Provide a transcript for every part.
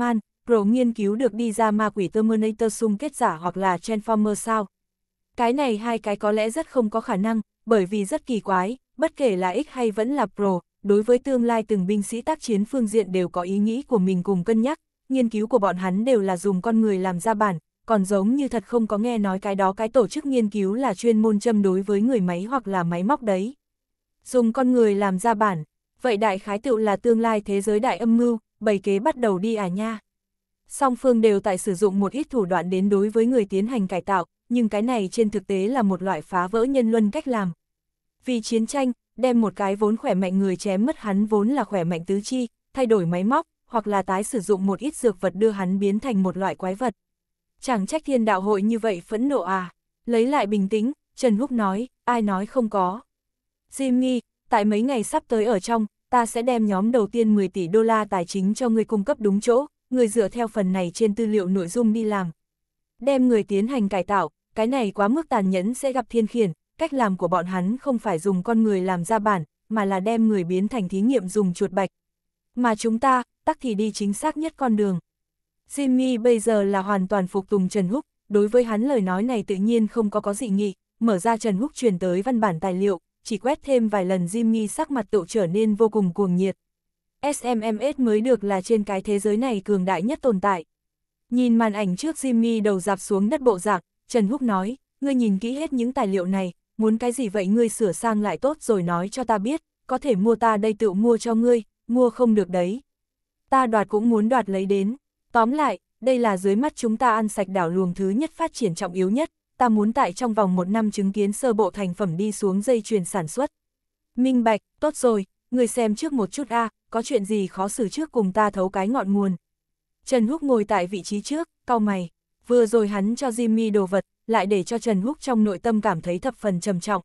Man, Pro nghiên cứu được đi ra ma quỷ Terminator xung kết giả hoặc là Transformer sao. Cái này hai cái có lẽ rất không có khả năng, bởi vì rất kỳ quái, bất kể là X hay vẫn là Pro, đối với tương lai từng binh sĩ tác chiến phương diện đều có ý nghĩ của mình cùng cân nhắc, nghiên cứu của bọn hắn đều là dùng con người làm ra bản, còn giống như thật không có nghe nói cái đó cái tổ chức nghiên cứu là chuyên môn châm đối với người máy hoặc là máy móc đấy. Dùng con người làm ra bản, vậy đại khái tựu là tương lai thế giới đại âm mưu, bày kế bắt đầu đi à nha. Song phương đều tại sử dụng một ít thủ đoạn đến đối với người tiến hành cải tạo, nhưng cái này trên thực tế là một loại phá vỡ nhân luân cách làm. Vì chiến tranh, đem một cái vốn khỏe mạnh người chém mất hắn vốn là khỏe mạnh tứ chi, thay đổi máy móc, hoặc là tái sử dụng một ít dược vật đưa hắn biến thành một loại quái vật. Chẳng trách thiên đạo hội như vậy phẫn nộ à. Lấy lại bình tĩnh, Trần Húc nói, ai nói không có. Jimmy, tại mấy ngày sắp tới ở trong, ta sẽ đem nhóm đầu tiên 10 tỷ đô la tài chính cho người cung cấp đúng chỗ, người dựa theo phần này trên tư liệu nội dung đi làm. Đem người tiến hành cải tạo, cái này quá mức tàn nhẫn sẽ gặp thiên khiển, cách làm của bọn hắn không phải dùng con người làm ra bản, mà là đem người biến thành thí nghiệm dùng chuột bạch. Mà chúng ta, tắc thì đi chính xác nhất con đường. Jimmy bây giờ là hoàn toàn phục tùng Trần Húc, đối với hắn lời nói này tự nhiên không có có dị nghị, mở ra Trần Húc truyền tới văn bản tài liệu, chỉ quét thêm vài lần Jimmy sắc mặt tựu trở nên vô cùng cuồng nhiệt. SMMS mới được là trên cái thế giới này cường đại nhất tồn tại. Nhìn màn ảnh trước Jimmy đầu dạp xuống đất bộ dạng, Trần Húc nói, ngươi nhìn kỹ hết những tài liệu này, muốn cái gì vậy ngươi sửa sang lại tốt rồi nói cho ta biết, có thể mua ta đây tự mua cho ngươi, mua không được đấy. Ta đoạt cũng muốn đoạt lấy đến. Tóm lại, đây là dưới mắt chúng ta ăn sạch đảo luồng thứ nhất phát triển trọng yếu nhất, ta muốn tại trong vòng một năm chứng kiến sơ bộ thành phẩm đi xuống dây chuyền sản xuất. Minh bạch, tốt rồi, người xem trước một chút a có chuyện gì khó xử trước cùng ta thấu cái ngọn nguồn. Trần Húc ngồi tại vị trí trước, cau mày, vừa rồi hắn cho Jimmy đồ vật, lại để cho Trần Húc trong nội tâm cảm thấy thập phần trầm trọng.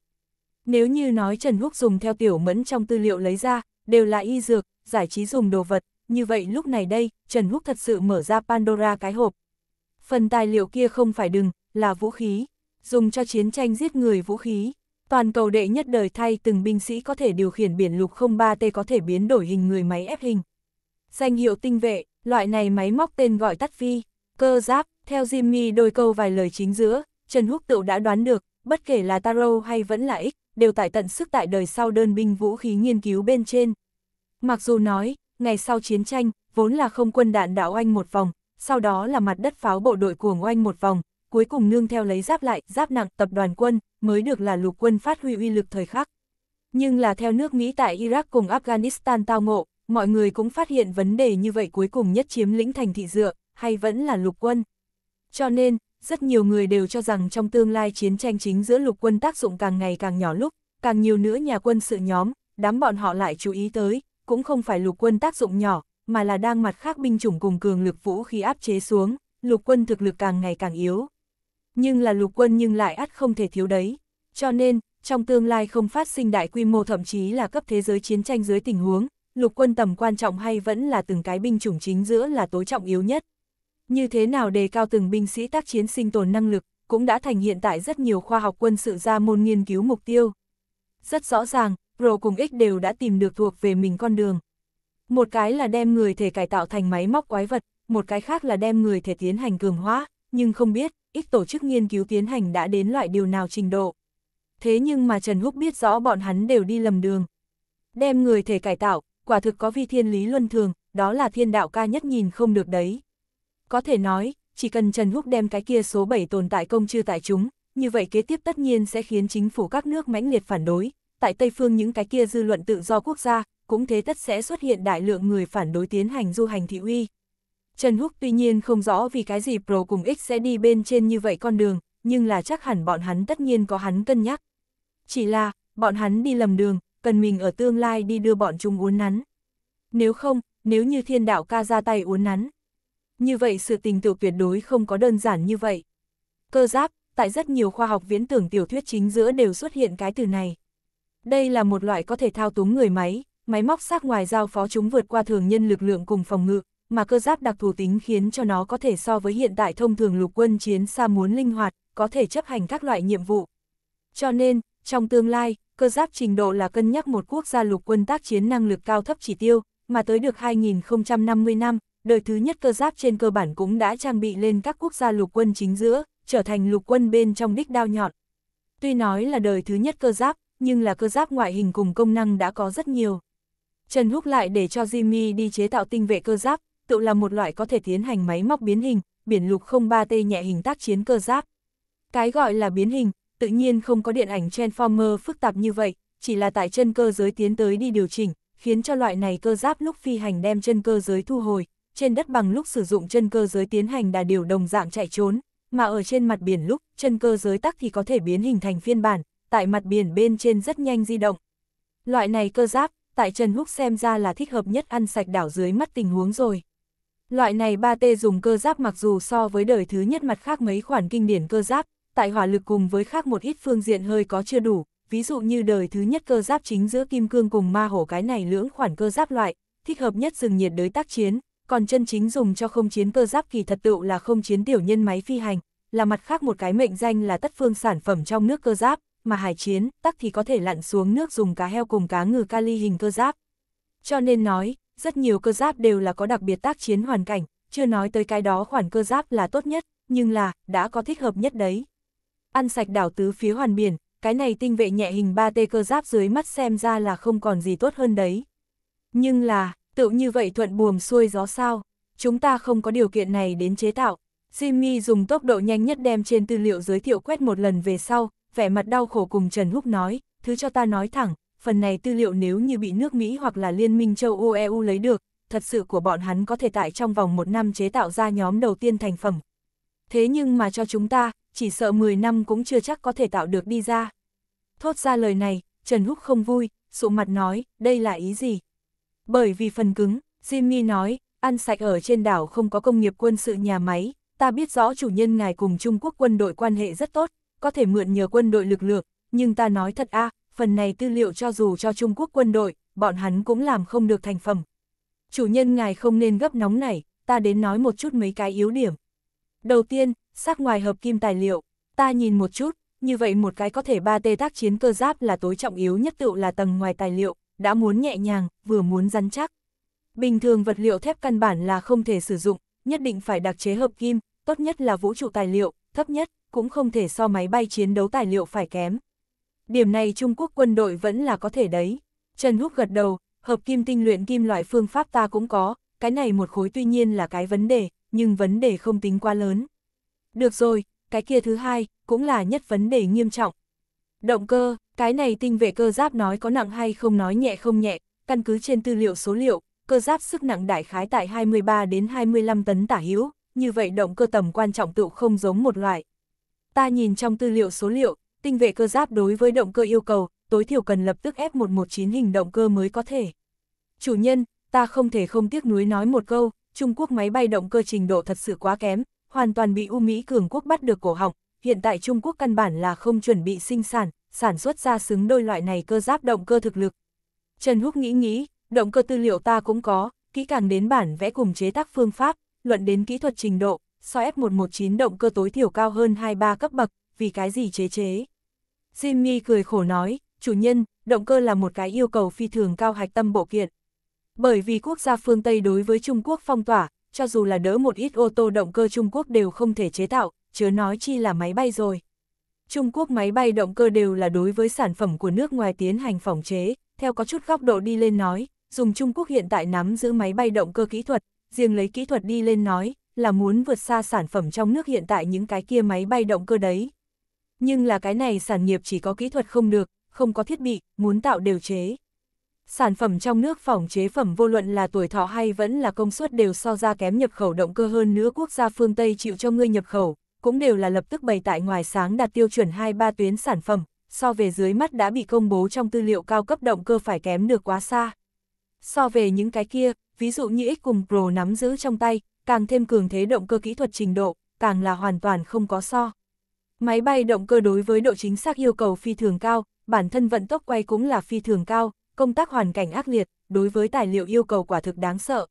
Nếu như nói Trần Húc dùng theo tiểu mẫn trong tư liệu lấy ra, đều là y dược, giải trí dùng đồ vật, như vậy lúc này đây, Trần Húc thật sự mở ra Pandora cái hộp. Phần tài liệu kia không phải đừng, là vũ khí dùng cho chiến tranh giết người vũ khí. Toàn cầu đệ nhất đời thay từng binh sĩ có thể điều khiển biển lục 03T có thể biến đổi hình người máy ép hình. Danh hiệu tinh vệ, loại này máy móc tên gọi tắt phi cơ giáp, theo Jimmy đôi câu vài lời chính giữa, Trần Húc Tựu đã đoán được, bất kể là Taro hay vẫn là X, đều tại tận sức tại đời sau đơn binh vũ khí nghiên cứu bên trên. Mặc dù nói, ngày sau chiến tranh, vốn là không quân đạn đảo oanh một vòng, sau đó là mặt đất pháo bộ đội cuồng oanh một vòng, cuối cùng nương theo lấy giáp lại, giáp nặng, tập đoàn quân, mới được là lục quân phát huy uy lực thời khắc. Nhưng là theo nước Mỹ tại Iraq cùng Afghanistan tao ngộ, mọi người cũng phát hiện vấn đề như vậy cuối cùng nhất chiếm lĩnh thành thị dựa, hay vẫn là lục quân. Cho nên, rất nhiều người đều cho rằng trong tương lai chiến tranh chính giữa lục quân tác dụng càng ngày càng nhỏ lúc, càng nhiều nữa nhà quân sự nhóm, đám bọn họ lại chú ý tới, cũng không phải lục quân tác dụng nhỏ, mà là đang mặt khác binh chủng cùng cường lực vũ khí áp chế xuống, lục quân thực lực càng ngày càng yếu nhưng là lục quân nhưng lại ắt không thể thiếu đấy. Cho nên, trong tương lai không phát sinh đại quy mô thậm chí là cấp thế giới chiến tranh dưới tình huống, lục quân tầm quan trọng hay vẫn là từng cái binh chủng chính giữa là tối trọng yếu nhất. Như thế nào đề cao từng binh sĩ tác chiến sinh tồn năng lực, cũng đã thành hiện tại rất nhiều khoa học quân sự ra môn nghiên cứu mục tiêu. Rất rõ ràng, Pro cùng X đều đã tìm được thuộc về mình con đường. Một cái là đem người thể cải tạo thành máy móc quái vật, một cái khác là đem người thể tiến hành cường hóa nhưng không biết, ít tổ chức nghiên cứu tiến hành đã đến loại điều nào trình độ. Thế nhưng mà Trần Húc biết rõ bọn hắn đều đi lầm đường. Đem người thể cải tạo, quả thực có vi thiên lý luân thường, đó là thiên đạo ca nhất nhìn không được đấy. Có thể nói, chỉ cần Trần Húc đem cái kia số 7 tồn tại công chư tại chúng, như vậy kế tiếp tất nhiên sẽ khiến chính phủ các nước mãnh liệt phản đối, tại Tây Phương những cái kia dư luận tự do quốc gia, cũng thế tất sẽ xuất hiện đại lượng người phản đối tiến hành du hành thị uy, Trần Húc tuy nhiên không rõ vì cái gì Pro cùng X sẽ đi bên trên như vậy con đường, nhưng là chắc hẳn bọn hắn tất nhiên có hắn cân nhắc. Chỉ là, bọn hắn đi lầm đường, cần mình ở tương lai đi đưa bọn chúng uốn nắn. Nếu không, nếu như thiên đạo ca ra tay uốn nắn. Như vậy sự tình tự tuyệt đối không có đơn giản như vậy. Cơ giáp, tại rất nhiều khoa học viễn tưởng tiểu thuyết chính giữa đều xuất hiện cái từ này. Đây là một loại có thể thao túng người máy, máy móc sát ngoài giao phó chúng vượt qua thường nhân lực lượng cùng phòng ngự, mà cơ giáp đặc thù tính khiến cho nó có thể so với hiện tại thông thường lục quân chiến xa muốn linh hoạt, có thể chấp hành các loại nhiệm vụ. Cho nên, trong tương lai, cơ giáp trình độ là cân nhắc một quốc gia lục quân tác chiến năng lực cao thấp chỉ tiêu, mà tới được 2050 năm, đời thứ nhất cơ giáp trên cơ bản cũng đã trang bị lên các quốc gia lục quân chính giữa, trở thành lục quân bên trong đích đao nhọn. Tuy nói là đời thứ nhất cơ giáp, nhưng là cơ giáp ngoại hình cùng công năng đã có rất nhiều. Trần Húc lại để cho Jimmy đi chế tạo tinh vệ cơ giáp, tự là một loại có thể tiến hành máy móc biến hình, biển lục 03T nhẹ hình tác chiến cơ giáp. Cái gọi là biến hình, tự nhiên không có điện ảnh Transformer phức tạp như vậy, chỉ là tại chân cơ giới tiến tới đi điều chỉnh, khiến cho loại này cơ giáp lúc phi hành đem chân cơ giới thu hồi, trên đất bằng lúc sử dụng chân cơ giới tiến hành đà điều đồng dạng chạy trốn, mà ở trên mặt biển lúc chân cơ giới tắc thì có thể biến hình thành phiên bản, tại mặt biển bên trên rất nhanh di động. Loại này cơ giáp, tại Trần Húc xem ra là thích hợp nhất ăn sạch đảo dưới mắt tình huống rồi. Loại này ba tê dùng cơ giáp mặc dù so với đời thứ nhất mặt khác mấy khoản kinh điển cơ giáp, tại hỏa lực cùng với khác một ít phương diện hơi có chưa đủ, ví dụ như đời thứ nhất cơ giáp chính giữa kim cương cùng ma hổ cái này lưỡng khoản cơ giáp loại, thích hợp nhất rừng nhiệt đới tác chiến, còn chân chính dùng cho không chiến cơ giáp kỳ thật tựu là không chiến tiểu nhân máy phi hành, là mặt khác một cái mệnh danh là tất phương sản phẩm trong nước cơ giáp, mà hải chiến, tắc thì có thể lặn xuống nước dùng cá heo cùng cá ngừ kali hình cơ giáp. Cho nên nói, rất nhiều cơ giáp đều là có đặc biệt tác chiến hoàn cảnh, chưa nói tới cái đó khoản cơ giáp là tốt nhất, nhưng là, đã có thích hợp nhất đấy. Ăn sạch đảo tứ phía hoàn biển, cái này tinh vệ nhẹ hình 3T cơ giáp dưới mắt xem ra là không còn gì tốt hơn đấy. Nhưng là, tự như vậy thuận buồm xuôi gió sao, chúng ta không có điều kiện này đến chế tạo. Jimmy dùng tốc độ nhanh nhất đem trên tư liệu giới thiệu quét một lần về sau, vẻ mặt đau khổ cùng Trần Húc nói, thứ cho ta nói thẳng, phần này tư liệu nếu như bị nước Mỹ hoặc là Liên minh châu Âu EU lấy được, thật sự của bọn hắn có thể tại trong vòng một năm chế tạo ra nhóm đầu tiên thành phẩm. Thế nhưng mà cho chúng ta, chỉ sợ 10 năm cũng chưa chắc có thể tạo được đi ra. Thốt ra lời này, Trần Húc không vui, sụ mặt nói, đây là ý gì? Bởi vì phần cứng, Jimmy nói, ăn sạch ở trên đảo không có công nghiệp quân sự nhà máy, ta biết rõ chủ nhân ngài cùng Trung Quốc quân đội quan hệ rất tốt, có thể mượn nhờ quân đội lực lượng, nhưng ta nói thật a phần này tư liệu cho dù cho Trung Quốc quân đội, bọn hắn cũng làm không được thành phẩm. Chủ nhân ngài không nên gấp nóng này, ta đến nói một chút mấy cái yếu điểm. Đầu tiên, sắc ngoài hợp kim tài liệu, ta nhìn một chút, như vậy một cái có thể 3T tác chiến cơ giáp là tối trọng yếu nhất tựu là tầng ngoài tài liệu, đã muốn nhẹ nhàng, vừa muốn rắn chắc. Bình thường vật liệu thép căn bản là không thể sử dụng, nhất định phải đặc chế hợp kim, tốt nhất là vũ trụ tài liệu, thấp nhất, cũng không thể so máy bay chiến đấu tài liệu phải kém, điểm này Trung Quốc quân đội vẫn là có thể đấy. Trần Húc gật đầu, hợp kim tinh luyện kim loại phương pháp ta cũng có, cái này một khối tuy nhiên là cái vấn đề, nhưng vấn đề không tính quá lớn. Được rồi, cái kia thứ hai, cũng là nhất vấn đề nghiêm trọng. Động cơ, cái này tinh vệ cơ giáp nói có nặng hay không nói nhẹ không nhẹ, căn cứ trên tư liệu số liệu, cơ giáp sức nặng đại khái tại 23 đến 25 tấn tả hữu, như vậy động cơ tầm quan trọng tựu không giống một loại. Ta nhìn trong tư liệu số liệu, tinh vệ cơ giáp đối với động cơ yêu cầu, tối thiểu cần lập tức F119 hình động cơ mới có thể. Chủ nhân, ta không thể không tiếc nuối nói một câu, Trung Quốc máy bay động cơ trình độ thật sự quá kém, hoàn toàn bị U Mỹ cường quốc bắt được cổ họng, hiện tại Trung Quốc căn bản là không chuẩn bị sinh sản, sản xuất ra xứng đôi loại này cơ giáp động cơ thực lực. Trần Húc nghĩ nghĩ, động cơ tư liệu ta cũng có, kỹ càng đến bản vẽ cùng chế tác phương pháp, luận đến kỹ thuật trình độ, so F119 động cơ tối thiểu cao hơn 23 cấp bậc, vì cái gì chế chế. Jimmy cười khổ nói, chủ nhân, động cơ là một cái yêu cầu phi thường cao hạch tâm bộ kiện. Bởi vì quốc gia phương Tây đối với Trung Quốc phong tỏa, cho dù là đỡ một ít ô tô động cơ Trung Quốc đều không thể chế tạo, chớ nói chi là máy bay rồi. Trung Quốc máy bay động cơ đều là đối với sản phẩm của nước ngoài tiến hành phòng chế, theo có chút góc độ đi lên nói, dùng Trung Quốc hiện tại nắm giữ máy bay động cơ kỹ thuật, riêng lấy kỹ thuật đi lên nói, là muốn vượt xa sản phẩm trong nước hiện tại những cái kia máy bay động cơ đấy, nhưng là cái này sản nghiệp chỉ có kỹ thuật không được, không có thiết bị, muốn tạo đều chế. Sản phẩm trong nước phòng chế phẩm vô luận là tuổi thọ hay vẫn là công suất đều so ra kém nhập khẩu động cơ hơn nữa quốc gia phương Tây chịu cho ngươi nhập khẩu, cũng đều là lập tức bày tại ngoài sáng đạt tiêu chuẩn 2-3 tuyến sản phẩm, so về dưới mắt đã bị công bố trong tư liệu cao cấp động cơ phải kém được quá xa. So về những cái kia, ví dụ như X cùng Pro nắm giữ trong tay, càng thêm cường thế động cơ kỹ thuật trình độ, càng là hoàn toàn không có so. Máy bay động cơ đối với độ chính xác yêu cầu phi thường cao, bản thân vận tốc quay cũng là phi thường cao, công tác hoàn cảnh ác liệt, đối với tài liệu yêu cầu quả thực đáng sợ.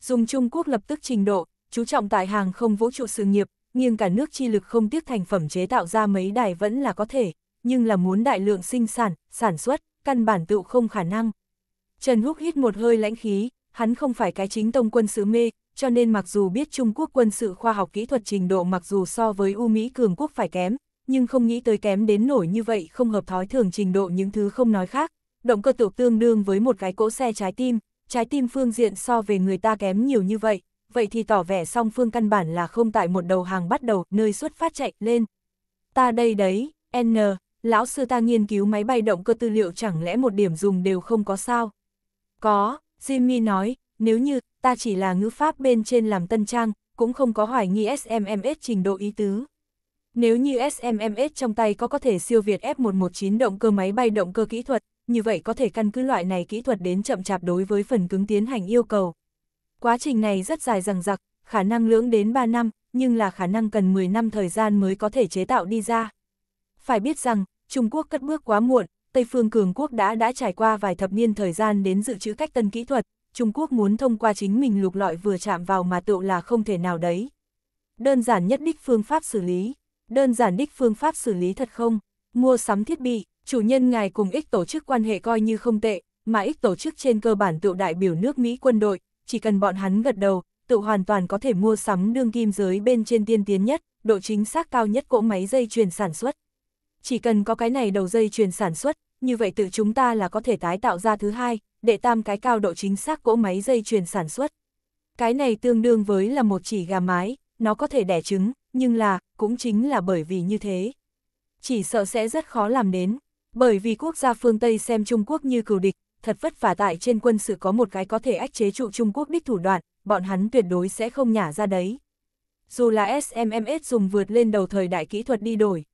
Dùng Trung Quốc lập tức trình độ, chú trọng tại hàng không vũ trụ sự nghiệp, nhưng cả nước chi lực không tiếc thành phẩm chế tạo ra mấy đài vẫn là có thể, nhưng là muốn đại lượng sinh sản, sản xuất, căn bản tựu không khả năng. Trần Húc hít một hơi lãnh khí, hắn không phải cái chính tông quân sứ mê, cho nên mặc dù biết Trung Quốc quân sự khoa học kỹ thuật trình độ mặc dù so với U Mỹ cường quốc phải kém, nhưng không nghĩ tới kém đến nổi như vậy không hợp thói thường trình độ những thứ không nói khác. Động cơ tựu tương đương với một cái cỗ xe trái tim, trái tim phương diện so về người ta kém nhiều như vậy, vậy thì tỏ vẻ song phương căn bản là không tại một đầu hàng bắt đầu nơi xuất phát chạy lên. Ta đây đấy, N, lão sư ta nghiên cứu máy bay động cơ tư liệu chẳng lẽ một điểm dùng đều không có sao? Có, Jimmy nói, nếu như ta chỉ là ngữ pháp bên trên làm tân trang, cũng không có hoài nghi SMMS trình độ ý tứ. Nếu như SMMS trong tay có có thể siêu việt F119 động cơ máy bay động cơ kỹ thuật, như vậy có thể căn cứ loại này kỹ thuật đến chậm chạp đối với phần cứng tiến hành yêu cầu. Quá trình này rất dài rằng dặc khả năng lưỡng đến 3 năm, nhưng là khả năng cần 10 năm thời gian mới có thể chế tạo đi ra. Phải biết rằng, Trung Quốc cất bước quá muộn, Tây phương cường quốc đã đã trải qua vài thập niên thời gian đến dự trữ cách tân kỹ thuật, Trung Quốc muốn thông qua chính mình lục lọi vừa chạm vào mà tựu là không thể nào đấy. Đơn giản nhất đích phương pháp xử lý, đơn giản đích phương pháp xử lý thật không, mua sắm thiết bị, chủ nhân ngài cùng ích tổ chức quan hệ coi như không tệ, mà ích tổ chức trên cơ bản tựu đại biểu nước Mỹ quân đội, chỉ cần bọn hắn gật đầu, tự hoàn toàn có thể mua sắm đương kim giới bên trên tiên tiến nhất, độ chính xác cao nhất cỗ máy dây chuyền sản xuất. Chỉ cần có cái này đầu dây chuyền sản xuất, như vậy tự chúng ta là có thể tái tạo ra thứ hai, đệ tam cái cao độ chính xác cỗ máy dây chuyền sản xuất. Cái này tương đương với là một chỉ gà mái, nó có thể đẻ trứng, nhưng là, cũng chính là bởi vì như thế. Chỉ sợ sẽ rất khó làm đến, bởi vì quốc gia phương Tây xem Trung Quốc như cừu địch, thật vất vả tại trên quân sự có một cái có thể ách chế trụ Trung Quốc đích thủ đoạn, bọn hắn tuyệt đối sẽ không nhả ra đấy. Dù là SMMS dùng vượt lên đầu thời đại kỹ thuật đi đổi.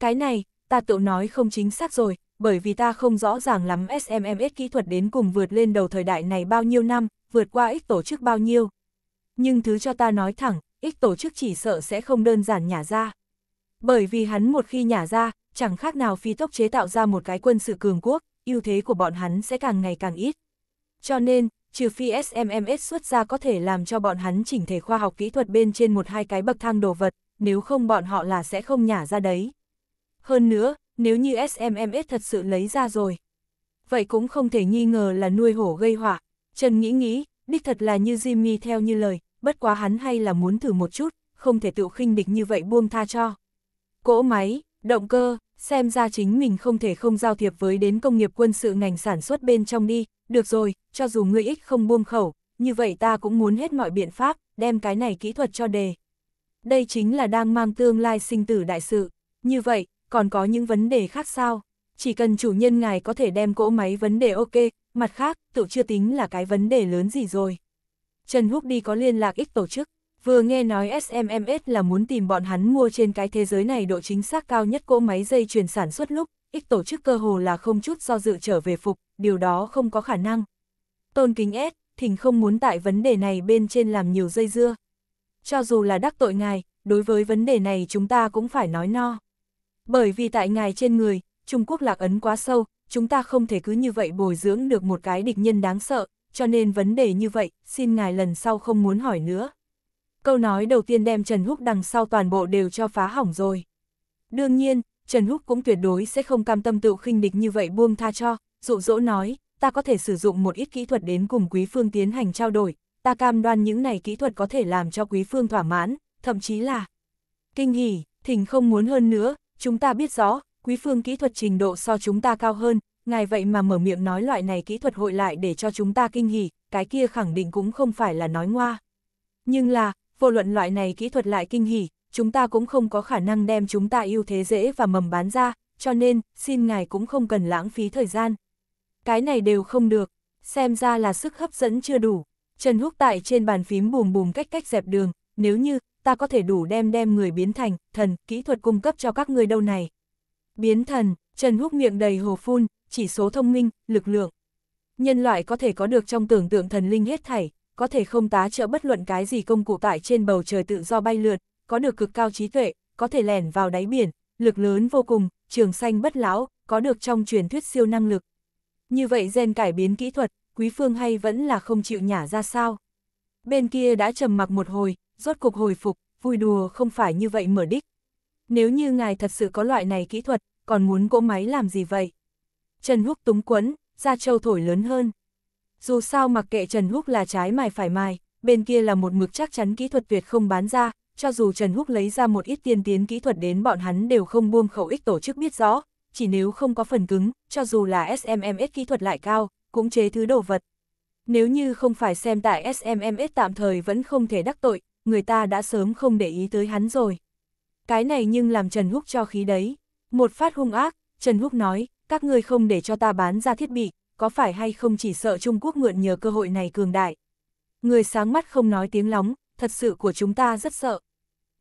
Cái này, ta tự nói không chính xác rồi, bởi vì ta không rõ ràng lắm SMMS kỹ thuật đến cùng vượt lên đầu thời đại này bao nhiêu năm, vượt qua ít tổ chức bao nhiêu. Nhưng thứ cho ta nói thẳng, ít tổ chức chỉ sợ sẽ không đơn giản nhả ra. Bởi vì hắn một khi nhả ra, chẳng khác nào phi tốc chế tạo ra một cái quân sự cường quốc, ưu thế của bọn hắn sẽ càng ngày càng ít. Cho nên, trừ phi SMMS xuất ra có thể làm cho bọn hắn chỉnh thể khoa học kỹ thuật bên trên một hai cái bậc thang đồ vật, nếu không bọn họ là sẽ không nhả ra đấy. Hơn nữa, nếu như SMMS thật sự lấy ra rồi. Vậy cũng không thể nghi ngờ là nuôi hổ gây họa. Trần nghĩ nghĩ, đích thật là như Jimmy theo như lời, bất quá hắn hay là muốn thử một chút, không thể tự khinh địch như vậy buông tha cho. Cỗ máy, động cơ, xem ra chính mình không thể không giao thiệp với đến công nghiệp quân sự ngành sản xuất bên trong đi, được rồi, cho dù ngươi ích không buông khẩu, như vậy ta cũng muốn hết mọi biện pháp, đem cái này kỹ thuật cho đề. Đây chính là đang mang tương lai sinh tử đại sự. Như vậy, còn có những vấn đề khác sao? Chỉ cần chủ nhân ngài có thể đem cỗ máy vấn đề ok, mặt khác, tự chưa tính là cái vấn đề lớn gì rồi. Trần Húc đi có liên lạc ít tổ chức, vừa nghe nói SMMS là muốn tìm bọn hắn mua trên cái thế giới này độ chính xác cao nhất cỗ máy dây chuyền sản xuất lúc, ít tổ chức cơ hồ là không chút do dự trở về phục, điều đó không có khả năng. Tôn kính S, thỉnh không muốn tại vấn đề này bên trên làm nhiều dây dưa. Cho dù là đắc tội ngài, đối với vấn đề này chúng ta cũng phải nói no. Bởi vì tại ngài trên người, Trung Quốc lạc ấn quá sâu, chúng ta không thể cứ như vậy bồi dưỡng được một cái địch nhân đáng sợ, cho nên vấn đề như vậy, xin ngài lần sau không muốn hỏi nữa. Câu nói đầu tiên đem Trần Húc đằng sau toàn bộ đều cho phá hỏng rồi. Đương nhiên, Trần Húc cũng tuyệt đối sẽ không cam tâm tự khinh địch như vậy buông tha cho, dụ dỗ nói, ta có thể sử dụng một ít kỹ thuật đến cùng quý phương tiến hành trao đổi, ta cam đoan những này kỹ thuật có thể làm cho quý phương thỏa mãn, thậm chí là kinh hỉ, thỉnh không muốn hơn nữa, chúng ta biết rõ, quý phương kỹ thuật trình độ so chúng ta cao hơn, ngài vậy mà mở miệng nói loại này kỹ thuật hội lại để cho chúng ta kinh hỉ, cái kia khẳng định cũng không phải là nói ngoa. Nhưng là, vô luận loại này kỹ thuật lại kinh hỉ, chúng ta cũng không có khả năng đem chúng ta ưu thế dễ và mầm bán ra, cho nên, xin ngài cũng không cần lãng phí thời gian. Cái này đều không được, xem ra là sức hấp dẫn chưa đủ. Trần Húc tại trên bàn phím bùm bùm cách cách dẹp đường, nếu như, ta có thể đủ đem đem người biến thành, thần, kỹ thuật cung cấp cho các ngươi đâu này. Biến thần, Trần Húc miệng đầy hồ phun, chỉ số thông minh, lực lượng. Nhân loại có thể có được trong tưởng tượng thần linh hết thảy, có thể không tá trợ bất luận cái gì công cụ tại trên bầu trời tự do bay lượt, có được cực cao trí tuệ, có thể lẻn vào đáy biển, lực lớn vô cùng, trường xanh bất lão, có được trong truyền thuyết siêu năng lực. Như vậy gen cải biến kỹ thuật, quý phương hay vẫn là không chịu nhả ra sao? Bên kia đã trầm mặc một hồi, rốt cuộc hồi phục, vui đùa không phải như vậy mở đích. Nếu như ngài thật sự có loại này kỹ thuật, còn muốn cỗ máy làm gì vậy? Trần Húc túng quấn, ra châu thổi lớn hơn. Dù sao mặc kệ Trần Húc là trái mài phải mài, bên kia là một mực chắc chắn kỹ thuật tuyệt không bán ra, cho dù Trần Húc lấy ra một ít tiên tiến kỹ thuật đến bọn hắn đều không buông khẩu ích tổ chức biết rõ, chỉ nếu không có phần cứng, cho dù là SMMS kỹ thuật lại cao, cũng chế thứ đồ vật. Nếu như không phải xem tại SMMS tạm thời vẫn không thể đắc tội, người ta đã sớm không để ý tới hắn rồi. Cái này nhưng làm Trần Húc cho khí đấy. Một phát hung ác, Trần Húc nói, các ngươi không để cho ta bán ra thiết bị, có phải hay không chỉ sợ Trung Quốc mượn nhờ cơ hội này cường đại. Người sáng mắt không nói tiếng lóng, thật sự của chúng ta rất sợ.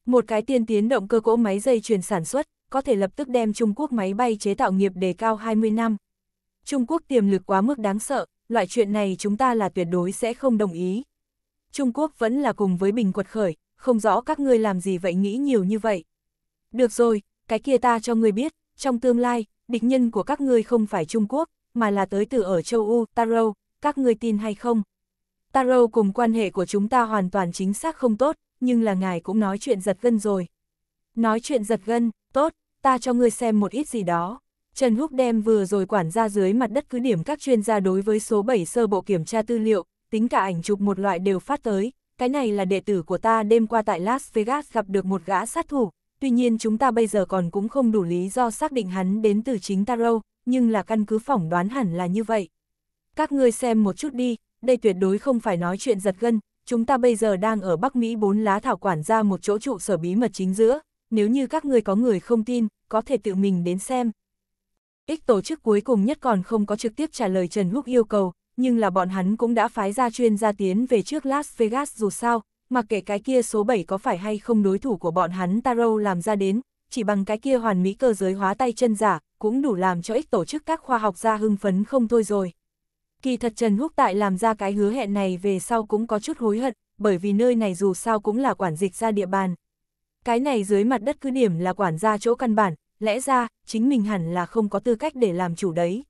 Một cái tiên tiến động cơ cỗ máy dây chuyền sản xuất, có thể lập tức đem Trung Quốc máy bay chế tạo nghiệp đề cao 20 năm. Trung Quốc tiềm lực quá mức đáng sợ, loại chuyện này chúng ta là tuyệt đối sẽ không đồng ý. Trung Quốc vẫn là cùng với Bình quật khởi, không rõ các ngươi làm gì vậy nghĩ nhiều như vậy. Được rồi, cái kia ta cho ngươi biết, trong tương lai, địch nhân của các ngươi không phải Trung Quốc, mà là tới từ ở châu U, Taro, các ngươi tin hay không? Taro cùng quan hệ của chúng ta hoàn toàn chính xác không tốt, nhưng là ngài cũng nói chuyện giật gân rồi. Nói chuyện giật gân, tốt, ta cho ngươi xem một ít gì đó. Trần Húc đem vừa rồi quản ra dưới mặt đất cứ điểm các chuyên gia đối với số 7 sơ bộ kiểm tra tư liệu, tính cả ảnh chụp một loại đều phát tới, cái này là đệ tử của ta đêm qua tại Las Vegas gặp được một gã sát thủ, tuy nhiên chúng ta bây giờ còn cũng không đủ lý do xác định hắn đến từ chính Taro, nhưng là căn cứ phỏng đoán hẳn là như vậy. Các ngươi xem một chút đi, đây tuyệt đối không phải nói chuyện giật gân, chúng ta bây giờ đang ở Bắc Mỹ bốn lá thảo quản ra một chỗ trụ sở bí mật chính giữa, nếu như các ngươi có người không tin, có thể tự mình đến xem. Ích tổ chức cuối cùng nhất còn không có trực tiếp trả lời Trần Húc yêu cầu, nhưng là bọn hắn cũng đã phái ra chuyên gia tiến về trước Las Vegas dù sao, mà kể cái kia số 7 có phải hay không đối thủ của bọn hắn Taro làm ra đến, chỉ bằng cái kia hoàn mỹ cơ giới hóa tay chân giả, cũng đủ làm cho ích tổ chức các khoa học gia hưng phấn không thôi rồi. Kỳ thật Trần Húc Tại làm ra cái hứa hẹn này về sau cũng có chút hối hận, bởi vì nơi này dù sao cũng là quản dịch ra địa bàn. Cái này dưới mặt đất cứ điểm là quản gia chỗ căn bản, lẽ ra, chính mình hẳn là không có tư cách để làm chủ đấy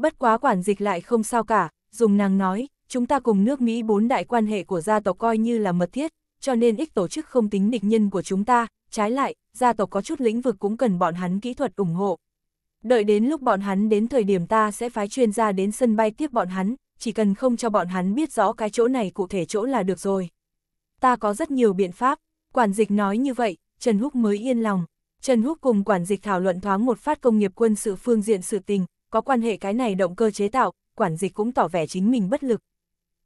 bất quá quản dịch lại không sao cả, dùng nàng nói, chúng ta cùng nước Mỹ bốn đại quan hệ của gia tộc coi như là mật thiết, cho nên ích tổ chức không tính địch nhân của chúng ta, trái lại, gia tộc có chút lĩnh vực cũng cần bọn hắn kỹ thuật ủng hộ. Đợi đến lúc bọn hắn đến thời điểm ta sẽ phái chuyên gia đến sân bay tiếp bọn hắn, chỉ cần không cho bọn hắn biết rõ cái chỗ này cụ thể chỗ là được rồi. Ta có rất nhiều biện pháp, quản dịch nói như vậy, Trần Húc mới yên lòng. Trần Húc cùng quản dịch thảo luận thoáng một phát công nghiệp quân sự phương diện sự tình, có quan hệ cái này động cơ chế tạo, quản dịch cũng tỏ vẻ chính mình bất lực.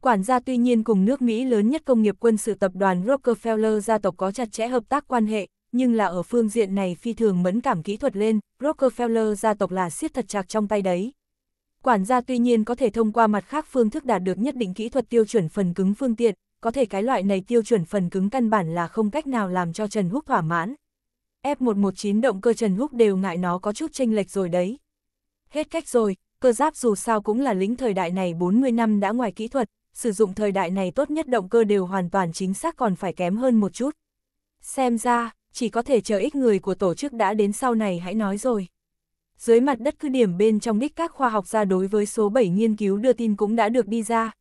Quản gia tuy nhiên cùng nước Mỹ lớn nhất công nghiệp quân sự tập đoàn Rockefeller gia tộc có chặt chẽ hợp tác quan hệ, nhưng là ở phương diện này phi thường mẫn cảm kỹ thuật lên, Rockefeller gia tộc là siết thật chặt trong tay đấy. Quản gia tuy nhiên có thể thông qua mặt khác phương thức đạt được nhất định kỹ thuật tiêu chuẩn phần cứng phương tiện, có thể cái loại này tiêu chuẩn phần cứng căn bản là không cách nào làm cho Trần Húc thỏa mãn. F119 động cơ Trần Húc đều ngại nó có chút chênh lệch rồi đấy. Hết cách rồi, cơ giáp dù sao cũng là lính thời đại này 40 năm đã ngoài kỹ thuật, sử dụng thời đại này tốt nhất động cơ đều hoàn toàn chính xác còn phải kém hơn một chút. Xem ra, chỉ có thể chờ ít người của tổ chức đã đến sau này hãy nói rồi. Dưới mặt đất cứ điểm bên trong đích các khoa học gia đối với số 7 nghiên cứu đưa tin cũng đã được đi ra.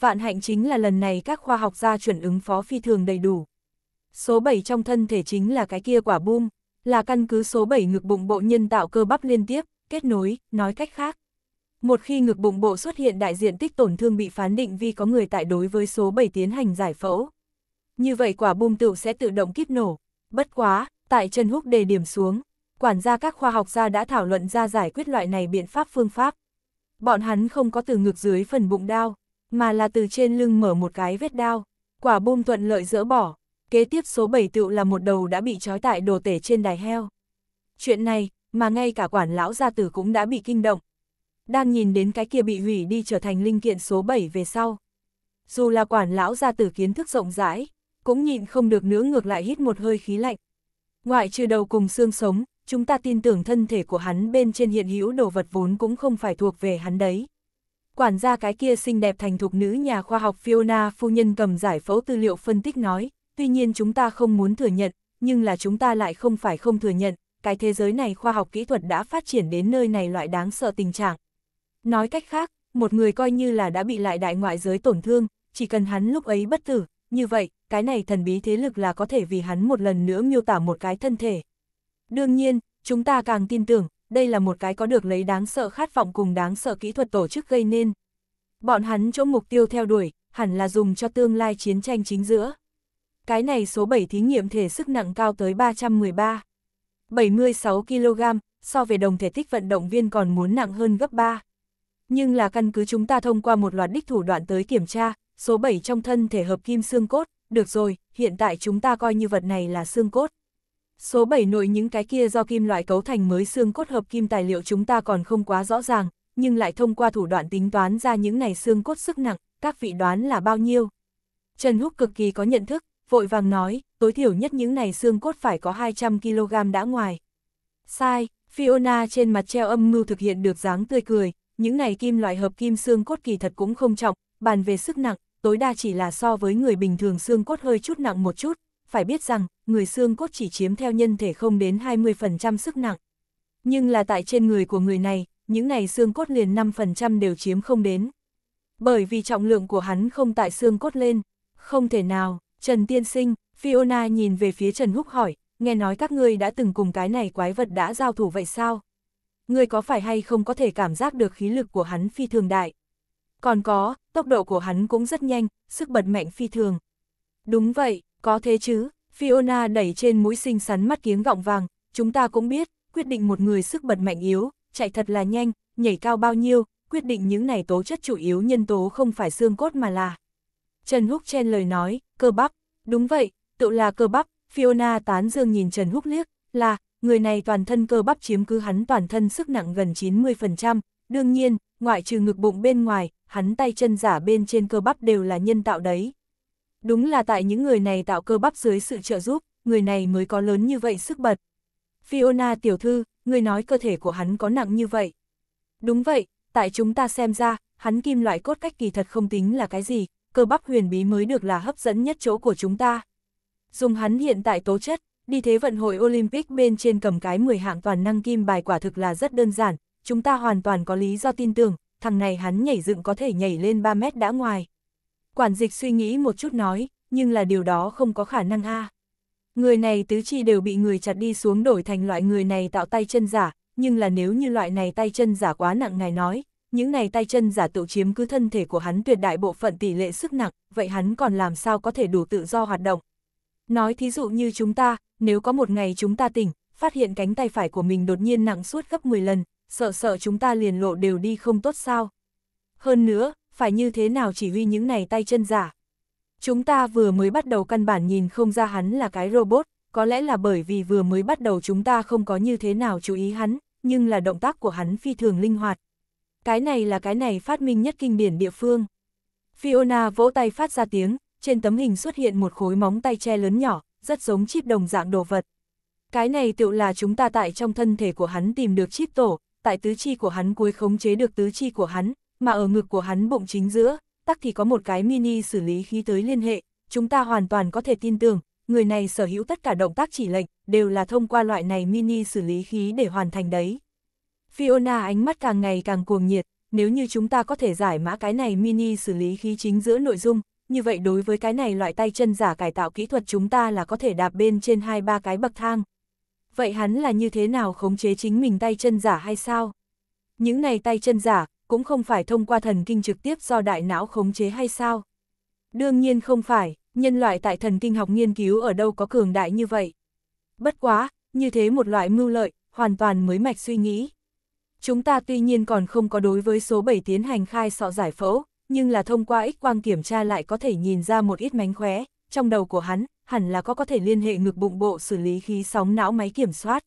Vạn hạnh chính là lần này các khoa học gia chuẩn ứng phó phi thường đầy đủ. Số 7 trong thân thể chính là cái kia quả bum, là căn cứ số 7 ngực bụng bộ nhân tạo cơ bắp liên tiếp, kết nối, nói cách khác. Một khi ngực bụng bộ xuất hiện đại diện tích tổn thương bị phán định vì có người tại đối với số 7 tiến hành giải phẫu. Như vậy quả bom tựu sẽ tự động kíp nổ. Bất quá, tại chân húc đề điểm xuống, quản gia các khoa học gia đã thảo luận ra giải quyết loại này biện pháp phương pháp. Bọn hắn không có từ ngực dưới phần bụng đao, mà là từ trên lưng mở một cái vết đao, quả bom thuận lợi dỡ bỏ, kế tiếp số 7 tựu là một đầu đã bị trói tại đồ tể trên đài heo. Chuyện này, mà ngay cả quản lão gia tử cũng đã bị kinh động. Đang nhìn đến cái kia bị hủy đi trở thành linh kiện số 7 về sau. Dù là quản lão gia tử kiến thức rộng rãi, cũng nhịn không được nữa ngược lại hít một hơi khí lạnh. Ngoại trừ đầu cùng xương sống, chúng ta tin tưởng thân thể của hắn bên trên hiện hữu đồ vật vốn cũng không phải thuộc về hắn đấy. Quản gia cái kia xinh đẹp thành thục nữ nhà khoa học Fiona phu nhân cầm giải phẫu tư liệu phân tích nói, tuy nhiên chúng ta không muốn thừa nhận, nhưng là chúng ta lại không phải không thừa nhận, cái thế giới này khoa học kỹ thuật đã phát triển đến nơi này loại đáng sợ tình trạng. Nói cách khác, một người coi như là đã bị lại đại ngoại giới tổn thương, chỉ cần hắn lúc ấy bất tử, như vậy, cái này thần bí thế lực là có thể vì hắn một lần nữa miêu tả một cái thân thể. Đương nhiên, chúng ta càng tin tưởng, đây là một cái có được lấy đáng sợ khát vọng cùng đáng sợ kỹ thuật tổ chức gây nên. Bọn hắn chỗ mục tiêu theo đuổi, hẳn là dùng cho tương lai chiến tranh chính giữa. Cái này số 7 thí nghiệm thể sức nặng cao tới 313. 76 kg, so về đồng thể tích vận động viên còn muốn nặng hơn gấp 3. Nhưng là căn cứ chúng ta thông qua một loạt đích thủ đoạn tới kiểm tra, số 7 trong thân thể hợp kim xương cốt, được rồi, hiện tại chúng ta coi như vật này là xương cốt. Số 7 nội những cái kia do kim loại cấu thành mới xương cốt hợp kim tài liệu chúng ta còn không quá rõ ràng, nhưng lại thông qua thủ đoạn tính toán ra những này xương cốt sức nặng, các vị đoán là bao nhiêu. Trần Húc cực kỳ có nhận thức, vội vàng nói, tối thiểu nhất những này xương cốt phải có 200kg đã ngoài. Sai, Fiona trên mặt treo âm mưu thực hiện được dáng tươi cười, những này kim loại hợp kim xương cốt kỳ thật cũng không trọng, bàn về sức nặng, tối đa chỉ là so với người bình thường xương cốt hơi chút nặng một chút, phải biết rằng, người xương cốt chỉ chiếm theo nhân thể không đến 20% sức nặng. Nhưng là tại trên người của người này, những này xương cốt liền 5% đều chiếm không đến. Bởi vì trọng lượng của hắn không tại xương cốt lên, không thể nào, Trần Tiên Sinh, Fiona nhìn về phía Trần Húc hỏi, nghe nói các ngươi đã từng cùng cái này quái vật đã giao thủ vậy sao? Ngươi có phải hay không có thể cảm giác được khí lực của hắn phi thường đại? Còn có, tốc độ của hắn cũng rất nhanh, sức bật mạnh phi thường. Đúng vậy, có thế chứ, Fiona đẩy trên mũi xinh xắn mắt kiếng gọng vàng, chúng ta cũng biết, quyết định một người sức bật mạnh yếu, chạy thật là nhanh, nhảy cao bao nhiêu, quyết định những này tố chất chủ yếu nhân tố không phải xương cốt mà là. Trần Húc chen lời nói, cơ bắp, đúng vậy, tự là cơ bắp, Fiona tán dương nhìn Trần Húc liếc, là, người này toàn thân cơ bắp chiếm cứ hắn toàn thân sức nặng gần 90%, đương nhiên, ngoại trừ ngực bụng bên ngoài, hắn tay chân giả bên trên cơ bắp đều là nhân tạo đấy. Đúng là tại những người này tạo cơ bắp dưới sự trợ giúp, người này mới có lớn như vậy sức bật. Fiona tiểu thư, người nói cơ thể của hắn có nặng như vậy. Đúng vậy, tại chúng ta xem ra, hắn kim loại cốt cách kỳ thật không tính là cái gì, cơ bắp huyền bí mới được là hấp dẫn nhất chỗ của chúng ta. Dùng hắn hiện tại tố chất, đi thế vận hội Olympic bên trên cầm cái 10 hạng toàn năng kim bài quả thực là rất đơn giản, chúng ta hoàn toàn có lý do tin tưởng, thằng này hắn nhảy dựng có thể nhảy lên 3 mét đã ngoài. Quản dịch suy nghĩ một chút nói, nhưng là điều đó không có khả năng a. Người này tứ chi đều bị người chặt đi xuống đổi thành loại người này tạo tay chân giả, nhưng là nếu như loại này tay chân giả quá nặng ngài nói, những này tay chân giả tự chiếm cứ thân thể của hắn tuyệt đại bộ phận tỷ lệ sức nặng, vậy hắn còn làm sao có thể đủ tự do hoạt động. Nói thí dụ như chúng ta, nếu có một ngày chúng ta tỉnh, phát hiện cánh tay phải của mình đột nhiên nặng suốt gấp 10 lần, sợ sợ chúng ta liền lộ đều đi không tốt sao. Hơn nữa, phải như thế nào chỉ huy những này tay chân giả. Chúng ta vừa mới bắt đầu căn bản nhìn không ra hắn là cái robot, có lẽ là bởi vì vừa mới bắt đầu chúng ta không có như thế nào chú ý hắn, nhưng là động tác của hắn phi thường linh hoạt, cái này là cái này phát minh nhất kinh điển địa phương. Fiona vỗ tay phát ra tiếng, trên tấm hình xuất hiện một khối móng tay che lớn nhỏ, rất giống chip đồng dạng đồ vật. Cái này tựu là chúng ta tại trong thân thể của hắn tìm được chip tổ, tại tứ chi của hắn cuối khống chế được tứ chi của hắn, mà ở ngực của hắn bụng chính giữa, tắc thì có một cái mini xử lý khí tới liên hệ, chúng ta hoàn toàn có thể tin tưởng, người này sở hữu tất cả động tác chỉ lệnh, đều là thông qua loại này mini xử lý khí để hoàn thành đấy. Fiona ánh mắt càng ngày càng cuồng nhiệt, nếu như chúng ta có thể giải mã cái này mini xử lý khí chính giữa nội dung, như vậy đối với cái này loại tay chân giả cải tạo kỹ thuật chúng ta là có thể đạp bên trên hai ba cái bậc thang. Vậy hắn là như thế nào khống chế chính mình tay chân giả hay sao? Những này tay chân giả, cũng không phải thông qua thần kinh trực tiếp do đại não khống chế hay sao? Đương nhiên không phải, nhân loại tại thần kinh học nghiên cứu ở đâu có cường đại như vậy. Bất quá, như thế một loại mưu lợi, hoàn toàn mới mạch suy nghĩ. Chúng ta tuy nhiên còn không có đối với số 7 tiến hành khai sọ giải phẫu, nhưng là thông qua x-quang kiểm tra lại có thể nhìn ra một ít mánh khóe, trong đầu của hắn, hẳn là có có thể liên hệ ngực bụng bộ xử lý khí sóng não máy kiểm soát.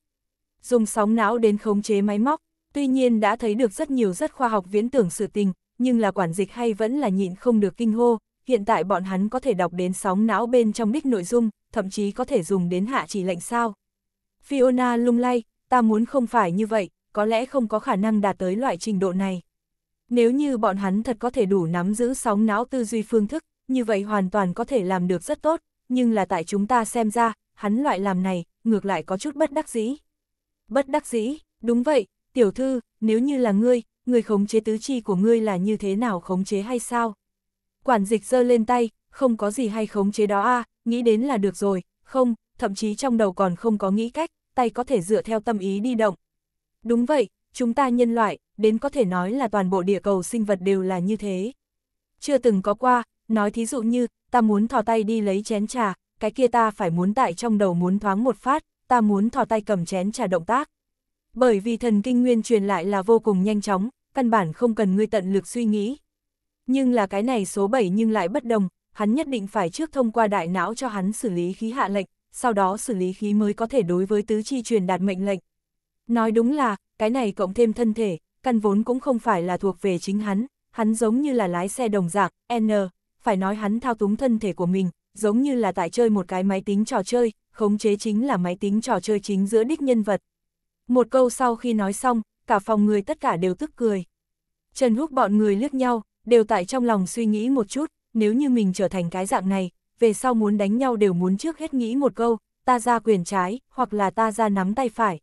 Dùng sóng não đến khống chế máy móc, tuy nhiên đã thấy được rất nhiều rất khoa học viễn tưởng sự tình, nhưng là quản dịch hay vẫn là nhịn không được kinh hô, hiện tại bọn hắn có thể đọc đến sóng não bên trong đích nội dung, thậm chí có thể dùng đến hạ chỉ lệnh sao. Fiona lung lay, ta muốn không phải như vậy, có lẽ không có khả năng đạt tới loại trình độ này. Nếu như bọn hắn thật có thể đủ nắm giữ sóng não tư duy phương thức, như vậy hoàn toàn có thể làm được rất tốt, nhưng là tại chúng ta xem ra, hắn loại làm này, ngược lại có chút bất đắc dĩ. Bất đắc dĩ, đúng vậy, tiểu thư, nếu như là ngươi, người khống chế tứ chi của ngươi là như thế nào khống chế hay sao? Quản dịch giơ lên tay, không có gì hay khống chế đó a nghĩ đến là được rồi, không, thậm chí trong đầu còn không có nghĩ cách, tay có thể dựa theo tâm ý đi động, Đúng vậy, chúng ta nhân loại, đến có thể nói là toàn bộ địa cầu sinh vật đều là như thế. Chưa từng có qua, nói thí dụ như, ta muốn thò tay đi lấy chén trà, cái kia ta phải muốn tại trong đầu muốn thoáng một phát, ta muốn thò tay cầm chén trà động tác. Bởi vì thần kinh nguyên truyền lại là vô cùng nhanh chóng, căn bản không cần ngươi tận lực suy nghĩ. Nhưng là cái này số 7 nhưng lại bất đồng, hắn nhất định phải trước thông qua đại não cho hắn xử lý khí hạ lệnh, sau đó xử lý khí mới có thể đối với tứ chi truyền đạt mệnh lệnh. Nói đúng là, cái này cộng thêm thân thể, căn vốn cũng không phải là thuộc về chính hắn, hắn giống như là lái xe đồng dạng, N, phải nói hắn thao túng thân thể của mình, giống như là tại chơi một cái máy tính trò chơi, khống chế chính là máy tính trò chơi chính giữa đích nhân vật. Một câu sau khi nói xong, cả phòng người tất cả đều tức cười. Trần Húc bọn người liếc nhau, đều tại trong lòng suy nghĩ một chút, nếu như mình trở thành cái dạng này, về sau muốn đánh nhau đều muốn trước hết nghĩ một câu, ta ra quyền trái, hoặc là ta ra nắm tay phải,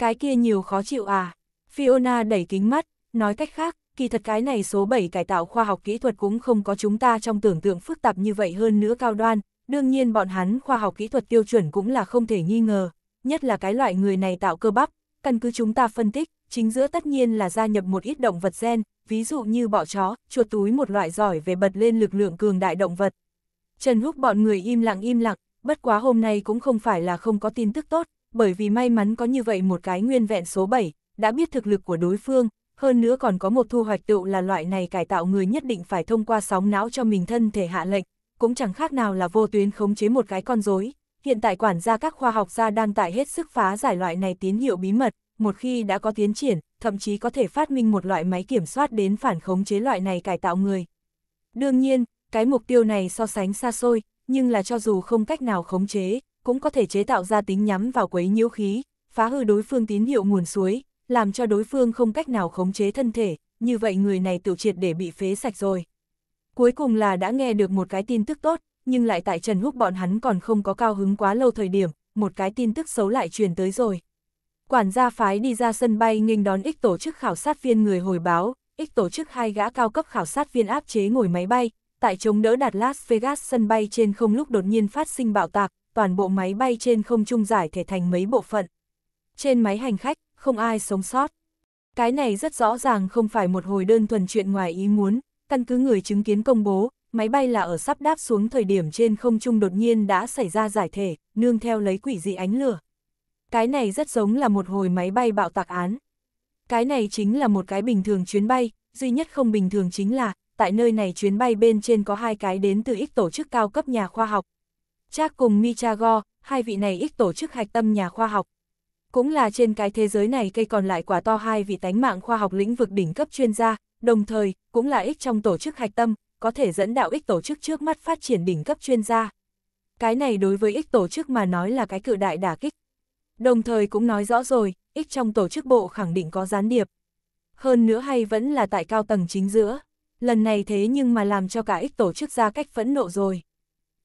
cái kia nhiều khó chịu à. Fiona đẩy kính mắt, nói cách khác, kỳ thật cái này số 7 cải tạo khoa học kỹ thuật cũng không có chúng ta trong tưởng tượng phức tạp như vậy hơn nữa cao đoan, đương nhiên bọn hắn khoa học kỹ thuật tiêu chuẩn cũng là không thể nghi ngờ, nhất là cái loại người này tạo cơ bắp, căn cứ chúng ta phân tích, chính giữa tất nhiên là gia nhập một ít động vật gen, ví dụ như bọ chó, chuột túi một loại giỏi về bật lên lực lượng cường đại động vật. Trần Húc bọn người im lặng im lặng, bất quá hôm nay cũng không phải là không có tin tức tốt, bởi vì may mắn có như vậy một cái nguyên vẹn số 7, đã biết thực lực của đối phương, hơn nữa còn có một thu hoạch tựu là loại này cải tạo người nhất định phải thông qua sóng não cho mình thân thể hạ lệnh, cũng chẳng khác nào là vô tuyến khống chế một cái con rối. Hiện tại quản gia các khoa học gia đang tại hết sức phá giải loại này tín hiệu bí mật, một khi đã có tiến triển, thậm chí có thể phát minh một loại máy kiểm soát đến phản khống chế loại này cải tạo người. Đương nhiên, cái mục tiêu này so sánh xa xôi, nhưng là cho dù không cách nào khống chế, cũng có thể chế tạo ra tính nhắm vào quấy nhiễu khí, phá hư đối phương tín hiệu nguồn suối, làm cho đối phương không cách nào khống chế thân thể, như vậy người này tiểu triệt để bị phế sạch rồi. Cuối cùng là đã nghe được một cái tin tức tốt, nhưng lại tại Trần Húc bọn hắn còn không có cao hứng quá lâu thời điểm, một cái tin tức xấu lại truyền tới rồi. Quản gia phái đi ra sân bay nghênh đón ích tổ chức khảo sát viên người hồi báo, ích tổ chức hai gã cao cấp khảo sát viên áp chế ngồi máy bay, tại chống đỡ Đạt Las Vegas sân bay trên không lúc đột nhiên phát sinh bạo tạc, toàn bộ máy bay trên không trung giải thể thành mấy bộ phận. Trên máy hành khách, không ai sống sót. Cái này rất rõ ràng không phải một hồi đơn thuần chuyện ngoài ý muốn, căn cứ người chứng kiến công bố, máy bay là ở sắp đáp xuống thời điểm trên không trung đột nhiên đã xảy ra giải thể, nương theo lấy quỷ dị ánh lửa. Cái này rất giống là một hồi máy bay bạo tạc án. Cái này chính là một cái bình thường chuyến bay, duy nhất không bình thường chính là, tại nơi này chuyến bay bên trên có hai cái đến từ ít tổ chức cao cấp nhà khoa học, chắc cùng Michago, hai vị này ít tổ chức hạch tâm nhà khoa học. Cũng là trên cái thế giới này cây còn lại quả to hai vị tánh mạng khoa học lĩnh vực đỉnh cấp chuyên gia, đồng thời, cũng là ích trong tổ chức hạch tâm, có thể dẫn đạo ích tổ chức trước mắt phát triển đỉnh cấp chuyên gia. Cái này đối với ích tổ chức mà nói là cái cự đại đả kích. Đồng thời cũng nói rõ rồi, ích trong tổ chức bộ khẳng định có gián điệp. Hơn nữa hay vẫn là tại cao tầng chính giữa. Lần này thế nhưng mà làm cho cả ích tổ chức ra cách phẫn nộ rồi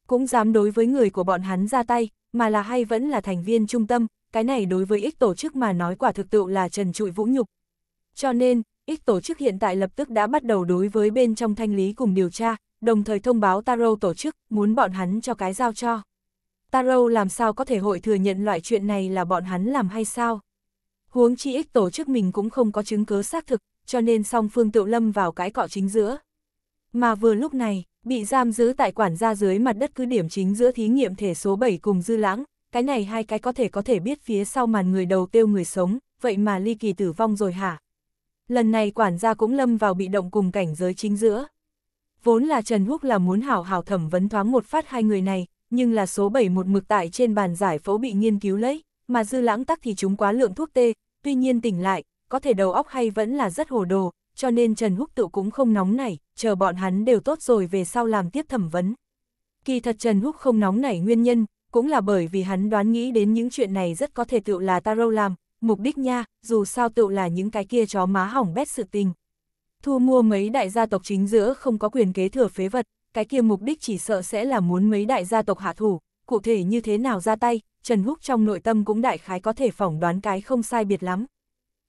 cũng dám đối với người của bọn hắn ra tay, mà là hay vẫn là thành viên trung tâm, cái này đối với ích tổ chức mà nói quả thực tự là trần trụi vũ nhục. Cho nên, ích tổ chức hiện tại lập tức đã bắt đầu đối với bên trong thanh lý cùng điều tra, đồng thời thông báo Taro tổ chức muốn bọn hắn cho cái giao cho. Taro làm sao có thể hội thừa nhận loại chuyện này là bọn hắn làm hay sao? Huống chi ích tổ chức mình cũng không có chứng cứ xác thực, cho nên song phương tự lâm vào cái cọ chính giữa. Mà vừa lúc này, bị giam giữ tại quản gia dưới mặt đất cứ điểm chính giữa thí nghiệm thể số 7 cùng dư lãng, cái này hai cái có thể có thể biết phía sau màn người đầu tiêu người sống, vậy mà ly kỳ tử vong rồi hả? Lần này quản gia cũng lâm vào bị động cùng cảnh giới chính giữa. Vốn là Trần Húc là muốn hảo hảo thẩm vấn thoáng một phát hai người này, nhưng là số 7 một mực tại trên bàn giải phẫu bị nghiên cứu lấy, mà dư lãng tắc thì chúng quá lượng thuốc tê, tuy nhiên tỉnh lại, có thể đầu óc hay vẫn là rất hồ đồ, cho nên Trần Húc tự cũng không nóng nảy, chờ bọn hắn đều tốt rồi về sau làm tiếp thẩm vấn. Kỳ thật Trần Húc không nóng nảy nguyên nhân, cũng là bởi vì hắn đoán nghĩ đến những chuyện này rất có thể tự là Taro làm, mục đích nha, dù sao tự là những cái kia chó má hỏng bét sự tình. Thu mua mấy đại gia tộc chính giữa không có quyền kế thừa phế vật, cái kia mục đích chỉ sợ sẽ là muốn mấy đại gia tộc hạ thủ, cụ thể như thế nào ra tay, Trần Húc trong nội tâm cũng đại khái có thể phỏng đoán cái không sai biệt lắm.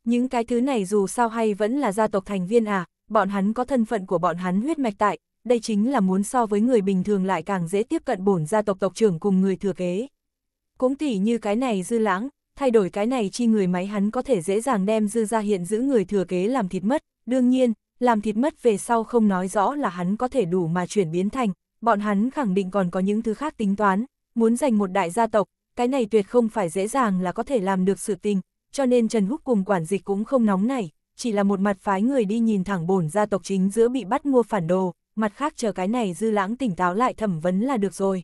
Những cái thứ này dù sao hay vẫn là gia tộc thành viên à, bọn hắn có thân phận của bọn hắn huyết mạch tại, đây chính là muốn so với người bình thường lại càng dễ tiếp cận bổn gia tộc tộc trưởng cùng người thừa kế. Cũng tỉ như cái này dư lãng, thay đổi cái này chi người máy hắn có thể dễ dàng đem dư ra hiện giữ người thừa kế làm thịt mất, đương nhiên, làm thịt mất về sau không nói rõ là hắn có thể đủ mà chuyển biến thành, bọn hắn khẳng định còn có những thứ khác tính toán, muốn giành một đại gia tộc, cái này tuyệt không phải dễ dàng là có thể làm được sự tình, cho nên Trần Húc cùng quản dịch cũng không nóng nảy, chỉ là một mặt phái người đi nhìn thẳng bổn gia tộc chính giữa bị bắt mua phản đồ, mặt khác chờ cái này dư lãng tỉnh táo lại thẩm vấn là được rồi.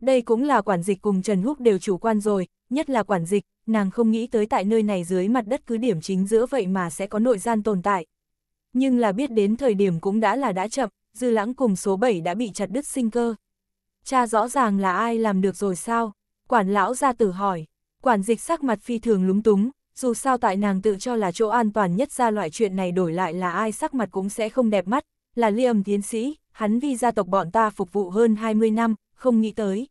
Đây cũng là quản dịch cùng Trần Húc đều chủ quan rồi, nhất là quản dịch, nàng không nghĩ tới tại nơi này dưới mặt đất cứ điểm chính giữa vậy mà sẽ có nội gian tồn tại. Nhưng là biết đến thời điểm cũng đã là đã chậm, dư lãng cùng số 7 đã bị chặt đứt sinh cơ. Cha rõ ràng là ai làm được rồi sao? Quản lão ra tử hỏi. Quản dịch sắc mặt phi thường lúng túng, dù sao tại nàng tự cho là chỗ an toàn nhất ra loại chuyện này đổi lại là ai sắc mặt cũng sẽ không đẹp mắt, là Ly Âm tiến sĩ, hắn vì gia tộc bọn ta phục vụ hơn 20 năm, không nghĩ tới.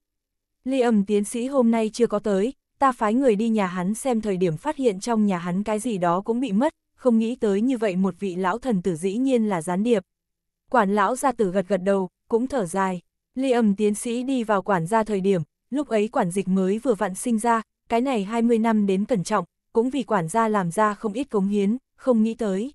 Ly Âm tiến sĩ hôm nay chưa có tới, ta phái người đi nhà hắn xem thời điểm phát hiện trong nhà hắn cái gì đó cũng bị mất, không nghĩ tới như vậy một vị lão thần tử dĩ nhiên là gián điệp. Quản lão gia tử gật gật đầu, cũng thở dài. Ly Âm tiến sĩ đi vào quản gia thời điểm, lúc ấy quản dịch mới vừa vặn sinh ra, cái này 20 năm đến cẩn trọng, cũng vì quản gia làm ra không ít cống hiến, không nghĩ tới.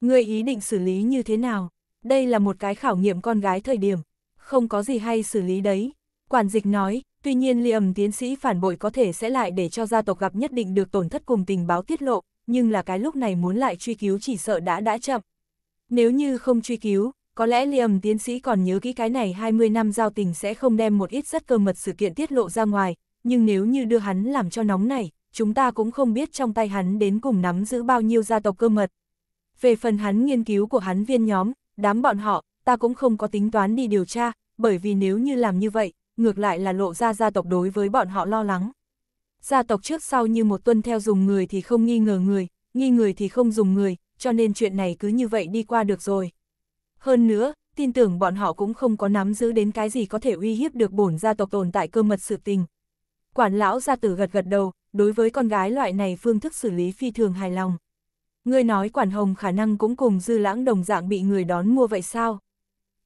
Người ý định xử lý như thế nào? Đây là một cái khảo nghiệm con gái thời điểm, không có gì hay xử lý đấy. Quản dịch nói, tuy nhiên liềm tiến sĩ phản bội có thể sẽ lại để cho gia tộc gặp nhất định được tổn thất cùng tình báo tiết lộ, nhưng là cái lúc này muốn lại truy cứu chỉ sợ đã đã chậm. Nếu như không truy cứu, có lẽ liềm tiến sĩ còn nhớ kỹ cái này 20 năm giao tình sẽ không đem một ít rất cơ mật sự kiện tiết lộ ra ngoài, nhưng nếu như đưa hắn làm cho nóng này, chúng ta cũng không biết trong tay hắn đến cùng nắm giữ bao nhiêu gia tộc cơ mật. Về phần hắn nghiên cứu của hắn viên nhóm, đám bọn họ, ta cũng không có tính toán đi điều tra, bởi vì nếu như làm như vậy, ngược lại là lộ ra gia tộc đối với bọn họ lo lắng. Gia tộc trước sau như một tuân theo dùng người thì không nghi ngờ người, nghi người thì không dùng người, cho nên chuyện này cứ như vậy đi qua được rồi. Hơn nữa, tin tưởng bọn họ cũng không có nắm giữ đến cái gì có thể uy hiếp được bổn gia tộc tồn tại cơ mật sự tình. Quản lão gia tử gật gật đầu, đối với con gái loại này phương thức xử lý phi thường hài lòng. Ngươi nói quản hồng khả năng cũng cùng dư lãng đồng dạng bị người đón mua vậy sao?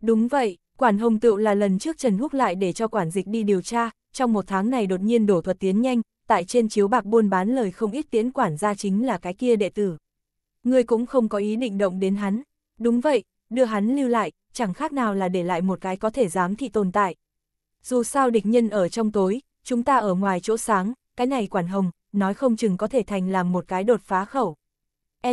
Đúng vậy, quản hồng tựu là lần trước Trần Húc lại để cho quản dịch đi điều tra, trong một tháng này đột nhiên đổ thuật tiến nhanh, tại trên chiếu bạc buôn bán lời không ít tiến quản gia chính là cái kia đệ tử. Ngươi cũng không có ý định động đến hắn. Đúng vậy, đưa hắn lưu lại, chẳng khác nào là để lại một cái có thể dám thì tồn tại. Dù sao địch nhân ở trong tối, chúng ta ở ngoài chỗ sáng, cái này quản hồng, nói không chừng có thể thành làm một cái đột phá khẩu.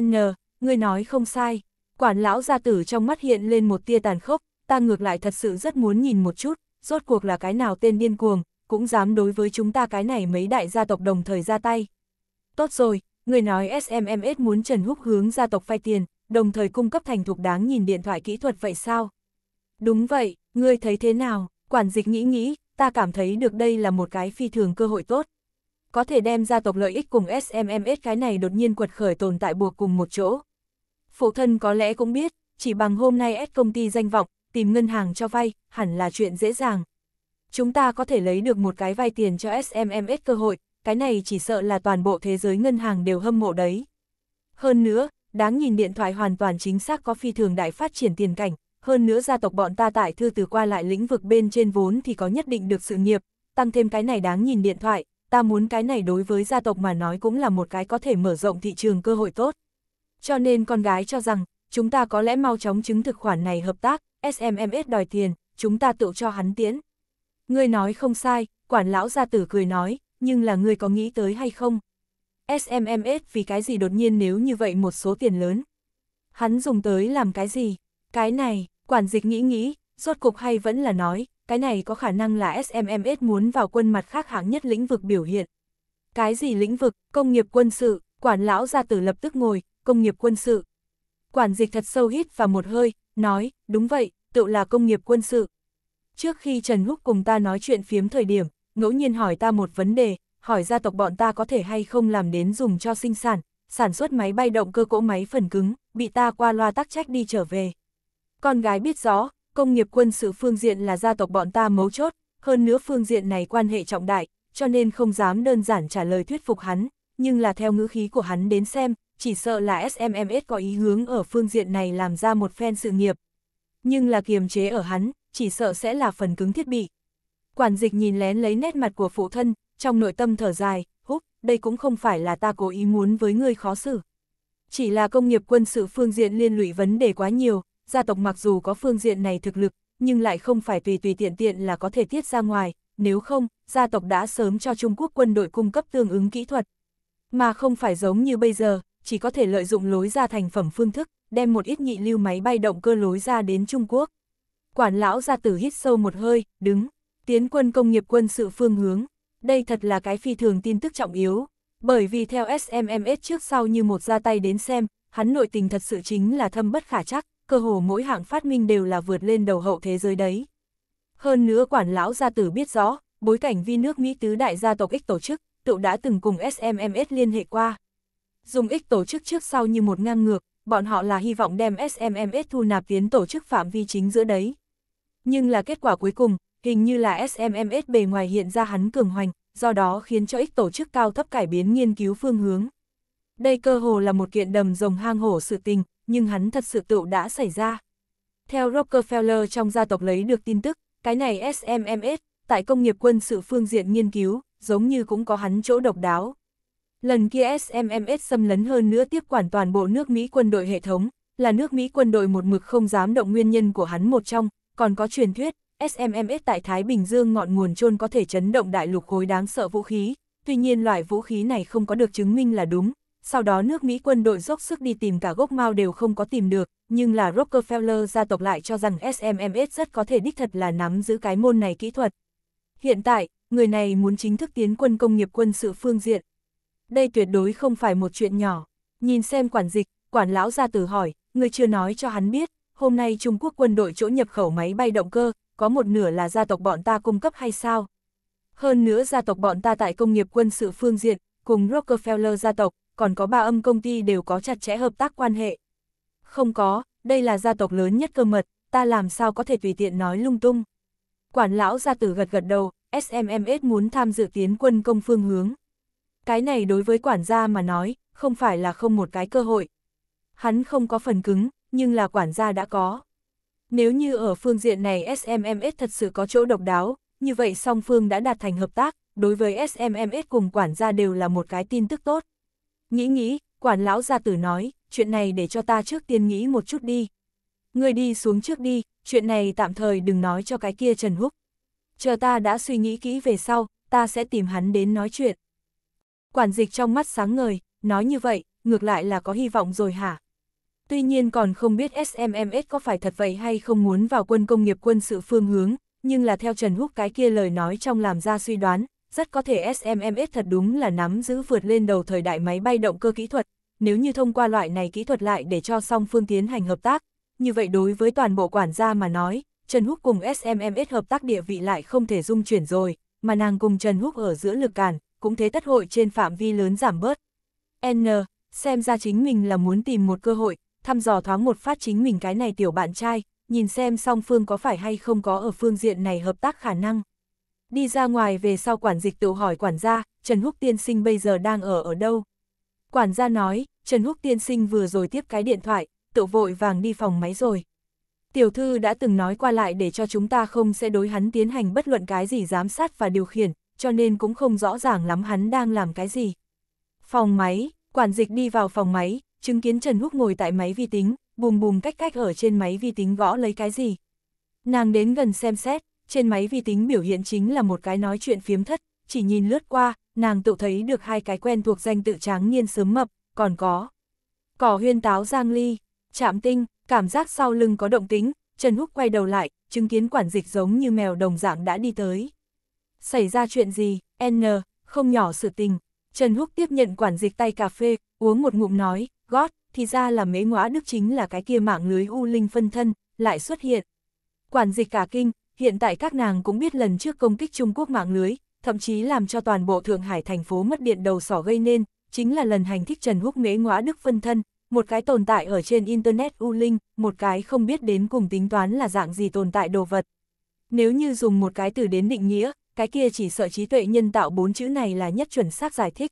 N, ngươi nói không sai, quản lão gia tử trong mắt hiện lên một tia tàn khốc, ta ngược lại thật sự rất muốn nhìn một chút, rốt cuộc là cái nào tên điên cuồng, cũng dám đối với chúng ta cái này mấy đại gia tộc đồng thời ra tay. Tốt rồi, người nói SMMS muốn Trần Húc hướng gia tộc phai tiền, đồng thời cung cấp thành thục đáng nhìn điện thoại kỹ thuật vậy sao? Đúng vậy, ngươi thấy thế nào? Quản dịch nghĩ nghĩ, ta cảm thấy được đây là một cái phi thường cơ hội tốt. Có thể đem gia tộc lợi ích cùng SMMS cái này đột nhiên quật khởi tồn tại buộc cùng một chỗ. Phụ thân có lẽ cũng biết, chỉ bằng hôm nay S công ty danh vọng, tìm ngân hàng cho vay, hẳn là chuyện dễ dàng. Chúng ta có thể lấy được một cái vay tiền cho SMMS cơ hội, cái này chỉ sợ là toàn bộ thế giới ngân hàng đều hâm mộ đấy. Hơn nữa, đáng nhìn điện thoại hoàn toàn chính xác có phi thường đại phát triển tiền cảnh, hơn nữa gia tộc bọn ta tại thư từ qua lại lĩnh vực bên trên vốn thì có nhất định được sự nghiệp, tăng thêm cái này đáng nhìn điện thoại, ta muốn cái này đối với gia tộc mà nói cũng là một cái có thể mở rộng thị trường cơ hội tốt. Cho nên con gái cho rằng, chúng ta có lẽ mau chóng chứng thực khoản này hợp tác, SMMS đòi tiền, chúng ta tự cho hắn tiến Ngươi nói không sai, quản lão gia tử cười nói, nhưng là ngươi có nghĩ tới hay không? SMMS vì cái gì đột nhiên nếu như vậy một số tiền lớn? Hắn dùng tới làm cái gì? Cái này, Quản dịch nghĩ nghĩ, rốt cục hay vẫn là nói, cái này có khả năng là SMMS muốn vào quân mặt khác hạng nhất lĩnh vực biểu hiện. Cái gì lĩnh vực, công nghiệp quân sự, quản lão ra tử lập tức ngồi, công nghiệp quân sự. Quản dịch thật sâu hít vào một hơi, nói, đúng vậy, tự là công nghiệp quân sự. Trước khi Trần Húc cùng ta nói chuyện phiếm thời điểm, ngẫu nhiên hỏi ta một vấn đề, hỏi gia tộc bọn ta có thể hay không làm đến dùng cho sinh sản, sản xuất máy bay động cơ cỗ máy phần cứng, bị ta qua loa tắc trách đi trở về. Con gái biết rõ, công nghiệp quân sự phương diện là gia tộc bọn ta mấu chốt, hơn nữa phương diện này quan hệ trọng đại, cho nên không dám đơn giản trả lời thuyết phục hắn, nhưng là theo ngữ khí của hắn đến xem, chỉ sợ là SMMS có ý hướng ở phương diện này làm ra một phen sự nghiệp. Nhưng là kiềm chế ở hắn, chỉ sợ sẽ là phần cứng thiết bị. Quản dịch nhìn lén lấy nét mặt của phụ thân, trong nội tâm thở dài, húc, đây cũng không phải là ta cố ý muốn với người khó xử. Chỉ là công nghiệp quân sự phương diện liên lụy vấn đề quá nhiều, gia tộc mặc dù có phương diện này thực lực, nhưng lại không phải tùy tùy tiện tiện là có thể tiết ra ngoài, nếu không, gia tộc đã sớm cho Trung Quốc quân đội cung cấp tương ứng kỹ thuật. Mà không phải giống như bây giờ, chỉ có thể lợi dụng lối ra thành phẩm phương thức, đem một ít nhị lưu máy bay động cơ lối ra đến Trung Quốc. Quản lão gia tử hít sâu một hơi, đứng, tiến quân công nghiệp quân sự phương hướng. Đây thật là cái phi thường tin tức trọng yếu, bởi vì theo SMMS trước sau như một ra tay đến xem, hắn nội tình thật sự chính là thâm bất khả chắc, cơ hồ mỗi hạng phát minh đều là vượt lên đầu hậu thế giới đấy. Hơn nữa quản lão gia tử biết rõ, bối cảnh vi nước Mỹ tứ đại gia tộc ích tổ chức, tựu đã từng cùng SMMS liên hệ qua. Dùng ích tổ chức trước sau như một ngang ngược, bọn họ là hy vọng đem SMMS thu nạp tiến tổ chức phạm vi chính giữa đấy. Nhưng là kết quả cuối cùng, hình như là SMMS bề ngoài hiện ra hắn cường hoành, do đó khiến cho ích tổ chức cao thấp cải biến nghiên cứu phương hướng. Đây cơ hồ là một kiện đầm rồng hang hổ sự tình, nhưng hắn thật sự tựu đã xảy ra. Theo Rockefeller trong gia tộc lấy được tin tức, cái này SMMS, tại công nghiệp quân sự phương diện nghiên cứu, giống như cũng có hắn chỗ độc đáo. Lần kia SMMS xâm lấn hơn nữa tiếp quản toàn bộ nước Mỹ quân đội hệ thống, là nước Mỹ quân đội một mực không dám động nguyên nhân của hắn một trong, còn có truyền thuyết, SMMS tại Thái Bình Dương ngọn nguồn chôn có thể chấn động đại lục khối đáng sợ vũ khí, tuy nhiên loại vũ khí này không có được chứng minh là đúng, sau đó nước Mỹ quân đội dốc sức đi tìm cả gốc Mao đều không có tìm được, nhưng là Rockefeller gia tộc lại cho rằng SMMS rất có thể đích thật là nắm giữ cái môn này kỹ thuật. Hiện tại, người này muốn chính thức tiến quân công nghiệp quân sự phương diện. Đây tuyệt đối không phải một chuyện nhỏ. Nhìn xem quản dịch, quản lão gia từ hỏi, người chưa nói cho hắn biết, hôm nay Trung Quốc quân đội chỗ nhập khẩu máy bay động cơ, có một nửa là gia tộc bọn ta cung cấp hay sao? Hơn nữa gia tộc bọn ta tại công nghiệp quân sự phương diện, cùng Rockefeller gia tộc, còn có ba âm công ty đều có chặt chẽ hợp tác quan hệ. Không có, đây là gia tộc lớn nhất cơ mật, ta làm sao có thể tùy tiện nói lung tung. Quản lão gia tử gật gật đầu, SMMS muốn tham dự tiến quân công phương hướng. Cái này đối với quản gia mà nói, không phải là không một cái cơ hội. Hắn không có phần cứng, nhưng là quản gia đã có. Nếu như ở phương diện này SMMS thật sự có chỗ độc đáo, như vậy song phương đã đạt thành hợp tác, đối với SMMS cùng quản gia đều là một cái tin tức tốt. Nghĩ nghĩ, quản lão gia tử nói, chuyện này để cho ta trước tiên nghĩ một chút đi. Người đi xuống trước đi, chuyện này tạm thời đừng nói cho cái kia Trần Húc. Chờ ta đã suy nghĩ kỹ về sau, ta sẽ tìm hắn đến nói chuyện. Quản dịch trong mắt sáng ngời, nói như vậy, ngược lại là có hy vọng rồi hả? Tuy nhiên còn không biết SMMS có phải thật vậy hay không muốn vào quân công nghiệp quân sự phương hướng, nhưng là theo Trần Húc cái kia lời nói trong làm ra suy đoán, rất có thể SMMS thật đúng là nắm giữ vượt lên đầu thời đại máy bay động cơ kỹ thuật, nếu như thông qua loại này kỹ thuật lại để cho song phương tiến hành hợp tác, như vậy đối với toàn bộ quản gia mà nói, Trần Húc cùng SMMS hợp tác địa vị lại không thể dung chuyển rồi, mà nàng cùng Trần Húc ở giữa lực cản, cũng thế tất hội trên phạm vi lớn giảm bớt. N, xem ra chính mình là muốn tìm một cơ hội, thăm dò thoáng một phát chính mình cái này tiểu bạn trai, nhìn xem song phương có phải hay không có ở phương diện này hợp tác khả năng. Đi ra ngoài về sau quản dịch tự hỏi quản gia, Trần Húc Tiên Sinh bây giờ đang ở ở đâu? Quản gia nói, Trần Húc Tiên Sinh vừa rồi tiếp cái điện thoại, tự vội vàng đi phòng máy rồi. Tiểu thư đã từng nói qua lại để cho chúng ta không sẽ đối hắn tiến hành bất luận cái gì giám sát và điều khiển, cho nên cũng không rõ ràng lắm hắn đang làm cái gì. Phòng máy, quản dịch đi vào phòng máy, chứng kiến Trần Húc ngồi tại máy vi tính, bùm bùm cách cách ở trên máy vi tính gõ lấy cái gì. Nàng đến gần xem xét, trên máy vi tính biểu hiện chính là một cái nói chuyện phiếm thất, chỉ nhìn lướt qua, nàng tự thấy được hai cái quen thuộc danh tự tráng niên sớm mập, còn có. Cỏ huyên táo giang ly, chạm tinh, cảm giác sau lưng có động tính, Trần Húc quay đầu lại, chứng kiến quản dịch giống như mèo đồng dạng đã đi tới. Xảy ra chuyện gì, N, không nhỏ sự tình. Trần Húc tiếp nhận quản dịch tay cà phê, uống một ngụm nói, gót, thì ra là mế ngõa đức chính là cái kia mạng lưới u linh phân thân, lại xuất hiện. Quản dịch cả kinh, hiện tại các nàng cũng biết lần trước công kích Trung Quốc mạng lưới, thậm chí làm cho toàn bộ Thượng Hải thành phố mất điện đầu sỏ gây nên, chính là lần hành thích Trần Húc Mễ ngõa Đức phân thân, một cái tồn tại ở trên Internet U Linh, một cái không biết đến cùng tính toán là dạng gì tồn tại đồ vật. Nếu như dùng một cái từ đến định nghĩa, cái kia chỉ sợ trí tuệ nhân tạo bốn chữ này là nhất chuẩn xác giải thích.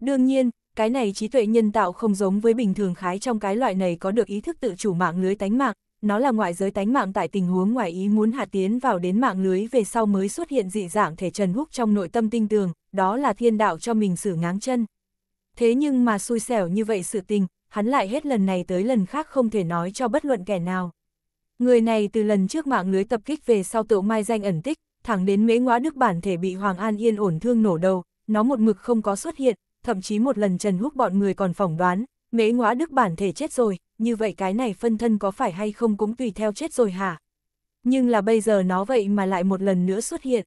Đương nhiên, cái này trí tuệ nhân tạo không giống với bình thường khái trong cái loại này có được ý thức tự chủ mạng lưới tánh mạng, nó là ngoại giới tánh mạng tại tình huống ngoài ý muốn hạ tiến vào đến mạng lưới về sau mới xuất hiện dị dạng thể Trần Húc trong nội tâm tinh tường, đó là thiên đạo cho mình xử ngáng chân. Thế nhưng mà xui xẻo như vậy sự tình, hắn lại hết lần này tới lần khác không thể nói cho bất luận kẻ nào. Người này từ lần trước mạng lưới tập kích về sau tựu mai danh ẩn tích, thẳng đến mễ ngóa nước bản thể bị Hoàng An Yên ổn thương nổ đầu, nó một mực không có xuất hiện, thậm chí một lần Trần Húc bọn người còn phỏng đoán, Mễ ngõa đức bản thể chết rồi, như vậy cái này phân thân có phải hay không cũng tùy theo chết rồi hả? Nhưng là bây giờ nó vậy mà lại một lần nữa xuất hiện.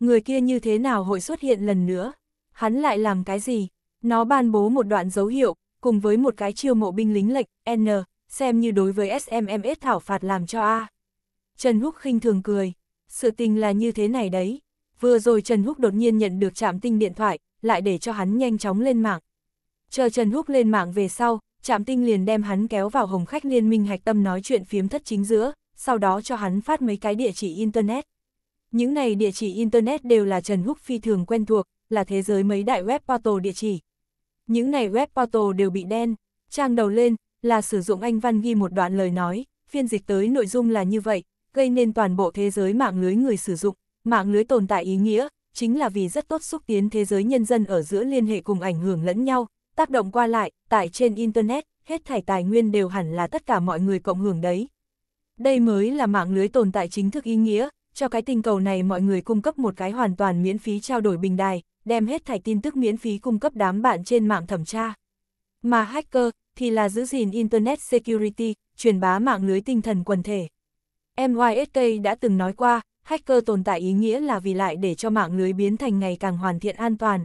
Người kia như thế nào hội xuất hiện lần nữa? Hắn lại làm cái gì? Nó ban bố một đoạn dấu hiệu, cùng với một cái chiêu mộ binh lính lệnh, N, xem như đối với SMMS thảo phạt làm cho A. Trần Húc khinh thường cười, sự tình là như thế này đấy. Vừa rồi Trần Húc đột nhiên nhận được chạm tinh điện thoại, lại để cho hắn nhanh chóng lên mạng chờ Trần Húc lên mạng về sau, Trạm Tinh liền đem hắn kéo vào Hồng Khách Liên minh hạch tâm nói chuyện phiếm thất chính giữa, sau đó cho hắn phát mấy cái địa chỉ Internet. Những này địa chỉ Internet đều là Trần Húc phi thường quen thuộc, là thế giới mấy đại web portal địa chỉ. Những này web portal đều bị đen, trang đầu lên là sử dụng anh văn ghi một đoạn lời nói, phiên dịch tới nội dung là như vậy, gây nên toàn bộ thế giới mạng lưới người sử dụng, mạng lưới tồn tại ý nghĩa, chính là vì rất tốt xúc tiến thế giới nhân dân ở giữa liên hệ cùng ảnh hưởng lẫn nhau, tác động qua lại, tại trên Internet, hết thảy tài nguyên đều hẳn là tất cả mọi người cộng hưởng đấy. Đây mới là mạng lưới tồn tại chính thức ý nghĩa, cho cái tinh cầu này mọi người cung cấp một cái hoàn toàn miễn phí trao đổi bình đài, đem hết thảy tin tức miễn phí cung cấp đám bạn trên mạng thẩm tra. Mà hacker thì là giữ gìn Internet Security, truyền bá mạng lưới tinh thần quần thể. MYSK đã từng nói qua, hacker tồn tại ý nghĩa là vì lại để cho mạng lưới biến thành ngày càng hoàn thiện an toàn,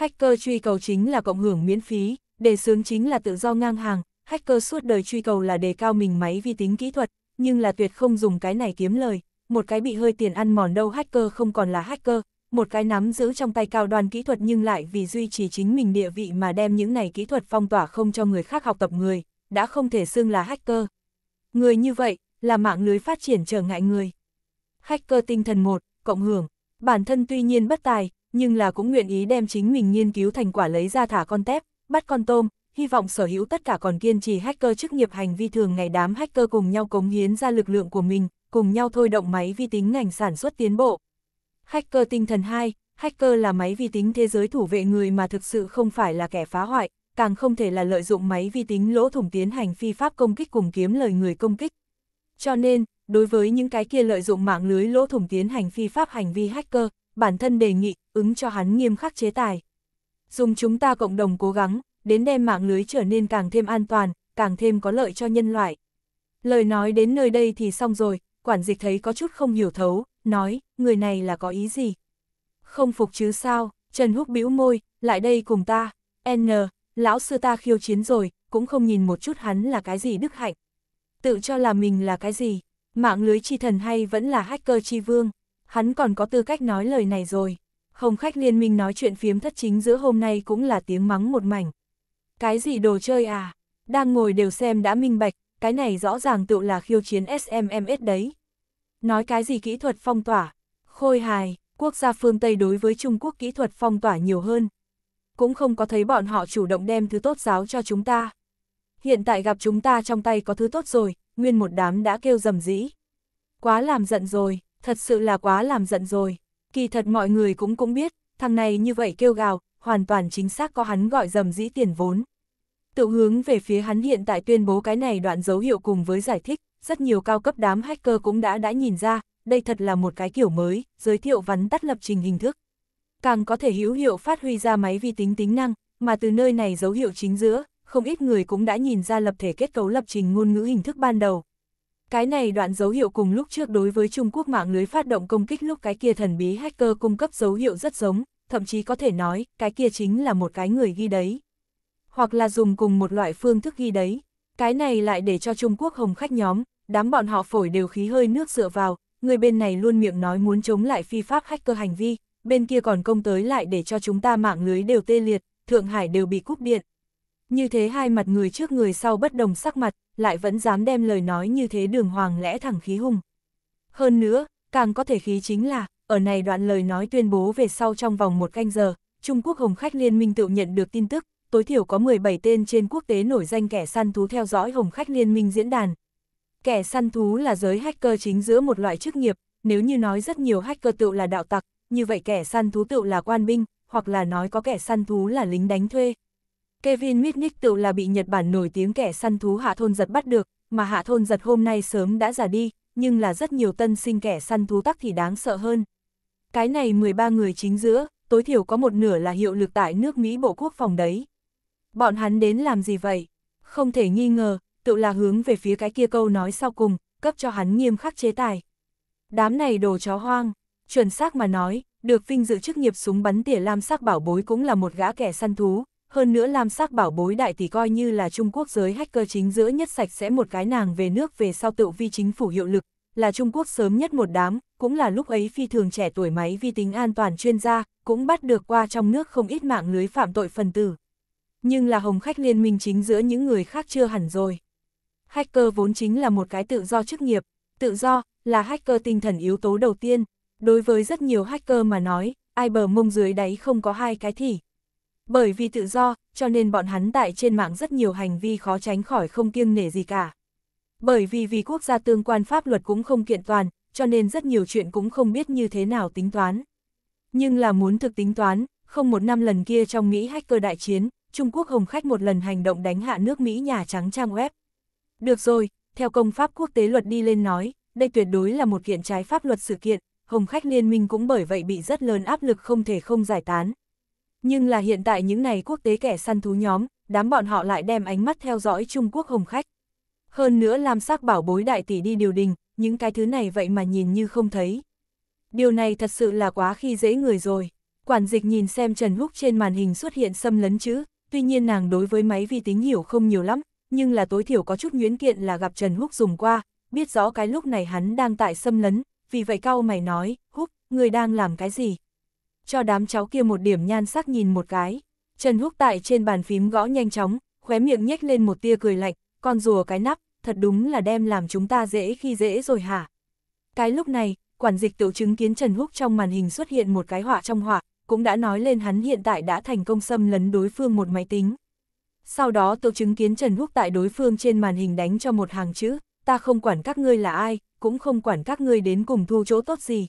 hacker truy cầu chính là cộng hưởng miễn phí, đề xướng chính là tự do ngang hàng, hacker suốt đời truy cầu là đề cao mình máy vi tính kỹ thuật, nhưng là tuyệt không dùng cái này kiếm lời, một cái bị hơi tiền ăn mòn đâu hacker không còn là hacker, một cái nắm giữ trong tay cao đoàn kỹ thuật nhưng lại vì duy trì chính mình địa vị mà đem những này kỹ thuật phong tỏa không cho người khác học tập người, đã không thể xưng là hacker. Người như vậy, là mạng lưới phát triển trở ngại người. Hacker tinh thần một cộng hưởng, bản thân tuy nhiên bất tài, nhưng là cũng nguyện ý đem chính mình nghiên cứu thành quả lấy ra thả con tép, bắt con tôm, hy vọng sở hữu tất cả còn kiên trì hacker chức nghiệp hành vi thường ngày đám hacker cùng nhau cống hiến ra lực lượng của mình, cùng nhau thôi động máy vi tính ngành sản xuất tiến bộ. Hacker tinh thần 2, hacker là máy vi tính thế giới thủ vệ người mà thực sự không phải là kẻ phá hoại, càng không thể là lợi dụng máy vi tính lỗ thủng tiến hành phi pháp công kích cùng kiếm lời người công kích. Cho nên, đối với những cái kia lợi dụng mạng lưới lỗ thủng tiến hành phi pháp hành vi hacker, bản thân đề nghị, ứng cho hắn nghiêm khắc chế tài. Dùng chúng ta cộng đồng cố gắng, đến đem mạng lưới trở nên càng thêm an toàn, càng thêm có lợi cho nhân loại. Lời nói đến nơi đây thì xong rồi, quản dịch thấy có chút không hiểu thấu, nói, người này là có ý gì? Không phục chứ sao, Trần Húc bĩu môi, lại đây cùng ta, N, lão sư ta khiêu chiến rồi, cũng không nhìn một chút hắn là cái gì đức hạnh. Tự cho là mình là cái gì, mạng lưới chi thần hay vẫn là hacker chi vương hắn còn có tư cách nói lời này rồi. không khách liên minh nói chuyện phiếm thất chính giữa hôm nay cũng là tiếng mắng một mảnh. Cái gì đồ chơi à? Đang ngồi đều xem đã minh bạch, cái này rõ ràng tự là khiêu chiến SMMS đấy. Nói cái gì kỹ thuật phong tỏa? Khôi hài, quốc gia phương Tây đối với Trung Quốc kỹ thuật phong tỏa nhiều hơn. Cũng không có thấy bọn họ chủ động đem thứ tốt giáo cho chúng ta. Hiện tại gặp chúng ta trong tay có thứ tốt rồi, nguyên một đám đã kêu dầm dĩ. Quá làm giận rồi, thật sự là quá làm giận rồi. Kỳ thật mọi người cũng cũng biết, thằng này như vậy kêu gào, hoàn toàn chính xác có hắn gọi dầm dĩ tiền vốn. Tự hướng về phía hắn hiện tại tuyên bố cái này đoạn dấu hiệu cùng với giải thích, rất nhiều cao cấp đám hacker cũng đã đã nhìn ra, đây thật là một cái kiểu mới, giới thiệu vắn tắt lập trình hình thức. Càng có thể hữu hiệu phát huy ra máy vi tính tính năng, mà từ nơi này dấu hiệu chính giữa, không ít người cũng đã nhìn ra lập thể kết cấu lập trình ngôn ngữ hình thức ban đầu, cái này đoạn dấu hiệu cùng lúc trước đối với Trung Quốc mạng lưới phát động công kích lúc cái kia thần bí hacker cung cấp dấu hiệu rất giống, thậm chí có thể nói, cái kia chính là một cái người ghi đấy. Hoặc là dùng cùng một loại phương thức ghi đấy. Cái này lại để cho Trung Quốc hồng khách nhóm, đám bọn họ phổi đều khí hơi nước dựa vào, người bên này luôn miệng nói muốn chống lại phi pháp hacker hành vi, bên kia còn công tới lại để cho chúng ta mạng lưới đều tê liệt, Thượng Hải đều bị cúp điện. Như thế hai mặt người trước người sau bất đồng sắc mặt, lại vẫn dám đem lời nói như thế đường hoàng lẽ thẳng khí hùng. Hơn nữa, càng có thể khí chính là, ở này đoạn lời nói tuyên bố về sau trong vòng một canh giờ, Trung Quốc Hồng Khách Liên minh tự nhận được tin tức, tối thiểu có 17 tên trên quốc tế nổi danh kẻ săn thú theo dõi Hồng Khách Liên minh diễn đàn. Kẻ săn thú là giới hacker chính giữa một loại chức nghiệp, nếu như nói rất nhiều hacker tự là đạo tặc, như vậy kẻ săn thú tự là quan binh, hoặc là nói có kẻ săn thú là lính đánh thuê, Kevin Mitnick tự là bị Nhật Bản nổi tiếng kẻ săn thú hạ thôn giật bắt được, mà hạ thôn giật hôm nay sớm đã già đi, nhưng là rất nhiều tân sinh kẻ săn thú tắc thì đáng sợ hơn. Cái này 13 người chính giữa, tối thiểu có một nửa là hiệu lực tại nước Mỹ Bộ Quốc phòng đấy. Bọn hắn đến làm gì vậy? Không thể nghi ngờ, tự là hướng về phía cái kia câu nói sau cùng, cấp cho hắn nghiêm khắc chế tài. Đám này đồ chó hoang, chuẩn xác mà nói, được vinh dự chức nghiệp súng bắn tỉa lam sắc bảo bối cũng là một gã kẻ săn thú, hơn nữa Lam Sắc Bảo Bối Đại tỷ coi như là Trung Quốc giới hacker chính giữa nhất sạch sẽ một cái nàng về nước về sau tựu vi chính phủ hiệu lực, là Trung Quốc sớm nhất một đám, cũng là lúc ấy phi thường trẻ tuổi máy vi tính an toàn chuyên gia, cũng bắt được qua trong nước không ít mạng lưới phạm tội phần tử. Nhưng là hồng khách liên minh chính giữa những người khác chưa hẳn rồi. Hacker vốn chính là một cái tự do chức nghiệp, tự do là hacker tinh thần yếu tố đầu tiên. Đối với rất nhiều hacker mà nói, ai bờ mông dưới đáy không có hai cái thì bởi vì tự do, cho nên bọn hắn tại trên mạng rất nhiều hành vi khó tránh khỏi không kiêng nể gì cả. Bởi vì vì quốc gia tương quan pháp luật cũng không kiện toàn, cho nên rất nhiều chuyện cũng không biết như thế nào tính toán. Nhưng là muốn thực tính toán, không một năm lần kia trong Mỹ hacker đại chiến, Trung Quốc hồng khách một lần hành động đánh hạ nước Mỹ Nhà Trắng trang web. Được rồi, theo công pháp quốc tế luật đi lên nói, đây tuyệt đối là một kiện trái pháp luật sự kiện, hồng khách liên minh cũng bởi vậy bị rất lớn áp lực không thể không giải tán, nhưng là hiện tại những này quốc tế kẻ săn thú nhóm, đám bọn họ lại đem ánh mắt theo dõi Trung Quốc hồng khách. Hơn nữa làm sắc bảo bối đại tỷ đi điều đình, những cái thứ này vậy mà nhìn như không thấy. Điều này thật sự là quá khi dễ người rồi. Quản dịch nhìn xem Trần Húc trên màn hình xuất hiện xâm lấn chữ, tuy nhiên nàng đối với máy vi tính hiểu không nhiều lắm, nhưng là tối thiểu có chút nguyễn kiện là gặp Trần Húc dùng qua, biết rõ cái lúc này hắn đang tại xâm lấn, vì vậy cao mày nói, Húc, người đang làm cái gì, cho đám cháu kia một điểm nhan sắc nhìn một cái. Trần Húc tại trên bàn phím gõ nhanh chóng, khóe miệng nhếch lên một tia cười lạnh, con rùa cái nắp, thật đúng là đem làm chúng ta dễ khi dễ rồi hả. Cái lúc này, quản dịch tự chứng kiến Trần Húc trong màn hình xuất hiện một cái họa trong họa, cũng đã nói lên hắn hiện tại đã thành công xâm lấn đối phương một máy tính. Sau đó tự chứng kiến Trần Húc tại đối phương trên màn hình đánh cho một hàng chữ, ta không quản các ngươi là ai, cũng không quản các ngươi đến cùng thu chỗ tốt gì.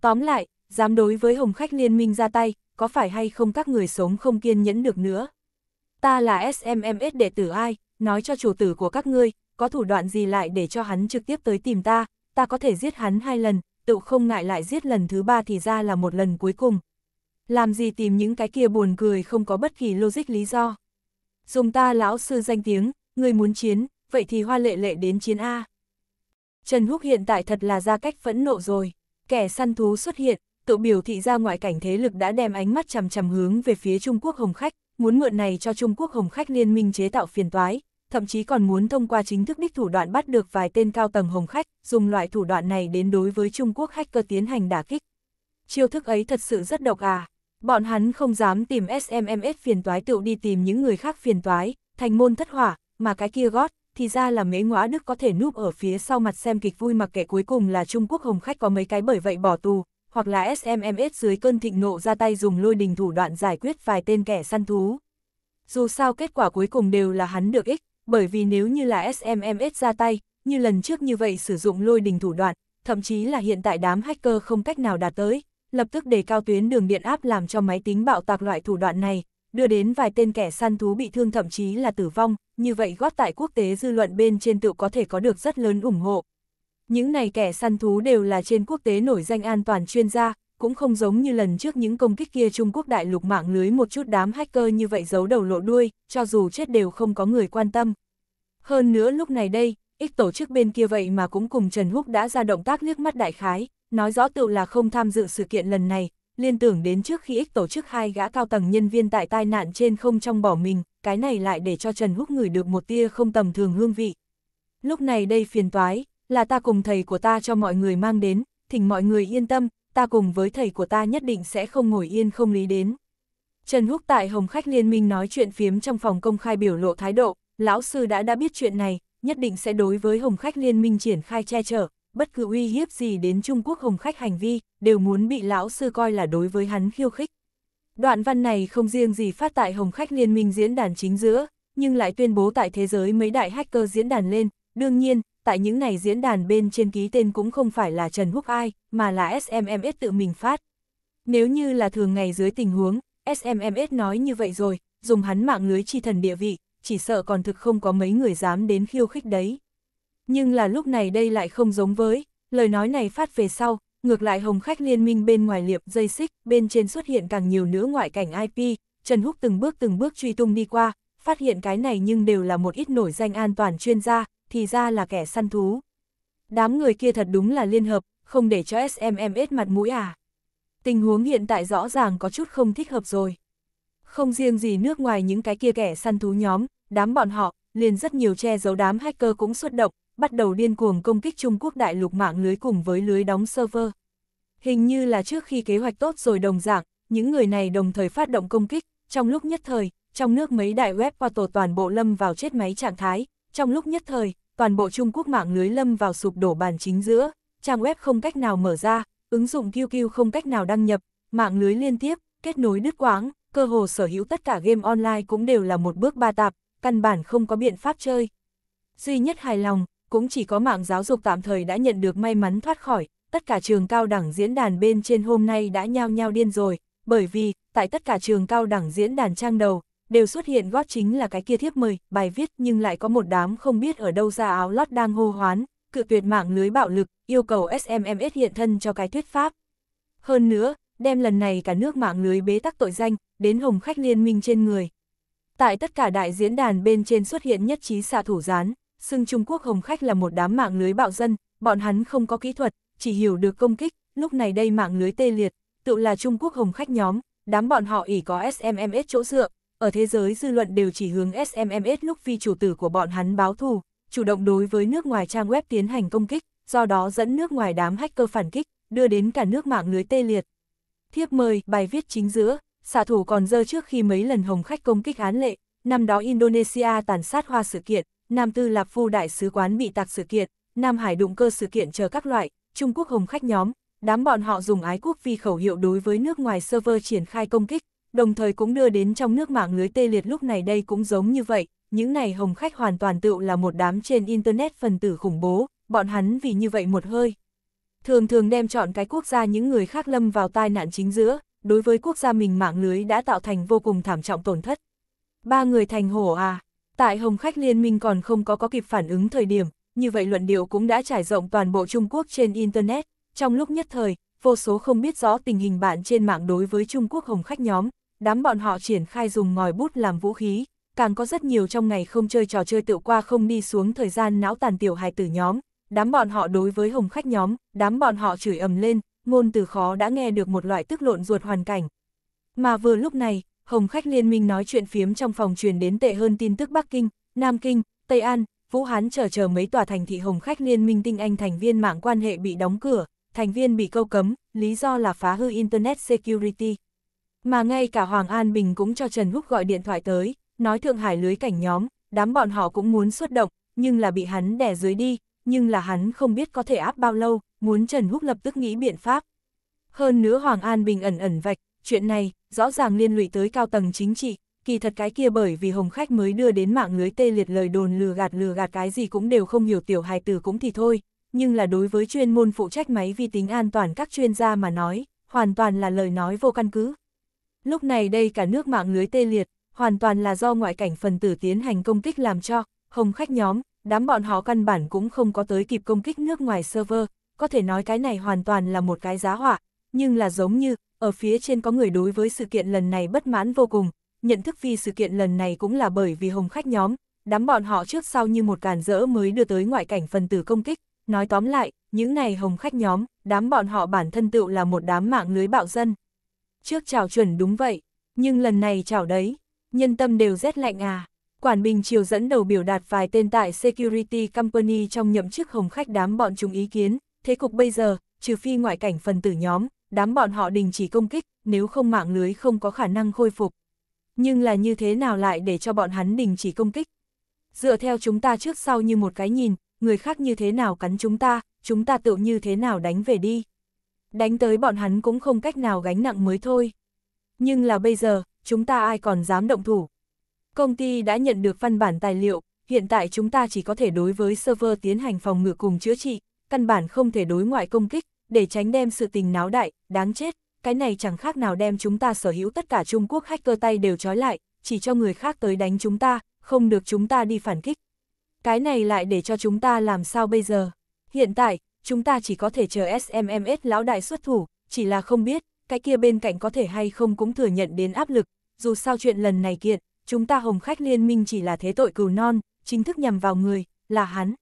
Tóm lại, dám đối với Hồng Khách Liên minh ra tay, có phải hay không các người sống không kiên nhẫn được nữa. Ta là SMMS đệ tử ai, nói cho chủ tử của các ngươi, có thủ đoạn gì lại để cho hắn trực tiếp tới tìm ta, ta có thể giết hắn hai lần, tự không ngại lại giết lần thứ ba thì ra là một lần cuối cùng. Làm gì tìm những cái kia buồn cười không có bất kỳ logic lý do. Dùng ta lão sư danh tiếng, người muốn chiến, vậy thì hoa lệ lệ đến chiến A. Trần Húc hiện tại thật là ra cách phẫn nộ rồi, kẻ săn thú xuất hiện, tự biểu thị ra ngoại cảnh thế lực đã đem ánh mắt chằm chằm hướng về phía Trung Quốc Hồng Khách, muốn mượn này cho Trung Quốc Hồng Khách liên minh chế tạo phiền toái, thậm chí còn muốn thông qua chính thức đích thủ đoạn bắt được vài tên cao tầng Hồng Khách, dùng loại thủ đoạn này đến đối với Trung Quốc hacker tiến hành đả kích. Chiêu thức ấy thật sự rất độc à. Bọn hắn không dám tìm SMMS phiền toái tự đi tìm những người khác phiền toái, thành môn thất hỏa, mà cái kia gót, thì ra là mấy ngõa Đức có thể núp ở phía sau mặt xem kịch vui mặc kệ cuối cùng là Trung Quốc Hồng Khách có mấy cái bởi vậy bỏ tù, hoặc là SMMS dưới cơn thịnh nộ ra tay dùng lôi đình thủ đoạn giải quyết vài tên kẻ săn thú. Dù sao kết quả cuối cùng đều là hắn được ích, bởi vì nếu như là SMMS ra tay, như lần trước như vậy sử dụng lôi đình thủ đoạn, thậm chí là hiện tại đám hacker không cách nào đạt tới, lập tức đề cao tuyến đường điện áp làm cho máy tính bạo tạc loại thủ đoạn này, đưa đến vài tên kẻ săn thú bị thương thậm chí là tử vong, như vậy góp tại quốc tế dư luận bên trên tự có thể có được rất lớn ủng hộ, những này kẻ săn thú đều là trên quốc tế nổi danh an toàn chuyên gia, cũng không giống như lần trước những công kích kia Trung Quốc đại lục mạng lưới một chút đám hacker như vậy giấu đầu lộ đuôi, cho dù chết đều không có người quan tâm. Hơn nữa lúc này đây, ích tổ chức bên kia vậy mà cũng cùng Trần Húc đã ra động tác liếc mắt đại khái, nói rõ tự là không tham dự sự kiện lần này, liên tưởng đến trước khi ích tổ chức hai gã cao tầng nhân viên tại tai nạn trên không trong bỏ mình, cái này lại để cho Trần Húc ngửi được một tia không tầm thường hương vị. Lúc này đây phiền toái, là ta cùng thầy của ta cho mọi người mang đến, thỉnh mọi người yên tâm, ta cùng với thầy của ta nhất định sẽ không ngồi yên không lý đến. Trần Húc tại Hồng Khách Liên minh nói chuyện phiếm trong phòng công khai biểu lộ thái độ, lão sư đã đã biết chuyện này, nhất định sẽ đối với Hồng Khách Liên minh triển khai che chở, bất cứ uy hiếp gì đến Trung Quốc Hồng Khách hành vi, đều muốn bị lão sư coi là đối với hắn khiêu khích. Đoạn văn này không riêng gì phát tại Hồng Khách Liên minh diễn đàn chính giữa, nhưng lại tuyên bố tại thế giới mấy đại hacker diễn đàn lên, đương nhiên, tại những này diễn đàn bên trên ký tên cũng không phải là Trần Húc ai, mà là SMMS tự mình phát. Nếu như là thường ngày dưới tình huống, SMMS nói như vậy rồi, dùng hắn mạng lưới chi thần địa vị, chỉ sợ còn thực không có mấy người dám đến khiêu khích đấy. Nhưng là lúc này đây lại không giống với, lời nói này phát về sau, ngược lại hồng khách liên minh bên ngoài liệp dây xích, bên trên xuất hiện càng nhiều nữa ngoại cảnh IP, Trần Húc từng bước từng bước truy tung đi qua, phát hiện cái này nhưng đều là một ít nổi danh an toàn chuyên gia, thì ra là kẻ săn thú. Đám người kia thật đúng là liên hợp, không để cho SMMS mặt mũi à. Tình huống hiện tại rõ ràng có chút không thích hợp rồi. Không riêng gì nước ngoài những cái kia kẻ săn thú nhóm, đám bọn họ, liền rất nhiều che giấu đám hacker cũng xuất động, bắt đầu điên cuồng công kích Trung Quốc đại lục mạng lưới cùng với lưới đóng server. Hình như là trước khi kế hoạch tốt rồi đồng dạng, những người này đồng thời phát động công kích, trong lúc nhất thời, trong nước mấy đại web portal toàn bộ lâm vào chết máy trạng thái, trong lúc nhất thời, toàn bộ Trung Quốc mạng lưới lâm vào sụp đổ bàn chính giữa, trang web không cách nào mở ra, ứng dụng QQ không cách nào đăng nhập, mạng lưới liên tiếp, kết nối đứt quãng, cơ hồ sở hữu tất cả game online cũng đều là một bước ba tạp, căn bản không có biện pháp chơi. Duy nhất hài lòng, cũng chỉ có mạng giáo dục tạm thời đã nhận được may mắn thoát khỏi, tất cả trường cao đẳng diễn đàn bên trên hôm nay đã nhao nhao điên rồi, bởi vì, tại tất cả trường cao đẳng diễn đàn trang đầu, đều xuất hiện gót chính là cái kia thiếp mời, bài viết nhưng lại có một đám không biết ở đâu ra áo lót đang hô hoán, cự tuyệt mạng lưới bạo lực, yêu cầu SMMS hiện thân cho cái thuyết pháp. Hơn nữa, đem lần này cả nước mạng lưới bế tắc tội danh, đến hồng khách liên minh trên người. Tại tất cả đại diễn đàn bên trên xuất hiện nhất trí xạ thủ gián, xưng Trung Quốc hồng khách là một đám mạng lưới bạo dân, bọn hắn không có kỹ thuật, chỉ hiểu được công kích, lúc này đây mạng lưới tê liệt, tự là Trung Quốc hồng khách nhóm, đám bọn họ ỉ có SMMS chỗ dựa, ở thế giới dư luận đều chỉ hướng SMMS lúc phi chủ tử của bọn hắn báo thù, chủ động đối với nước ngoài trang web tiến hành công kích, do đó dẫn nước ngoài đám hacker phản kích, đưa đến cả nước mạng lưới tê liệt. Thiếp mời, bài viết chính giữa, xạ thủ còn dơ trước khi mấy lần hồng khách công kích án lệ, năm đó Indonesia tàn sát hoa sự kiện, Nam Tư Lạp Phu Đại sứ quán bị tạc sự kiện, Nam Hải đụng cơ sự kiện chờ các loại, Trung Quốc hồng khách nhóm, đám bọn họ dùng ái quốc phi khẩu hiệu đối với nước ngoài server triển khai công kích, đồng thời cũng đưa đến trong nước mạng lưới tê liệt lúc này đây cũng giống như vậy, những này hồng khách hoàn toàn tựu là một đám trên Internet phần tử khủng bố, bọn hắn vì như vậy một hơi. Thường thường đem chọn cái quốc gia những người khác lâm vào tai nạn chính giữa, đối với quốc gia mình mạng lưới đã tạo thành vô cùng thảm trọng tổn thất. Ba người thành hổ à, tại hồng khách liên minh còn không có có kịp phản ứng thời điểm, như vậy luận điệu cũng đã trải rộng toàn bộ Trung Quốc trên Internet, trong lúc nhất thời, vô số không biết rõ tình hình bạn trên mạng đối với Trung Quốc hồng khách nhóm, đám bọn họ triển khai dùng ngòi bút làm vũ khí, càng có rất nhiều trong ngày không chơi trò chơi tự qua không đi xuống thời gian não tàn tiểu hài tử nhóm, đám bọn họ đối với hồng khách nhóm, đám bọn họ chửi ầm lên, ngôn từ khó đã nghe được một loại tức lộn ruột hoàn cảnh. Mà vừa lúc này, hồng khách liên minh nói chuyện phiếm trong phòng truyền đến tệ hơn tin tức Bắc Kinh, Nam Kinh, Tây An, Vũ Hán chờ chờ mấy tòa thành thị hồng khách liên minh tinh anh thành viên mạng quan hệ bị đóng cửa, thành viên bị câu cấm, lý do là phá hư Internet Security. Mà ngay cả Hoàng An Bình cũng cho Trần Húc gọi điện thoại tới, nói Thượng Hải lưới cảnh nhóm, đám bọn họ cũng muốn xuất động, nhưng là bị hắn đè dưới đi, nhưng là hắn không biết có thể áp bao lâu, muốn Trần Húc lập tức nghĩ biện pháp. Hơn nữa Hoàng An Bình ẩn ẩn vạch, chuyện này, rõ ràng liên lụy tới cao tầng chính trị, kỳ thật cái kia bởi vì Hồng Khách mới đưa đến mạng lưới tê liệt lời đồn lừa gạt lừa gạt cái gì cũng đều không hiểu tiểu hài tử cũng thì thôi, nhưng là đối với chuyên môn phụ trách máy vi tính an toàn các chuyên gia mà nói, hoàn toàn là lời nói vô căn cứ, Lúc này đây cả nước mạng lưới tê liệt, hoàn toàn là do ngoại cảnh phần tử tiến hành công kích làm cho, hồng khách nhóm, đám bọn họ căn bản cũng không có tới kịp công kích nước ngoài server, có thể nói cái này hoàn toàn là một cái giá họa, nhưng là giống như, ở phía trên có người đối với sự kiện lần này bất mãn vô cùng, nhận thức vì sự kiện lần này cũng là bởi vì hồng khách nhóm, đám bọn họ trước sau như một càn rỡ mới đưa tới ngoại cảnh phần tử công kích, nói tóm lại, những này hồng khách nhóm, đám bọn họ bản thân tựu là một đám mạng lưới bạo dân trước chảo chuẩn đúng vậy, nhưng lần này chảo đấy, nhân tâm đều rét lạnh à. Quản Bình Triều dẫn đầu biểu đạt vài tên tại Security Company trong nhậm chức hồng khách đám bọn chúng ý kiến, thế cục bây giờ, trừ phi ngoại cảnh phần tử nhóm, đám bọn họ đình chỉ công kích, nếu không mạng lưới không có khả năng khôi phục. Nhưng là như thế nào lại để cho bọn hắn đình chỉ công kích? Dựa theo chúng ta trước sau như một cái nhìn, người khác như thế nào cắn chúng ta, chúng ta tự như thế nào đánh về đi đánh tới bọn hắn cũng không cách nào gánh nặng mới thôi. Nhưng là bây giờ, chúng ta ai còn dám động thủ. Công ty đã nhận được văn bản tài liệu, hiện tại chúng ta chỉ có thể đối với server tiến hành phòng ngự cùng chữa trị, căn bản không thể đối ngoại công kích, để tránh đem sự tình náo đại, đáng chết, cái này chẳng khác nào đem chúng ta sở hữu tất cả Trung Quốc hacker tay đều trói lại, chỉ cho người khác tới đánh chúng ta, không được chúng ta đi phản kích. Cái này lại để cho chúng ta làm sao bây giờ? Hiện tại, chúng ta chỉ có thể chờ SMMS lão đại xuất thủ, chỉ là không biết, cái kia bên cạnh có thể hay không cũng thừa nhận đến áp lực, dù sao chuyện lần này kiện, chúng ta hồng khách liên minh chỉ là thế tội cừu non, chính thức nhằm vào người, là hắn.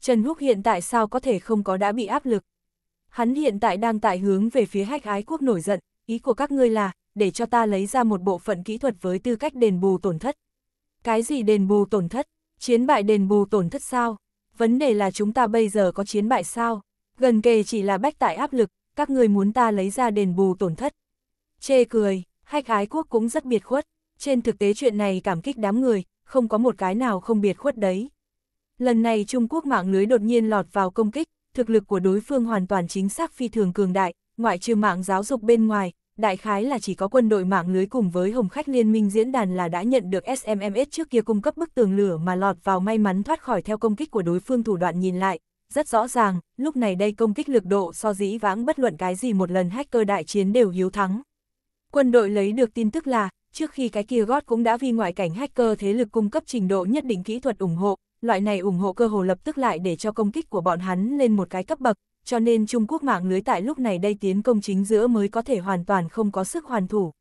Trần Húc hiện tại sao có thể không có đã bị áp lực? Hắn hiện tại đang tại hướng về phía hách ái quốc nổi giận, ý của các ngươi là, để cho ta lấy ra một bộ phận kỹ thuật với tư cách đền bù tổn thất. Cái gì đền bù tổn thất? Chiến bại đền bù tổn thất sao? vấn đề là chúng ta bây giờ có chiến bại sao? Gần kề chỉ là bách tại áp lực, các người muốn ta lấy ra đền bù tổn thất. Chê cười, hách ái quốc cũng rất biệt khuất, trên thực tế chuyện này cảm kích đám người, không có một cái nào không biệt khuất đấy. Lần này Trung Quốc mạng lưới đột nhiên lọt vào công kích, thực lực của đối phương hoàn toàn chính xác phi thường cường đại, ngoại trừ mạng giáo dục bên ngoài, đại khái là chỉ có quân đội mạng lưới cùng với Hồng Khách Liên minh diễn đàn là đã nhận được SMMS trước kia cung cấp bức tường lửa mà lọt vào may mắn thoát khỏi theo công kích của đối phương thủ đoạn nhìn lại. Rất rõ ràng, lúc này đây công kích lực độ so dĩ vãng bất luận cái gì một lần hacker đại chiến đều hiếu thắng. Quân đội lấy được tin tức là, trước khi cái kia gót cũng đã vì ngoại cảnh hacker thế lực cung cấp trình độ nhất định kỹ thuật ủng hộ, loại này ủng hộ cơ hồ lập tức lại để cho công kích của bọn hắn lên một cái cấp bậc, cho nên Trung Quốc mạng lưới tại lúc này đây tiến công chính giữa mới có thể hoàn toàn không có sức hoàn thủ.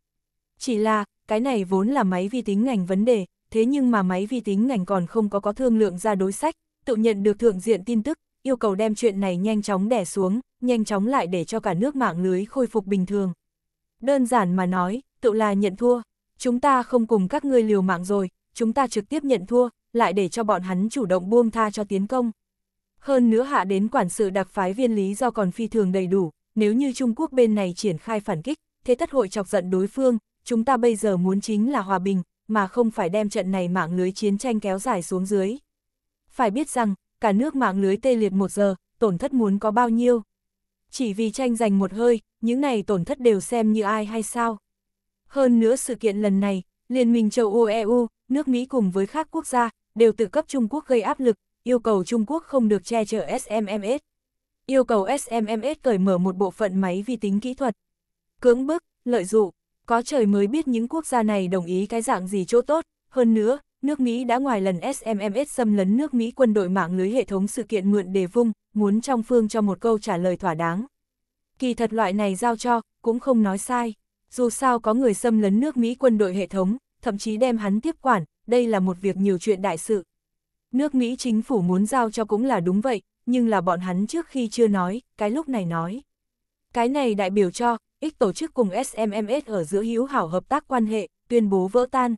Chỉ là, cái này vốn là máy vi tính ngành vấn đề, thế nhưng mà máy vi tính ngành còn không có có thương lượng ra đối sách, tự nhận được thượng diện tin tức, yêu cầu đem chuyện này nhanh chóng đẻ xuống, nhanh chóng lại để cho cả nước mạng lưới khôi phục bình thường. Đơn giản mà nói, tự là nhận thua, chúng ta không cùng các ngươi liều mạng rồi, chúng ta trực tiếp nhận thua, lại để cho bọn hắn chủ động buông tha cho tiến công. Hơn nữa hạ đến quản sự đặc phái viên lý do còn phi thường đầy đủ, nếu như Trung Quốc bên này triển khai phản kích, thế tất hội chọc giận đối phương, chúng ta bây giờ muốn chính là hòa bình, mà không phải đem trận này mạng lưới chiến tranh kéo dài xuống dưới. Phải biết rằng, cả nước mạng lưới tê liệt một giờ, tổn thất muốn có bao nhiêu. Chỉ vì tranh giành một hơi, những này tổn thất đều xem như ai hay sao. Hơn nữa sự kiện lần này, Liên minh châu Âu EU, nước Mỹ cùng với các quốc gia, đều tự cấp Trung Quốc gây áp lực, yêu cầu Trung Quốc không được che chở SMMS. Yêu cầu SMMS cởi mở một bộ phận máy vi tính kỹ thuật. Cưỡng bức, lợi dụng, có trời mới biết những quốc gia này đồng ý cái dạng gì chỗ tốt, hơn nữa, nước Mỹ đã ngoài lần SMMS xâm lấn nước Mỹ quân đội mạng lưới hệ thống sự kiện mượn đề vung, muốn trong phương cho một câu trả lời thỏa đáng. Kỳ thật loại này giao cho, cũng không nói sai. Dù sao có người xâm lấn nước Mỹ quân đội hệ thống, thậm chí đem hắn tiếp quản, đây là một việc nhiều chuyện đại sự. Nước Mỹ chính phủ muốn giao cho cũng là đúng vậy, nhưng là bọn hắn trước khi chưa nói, cái lúc này nói. Cái này đại biểu cho, ích tổ chức cùng SMMS ở giữa hữu hảo hợp tác quan hệ, tuyên bố vỡ tan.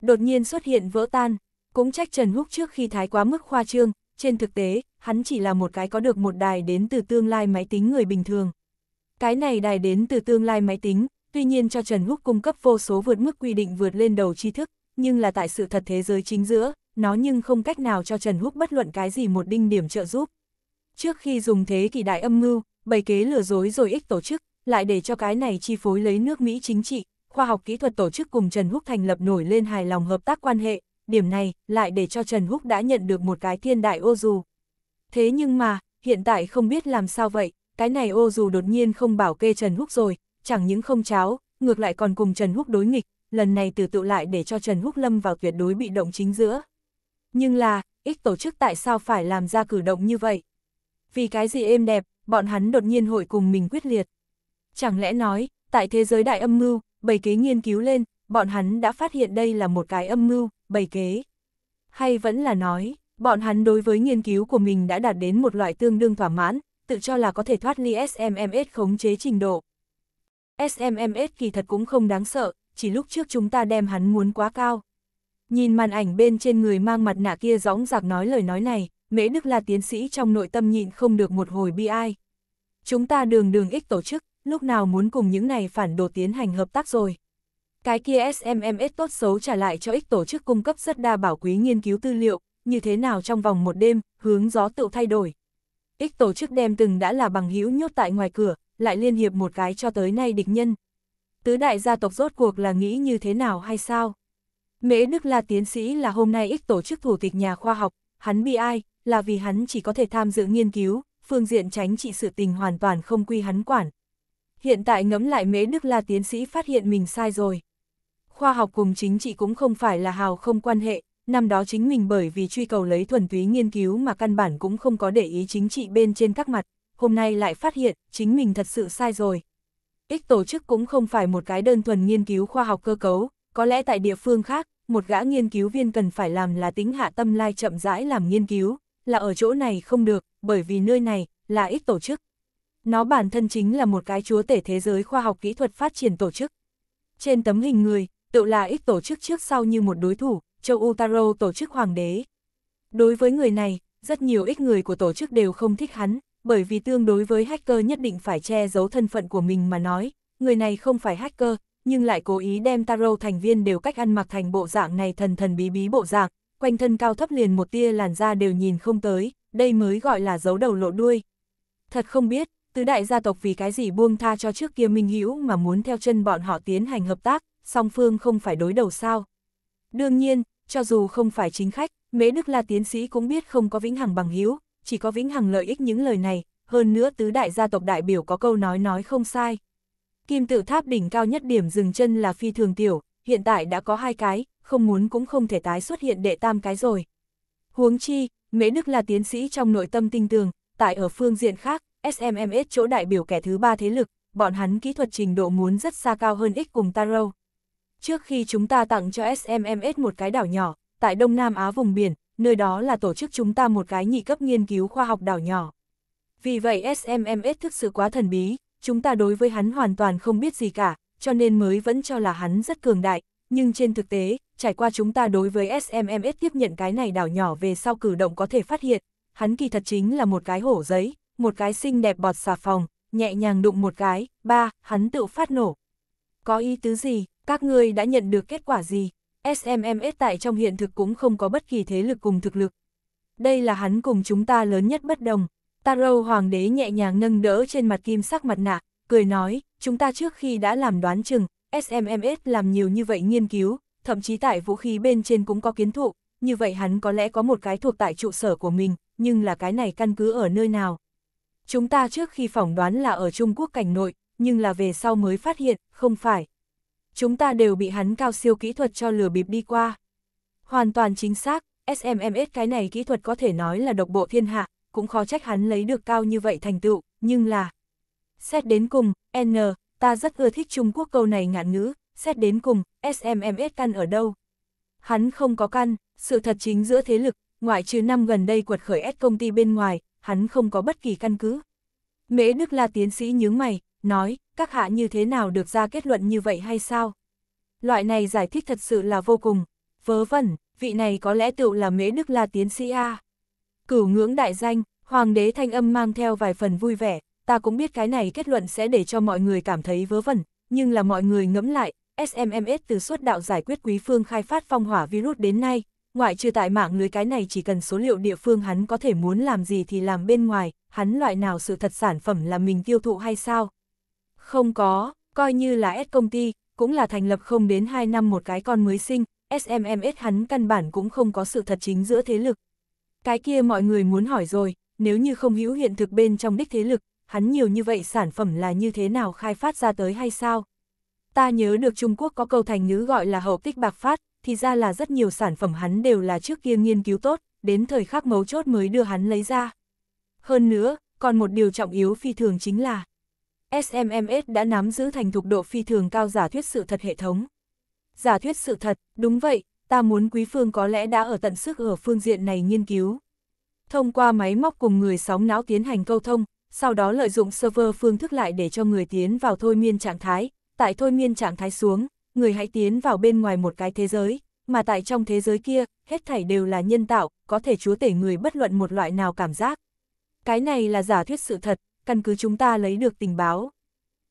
Đột nhiên xuất hiện vỡ tan, cũng trách Trần Húc trước khi thái quá mức khoa trương, trên thực tế, hắn chỉ là một cái có được một đài đến từ tương lai máy tính người bình thường. Cái này đài đến từ tương lai máy tính, tuy nhiên cho Trần Húc cung cấp vô số vượt mức quy định vượt lên đầu tri thức, nhưng là tại sự thật thế giới chính giữa, nó nhưng không cách nào cho Trần Húc bất luận cái gì một đinh điểm trợ giúp. Trước khi dùng thế kỷ đại âm mưu, bày kế lừa dối rồi ích tổ chức, lại để cho cái này chi phối lấy nước Mỹ chính trị, khoa học kỹ thuật tổ chức cùng Trần Húc thành lập nổi lên hài lòng hợp tác quan hệ, điểm này lại để cho Trần Húc đã nhận được một cái thiên đại ô dù. Thế nhưng mà, hiện tại không biết làm sao vậy, cái này ô dù đột nhiên không bảo kê Trần Húc rồi, chẳng những không cháo, ngược lại còn cùng Trần Húc đối nghịch, lần này từ tự lại để cho Trần Húc lâm vào tuyệt đối bị động chính giữa. Nhưng là, ít tổ chức tại sao phải làm ra cử động như vậy? Vì cái gì êm đẹp, bọn hắn đột nhiên hội cùng mình quyết liệt. Chẳng lẽ nói, tại thế giới đại âm mưu, bầy kế nghiên cứu lên, bọn hắn đã phát hiện đây là một cái âm mưu, bầy kế. Hay vẫn là nói, bọn hắn đối với nghiên cứu của mình đã đạt đến một loại tương đương thỏa mãn, tự cho là có thể thoát ly SMMS khống chế trình độ. SMMS kỳ thật cũng không đáng sợ, chỉ lúc trước chúng ta đem hắn muốn quá cao, Nhìn màn ảnh bên trên người mang mặt nạ kia gióng giạc nói lời nói này, Mễ Đức là tiến sĩ trong nội tâm nhịn không được một hồi bi ai. Chúng ta đường đường ích tổ chức, lúc nào muốn cùng những này phản đồ tiến hành hợp tác rồi. Cái kia SMMS tốt xấu trả lại cho ích tổ chức cung cấp rất đa bảo quý nghiên cứu tư liệu, như thế nào trong vòng một đêm, hướng gió tự thay đổi. Ích tổ chức đem từng đã là bằng hữu nhốt tại ngoài cửa, lại liên hiệp một cái cho tới nay địch nhân. Tứ đại gia tộc rốt cuộc là nghĩ như thế nào hay sao? Mễ Đức La tiến sĩ là hôm nay ích tổ chức thủ tịch nhà khoa học, hắn bị ai, là vì hắn chỉ có thể tham dự nghiên cứu, phương diện tránh trị sự tình hoàn toàn không quy hắn quản. Hiện tại ngẫm lại Mễ Đức La tiến sĩ phát hiện mình sai rồi. Khoa học cùng chính trị cũng không phải là hào không quan hệ, năm đó chính mình bởi vì truy cầu lấy thuần túy nghiên cứu mà căn bản cũng không có để ý chính trị bên trên các mặt, hôm nay lại phát hiện chính mình thật sự sai rồi. Ích tổ chức cũng không phải một cái đơn thuần nghiên cứu khoa học cơ cấu, có lẽ tại địa phương khác, một gã nghiên cứu viên cần phải làm là tính hạ tâm lai chậm rãi làm nghiên cứu, là ở chỗ này không được, bởi vì nơi này là ít tổ chức. Nó bản thân chính là một cái chúa tể thế giới khoa học kỹ thuật phát triển tổ chức. Trên tấm hình người, tự là ít tổ chức trước sau như một đối thủ, châu Utaro tổ chức hoàng đế. Đối với người này, rất nhiều ít người của tổ chức đều không thích hắn, bởi vì tương đối với hacker nhất định phải che giấu thân phận của mình mà nói, người này không phải hacker, nhưng lại cố ý đem Taro thành viên đều cách ăn mặc thành bộ dạng này thần thần bí bí bộ dạng, quanh thân cao thấp liền một tia làn da đều nhìn không tới, đây mới gọi là giấu đầu lộ đuôi. Thật không biết, tứ đại gia tộc vì cái gì buông tha cho trước kia Minh Hữu mà muốn theo chân bọn họ tiến hành hợp tác, song phương không phải đối đầu sao. Đương nhiên, cho dù không phải chính khách, Mễ Đức là tiến sĩ cũng biết không có vĩnh hằng bằng hữu, chỉ có vĩnh hằng lợi ích những lời này, hơn nữa tứ đại gia tộc đại biểu có câu nói nói không sai, Kim tự tháp đỉnh cao nhất điểm dừng chân là phi thường tiểu, hiện tại đã có hai cái, không muốn cũng không thể tái xuất hiện đệ tam cái rồi. Huống chi, Mễ Đức là tiến sĩ trong nội tâm tinh tường, tại ở phương diện khác, SMMS chỗ đại biểu kẻ thứ ba thế lực, bọn hắn kỹ thuật trình độ muốn rất xa cao hơn X cùng Taro. Trước khi chúng ta tặng cho SMMS một cái đảo nhỏ, tại Đông Nam Á vùng biển, nơi đó là tổ chức chúng ta một cái nhị cấp nghiên cứu khoa học đảo nhỏ. Vì vậy SMMS thực sự quá thần bí, chúng ta đối với hắn hoàn toàn không biết gì cả, cho nên mới vẫn cho là hắn rất cường đại, nhưng trên thực tế, trải qua chúng ta đối với SMMS tiếp nhận cái này đảo nhỏ về sau cử động có thể phát hiện, hắn kỳ thật chính là một cái hổ giấy, một cái xinh đẹp bọt xà phòng, nhẹ nhàng đụng một cái, ba, hắn tự phát nổ. Có ý tứ gì, các ngươi đã nhận được kết quả gì? SMMS tại trong hiện thực cũng không có bất kỳ thế lực cùng thực lực. Đây là hắn cùng chúng ta lớn nhất bất đồng, Taro hoàng đế nhẹ nhàng nâng đỡ trên mặt kim sắc mặt nạ, cười nói, chúng ta trước khi đã làm đoán chừng, SMMS làm nhiều như vậy nghiên cứu, thậm chí tại vũ khí bên trên cũng có kiến thụ, như vậy hắn có lẽ có một cái thuộc tại trụ sở của mình, nhưng là cái này căn cứ ở nơi nào. Chúng ta trước khi phỏng đoán là ở Trung Quốc cảnh nội, nhưng là về sau mới phát hiện, không phải. Chúng ta đều bị hắn cao siêu kỹ thuật cho lừa bịp đi qua. Hoàn toàn chính xác, SMMS cái này kỹ thuật có thể nói là độc bộ thiên hạ, cũng khó trách hắn lấy được cao như vậy thành tựu, nhưng là... Xét đến cùng, N, ta rất ưa thích Trung Quốc câu này ngạn ngữ, xét đến cùng, SMMS căn ở đâu? Hắn không có căn, sự thật chính giữa thế lực, ngoại trừ năm gần đây quật khởi S công ty bên ngoài, hắn không có bất kỳ căn cứ. Mễ Đức La tiến sĩ nhướng mày, nói, các hạ như thế nào được ra kết luận như vậy hay sao? Loại này giải thích thật sự là vô cùng, vớ vẩn, vị này có lẽ tựu là Mễ Đức La tiến sĩ A. Cửu ngưỡng đại danh, hoàng đế thanh âm mang theo vài phần vui vẻ, ta cũng biết cái này kết luận sẽ để cho mọi người cảm thấy vớ vẩn, nhưng là mọi người ngẫm lại, SMMS từ suốt đạo giải quyết quý phương khai phát phong hỏa virus đến nay, ngoại trừ tại mạng lưới cái này chỉ cần số liệu địa phương hắn có thể muốn làm gì thì làm bên ngoài, hắn loại nào sự thật sản phẩm là mình tiêu thụ hay sao? Không có, coi như là S công ty, cũng là thành lập không đến 2 năm một cái con mới sinh, SMMS hắn căn bản cũng không có sự thật chính giữa thế lực, cái kia mọi người muốn hỏi rồi, nếu như không hữu hiện thực bên trong đích thế lực, hắn nhiều như vậy sản phẩm là như thế nào khai phát ra tới hay sao? Ta nhớ được Trung Quốc có câu thành ngữ gọi là hậu tích bạc phát, thì ra là rất nhiều sản phẩm hắn đều là trước kia nghiên cứu tốt, đến thời khắc mấu chốt mới đưa hắn lấy ra. Hơn nữa, còn một điều trọng yếu phi thường chính là SMMS đã nắm giữ thành thục độ phi thường cao giả thuyết sự thật hệ thống. Giả thuyết sự thật, đúng vậy, ta muốn quý phương có lẽ đã ở tận sức ở phương diện này nghiên cứu. Thông qua máy móc cùng người sóng não tiến hành câu thông, sau đó lợi dụng server phương thức lại để cho người tiến vào thôi miên trạng thái, tại thôi miên trạng thái xuống, người hãy tiến vào bên ngoài một cái thế giới, mà tại trong thế giới kia, hết thảy đều là nhân tạo, có thể chúa tể người bất luận một loại nào cảm giác. Cái này là giả thuyết sự thật, căn cứ chúng ta lấy được tình báo.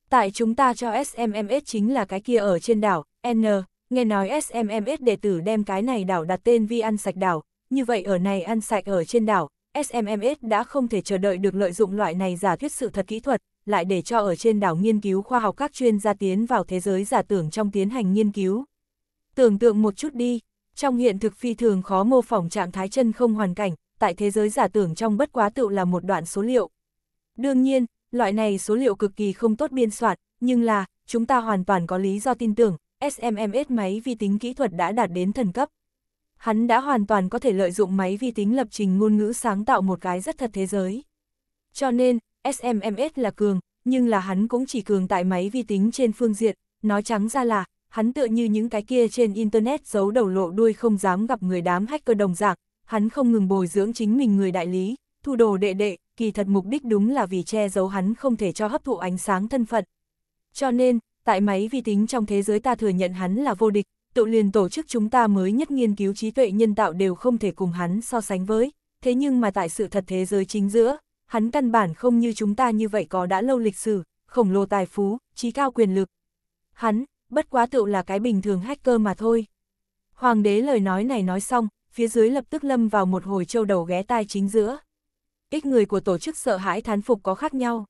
Tại chúng ta cho SMMS chính là cái kia ở trên đảo, N, Nghe nói SMMS đệ tử đem cái này đảo đặt tên vi ăn sạch đảo, như vậy ở này ăn sạch ở trên đảo, SMMS đã không thể chờ đợi được lợi dụng loại này giả thuyết sự thật kỹ thuật, lại để cho ở trên đảo nghiên cứu khoa học các chuyên gia tiến vào thế giới giả tưởng trong tiến hành nghiên cứu. Tưởng tượng một chút đi, trong hiện thực phi thường khó mô phỏng trạng thái chân không hoàn cảnh, tại thế giới giả tưởng trong bất quá tựu là một đoạn số liệu. Đương nhiên, loại này số liệu cực kỳ không tốt biên soạn, nhưng là, chúng ta hoàn toàn có lý do tin tưởng, SMMS máy vi tính kỹ thuật đã đạt đến thần cấp. Hắn đã hoàn toàn có thể lợi dụng máy vi tính lập trình ngôn ngữ sáng tạo một cái rất thật thế giới. Cho nên, SMMS là cường, nhưng là hắn cũng chỉ cường tại máy vi tính trên phương diện, nói trắng ra là, hắn tựa như những cái kia trên Internet giấu đầu lộ đuôi không dám gặp người đám hacker đồng dạng, hắn không ngừng bồi dưỡng chính mình người đại lý, thu đồ đệ đệ, kỳ thật mục đích đúng là vì che giấu hắn không thể cho hấp thụ ánh sáng thân phận. Cho nên, tại máy vi tính trong thế giới ta thừa nhận hắn là vô địch, tự liền tổ chức chúng ta mới nhất nghiên cứu trí tuệ nhân tạo đều không thể cùng hắn so sánh với, thế nhưng mà tại sự thật thế giới chính giữa, hắn căn bản không như chúng ta như vậy có đã lâu lịch sử, khổng lồ tài phú, trí cao quyền lực. Hắn, bất quá tựu là cái bình thường hacker mà thôi. Hoàng đế lời nói này nói xong, phía dưới lập tức lâm vào một hồi châu đầu ghé tai chính giữa. Ít người của tổ chức sợ hãi thán phục có khác nhau.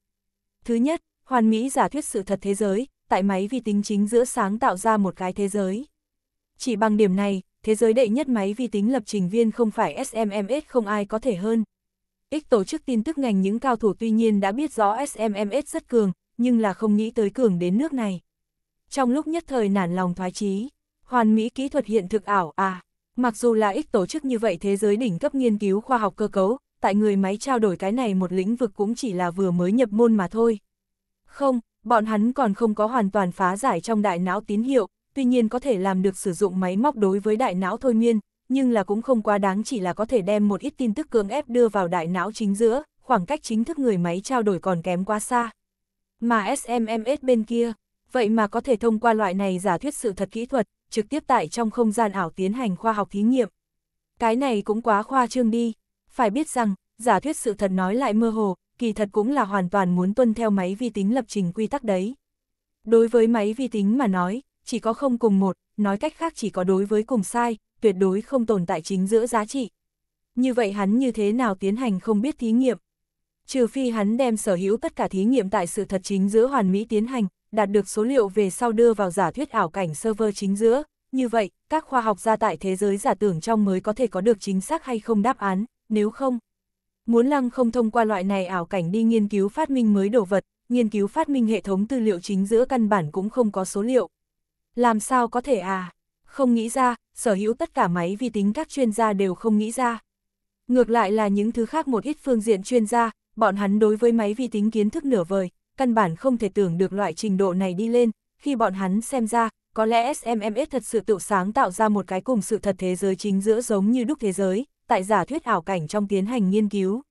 Thứ nhất, hoàn mỹ giả thuyết sự thật thế giới, tại máy vi tính chính giữa sáng tạo ra một cái thế giới. Chỉ bằng điểm này, thế giới đệ nhất máy vi tính lập trình viên không phải SMMS không ai có thể hơn. X tổ chức tin tức ngành những cao thủ tuy nhiên đã biết rõ SMMS rất cường, nhưng là không nghĩ tới cường đến nước này. Trong lúc nhất thời nản lòng thoái chí, hoàn mỹ kỹ thuật hiện thực ảo à, mặc dù là ích tổ chức như vậy thế giới đỉnh cấp nghiên cứu khoa học cơ cấu, tại người máy trao đổi cái này một lĩnh vực cũng chỉ là vừa mới nhập môn mà thôi. Không, bọn hắn còn không có hoàn toàn phá giải trong đại não tín hiệu, tuy nhiên có thể làm được sử dụng máy móc đối với đại não thôi miên, nhưng là cũng không quá đáng chỉ là có thể đem một ít tin tức cưỡng ép đưa vào đại não chính giữa, khoảng cách chính thức người máy trao đổi còn kém quá xa. Mà SMMS bên kia, vậy mà có thể thông qua loại này giả thuyết sự thật kỹ thuật, trực tiếp tại trong không gian ảo tiến hành khoa học thí nghiệm. Cái này cũng quá khoa trương đi, phải biết rằng, giả thuyết sự thật nói lại mơ hồ, kỳ thật cũng là hoàn toàn muốn tuân theo máy vi tính lập trình quy tắc đấy. Đối với máy vi tính mà nói, chỉ có không cùng một, nói cách khác chỉ có đối với cùng sai, tuyệt đối không tồn tại chính giữa giá trị. Như vậy hắn như thế nào tiến hành không biết thí nghiệm? Trừ phi hắn đem sở hữu tất cả thí nghiệm tại sự thật chính giữa hoàn mỹ tiến hành, đạt được số liệu về sau đưa vào giả thuyết ảo cảnh server chính giữa. Như vậy, các khoa học gia tại thế giới giả tưởng trong mới có thể có được chính xác hay không đáp án, nếu không, Muốn lăng không thông qua loại này ảo cảnh đi nghiên cứu phát minh mới đồ vật, nghiên cứu phát minh hệ thống tư liệu chính giữa căn bản cũng không có số liệu. Làm sao có thể à? Không nghĩ ra, sở hữu tất cả máy vi tính các chuyên gia đều không nghĩ ra. Ngược lại là những thứ khác một ít phương diện chuyên gia, bọn hắn đối với máy vi tính kiến thức nửa vời, căn bản không thể tưởng được loại trình độ này đi lên, khi bọn hắn xem ra, có lẽ SMMS thật sự tự sáng tạo ra một cái cùng sự thật thế giới chính giữa giống như đúc thế giới tại giả thuyết ảo cảnh trong tiến hành nghiên cứu.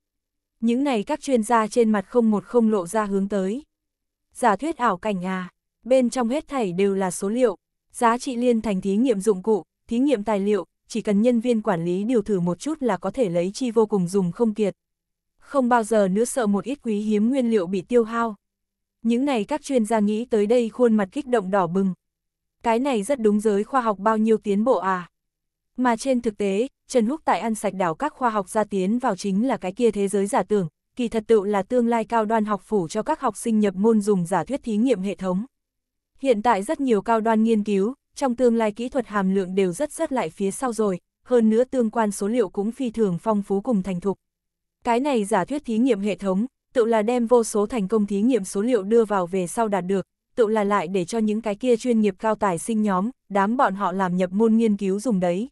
Những này các chuyên gia trên mặt không một không lộ ra hướng tới. Giả thuyết ảo cảnh à, bên trong hết thảy đều là số liệu, giá trị liên thành thí nghiệm dụng cụ, thí nghiệm tài liệu, chỉ cần nhân viên quản lý điều thử một chút là có thể lấy chi vô cùng dùng không kiệt. Không bao giờ nữa sợ một ít quý hiếm nguyên liệu bị tiêu hao. Những này các chuyên gia nghĩ tới đây khuôn mặt kích động đỏ bừng. Cái này rất đúng giới khoa học bao nhiêu tiến bộ à. Mà trên thực tế, Trần Húc tại ăn sạch đảo các khoa học gia tiến vào chính là cái kia thế giới giả tưởng, kỳ thật tự là tương lai cao đoan học phủ cho các học sinh nhập môn dùng giả thuyết thí nghiệm hệ thống. Hiện tại rất nhiều cao đoan nghiên cứu, trong tương lai kỹ thuật hàm lượng đều rất rất lại phía sau rồi, hơn nữa tương quan số liệu cũng phi thường phong phú cùng thành thục. Cái này giả thuyết thí nghiệm hệ thống, tự là đem vô số thành công thí nghiệm số liệu đưa vào về sau đạt được, tự là lại để cho những cái kia chuyên nghiệp cao tài sinh nhóm, đám bọn họ làm nhập môn nghiên cứu dùng đấy.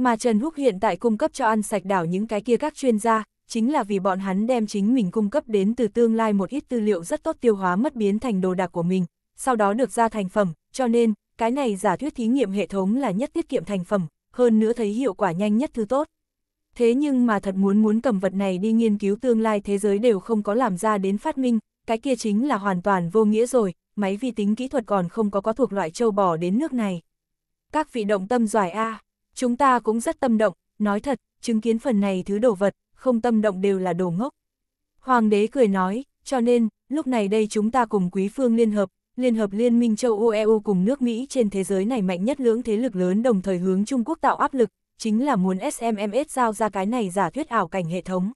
Mà Trần Húc hiện tại cung cấp cho ăn sạch đảo những cái kia các chuyên gia, chính là vì bọn hắn đem chính mình cung cấp đến từ tương lai một ít tư liệu rất tốt tiêu hóa mất biến thành đồ đạc của mình, sau đó được ra thành phẩm, cho nên, cái này giả thuyết thí nghiệm hệ thống là nhất tiết kiệm thành phẩm, hơn nữa thấy hiệu quả nhanh nhất thứ tốt. Thế nhưng mà thật muốn muốn cầm vật này đi nghiên cứu tương lai thế giới đều không có làm ra đến phát minh, cái kia chính là hoàn toàn vô nghĩa rồi, máy vi tính kỹ thuật còn không có có thuộc loại châu bò đến nước này. Các vị động tâm giỏi A. Chúng ta cũng rất tâm động, nói thật, chứng kiến phần này thứ đồ vật, không tâm động đều là đồ ngốc. Hoàng đế cười nói, cho nên, lúc này đây chúng ta cùng quý phương liên hợp, liên hợp liên minh châu Âu EU cùng nước Mỹ trên thế giới này mạnh nhất lưỡng thế lực lớn đồng thời hướng Trung Quốc tạo áp lực, chính là muốn SMMS giao ra cái này giả thuyết ảo cảnh hệ thống.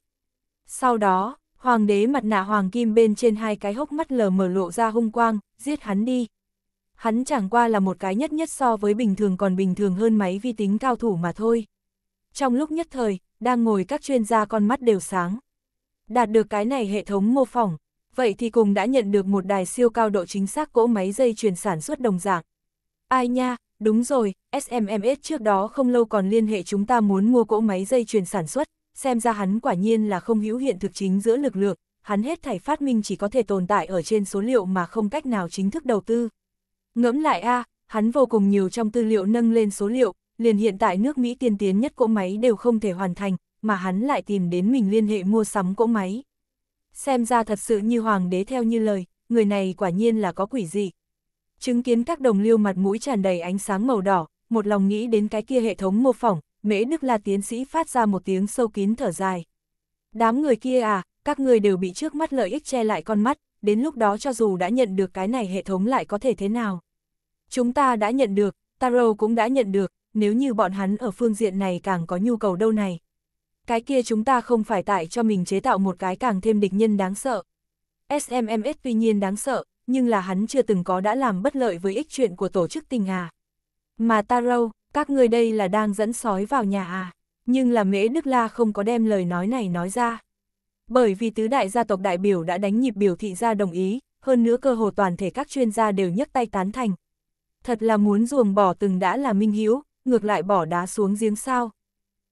Sau đó, hoàng đế mặt nạ hoàng kim bên trên hai cái hốc mắt lờ mở lộ ra hung quang, giết hắn đi, hắn chẳng qua là một cái nhất nhất so với bình thường còn bình thường hơn máy vi tính cao thủ mà thôi. Trong lúc nhất thời, đang ngồi các chuyên gia con mắt đều sáng. Đạt được cái này hệ thống mô phỏng, vậy thì cùng đã nhận được một đài siêu cao độ chính xác cỗ máy dây chuyển sản xuất đồng dạng. Ai nha, đúng rồi, SMMS trước đó không lâu còn liên hệ chúng ta muốn mua cỗ máy dây chuyển sản xuất, xem ra hắn quả nhiên là không hữu hiện thực chính giữa lực lượng, hắn hết thảy phát minh chỉ có thể tồn tại ở trên số liệu mà không cách nào chính thức đầu tư. Ngẫm lại a, hắn vô cùng nhiều trong tư liệu nâng lên số liệu, liền hiện tại nước Mỹ tiên tiến nhất cỗ máy đều không thể hoàn thành, mà hắn lại tìm đến mình liên hệ mua sắm cỗ máy. Xem ra thật sự như hoàng đế theo như lời, người này quả nhiên là có quỷ gì. Chứng kiến các đồng liêu mặt mũi tràn đầy ánh sáng màu đỏ, một lòng nghĩ đến cái kia hệ thống mô phỏng, mễ Đức là tiến sĩ phát ra một tiếng sâu kín thở dài. Đám người kia à, các người đều bị trước mắt lợi ích che lại con mắt, đến lúc đó cho dù đã nhận được cái này hệ thống lại có thể thế nào. Chúng ta đã nhận được, Taro cũng đã nhận được, nếu như bọn hắn ở phương diện này càng có nhu cầu đâu này. Cái kia chúng ta không phải tại cho mình chế tạo một cái càng thêm địch nhân đáng sợ. SMMS tuy nhiên đáng sợ, nhưng là hắn chưa từng có đã làm bất lợi với ích chuyện của tổ chức tình à. Mà Taro, các người đây là đang dẫn sói vào nhà à, nhưng là Mễ Đức La không có đem lời nói này nói ra. Bởi vì tứ đại gia tộc đại biểu đã đánh nhịp biểu thị ra đồng ý, hơn nữa cơ hồ toàn thể các chuyên gia đều nhấc tay tán thành. Thật là muốn ruồng bỏ từng đã là minh hiếu, ngược lại bỏ đá xuống giếng sao.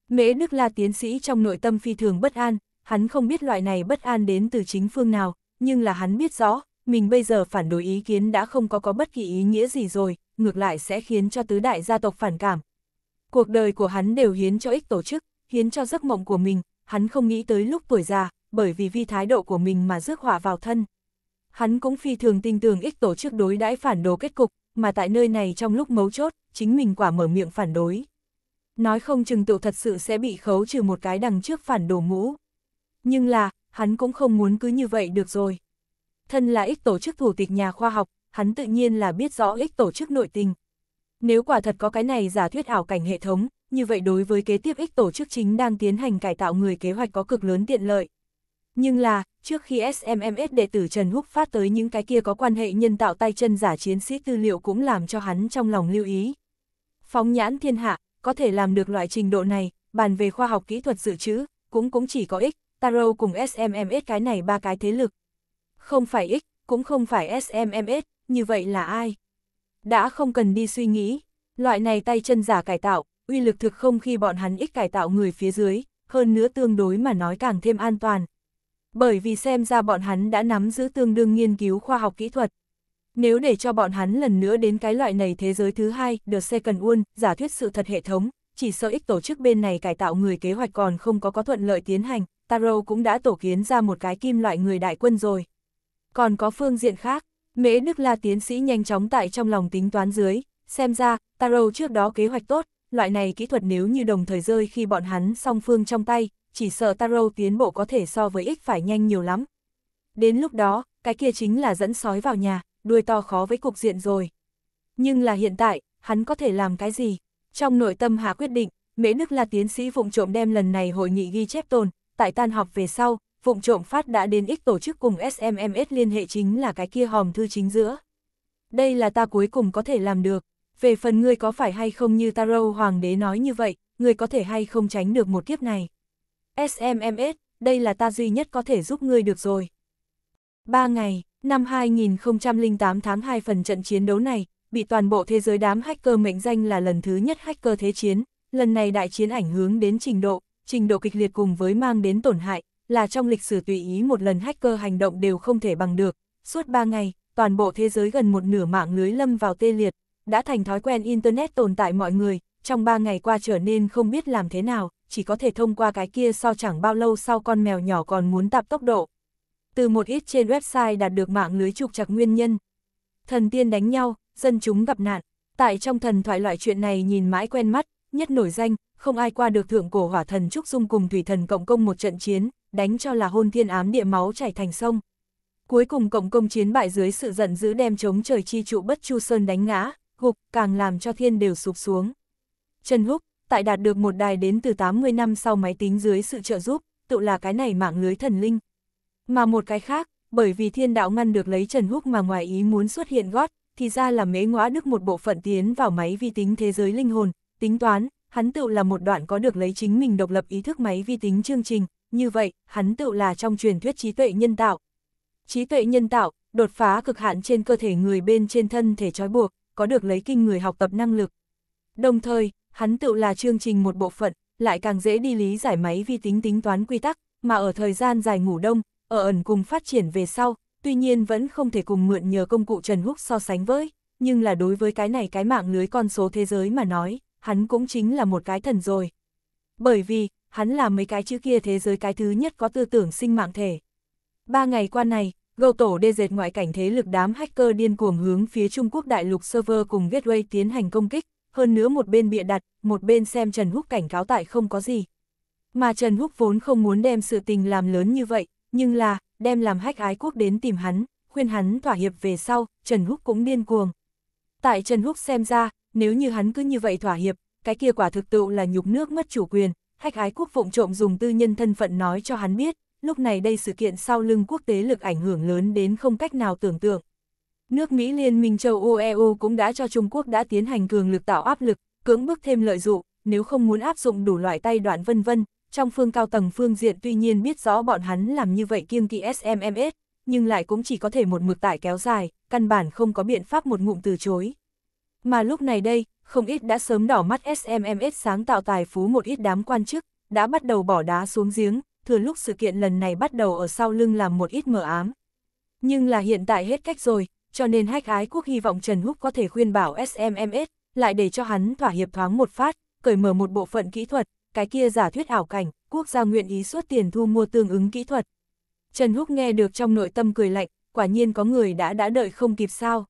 Mễ Đức La tiến sĩ trong nội tâm phi thường bất an, hắn không biết loại này bất an đến từ chính phương nào, nhưng là hắn biết rõ, mình bây giờ phản đối ý kiến đã không có có bất kỳ ý nghĩa gì rồi, ngược lại sẽ khiến cho tứ đại gia tộc phản cảm. Cuộc đời của hắn đều hiến cho ích tổ chức, hiến cho giấc mộng của mình, hắn không nghĩ tới lúc tuổi già, bởi vì vi thái độ của mình mà rước họa vào thân. Hắn cũng phi thường tin tưởng ích tổ chức đối đãi phản đồ kết cục, mà tại nơi này trong lúc mấu chốt, chính mình quả mở miệng phản đối. Nói không chừng tựu thật sự sẽ bị khấu trừ một cái đằng trước phản đồ mũ. Nhưng là, hắn cũng không muốn cứ như vậy được rồi. Thân là ích tổ chức thủ tịch nhà khoa học, hắn tự nhiên là biết rõ ích tổ chức nội tình. Nếu quả thật có cái này giả thuyết ảo cảnh hệ thống, như vậy đối với kế tiếp ích tổ chức chính đang tiến hành cải tạo người kế hoạch có cực lớn tiện lợi. Nhưng là, trước khi SMMS đệ tử Trần Húc phát tới những cái kia có quan hệ nhân tạo tay chân giả chiến sĩ tư liệu cũng làm cho hắn trong lòng lưu ý. Phóng nhãn thiên hạ, có thể làm được loại trình độ này, bàn về khoa học kỹ thuật dự trữ, cũng cũng chỉ có ích, Taro cùng SMMS cái này ba cái thế lực. Không phải ích, cũng không phải SMMS, như vậy là ai? Đã không cần đi suy nghĩ, loại này tay chân giả cải tạo, uy lực thực không khi bọn hắn ích cải tạo người phía dưới, hơn nữa tương đối mà nói càng thêm an toàn, bởi vì xem ra bọn hắn đã nắm giữ tương đương nghiên cứu khoa học kỹ thuật. Nếu để cho bọn hắn lần nữa đến cái loại này thế giới thứ hai, The Second One, giả thuyết sự thật hệ thống, chỉ sợ ích tổ chức bên này cải tạo người kế hoạch còn không có có thuận lợi tiến hành, Taro cũng đã tổ kiến ra một cái kim loại người đại quân rồi. Còn có phương diện khác, Mễ Đức La tiến sĩ nhanh chóng tại trong lòng tính toán dưới, xem ra, Taro trước đó kế hoạch tốt, loại này kỹ thuật nếu như đồng thời rơi khi bọn hắn song phương trong tay, chỉ sợ Taro tiến bộ có thể so với ích phải nhanh nhiều lắm. Đến lúc đó, cái kia chính là dẫn sói vào nhà, đuôi to khó với cục diện rồi. Nhưng là hiện tại, hắn có thể làm cái gì? Trong nội tâm hạ quyết định, Mễ Nước là tiến sĩ vụng trộm đem lần này hội nghị ghi chép tồn, tại tan học về sau, vụng trộm phát đã đến ích tổ chức cùng SMMS liên hệ chính là cái kia hòm thư chính giữa. Đây là ta cuối cùng có thể làm được, về phần ngươi có phải hay không như Taro Hoàng đế nói như vậy, ngươi có thể hay không tránh được một kiếp này. SMMS, đây là ta duy nhất có thể giúp ngươi được rồi. 3 ngày, năm 2008 tháng 2 phần trận chiến đấu này, bị toàn bộ thế giới đám hacker mệnh danh là lần thứ nhất hacker thế chiến, lần này đại chiến ảnh hướng đến trình độ, trình độ kịch liệt cùng với mang đến tổn hại, là trong lịch sử tùy ý một lần hacker hành động đều không thể bằng được. Suốt 3 ngày, toàn bộ thế giới gần một nửa mạng lưới lâm vào tê liệt, đã thành thói quen Internet tồn tại mọi người, trong 3 ngày qua trở nên không biết làm thế nào, chỉ có thể thông qua cái kia so chẳng bao lâu sau con mèo nhỏ còn muốn tạp tốc độ. Từ một ít trên website đạt được mạng lưới trục trặc nguyên nhân. Thần tiên đánh nhau, dân chúng gặp nạn. Tại trong thần thoại loại chuyện này nhìn mãi quen mắt, nhất nổi danh, không ai qua được thượng cổ hỏa thần Trúc Dung cùng thủy thần cộng công một trận chiến, đánh cho là hôn thiên ám địa máu chảy thành sông. Cuối cùng cộng công chiến bại dưới sự giận dữ đem chống trời chi trụ bất chu sơn đánh ngã, gục càng làm cho thiên đều sụp xuống. Trần Húc, tại đạt được một đài đến từ 80 năm sau máy tính dưới sự trợ giúp, tự là cái này mạng lưới thần linh. Mà một cái khác, bởi vì thiên đạo ngăn được lấy Trần Húc mà ngoài ý muốn xuất hiện gót, thì ra là mế ngõa đức một bộ phận tiến vào máy vi tính thế giới linh hồn, tính toán, hắn tự là một đoạn có được lấy chính mình độc lập ý thức máy vi tính chương trình, như vậy, hắn tự là trong truyền thuyết trí tuệ nhân tạo. Trí tuệ nhân tạo, đột phá cực hạn trên cơ thể người bên trên thân thể trói buộc, có được lấy kinh người học tập năng lực. Đồng thời, hắn tự là chương trình một bộ phận, lại càng dễ đi lý giải máy vi tính tính toán quy tắc, mà ở thời gian dài ngủ đông, ở ẩn cùng phát triển về sau, tuy nhiên vẫn không thể cùng mượn nhờ công cụ Trần Húc so sánh với, nhưng là đối với cái này cái mạng lưới con số thế giới mà nói, hắn cũng chính là một cái thần rồi. Bởi vì, hắn là mấy cái chữ kia thế giới cái thứ nhất có tư tưởng sinh mạng thể. Ba ngày qua này, gầu tổ đê dệt ngoại cảnh thế lực đám hacker điên cuồng hướng phía Trung Quốc đại lục server cùng gateway tiến hành công kích, hơn nữa một bên bịa đặt, một bên xem Trần Húc cảnh cáo tại không có gì. Mà Trần Húc vốn không muốn đem sự tình làm lớn như vậy, nhưng là, đem làm hách ái quốc đến tìm hắn, khuyên hắn thỏa hiệp về sau, Trần Húc cũng điên cuồng. Tại Trần Húc xem ra, nếu như hắn cứ như vậy thỏa hiệp, cái kia quả thực tựu là nhục nước mất chủ quyền, hách ái quốc vụng trộm dùng tư nhân thân phận nói cho hắn biết, lúc này đây sự kiện sau lưng quốc tế lực ảnh hưởng lớn đến không cách nào tưởng tượng. Nước Mỹ Liên minh châu Âu EU cũng đã cho Trung Quốc đã tiến hành cường lực tạo áp lực, cưỡng bức thêm lợi dụng. nếu không muốn áp dụng đủ loại tay đoạn vân vân, trong phương cao tầng phương diện tuy nhiên biết rõ bọn hắn làm như vậy kiêng kỵ SMMS, nhưng lại cũng chỉ có thể một mực tải kéo dài, căn bản không có biện pháp một ngụm từ chối. Mà lúc này đây, không ít đã sớm đỏ mắt SMMS sáng tạo tài phú một ít đám quan chức, đã bắt đầu bỏ đá xuống giếng, thừa lúc sự kiện lần này bắt đầu ở sau lưng làm một ít mờ ám. Nhưng là hiện tại hết cách rồi, cho nên hách ái quốc hy vọng Trần Húc có thể khuyên bảo SMMS, lại để cho hắn thỏa hiệp thoáng một phát, cởi mở một bộ phận kỹ thuật, cái kia giả thuyết ảo cảnh, quốc gia nguyện ý suốt tiền thu mua tương ứng kỹ thuật. Trần Húc nghe được trong nội tâm cười lạnh, quả nhiên có người đã đã đợi không kịp sao.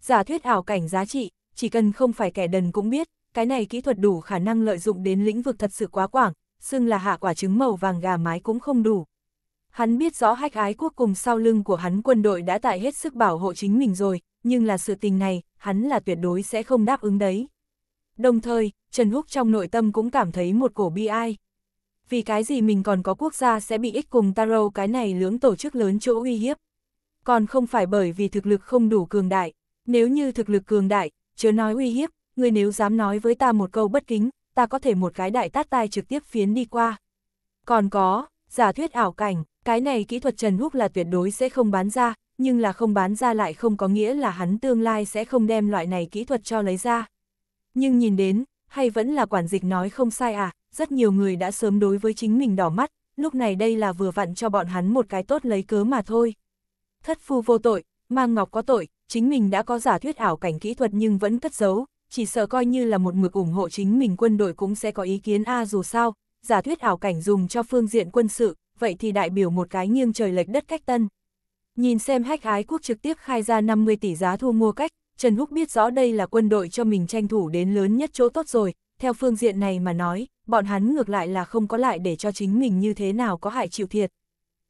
Giả thuyết ảo cảnh giá trị, chỉ cần không phải kẻ đần cũng biết, cái này kỹ thuật đủ khả năng lợi dụng đến lĩnh vực thật sự quá quảng, xưng là hạ quả trứng màu vàng gà mái cũng không đủ. Hắn biết rõ hách ái quốc cùng sau lưng của hắn quân đội đã tại hết sức bảo hộ chính mình rồi, nhưng là sự tình này, hắn là tuyệt đối sẽ không đáp ứng đấy. Đồng thời, Trần Húc trong nội tâm cũng cảm thấy một cổ bi ai. Vì cái gì mình còn có quốc gia sẽ bị ích cùng Taro cái này lưỡng tổ chức lớn chỗ uy hiếp. Còn không phải bởi vì thực lực không đủ cường đại. Nếu như thực lực cường đại, chớ nói uy hiếp, người nếu dám nói với ta một câu bất kính, ta có thể một cái đại tát tai trực tiếp phiến đi qua. Còn có, giả thuyết ảo cảnh, cái này kỹ thuật Trần Húc là tuyệt đối sẽ không bán ra, nhưng là không bán ra lại không có nghĩa là hắn tương lai sẽ không đem loại này kỹ thuật cho lấy ra. Nhưng nhìn đến, hay vẫn là quản dịch nói không sai à, rất nhiều người đã sớm đối với chính mình đỏ mắt, lúc này đây là vừa vặn cho bọn hắn một cái tốt lấy cớ mà thôi. Thất phu vô tội, mang ngọc có tội, chính mình đã có giả thuyết ảo cảnh kỹ thuật nhưng vẫn cất giấu, chỉ sợ coi như là một mực ủng hộ chính mình quân đội cũng sẽ có ý kiến a dù sao, giả thuyết ảo cảnh dùng cho phương diện quân sự, vậy thì đại biểu một cái nghiêng trời lệch đất cách tân. Nhìn xem hách ái quốc trực tiếp khai ra 50 tỷ giá thu mua cách, Trần Húc biết rõ đây là quân đội cho mình tranh thủ đến lớn nhất chỗ tốt rồi, theo phương diện này mà nói, bọn hắn ngược lại là không có lại để cho chính mình như thế nào có hại chịu thiệt.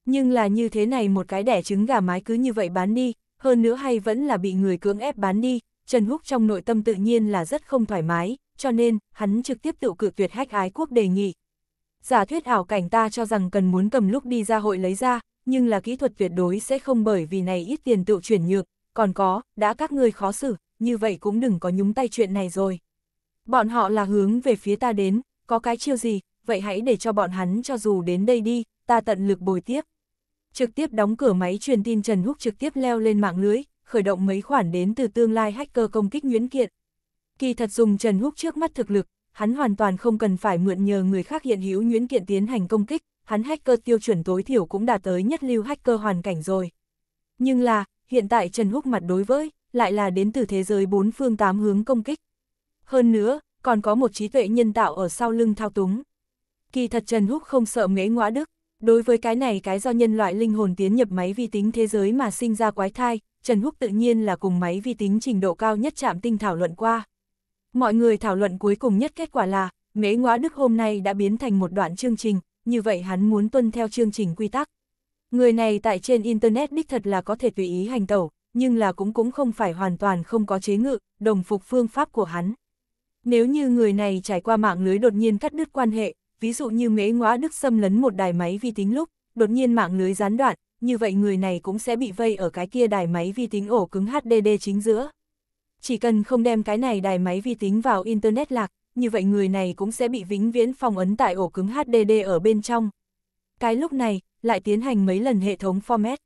Nhưng là như thế này một cái đẻ trứng gà mái cứ như vậy bán đi, hơn nữa hay vẫn là bị người cưỡng ép bán đi, Trần Húc trong nội tâm tự nhiên là rất không thoải mái, cho nên, hắn trực tiếp tự cự tuyệt hách ái quốc đề nghị, giả thuyết ảo cảnh ta cho rằng cần muốn cầm lúc đi ra hội lấy ra, nhưng là kỹ thuật tuyệt đối sẽ không bởi vì này ít tiền tự chuyển nhược, còn có, đã các người khó xử, như vậy cũng đừng có nhúng tay chuyện này rồi. Bọn họ là hướng về phía ta đến, có cái chiêu gì, vậy hãy để cho bọn hắn cho dù đến đây đi, ta tận lực bồi tiếp. Trực tiếp đóng cửa máy truyền tin Trần Húc trực tiếp leo lên mạng lưới, khởi động mấy khoản đến từ tương lai hacker công kích Nguyễn kiện. Kỳ thật dùng Trần Húc trước mắt thực lực, hắn hoàn toàn không cần phải mượn nhờ người khác hiện hữu nhuyễn kiện tiến hành công kích, hắn hacker tiêu chuẩn tối thiểu cũng đạt tới nhất lưu hacker hoàn cảnh rồi. Nhưng là, hiện tại Trần Húc mặt đối với, lại là đến từ thế giới bốn phương tám hướng công kích. Hơn nữa, còn có một trí tuệ nhân tạo ở sau lưng thao túng. Kỳ thật Trần Húc không sợ mễ ngõa đức, đối với cái này cái do nhân loại linh hồn tiến nhập máy vi tính thế giới mà sinh ra quái thai, Trần Húc tự nhiên là cùng máy vi tính trình độ cao nhất chạm tinh thảo luận qua. Mọi người thảo luận cuối cùng nhất kết quả là, mễ ngõa đức hôm nay đã biến thành một đoạn chương trình, như vậy hắn muốn tuân theo chương trình quy tắc. Người này tại trên Internet đích thật là có thể tùy ý hành tẩu, nhưng là cũng cũng không phải hoàn toàn không có chế ngự, đồng phục phương pháp của hắn. Nếu như người này trải qua mạng lưới đột nhiên cắt đứt quan hệ, ví dụ như mễ ngõa đức xâm lấn một đài máy vi tính lúc, đột nhiên mạng lưới gián đoạn, như vậy người này cũng sẽ bị vây ở cái kia đài máy vi tính ổ cứng HDD chính giữa chỉ cần không đem cái này đài máy vi tính vào Internet lạc, như vậy người này cũng sẽ bị vĩnh viễn phong ấn tại ổ cứng HDD ở bên trong. Cái lúc này, lại tiến hành mấy lần hệ thống format.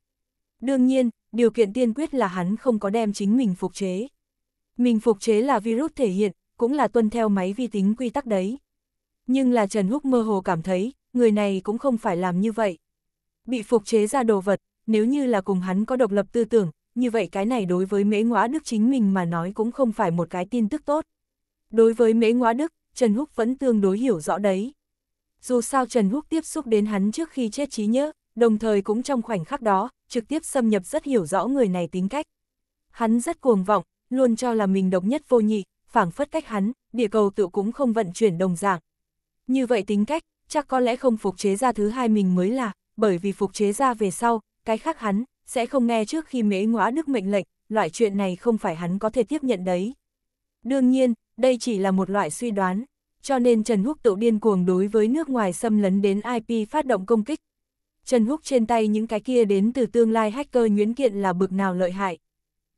Đương nhiên, điều kiện tiên quyết là hắn không có đem chính mình phục chế. Mình phục chế là virus thể hiện, cũng là tuân theo máy vi tính quy tắc đấy. Nhưng là Trần Húc mơ hồ cảm thấy, người này cũng không phải làm như vậy. Bị phục chế ra đồ vật, nếu như là cùng hắn có độc lập tư tưởng, như vậy cái này đối với mễ ngõa đức chính mình mà nói cũng không phải một cái tin tức tốt. Đối với mễ ngõa đức, Trần Húc vẫn tương đối hiểu rõ đấy. Dù sao Trần Húc tiếp xúc đến hắn trước khi chết trí nhớ, đồng thời cũng trong khoảnh khắc đó, trực tiếp xâm nhập rất hiểu rõ người này tính cách. Hắn rất cuồng vọng, luôn cho là mình độc nhất vô nhị, phảng phất cách hắn, địa cầu tự cũng không vận chuyển đồng dạng. Như vậy tính cách, chắc có lẽ không phục chế ra thứ hai mình mới là, bởi vì phục chế ra về sau, cái khác hắn, sẽ không nghe trước khi mế ngõa đức mệnh lệnh, loại chuyện này không phải hắn có thể tiếp nhận đấy. Đương nhiên, đây chỉ là một loại suy đoán, cho nên Trần Húc tự điên cuồng đối với nước ngoài xâm lấn đến IP phát động công kích. Trần Húc trên tay những cái kia đến từ tương lai hacker nhuyễn kiện là bực nào lợi hại.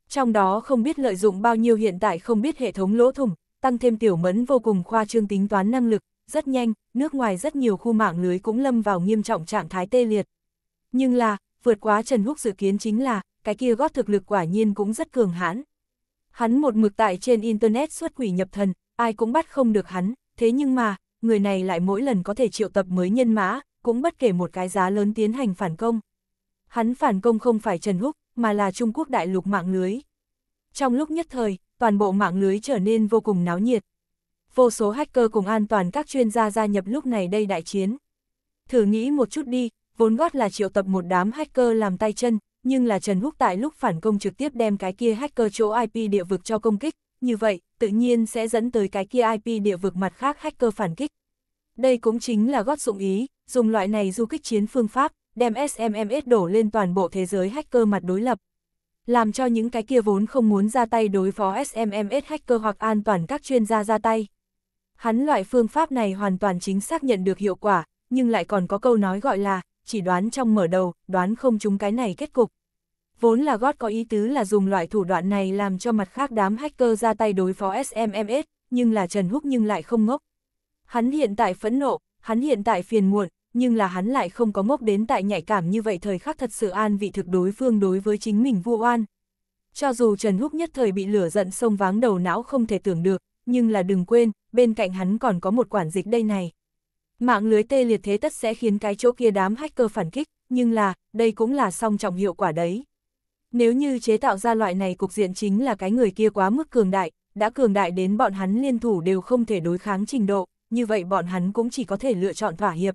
Trong đó không biết lợi dụng bao nhiêu hiện tại không biết hệ thống lỗ thủng, tăng thêm tiểu mẫn vô cùng khoa trương tính toán năng lực, rất nhanh, nước ngoài rất nhiều khu mạng lưới cũng lâm vào nghiêm trọng trạng thái tê liệt. Nhưng là, vượt quá Trần Húc dự kiến chính là, cái kia gót thực lực quả nhiên cũng rất cường hãn. Hắn một mực tại trên Internet xuất quỷ nhập thần, ai cũng bắt không được hắn, thế nhưng mà, người này lại mỗi lần có thể triệu tập mới nhân mã, cũng bất kể một cái giá lớn tiến hành phản công. Hắn phản công không phải Trần Húc, mà là Trung Quốc đại lục mạng lưới. Trong lúc nhất thời, toàn bộ mạng lưới trở nên vô cùng náo nhiệt. Vô số hacker cùng an toàn các chuyên gia gia nhập lúc này đây đại chiến. Thử nghĩ một chút đi, vốn gót là triệu tập một đám hacker làm tay chân, nhưng là Trần Húc tại lúc phản công trực tiếp đem cái kia hacker chỗ IP địa vực cho công kích, như vậy, tự nhiên sẽ dẫn tới cái kia IP địa vực mặt khác hacker phản kích. Đây cũng chính là gót dụng ý, dùng loại này du kích chiến phương pháp, đem SMMS đổ lên toàn bộ thế giới hacker mặt đối lập. Làm cho những cái kia vốn không muốn ra tay đối phó SMMS hacker hoặc an toàn các chuyên gia ra tay. Hắn loại phương pháp này hoàn toàn chính xác nhận được hiệu quả, nhưng lại còn có câu nói gọi là, chỉ đoán trong mở đầu, đoán không chúng cái này kết cục. Vốn là gót có ý tứ là dùng loại thủ đoạn này làm cho mặt khác đám hacker ra tay đối phó SMMS, nhưng là Trần Húc nhưng lại không ngốc. Hắn hiện tại phẫn nộ, hắn hiện tại phiền muộn, nhưng là hắn lại không có ngốc đến tại nhạy cảm như vậy thời khắc thật sự an vị thực đối phương đối với chính mình vua oan. Cho dù Trần Húc nhất thời bị lửa giận sông váng đầu não không thể tưởng được, nhưng là đừng quên, bên cạnh hắn còn có một quản dịch đây này. Mạng lưới tê liệt thế tất sẽ khiến cái chỗ kia đám hacker phản kích, nhưng là, đây cũng là song trọng hiệu quả đấy. Nếu như chế tạo ra loại này cục diện chính là cái người kia quá mức cường đại, đã cường đại đến bọn hắn liên thủ đều không thể đối kháng trình độ, như vậy bọn hắn cũng chỉ có thể lựa chọn thỏa hiệp.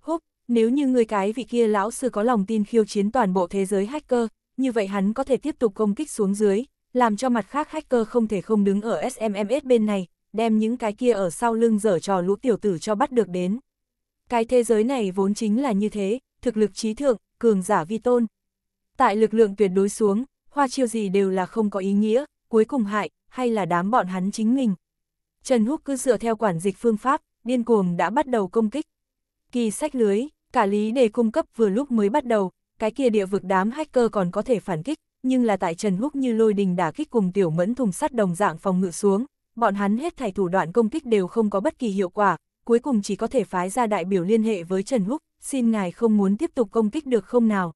Húc, nếu như người cái vị kia lão sư có lòng tin khiêu chiến toàn bộ thế giới hacker, như vậy hắn có thể tiếp tục công kích xuống dưới, làm cho mặt khác hacker không thể không đứng ở SMMS bên này, đem những cái kia ở sau lưng dở trò lũ tiểu tử cho bắt được đến. Cái thế giới này vốn chính là như thế, thực lực trí thượng, cường giả vi tôn. Tại lực lượng tuyệt đối xuống, hoa chiêu gì đều là không có ý nghĩa, cuối cùng hại, hay là đám bọn hắn chính mình. Trần Húc cứ dựa theo quản dịch phương pháp, điên cuồng đã bắt đầu công kích. Kỳ sách lưới, cả lý đề cung cấp vừa lúc mới bắt đầu, cái kia địa vực đám hacker còn có thể phản kích, nhưng là tại Trần Húc như lôi đình đả kích cùng tiểu mẫn thùng sắt đồng dạng phòng ngự xuống, bọn hắn hết thảy thủ đoạn công kích đều không có bất kỳ hiệu quả, cuối cùng chỉ có thể phái ra đại biểu liên hệ với Trần Húc, xin ngài không muốn tiếp tục công kích được không nào.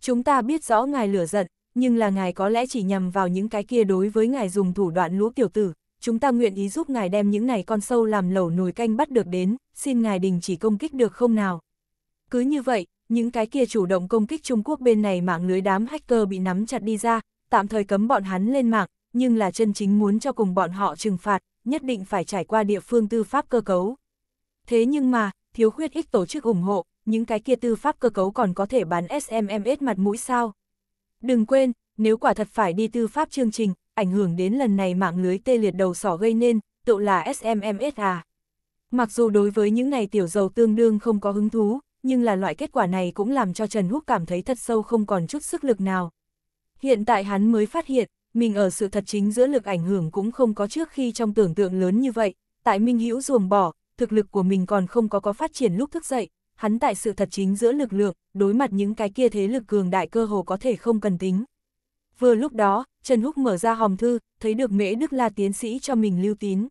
Chúng ta biết rõ ngài lửa giận, nhưng là ngài có lẽ chỉ nhằm vào những cái kia đối với ngài dùng thủ đoạn lũ tiểu tử, chúng ta nguyện ý giúp ngài đem những này con sâu làm lẩu nồi canh bắt được đến, xin ngài đình chỉ công kích được không nào. Cứ như vậy, những cái kia chủ động công kích Trung Quốc bên này mạng lưới đám hacker bị nắm chặt đi ra, tạm thời cấm bọn hắn lên mạng, nhưng là chân chính muốn cho cùng bọn họ trừng phạt, nhất định phải trải qua địa phương tư pháp cơ cấu. Thế nhưng mà, thiếu khuyết ích tổ chức ủng hộ, những cái kia tư pháp cơ cấu còn có thể bán SMMS mặt mũi sao. Đừng quên, nếu quả thật phải đi tư pháp chương trình, ảnh hưởng đến lần này mạng lưới tê liệt đầu sỏ gây nên, tự là SMMS à. Mặc dù đối với những này tiểu giàu tương đương không có hứng thú, nhưng là loại kết quả này cũng làm cho Trần Húc cảm thấy thật sâu không còn chút sức lực nào. Hiện tại hắn mới phát hiện, mình ở sự thật chính giữa lực ảnh hưởng cũng không có trước khi trong tưởng tượng lớn như vậy, tại Minh Hữu ruồng bỏ, thực lực của mình còn không có có phát triển lúc thức dậy, hắn tại sự thật chính giữa lực lượng, đối mặt những cái kia thế lực cường đại cơ hồ có thể không cần tính. Vừa lúc đó, Trần Húc mở ra hòm thư, thấy được Mễ Đức La tiến sĩ cho mình lưu tín.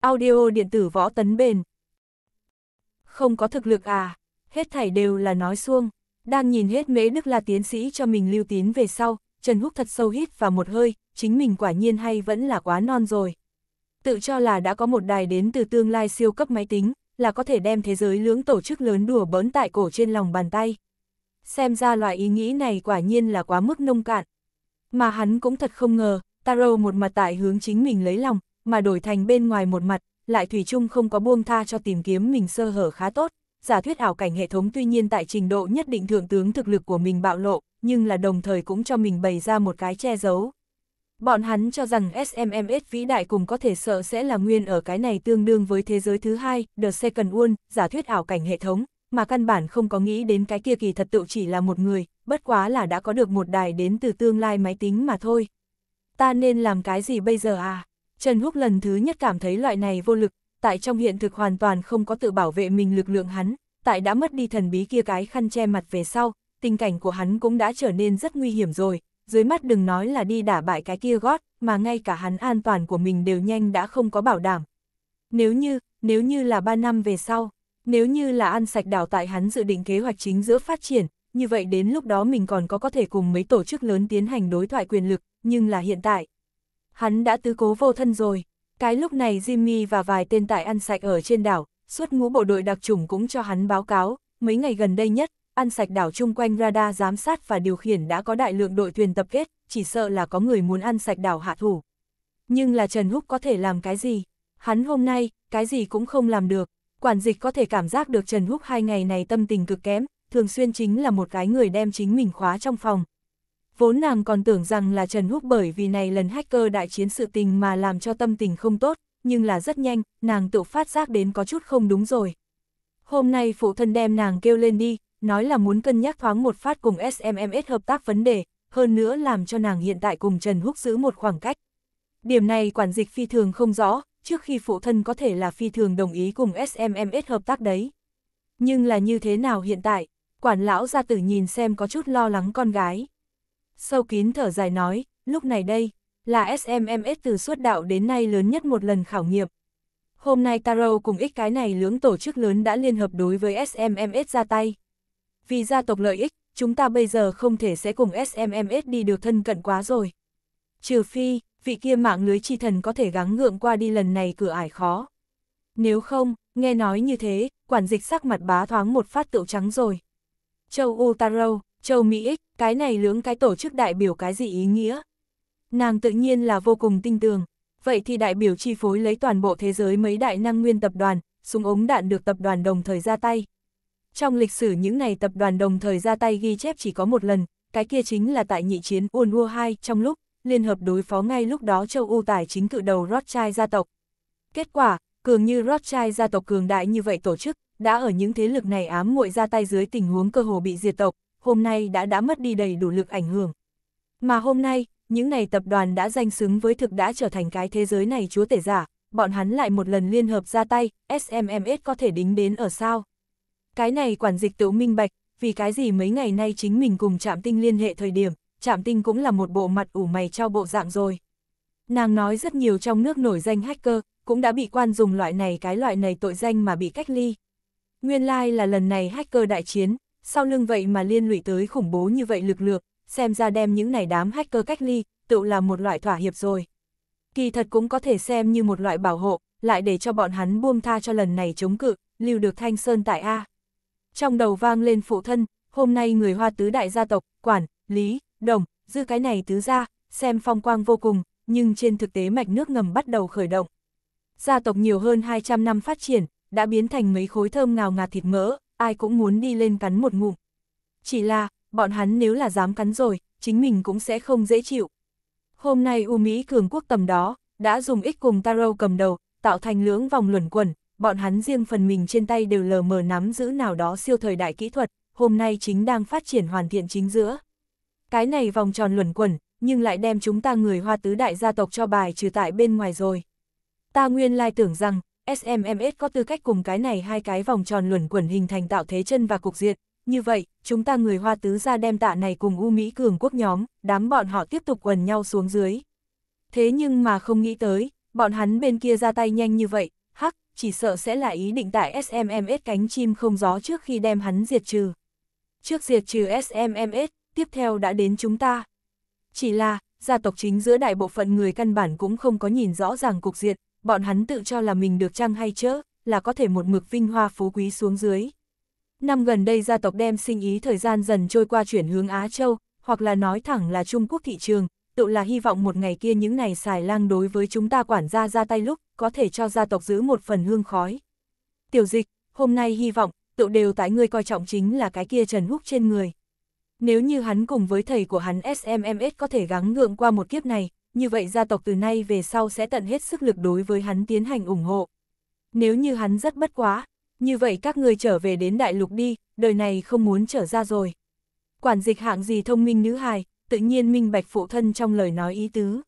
Audio điện tử võ tấn bền. Không có thực lực à, hết thảy đều là nói xuông. Đang nhìn hết Mễ Đức La tiến sĩ cho mình lưu tín về sau, Trần Húc thật sâu hít vào một hơi, chính mình quả nhiên hay vẫn là quá non rồi. Tự cho là đã có một đài đến từ tương lai siêu cấp máy tính, là có thể đem thế giới lưỡng tổ chức lớn đùa bỡn tại cổ trên lòng bàn tay. Xem ra loại ý nghĩ này quả nhiên là quá mức nông cạn. Mà hắn cũng thật không ngờ, Taro một mặt tại hướng chính mình lấy lòng, mà đổi thành bên ngoài một mặt, lại Thủy chung không có buông tha cho tìm kiếm mình sơ hở khá tốt giả thuyết ảo cảnh hệ thống tuy nhiên tại trình độ nhất định thượng tướng thực lực của mình bạo lộ, nhưng là đồng thời cũng cho mình bày ra một cái che giấu. Bọn hắn cho rằng SMMS vĩ đại cùng có thể sợ sẽ là nguyên ở cái này tương đương với thế giới thứ hai, The Second One, giả thuyết ảo cảnh hệ thống, mà căn bản không có nghĩ đến cái kia kỳ thật tự chỉ là một người, bất quá là đã có được một đài đến từ tương lai máy tính mà thôi. Ta nên làm cái gì bây giờ à? Trần Húc lần thứ nhất cảm thấy loại này vô lực, tại trong hiện thực hoàn toàn không có tự bảo vệ mình lực lượng hắn, tại đã mất đi thần bí kia cái khăn che mặt về sau, tình cảnh của hắn cũng đã trở nên rất nguy hiểm rồi, dưới mắt đừng nói là đi đả bại cái kia gót, mà ngay cả hắn an toàn của mình đều nhanh đã không có bảo đảm. Nếu như, nếu như là 3 năm về sau, nếu như là ăn sạch đảo tại hắn dự định kế hoạch chính giữa phát triển, như vậy đến lúc đó mình còn có có thể cùng mấy tổ chức lớn tiến hành đối thoại quyền lực, nhưng là hiện tại. Hắn đã tứ cố vô thân rồi. Cái lúc này Jimmy và vài tên tại ăn sạch ở trên đảo, suốt ngũ bộ đội đặc chủng cũng cho hắn báo cáo, mấy ngày gần đây nhất, ăn sạch đảo chung quanh radar giám sát và điều khiển đã có đại lượng đội thuyền tập kết, chỉ sợ là có người muốn ăn sạch đảo hạ thủ. Nhưng là Trần Húc có thể làm cái gì? Hắn hôm nay, cái gì cũng không làm được. Quản dịch có thể cảm giác được Trần Húc hai ngày này tâm tình cực kém, thường xuyên chính là một cái người đem chính mình khóa trong phòng, Vốn nàng còn tưởng rằng là Trần Húc bởi vì này lần hacker đại chiến sự tình mà làm cho tâm tình không tốt, nhưng là rất nhanh, nàng tự phát giác đến có chút không đúng rồi. Hôm nay phụ thân đem nàng kêu lên đi, nói là muốn cân nhắc thoáng một phát cùng SMMS hợp tác vấn đề, hơn nữa làm cho nàng hiện tại cùng Trần Húc giữ một khoảng cách. Điểm này quản dịch phi thường không rõ, trước khi phụ thân có thể là phi thường đồng ý cùng SMMS hợp tác đấy. Nhưng là như thế nào hiện tại, quản lão gia tử nhìn xem có chút lo lắng con gái sâu kín thở dài nói, lúc này đây, là SMMS từ suốt đạo đến nay lớn nhất một lần khảo nghiệm. Hôm nay Taro cùng ích cái này lưỡng tổ chức lớn đã liên hợp đối với SMMS ra tay. Vì gia tộc lợi ích, chúng ta bây giờ không thể sẽ cùng SMMS đi được thân cận quá rồi. Trừ phi, vị kia mạng lưới chi thần có thể gắng ngượng qua đi lần này cửa ải khó. Nếu không, nghe nói như thế, quản dịch sắc mặt bá thoáng một phát tựu trắng rồi. Châu Utaro, Châu Mỹ Ích, cái này lưỡng cái tổ chức đại biểu cái gì ý nghĩa? Nàng tự nhiên là vô cùng tinh tường, vậy thì đại biểu chi phối lấy toàn bộ thế giới mấy đại năng nguyên tập đoàn, súng ống đạn được tập đoàn đồng thời ra tay. Trong lịch sử những ngày tập đoàn đồng thời ra tay ghi chép chỉ có một lần, cái kia chính là tại nhị chiến uôn War 2 trong lúc liên hợp đối phó ngay lúc đó châu U tài chính cự đầu Rothschild gia tộc. Kết quả, cường như Rothschild gia tộc cường đại như vậy tổ chức, đã ở những thế lực này ám muội ra tay dưới tình huống cơ hồ bị diệt tộc, hôm nay đã đã mất đi đầy đủ lực ảnh hưởng. Mà hôm nay, những này tập đoàn đã danh xứng với thực đã trở thành cái thế giới này chúa tể giả, bọn hắn lại một lần liên hợp ra tay, SMMS có thể đính đến ở sao? Cái này quản dịch tự minh bạch, vì cái gì mấy ngày nay chính mình cùng Trạm Tinh liên hệ thời điểm, Trạm Tinh cũng là một bộ mặt ủ mày trao bộ dạng rồi. Nàng nói rất nhiều trong nước nổi danh hacker, cũng đã bị quan dùng loại này cái loại này tội danh mà bị cách ly. Nguyên lai like là lần này hacker đại chiến, sau lưng vậy mà liên lụy tới khủng bố như vậy lực lượng, xem ra đem những này đám hacker cách ly, tự là một loại thỏa hiệp rồi. Kỳ thật cũng có thể xem như một loại bảo hộ, lại để cho bọn hắn buông tha cho lần này chống cự, lưu được thanh sơn tại A. Trong đầu vang lên phụ thân, hôm nay người hoa tứ đại gia tộc, quản, lý, đồng, dư cái này tứ gia, xem phong quang vô cùng, nhưng trên thực tế mạch nước ngầm bắt đầu khởi động. Gia tộc nhiều hơn 200 năm phát triển, đã biến thành mấy khối thơm ngào ngạt thịt mỡ, ai cũng muốn đi lên cắn một ngụm. Chỉ là, bọn hắn nếu là dám cắn rồi, chính mình cũng sẽ không dễ chịu. Hôm nay U Mỹ cường quốc tầm đó, đã dùng ích cùng Taro cầm đầu, tạo thành lưỡng vòng luẩn quẩn, bọn hắn riêng phần mình trên tay đều lờ mờ nắm giữ nào đó siêu thời đại kỹ thuật, hôm nay chính đang phát triển hoàn thiện chính giữa. Cái này vòng tròn luẩn quẩn, nhưng lại đem chúng ta người hoa tứ đại gia tộc cho bài trừ tại bên ngoài rồi. Ta nguyên lai tưởng rằng, SMMS có tư cách cùng cái này hai cái vòng tròn luẩn quẩn hình thành tạo thế chân và cục diện. Như vậy, chúng ta người Hoa Tứ ra đem tạ này cùng U Mỹ cường quốc nhóm, đám bọn họ tiếp tục quần nhau xuống dưới. Thế nhưng mà không nghĩ tới, bọn hắn bên kia ra tay nhanh như vậy, hắc, chỉ sợ sẽ là ý định tại SMMS cánh chim không gió trước khi đem hắn diệt trừ. Trước diệt trừ SMMS, tiếp theo đã đến chúng ta. Chỉ là, gia tộc chính giữa đại bộ phận người căn bản cũng không có nhìn rõ ràng cục diện, bọn hắn tự cho là mình được trăng hay chớ, là có thể một mực vinh hoa phú quý xuống dưới. Năm gần đây gia tộc đem sinh ý thời gian dần trôi qua chuyển hướng Á Châu, hoặc là nói thẳng là Trung Quốc thị trường, tự là hy vọng một ngày kia những này xài lang đối với chúng ta quản gia ra tay lúc, có thể cho gia tộc giữ một phần hương khói. Tiểu dịch, hôm nay hy vọng, tự đều tại ngươi coi trọng chính là cái kia Trần Húc trên người. Nếu như hắn cùng với thầy của hắn SMMS có thể gắng ngượng qua một kiếp này, như vậy gia tộc từ nay về sau sẽ tận hết sức lực đối với hắn tiến hành ủng hộ. Nếu như hắn rất bất quá, như vậy các người trở về đến đại lục đi, đời này không muốn trở ra rồi. Quản dịch hạng gì thông minh nữ hài, tự nhiên minh bạch phụ thân trong lời nói ý tứ.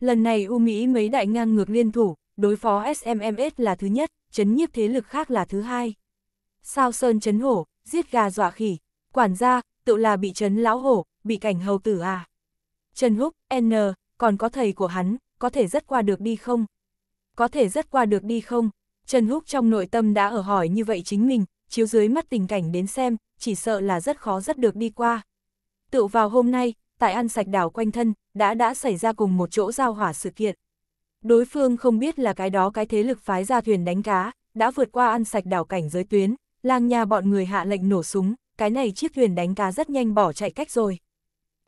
Lần này U Mỹ mấy đại ngang ngược liên thủ, đối phó SMMS là thứ nhất, chấn nhiếp thế lực khác là thứ hai. Sao sơn chấn hổ, giết gà dọa khỉ, quản gia, tự là bị chấn lão hổ, bị cảnh hầu tử à. Trần Húc, N, còn có thầy của hắn, có thể rất qua được đi không? Có thể rất qua được đi không? Trần Húc trong nội tâm đã ở hỏi như vậy chính mình, chiếu dưới mắt tình cảnh đến xem, chỉ sợ là rất khó rất được đi qua. Tự vào hôm nay, tại ăn sạch đảo quanh thân, đã đã xảy ra cùng một chỗ giao hỏa sự kiện. Đối phương không biết là cái đó cái thế lực phái ra thuyền đánh cá, đã vượt qua ăn sạch đảo cảnh giới tuyến, lang nhà bọn người hạ lệnh nổ súng, cái này chiếc thuyền đánh cá rất nhanh bỏ chạy cách rồi.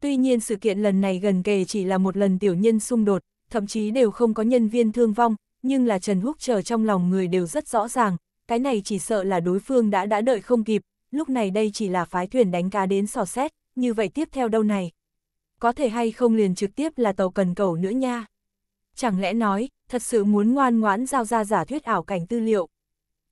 Tuy nhiên sự kiện lần này gần kề chỉ là một lần tiểu nhân xung đột, thậm chí đều không có nhân viên thương vong, nhưng là Trần Húc chờ trong lòng người đều rất rõ ràng, cái này chỉ sợ là đối phương đã đã đợi không kịp, lúc này đây chỉ là phái thuyền đánh cá đến sò xét, như vậy tiếp theo đâu này? Có thể hay không liền trực tiếp là tàu cần cầu nữa nha? Chẳng lẽ nói, thật sự muốn ngoan ngoãn giao ra giả thuyết ảo cảnh tư liệu?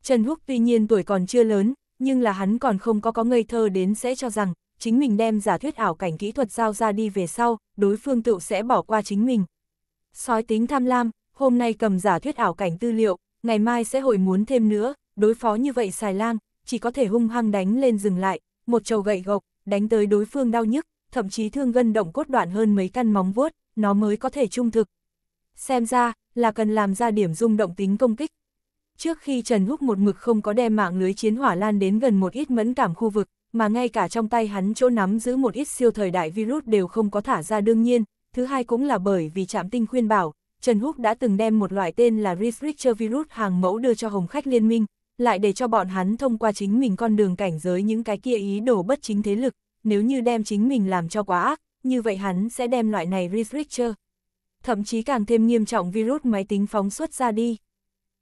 Trần Húc tuy nhiên tuổi còn chưa lớn, nhưng là hắn còn không có có ngây thơ đến sẽ cho rằng, chính mình đem giả thuyết ảo cảnh kỹ thuật giao ra đi về sau, đối phương tự sẽ bỏ qua chính mình. Sói tính tham lam, hôm nay cầm giả thuyết ảo cảnh tư liệu, ngày mai sẽ hồi muốn thêm nữa, đối phó như vậy xài lang, chỉ có thể hung hăng đánh lên dừng lại, một trầu gậy gộc, đánh tới đối phương đau nhức, thậm chí thương gân động cốt đoạn hơn mấy căn móng vuốt, nó mới có thể trung thực. Xem ra, là cần làm ra điểm rung động tính công kích. Trước khi Trần Húc một mực không có đem mạng lưới chiến hỏa lan đến gần một ít mẫn cảm khu vực, mà ngay cả trong tay hắn chỗ nắm giữ một ít siêu thời đại virus đều không có thả ra đương nhiên, thứ hai cũng là bởi vì trạm tinh khuyên bảo, Trần Húc đã từng đem một loại tên là Restrictor virus hàng mẫu đưa cho Hồng Khách Liên minh, lại để cho bọn hắn thông qua chính mình con đường cảnh giới những cái kia ý đồ bất chính thế lực, nếu như đem chính mình làm cho quá ác, như vậy hắn sẽ đem loại này Restrictor. Thậm chí càng thêm nghiêm trọng virus máy tính phóng xuất ra đi.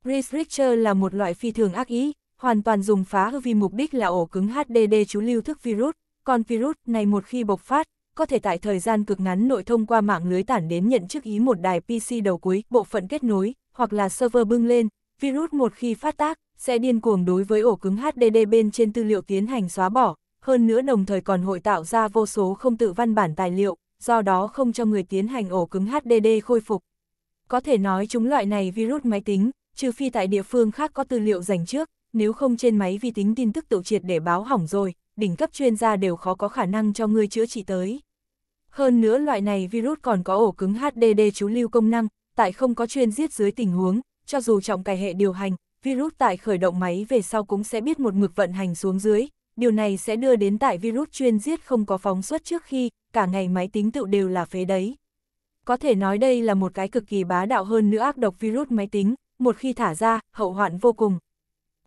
Restrictor là một loại phi thường ác ý, hoàn toàn dùng phá hư vì mục đích là ổ cứng HDD chú lưu thức virus, còn virus này một khi bộc phát, có thể tại thời gian cực ngắn nội thông qua mạng lưới tản đến nhận chức ý một đài PC đầu cuối, bộ phận kết nối, hoặc là server bưng lên, virus một khi phát tác, sẽ điên cuồng đối với ổ cứng HDD bên trên tư liệu tiến hành xóa bỏ, hơn nữa đồng thời còn hội tạo ra vô số không tự văn bản tài liệu, do đó không cho người tiến hành ổ cứng HDD khôi phục. Có thể nói chúng loại này virus máy tính, trừ phi tại địa phương khác có tư liệu dành trước, nếu không trên máy vi tính tin tức tự triệt để báo hỏng rồi, đỉnh cấp chuyên gia đều khó có khả năng cho ngươi chữa trị tới. Hơn nữa loại này virus còn có ổ cứng HDD chú lưu công năng, tại không có chuyên giết dưới tình huống, cho dù trọng cài hệ điều hành, virus tại khởi động máy về sau cũng sẽ biết một mực vận hành xuống dưới, điều này sẽ đưa đến tại virus chuyên giết không có phóng xuất trước khi, cả ngày máy tính tự đều là phế đấy. Có thể nói đây là một cái cực kỳ bá đạo hơn nữa ác độc virus máy tính, một khi thả ra, hậu hoạn vô cùng,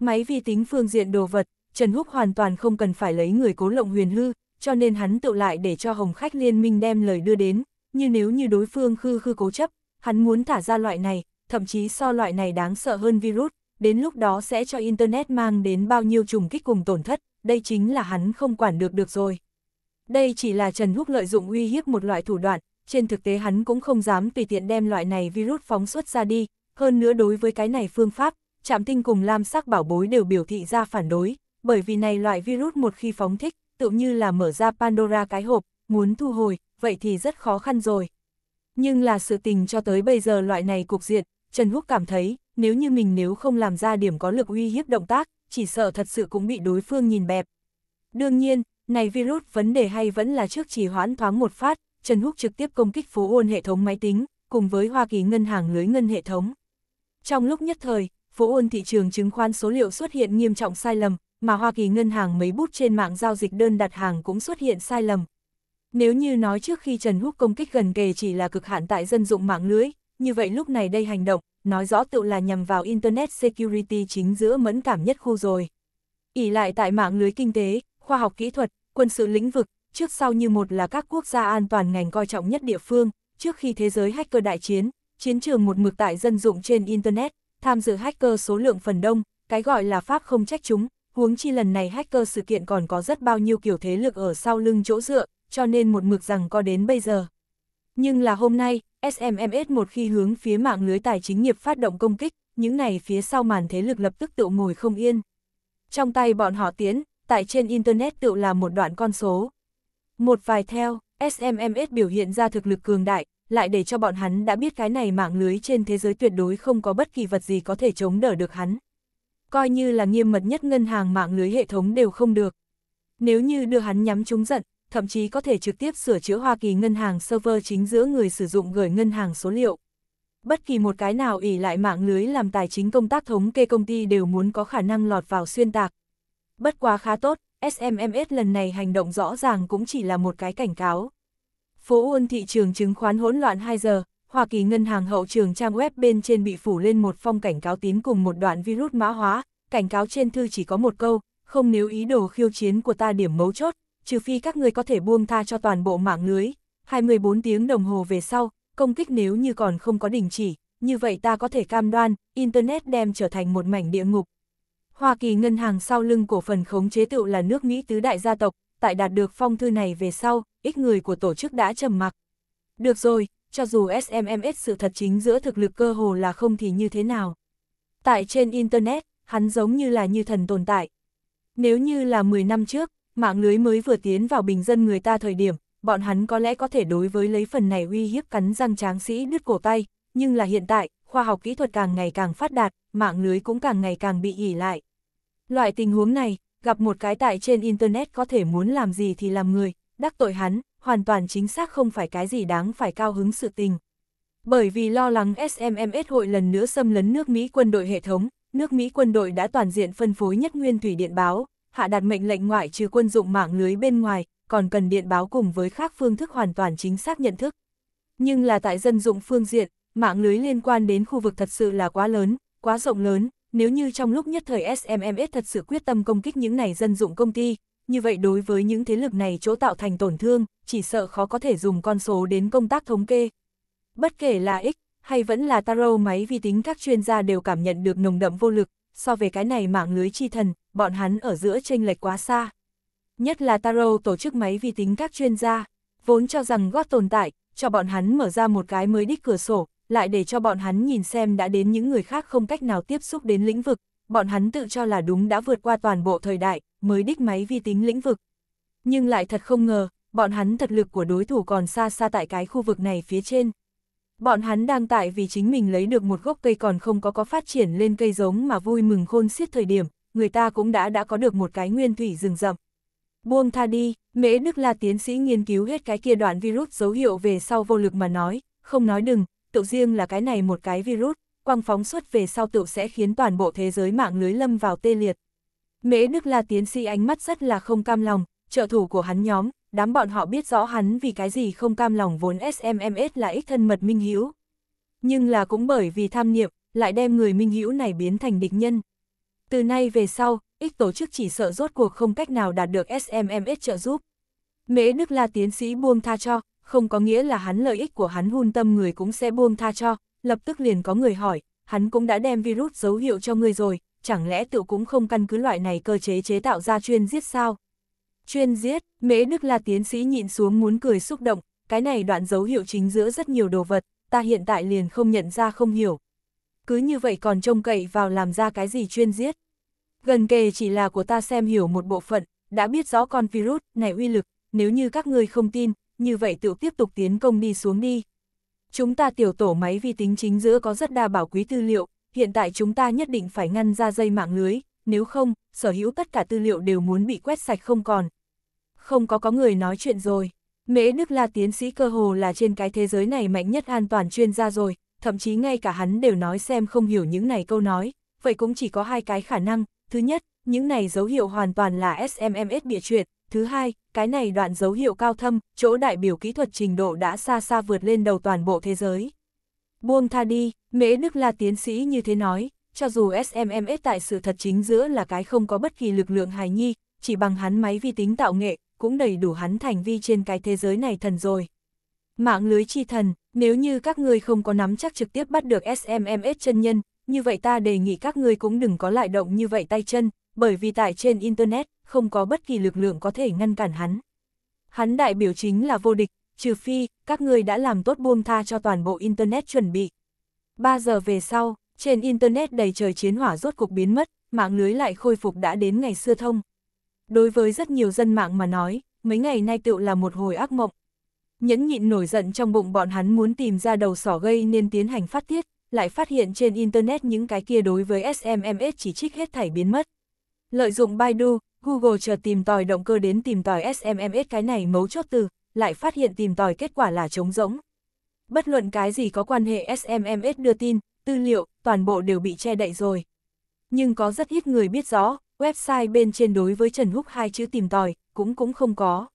Máy vi tính phương diện đồ vật, Trần Húc hoàn toàn không cần phải lấy người cố lộng huyền hư, cho nên hắn tự lại để cho hồng khách liên minh đem lời đưa đến, như nếu như đối phương khư khư cố chấp, hắn muốn thả ra loại này, thậm chí so loại này đáng sợ hơn virus, đến lúc đó sẽ cho Internet mang đến bao nhiêu trùng kích cùng tổn thất, đây chính là hắn không quản được được rồi. Đây chỉ là Trần Húc lợi dụng uy hiếp một loại thủ đoạn, trên thực tế hắn cũng không dám tùy tiện đem loại này virus phóng xuất ra đi, hơn nữa đối với cái này phương pháp, Trạm Tinh cùng Lam Sắc Bảo Bối đều biểu thị ra phản đối, bởi vì này loại virus một khi phóng thích, tự như là mở ra Pandora cái hộp, muốn thu hồi, vậy thì rất khó khăn rồi. Nhưng là sự tình cho tới bây giờ loại này cục diện, Trần Húc cảm thấy, nếu như mình nếu không làm ra điểm có lực uy hiếp động tác, chỉ sợ thật sự cũng bị đối phương nhìn bẹp. Đương nhiên, này virus vấn đề hay vẫn là trước chỉ hoãn thoáng một phát, Trần Húc trực tiếp công kích phố ôn hệ thống máy tính, cùng với Hoa Kỳ ngân hàng lưới ngân hệ thống. Trong lúc nhất thời, vỗ ôn thị trường chứng khoán số liệu xuất hiện nghiêm trọng sai lầm, mà Hoa Kỳ ngân hàng mấy bút trên mạng giao dịch đơn đặt hàng cũng xuất hiện sai lầm. Nếu như nói trước khi Trần Húc công kích gần kề chỉ là cực hạn tại dân dụng mạng lưới, như vậy lúc này đây hành động, nói rõ tự là nhằm vào Internet Security chính giữa mẫn cảm nhất khu rồi. ỉ lại tại mạng lưới kinh tế, khoa học kỹ thuật, quân sự lĩnh vực, trước sau như một là các quốc gia an toàn ngành coi trọng nhất địa phương, trước khi thế giới hacker đại chiến, chiến trường một mực tại dân dụng trên Internet, tham dự hacker số lượng phần đông, cái gọi là Pháp không trách chúng, huống chi lần này hacker sự kiện còn có rất bao nhiêu kiểu thế lực ở sau lưng chỗ dựa, cho nên một mực rằng có đến bây giờ. Nhưng là hôm nay, SMMS một khi hướng phía mạng lưới tài chính nghiệp phát động công kích, những này phía sau màn thế lực lập tức tự ngồi không yên. Trong tay bọn họ tiến, tại trên Internet tự là một đoạn con số. Một vài theo, SMMS biểu hiện ra thực lực cường đại, lại để cho bọn hắn đã biết cái này mạng lưới trên thế giới tuyệt đối không có bất kỳ vật gì có thể chống đỡ được hắn. Coi như là nghiêm mật nhất ngân hàng mạng lưới hệ thống đều không được. Nếu như đưa hắn nhắm trúng giận, thậm chí có thể trực tiếp sửa chữa Hoa Kỳ ngân hàng server chính giữa người sử dụng gửi ngân hàng số liệu. Bất kỳ một cái nào ỉ lại mạng lưới làm tài chính công tác thống kê công ty đều muốn có khả năng lọt vào xuyên tạc. Bất quá khá tốt, SMMS lần này hành động rõ ràng cũng chỉ là một cái cảnh cáo. Phố uân thị trường chứng khoán hỗn loạn 2 giờ, Hoa Kỳ ngân hàng hậu trường trang web bên trên bị phủ lên một phong cảnh cáo tín cùng một đoạn virus mã hóa, cảnh cáo trên thư chỉ có một câu, không nếu ý đồ khiêu chiến của ta điểm mấu chốt, trừ phi các người có thể buông tha cho toàn bộ mạng lưới. 24 tiếng đồng hồ về sau, công kích nếu như còn không có đình chỉ, như vậy ta có thể cam đoan, Internet đem trở thành một mảnh địa ngục. Hoa Kỳ ngân hàng sau lưng cổ phần khống chế tựu là nước Mỹ tứ đại gia tộc, tại đạt được phong thư này về sau, ít người của tổ chức đã trầm mặc. Được rồi, cho dù SMMS sự thật chính giữa thực lực cơ hồ là không thì như thế nào. Tại trên Internet, hắn giống như là như thần tồn tại. Nếu như là 10 năm trước, mạng lưới mới vừa tiến vào bình dân người ta thời điểm, bọn hắn có lẽ có thể đối với lấy phần này uy hiếp cắn răng tráng sĩ đứt cổ tay, nhưng là hiện tại, khoa học kỹ thuật càng ngày càng phát đạt, mạng lưới cũng càng ngày càng bị ỉ lại. Loại tình huống này, gặp một cái tại trên Internet có thể muốn làm gì thì làm người, đắc tội hắn, hoàn toàn chính xác không phải cái gì đáng phải cao hứng sự tình. Bởi vì lo lắng SMMS hội lần nữa xâm lấn nước Mỹ quân đội hệ thống, nước Mỹ quân đội đã toàn diện phân phối nhất nguyên thủy điện báo, hạ đặt mệnh lệnh ngoại trừ quân dụng mạng lưới bên ngoài, còn cần điện báo cùng với khác phương thức hoàn toàn chính xác nhận thức. Nhưng là tại dân dụng phương diện, mạng lưới liên quan đến khu vực thật sự là quá lớn, quá rộng lớn, nếu như trong lúc nhất thời SMMS thật sự quyết tâm công kích những này dân dụng công ty, như vậy đối với những thế lực này chỗ tạo thành tổn thương, chỉ sợ khó có thể dùng con số đến công tác thống kê. Bất kể là X, hay vẫn là taro máy vi tính các chuyên gia đều cảm nhận được nồng đậm vô lực, so về cái này mạng lưới chi thần, bọn hắn ở giữa chênh lệch quá xa. Nhất là taro tổ chức máy vi tính các chuyên gia, vốn cho rằng gót tồn tại, cho bọn hắn mở ra một cái mới đích cửa sổ, lại để cho bọn hắn nhìn xem đã đến những người khác không cách nào tiếp xúc đến lĩnh vực, bọn hắn tự cho là đúng đã vượt qua toàn bộ thời đại, mới đích máy vi tính lĩnh vực. Nhưng lại thật không ngờ, bọn hắn thật lực của đối thủ còn xa xa tại cái khu vực này phía trên. Bọn hắn đang tại vì chính mình lấy được một gốc cây còn không có có phát triển lên cây giống mà vui mừng khôn xiết thời điểm, người ta cũng đã đã có được một cái nguyên thủy rừng rậm. Buông tha đi, Mễ Đức là tiến sĩ nghiên cứu hết cái kia đoạn virus dấu hiệu về sau vô lực mà nói, không nói đừng, tự riêng là cái này một cái virus, quang phóng xuất về sau tựu sẽ khiến toàn bộ thế giới mạng lưới lâm vào tê liệt. Mễ Đức La tiến sĩ ánh mắt rất là không cam lòng, trợ thủ của hắn nhóm, đám bọn họ biết rõ hắn vì cái gì không cam lòng vốn SMMS là ích thân mật minh hữu. Nhưng là cũng bởi vì tham niệm, lại đem người minh hữu này biến thành địch nhân. Từ nay về sau, ích tổ chức chỉ sợ rốt cuộc không cách nào đạt được SMMS trợ giúp. Mễ Đức La tiến sĩ buông tha cho, không có nghĩa là hắn lợi ích của hắn hun tâm người cũng sẽ buông tha cho, lập tức liền có người hỏi, hắn cũng đã đem virus dấu hiệu cho ngươi rồi, chẳng lẽ tự cũng không căn cứ loại này cơ chế chế tạo ra chuyên giết sao? Chuyên giết, Mễ Đức là tiến sĩ nhịn xuống muốn cười xúc động, cái này đoạn dấu hiệu chính giữa rất nhiều đồ vật, ta hiện tại liền không nhận ra không hiểu. Cứ như vậy còn trông cậy vào làm ra cái gì chuyên giết. Gần kề chỉ là của ta xem hiểu một bộ phận, đã biết rõ con virus này uy lực, nếu như các ngươi không tin, như vậy tự tiếp tục tiến công đi xuống đi. Chúng ta tiểu tổ máy vi tính chính giữa có rất đa bảo quý tư liệu, hiện tại chúng ta nhất định phải ngăn ra dây mạng lưới, nếu không, sở hữu tất cả tư liệu đều muốn bị quét sạch không còn. Không có có người nói chuyện rồi. Mễ Đức La tiến sĩ cơ hồ là trên cái thế giới này mạnh nhất an toàn chuyên gia rồi, thậm chí ngay cả hắn đều nói xem không hiểu những này câu nói, vậy cũng chỉ có hai cái khả năng, thứ nhất, những này dấu hiệu hoàn toàn là SMMS bịa chuyện, Thứ hai, cái này đoạn dấu hiệu cao thâm, chỗ đại biểu kỹ thuật trình độ đã xa xa vượt lên đầu toàn bộ thế giới. Buông tha đi, Mễ Đức là tiến sĩ như thế nói, cho dù SMMS tại sự thật chính giữa là cái không có bất kỳ lực lượng hài nhi, chỉ bằng hắn máy vi tính tạo nghệ, cũng đầy đủ hắn thành vi trên cái thế giới này thần rồi. Mạng lưới chi thần, nếu như các ngươi không có nắm chắc trực tiếp bắt được SMMS chân nhân, như vậy ta đề nghị các ngươi cũng đừng có lại động như vậy tay chân, bởi vì tại trên Internet, không có bất kỳ lực lượng có thể ngăn cản hắn. Hắn đại biểu chính là vô địch, trừ phi, các ngươi đã làm tốt buông tha cho toàn bộ Internet chuẩn bị. 3 giờ về sau, trên Internet đầy trời chiến hỏa rốt cuộc biến mất, mạng lưới lại khôi phục đã đến ngày xưa thông. Đối với rất nhiều dân mạng mà nói, mấy ngày nay tựu là một hồi ác mộng. Nhẫn nhịn nổi giận trong bụng bọn hắn muốn tìm ra đầu sỏ gây nên tiến hành phát tiết, lại phát hiện trên Internet những cái kia đối với SMMS chỉ trích hết thảy biến mất. Lợi dụng Baidu, Google chờ tìm tòi động cơ đến tìm tòi SMMS cái này mấu chốt từ, lại phát hiện tìm tòi kết quả là trống rỗng. Bất luận cái gì có quan hệ SMMS đưa tin, tư liệu, toàn bộ đều bị che đậy rồi. Nhưng có rất ít người biết rõ, website bên trên đối với Trần Húc hai chữ tìm tòi, cũng cũng không có.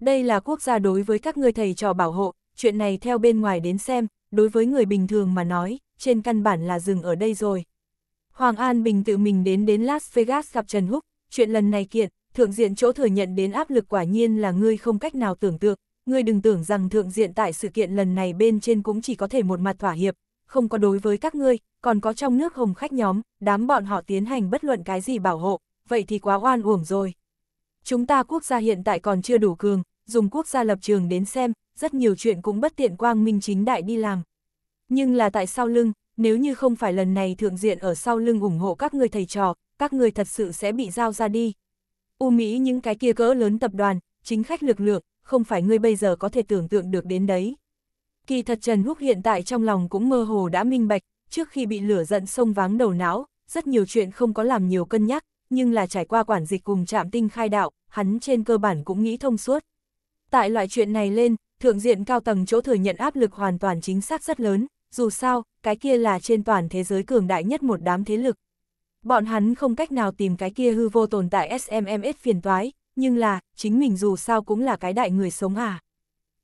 Đây là quốc gia đối với các người thầy trò bảo hộ, chuyện này theo bên ngoài đến xem, đối với người bình thường mà nói, trên căn bản là dừng ở đây rồi. Hoàng An Bình tự mình đến đến Las Vegas gặp Trần Húc, chuyện lần này kiện, thượng diện chỗ thừa nhận đến áp lực quả nhiên là ngươi không cách nào tưởng tượng, ngươi đừng tưởng rằng thượng diện tại sự kiện lần này bên trên cũng chỉ có thể một mặt thỏa hiệp, không có đối với các ngươi, còn có trong nước hồng khách nhóm, đám bọn họ tiến hành bất luận cái gì bảo hộ, vậy thì quá oan uổng rồi. Chúng ta quốc gia hiện tại còn chưa đủ cường, dùng quốc gia lập trường đến xem, rất nhiều chuyện cũng bất tiện quang minh chính đại đi làm. Nhưng là tại sau lưng, nếu như không phải lần này thượng diện ở sau lưng ủng hộ các ngươi thầy trò, các người thật sự sẽ bị giao ra đi. U Mỹ những cái kia cỡ lớn tập đoàn, chính khách lực lượng, không phải ngươi bây giờ có thể tưởng tượng được đến đấy. Kỳ thật Trần Húc hiện tại trong lòng cũng mơ hồ đã minh bạch, trước khi bị lửa giận sông váng đầu não, rất nhiều chuyện không có làm nhiều cân nhắc, nhưng là trải qua quản dịch cùng trạm tinh khai đạo, hắn trên cơ bản cũng nghĩ thông suốt. Tại loại chuyện này lên, thượng diện cao tầng chỗ thừa nhận áp lực hoàn toàn chính xác rất lớn, dù sao, cái kia là trên toàn thế giới cường đại nhất một đám thế lực, Bọn hắn không cách nào tìm cái kia hư vô tồn tại SMMS phiền toái, nhưng là, chính mình dù sao cũng là cái đại người sống à.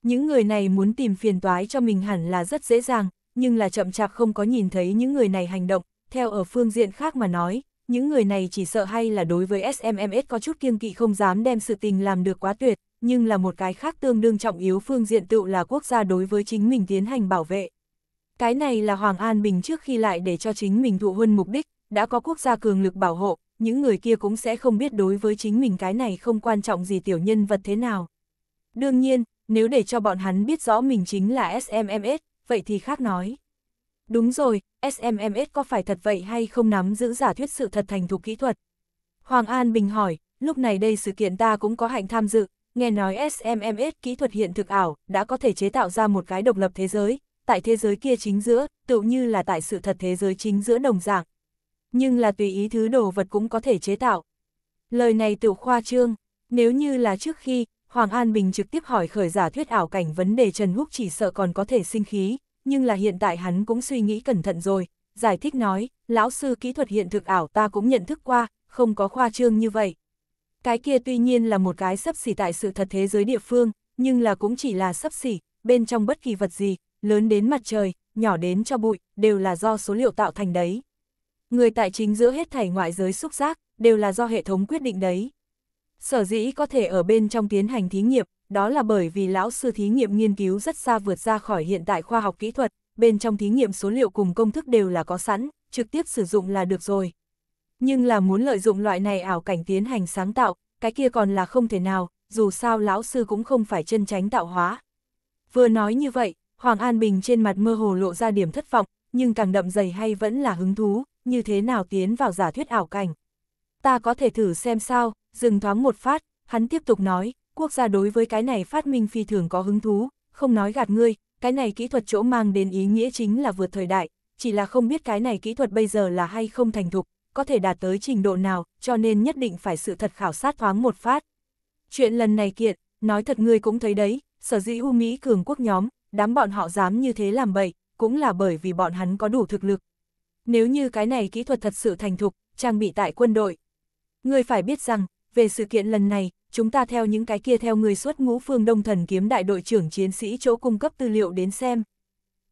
Những người này muốn tìm phiền toái cho mình hẳn là rất dễ dàng, nhưng là chậm chạp không có nhìn thấy những người này hành động, theo ở phương diện khác mà nói, những người này chỉ sợ hay là đối với SMMS có chút kiêng kỵ không dám đem sự tình làm được quá tuyệt, nhưng là một cái khác tương đương trọng yếu phương diện tự là quốc gia đối với chính mình tiến hành bảo vệ. Cái này là Hoàng An Bình trước khi lại để cho chính mình thụ huân mục đích, đã có quốc gia cường lực bảo hộ, những người kia cũng sẽ không biết đối với chính mình cái này không quan trọng gì tiểu nhân vật thế nào. Đương nhiên, nếu để cho bọn hắn biết rõ mình chính là SMMS, vậy thì khác nói. Đúng rồi, SMMS có phải thật vậy hay không nắm giữ giả thuyết sự thật thành thục kỹ thuật? Hoàng An Bình hỏi, lúc này đây sự kiện ta cũng có hạnh tham dự, nghe nói SMMS kỹ thuật hiện thực ảo đã có thể chế tạo ra một cái độc lập thế giới, tại thế giới kia chính giữa, tự như là tại sự thật thế giới chính giữa đồng dạng, nhưng là tùy ý thứ đồ vật cũng có thể chế tạo. Lời này tự khoa trương, nếu như là trước khi, Hoàng An Bình trực tiếp hỏi khởi giả thuyết ảo cảnh vấn đề Trần Húc chỉ sợ còn có thể sinh khí, nhưng là hiện tại hắn cũng suy nghĩ cẩn thận rồi, giải thích nói, lão sư kỹ thuật hiện thực ảo ta cũng nhận thức qua, không có khoa trương như vậy. Cái kia tuy nhiên là một cái sấp xỉ tại sự thật thế giới địa phương, nhưng là cũng chỉ là sấp xỉ, bên trong bất kỳ vật gì, lớn đến mặt trời, nhỏ đến cho bụi, đều là do số liệu tạo thành đấy. Người tại chính giữa hết thảy ngoại giới xúc giác, đều là do hệ thống quyết định đấy. Sở dĩ có thể ở bên trong tiến hành thí nghiệm, đó là bởi vì lão sư thí nghiệm nghiên cứu rất xa vượt ra khỏi hiện tại khoa học kỹ thuật, bên trong thí nghiệm số liệu cùng công thức đều là có sẵn, trực tiếp sử dụng là được rồi. Nhưng là muốn lợi dụng loại này ảo cảnh tiến hành sáng tạo, cái kia còn là không thể nào, dù sao lão sư cũng không phải chân tránh tạo hóa. Vừa nói như vậy, Hoàng An Bình trên mặt mơ hồ lộ ra điểm thất vọng, nhưng càng đậm dày hay vẫn là hứng thú, như thế nào tiến vào giả thuyết ảo cảnh. Ta có thể thử xem sao, dừng thoáng một phát, hắn tiếp tục nói, quốc gia đối với cái này phát minh phi thường có hứng thú, không nói gạt ngươi, cái này kỹ thuật chỗ mang đến ý nghĩa chính là vượt thời đại, chỉ là không biết cái này kỹ thuật bây giờ là hay không thành thục, có thể đạt tới trình độ nào, cho nên nhất định phải sự thật khảo sát thoáng một phát. Chuyện lần này kiện, nói thật ngươi cũng thấy đấy, sở dĩ U Mỹ cường quốc nhóm, đám bọn họ dám như thế làm bậy, cũng là bởi vì bọn hắn có đủ thực lực, nếu như cái này kỹ thuật thật sự thành thục, trang bị tại quân đội. Người phải biết rằng, về sự kiện lần này, chúng ta theo những cái kia theo người xuất ngũ phương Đông Thần kiếm đại đội trưởng chiến sĩ chỗ cung cấp tư liệu đến xem.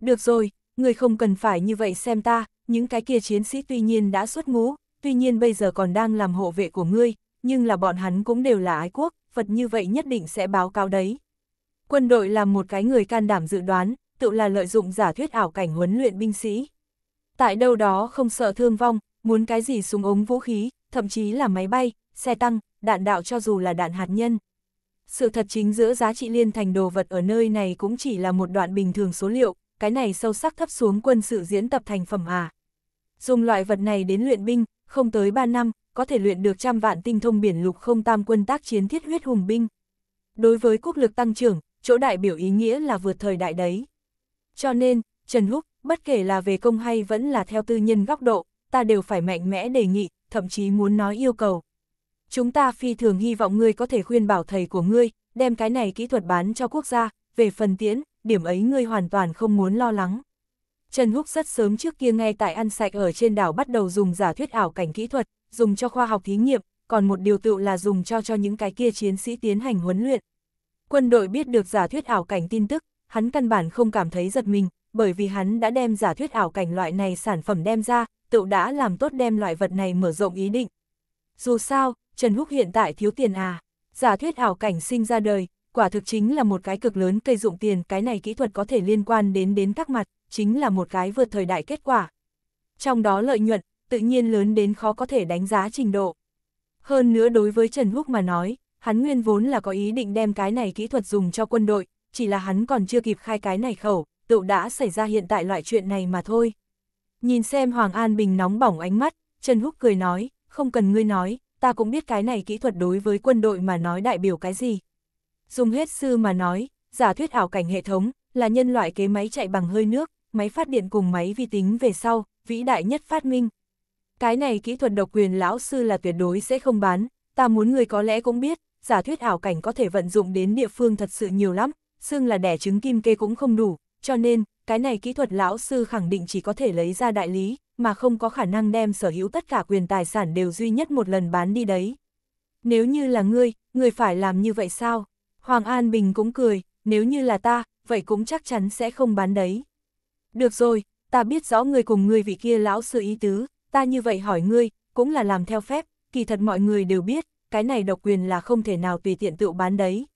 Được rồi, người không cần phải như vậy xem ta, những cái kia chiến sĩ tuy nhiên đã xuất ngũ, tuy nhiên bây giờ còn đang làm hộ vệ của ngươi, nhưng là bọn hắn cũng đều là ái quốc, vật như vậy nhất định sẽ báo cáo đấy. Quân đội là một cái người can đảm dự đoán, tự là lợi dụng giả thuyết ảo cảnh huấn luyện binh sĩ. Tại đâu đó không sợ thương vong, muốn cái gì súng ống vũ khí, thậm chí là máy bay, xe tăng, đạn đạo cho dù là đạn hạt nhân. Sự thật chính giữa giá trị liên thành đồ vật ở nơi này cũng chỉ là một đoạn bình thường số liệu, cái này sâu sắc thấp xuống quân sự diễn tập thành phẩm à. Dùng loại vật này đến luyện binh, không tới 3 năm, có thể luyện được trăm vạn tinh thông biển lục không tam quân tác chiến thiết huyết hùng binh. Đối với quốc lực tăng trưởng, chỗ đại biểu ý nghĩa là vượt thời đại đấy. Cho nên, Trần Húc, bất kể là về công hay vẫn là theo tư nhân góc độ, ta đều phải mạnh mẽ đề nghị, thậm chí muốn nói yêu cầu. Chúng ta phi thường hy vọng ngươi có thể khuyên bảo thầy của ngươi, đem cái này kỹ thuật bán cho quốc gia, về phần tiễn, điểm ấy ngươi hoàn toàn không muốn lo lắng. Trần Húc rất sớm trước kia ngay tại ăn sạch ở trên đảo bắt đầu dùng giả thuyết ảo cảnh kỹ thuật, dùng cho khoa học thí nghiệm, còn một điều tựu là dùng cho cho những cái kia chiến sĩ tiến hành huấn luyện. Quân đội biết được giả thuyết ảo cảnh tin tức, hắn căn bản không cảm thấy giật mình, bởi vì hắn đã đem giả thuyết ảo cảnh loại này sản phẩm đem ra, tựu đã làm tốt đem loại vật này mở rộng ý định. Dù sao, Trần Húc hiện tại thiếu tiền à, giả thuyết ảo cảnh sinh ra đời, quả thực chính là một cái cực lớn cây dụng tiền, cái này kỹ thuật có thể liên quan đến đến các mặt, chính là một cái vượt thời đại kết quả. Trong đó lợi nhuận, tự nhiên lớn đến khó có thể đánh giá trình độ. Hơn nữa đối với Trần Húc mà nói, hắn nguyên vốn là có ý định đem cái này kỹ thuật dùng cho quân đội, chỉ là hắn còn chưa kịp khai cái này khẩu, tựu đã xảy ra hiện tại loại chuyện này mà thôi. Nhìn xem Hoàng An Bình nóng bỏng ánh mắt, Trần Húc cười nói, không cần ngươi nói, ta cũng biết cái này kỹ thuật đối với quân đội mà nói đại biểu cái gì. Dùng hết sư mà nói, giả thuyết ảo cảnh hệ thống, là nhân loại kế máy chạy bằng hơi nước, máy phát điện cùng máy vi tính về sau, vĩ đại nhất phát minh. Cái này kỹ thuật độc quyền lão sư là tuyệt đối sẽ không bán, ta muốn người có lẽ cũng biết, giả thuyết ảo cảnh có thể vận dụng đến địa phương thật sự nhiều lắm, xương là đẻ trứng kim kê cũng không đủ, cho nên, cái này kỹ thuật lão sư khẳng định chỉ có thể lấy ra đại lý, mà không có khả năng đem sở hữu tất cả quyền tài sản đều duy nhất một lần bán đi đấy. Nếu như là ngươi, ngươi phải làm như vậy sao? Hoàng An Bình cũng cười, nếu như là ta, vậy cũng chắc chắn sẽ không bán đấy. Được rồi, ta biết rõ người cùng người vị kia lão sư ý tứ, ta như vậy hỏi ngươi, cũng là làm theo phép, kỳ thật mọi người đều biết, cái này độc quyền là không thể nào tùy tiện tự bán đấy.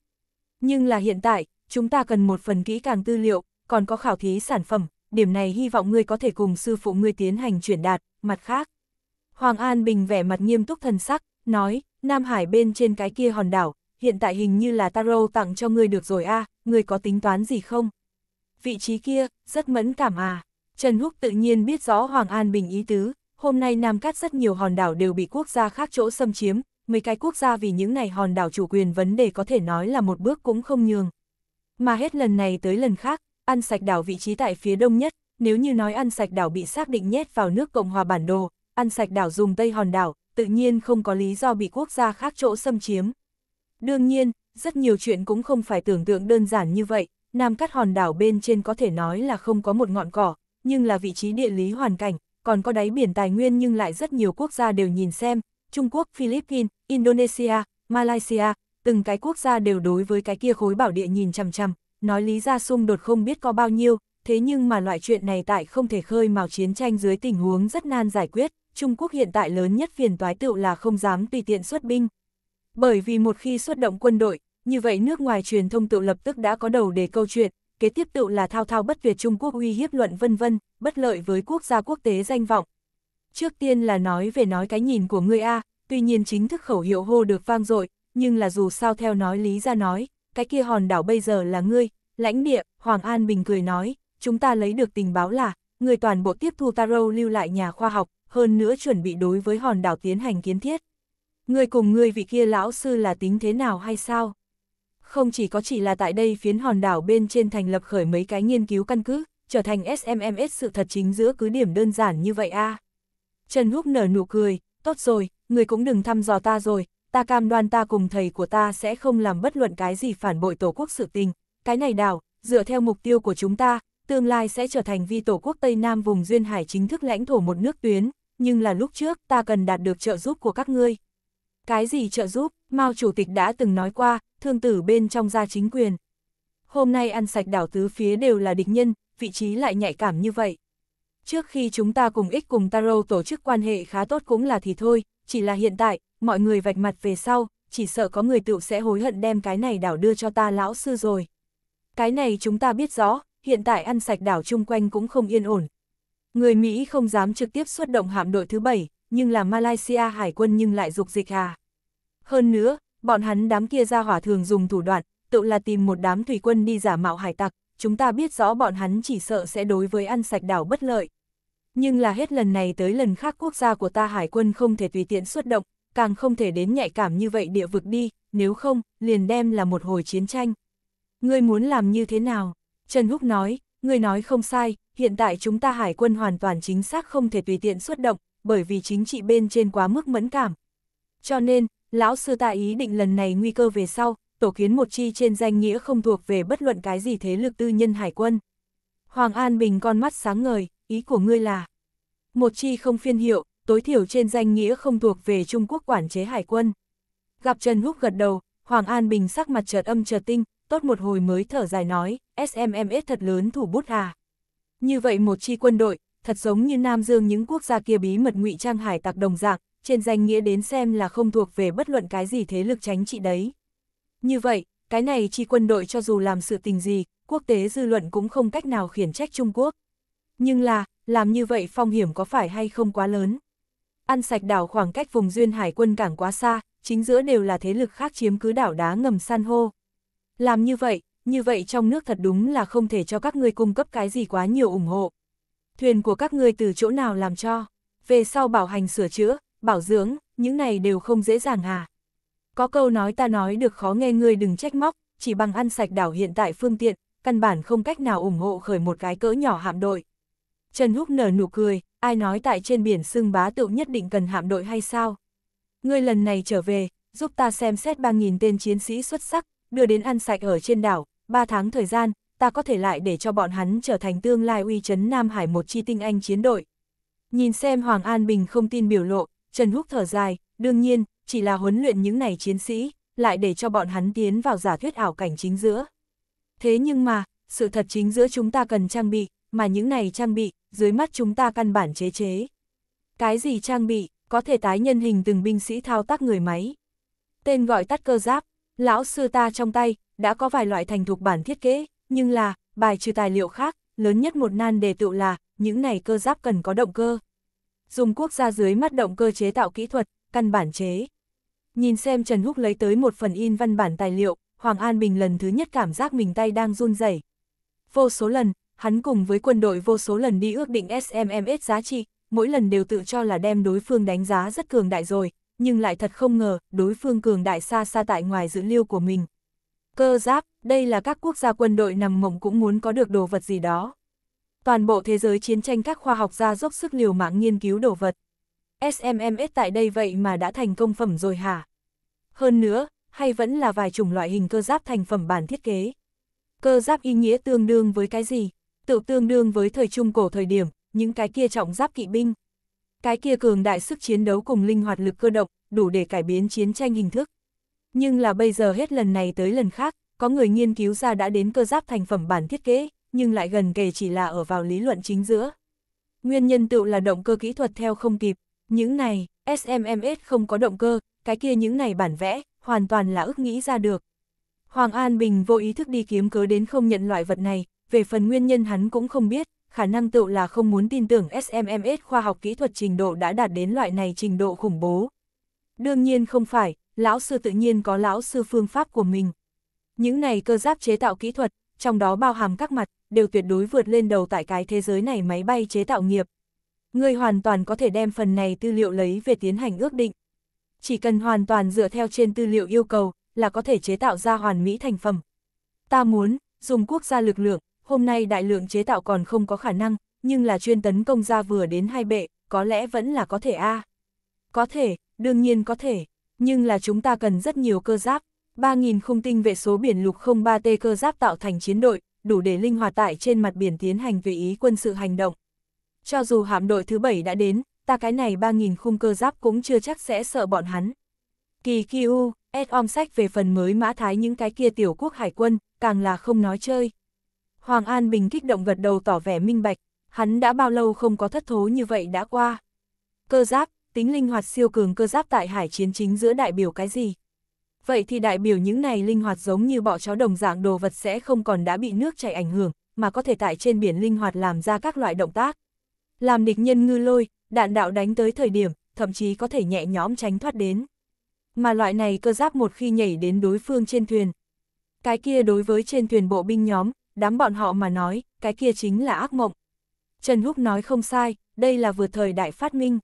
Nhưng là hiện tại, chúng ta cần một phần kỹ càng tư liệu, còn có khảo thí sản phẩm, điểm này hy vọng ngươi có thể cùng sư phụ ngươi tiến hành chuyển đạt, mặt khác. Hoàng An Bình vẻ mặt nghiêm túc thần sắc, nói, Nam Hải bên trên cái kia hòn đảo, hiện tại hình như là taro tặng cho ngươi được rồi a, ngươi có tính toán gì không? Vị trí kia, rất mẫn cảm à. Trần Húc tự nhiên biết rõ Hoàng An Bình ý tứ, hôm nay Nam Cát rất nhiều hòn đảo đều bị quốc gia khác chỗ xâm chiếm, mấy cái quốc gia vì những này hòn đảo chủ quyền vấn đề có thể nói là một bước cũng không nhường. Mà hết lần này tới lần khác, ăn sạch đảo vị trí tại phía đông nhất, nếu như nói ăn sạch đảo bị xác định nhét vào nước Cộng hòa bản đồ, ăn sạch đảo dùng Tây Hòn đảo, tự nhiên không có lý do bị quốc gia khác chỗ xâm chiếm. Đương nhiên, rất nhiều chuyện cũng không phải tưởng tượng đơn giản như vậy, Nam Cát Hòn đảo bên trên có thể nói là không có một ngọn cỏ, nhưng là vị trí địa lý hoàn cảnh, còn có đáy biển tài nguyên nhưng lại rất nhiều quốc gia đều nhìn xem, Trung Quốc, Philippines, Indonesia, Malaysia, từng cái quốc gia đều đối với cái kia khối bảo địa nhìn chằm chằm, nói lý ra xung đột không biết có bao nhiêu, thế nhưng mà loại chuyện này tại không thể khơi mào chiến tranh dưới tình huống rất nan giải quyết, Trung Quốc hiện tại lớn nhất phiền toái tựu là không dám tùy tiện xuất binh. Bởi vì một khi xuất động quân đội, như vậy nước ngoài truyền thông tự lập tức đã có đầu để câu chuyện, kế tiếp tự là thao thao bất việt Trung Quốc uy hiếp luận vân vân, bất lợi với quốc gia quốc tế danh vọng. Trước tiên là nói về nói cái nhìn của người A, tuy nhiên chính thức khẩu hiệu hô được vang dội, nhưng là dù sao theo nói lý ra nói, cái kia hòn đảo bây giờ là ngươi, lãnh địa, Hoàng An Bình cười nói, chúng ta lấy được tình báo là, người toàn bộ tiếp thu Taro lưu lại nhà khoa học, hơn nữa chuẩn bị đối với hòn đảo tiến hành kiến thiết. Người cùng người vị kia lão sư là tính thế nào hay sao? Không chỉ có chỉ là tại đây phiến hòn đảo bên trên thành lập khởi mấy cái nghiên cứu căn cứ, trở thành SMMS sự thật chính giữa cứ điểm đơn giản như vậy a Trần Húc nở nụ cười, tốt rồi, người cũng đừng thăm dò ta rồi, ta cam đoan ta cùng thầy của ta sẽ không làm bất luận cái gì phản bội tổ quốc sự tình, cái này đảo, dựa theo mục tiêu của chúng ta, tương lai sẽ trở thành vi tổ quốc Tây Nam vùng Duyên Hải chính thức lãnh thổ một nước tuyến, nhưng là lúc trước ta cần đạt được trợ giúp của các ngươi. Cái gì trợ giúp, Mao Chủ tịch đã từng nói qua, thương tử bên trong gia chính quyền. Hôm nay ăn sạch đảo tứ phía đều là địch nhân, vị trí lại nhạy cảm như vậy. Trước khi chúng ta cùng ích cùng Taro tổ chức quan hệ khá tốt cũng là thì thôi, chỉ là hiện tại, mọi người vạch mặt về sau, chỉ sợ có người tựu sẽ hối hận đem cái này đảo đưa cho ta lão sư rồi. Cái này chúng ta biết rõ, hiện tại ăn sạch đảo chung quanh cũng không yên ổn. Người Mỹ không dám trực tiếp xuất động hạm đội thứ bảy, nhưng là Malaysia hải quân nhưng lại dục dịch à. Hơn nữa, bọn hắn đám kia ra hỏa thường dùng thủ đoạn, tự là tìm một đám thủy quân đi giả mạo hải tặc, chúng ta biết rõ bọn hắn chỉ sợ sẽ đối với ăn sạch đảo bất lợi. Nhưng là hết lần này tới lần khác quốc gia của ta hải quân không thể tùy tiện xuất động, càng không thể đến nhạy cảm như vậy địa vực đi, nếu không, liền đem là một hồi chiến tranh. Ngươi muốn làm như thế nào? Trần Húc nói, ngươi nói không sai, hiện tại chúng ta hải quân hoàn toàn chính xác không thể tùy tiện xuất động, bởi vì chính trị bên trên quá mức mẫn cảm. Cho nên, lão sư ta ý định lần này nguy cơ về sau, tổ kiến một chi trên danh nghĩa không thuộc về bất luận cái gì thế lực tư nhân hải quân. Hoàng An Bình con mắt sáng ngời, ý của ngươi là một chi không phiên hiệu, tối thiểu trên danh nghĩa không thuộc về Trung Quốc quản chế hải quân. Gặp Trần Húc gật đầu, Hoàng An Bình sắc mặt chợt âm chợt tinh, tốt một hồi mới thở dài nói, SMMS thật lớn thủ bút à. Như vậy một chi quân đội, thật giống như Nam Dương những quốc gia kia bí mật ngụy trang hải tặc đồng dạng, trên danh nghĩa đến xem là không thuộc về bất luận cái gì thế lực tránh trị đấy. Như vậy, cái này chi quân đội cho dù làm sự tình gì, quốc tế dư luận cũng không cách nào khiển trách Trung Quốc. Nhưng là, làm như vậy phong hiểm có phải hay không quá lớn? ăn sạch đảo khoảng cách vùng duyên hải quân cảng quá xa, chính giữa đều là thế lực khác chiếm cứ đảo đá ngầm san hô. Làm như vậy, như vậy trong nước thật đúng là không thể cho các ngươi cung cấp cái gì quá nhiều ủng hộ. Thuyền của các ngươi từ chỗ nào làm cho, về sau bảo hành sửa chữa, bảo dưỡng, những này đều không dễ dàng à. Có câu nói ta nói được khó nghe ngươi đừng trách móc, chỉ bằng ăn sạch đảo hiện tại phương tiện, căn bản không cách nào ủng hộ khởi một cái cỡ nhỏ hạm đội. Trần Húc nở nụ cười, ai nói tại trên biển xưng bá tựu nhất định cần hạm đội hay sao? Ngươi lần này trở về, giúp ta xem xét 3.000 tên chiến sĩ xuất sắc, đưa đến ăn sạch ở trên đảo, 3 tháng thời gian, ta có thể lại để cho bọn hắn trở thành tương lai uy chấn Nam Hải một chi tinh anh chiến đội. Nhìn xem Hoàng An Bình không tin biểu lộ, Trần Húc thở dài, đương nhiên, chỉ là huấn luyện những này chiến sĩ, lại để cho bọn hắn tiến vào giả thuyết ảo cảnh chính giữa. Thế nhưng mà, sự thật chính giữa chúng ta cần trang bị, mà những này trang bị, dưới mắt chúng ta căn bản chế chế. Cái gì trang bị, có thể tái nhân hình từng binh sĩ thao tác người máy. Tên gọi tắt cơ giáp, lão sư ta trong tay, đã có vài loại thành thục bản thiết kế, nhưng là, bài trừ tài liệu khác, lớn nhất một nan đề tựu là, những này cơ giáp cần có động cơ. Dùng quốc gia dưới mắt động cơ chế tạo kỹ thuật, căn bản chế. Nhìn xem Trần Húc lấy tới một phần in văn bản tài liệu, Hoàng An Bình lần thứ nhất cảm giác mình tay đang run rẩy. Vô số lần, hắn cùng với quân đội vô số lần đi ước định SMMS giá trị, mỗi lần đều tự cho là đem đối phương đánh giá rất cường đại rồi, nhưng lại thật không ngờ, đối phương cường đại xa xa tại ngoài dữ liệu của mình. Cơ giáp, đây là các quốc gia quân đội nằm mộng cũng muốn có được đồ vật gì đó. Toàn bộ thế giới chiến tranh các khoa học gia dốc sức liều mạng nghiên cứu đồ vật. SMMS tại đây vậy mà đã thành công phẩm rồi hả? Hơn nữa, hay vẫn là vài chủng loại hình cơ giáp thành phẩm bản thiết kế? Cơ giáp ý nghĩa tương đương với cái gì? tự tương đương với thời trung cổ thời điểm, những cái kia trọng giáp kỵ binh. Cái kia cường đại sức chiến đấu cùng linh hoạt lực cơ động, đủ để cải biến chiến tranh hình thức. Nhưng là bây giờ hết lần này tới lần khác, có người nghiên cứu ra đã đến cơ giáp thành phẩm bản thiết kế, nhưng lại gần kề chỉ là ở vào lý luận chính giữa. Nguyên nhân tự là động cơ kỹ thuật theo không kịp, những này, SMMS không có động cơ, cái kia những này bản vẽ, hoàn toàn là ước nghĩ ra được. Hoàng An Bình vô ý thức đi kiếm cớ đến không nhận loại vật này, về phần nguyên nhân hắn cũng không biết, khả năng tự là không muốn tin tưởng SMMS khoa học kỹ thuật trình độ đã đạt đến loại này trình độ khủng bố. Đương nhiên không phải, lão sư tự nhiên có lão sư phương pháp của mình. Những này cơ giáp chế tạo kỹ thuật, trong đó bao hàm các mặt, đều tuyệt đối vượt lên đầu tại cái thế giới này máy bay chế tạo nghiệp. Người hoàn toàn có thể đem phần này tư liệu lấy về tiến hành ước định. Chỉ cần hoàn toàn dựa theo trên tư liệu yêu cầu, là có thể chế tạo ra hoàn mỹ thành phẩm. Ta muốn, dùng quốc gia lực lượng, hôm nay đại lượng chế tạo còn không có khả năng, nhưng là chuyên tấn công ra vừa đến hai bệ, có lẽ vẫn là có thể a. Có thể, đương nhiên có thể, nhưng là chúng ta cần rất nhiều cơ giáp, 3.000 khung tinh vệ số biển lục 03T cơ giáp tạo thành chiến đội, đủ để linh hoạt tại trên mặt biển tiến hành tùy ý quân sự hành động. Cho dù hạm đội thứ bảy đã đến, ta cái này 3.000 khung cơ giáp cũng chưa chắc sẽ sợ bọn hắn. Kỳ Kiu, Ed Om Sách về phần mới mã thái những cái kia tiểu quốc hải quân, càng là không nói chơi, Hoàng An Bình kích động gật đầu tỏ vẻ minh bạch, hắn đã bao lâu không có thất thố như vậy đã qua. Cơ giáp, tính linh hoạt siêu cường cơ giáp tại hải chiến chính giữa đại biểu cái gì? Vậy thì đại biểu những này linh hoạt giống như bọ chó đồng dạng đồ vật sẽ không còn đã bị nước chảy ảnh hưởng, mà có thể tại trên biển linh hoạt làm ra các loại động tác. Làm địch nhân ngư lôi, đạn đạo đánh tới thời điểm, thậm chí có thể nhẹ nhõm tránh thoát đến. Mà loại này cơ giáp một khi nhảy đến đối phương trên thuyền. Cái kia đối với trên thuyền bộ binh nhóm, đám bọn họ mà nói, cái kia chính là ác mộng. Trần Húc nói không sai, đây là vượt thời đại phát minh.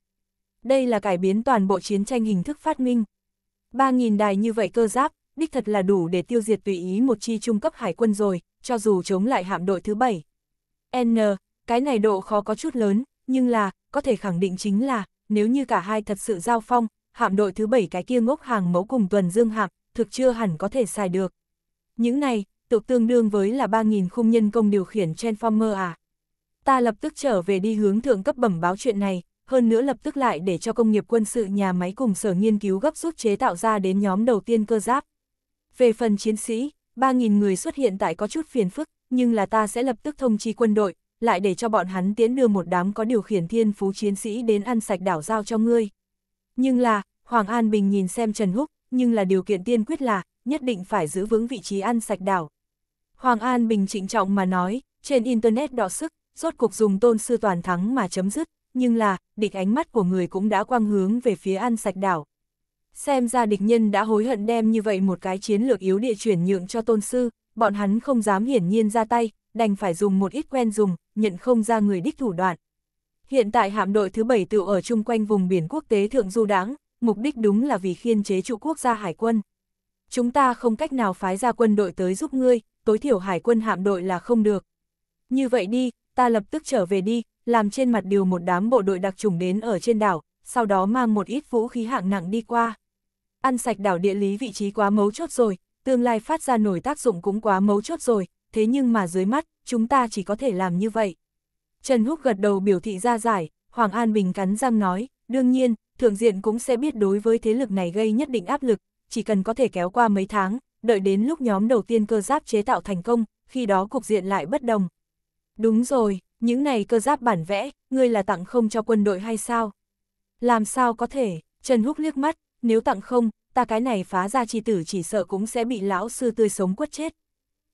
Đây là cải biến toàn bộ chiến tranh hình thức phát minh. 3.000 đài như vậy cơ giáp, đích thật là đủ để tiêu diệt tùy ý một chi trung cấp hải quân rồi, cho dù chống lại hạm đội thứ bảy. N, cái này độ khó có chút lớn, nhưng là, có thể khẳng định chính là, nếu như cả hai thật sự giao phong, hạm đội thứ bảy cái kia ngốc hàng mẫu cùng tuần dương hạm, thực chưa hẳn có thể xài được. Những này, tục tương đương với là 3.000 khung nhân công điều khiển Transformer à. Ta lập tức trở về đi hướng thượng cấp bẩm báo chuyện này, hơn nữa lập tức lại để cho công nghiệp quân sự nhà máy cùng sở nghiên cứu gấp rút chế tạo ra đến nhóm đầu tiên cơ giáp. Về phần chiến sĩ, 3.000 người xuất hiện tại có chút phiền phức, nhưng là ta sẽ lập tức thông chi quân đội, lại để cho bọn hắn tiến đưa một đám có điều khiển thiên phú chiến sĩ đến ăn sạch đảo giao cho ngươi. Nhưng là, Hoàng An Bình nhìn xem Trần Húc, nhưng là điều kiện tiên quyết là, nhất định phải giữ vững vị trí ăn sạch đảo, Hoàng An Bình trịnh trọng mà nói, trên Internet đỏ sức, rốt cuộc dùng tôn sư toàn thắng mà chấm dứt, nhưng là, địch ánh mắt của người cũng đã quang hướng về phía ăn sạch đảo. Xem ra địch nhân đã hối hận đem như vậy một cái chiến lược yếu địa chuyển nhượng cho tôn sư, bọn hắn không dám hiển nhiên ra tay, đành phải dùng một ít quen dùng, nhận không ra người đích thủ đoạn. Hiện tại hạm đội thứ bảy tự ở chung quanh vùng biển quốc tế thượng du đáng, mục đích đúng là vì khiên chế trụ quốc gia hải quân. Chúng ta không cách nào phái ra quân đội tới giúp ngươi, tối thiểu hải quân hạm đội là không được. Như vậy đi, ta lập tức trở về đi, làm trên mặt điều một đám bộ đội đặc trùng đến ở trên đảo, sau đó mang một ít vũ khí hạng nặng đi qua. Ăn sạch đảo địa lý vị trí quá mấu chốt rồi, tương lai phát ra nổi tác dụng cũng quá mấu chốt rồi, thế nhưng mà dưới mắt, chúng ta chỉ có thể làm như vậy. Trần Húc gật đầu biểu thị ra giải, Hoàng An Bình cắn răng nói, đương nhiên, thượng diện cũng sẽ biết đối với thế lực này gây nhất định áp lực, chỉ cần có thể kéo qua mấy tháng, đợi đến lúc nhóm đầu tiên cơ giáp chế tạo thành công, khi đó cục diện lại bất đồng. Đúng rồi, những này cơ giáp bản vẽ, ngươi là tặng không cho quân đội hay sao? Làm sao có thể, Trần Húc liếc mắt, nếu tặng không, ta cái này phá ra chi tử chỉ sợ cũng sẽ bị lão sư tươi sống quất chết.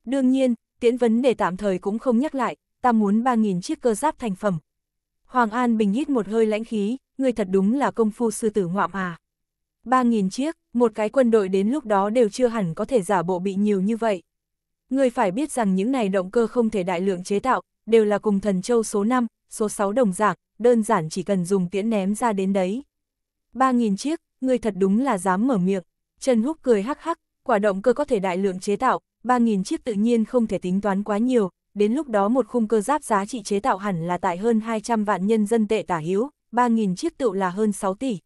Đương nhiên, tiễn vấn đề tạm thời cũng không nhắc lại, ta muốn 3.000 chiếc cơ giáp thành phẩm. Hoàng An Bình hít một hơi lãnh khí, ngươi thật đúng là công phu sư tử ngoạm à. 3.000 chiếc, một cái quân đội đến lúc đó đều chưa hẳn có thể giả bộ bị nhiều như vậy. Người phải biết rằng những này động cơ không thể đại lượng chế tạo, đều là cùng thần châu số 5, số 6 đồng dạng, đơn giản chỉ cần dùng tiễn ném ra đến đấy. 3.000 chiếc, người thật đúng là dám mở miệng. Trần Húc cười hắc hắc, quả động cơ có thể đại lượng chế tạo, 3.000 chiếc tự nhiên không thể tính toán quá nhiều, đến lúc đó một khung cơ giáp giá trị chế tạo hẳn là tại hơn 200 vạn nhân dân tệ tả hiếu, 3.000 chiếc tựu là hơn 6 tỷ,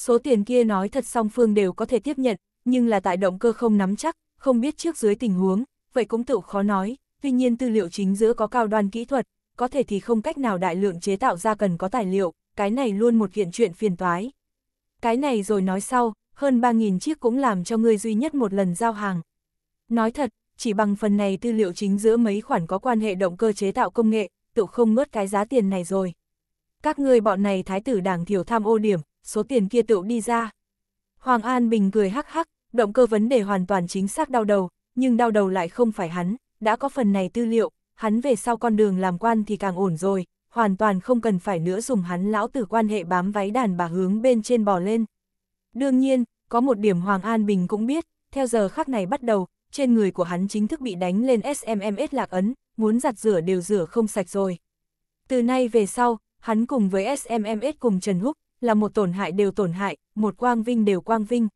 Số tiền kia nói thật song phương đều có thể tiếp nhận, nhưng là tại động cơ không nắm chắc, không biết trước dưới tình huống, vậy cũng tự khó nói, tuy nhiên tư liệu chính giữa có cao đoan kỹ thuật, có thể thì không cách nào đại lượng chế tạo ra cần có tài liệu, cái này luôn một kiện chuyện phiền toái. Cái này rồi nói sau, hơn 3.000 chiếc cũng làm cho người duy nhất một lần giao hàng. Nói thật, chỉ bằng phần này tư liệu chính giữa mấy khoản có quan hệ động cơ chế tạo công nghệ, tự không ngớt cái giá tiền này rồi. Các ngươi bọn này thái tử đảng thiểu tham ô điểm, số tiền kia tựu đi ra. Hoàng An Bình cười hắc hắc, động cơ vấn đề hoàn toàn chính xác đau đầu, nhưng đau đầu lại không phải hắn, đã có phần này tư liệu, hắn về sau con đường làm quan thì càng ổn rồi, hoàn toàn không cần phải nữa dùng hắn lão tử quan hệ bám váy đàn bà hướng bên trên bò lên. Đương nhiên, có một điểm Hoàng An Bình cũng biết, theo giờ khắc này bắt đầu, trên người của hắn chính thức bị đánh lên SMMS lạc ấn, muốn giặt rửa đều rửa không sạch rồi. Từ nay về sau, hắn cùng với SMMS cùng Trần Húc, là một tổn hại đều tổn hại, một quang vinh đều quang vinh.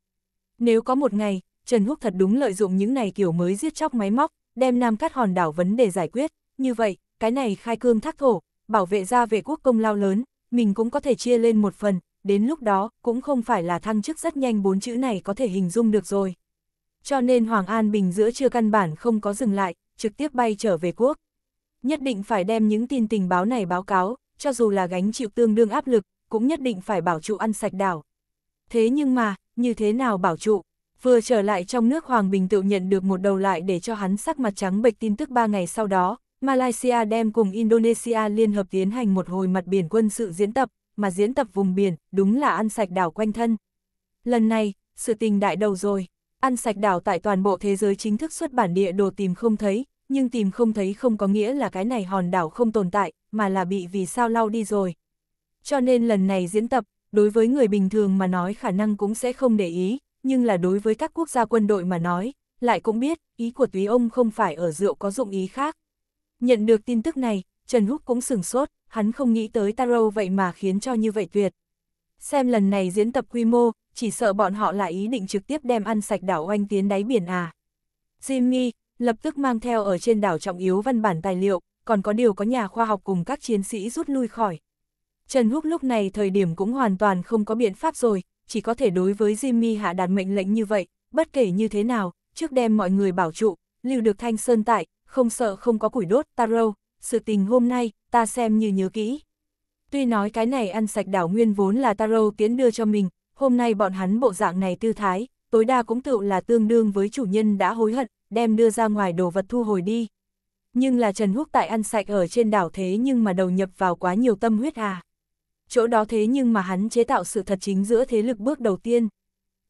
Nếu có một ngày, Trần Húc thật đúng lợi dụng những này kiểu mới giết chóc máy móc, đem Nam Cát Hòn đảo vấn đề giải quyết, như vậy, cái này khai cương thác thổ, bảo vệ ra vệ quốc công lao lớn, mình cũng có thể chia lên một phần, đến lúc đó, cũng không phải là thăng chức rất nhanh bốn chữ này có thể hình dung được rồi. Cho nên Hoàng An Bình giữa chưa căn bản không có dừng lại, trực tiếp bay trở về quốc. Nhất định phải đem những tin tình báo này báo cáo, cho dù là gánh chịu tương đương áp lực, cũng nhất định phải bảo trụ ăn sạch đảo. Thế nhưng mà, như thế nào bảo trụ? Vừa trở lại trong nước Hoàng Bình tự nhận được một đầu lại để cho hắn sắc mặt trắng bệch tin tức 3 ngày sau đó, Malaysia đem cùng Indonesia liên hợp tiến hành một hồi mặt biển quân sự diễn tập, mà diễn tập vùng biển đúng là ăn sạch đảo quanh thân. Lần này, sự tình đại đầu rồi, ăn sạch đảo tại toàn bộ thế giới chính thức xuất bản địa đồ tìm không thấy, nhưng tìm không thấy không có nghĩa là cái này hòn đảo không tồn tại, mà là bị vì sao lau đi rồi cho nên lần này diễn tập, đối với người bình thường mà nói khả năng cũng sẽ không để ý, nhưng là đối với các quốc gia quân đội mà nói, lại cũng biết, ý của túy ông không phải ở rượu có dụng ý khác. Nhận được tin tức này, Trần Húc cũng sừng sốt, hắn không nghĩ tới Taro vậy mà khiến cho như vậy tuyệt. Xem lần này diễn tập quy mô, chỉ sợ bọn họ lại ý định trực tiếp đem ăn sạch đảo oanh tiến đáy biển à. Jimmy, lập tức mang theo ở trên đảo trọng yếu văn bản tài liệu, còn có điều có nhà khoa học cùng các chiến sĩ rút lui khỏi, Trần Húc lúc này thời điểm cũng hoàn toàn không có biện pháp rồi, chỉ có thể đối với Jimmy hạ đạt mệnh lệnh như vậy, bất kể như thế nào, trước đem mọi người bảo trụ, lưu được thanh sơn tại, không sợ không có củi đốt, taro, sự tình hôm nay, ta xem như nhớ kỹ. Tuy nói cái này ăn sạch đảo nguyên vốn là taro tiến đưa cho mình, hôm nay bọn hắn bộ dạng này tư thái, tối đa cũng tự là tương đương với chủ nhân đã hối hận, đem đưa ra ngoài đồ vật thu hồi đi. Nhưng là Trần Húc tại ăn sạch ở trên đảo thế nhưng mà đầu nhập vào quá nhiều tâm huyết à chỗ đó thế nhưng mà hắn chế tạo sự thật chính giữa thế lực bước đầu tiên.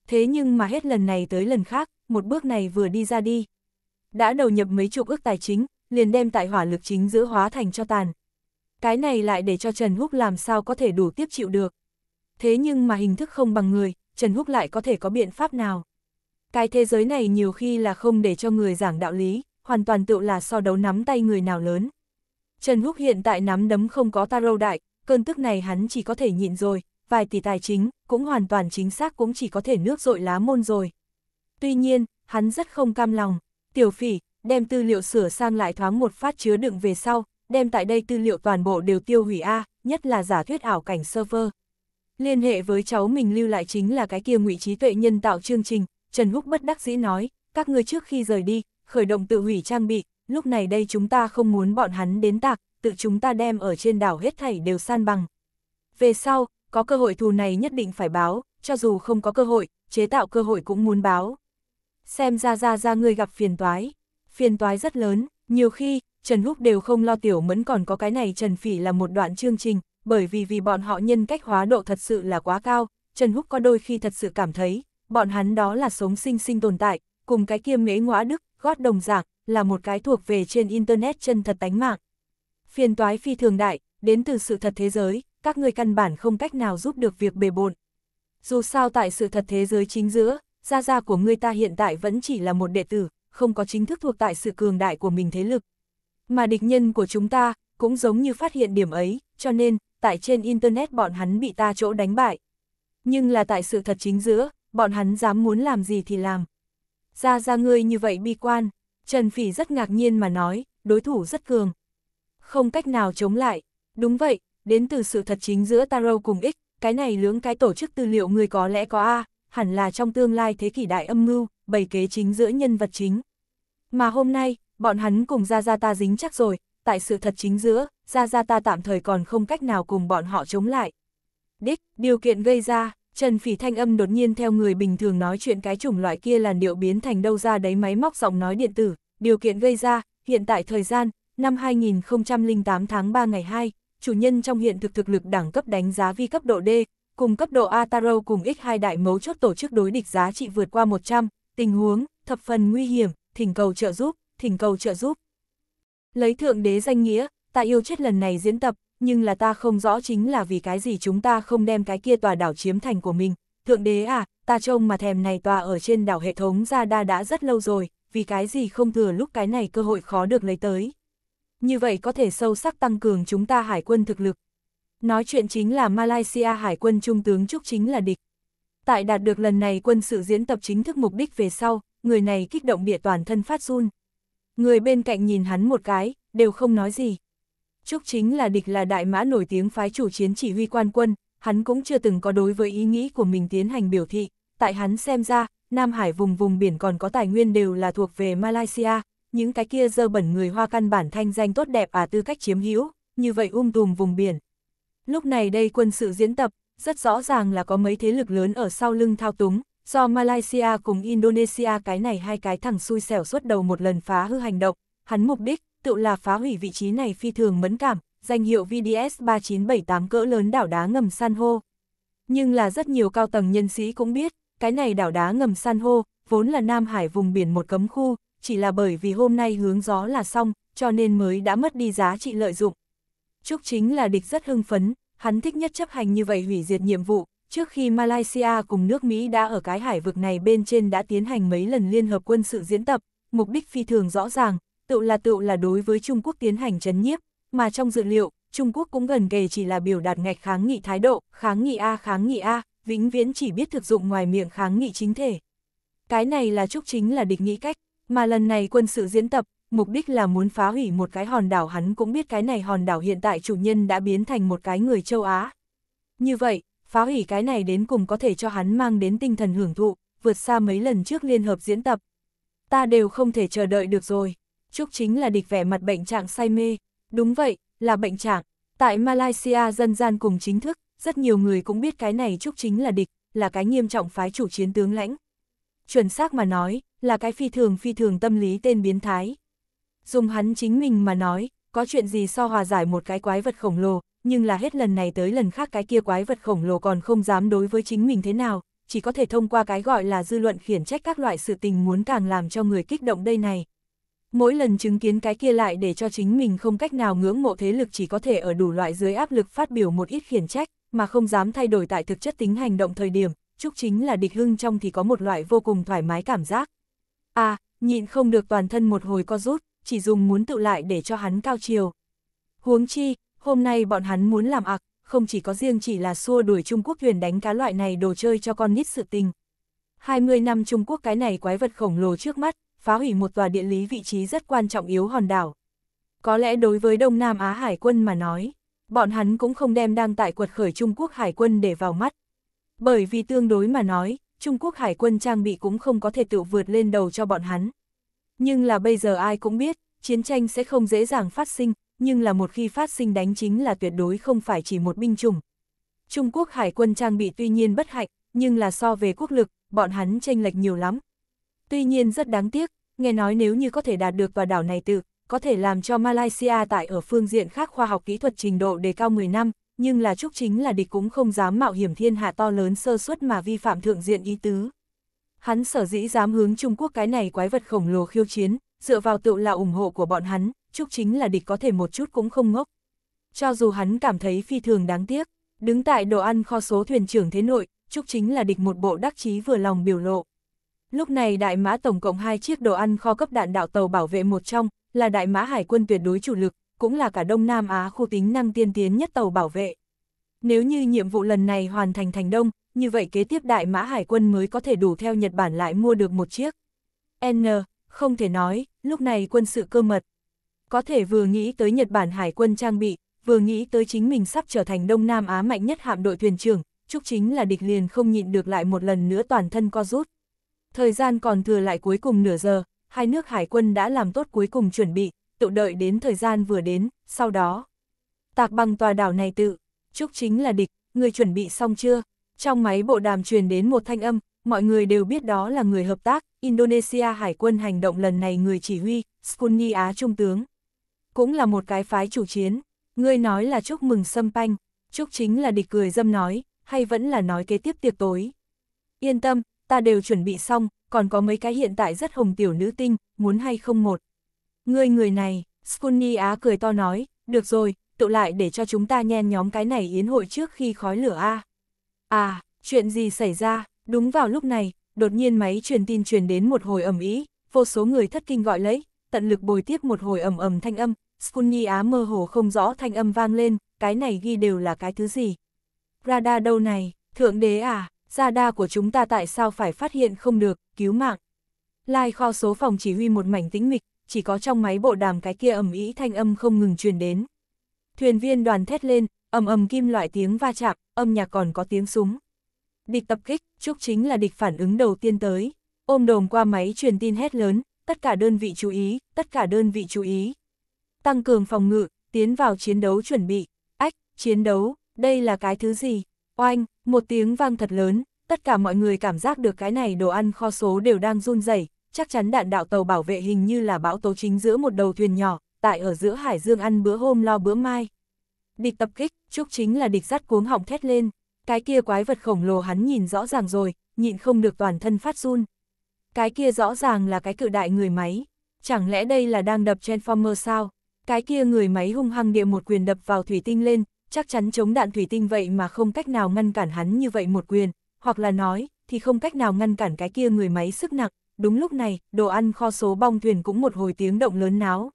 Thế nhưng mà hết lần này tới lần khác, một bước này vừa đi ra đi. Đã đầu nhập mấy chục ước tài chính, liền đem tại hỏa lực chính giữa hóa thành cho tàn. Cái này lại để cho Trần Húc làm sao có thể đủ tiếp chịu được. Thế nhưng mà hình thức không bằng người, Trần Húc lại có thể có biện pháp nào. Cái thế giới này nhiều khi là không để cho người giảng đạo lý, hoàn toàn tự là so đấu nắm tay người nào lớn. Trần Húc hiện tại nắm đấm không có taro đại, cơn tức này hắn chỉ có thể nhịn rồi, vài tỷ tài chính, cũng hoàn toàn chính xác cũng chỉ có thể nước dội lá môn rồi. Tuy nhiên, hắn rất không cam lòng, tiểu phỉ, đem tư liệu sửa sang lại thoáng một phát chứa đựng về sau, đem tại đây tư liệu toàn bộ đều tiêu hủy A, nhất là giả thuyết ảo cảnh server. Liên hệ với cháu mình lưu lại chính là cái kia ngụy trí tuệ nhân tạo chương trình, Trần Húc bất đắc dĩ nói, các ngươi trước khi rời đi, khởi động tự hủy trang bị, lúc này đây chúng ta không muốn bọn hắn đến tạc, tự chúng ta đem ở trên đảo hết thảy đều san bằng. Về sau, có cơ hội thù này nhất định phải báo, cho dù không có cơ hội, chế tạo cơ hội cũng muốn báo. Xem ra ra ra ngươi gặp phiền toái, phiền toái rất lớn, nhiều khi, Trần Húc đều không lo tiểu mẫn còn có cái này Trần Phỉ là một đoạn chương trình, bởi vì vì bọn họ nhân cách hóa độ thật sự là quá cao, Trần Húc có đôi khi thật sự cảm thấy, bọn hắn đó là sống sinh sinh tồn tại, cùng cái kia mế ngõa đức, gót đồng giảng, là một cái thuộc về trên Internet chân thật tánh mạng phiền toái phi thường đại, đến từ sự thật thế giới, các ngươi căn bản không cách nào giúp được việc bề bộn. Dù sao tại sự thật thế giới chính giữa, gia gia của ngươi ta hiện tại vẫn chỉ là một đệ tử, không có chính thức thuộc tại sự cường đại của mình thế lực. Mà địch nhân của chúng ta, cũng giống như phát hiện điểm ấy, cho nên, tại trên Internet bọn hắn bị ta chỗ đánh bại. Nhưng là tại sự thật chính giữa, bọn hắn dám muốn làm gì thì làm. gia gia ngươi như vậy bi quan, Trần Phỉ rất ngạc nhiên mà nói, đối thủ rất cường không cách nào chống lại. Đúng vậy, đến từ sự thật chính giữa taro cùng X, cái này lưỡng cái tổ chức tư liệu người có lẽ có A, hẳn là trong tương lai thế kỷ đại âm mưu, bày kế chính giữa nhân vật chính. Mà hôm nay, bọn hắn cùng Gia Gia ta dính chắc rồi, tại sự thật chính giữa, Gia Gia ta tạm thời còn không cách nào cùng bọn họ chống lại. Đích, điều kiện gây ra, Trần Phỉ thanh âm đột nhiên theo người bình thường nói chuyện cái chủng loại kia là điệu biến thành đâu ra đấy máy móc giọng nói điện tử, điều kiện gây ra, hiện tại thời gian, năm 2008 tháng 3 ngày 2, chủ nhân trong hiện thực thực lực đẳng cấp đánh giá vi cấp độ D, cùng cấp độ A Taro cùng X2 đại mấu chốt tổ chức đối địch giá trị vượt qua 100, tình huống, thập phần nguy hiểm, thỉnh cầu trợ giúp, thỉnh cầu trợ giúp. Lấy thượng đế danh nghĩa, ta yêu chết lần này diễn tập, nhưng là ta không rõ chính là vì cái gì chúng ta không đem cái kia tòa đảo chiếm thành của mình. Thượng đế à, ta trông mà thèm này tòa ở trên đảo hệ thống ra đa đã rất lâu rồi, vì cái gì không thừa lúc cái này cơ hội khó được lấy tới như vậy có thể sâu sắc tăng cường chúng ta hải quân thực lực. Nói chuyện chính là Malaysia hải quân trung tướng Trúc chính là địch. Tại đạt được lần này quân sự diễn tập chính thức mục đích về sau, người này kích động bịa toàn thân phát run. Người bên cạnh nhìn hắn một cái, đều không nói gì. Trúc chính là địch là đại mã nổi tiếng phái chủ chiến chỉ huy quan quân, hắn cũng chưa từng có đối với ý nghĩ của mình tiến hành biểu thị. Tại hắn xem ra, Nam Hải vùng vùng biển còn có tài nguyên đều là thuộc về Malaysia, những cái kia dơ bẩn người hoa căn bản thanh danh tốt đẹp à tư cách chiếm hữu, như vậy um tùm vùng biển. Lúc này đây quân sự diễn tập, rất rõ ràng là có mấy thế lực lớn ở sau lưng thao túng, do Malaysia cùng Indonesia cái này hai cái thằng xui xẻo suốt đầu một lần phá hư hành động, hắn mục đích tự là phá hủy vị trí này phi thường mẫn cảm, danh hiệu VDS 3978 cỡ lớn đảo đá ngầm san hô. Nhưng là rất nhiều cao tầng nhân sĩ cũng biết, cái này đảo đá ngầm san hô, vốn là Nam Hải vùng biển một cấm khu, chỉ là bởi vì hôm nay hướng gió là xong, cho nên mới đã mất đi giá trị lợi dụng. Trúc chính là địch rất hưng phấn, hắn thích nhất chấp hành như vậy hủy diệt nhiệm vụ, trước khi Malaysia cùng nước Mỹ đã ở cái hải vực này bên trên đã tiến hành mấy lần liên hợp quân sự diễn tập, mục đích phi thường rõ ràng, tựu là tựu là đối với Trung Quốc tiến hành chấn nhiếp, mà trong dự liệu, Trung Quốc cũng gần kề chỉ là biểu đạt ngạch kháng nghị thái độ, kháng nghị A kháng nghị A, vĩnh viễn chỉ biết thực dụng ngoài miệng kháng nghị chính thể. Cái này là Trúc chính là địch nghĩ cách, mà lần này quân sự diễn tập, mục đích là muốn phá hủy một cái hòn đảo hắn cũng biết cái này hòn đảo hiện tại chủ nhân đã biến thành một cái người châu Á. Như vậy, phá hủy cái này đến cùng có thể cho hắn mang đến tinh thần hưởng thụ, vượt xa mấy lần trước liên hợp diễn tập. Ta đều không thể chờ đợi được rồi. Trúc chính là địch vẻ mặt bệnh trạng say mê. Đúng vậy, là bệnh trạng. Tại Malaysia dân gian cùng chính thức, rất nhiều người cũng biết cái này Trúc chính là địch, là cái nghiêm trọng phái chủ chiến tướng lãnh chuẩn xác mà nói, là cái phi thường phi thường tâm lý tên biến thái. Dùng hắn chính mình mà nói, có chuyện gì so hòa giải một cái quái vật khổng lồ, nhưng là hết lần này tới lần khác cái kia quái vật khổng lồ còn không dám đối với chính mình thế nào, chỉ có thể thông qua cái gọi là dư luận khiển trách các loại sự tình muốn càng làm cho người kích động đây này. Mỗi lần chứng kiến cái kia lại để cho chính mình không cách nào ngưỡng mộ thế lực chỉ có thể ở đủ loại dưới áp lực phát biểu một ít khiển trách, mà không dám thay đổi tại thực chất tính hành động thời điểm, Trúc chính là địch hưng trong thì có một loại vô cùng thoải mái cảm giác. À, nhịn không được toàn thân một hồi co rút, chỉ dùng muốn tự lại để cho hắn cao chiều. Huống chi, hôm nay bọn hắn muốn làm ạc, không chỉ có riêng chỉ là xua đuổi Trung Quốc thuyền đánh cá loại này đồ chơi cho con nít sự tình. 20 năm Trung Quốc cái này quái vật khổng lồ trước mắt, phá hủy một tòa địa lý vị trí rất quan trọng yếu hòn đảo. Có lẽ đối với Đông Nam Á Hải quân mà nói, bọn hắn cũng không đem đang tại quật khởi Trung Quốc Hải quân để vào mắt bởi vì tương đối mà nói, Trung Quốc hải quân trang bị cũng không có thể tự vượt lên đầu cho bọn hắn. Nhưng là bây giờ ai cũng biết, chiến tranh sẽ không dễ dàng phát sinh, nhưng là một khi phát sinh đánh chính là tuyệt đối không phải chỉ một binh chủng. Trung Quốc hải quân trang bị tuy nhiên bất hạnh, nhưng là so về quốc lực, bọn hắn tranh lệch nhiều lắm. Tuy nhiên rất đáng tiếc, nghe nói nếu như có thể đạt được vào đảo này tự, có thể làm cho Malaysia tại ở phương diện khác khoa học kỹ thuật trình độ đề cao 10 năm, nhưng là Trúc chính là địch cũng không dám mạo hiểm thiên hạ to lớn sơ suất mà vi phạm thượng diện ý tứ. Hắn sở dĩ dám hướng Trung Quốc cái này quái vật khổng lồ khiêu chiến, dựa vào tự là ủng hộ của bọn hắn, Trúc chính là địch có thể một chút cũng không ngốc. Cho dù hắn cảm thấy phi thường đáng tiếc, đứng tại đồ ăn kho số thuyền trưởng thế nội, Trúc chính là địch một bộ đắc chí vừa lòng biểu lộ. Lúc này đại mã tổng cộng hai chiếc đồ ăn kho cấp đạn đạo tàu bảo vệ một trong, là đại mã hải quân tuyệt đối chủ lực, cũng là cả Đông Nam Á khu tính năng tiên tiến nhất tàu bảo vệ. Nếu như nhiệm vụ lần này hoàn thành thành đông, như vậy kế tiếp Đại Mã Hải quân mới có thể đủ theo Nhật Bản lại mua được một chiếc. N, không thể nói, lúc này quân sự cơ mật. Có thể vừa nghĩ tới Nhật Bản Hải quân trang bị, vừa nghĩ tới chính mình sắp trở thành Đông Nam Á mạnh nhất hạm đội thuyền trưởng, chúc chính là địch liền không nhịn được lại một lần nữa toàn thân co rút. Thời gian còn thừa lại cuối cùng nửa giờ, hai nước hải quân đã làm tốt cuối cùng chuẩn bị, tự đợi đến thời gian vừa đến, sau đó. Tạc bằng tòa đảo này tự, Trúc chính là địch, người chuẩn bị xong chưa? Trong máy bộ đàm truyền đến một thanh âm, mọi người đều biết đó là người hợp tác, Indonesia Hải quân hành động lần này người chỉ huy, Skuni Á Trung tướng. Cũng là một cái phái chủ chiến, người nói là chúc mừng xâm panh, chúc chính là địch cười dâm nói, hay vẫn là nói kế tiếp tiệc tối. Yên tâm, ta đều chuẩn bị xong, còn có mấy cái hiện tại rất hồng tiểu nữ tinh, muốn hay không một. Ngươi người này, Scunny Á cười to nói, được rồi, tự lại để cho chúng ta nhen nhóm cái này yến hội trước khi khói lửa a. À. chuyện gì xảy ra, đúng vào lúc này, đột nhiên máy truyền tin truyền đến một hồi ẩm ý, vô số người thất kinh gọi lấy, tận lực bồi tiếp một hồi ẩm ẩm thanh âm, Scunny Á mơ hồ không rõ thanh âm vang lên, cái này ghi đều là cái thứ gì. Radar đâu này, thượng đế à, radar của chúng ta tại sao phải phát hiện không được, cứu mạng. Lai kho số phòng chỉ huy một mảnh tĩnh mịch, chỉ có trong máy bộ đàm cái kia ầm ĩ thanh âm không ngừng truyền đến. Thuyền viên đoàn thét lên, ầm ầm kim loại tiếng va chạm, âm nhạc còn có tiếng súng. Địch tập kích, chúc chính là địch phản ứng đầu tiên tới. Ôm đồm qua máy truyền tin hét lớn, tất cả đơn vị chú ý, tất cả đơn vị chú ý. Tăng cường phòng ngự, tiến vào chiến đấu chuẩn bị. Ách, chiến đấu, đây là cái thứ gì? Oanh, một tiếng vang thật lớn, tất cả mọi người cảm giác được cái này đồ ăn kho số đều đang run rẩy chắc chắn đạn đạo tàu bảo vệ hình như là bão tố chính giữa một đầu thuyền nhỏ, tại ở giữa hải dương ăn bữa hôm lo bữa mai. Địch tập kích, Trúc chính là địch sắt cuống họng thét lên, cái kia quái vật khổng lồ hắn nhìn rõ ràng rồi, nhịn không được toàn thân phát run. Cái kia rõ ràng là cái cự đại người máy, chẳng lẽ đây là đang đập Transformer sao? Cái kia người máy hung hăng địa một quyền đập vào thủy tinh lên, chắc chắn chống đạn thủy tinh vậy mà không cách nào ngăn cản hắn như vậy một quyền, hoặc là nói, thì không cách nào ngăn cản cái kia người máy sức nặng, đúng lúc này, đồ ăn kho số bong thuyền cũng một hồi tiếng động lớn náo.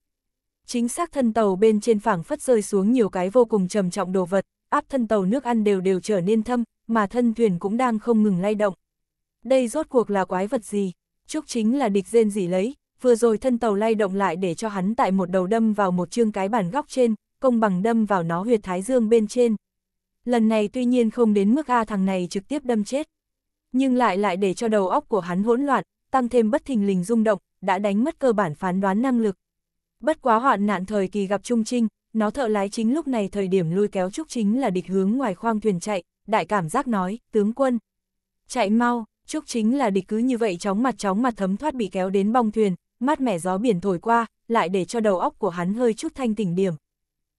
Chính xác thân tàu bên trên phẳng phất rơi xuống nhiều cái vô cùng trầm trọng đồ vật, áp thân tàu nước ăn đều đều trở nên thâm, mà thân thuyền cũng đang không ngừng lay động. Đây rốt cuộc là quái vật gì? Chúc chính là địch rên gì lấy, vừa rồi thân tàu lay động lại để cho hắn tại một đầu đâm vào một chương cái bàn góc trên, công bằng đâm vào nó huyệt thái dương bên trên. Lần này tuy nhiên không đến mức A thằng này trực tiếp đâm chết, nhưng lại lại để cho đầu óc của hắn hỗn loạn, tăng thêm bất thình lình rung động, đã đánh mất cơ bản phán đoán năng lực. Bất quá hoạn nạn thời kỳ gặp Trung Trinh, nó thợ lái chính lúc này thời điểm lui kéo Trúc Chính là địch hướng ngoài khoang thuyền chạy, đại cảm giác nói, tướng quân. Chạy mau, Trúc Chính là địch cứ như vậy chóng mặt chóng mặt thấm thoát bị kéo đến bong thuyền, mát mẻ gió biển thổi qua, lại để cho đầu óc của hắn hơi chút thanh tỉnh điểm.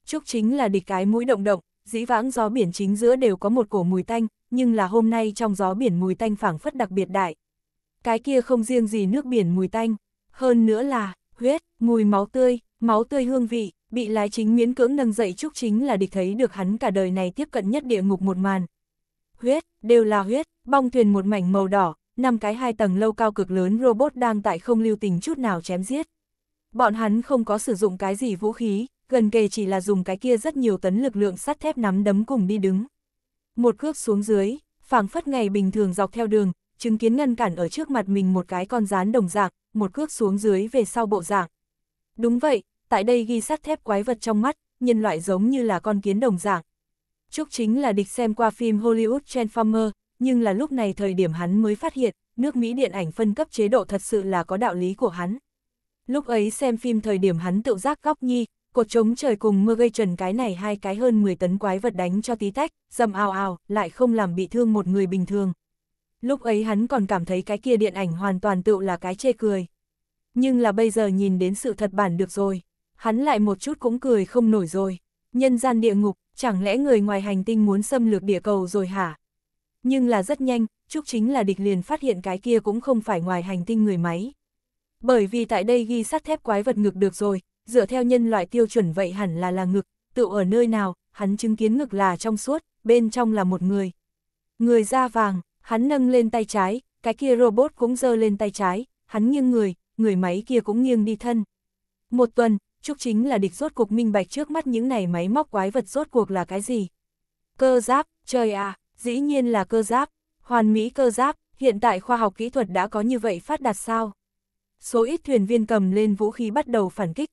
Trúc Chính là địch cái mũi động động, dĩ vãng gió biển chính giữa đều có một cổ mùi tanh, nhưng là hôm nay trong gió biển mùi tanh phảng phất đặc biệt đại, cái kia không riêng gì nước biển mùi tanh, hơn nữa là huyết, mùi máu tươi, máu tươi hương vị, bị lái chính miễn cưỡng nâng dậy Trúc Chính là địch thấy được hắn cả đời này tiếp cận nhất địa ngục một màn. Huyết, đều là huyết, bong thuyền một mảnh màu đỏ, năm cái hai tầng lâu cao cực lớn robot đang tại không lưu tình chút nào chém giết. Bọn hắn không có sử dụng cái gì vũ khí, gần kề chỉ là dùng cái kia rất nhiều tấn lực lượng sắt thép nắm đấm cùng đi đứng. Một cước xuống dưới, phảng phất ngày bình thường dọc theo đường, chứng kiến ngăn cản ở trước mặt mình một cái con rán đồng dạng, một cước xuống dưới về sau bộ dạng. Đúng vậy, tại đây ghi sắt thép quái vật trong mắt, nhân loại giống như là con kiến đồng dạng. Trúc chính là địch xem qua phim Hollywood Transformer, nhưng là lúc này thời điểm hắn mới phát hiện, nước Mỹ điện ảnh phân cấp chế độ thật sự là có đạo lý của hắn. Lúc ấy xem phim thời điểm hắn tự giác góc nhi, cột chống trời cùng mưa gây trần cái này hai cái hơn 10 tấn quái vật đánh cho tí tách, dầm ào ào, lại không làm bị thương một người bình thường. Lúc ấy hắn còn cảm thấy cái kia điện ảnh hoàn toàn tựu là cái chê cười. Nhưng là bây giờ nhìn đến sự thật bản được rồi, hắn lại một chút cũng cười không nổi rồi. Nhân gian địa ngục, chẳng lẽ người ngoài hành tinh muốn xâm lược địa cầu rồi hả? Nhưng là rất nhanh, chúc chính là địch liền phát hiện cái kia cũng không phải ngoài hành tinh người máy. Bởi vì tại đây ghi sắt thép quái vật ngực được rồi, dựa theo nhân loại tiêu chuẩn vậy hẳn là là ngực, tự ở nơi nào, hắn chứng kiến ngực là trong suốt, bên trong là một người. Người da vàng, Hắn nâng lên tay trái, cái kia robot cũng giơ lên tay trái, hắn nghiêng người, người máy kia cũng nghiêng đi thân. Một tuần, Trúc chính là địch rốt cuộc minh bạch trước mắt những này máy móc quái vật rốt cuộc là cái gì. Cơ giáp, trời à, dĩ nhiên là cơ giáp, hoàn mỹ cơ giáp, hiện tại khoa học kỹ thuật đã có như vậy phát đạt sao. Số ít thuyền viên cầm lên vũ khí bắt đầu phản kích.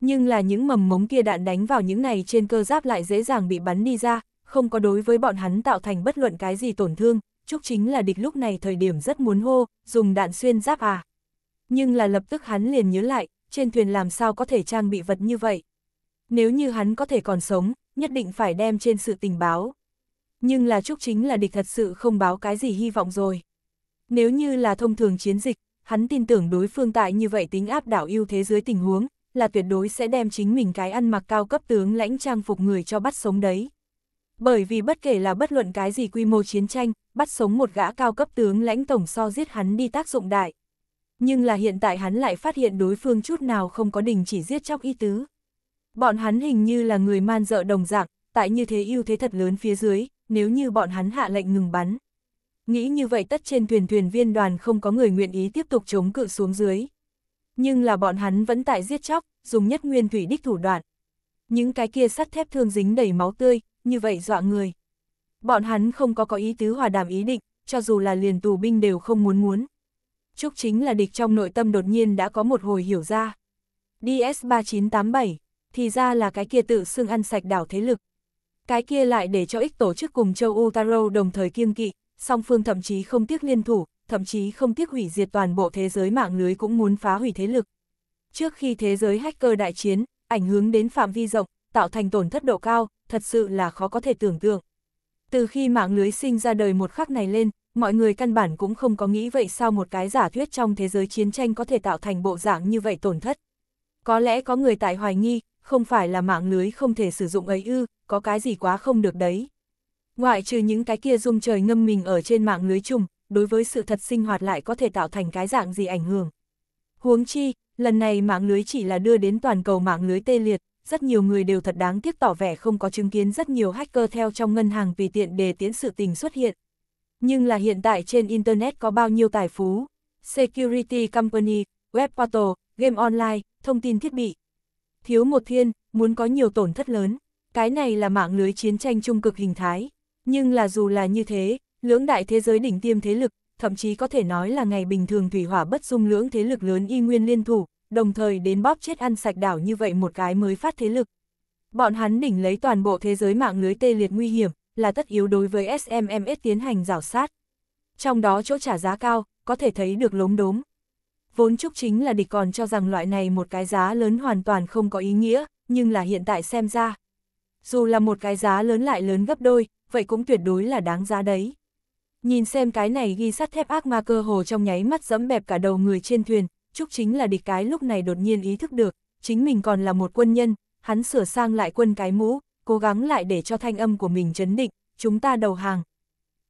Nhưng là những mầm mống kia đạn đánh vào những này trên cơ giáp lại dễ dàng bị bắn đi ra, không có đối với bọn hắn tạo thành bất luận cái gì tổn thương, Chúc chính là địch lúc này thời điểm rất muốn hô, dùng đạn xuyên giáp à. Nhưng là lập tức hắn liền nhớ lại, trên thuyền làm sao có thể trang bị vật như vậy. Nếu như hắn có thể còn sống, nhất định phải đem trên sự tình báo. Nhưng là chúc chính là địch thật sự không báo cái gì hy vọng rồi. Nếu như là thông thường chiến dịch, hắn tin tưởng đối phương tại như vậy tính áp đảo ưu thế dưới tình huống, là tuyệt đối sẽ đem chính mình cái ăn mặc cao cấp tướng lãnh trang phục người cho bắt sống đấy. Bởi vì bất kể là bất luận cái gì quy mô chiến tranh, bắt sống một gã cao cấp tướng lãnh tổng so giết hắn đi tác dụng đại. Nhưng là hiện tại hắn lại phát hiện đối phương chút nào không có đình chỉ giết chóc y tứ. Bọn hắn hình như là người man dợ đồng dạng, tại như thế ưu thế thật lớn phía dưới, nếu như bọn hắn hạ lệnh ngừng bắn. Nghĩ như vậy tất trên thuyền thuyền viên đoàn không có người nguyện ý tiếp tục chống cự xuống dưới. Nhưng là bọn hắn vẫn tại giết chóc, dùng nhất nguyên thủy đích thủ đoạn. Những cái kia sắt thép thương dính đầy máu tươi, như vậy dọa người. Bọn hắn không có có ý tứ hòa đàm ý định, cho dù là liền tù binh đều không muốn muốn. Trúc chính là địch trong nội tâm đột nhiên đã có một hồi hiểu ra. DS3987, thì ra là cái kia tự xưng ăn sạch đảo thế lực. Cái kia lại để cho ích tổ chức cùng châu Utaro đồng thời kiêng kỵ, song phương thậm chí không tiếc liên thủ, thậm chí không tiếc hủy diệt toàn bộ thế giới mạng lưới cũng muốn phá hủy thế lực. Trước khi thế giới hacker đại chiến, ảnh hưởng đến phạm vi rộng, tạo thành tổn thất độ cao, thật sự là khó có thể tưởng tượng. Từ khi mạng lưới sinh ra đời một khắc này lên, mọi người căn bản cũng không có nghĩ vậy sao một cái giả thuyết trong thế giới chiến tranh có thể tạo thành bộ dạng như vậy tổn thất. Có lẽ có người tại hoài nghi, không phải là mạng lưới không thể sử dụng ấy ư, có cái gì quá không được đấy. Ngoại trừ những cái kia rung trời ngâm mình ở trên mạng lưới chung, đối với sự thật sinh hoạt lại có thể tạo thành cái dạng gì ảnh hưởng. Huống chi, lần này mạng lưới chỉ là đưa đến toàn cầu mạng lưới tê liệt, rất nhiều người đều thật đáng tiếc tỏ vẻ không có chứng kiến rất nhiều hacker theo trong ngân hàng vì tiện để tiến sự tình xuất hiện. Nhưng là hiện tại trên Internet có bao nhiêu tài phú, security company, web portal, game online, thông tin thiết bị. Thiếu một thiên, muốn có nhiều tổn thất lớn, cái này là mạng lưới chiến tranh trung cực hình thái. Nhưng là dù là như thế, lưỡng đại thế giới đỉnh tiêm thế lực, thậm chí có thể nói là ngày bình thường thủy hỏa bất dung lưỡng thế lực lớn y nguyên liên thủ, đồng thời đến bóp chết ăn sạch đảo như vậy một cái mới phát thế lực. Bọn hắn đỉnh lấy toàn bộ thế giới mạng lưới tê liệt nguy hiểm, là tất yếu đối với SMMS tiến hành rảo sát. Trong đó chỗ trả giá cao, có thể thấy được lốm đốm. Vốn Trúc chính là địch còn cho rằng loại này một cái giá lớn hoàn toàn không có ý nghĩa, nhưng là hiện tại xem ra. Dù là một cái giá lớn lại lớn gấp đôi, vậy cũng tuyệt đối là đáng giá đấy. Nhìn xem cái này ghi sắt thép ác ma cơ hồ trong nháy mắt dẫm bẹp cả đầu người trên thuyền, Trúc chính là địch cái lúc này đột nhiên ý thức được, chính mình còn là một quân nhân, hắn sửa sang lại quân cái mũ, cố gắng lại để cho thanh âm của mình chấn định, chúng ta đầu hàng.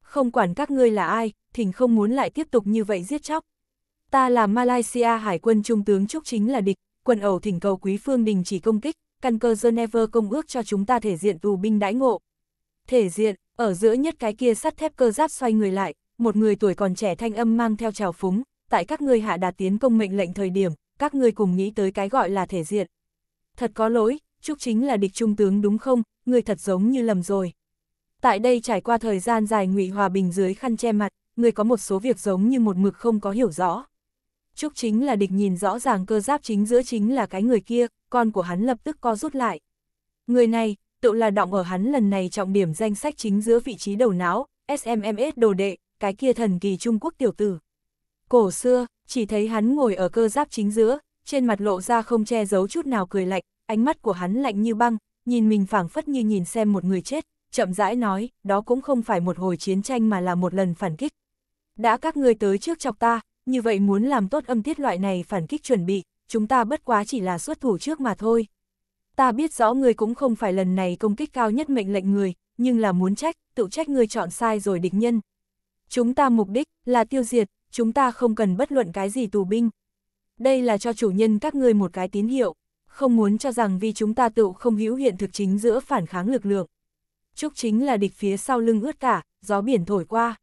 Không quản các ngươi là ai, thỉnh không muốn lại tiếp tục như vậy giết chóc. Ta là Malaysia Hải quân Trung tướng Trúc chính là địch, quân ẩu thỉnh cầu quý phương đình chỉ công kích, căn cơ Geneva công ước cho chúng ta thể diện tù binh đãi ngộ. Thể diện, ở giữa nhất cái kia sắt thép cơ giáp xoay người lại, một người tuổi còn trẻ thanh âm mang theo trào phúng, tại các ngươi hạ đạt tiến công mệnh lệnh thời điểm, các ngươi cùng nghĩ tới cái gọi là thể diện. Thật có lỗi, Trúc chính là địch trung tướng đúng không, người thật giống như lầm rồi. Tại đây trải qua thời gian dài ngụy hòa bình dưới khăn che mặt, người có một số việc giống như một mực không có hiểu rõ. Trúc chính là địch nhìn rõ ràng cơ giáp chính giữa chính là cái người kia, con của hắn lập tức co rút lại. Người này, tự là động ở hắn lần này trọng điểm danh sách chính giữa vị trí đầu não, SMMS đồ đệ, cái kia thần kỳ Trung Quốc tiểu tử cổ xưa, chỉ thấy hắn ngồi ở cơ giáp chính giữa, trên mặt lộ ra không che giấu chút nào cười lạnh, ánh mắt của hắn lạnh như băng, nhìn mình phảng phất như nhìn xem một người chết, chậm rãi nói, đó cũng không phải một hồi chiến tranh mà là một lần phản kích. Đã các ngươi tới trước chọc ta, như vậy muốn làm tốt âm tiết loại này phản kích chuẩn bị, chúng ta bất quá chỉ là xuất thủ trước mà thôi. Ta biết rõ ngươi cũng không phải lần này công kích cao nhất mệnh lệnh người, nhưng là muốn trách, tự trách ngươi chọn sai rồi địch nhân. Chúng ta mục đích là tiêu diệt, chúng ta không cần bất luận cái gì tù binh. Đây là cho chủ nhân các ngươi một cái tín hiệu, không muốn cho rằng vì chúng ta tự không hữu hiện thực chính giữa phản kháng lực lượng. Trúc chính là địch phía sau lưng ướt cả, gió biển thổi qua.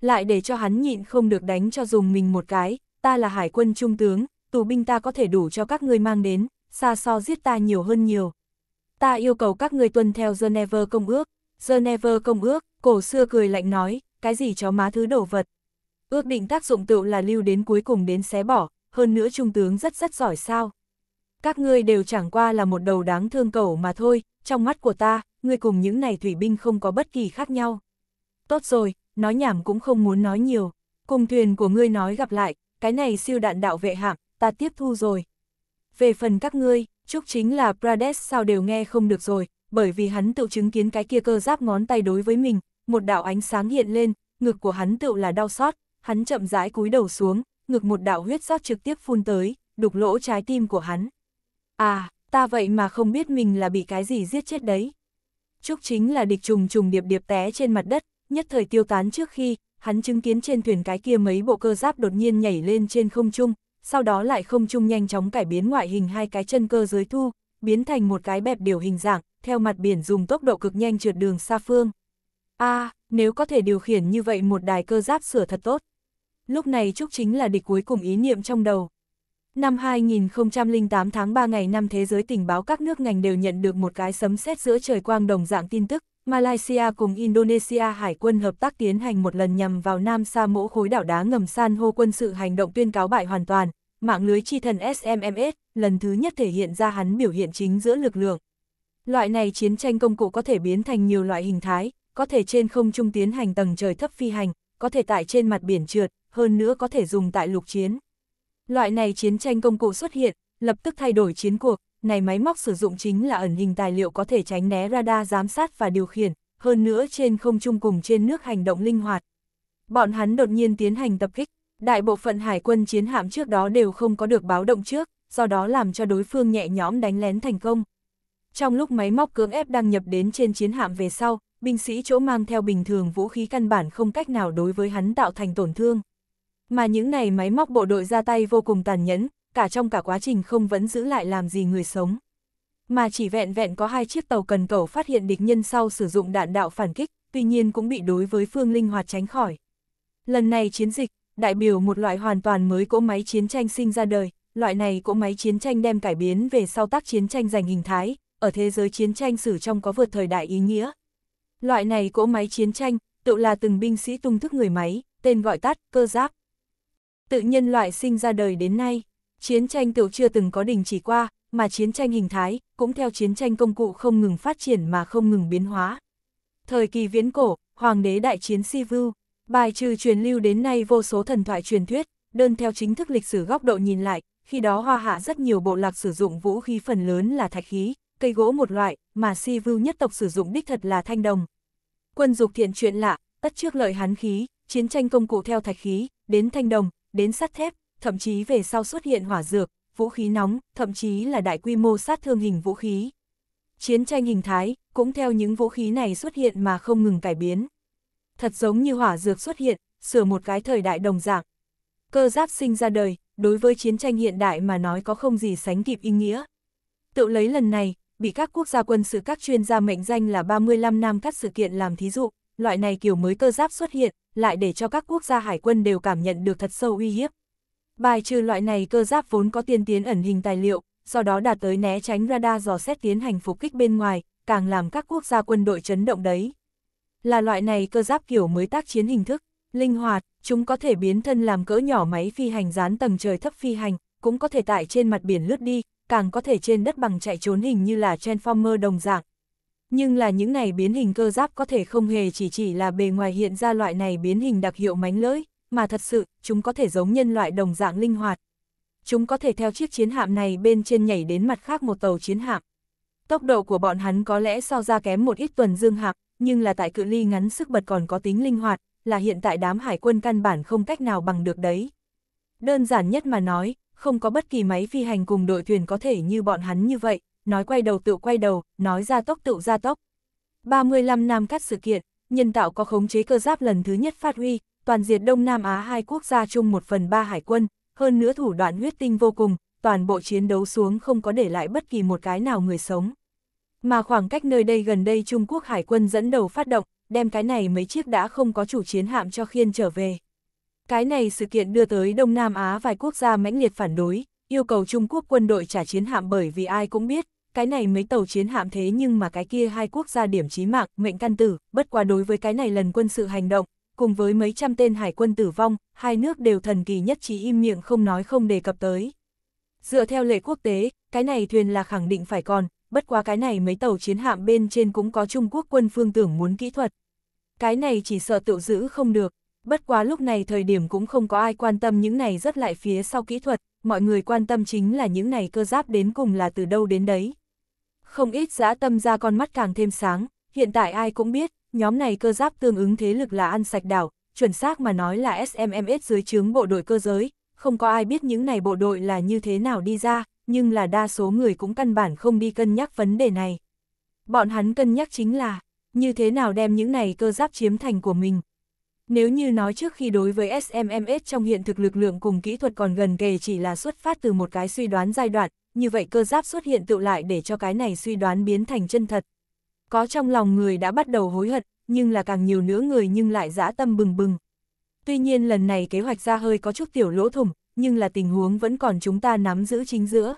Lại để cho hắn nhịn không được đánh cho dùng mình một cái, ta là hải quân trung tướng, tù binh ta có thể đủ cho các ngươi mang đến, xa so giết ta nhiều hơn nhiều. Ta yêu cầu các ngươi tuân theo Geneva công ước, Geneva công ước, cổ xưa cười lạnh nói, cái gì chó má thứ đổ vật, Ước định tác dụng tựu là lưu đến cuối cùng đến xé bỏ, hơn nữa trung tướng rất rất giỏi sao. Các ngươi đều chẳng qua là một đầu đáng thương cẩu mà thôi, trong mắt của ta, ngươi cùng những này thủy binh không có bất kỳ khác nhau. Tốt rồi, nói nhảm cũng không muốn nói nhiều. Cùng thuyền của ngươi nói gặp lại, cái này siêu đạn đạo vệ hạm, ta tiếp thu rồi. Về phần các ngươi, chúc chính là Pradesh sao đều nghe không được rồi, bởi vì hắn tự chứng kiến cái kia cơ giáp ngón tay đối với mình, một đạo ánh sáng hiện lên, ngực của hắn tự là đau xót, hắn chậm rãi cúi đầu xuống, ngực một đạo huyết sót trực tiếp phun tới, đục lỗ trái tim của hắn. À, ta vậy mà không biết mình là bị cái gì giết chết đấy. Trúc chính là địch trùng trùng điệp điệp té trên mặt đất, nhất thời tiêu tán trước khi, hắn chứng kiến trên thuyền cái kia mấy bộ cơ giáp đột nhiên nhảy lên trên không trung, sau đó lại không trung nhanh chóng cải biến ngoại hình hai cái chân cơ giới thu, biến thành một cái bẹp điều hình dạng, theo mặt biển dùng tốc độ cực nhanh trượt đường xa phương. a à, nếu có thể điều khiển như vậy một đài cơ giáp sửa thật tốt lúc này Trúc chính là địch cuối cùng ý niệm trong đầu. Năm 2008 tháng 3 ngày năm thế giới tình báo các nước ngành đều nhận được một cái sấm sét giữa trời quang đồng dạng tin tức, Malaysia cùng Indonesia hải quân hợp tác tiến hành một lần nhằm vào Nam Sa mỗ khối đảo đá ngầm san hô quân sự hành động tuyên cáo bại hoàn toàn, mạng lưới chi thần SMMS lần thứ nhất thể hiện ra hắn biểu hiện chính giữa lực lượng. Loại này chiến tranh công cụ có thể biến thành nhiều loại hình thái, có thể trên không trung tiến hành tầng trời thấp phi hành, có thể tại trên mặt biển trượt, hơn nữa có thể dùng tại lục chiến. Loại này chiến tranh công cụ xuất hiện, lập tức thay đổi chiến cuộc, này máy móc sử dụng chính là ẩn hình tài liệu có thể tránh né radar giám sát và điều khiển, hơn nữa trên không trung cùng trên nước hành động linh hoạt. Bọn hắn đột nhiên tiến hành tập kích, đại bộ phận hải quân chiến hạm trước đó đều không có được báo động trước, do đó làm cho đối phương nhẹ nhõm đánh lén thành công. Trong lúc máy móc cưỡng ép đăng nhập đến trên chiến hạm về sau, binh sĩ chỗ mang theo bình thường vũ khí căn bản không cách nào đối với hắn tạo thành tổn thương. Mà những này máy móc bộ đội ra tay vô cùng tàn nhẫn, cả trong cả quá trình không vẫn giữ lại làm gì người sống. Mà chỉ vẹn vẹn có hai chiếc tàu cần cầu phát hiện địch nhân sau sử dụng đạn đạo phản kích, tuy nhiên cũng bị đối với phương linh hoạt tránh khỏi. Lần này chiến dịch, đại biểu một loại hoàn toàn mới cỗ máy chiến tranh sinh ra đời, loại này cỗ máy chiến tranh đem cải biến về sau tác chiến tranh giành hình thái, ở thế giới chiến tranh sử trong có vượt thời đại ý nghĩa. Loại này cỗ máy chiến tranh, tự là từng binh sĩ tung thức người máy, tên gọi tắt, cơ giáp. Tự nhân loại sinh ra đời đến nay, chiến tranh tiểu chưa từng có đình chỉ qua, mà chiến tranh hình thái, cũng theo chiến tranh công cụ không ngừng phát triển mà không ngừng biến hóa. Thời kỳ viễn cổ, Hoàng đế đại chiến si vưu, bài trừ truyền lưu đến nay vô số thần thoại truyền thuyết, đơn theo chính thức lịch sử góc độ nhìn lại, khi đó hoa hạ rất nhiều bộ lạc sử dụng vũ khí phần lớn là thạch khí, cây gỗ một loại, mà si vưu nhất tộc sử dụng đích thật là thanh đồng. Quân dục thiện chuyện lạ, tất trước lợi hắn khí, chiến tranh công cụ theo thạch khí, đến thanh đồng, đến sắt thép, thậm chí về sau xuất hiện hỏa dược, vũ khí nóng, thậm chí là đại quy mô sát thương hình vũ khí. Chiến tranh hình thái cũng theo những vũ khí này xuất hiện mà không ngừng cải biến. Thật giống như hỏa dược xuất hiện, sửa một cái thời đại đồng dạng. Cơ giáp sinh ra đời, đối với chiến tranh hiện đại mà nói có không gì sánh kịp ý nghĩa. Tự lấy lần này, bị các quốc gia quân sự các chuyên gia mệnh danh là 35 năm các sự kiện làm thí dụ, loại này kiểu mới cơ giáp xuất hiện, lại để cho các quốc gia hải quân đều cảm nhận được thật sâu uy hiếp. Bài trừ loại này cơ giáp vốn có tiên tiến ẩn hình tài liệu, do đó đạt tới né tránh radar dò xét tiến hành phục kích bên ngoài, càng làm các quốc gia quân đội chấn động đấy. Là loại này cơ giáp kiểu mới tác chiến hình thức, linh hoạt, chúng có thể biến thân làm cỡ nhỏ máy phi hành dán tầng trời thấp phi hành, cũng có thể tại trên mặt biển lướt đi, càng có thể trên đất bằng chạy trốn hình như là Transformer đồng dạng, nhưng là những này biến hình cơ giáp có thể không hề chỉ chỉ là bề ngoài hiện ra loại này biến hình đặc hiệu mánh lưỡi, mà thật sự, chúng có thể giống nhân loại đồng dạng linh hoạt. Chúng có thể theo chiếc chiến hạm này bên trên nhảy đến mặt khác một tàu chiến hạm. Tốc độ của bọn hắn có lẽ so ra kém một ít tuần dương hạm, nhưng là tại cự ly ngắn sức bật còn có tính linh hoạt, là hiện tại đám hải quân căn bản không cách nào bằng được đấy. Đơn giản nhất mà nói, không có bất kỳ máy phi hành cùng đội thuyền có thể như bọn hắn như vậy, nói quay đầu tự quay đầu, nói ra tốc tự ra tốc. 35 năm các sự kiện, nhân tạo có khống chế cơ giáp lần thứ nhất phát huy, toàn diệt Đông Nam Á hai quốc gia chung một phần ba hải quân, hơn nữa thủ đoạn huyết tinh vô cùng, toàn bộ chiến đấu xuống không có để lại bất kỳ một cái nào người sống. Mà khoảng cách nơi đây gần đây Trung Quốc hải quân dẫn đầu phát động, đem cái này mấy chiếc đã không có chủ chiến hạm cho khiên trở về. Cái này sự kiện đưa tới Đông Nam Á vài quốc gia mãnh liệt phản đối, yêu cầu Trung Quốc quân đội trả chiến hạm bởi vì ai cũng biết, cái này mấy tàu chiến hạm thế nhưng mà cái kia hai quốc gia điểm chí mạng, mệnh căn tử, bất quá đối với cái này lần quân sự hành động, cùng với mấy trăm tên hải quân tử vong, hai nước đều thần kỳ nhất trí im miệng không nói không đề cập tới. Dựa theo lệ quốc tế, cái này thuyền là khẳng định phải còn, bất quá cái này mấy tàu chiến hạm bên trên cũng có Trung Quốc quân phương tưởng muốn kỹ thuật. Cái này chỉ sợ tự giữ không được, bất quá lúc này thời điểm cũng không có ai quan tâm những này rất lại phía sau kỹ thuật, mọi người quan tâm chính là những này cơ giáp đến cùng là từ đâu đến đấy. Không ít giã tâm ra con mắt càng thêm sáng, hiện tại ai cũng biết, nhóm này cơ giáp tương ứng thế lực là ăn sạch đảo, chuẩn xác mà nói là SMMS dưới chướng bộ đội cơ giới, không có ai biết những này bộ đội là như thế nào đi ra, nhưng là đa số người cũng căn bản không đi cân nhắc vấn đề này. Bọn hắn cân nhắc chính là, như thế nào đem những này cơ giáp chiếm thành của mình, nếu như nói trước khi đối với SMMS trong hiện thực lực lượng cùng kỹ thuật còn gần kề chỉ là xuất phát từ một cái suy đoán giai đoạn, như vậy cơ giáp xuất hiện tự lại để cho cái này suy đoán biến thành chân thật. Có trong lòng người đã bắt đầu hối hận, nhưng là càng nhiều nữa người nhưng lại dã tâm bừng bừng. Tuy nhiên lần này kế hoạch ra hơi có chút tiểu lỗ thủng, nhưng là tình huống vẫn còn chúng ta nắm giữ chính giữa.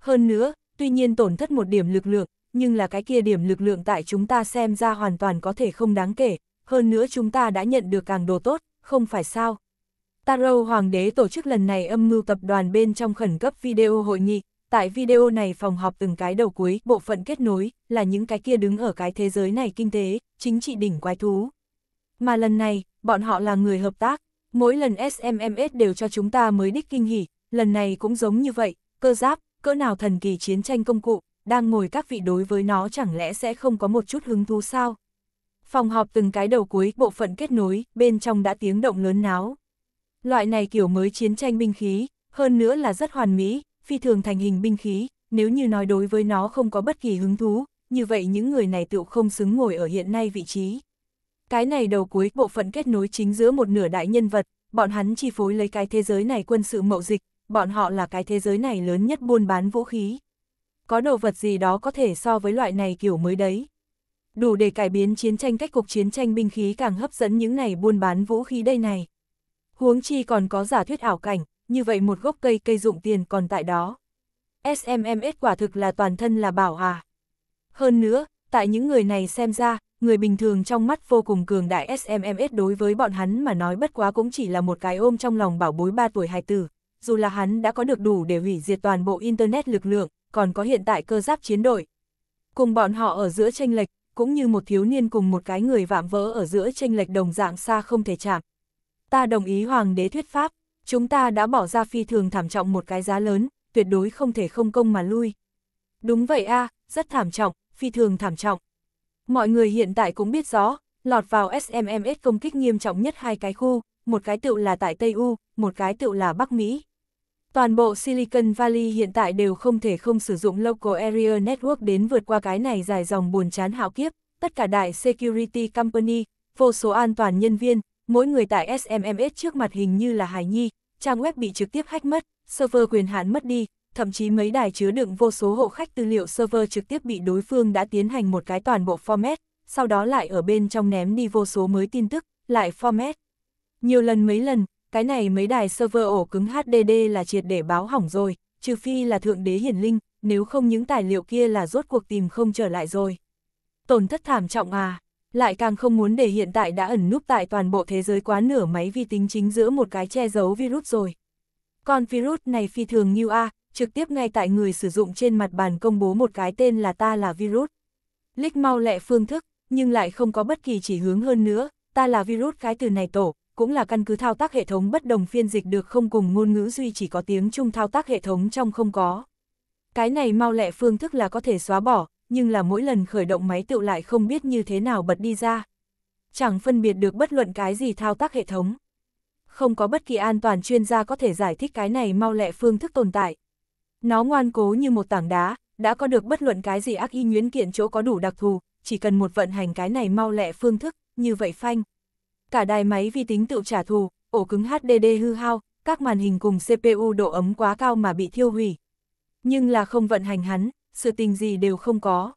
Hơn nữa, tuy nhiên tổn thất một điểm lực lượng, nhưng là cái kia điểm lực lượng tại chúng ta xem ra hoàn toàn có thể không đáng kể, hơn nữa chúng ta đã nhận được càng đồ tốt, không phải sao. Taro Hoàng đế tổ chức lần này âm mưu tập đoàn bên trong khẩn cấp video hội nghị, tại video này phòng họp từng cái đầu cuối, bộ phận kết nối, là những cái kia đứng ở cái thế giới này kinh tế, chính trị đỉnh quái thú. Mà lần này, bọn họ là người hợp tác, mỗi lần SMMS đều cho chúng ta mới đích kinh hỉ, lần này cũng giống như vậy, cơ giáp, cỡ nào thần kỳ chiến tranh công cụ, đang ngồi các vị đối với nó chẳng lẽ sẽ không có một chút hứng thú sao? Phòng họp từng cái đầu cuối, bộ phận kết nối, bên trong đã tiếng động lớn náo. Loại này kiểu mới chiến tranh binh khí, hơn nữa là rất hoàn mỹ, phi thường thành hình binh khí, nếu như nói đối với nó không có bất kỳ hứng thú, như vậy những người này tựu không xứng ngồi ở hiện nay vị trí. Cái này đầu cuối, bộ phận kết nối chính giữa một nửa đại nhân vật, bọn hắn chi phối lấy cái thế giới này quân sự mậu dịch, bọn họ là cái thế giới này lớn nhất buôn bán vũ khí. Có đồ vật gì đó có thể so với loại này kiểu mới đấy đủ để cải biến chiến tranh cách cuộc chiến tranh binh khí càng hấp dẫn những này buôn bán vũ khí đây này. Huống chi còn có giả thuyết ảo cảnh, như vậy một gốc cây cây dụng tiền còn tại đó. SMMS quả thực là toàn thân là bảo à. Hơn nữa, tại những người này xem ra, người bình thường trong mắt vô cùng cường đại SMMS đối với bọn hắn mà nói bất quá cũng chỉ là một cái ôm trong lòng bảo bối 3 tuổi hài tử, dù là hắn đã có được đủ để hủy diệt toàn bộ Internet lực lượng, còn có hiện tại cơ giáp chiến đội. Cùng bọn họ ở giữa tranh lệch, cũng như một thiếu niên cùng một cái người vạm vỡ ở giữa tranh lệch đồng dạng xa không thể chạm. Ta đồng ý hoàng đế thuyết pháp, chúng ta đã bỏ ra phi thường thảm trọng một cái giá lớn, tuyệt đối không thể không công mà lui. Đúng vậy a, rất thảm trọng, phi thường thảm trọng. Mọi người hiện tại cũng biết rõ, lọt vào SMMS công kích nghiêm trọng nhất hai cái khu, một cái tựu là tại Tây U, một cái tựu là Bắc Mỹ. Toàn bộ Silicon Valley hiện tại đều không thể không sử dụng Local Area Network đến vượt qua cái này dài dòng buồn chán hạo kiếp, tất cả đại security company, vô số an toàn nhân viên, mỗi người tại SMMS trước mặt hình như là hài nhi, trang web bị trực tiếp hack mất, server quyền hạn mất đi, thậm chí mấy đài chứa đựng vô số hộ khách tư liệu server trực tiếp bị đối phương đã tiến hành một cái toàn bộ format, sau đó lại ở bên trong ném đi vô số mới tin tức, lại format. Nhiều lần mấy lần, cái này mấy đài server ổ cứng HDD là triệt để báo hỏng rồi, trừ phi là thượng đế hiển linh, nếu không những tài liệu kia là rốt cuộc tìm không trở lại rồi. Tổn thất thảm trọng à, lại càng không muốn để hiện tại đã ẩn núp tại toàn bộ thế giới quá nửa máy vi tính chính giữa một cái che giấu virus rồi. Còn virus này phi thường như A, trực tiếp ngay tại người sử dụng trên mặt bàn công bố một cái tên là ta là virus. Lích mau lẹ phương thức, nhưng lại không có bất kỳ chỉ hướng hơn nữa, ta là virus cái từ này tổ, cũng là căn cứ thao tác hệ thống bất đồng phiên dịch được không cùng ngôn ngữ duy chỉ có tiếng Trung thao tác hệ thống trong không có. Cái này mau lẹ phương thức là có thể xóa bỏ, nhưng là mỗi lần khởi động máy tự lại không biết như thế nào bật đi ra. Chẳng phân biệt được bất luận cái gì thao tác hệ thống. Không có bất kỳ an toàn chuyên gia có thể giải thích cái này mau lẹ phương thức tồn tại. Nó ngoan cố như một tảng đá, đã có được bất luận cái gì ác y nhuyễn kiện chỗ có đủ đặc thù, chỉ cần một vận hành cái này mau lẹ phương thức, như vậy phanh cả đài máy vi tính tự trả thù, ổ cứng HDD hư hao, các màn hình cùng CPU độ ấm quá cao mà bị thiêu hủy. Nhưng là không vận hành hắn, sự tình gì đều không có.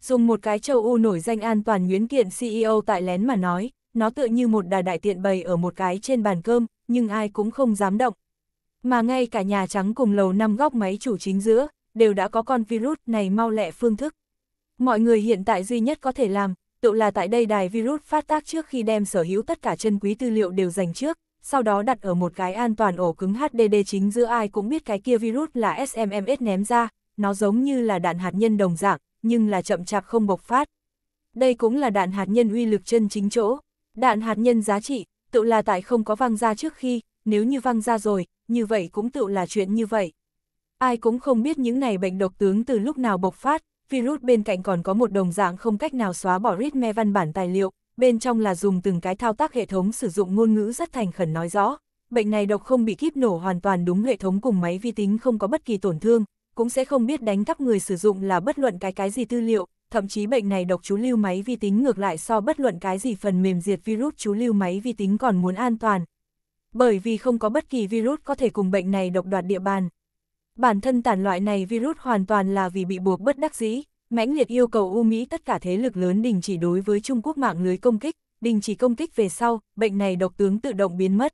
Dùng một cái châu U nổi danh an toàn nguyễn kiện CEO tại lén mà nói, nó tựa như một đà đại tiện bày ở một cái trên bàn cơm, nhưng ai cũng không dám động. Mà ngay cả Nhà Trắng cùng lầu năm góc máy chủ chính giữa, đều đã có con virus này mau lẹ phương thức. Mọi người hiện tại duy nhất có thể làm, tự là tại đây đài virus phát tác trước khi đem sở hữu tất cả chân quý tư liệu đều dành trước, sau đó đặt ở một cái an toàn ổ cứng HDD chính giữa ai cũng biết cái kia virus là SMMS ném ra, nó giống như là đạn hạt nhân đồng dạng, nhưng là chậm chạp không bộc phát. Đây cũng là đạn hạt nhân uy lực chân chính chỗ. Đạn hạt nhân giá trị, tự là tại không có văng ra trước khi, nếu như văng ra rồi, như vậy cũng tự là chuyện như vậy. Ai cũng không biết những này bệnh độc tướng từ lúc nào bộc phát, virus bên cạnh còn có một đồng dạng không cách nào xóa bỏ readme văn bản tài liệu, bên trong là dùng từng cái thao tác hệ thống sử dụng ngôn ngữ rất thành khẩn nói rõ. Bệnh này độc không bị kíp nổ hoàn toàn đúng hệ thống cùng máy vi tính không có bất kỳ tổn thương, cũng sẽ không biết đánh cắp người sử dụng là bất luận cái cái gì tư liệu, thậm chí bệnh này độc chú lưu máy vi tính ngược lại so bất luận cái gì phần mềm diệt virus chú lưu máy vi tính còn muốn an toàn. Bởi vì không có bất kỳ virus có thể cùng bệnh này độc đoạt địa bàn, bản thân tản loại này virus hoàn toàn là vì bị buộc bất đắc dĩ, mãnh liệt yêu cầu U Mỹ tất cả thế lực lớn đình chỉ đối với Trung Quốc mạng lưới công kích, đình chỉ công kích về sau, bệnh này độc tướng tự động biến mất.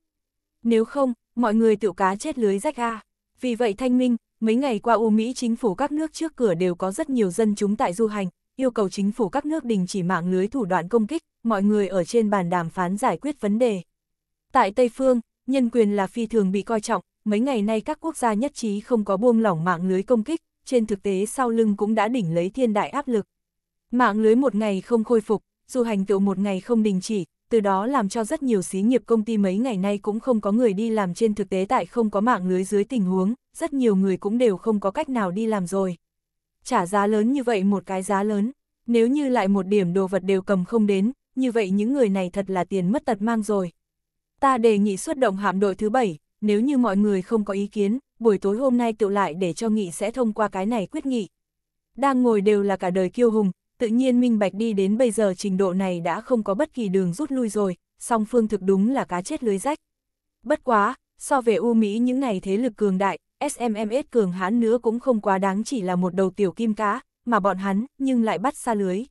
Nếu không, mọi người tiểu cá chết lưới rách a. Vì vậy thanh minh, mấy ngày qua U Mỹ chính phủ các nước trước cửa đều có rất nhiều dân chúng tại du hành, yêu cầu chính phủ các nước đình chỉ mạng lưới thủ đoạn công kích, mọi người ở trên bàn đàm phán giải quyết vấn đề. Tại Tây Phương, nhân quyền là phi thường bị coi trọng, mấy ngày nay các quốc gia nhất trí không có buông lỏng mạng lưới công kích, trên thực tế sau lưng cũng đã đỉnh lấy thiên đại áp lực. Mạng lưới một ngày không khôi phục, dù hành tựu một ngày không đình chỉ, từ đó làm cho rất nhiều xí nghiệp công ty mấy ngày nay cũng không có người đi làm trên thực tế tại không có mạng lưới dưới tình huống, rất nhiều người cũng đều không có cách nào đi làm rồi. Trả giá lớn như vậy một cái giá lớn, nếu như lại một điểm đồ vật đều cầm không đến, như vậy những người này thật là tiền mất tật mang rồi. Ta đề nghị xuất động hạm đội thứ bảy nếu như mọi người không có ý kiến, buổi tối hôm nay tự lại để cho nghị sẽ thông qua cái này quyết nghị. Đang ngồi đều là cả đời kiêu hùng, tự nhiên minh bạch đi đến bây giờ trình độ này đã không có bất kỳ đường rút lui rồi, song phương thực đúng là cá chết lưới rách. Bất quá, so về U Mỹ những ngày thế lực cường đại, SMMS cường hãn nữa cũng không quá đáng chỉ là một đầu tiểu kim cá, mà bọn hắn nhưng lại bắt xa lưới.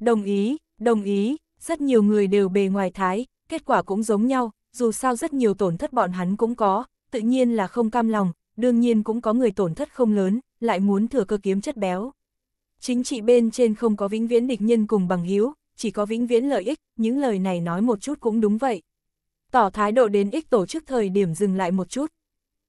Đồng ý, đồng ý, rất nhiều người đều bề ngoài thái, kết quả cũng giống nhau, dù sao rất nhiều tổn thất bọn hắn cũng có, tự nhiên là không cam lòng, đương nhiên cũng có người tổn thất không lớn, lại muốn thừa cơ kiếm chất béo. Chính trị bên trên không có vĩnh viễn địch nhân cùng bằng hiếu, chỉ có vĩnh viễn lợi ích, những lời này nói một chút cũng đúng vậy. Tỏ thái độ đến ích tổ chức thời điểm dừng lại một chút.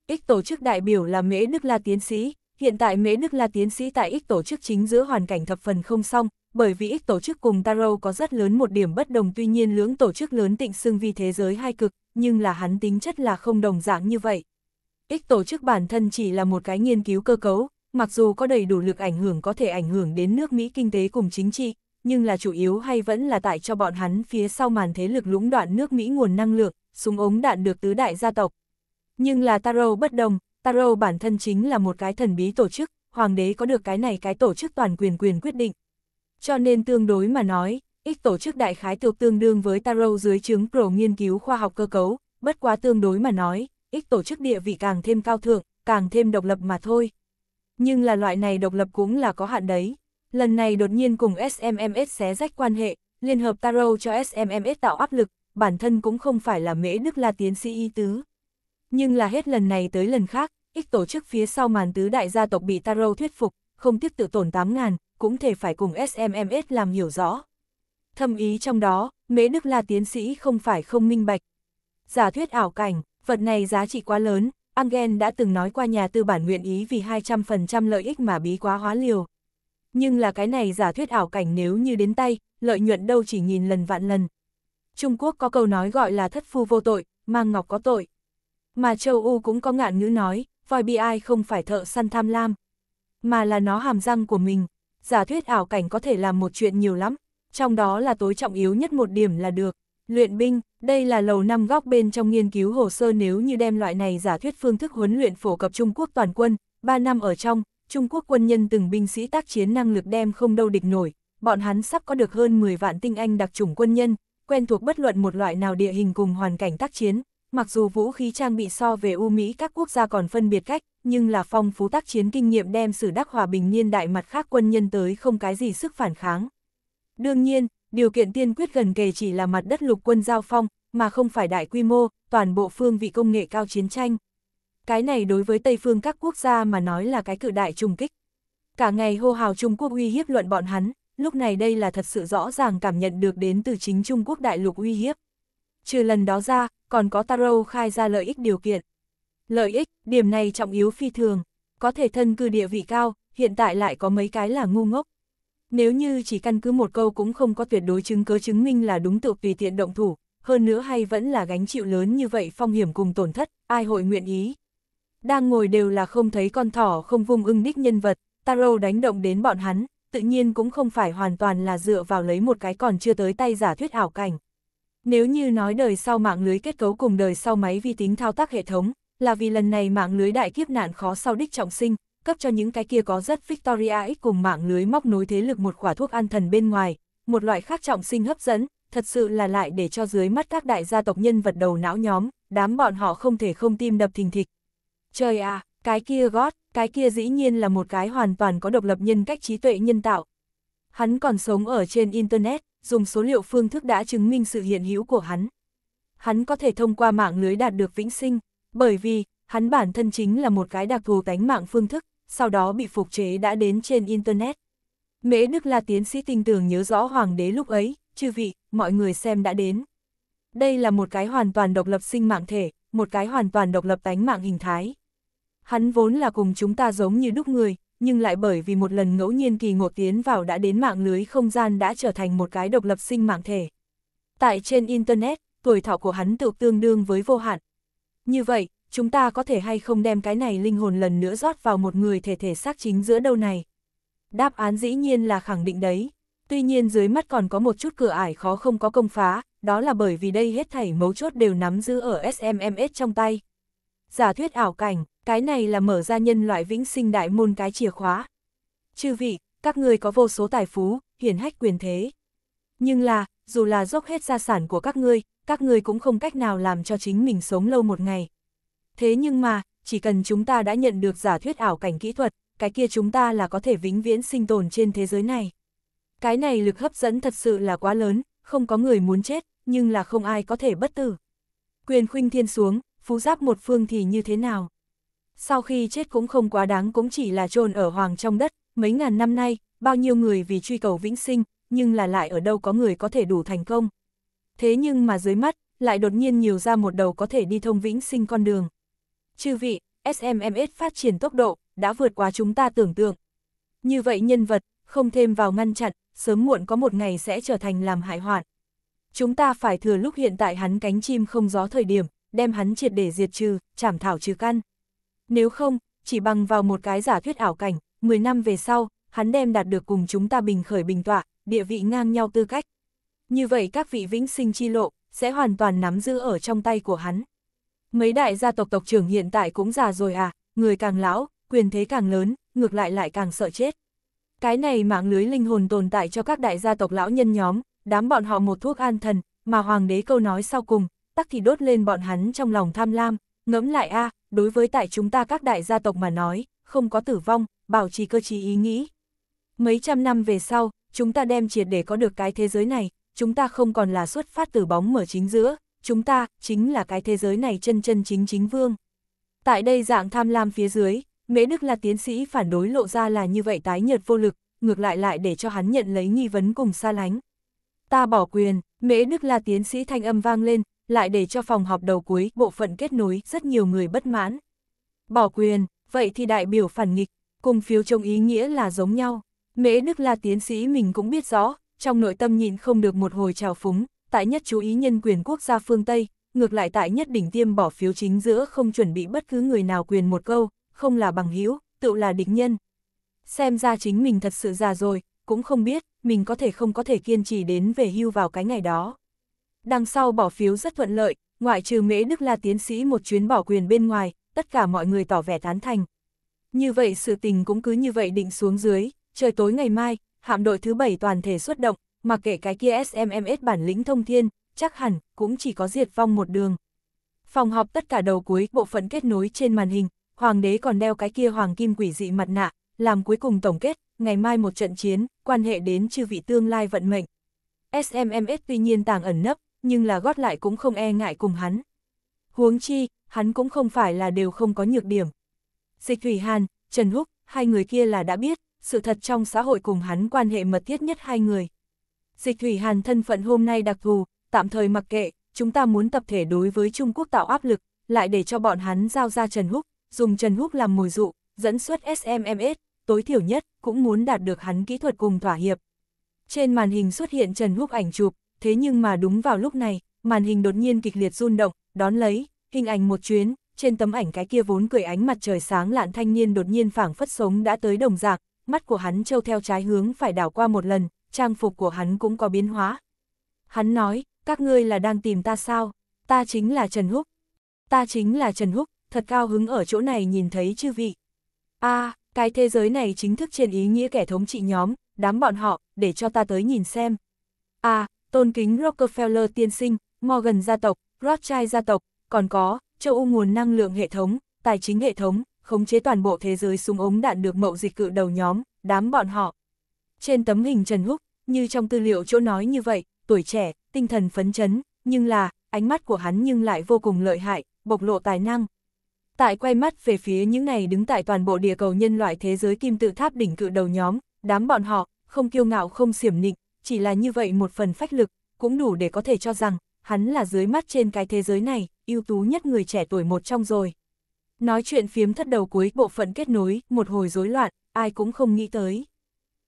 Ích tổ chức đại biểu là Mễ Đức La Tiến Sĩ, hiện tại Mễ Đức La Tiến Sĩ tại ích tổ chức chính giữa hoàn cảnh thập phần không xong, bởi vì ích tổ chức cùng taro có rất lớn một điểm bất đồng tuy nhiên lưỡng tổ chức lớn tịnh xưng vì thế giới hai cực, nhưng là hắn tính chất là không đồng dạng như vậy. ích tổ chức bản thân chỉ là một cái nghiên cứu cơ cấu, mặc dù có đầy đủ lực ảnh hưởng có thể ảnh hưởng đến nước Mỹ kinh tế cùng chính trị, nhưng là chủ yếu hay vẫn là tại cho bọn hắn phía sau màn thế lực lũng đoạn nước Mỹ nguồn năng lượng, súng ống đạn được tứ đại gia tộc. Nhưng là taro bất đồng, taro bản thân chính là một cái thần bí tổ chức, hoàng đế có được cái này cái tổ chức toàn quyền quyền quyết định, cho nên tương đối mà nói, ít tổ chức đại khái thuộc tương đương với Tarot dưới chứng Pro nghiên cứu khoa học cơ cấu, bất quá tương đối mà nói, ít tổ chức địa vị càng thêm cao thượng, càng thêm độc lập mà thôi. Nhưng là loại này độc lập cũng là có hạn đấy. Lần này đột nhiên cùng SMMS xé rách quan hệ, Liên hợp Tarot cho SMMS tạo áp lực, bản thân cũng không phải là mễ Đức là tiến sĩ y tứ. Nhưng là hết lần này tới lần khác, ít tổ chức phía sau màn tứ đại gia tộc bị Tarot thuyết phục, không tiếp tự tổn 8.000, cũng thể phải cùng SMMS làm hiểu rõ. Thâm ý trong đó, Mễ Đức La tiến sĩ không phải không minh bạch. Giả thuyết ảo cảnh, vật này giá trị quá lớn, angen đã từng nói qua nhà tư bản nguyện ý vì 200% lợi ích mà bí quá hóa liều. Nhưng là cái này giả thuyết ảo cảnh nếu như đến tay, lợi nhuận đâu chỉ nhìn lần vạn lần. Trung Quốc có câu nói gọi là thất phu vô tội, mang ngọc có tội. Mà châu u cũng có ngạn ngữ nói, voi bi ai không phải thợ săn tham lam, mà là nó hàm răng của mình, giả thuyết ảo cảnh có thể làm một chuyện nhiều lắm, trong đó là tối trọng yếu nhất một điểm là được. Luyện binh, đây là lầu năm góc bên trong nghiên cứu hồ sơ nếu như đem loại này giả thuyết phương thức huấn luyện phổ cập Trung Quốc toàn quân, 3 năm ở trong, Trung Quốc quân nhân từng binh sĩ tác chiến năng lực đem không đâu địch nổi, bọn hắn sắp có được hơn 10 vạn tinh anh đặc chủng quân nhân, quen thuộc bất luận một loại nào địa hình cùng hoàn cảnh tác chiến, mặc dù vũ khí trang bị so về U Mỹ các quốc gia còn phân biệt cách, nhưng là phong phú tác chiến kinh nghiệm đem sử đắc hòa bình niên đại mặt khác quân nhân tới không cái gì sức phản kháng. Đương nhiên, điều kiện tiên quyết gần kề chỉ là mặt đất lục quân giao phong, mà không phải đại quy mô, toàn bộ phương vị công nghệ cao chiến tranh. Cái này đối với Tây phương các quốc gia mà nói là cái cự đại trùng kích. Cả ngày hô hào Trung Quốc uy hiếp luận bọn hắn, lúc này đây là thật sự rõ ràng cảm nhận được đến từ chính Trung Quốc đại lục uy hiếp. Trừ lần đó ra, còn có Taro khai ra lợi ích điều kiện. Lợi ích, điểm này trọng yếu phi thường, có thể thân cư địa vị cao, hiện tại lại có mấy cái là ngu ngốc. Nếu như chỉ căn cứ một câu cũng không có tuyệt đối chứng cứ chứng minh là đúng tự tùy tiện động thủ, hơn nữa hay vẫn là gánh chịu lớn như vậy phong hiểm cùng tổn thất, ai hội nguyện ý. Đang ngồi đều là không thấy con thỏ không vung ưng đích nhân vật, Taro đánh động đến bọn hắn, tự nhiên cũng không phải hoàn toàn là dựa vào lấy một cái còn chưa tới tay giả thuyết ảo cảnh. Nếu như nói đời sau mạng lưới kết cấu cùng đời sau máy vi tính thao tác hệ thống, là vì lần này mạng lưới đại kiếp nạn khó sau đích trọng sinh, cấp cho những cái kia có rất Victoria X cùng mạng lưới móc nối thế lực một quả thuốc an thần bên ngoài, một loại khác trọng sinh hấp dẫn, thật sự là lại để cho dưới mắt các đại gia tộc nhân vật đầu não nhóm, đám bọn họ không thể không tim đập thình thịch. Trời à, cái kia gót, cái kia dĩ nhiên là một cái hoàn toàn có độc lập nhân cách trí tuệ nhân tạo. Hắn còn sống ở trên Internet, dùng số liệu phương thức đã chứng minh sự hiện hữu của hắn. Hắn có thể thông qua mạng lưới đạt được vĩnh sinh. Bởi vì, hắn bản thân chính là một cái đặc thù tánh mạng phương thức, sau đó bị phục chế đã đến trên Internet. Mễ Đức là tiến sĩ tinh tường nhớ rõ Hoàng đế lúc ấy, chư vị, mọi người xem đã đến. Đây là một cái hoàn toàn độc lập sinh mạng thể, một cái hoàn toàn độc lập tánh mạng hình thái. Hắn vốn là cùng chúng ta giống như đúc người, nhưng lại bởi vì một lần ngẫu nhiên kỳ ngộ tiến vào đã đến mạng lưới không gian đã trở thành một cái độc lập sinh mạng thể. Tại trên Internet, tuổi thọ của hắn tự tương đương với vô hạn, như vậy, chúng ta có thể hay không đem cái này linh hồn lần nữa rót vào một người thể thể xác chính giữa đâu này? Đáp án dĩ nhiên là khẳng định đấy. Tuy nhiên dưới mắt còn có một chút cửa ải khó không có công phá, đó là bởi vì đây hết thảy mấu chốt đều nắm giữ ở SMMS trong tay. Giả thuyết ảo cảnh, cái này là mở ra nhân loại vĩnh sinh đại môn cái chìa khóa. Chư vị, các người có vô số tài phú, hiển hách quyền thế. Nhưng là, dù là dốc hết gia sản của các ngươi, các ngươi cũng không cách nào làm cho chính mình sống lâu một ngày. Thế nhưng mà, chỉ cần chúng ta đã nhận được giả thuyết ảo cảnh kỹ thuật, cái kia chúng ta là có thể vĩnh viễn sinh tồn trên thế giới này. Cái này lực hấp dẫn thật sự là quá lớn, không có người muốn chết, nhưng là không ai có thể bất tử. Quyền khuynh thiên xuống, phú giáp một phương thì như thế nào? Sau khi chết cũng không quá đáng cũng chỉ là chôn ở hoàng trong đất, mấy ngàn năm nay, bao nhiêu người vì truy cầu vĩnh sinh, nhưng là lại ở đâu có người có thể đủ thành công thế nhưng mà dưới mắt, lại đột nhiên nhiều ra một đầu có thể đi thông vĩnh sinh con đường. Chư vị, SMMS phát triển tốc độ, đã vượt quá chúng ta tưởng tượng. Như vậy nhân vật, không thêm vào ngăn chặn, sớm muộn có một ngày sẽ trở thành làm hại hoạn. Chúng ta phải thừa lúc hiện tại hắn cánh chim không gió thời điểm, đem hắn triệt để diệt trừ, chảm thảo trừ căn. Nếu không, chỉ bằng vào một cái giả thuyết ảo cảnh, 10 năm về sau, hắn đem đạt được cùng chúng ta bình khởi bình tọa, địa vị ngang nhau tư cách như vậy các vị vĩnh sinh chi lộ sẽ hoàn toàn nắm giữ ở trong tay của hắn. Mấy đại gia tộc tộc trưởng hiện tại cũng già rồi à, người càng lão, quyền thế càng lớn, ngược lại lại càng sợ chết. Cái này mạng lưới linh hồn tồn tại cho các đại gia tộc lão nhân nhóm, đám bọn họ một thuốc an thần, mà hoàng đế câu nói sau cùng, tắc thì đốt lên bọn hắn trong lòng tham lam, ngẫm lại a đối với tại chúng ta các đại gia tộc mà nói, không có tử vong, bảo trì cơ trí ý nghĩ. Mấy trăm năm về sau, chúng ta đem triệt để có được cái thế giới này, chúng ta không còn là xuất phát từ bóng mở chính giữa, chúng ta chính là cái thế giới này chân chân chính chính vương. Tại đây dạng tham lam phía dưới, Mễ Đức là tiến sĩ phản đối lộ ra là như vậy tái nhợt vô lực, ngược lại lại để cho hắn nhận lấy nghi vấn cùng xa lánh. Ta bỏ quyền, Mễ Đức là tiến sĩ thanh âm vang lên, lại để cho phòng họp đầu cuối bộ phận kết nối rất nhiều người bất mãn. Bỏ quyền, vậy thì đại biểu phản nghịch, cùng phiếu trông ý nghĩa là giống nhau. Mễ Đức là tiến sĩ mình cũng biết rõ, trong nội tâm nhìn không được một hồi trào phúng, tại nhất chú ý nhân quyền quốc gia phương Tây, ngược lại tại nhất đỉnh tiêm bỏ phiếu chính giữa không chuẩn bị bất cứ người nào quyền một câu, không là bằng hữu tự là địch nhân. Xem ra chính mình thật sự già rồi, cũng không biết, mình có thể không có thể kiên trì đến về hưu vào cái ngày đó. Đằng sau bỏ phiếu rất thuận lợi, ngoại trừ Mễ Đức là tiến sĩ một chuyến bỏ quyền bên ngoài, tất cả mọi người tỏ vẻ tán thành. Như vậy sự tình cũng cứ như vậy định xuống dưới, trời tối ngày mai, hạm đội thứ bảy toàn thể xuất động, mà kể cái kia SMMS bản lĩnh thông thiên, chắc hẳn cũng chỉ có diệt vong một đường. Phòng họp tất cả đầu cuối bộ phận kết nối trên màn hình, hoàng đế còn đeo cái kia hoàng kim quỷ dị mặt nạ, làm cuối cùng tổng kết, ngày mai một trận chiến, quan hệ đến chư vị tương lai vận mệnh. SMMS tuy nhiên tàng ẩn nấp, nhưng là gót lại cũng không e ngại cùng hắn. Huống chi, hắn cũng không phải là đều không có nhược điểm. Dịch Thủy Hàn, Trần Húc, hai người kia là đã biết, sự thật trong xã hội cùng hắn quan hệ mật thiết nhất hai người. Dịch Thủy Hàn thân phận hôm nay đặc thù, tạm thời mặc kệ, chúng ta muốn tập thể đối với Trung Quốc tạo áp lực, lại để cho bọn hắn giao ra Trần Húc, dùng Trần Húc làm mồi dụ, dẫn xuất SMMS, tối thiểu nhất, cũng muốn đạt được hắn kỹ thuật cùng thỏa hiệp. Trên màn hình xuất hiện Trần Húc ảnh chụp, thế nhưng mà đúng vào lúc này, màn hình đột nhiên kịch liệt run động, đón lấy, hình ảnh một chuyến, trên tấm ảnh cái kia vốn cười ánh mặt trời sáng lạn thanh niên đột nhiên phảng phất sống đã tới đồng dạng, mắt của hắn trâu theo trái hướng phải đảo qua một lần, trang phục của hắn cũng có biến hóa. Hắn nói, các ngươi là đang tìm ta sao? Ta chính là Trần Húc. Ta chính là Trần Húc, thật cao hứng ở chỗ này nhìn thấy chư vị. a cái thế giới này chính thức trên ý nghĩa kẻ thống trị nhóm, đám bọn họ, để cho ta tới nhìn xem. a tôn kính Rockefeller tiên sinh, Morgan gia tộc, Rothschild gia tộc, còn có, châu U nguồn năng lượng hệ thống, tài chính hệ thống, khống chế toàn bộ thế giới súng ống đạn được mậu dịch cự đầu nhóm, đám bọn họ. Trên tấm hình Trần Húc, như trong tư liệu chỗ nói như vậy, tuổi trẻ, tinh thần phấn chấn, nhưng là, ánh mắt của hắn nhưng lại vô cùng lợi hại, bộc lộ tài năng. Tại quay mắt về phía những này đứng tại toàn bộ địa cầu nhân loại thế giới kim tự tháp đỉnh cự đầu nhóm, đám bọn họ, không kiêu ngạo không xiểm nịnh, chỉ là như vậy một phần phách lực, cũng đủ để có thể cho rằng, hắn là dưới mắt trên cái thế giới này, ưu tú nhất người trẻ tuổi một trong rồi. Nói chuyện phiếm thất đầu cuối bộ phận kết nối, một hồi rối loạn, ai cũng không nghĩ tới.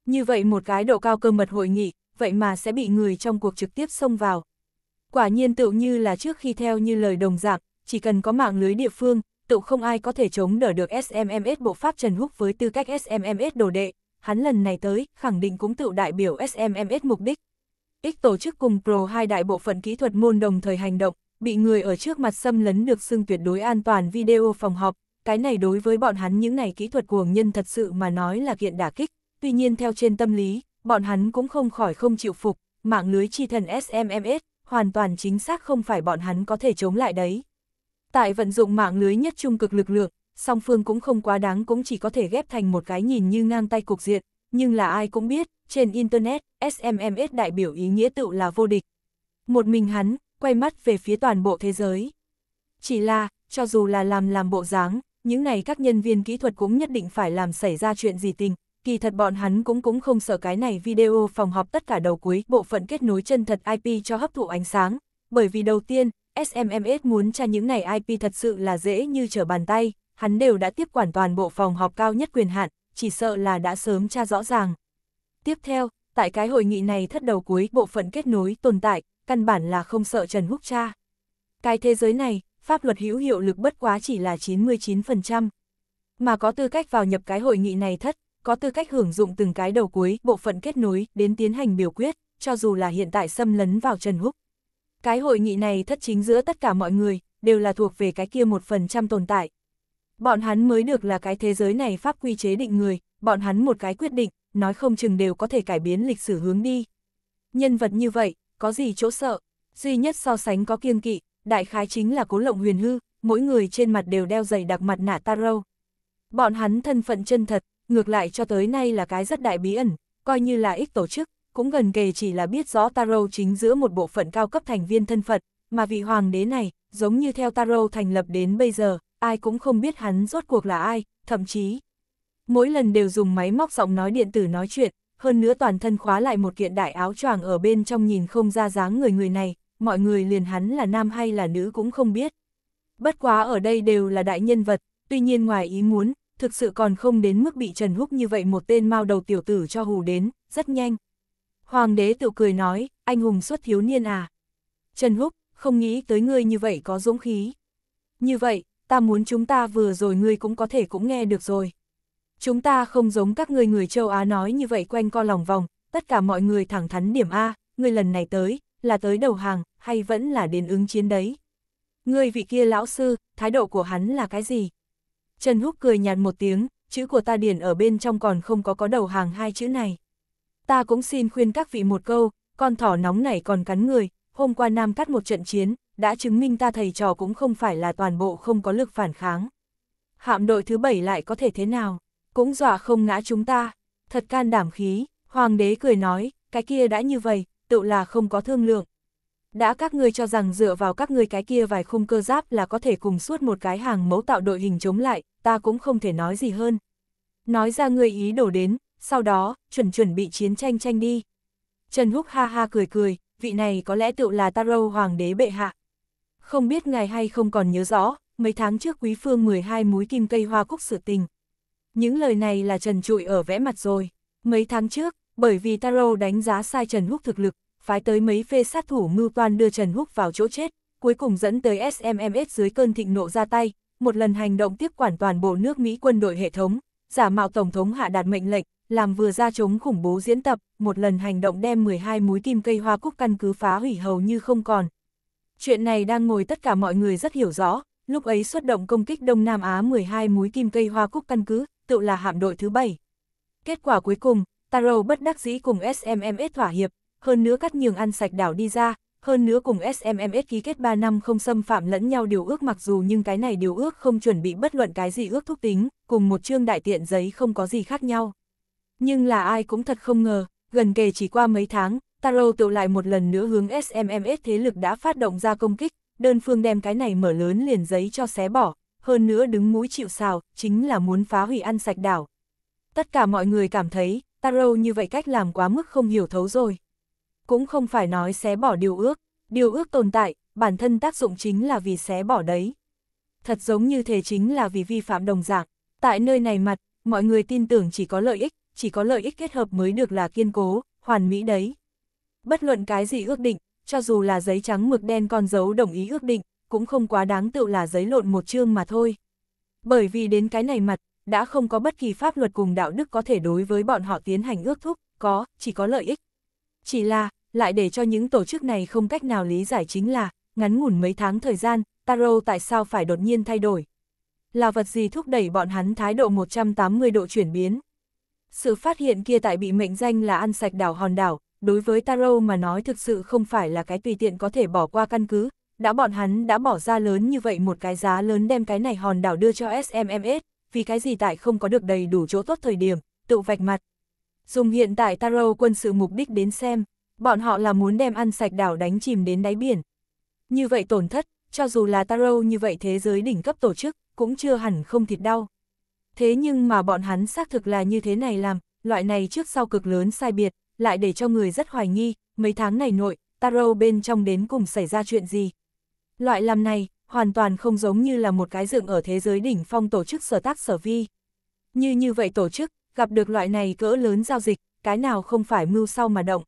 Như vậy một cái độ cao cơ mật hội nghị, vậy mà sẽ bị người trong cuộc trực tiếp xông vào. Quả nhiên tự như là trước khi theo như lời đồng dạng, chỉ cần có mạng lưới địa phương, tự không ai có thể chống đỡ được SMMS bộ pháp Trần Húc với tư cách SMMS đồ đệ, hắn lần này tới, khẳng định cũng tự đại biểu SMMS mục đích. X tổ chức cùng Pro hai đại bộ phận kỹ thuật môn đồng thời hành động, bị người ở trước mặt xâm lấn được xưng tuyệt đối an toàn video phòng họp, cái này đối với bọn hắn những này kỹ thuật cuồng nhân thật sự mà nói là kiện đả kích, tuy nhiên theo trên tâm lý, bọn hắn cũng không khỏi không chịu phục, mạng lưới chi thần SMMS, hoàn toàn chính xác không phải bọn hắn có thể chống lại đấy. Tại vận dụng mạng lưới nhất trung cực lực lượng, song phương cũng không quá đáng cũng chỉ có thể ghép thành một cái nhìn như ngang tay cục diện, nhưng là ai cũng biết, trên Internet, SMMS đại biểu ý nghĩa tự là vô địch. Một mình hắn, quay mắt về phía toàn bộ thế giới. Chỉ là, cho dù là làm làm bộ dáng, những này các nhân viên kỹ thuật cũng nhất định phải làm xảy ra chuyện gì tình, kỳ thật bọn hắn cũng cũng không sợ cái này video phòng họp tất cả đầu cuối bộ phận kết nối chân thật IP cho hấp thụ ánh sáng, bởi vì đầu tiên, SMMS muốn tra những này IP thật sự là dễ như trở bàn tay, hắn đều đã tiếp quản toàn bộ phòng họp cao nhất quyền hạn, chỉ sợ là đã sớm tra rõ ràng. Tiếp theo, tại cái hội nghị này thất đầu cuối bộ phận kết nối tồn tại, căn bản là không sợ Trần Húc cha. Cái thế giới này, pháp luật hữu hiệu lực bất quá chỉ là 99%. Mà có tư cách vào nhập cái hội nghị này thất, có tư cách hưởng dụng từng cái đầu cuối, bộ phận kết nối, đến tiến hành biểu quyết, cho dù là hiện tại xâm lấn vào Trần Húc. Cái hội nghị này thất chính giữa tất cả mọi người, đều là thuộc về cái kia một phần trăm tồn tại. Bọn hắn mới được là cái thế giới này pháp quy chế định người, bọn hắn một cái quyết định, nói không chừng đều có thể cải biến lịch sử hướng đi. Nhân vật như vậy, có gì chỗ sợ, duy nhất so sánh có kiêng kỵ, đại khái chính là cố lộng huyền hư, mỗi người trên mặt đều đeo dày đặc mặt nạ tarot. Bọn hắn thân phận chân thật, ngược lại cho tới nay là cái rất đại bí ẩn, coi như là ích tổ chức, cũng gần kề chỉ là biết rõ tarot chính giữa một bộ phận cao cấp thành viên thân phận, mà vị hoàng đế này, giống như theo tarot thành lập đến bây giờ, ai cũng không biết hắn rốt cuộc là ai, thậm chí mỗi lần đều dùng máy móc giọng nói điện tử nói chuyện, hơn nữa toàn thân khóa lại một kiện đại áo choàng ở bên trong nhìn không ra dáng người người này, mọi người liền hắn là nam hay là nữ cũng không biết. Bất quá ở đây đều là đại nhân vật, tuy nhiên ngoài ý muốn, thực sự còn không đến mức bị Trần Húc như vậy một tên mao đầu tiểu tử cho hù đến, rất nhanh. Hoàng đế tự cười nói, anh hùng xuất thiếu niên à. Trần Húc, không nghĩ tới ngươi như vậy có dũng khí. Như vậy, ta muốn chúng ta vừa rồi ngươi cũng có thể cũng nghe được rồi chúng ta không giống các người người châu Á nói như vậy quanh co lòng vòng, tất cả mọi người thẳng thắn điểm A, người lần này tới, là tới đầu hàng, hay vẫn là đến ứng chiến đấy. Người vị kia lão sư, thái độ của hắn là cái gì? Trần Húc cười nhạt một tiếng, chữ của ta điển ở bên trong còn không có có đầu hàng hai chữ này. Ta cũng xin khuyên các vị một câu, con thỏ nóng này còn cắn người, hôm qua Nam cắt một trận chiến, đã chứng minh ta thầy trò cũng không phải là toàn bộ không có lực phản kháng. Hạm đội thứ bảy lại có thể thế nào? cũng dọa không ngã chúng ta, thật can đảm khí, hoàng đế cười nói, cái kia đã như vậy, tự là không có thương lượng. Đã các ngươi cho rằng dựa vào các ngươi cái kia vài khung cơ giáp là có thể cùng suốt một cái hàng mẫu tạo đội hình chống lại, ta cũng không thể nói gì hơn. Nói ra ngươi ý đổ đến, sau đó, chuẩn chuẩn bị chiến tranh tranh đi. Trần Húc ha ha cười cười, vị này có lẽ tự là Taro Hoàng đế bệ hạ. Không biết ngài hay không còn nhớ rõ, mấy tháng trước quý phương 12 múi kim cây hoa cúc sự tình, những lời này là Trần trụi ở vẽ mặt rồi. Mấy tháng trước, bởi vì Taro đánh giá sai Trần Húc thực lực, phái tới mấy phê sát thủ mưu toan đưa Trần Húc vào chỗ chết, cuối cùng dẫn tới SMMS dưới cơn thịnh nộ ra tay, một lần hành động tiếp quản toàn bộ nước Mỹ quân đội hệ thống, giả mạo Tổng thống hạ đạt mệnh lệnh, làm vừa ra chống khủng bố diễn tập, một lần hành động đem 12 múi kim cây hoa cúc căn cứ phá hủy hầu như không còn. Chuyện này đang ngồi tất cả mọi người rất hiểu rõ, lúc ấy xuất động công kích Đông Nam Á 12 múi kim cây hoa cúc căn cứ, tự là hạm đội thứ bảy. Kết quả cuối cùng, Taro bất đắc dĩ cùng SMMS thỏa hiệp, hơn nữa cắt nhường ăn sạch đảo đi ra, hơn nữa cùng SMMS ký kết 3 năm không xâm phạm lẫn nhau điều ước mặc dù nhưng cái này điều ước không chuẩn bị bất luận cái gì ước thúc tính, cùng một chương đại tiện giấy không có gì khác nhau. Nhưng là ai cũng thật không ngờ, gần kề chỉ qua mấy tháng, Taro tự lại một lần nữa hướng SMMS thế lực đã phát động ra công kích, đơn phương đem cái này mở lớn liền giấy cho xé bỏ, hơn nữa đứng mũi chịu sào chính là muốn phá hủy ăn sạch đảo. Tất cả mọi người cảm thấy, Taro như vậy cách làm quá mức không hiểu thấu rồi. Cũng không phải nói xé bỏ điều ước, điều ước tồn tại, bản thân tác dụng chính là vì xé bỏ đấy. Thật giống như thế chính là vì vi phạm đồng dạng, tại nơi này mặt, mọi người tin tưởng chỉ có lợi ích, chỉ có lợi ích kết hợp mới được là kiên cố, hoàn mỹ đấy. Bất luận cái gì ước định, cho dù là giấy trắng mực đen con dấu đồng ý ước định, cũng không quá đáng tự là giấy lộn một chương mà thôi. Bởi vì đến cái này mặt, đã không có bất kỳ pháp luật cùng đạo đức có thể đối với bọn họ tiến hành ước thúc, có, chỉ có lợi ích. Chỉ là, lại để cho những tổ chức này không cách nào lý giải chính là, ngắn ngủn mấy tháng thời gian, Taro tại sao phải đột nhiên thay đổi. Là vật gì thúc đẩy bọn hắn thái độ 180 độ chuyển biến. Sự phát hiện kia tại bị mệnh danh là ăn sạch đảo hòn đảo, đối với Taro mà nói thực sự không phải là cái tùy tiện có thể bỏ qua căn cứ, đã bọn hắn đã bỏ ra lớn như vậy một cái giá lớn đem cái này hòn đảo đưa cho SMMS, vì cái gì tại không có được đầy đủ chỗ tốt thời điểm, tự vạch mặt. Dùng hiện tại Taro quân sự mục đích đến xem, bọn họ là muốn đem ăn sạch đảo đánh chìm đến đáy biển. Như vậy tổn thất, cho dù là Taro như vậy thế giới đỉnh cấp tổ chức, cũng chưa hẳn không thịt đau. Thế nhưng mà bọn hắn xác thực là như thế này làm, loại này trước sau cực lớn sai biệt, lại để cho người rất hoài nghi, mấy tháng này nội, Taro bên trong đến cùng xảy ra chuyện gì. Loại làm này, hoàn toàn không giống như là một cái dựng ở thế giới đỉnh phong tổ chức sở tác sở vi. Như như vậy tổ chức, gặp được loại này cỡ lớn giao dịch, cái nào không phải mưu sau mà động.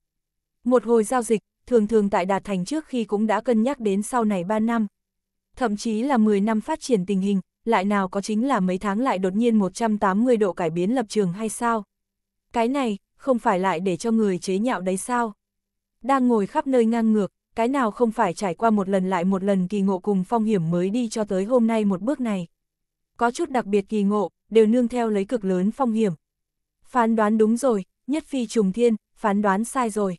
Một hồi giao dịch, thường thường tại đạt thành trước khi cũng đã cân nhắc đến sau này 3 năm. Thậm chí là 10 năm phát triển tình hình, lại nào có chính là mấy tháng lại đột nhiên 180 độ cải biến lập trường hay sao? Cái này, không phải lại để cho người chế nhạo đấy sao? Đang ngồi khắp nơi ngang ngược, cái nào không phải trải qua một lần lại một lần kỳ ngộ cùng phong hiểm mới đi cho tới hôm nay một bước này. Có chút đặc biệt kỳ ngộ, đều nương theo lấy cực lớn phong hiểm. Phán đoán đúng rồi, nhất phi trùng thiên, phán đoán sai rồi.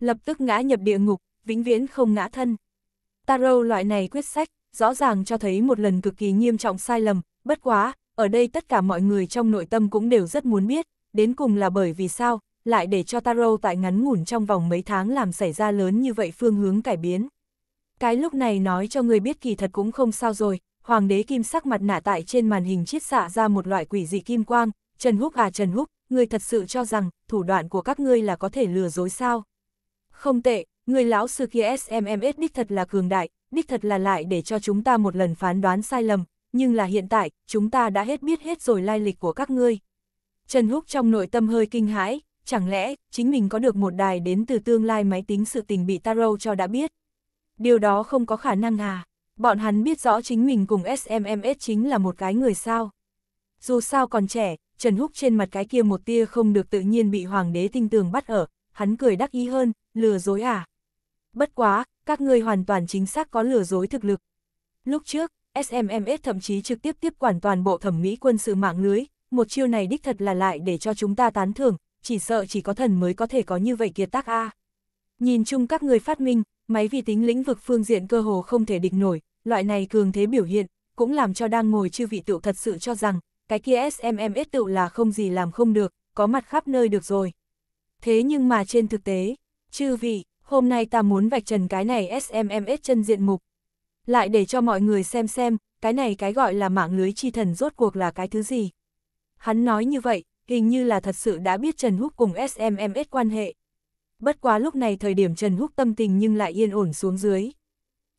Lập tức ngã nhập địa ngục, vĩnh viễn không ngã thân. Tarot loại này quyết sách, rõ ràng cho thấy một lần cực kỳ nghiêm trọng sai lầm, bất quá, ở đây tất cả mọi người trong nội tâm cũng đều rất muốn biết, đến cùng là bởi vì sao, lại để cho Taro tại ngắn ngủn trong vòng mấy tháng làm xảy ra lớn như vậy phương hướng cải biến. Cái lúc này nói cho người biết kỳ thật cũng không sao rồi, Hoàng đế kim sắc mặt nạ tại trên màn hình chiết xạ ra một loại quỷ dị kim quang, Trần Húc à Trần Húc, người thật sự cho rằng thủ đoạn của các ngươi là có thể lừa dối sao. Không tệ, người lão sư kia SMMS đích thật là cường đại, đích thật là lại để cho chúng ta một lần phán đoán sai lầm, nhưng là hiện tại, chúng ta đã hết biết hết rồi lai lịch của các ngươi. Trần Húc trong nội tâm hơi kinh hãi, chẳng lẽ chính mình có được một đài đến từ tương lai máy tính sự tình bị Taro cho đã biết. Điều đó không có khả năng à, bọn hắn biết rõ chính mình cùng SMMS chính là một cái người sao. Dù sao còn trẻ, Trần Húc trên mặt cái kia một tia không được tự nhiên bị Hoàng đế tinh tường bắt ở, hắn cười đắc ý hơn, lừa dối à. Bất quá, các ngươi hoàn toàn chính xác có lừa dối thực lực. Lúc trước, SMMS thậm chí trực tiếp tiếp quản toàn bộ thẩm mỹ quân sự mạng lưới, một chiêu này đích thật là lại để cho chúng ta tán thưởng, chỉ sợ chỉ có thần mới có thể có như vậy kiệt tác A. Nhìn chung các người phát minh, máy vi tính lĩnh vực phương diện cơ hồ không thể địch nổi, loại này cường thế biểu hiện, cũng làm cho đang ngồi chư vị tựu thật sự cho rằng, cái kia SMMS tựu là không gì làm không được, có mặt khắp nơi được rồi. Thế nhưng mà trên thực tế, chư vị, hôm nay ta muốn vạch trần cái này SMMS chân diện mục. Lại để cho mọi người xem xem, cái này cái gọi là mạng lưới chi thần rốt cuộc là cái thứ gì. Hắn nói như vậy, hình như là thật sự đã biết Trần Húc cùng SMMS quan hệ. Bất quá lúc này thời điểm Trần Húc tâm tình nhưng lại yên ổn xuống dưới.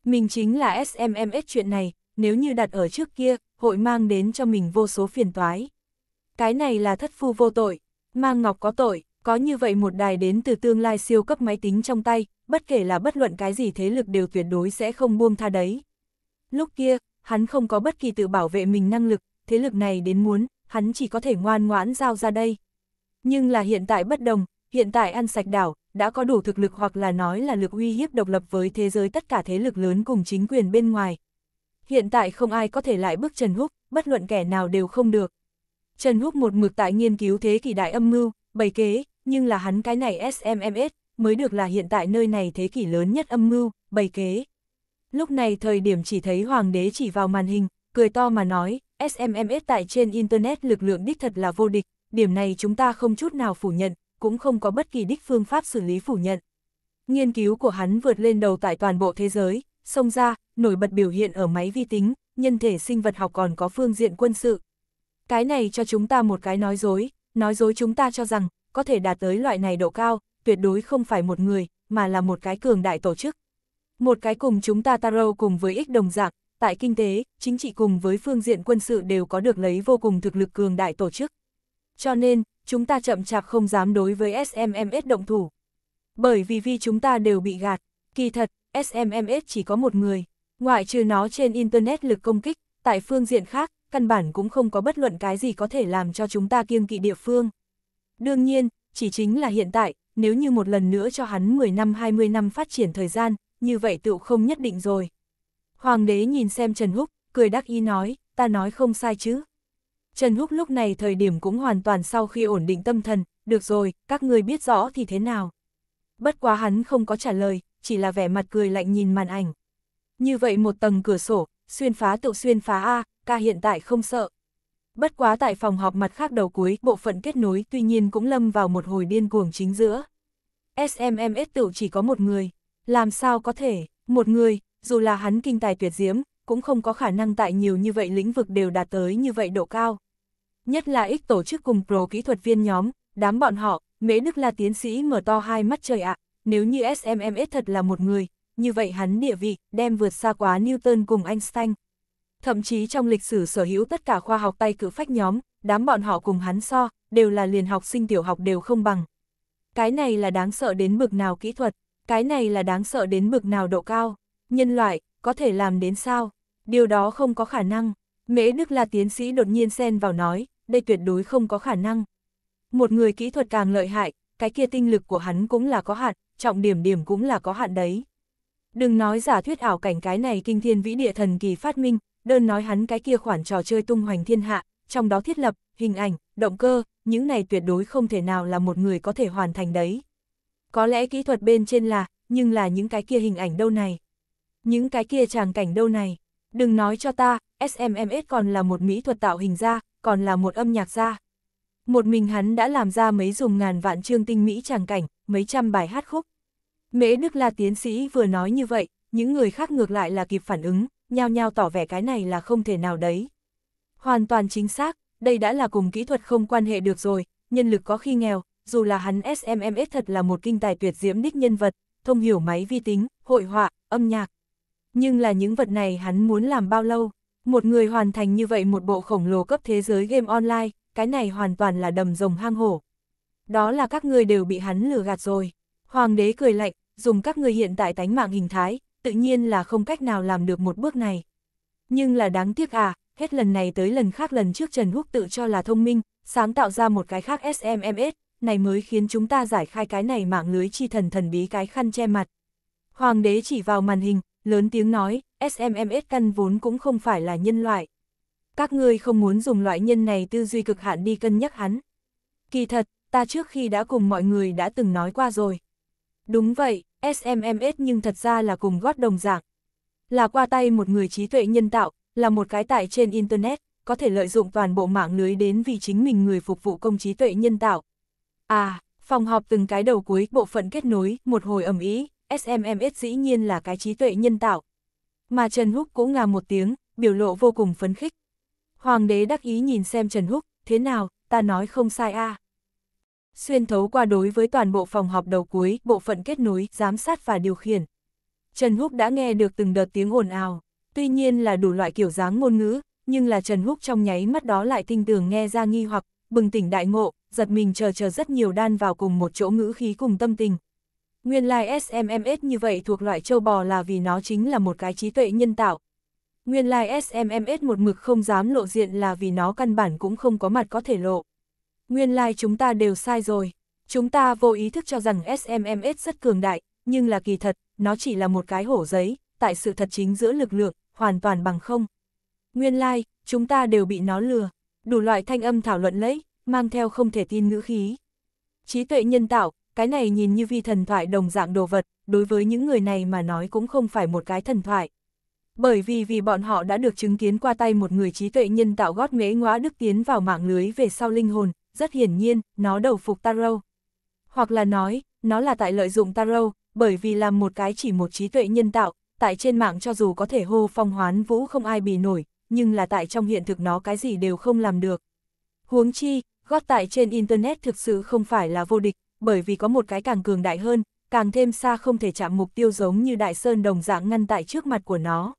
Mình chính là SMMS chuyện này, nếu như đặt ở trước kia, hội mang đến cho mình vô số phiền toái. Cái này là thất phu vô tội, mang ngọc có tội, có như vậy một đài đến từ tương lai siêu cấp máy tính trong tay, bất kể là bất luận cái gì thế lực đều tuyệt đối sẽ không buông tha đấy. Lúc kia, hắn không có bất kỳ tự bảo vệ mình năng lực, thế lực này đến muốn, hắn chỉ có thể ngoan ngoãn giao ra đây. Nhưng là hiện tại bất đồng, hiện tại ăn sạch đảo, đã có đủ thực lực hoặc là nói là lực uy hiếp độc lập với thế giới tất cả thế lực lớn cùng chính quyền bên ngoài. Hiện tại không ai có thể lại bước Trần Húc, bất luận kẻ nào đều không được. Trần Húc một mực tại nghiên cứu thế kỷ đại âm mưu, bày kế, nhưng là hắn cái này SMMS mới được là hiện tại nơi này thế kỷ lớn nhất âm mưu, bày kế. Lúc này thời điểm chỉ thấy hoàng đế chỉ vào màn hình, cười to mà nói, SMMS tại trên Internet lực lượng đích thật là vô địch, điểm này chúng ta không chút nào phủ nhận, cũng không có bất kỳ đích phương pháp xử lý phủ nhận. Nghiên cứu của hắn vượt lên đầu tại toàn bộ thế giới, xông ra, nổi bật biểu hiện ở máy vi tính, nhân thể sinh vật học còn có phương diện quân sự. Cái này cho chúng ta một cái nói dối, nói dối chúng ta cho rằng, có thể đạt tới loại này độ cao, tuyệt đối không phải một người, mà là một cái cường đại tổ chức. Một cái cùng chúng ta Taro cùng với ích đồng dạng, tại kinh tế, chính trị cùng với phương diện quân sự đều có được lấy vô cùng thực lực cường đại tổ chức. Cho nên, chúng ta chậm chạp không dám đối với SMMS động thủ. Bởi vì vì chúng ta đều bị gạt, kỳ thật, SMMS chỉ có một người, ngoại trừ nó trên Internet lực công kích, tại phương diện khác, căn bản cũng không có bất luận cái gì có thể làm cho chúng ta kiêng kỵ địa phương. Đương nhiên, chỉ chính là hiện tại, nếu như một lần nữa cho hắn 10 năm 20 năm phát triển thời gian, như vậy tựu không nhất định rồi. Hoàng đế nhìn xem Trần Húc, cười đắc ý nói, ta nói không sai chứ. Trần Húc lúc này thời điểm cũng hoàn toàn sau khi ổn định tâm thần, được rồi, các người biết rõ thì thế nào. Bất quá hắn không có trả lời, chỉ là vẻ mặt cười lạnh nhìn màn ảnh. Như vậy một tầng cửa sổ, xuyên phá tự xuyên phá A, ca hiện tại không sợ. Bất quá tại phòng họp mặt khác đầu cuối, bộ phận kết nối tuy nhiên cũng lâm vào một hồi điên cuồng chính giữa. SMMS tự chỉ có một người, làm sao có thể, một người, dù là hắn kinh tài tuyệt diễm, cũng không có khả năng tại nhiều như vậy lĩnh vực đều đạt tới như vậy độ cao. Nhất là ít tổ chức cùng pro kỹ thuật viên nhóm, đám bọn họ, mế Đức là tiến sĩ mở to hai mắt trời ạ, nếu như SMMS thật là một người, như vậy hắn địa vị đem vượt xa quá Newton cùng Einstein. Thậm chí trong lịch sử sở hữu tất cả khoa học tay cử phách nhóm, đám bọn họ cùng hắn so, đều là liền học sinh tiểu học đều không bằng. Cái này là đáng sợ đến bực nào kỹ thuật, cái này là đáng sợ đến bực nào độ cao nhân loại, có thể làm đến sao? Điều đó không có khả năng. Mễ Đức La tiến sĩ đột nhiên xen vào nói, đây tuyệt đối không có khả năng. Một người kỹ thuật càng lợi hại, cái kia tinh lực của hắn cũng là có hạn, trọng điểm điểm cũng là có hạn đấy. Đừng nói giả thuyết ảo cảnh cái này kinh thiên vĩ địa thần kỳ phát minh, đơn nói hắn cái kia khoản trò chơi tung hoành thiên hạ, trong đó thiết lập, hình ảnh, động cơ, những này tuyệt đối không thể nào là một người có thể hoàn thành đấy. Có lẽ kỹ thuật bên trên là, nhưng là những cái kia hình ảnh đâu này. Những cái kia tràng cảnh đâu này, đừng nói cho ta, SMMS còn là một mỹ thuật tạo hình ra, còn là một âm nhạc ra. Một mình hắn đã làm ra mấy dùng ngàn vạn chương tinh mỹ tràng cảnh, mấy trăm bài hát khúc. Mễ Đức là tiến sĩ vừa nói như vậy, những người khác ngược lại là kịp phản ứng, nhao nhao tỏ vẻ cái này là không thể nào đấy. Hoàn toàn chính xác, đây đã là cùng kỹ thuật không quan hệ được rồi, nhân lực có khi nghèo, dù là hắn SMMS thật là một kinh tài tuyệt diễm đích nhân vật, thông hiểu máy vi tính, hội họa, âm nhạc, nhưng là những vật này hắn muốn làm bao lâu? Một người hoàn thành như vậy một bộ khổng lồ cấp thế giới game online, cái này hoàn toàn là đầm rồng hang hổ. Đó là các người đều bị hắn lừa gạt rồi. Hoàng đế cười lạnh, dùng các người hiện tại tánh mạng hình thái, tự nhiên là không cách nào làm được một bước này. Nhưng là đáng tiếc à, hết lần này tới lần khác lần trước Trần Húc tự cho là thông minh, sáng tạo ra một cái khác SMMS, này mới khiến chúng ta giải khai cái này mạng lưới chi thần thần bí cái khăn che mặt. Hoàng đế chỉ vào màn hình, lớn tiếng nói, SMMS căn vốn cũng không phải là nhân loại. Các ngươi không muốn dùng loại nhân này tư duy cực hạn đi cân nhắc hắn. Kỳ thật, ta trước khi đã cùng mọi người đã từng nói qua rồi. Đúng vậy, SMMS nhưng thật ra là cùng gót đồng dạng. Là qua tay một người trí tuệ nhân tạo, là một cái tải trên Internet, có thể lợi dụng toàn bộ mạng lưới đến vì chính mình người phục vụ công trí tuệ nhân tạo. À, phòng họp từng cái đầu cuối bộ phận kết nối, một hồi ẩm ý. SMMS dĩ nhiên là cái trí tuệ nhân tạo. Mà Trần Húc cũng ngà một tiếng, biểu lộ vô cùng phấn khích. Hoàng đế đắc ý nhìn xem Trần Húc, thế nào, ta nói không sai a à. Xuyên thấu qua đối với toàn bộ phòng họp đầu cuối, bộ phận kết nối, giám sát và điều khiển. Trần Húc đã nghe được từng đợt tiếng ồn ào, tuy nhiên là đủ loại kiểu dáng ngôn ngữ, nhưng là Trần Húc trong nháy mắt đó lại tinh tường nghe ra nghi hoặc, bừng tỉnh đại ngộ, giật mình chờ chờ rất nhiều đan vào cùng một chỗ ngữ khí cùng tâm tình, Nguyên lai like SMMS như vậy thuộc loại châu bò là vì nó chính là một cái trí tuệ nhân tạo. Nguyên lai like SMMS một mực không dám lộ diện là vì nó căn bản cũng không có mặt có thể lộ. Nguyên lai like chúng ta đều sai rồi. Chúng ta vô ý thức cho rằng SMMS rất cường đại, nhưng là kỳ thật, nó chỉ là một cái hổ giấy, tại sự thật chính giữa lực lượng, hoàn toàn bằng không. Nguyên lai, like, chúng ta đều bị nó lừa. Đủ loại thanh âm thảo luận lấy, mang theo không thể tin ngữ khí. Trí tuệ nhân tạo, cái này nhìn như vi thần thoại đồng dạng đồ vật, đối với những người này mà nói cũng không phải một cái thần thoại. Bởi vì vì bọn họ đã được chứng kiến qua tay một người trí tuệ nhân tạo gót mễ ngóa đức tiến vào mạng lưới về sau linh hồn, rất hiển nhiên, nó đầu phục Taro. Hoặc là nói, nó là tại lợi dụng Taro, bởi vì làm một cái chỉ một trí tuệ nhân tạo, tại trên mạng cho dù có thể hô phong hoán vũ không ai bị nổi, nhưng là tại trong hiện thực nó cái gì đều không làm được. Huống chi, gót tại trên Internet thực sự không phải là vô địch, bởi vì có một cái càng cường đại hơn, càng thêm xa không thể chạm mục tiêu giống như đại sơn đồng dạng ngăn tại trước mặt của nó.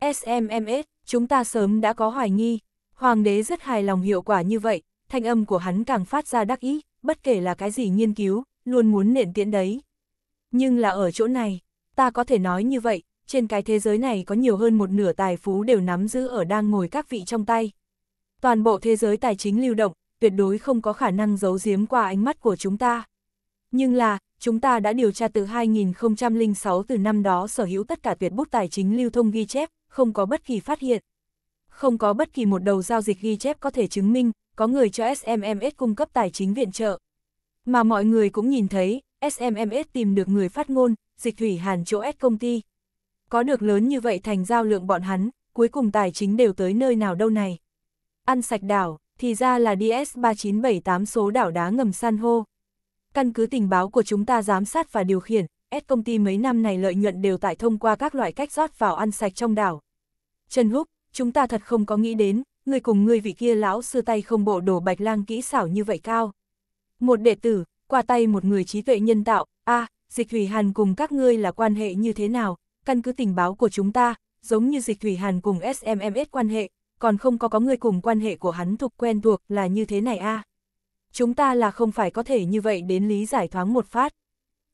SMMS, chúng ta sớm đã có hoài nghi, hoàng đế rất hài lòng hiệu quả như vậy, thanh âm của hắn càng phát ra đắc ý, bất kể là cái gì nghiên cứu, luôn muốn nện tiễn đấy. Nhưng là ở chỗ này, ta có thể nói như vậy, trên cái thế giới này có nhiều hơn một nửa tài phú đều nắm giữ ở đang ngồi các vị trong tay. Toàn bộ thế giới tài chính lưu động, tuyệt đối không có khả năng giấu giếm qua ánh mắt của chúng ta. Nhưng là, chúng ta đã điều tra từ 2006 từ năm đó sở hữu tất cả tuyệt bút tài chính lưu thông ghi chép, không có bất kỳ phát hiện. Không có bất kỳ một đầu giao dịch ghi chép có thể chứng minh, có người cho SMMS cung cấp tài chính viện trợ. Mà mọi người cũng nhìn thấy, SMMS tìm được người phát ngôn, dịch thủy hàn chỗ S công ty. Có được lớn như vậy thành giao lượng bọn hắn, cuối cùng tài chính đều tới nơi nào đâu này. Ăn sạch đảo thì ra là DS3978 số đảo đá ngầm san hô. Căn cứ tình báo của chúng ta giám sát và điều khiển, S công ty mấy năm này lợi nhuận đều tại thông qua các loại cách rót vào ăn sạch trong đảo. Trần Húc, chúng ta thật không có nghĩ đến, người cùng người vị kia lão sư tay không bộ đồ bạch lang kỹ xảo như vậy cao. Một đệ tử, qua tay một người trí tuệ nhân tạo, a à, dịch thủy hàn cùng các ngươi là quan hệ như thế nào, căn cứ tình báo của chúng ta, giống như dịch thủy hàn cùng SMMS quan hệ, còn không có có người cùng quan hệ của hắn thuộc quen thuộc là như thế này a. Chúng ta là không phải có thể như vậy đến lý giải thoáng một phát.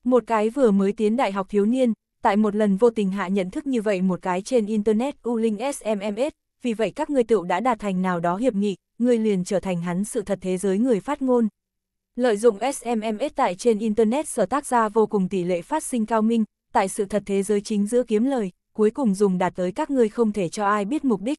Một cái vừa mới tiến đại học thiếu niên, tại một lần vô tình hạ nhận thức như vậy một cái trên Internet u linh SMMS, vì vậy các người tựu đã đạt thành nào đó hiệp nghị, người liền trở thành hắn sự thật thế giới người phát ngôn. Lợi dụng SMMS tại trên Internet sở tác ra vô cùng tỷ lệ phát sinh cao minh, tại sự thật thế giới chính giữa kiếm lời, cuối cùng dùng đạt tới các người không thể cho ai biết mục đích,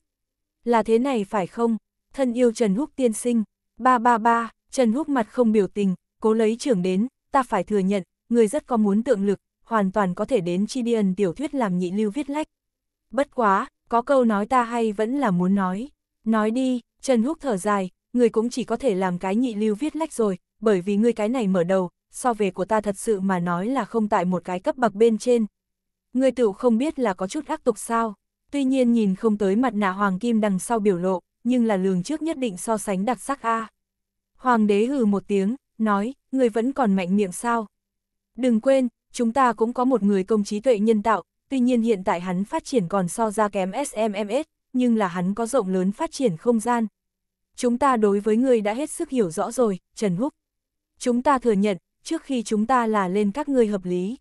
là thế này phải không? Thân yêu Trần Húc tiên sinh, ba ba ba, Trần Húc mặt không biểu tình, cố lấy trưởng đến, ta phải thừa nhận, người rất có muốn tượng lực, hoàn toàn có thể đến chi điền tiểu thuyết làm nhị lưu viết lách. Bất quá, có câu nói ta hay vẫn là muốn nói. Nói đi, Trần Húc thở dài, người cũng chỉ có thể làm cái nhị lưu viết lách rồi, bởi vì ngươi cái này mở đầu, so về của ta thật sự mà nói là không tại một cái cấp bậc bên trên. người tự không biết là có chút ác tục sao. Tuy nhiên nhìn không tới mặt nạ hoàng kim đằng sau biểu lộ, nhưng là lường trước nhất định so sánh đặc sắc A. Hoàng đế hừ một tiếng, nói, người vẫn còn mạnh miệng sao. Đừng quên, chúng ta cũng có một người công trí tuệ nhân tạo, tuy nhiên hiện tại hắn phát triển còn so ra kém SMMS, nhưng là hắn có rộng lớn phát triển không gian. Chúng ta đối với người đã hết sức hiểu rõ rồi, Trần Húc. Chúng ta thừa nhận, trước khi chúng ta là lên các ngươi hợp lý.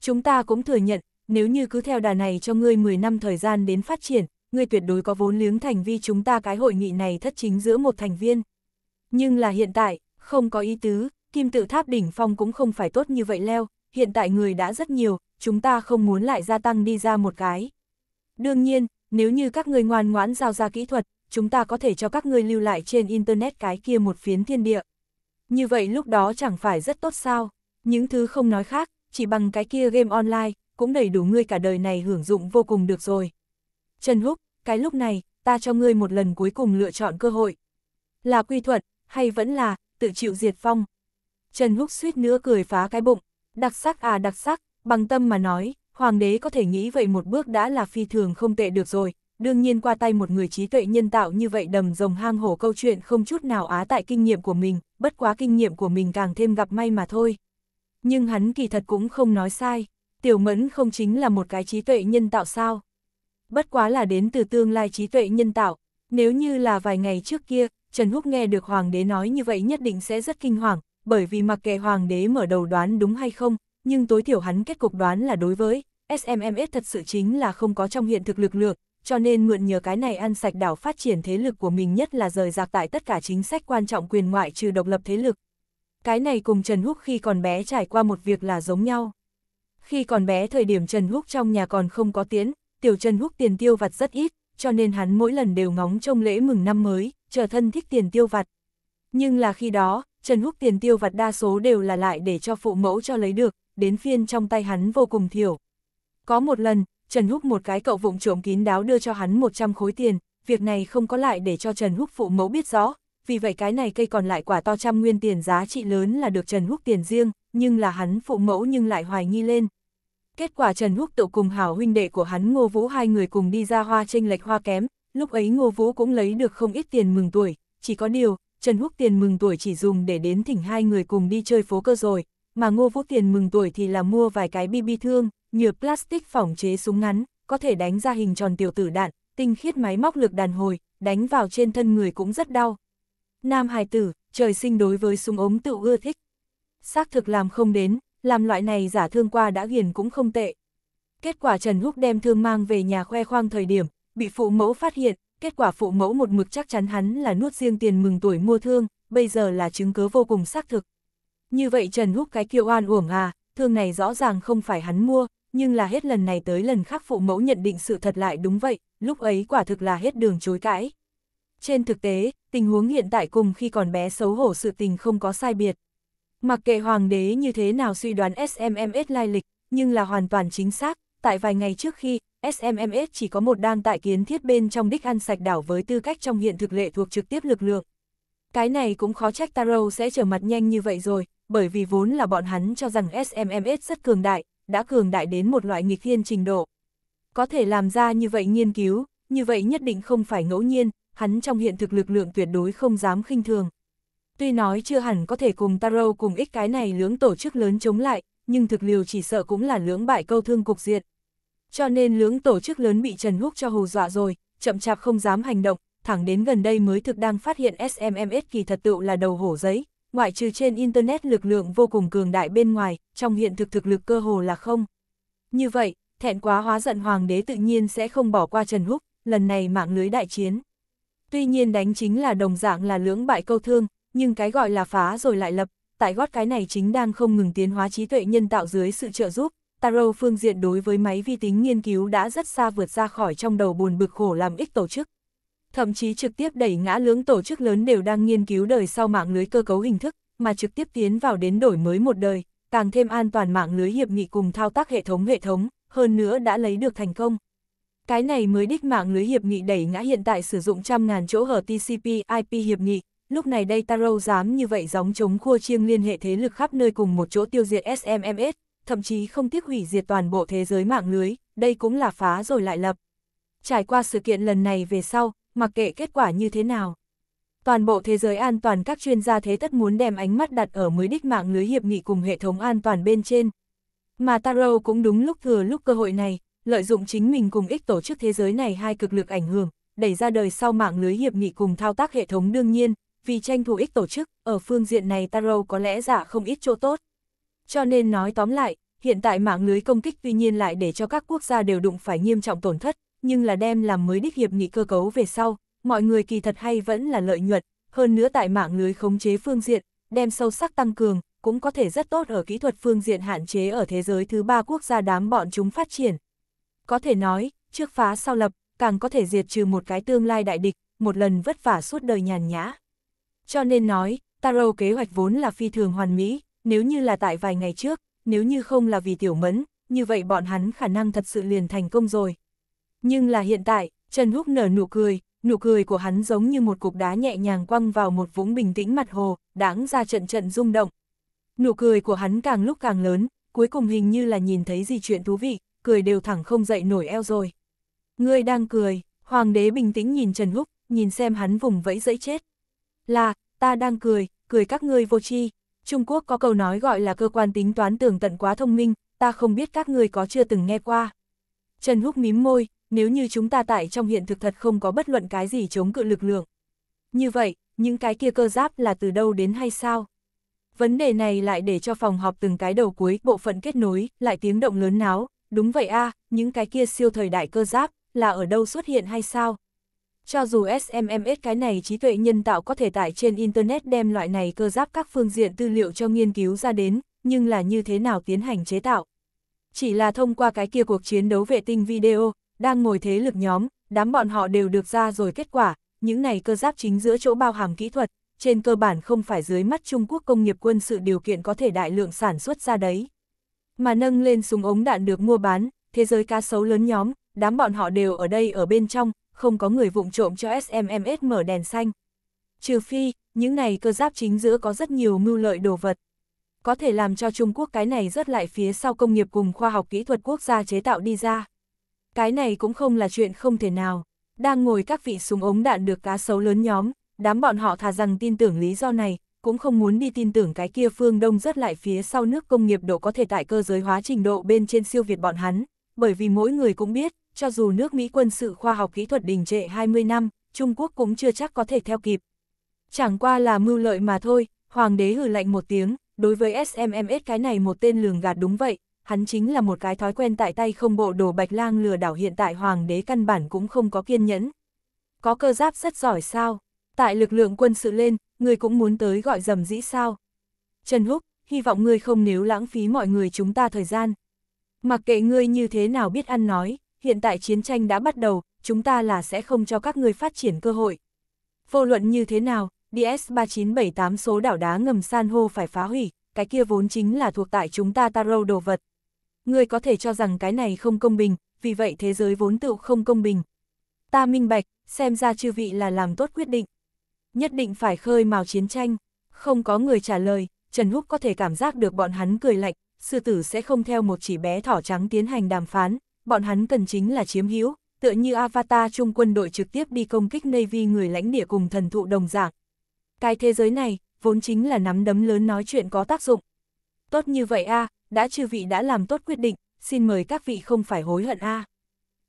Chúng ta cũng thừa nhận, nếu như cứ theo đà này cho ngươi 10 năm thời gian đến phát triển, ngươi tuyệt đối có vốn liếng thành vi chúng ta cái hội nghị này thất chính giữa một thành viên. Nhưng là hiện tại, không có ý tứ, kim tự tháp đỉnh phong cũng không phải tốt như vậy leo, hiện tại người đã rất nhiều, chúng ta không muốn lại gia tăng đi ra một cái. Đương nhiên, nếu như các ngươi ngoan ngoãn giao ra kỹ thuật, chúng ta có thể cho các ngươi lưu lại trên Internet cái kia một phiến thiên địa. Như vậy lúc đó chẳng phải rất tốt sao, những thứ không nói khác, chỉ bằng cái kia game online, cũng đầy đủ ngươi cả đời này hưởng dụng vô cùng được rồi. Trần Húc, cái lúc này, ta cho ngươi một lần cuối cùng lựa chọn cơ hội. Là quy thuật, hay vẫn là, tự chịu diệt phong. Trần Húc suýt nữa cười phá cái bụng, đặc sắc à đặc sắc, bằng tâm mà nói, hoàng đế có thể nghĩ vậy một bước đã là phi thường không tệ được rồi, đương nhiên qua tay một người trí tuệ nhân tạo như vậy đầm rồng hang hổ câu chuyện không chút nào á tại kinh nghiệm của mình, bất quá kinh nghiệm của mình càng thêm gặp may mà thôi. Nhưng hắn kỳ thật cũng không nói sai tiểu mẫn không chính là một cái trí tuệ nhân tạo sao. Bất quá là đến từ tương lai trí tuệ nhân tạo, nếu như là vài ngày trước kia, Trần Húc nghe được Hoàng đế nói như vậy nhất định sẽ rất kinh hoàng, bởi vì mặc kệ Hoàng đế mở đầu đoán đúng hay không, nhưng tối thiểu hắn kết cục đoán là đối với, SMMS thật sự chính là không có trong hiện thực lực lượng, cho nên mượn nhờ cái này ăn sạch đảo phát triển thế lực của mình nhất là rời rạc tại tất cả chính sách quan trọng quyền ngoại trừ độc lập thế lực. Cái này cùng Trần Húc khi còn bé trải qua một việc là giống nhau. Khi còn bé thời điểm Trần Húc trong nhà còn không có tiến, tiểu Trần Húc tiền tiêu vặt rất ít, cho nên hắn mỗi lần đều ngóng trông lễ mừng năm mới, chờ thân thích tiền tiêu vặt. Nhưng là khi đó, Trần Húc tiền tiêu vặt đa số đều là lại để cho phụ mẫu cho lấy được, đến phiên trong tay hắn vô cùng thiểu. Có một lần, Trần Húc một cái cậu vụng trộm kín đáo đưa cho hắn 100 khối tiền, việc này không có lại để cho Trần Húc phụ mẫu biết rõ, vì vậy cái này cây còn lại quả to trăm nguyên tiền giá trị lớn là được Trần Húc tiền riêng, nhưng là hắn phụ mẫu nhưng lại hoài nghi lên. Kết quả Trần Húc Tụ cùng hảo huynh đệ của hắn Ngô Vũ hai người cùng đi ra hoa tranh lệch hoa kém, lúc ấy Ngô Vũ cũng lấy được không ít tiền mừng tuổi, chỉ có điều, Trần Húc tiền mừng tuổi chỉ dùng để đến thỉnh hai người cùng đi chơi phố cơ rồi, mà Ngô Vũ tiền mừng tuổi thì là mua vài cái bi bi thương, nhựa plastic phỏng chế súng ngắn, có thể đánh ra hình tròn tiểu tử đạn, tinh khiết máy móc lực đàn hồi, đánh vào trên thân người cũng rất đau. Nam hài tử, trời sinh đối với súng ống tự ưa thích, xác thực làm không đến, làm loại này giả thương qua đã ghiền cũng không tệ. Kết quả Trần Húc đem thương mang về nhà khoe khoang thời điểm, bị phụ mẫu phát hiện, kết quả phụ mẫu một mực chắc chắn hắn là nuốt riêng tiền mừng tuổi mua thương, bây giờ là chứng cứ vô cùng xác thực. Như vậy Trần Húc cái kiệu oan uổng à, thương này rõ ràng không phải hắn mua, nhưng là hết lần này tới lần khác phụ mẫu nhận định sự thật lại đúng vậy, lúc ấy quả thực là hết đường chối cãi. Trên thực tế, tình huống hiện tại cùng khi còn bé xấu hổ sự tình không có sai biệt. Mặc kệ hoàng đế như thế nào suy đoán SMMS lai lịch, nhưng là hoàn toàn chính xác, tại vài ngày trước khi, SMMS chỉ có một đang tại kiến thiết bên trong đích ăn sạch đảo với tư cách trong hiện thực lệ thuộc trực tiếp lực lượng. Cái này cũng khó trách Taro sẽ trở mặt nhanh như vậy rồi, bởi vì vốn là bọn hắn cho rằng SMMS rất cường đại, đã cường đại đến một loại nghịch thiên trình độ. Có thể làm ra như vậy nghiên cứu, như vậy nhất định không phải ngẫu nhiên, hắn trong hiện thực lực lượng tuyệt đối không dám khinh thường. Tuy nói chưa hẳn có thể cùng Tarot cùng ít cái này lưỡng tổ chức lớn chống lại, nhưng thực liều chỉ sợ cũng là lưỡng bại câu thương cục diện. Cho nên lưỡng tổ chức lớn bị Trần Húc cho hù dọa rồi, chậm chạp không dám hành động, thẳng đến gần đây mới thực đang phát hiện SMMS kỳ thật tựu là đầu hổ giấy, ngoại trừ trên Internet lực lượng vô cùng cường đại bên ngoài, trong hiện thực thực lực cơ hồ là không. Như vậy, thẹn quá hóa giận hoàng đế tự nhiên sẽ không bỏ qua Trần Húc, lần này mạng lưới đại chiến. Tuy nhiên đánh chính là đồng dạng là lưỡng bại câu thương, nhưng cái gọi là phá rồi lại lập, tại gót cái này chính đang không ngừng tiến hóa trí tuệ nhân tạo dưới sự trợ giúp, Taro phương diện đối với máy vi tính nghiên cứu đã rất xa vượt ra khỏi trong đầu buồn bực khổ làm ích tổ chức. Thậm chí trực tiếp đẩy ngã lưỡng tổ chức lớn đều đang nghiên cứu đời sau mạng lưới cơ cấu hình thức, mà trực tiếp tiến vào đến đổi mới một đời, càng thêm an toàn mạng lưới hiệp nghị cùng thao tác hệ thống hệ thống, hơn nữa đã lấy được thành công. Cái này mới đích mạng lưới hiệp nghị đẩy ngã hiện tại sử dụng trăm ngàn chỗ hở TCP IP hiệp nghị, lúc này đây Taro dám như vậy gióng chống khua chiêng liên hệ thế lực khắp nơi cùng một chỗ tiêu diệt SMMS, thậm chí không tiếc hủy diệt toàn bộ thế giới mạng lưới, đây cũng là phá rồi lại lập. Trải qua sự kiện lần này về sau, mặc kệ kết quả như thế nào. Toàn bộ thế giới an toàn các chuyên gia thế tất muốn đem ánh mắt đặt ở mới đích mạng lưới hiệp nghị cùng hệ thống an toàn bên trên. Mà Taro cũng đúng lúc thừa lúc cơ hội này, lợi dụng chính mình cùng ích tổ chức thế giới này hai cực lực ảnh hưởng, đẩy ra đời sau mạng lưới hiệp nghị cùng thao tác hệ thống đương nhiên, vì tranh thủ ích tổ chức, ở phương diện này Tarot có lẽ giả không ít chỗ tốt. Cho nên nói tóm lại, hiện tại mạng lưới công kích tuy nhiên lại để cho các quốc gia đều đụng phải nghiêm trọng tổn thất, nhưng là đem làm mới đích hiệp nghị cơ cấu về sau, mọi người kỳ thật hay vẫn là lợi nhuận, hơn nữa tại mạng lưới khống chế phương diện, đem sâu sắc tăng cường, cũng có thể rất tốt ở kỹ thuật phương diện hạn chế ở thế giới thứ ba quốc gia đám bọn chúng phát triển. Có thể nói, trước phá sau lập, càng có thể diệt trừ một cái tương lai đại địch, một lần vất vả suốt đời nhàn nhã. Cho nên nói, Tarot kế hoạch vốn là phi thường hoàn mỹ, nếu như là tại vài ngày trước, nếu như không là vì tiểu mẫn, như vậy bọn hắn khả năng thật sự liền thành công rồi. Nhưng là hiện tại, Trần Húc nở nụ cười, nụ cười của hắn giống như một cục đá nhẹ nhàng quăng vào một vũng bình tĩnh mặt hồ, đáng ra trận trận rung động. Nụ cười của hắn càng lúc càng lớn, cuối cùng hình như là nhìn thấy gì chuyện thú vị, cười đều thẳng không dậy nổi eo rồi. Ngươi đang cười, hoàng đế bình tĩnh nhìn Trần Húc, nhìn xem hắn vùng vẫy dẫy chết là, ta đang cười, cười các ngươi vô tri. Trung Quốc có câu nói gọi là cơ quan tính toán tưởng tận quá thông minh, ta không biết các ngươi có chưa từng nghe qua. Trần Húc mím môi, nếu như chúng ta tại trong hiện thực thật không có bất luận cái gì chống cự lực lượng. Như vậy, những cái kia cơ giáp là từ đâu đến hay sao? Vấn đề này lại để cho phòng họp từng cái đầu cuối, bộ phận kết nối, lại tiếng động lớn náo, đúng vậy a những cái kia siêu thời đại cơ giáp, là ở đâu xuất hiện hay sao? Cho dù SMMS cái này trí tuệ nhân tạo có thể tải trên Internet đem loại này cơ giáp các phương diện tư liệu cho nghiên cứu ra đến, nhưng là như thế nào tiến hành chế tạo. Chỉ là thông qua cái kia cuộc chiến đấu vệ tinh video, đang ngồi thế lực nhóm, đám bọn họ đều được ra rồi kết quả, những này cơ giáp chính giữa chỗ bao hàm kỹ thuật, trên cơ bản không phải dưới mắt Trung Quốc công nghiệp quân sự điều kiện có thể đại lượng sản xuất ra đấy. Mà nâng lên súng ống đạn được mua bán, thế giới cá sấu lớn nhóm, đám bọn họ đều ở đây ở bên trong, không có người vụng trộm cho SMMS mở đèn xanh. Trừ phi, những này cơ giáp chính giữa có rất nhiều mưu lợi đồ vật. Có thể làm cho Trung Quốc cái này rớt lại phía sau công nghiệp cùng khoa học kỹ thuật quốc gia chế tạo đi ra. Cái này cũng không là chuyện không thể nào. Đang ngồi các vị súng ống đạn được cá sấu lớn nhóm, đám bọn họ thà rằng tin tưởng lý do này, cũng không muốn đi tin tưởng cái kia phương đông rớt lại phía sau nước công nghiệp độ có thể tại cơ giới hóa trình độ bên trên siêu việt bọn hắn, bởi vì mỗi người cũng biết, cho dù nước Mỹ quân sự khoa học kỹ thuật đình trệ 20 năm, Trung Quốc cũng chưa chắc có thể theo kịp. Chẳng qua là mưu lợi mà thôi, Hoàng đế hừ lạnh một tiếng, đối với SMMS cái này một tên lường gạt đúng vậy, hắn chính là một cái thói quen tại tay không bộ đồ bạch lang lừa đảo hiện tại Hoàng đế căn bản cũng không có kiên nhẫn. Có cơ giáp rất giỏi sao, tại lực lượng quân sự lên, người cũng muốn tới gọi dầm dĩ sao. Trần Húc, hy vọng ngươi không nếu lãng phí mọi người chúng ta thời gian. Mặc kệ ngươi như thế nào biết ăn nói, hiện tại chiến tranh đã bắt đầu, chúng ta là sẽ không cho các người phát triển cơ hội. Vô luận như thế nào, DS3978 số đảo đá ngầm san hô phải phá hủy, cái kia vốn chính là thuộc tại chúng ta taro đồ vật. Người có thể cho rằng cái này không công bình, vì vậy thế giới vốn tựu không công bình. Ta minh bạch, xem ra chư vị là làm tốt quyết định. Nhất định phải khơi mào chiến tranh. Không có người trả lời, Trần Húc có thể cảm giác được bọn hắn cười lạnh, sư tử sẽ không theo một chỉ bé thỏ trắng tiến hành đàm phán, bọn hắn cần chính là chiếm hữu, tựa như Avatar trung quân đội trực tiếp đi công kích Navy người lãnh địa cùng thần thụ đồng dạng. Cái thế giới này, vốn chính là nắm đấm lớn nói chuyện có tác dụng. Tốt như vậy a đã chư vị đã làm tốt quyết định, xin mời các vị không phải hối hận a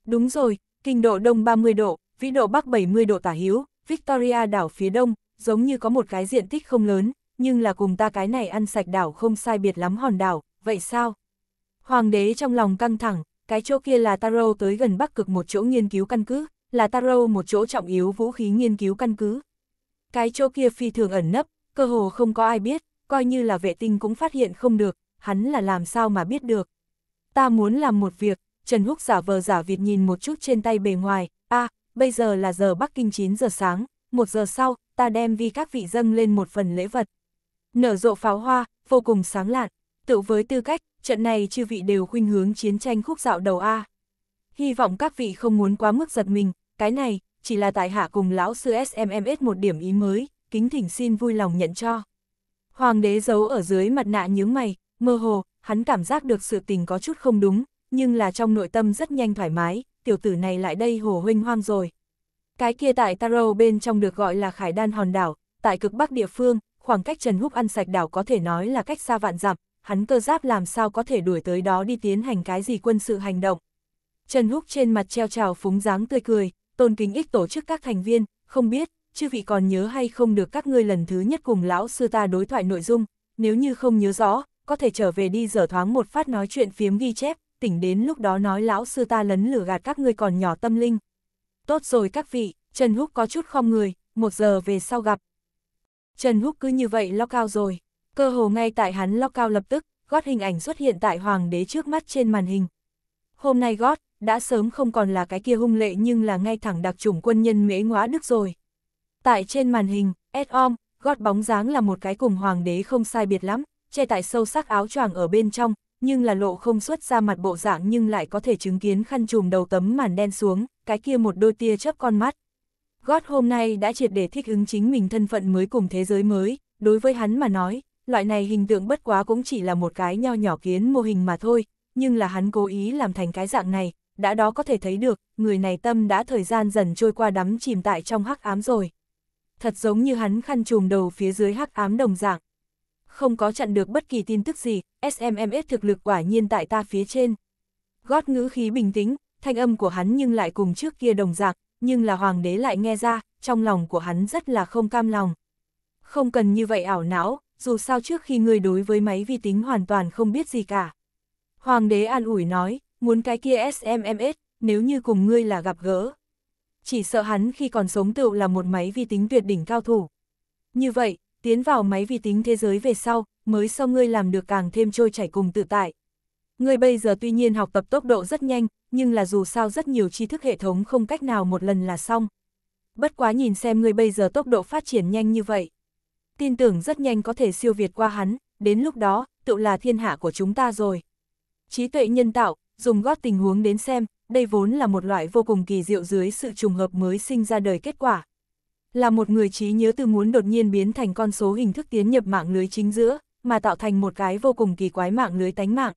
Đúng rồi, kinh độ đông 30 độ, vĩ độ bắc 70 độ tả hữu Victoria đảo phía đông, giống như có một cái diện tích không lớn, nhưng là cùng ta cái này ăn sạch đảo không sai biệt lắm hòn đảo, vậy sao? Hoàng đế trong lòng căng thẳng, cái chỗ kia là Taro tới gần Bắc Cực một chỗ nghiên cứu căn cứ, là Taro một chỗ trọng yếu vũ khí nghiên cứu căn cứ. Cái chỗ kia phi thường ẩn nấp, cơ hồ không có ai biết, coi như là vệ tinh cũng phát hiện không được, hắn là làm sao mà biết được. Ta muốn làm một việc, Trần Húc giả vờ giả Việt nhìn một chút trên tay bề ngoài, a bây giờ là giờ Bắc Kinh 9 giờ sáng, một giờ sau, ta đem vi các vị dâng lên một phần lễ vật. Nở rộ pháo hoa, vô cùng sáng lạn, tự với tư cách, trận này chư vị đều khuynh hướng chiến tranh khúc dạo đầu A. Hy vọng các vị không muốn quá mức giật mình, cái này, chỉ là tại hạ cùng lão sư SMMS một điểm ý mới, kính thỉnh xin vui lòng nhận cho. Hoàng đế giấu ở dưới mặt nạ nhướng mày, mơ hồ, hắn cảm giác được sự tình có chút không đúng, nhưng là trong nội tâm rất nhanh thoải mái, tiểu tử này lại đây hồ huynh hoang rồi. Cái kia tại Taro bên trong được gọi là khải đan hòn đảo, tại cực bắc địa phương, khoảng cách Trần Húc ăn sạch đảo có thể nói là cách xa vạn dặm, hắn cơ giáp làm sao có thể đuổi tới đó đi tiến hành cái gì quân sự hành động. Trần Húc trên mặt treo trào phúng dáng tươi cười, tôn kính ích tổ chức các thành viên, không biết, chư vị còn nhớ hay không được các ngươi lần thứ nhất cùng lão sư ta đối thoại nội dung, nếu như không nhớ rõ, có thể trở về đi dở thoáng một phát nói chuyện phiếm ghi chép, tỉnh đến lúc đó nói lão sư ta lấn lửa gạt các ngươi còn nhỏ tâm linh. Tốt rồi các vị, Trần Húc có chút không người, một giờ về sau gặp. Trần Húc cứ như vậy lo cao rồi. Cơ hồ ngay tại hắn lo cao lập tức, gót hình ảnh xuất hiện tại hoàng đế trước mắt trên màn hình. Hôm nay gót, đã sớm không còn là cái kia hung lệ nhưng là ngay thẳng đặc chủng quân nhân mễ ngóa đức rồi. Tại trên màn hình, Edom, gót bóng dáng là một cái cùng hoàng đế không sai biệt lắm, che tại sâu sắc áo choàng ở bên trong, nhưng là lộ không xuất ra mặt bộ dạng nhưng lại có thể chứng kiến khăn trùm đầu tấm màn đen xuống, cái kia một đôi tia chớp con mắt. Gót hôm nay đã triệt để thích ứng chính mình thân phận mới cùng thế giới mới, đối với hắn mà nói, loại này hình tượng bất quá cũng chỉ là một cái nho nhỏ kiến mô hình mà thôi, nhưng là hắn cố ý làm thành cái dạng này, đã đó có thể thấy được, người này tâm đã thời gian dần trôi qua đắm chìm tại trong hắc ám rồi. Thật giống như hắn khăn trùm đầu phía dưới hắc ám đồng dạng. Không có chặn được bất kỳ tin tức gì, SMMS thực lực quả nhiên tại ta phía trên. Gót ngữ khí bình tĩnh, thanh âm của hắn nhưng lại cùng trước kia đồng dạng, nhưng là hoàng đế lại nghe ra, trong lòng của hắn rất là không cam lòng. Không cần như vậy ảo não, dù sao trước khi ngươi đối với máy vi tính hoàn toàn không biết gì cả. Hoàng đế an ủi nói, muốn cái kia SMS, nếu như cùng ngươi là gặp gỡ. Chỉ sợ hắn khi còn sống tựu là một máy vi tính tuyệt đỉnh cao thủ. Như vậy, tiến vào máy vi tính thế giới về sau, mới sau ngươi làm được càng thêm trôi chảy cùng tự tại. Ngươi bây giờ tuy nhiên học tập tốc độ rất nhanh, nhưng là dù sao rất nhiều tri thức hệ thống không cách nào một lần là xong. Bất quá nhìn xem ngươi bây giờ tốc độ phát triển nhanh như vậy tin tưởng rất nhanh có thể siêu việt qua hắn, đến lúc đó, tự là thiên hạ của chúng ta rồi. Trí tuệ nhân tạo, dùng gót tình huống đến xem, đây vốn là một loại vô cùng kỳ diệu dưới sự trùng hợp mới sinh ra đời kết quả. Là một người trí nhớ từ muốn đột nhiên biến thành con số hình thức tiến nhập mạng lưới chính giữa, mà tạo thành một cái vô cùng kỳ quái mạng lưới tánh mạng.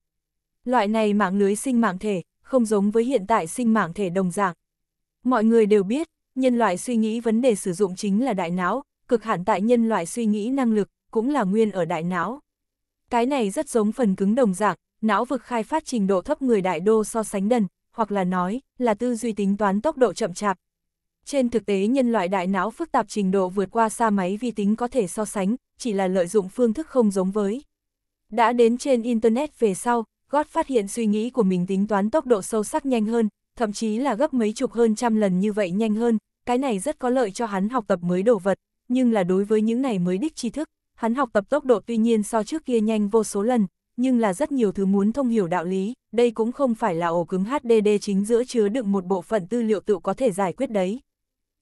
Loại này mạng lưới sinh mạng thể, không giống với hiện tại sinh mạng thể đồng dạng. Mọi người đều biết, nhân loại suy nghĩ vấn đề sử dụng chính là đại não, cực hạn tại nhân loại suy nghĩ năng lực, cũng là nguyên ở đại não. Cái này rất giống phần cứng đồng dạng, não vực khai phát trình độ thấp người đại đô so sánh đần, hoặc là nói, là tư duy tính toán tốc độ chậm chạp. Trên thực tế nhân loại đại não phức tạp trình độ vượt qua xa máy vi tính có thể so sánh, chỉ là lợi dụng phương thức không giống với. Đã đến trên Internet về sau, God phát hiện suy nghĩ của mình tính toán tốc độ sâu sắc nhanh hơn, thậm chí là gấp mấy chục hơn trăm lần như vậy nhanh hơn, cái này rất có lợi cho hắn học tập mới đồ vật nhưng là đối với những này mới đích tri thức, hắn học tập tốc độ tuy nhiên so trước kia nhanh vô số lần, nhưng là rất nhiều thứ muốn thông hiểu đạo lý, đây cũng không phải là ổ cứng HDD chính giữa chứa đựng một bộ phận tư liệu tự có thể giải quyết đấy.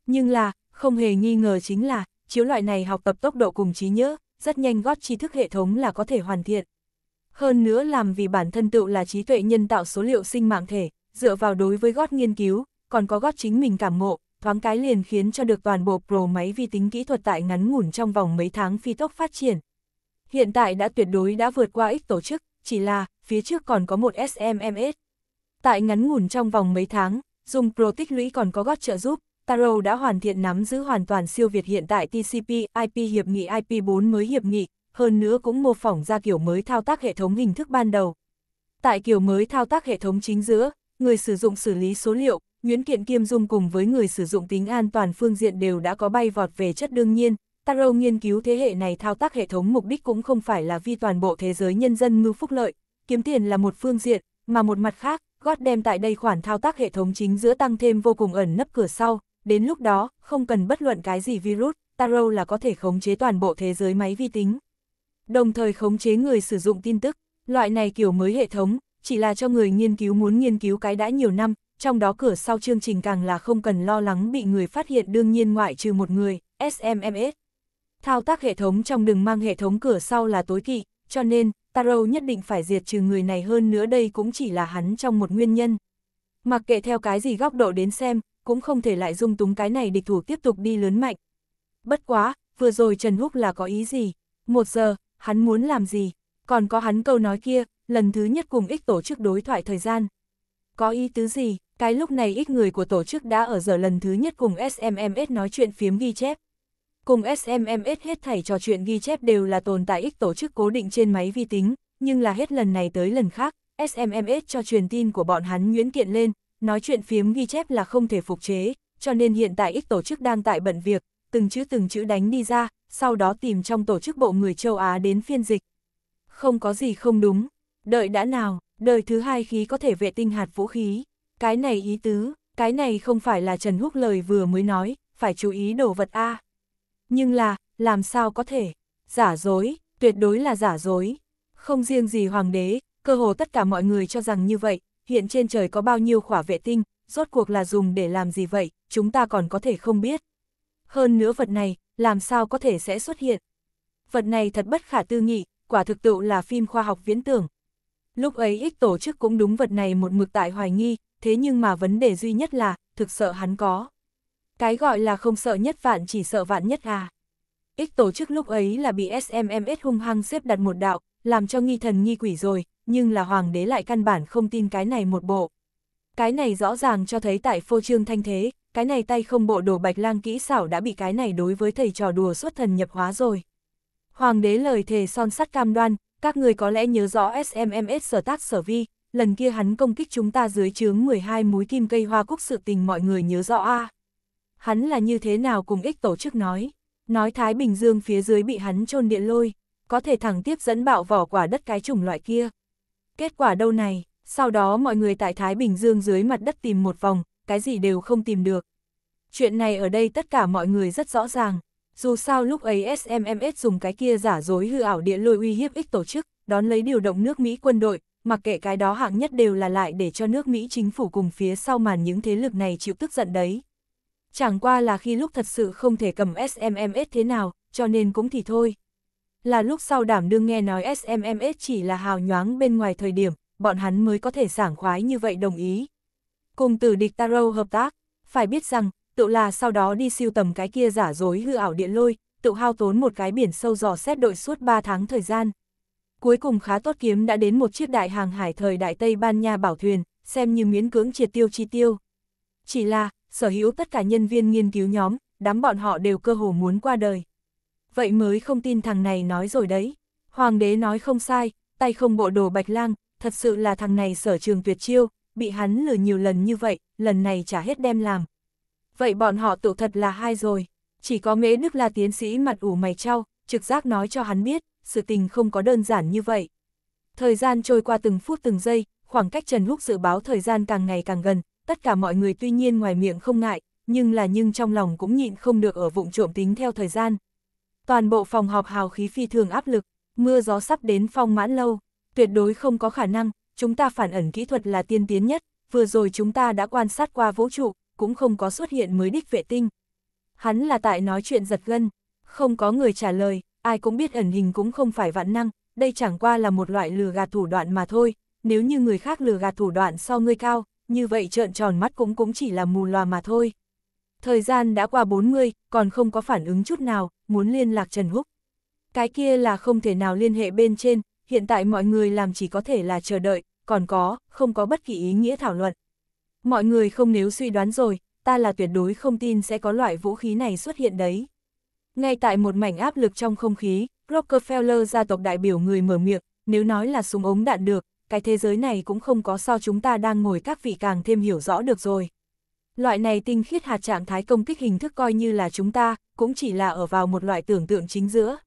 Nhưng là, không hề nghi ngờ chính là, chiếu loại này học tập tốc độ cùng trí nhớ, rất nhanh gót tri thức hệ thống là có thể hoàn thiện. Hơn nữa làm vì bản thân tự là trí tuệ nhân tạo số liệu sinh mạng thể, dựa vào đối với gót nghiên cứu, còn có gót chính mình cảm ngộ, thoáng cái liền khiến cho được toàn bộ Pro máy vi tính kỹ thuật tại ngắn ngủn trong vòng mấy tháng phi tốc phát triển. Hiện tại đã tuyệt đối đã vượt qua ít tổ chức, chỉ là phía trước còn có một SMMS. Tại ngắn ngủn trong vòng mấy tháng, dùng Pro tích lũy còn có gót trợ giúp, Taro đã hoàn thiện nắm giữ hoàn toàn siêu việt hiện tại TCP, IP hiệp nghị IP4 mới hiệp nghị, hơn nữa cũng mô phỏng ra kiểu mới thao tác hệ thống hình thức ban đầu. Tại kiểu mới thao tác hệ thống chính giữa, người sử dụng xử lý số liệu, Nguyễn Kiện Kiêm Dung cùng với người sử dụng tính an toàn phương diện đều đã có bay vọt về chất đương nhiên, Taro nghiên cứu thế hệ này thao tác hệ thống mục đích cũng không phải là vi toàn bộ thế giới nhân dân mưu phúc lợi, kiếm tiền là một phương diện, mà một mặt khác, gót đem tại đây khoản thao tác hệ thống chính giữa tăng thêm vô cùng ẩn nấp cửa sau, đến lúc đó, không cần bất luận cái gì virus, Taro là có thể khống chế toàn bộ thế giới máy vi tính. Đồng thời khống chế người sử dụng tin tức, loại này kiểu mới hệ thống, chỉ là cho người nghiên cứu muốn nghiên cứu cái đã nhiều năm, trong đó cửa sau chương trình càng là không cần lo lắng bị người phát hiện đương nhiên ngoại trừ một người, SMMS. Thao tác hệ thống trong đừng mang hệ thống cửa sau là tối kỵ, cho nên, Taro nhất định phải diệt trừ người này hơn nữa đây cũng chỉ là hắn trong một nguyên nhân. Mặc kệ theo cái gì góc độ đến xem, cũng không thể lại dung túng cái này địch thủ tiếp tục đi lớn mạnh. Bất quá, vừa rồi Trần Húc là có ý gì? Một giờ, hắn muốn làm gì? Còn có hắn câu nói kia, lần thứ nhất cùng ích tổ chức đối thoại thời gian, có ý tứ gì, cái lúc này ít người của tổ chức đã ở giờ lần thứ nhất cùng SMMS nói chuyện phiếm ghi chép. Cùng SMMS hết thảy trò chuyện ghi chép đều là tồn tại ít tổ chức cố định trên máy vi tính, nhưng là hết lần này tới lần khác, SMMS cho truyền tin của bọn hắn nguyễn kiện lên, nói chuyện phiếm ghi chép là không thể phục chế, cho nên hiện tại ít tổ chức đang tại bận việc, từng chữ từng chữ đánh đi ra, sau đó tìm trong tổ chức bộ người châu Á đến phiên dịch. Không có gì không đúng, Đợi đã nào, đời thứ hai khí có thể vệ tinh hạt vũ khí. Cái này ý tứ, cái này không phải là Trần Húc lời vừa mới nói, phải chú ý đồ vật A. Nhưng là, làm sao có thể? Giả dối, tuyệt đối là giả dối. Không riêng gì hoàng đế, cơ hồ tất cả mọi người cho rằng như vậy, hiện trên trời có bao nhiêu khỏa vệ tinh, rốt cuộc là dùng để làm gì vậy, chúng ta còn có thể không biết. Hơn nữa vật này, làm sao có thể sẽ xuất hiện. Vật này thật bất khả tư nghị, quả thực tựu là phim khoa học viễn tưởng, Lúc ấy ích tổ chức cũng đúng vật này một mực tại hoài nghi, thế nhưng mà vấn đề duy nhất là, thực sợ hắn có. Cái gọi là không sợ nhất vạn chỉ sợ vạn nhất à. Ích tổ chức lúc ấy là bị SMMS hung hăng xếp đặt một đạo, làm cho nghi thần nghi quỷ rồi, nhưng là hoàng đế lại căn bản không tin cái này một bộ. Cái này rõ ràng cho thấy tại phô trương thanh thế, cái này tay không bộ đồ bạch lang kỹ xảo đã bị cái này đối với thầy trò đùa xuất thần nhập hóa rồi. Hoàng đế lời thề son sắt cam đoan, các người có lẽ nhớ rõ SMMS sở tác sở vi, lần kia hắn công kích chúng ta dưới chướng 12 múi kim cây hoa cúc sự tình mọi người nhớ rõ a à? Hắn là như thế nào cùng ích tổ chức nói, nói Thái Bình Dương phía dưới bị hắn chôn điện lôi, có thể thẳng tiếp dẫn bạo vỏ quả đất cái chủng loại kia. Kết quả đâu này, sau đó mọi người tại Thái Bình Dương dưới mặt đất tìm một vòng, cái gì đều không tìm được. Chuyện này ở đây tất cả mọi người rất rõ ràng, dù sao lúc ấy SMMS dùng cái kia giả dối hư ảo địa lôi uy hiếp ích tổ chức, đón lấy điều động nước Mỹ quân đội, mặc kệ cái đó hạng nhất đều là lại để cho nước Mỹ chính phủ cùng phía sau màn những thế lực này chịu tức giận đấy. Chẳng qua là khi lúc thật sự không thể cầm SMMS thế nào, cho nên cũng thì thôi. Là lúc sau đảm đương nghe nói SMMS chỉ là hào nhoáng bên ngoài thời điểm, bọn hắn mới có thể sảng khoái như vậy đồng ý. Cùng từ địch Taro hợp tác, phải biết rằng, tự là sau đó đi siêu tầm cái kia giả dối hư ảo điện lôi, tự hao tốn một cái biển sâu dò xét đội suốt 3 tháng thời gian. Cuối cùng khá tốt kiếm đã đến một chiếc đại hàng hải thời đại Tây Ban Nha bảo thuyền, xem như miễn cưỡng triệt tiêu chi tiêu. Chỉ là, sở hữu tất cả nhân viên nghiên cứu nhóm, đám bọn họ đều cơ hồ muốn qua đời. Vậy mới không tin thằng này nói rồi đấy. Hoàng đế nói không sai, tay không bộ đồ bạch lang, thật sự là thằng này sở trường tuyệt chiêu, bị hắn lừa nhiều lần như vậy, lần này trả hết đem làm, vậy bọn họ tổ thật là hai rồi. Chỉ có mễ nước là tiến sĩ mặt ủ mày trao, trực giác nói cho hắn biết, sự tình không có đơn giản như vậy. Thời gian trôi qua từng phút từng giây, khoảng cách Trần Húc dự báo thời gian càng ngày càng gần, tất cả mọi người tuy nhiên ngoài miệng không ngại, nhưng là nhưng trong lòng cũng nhịn không được ở vụng trộm tính theo thời gian. Toàn bộ phòng họp hào khí phi thường áp lực, mưa gió sắp đến phong mãn lâu, tuyệt đối không có khả năng, chúng ta phản ẩn kỹ thuật là tiên tiến nhất, vừa rồi chúng ta đã quan sát qua vũ trụ, cũng không có xuất hiện mới đích vệ tinh. Hắn là tại nói chuyện giật gân, không có người trả lời, ai cũng biết ẩn hình cũng không phải vạn năng, đây chẳng qua là một loại lừa gạt thủ đoạn mà thôi, nếu như người khác lừa gạt thủ đoạn so ngươi cao, như vậy trợn tròn mắt cũng cũng chỉ là mù loà mà thôi. Thời gian đã qua 40, còn không có phản ứng chút nào, muốn liên lạc Trần Húc. Cái kia là không thể nào liên hệ bên trên, hiện tại mọi người làm chỉ có thể là chờ đợi, còn có, không có bất kỳ ý nghĩa thảo luận. Mọi người không nếu suy đoán rồi, ta là tuyệt đối không tin sẽ có loại vũ khí này xuất hiện đấy. Ngay tại một mảnh áp lực trong không khí, Rockefeller gia tộc đại biểu người mở miệng, nếu nói là súng ống đạn được, cái thế giới này cũng không có so chúng ta đang ngồi các vị càng thêm hiểu rõ được rồi. Loại này tinh khiết hạt trạng thái công kích hình thức coi như là chúng ta, cũng chỉ là ở vào một loại tưởng tượng chính giữa.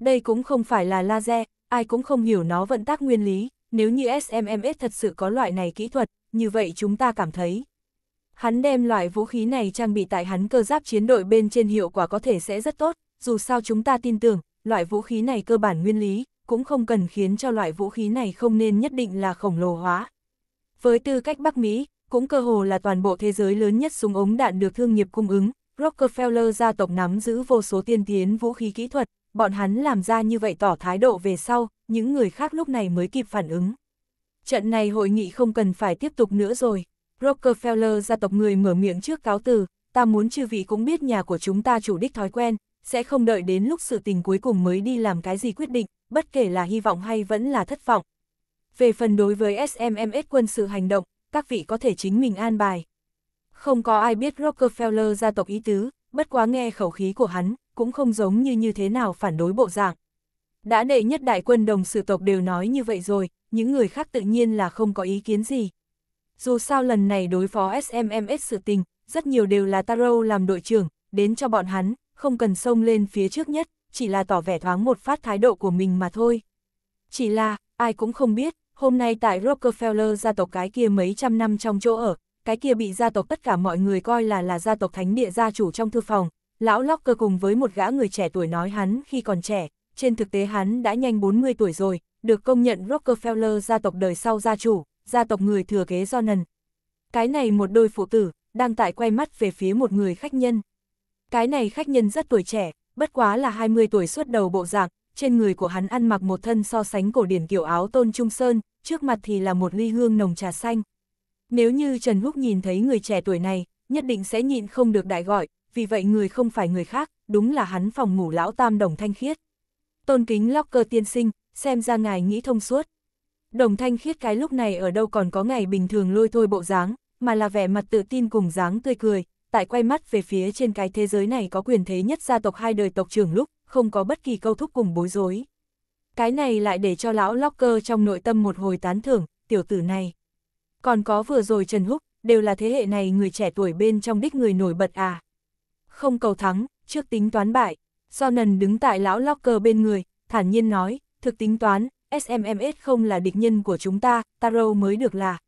Đây cũng không phải là laser, ai cũng không hiểu nó vận tác nguyên lý, nếu như SMMS thật sự có loại này kỹ thuật, như vậy chúng ta cảm thấy. Hắn đem loại vũ khí này trang bị tại hắn cơ giáp chiến đội bên trên hiệu quả có thể sẽ rất tốt, dù sao chúng ta tin tưởng, loại vũ khí này cơ bản nguyên lý, cũng không cần khiến cho loại vũ khí này không nên nhất định là khổng lồ hóa. Với tư cách Bắc Mỹ, cũng cơ hồ là toàn bộ thế giới lớn nhất súng ống đạn được thương nghiệp cung ứng, Rockefeller gia tộc nắm giữ vô số tiên tiến vũ khí kỹ thuật, bọn hắn làm ra như vậy tỏ thái độ về sau, những người khác lúc này mới kịp phản ứng. Trận này hội nghị không cần phải tiếp tục nữa rồi. Rockefeller gia tộc người mở miệng trước cáo từ, ta muốn chư vị cũng biết nhà của chúng ta chủ đích thói quen, sẽ không đợi đến lúc sự tình cuối cùng mới đi làm cái gì quyết định, bất kể là hy vọng hay vẫn là thất vọng. Về phần đối với SMMS quân sự hành động, các vị có thể chính mình an bài. Không có ai biết Rockefeller gia tộc ý tứ, bất quá nghe khẩu khí của hắn, cũng không giống như như thế nào phản đối bộ dạng. Đã đệ nhất đại quân đồng sử tộc đều nói như vậy rồi, những người khác tự nhiên là không có ý kiến gì. Dù sao lần này đối phó SMMS sự tình, rất nhiều đều là Taro làm đội trưởng, đến cho bọn hắn, không cần xông lên phía trước nhất, chỉ là tỏ vẻ thoáng một phát thái độ của mình mà thôi. Chỉ là, ai cũng không biết, hôm nay tại Rockefeller gia tộc cái kia mấy trăm năm trong chỗ ở, cái kia bị gia tộc tất cả mọi người coi là là gia tộc thánh địa gia chủ trong thư phòng, lão Locker cùng với một gã người trẻ tuổi nói hắn khi còn trẻ, trên thực tế hắn đã nhanh 40 tuổi rồi, được công nhận Rockefeller gia tộc đời sau gia chủ, gia tộc người thừa kế Jonan. Cái này một đôi phụ tử, đang tại quay mắt về phía một người khách nhân. Cái này khách nhân rất tuổi trẻ, bất quá là 20 tuổi suốt đầu bộ dạng, trên người của hắn ăn mặc một thân so sánh cổ điển kiểu áo tôn trung sơn, trước mặt thì là một ly hương nồng trà xanh. Nếu như Trần Húc nhìn thấy người trẻ tuổi này, nhất định sẽ nhịn không được đại gọi, vì vậy người không phải người khác, đúng là hắn phòng ngủ lão tam đồng thanh khiết. Tôn kính Locker tiên sinh, xem ra ngài nghĩ thông suốt. Đồng thanh khiết cái lúc này ở đâu còn có ngày bình thường lôi thôi bộ dáng, mà là vẻ mặt tự tin cùng dáng tươi cười, tại quay mắt về phía trên cái thế giới này có quyền thế nhất gia tộc hai đời tộc trưởng lúc, không có bất kỳ câu thúc cùng bối rối. Cái này lại để cho lão Locker trong nội tâm một hồi tán thưởng, tiểu tử này. Còn có vừa rồi Trần Húc, đều là thế hệ này người trẻ tuổi bên trong đích người nổi bật à. Không cầu thắng, trước tính toán bại, Sonnen đứng tại lão Locker bên người, thản nhiên nói, thực tính toán, SMMS không là địch nhân của chúng ta, Taro mới được là.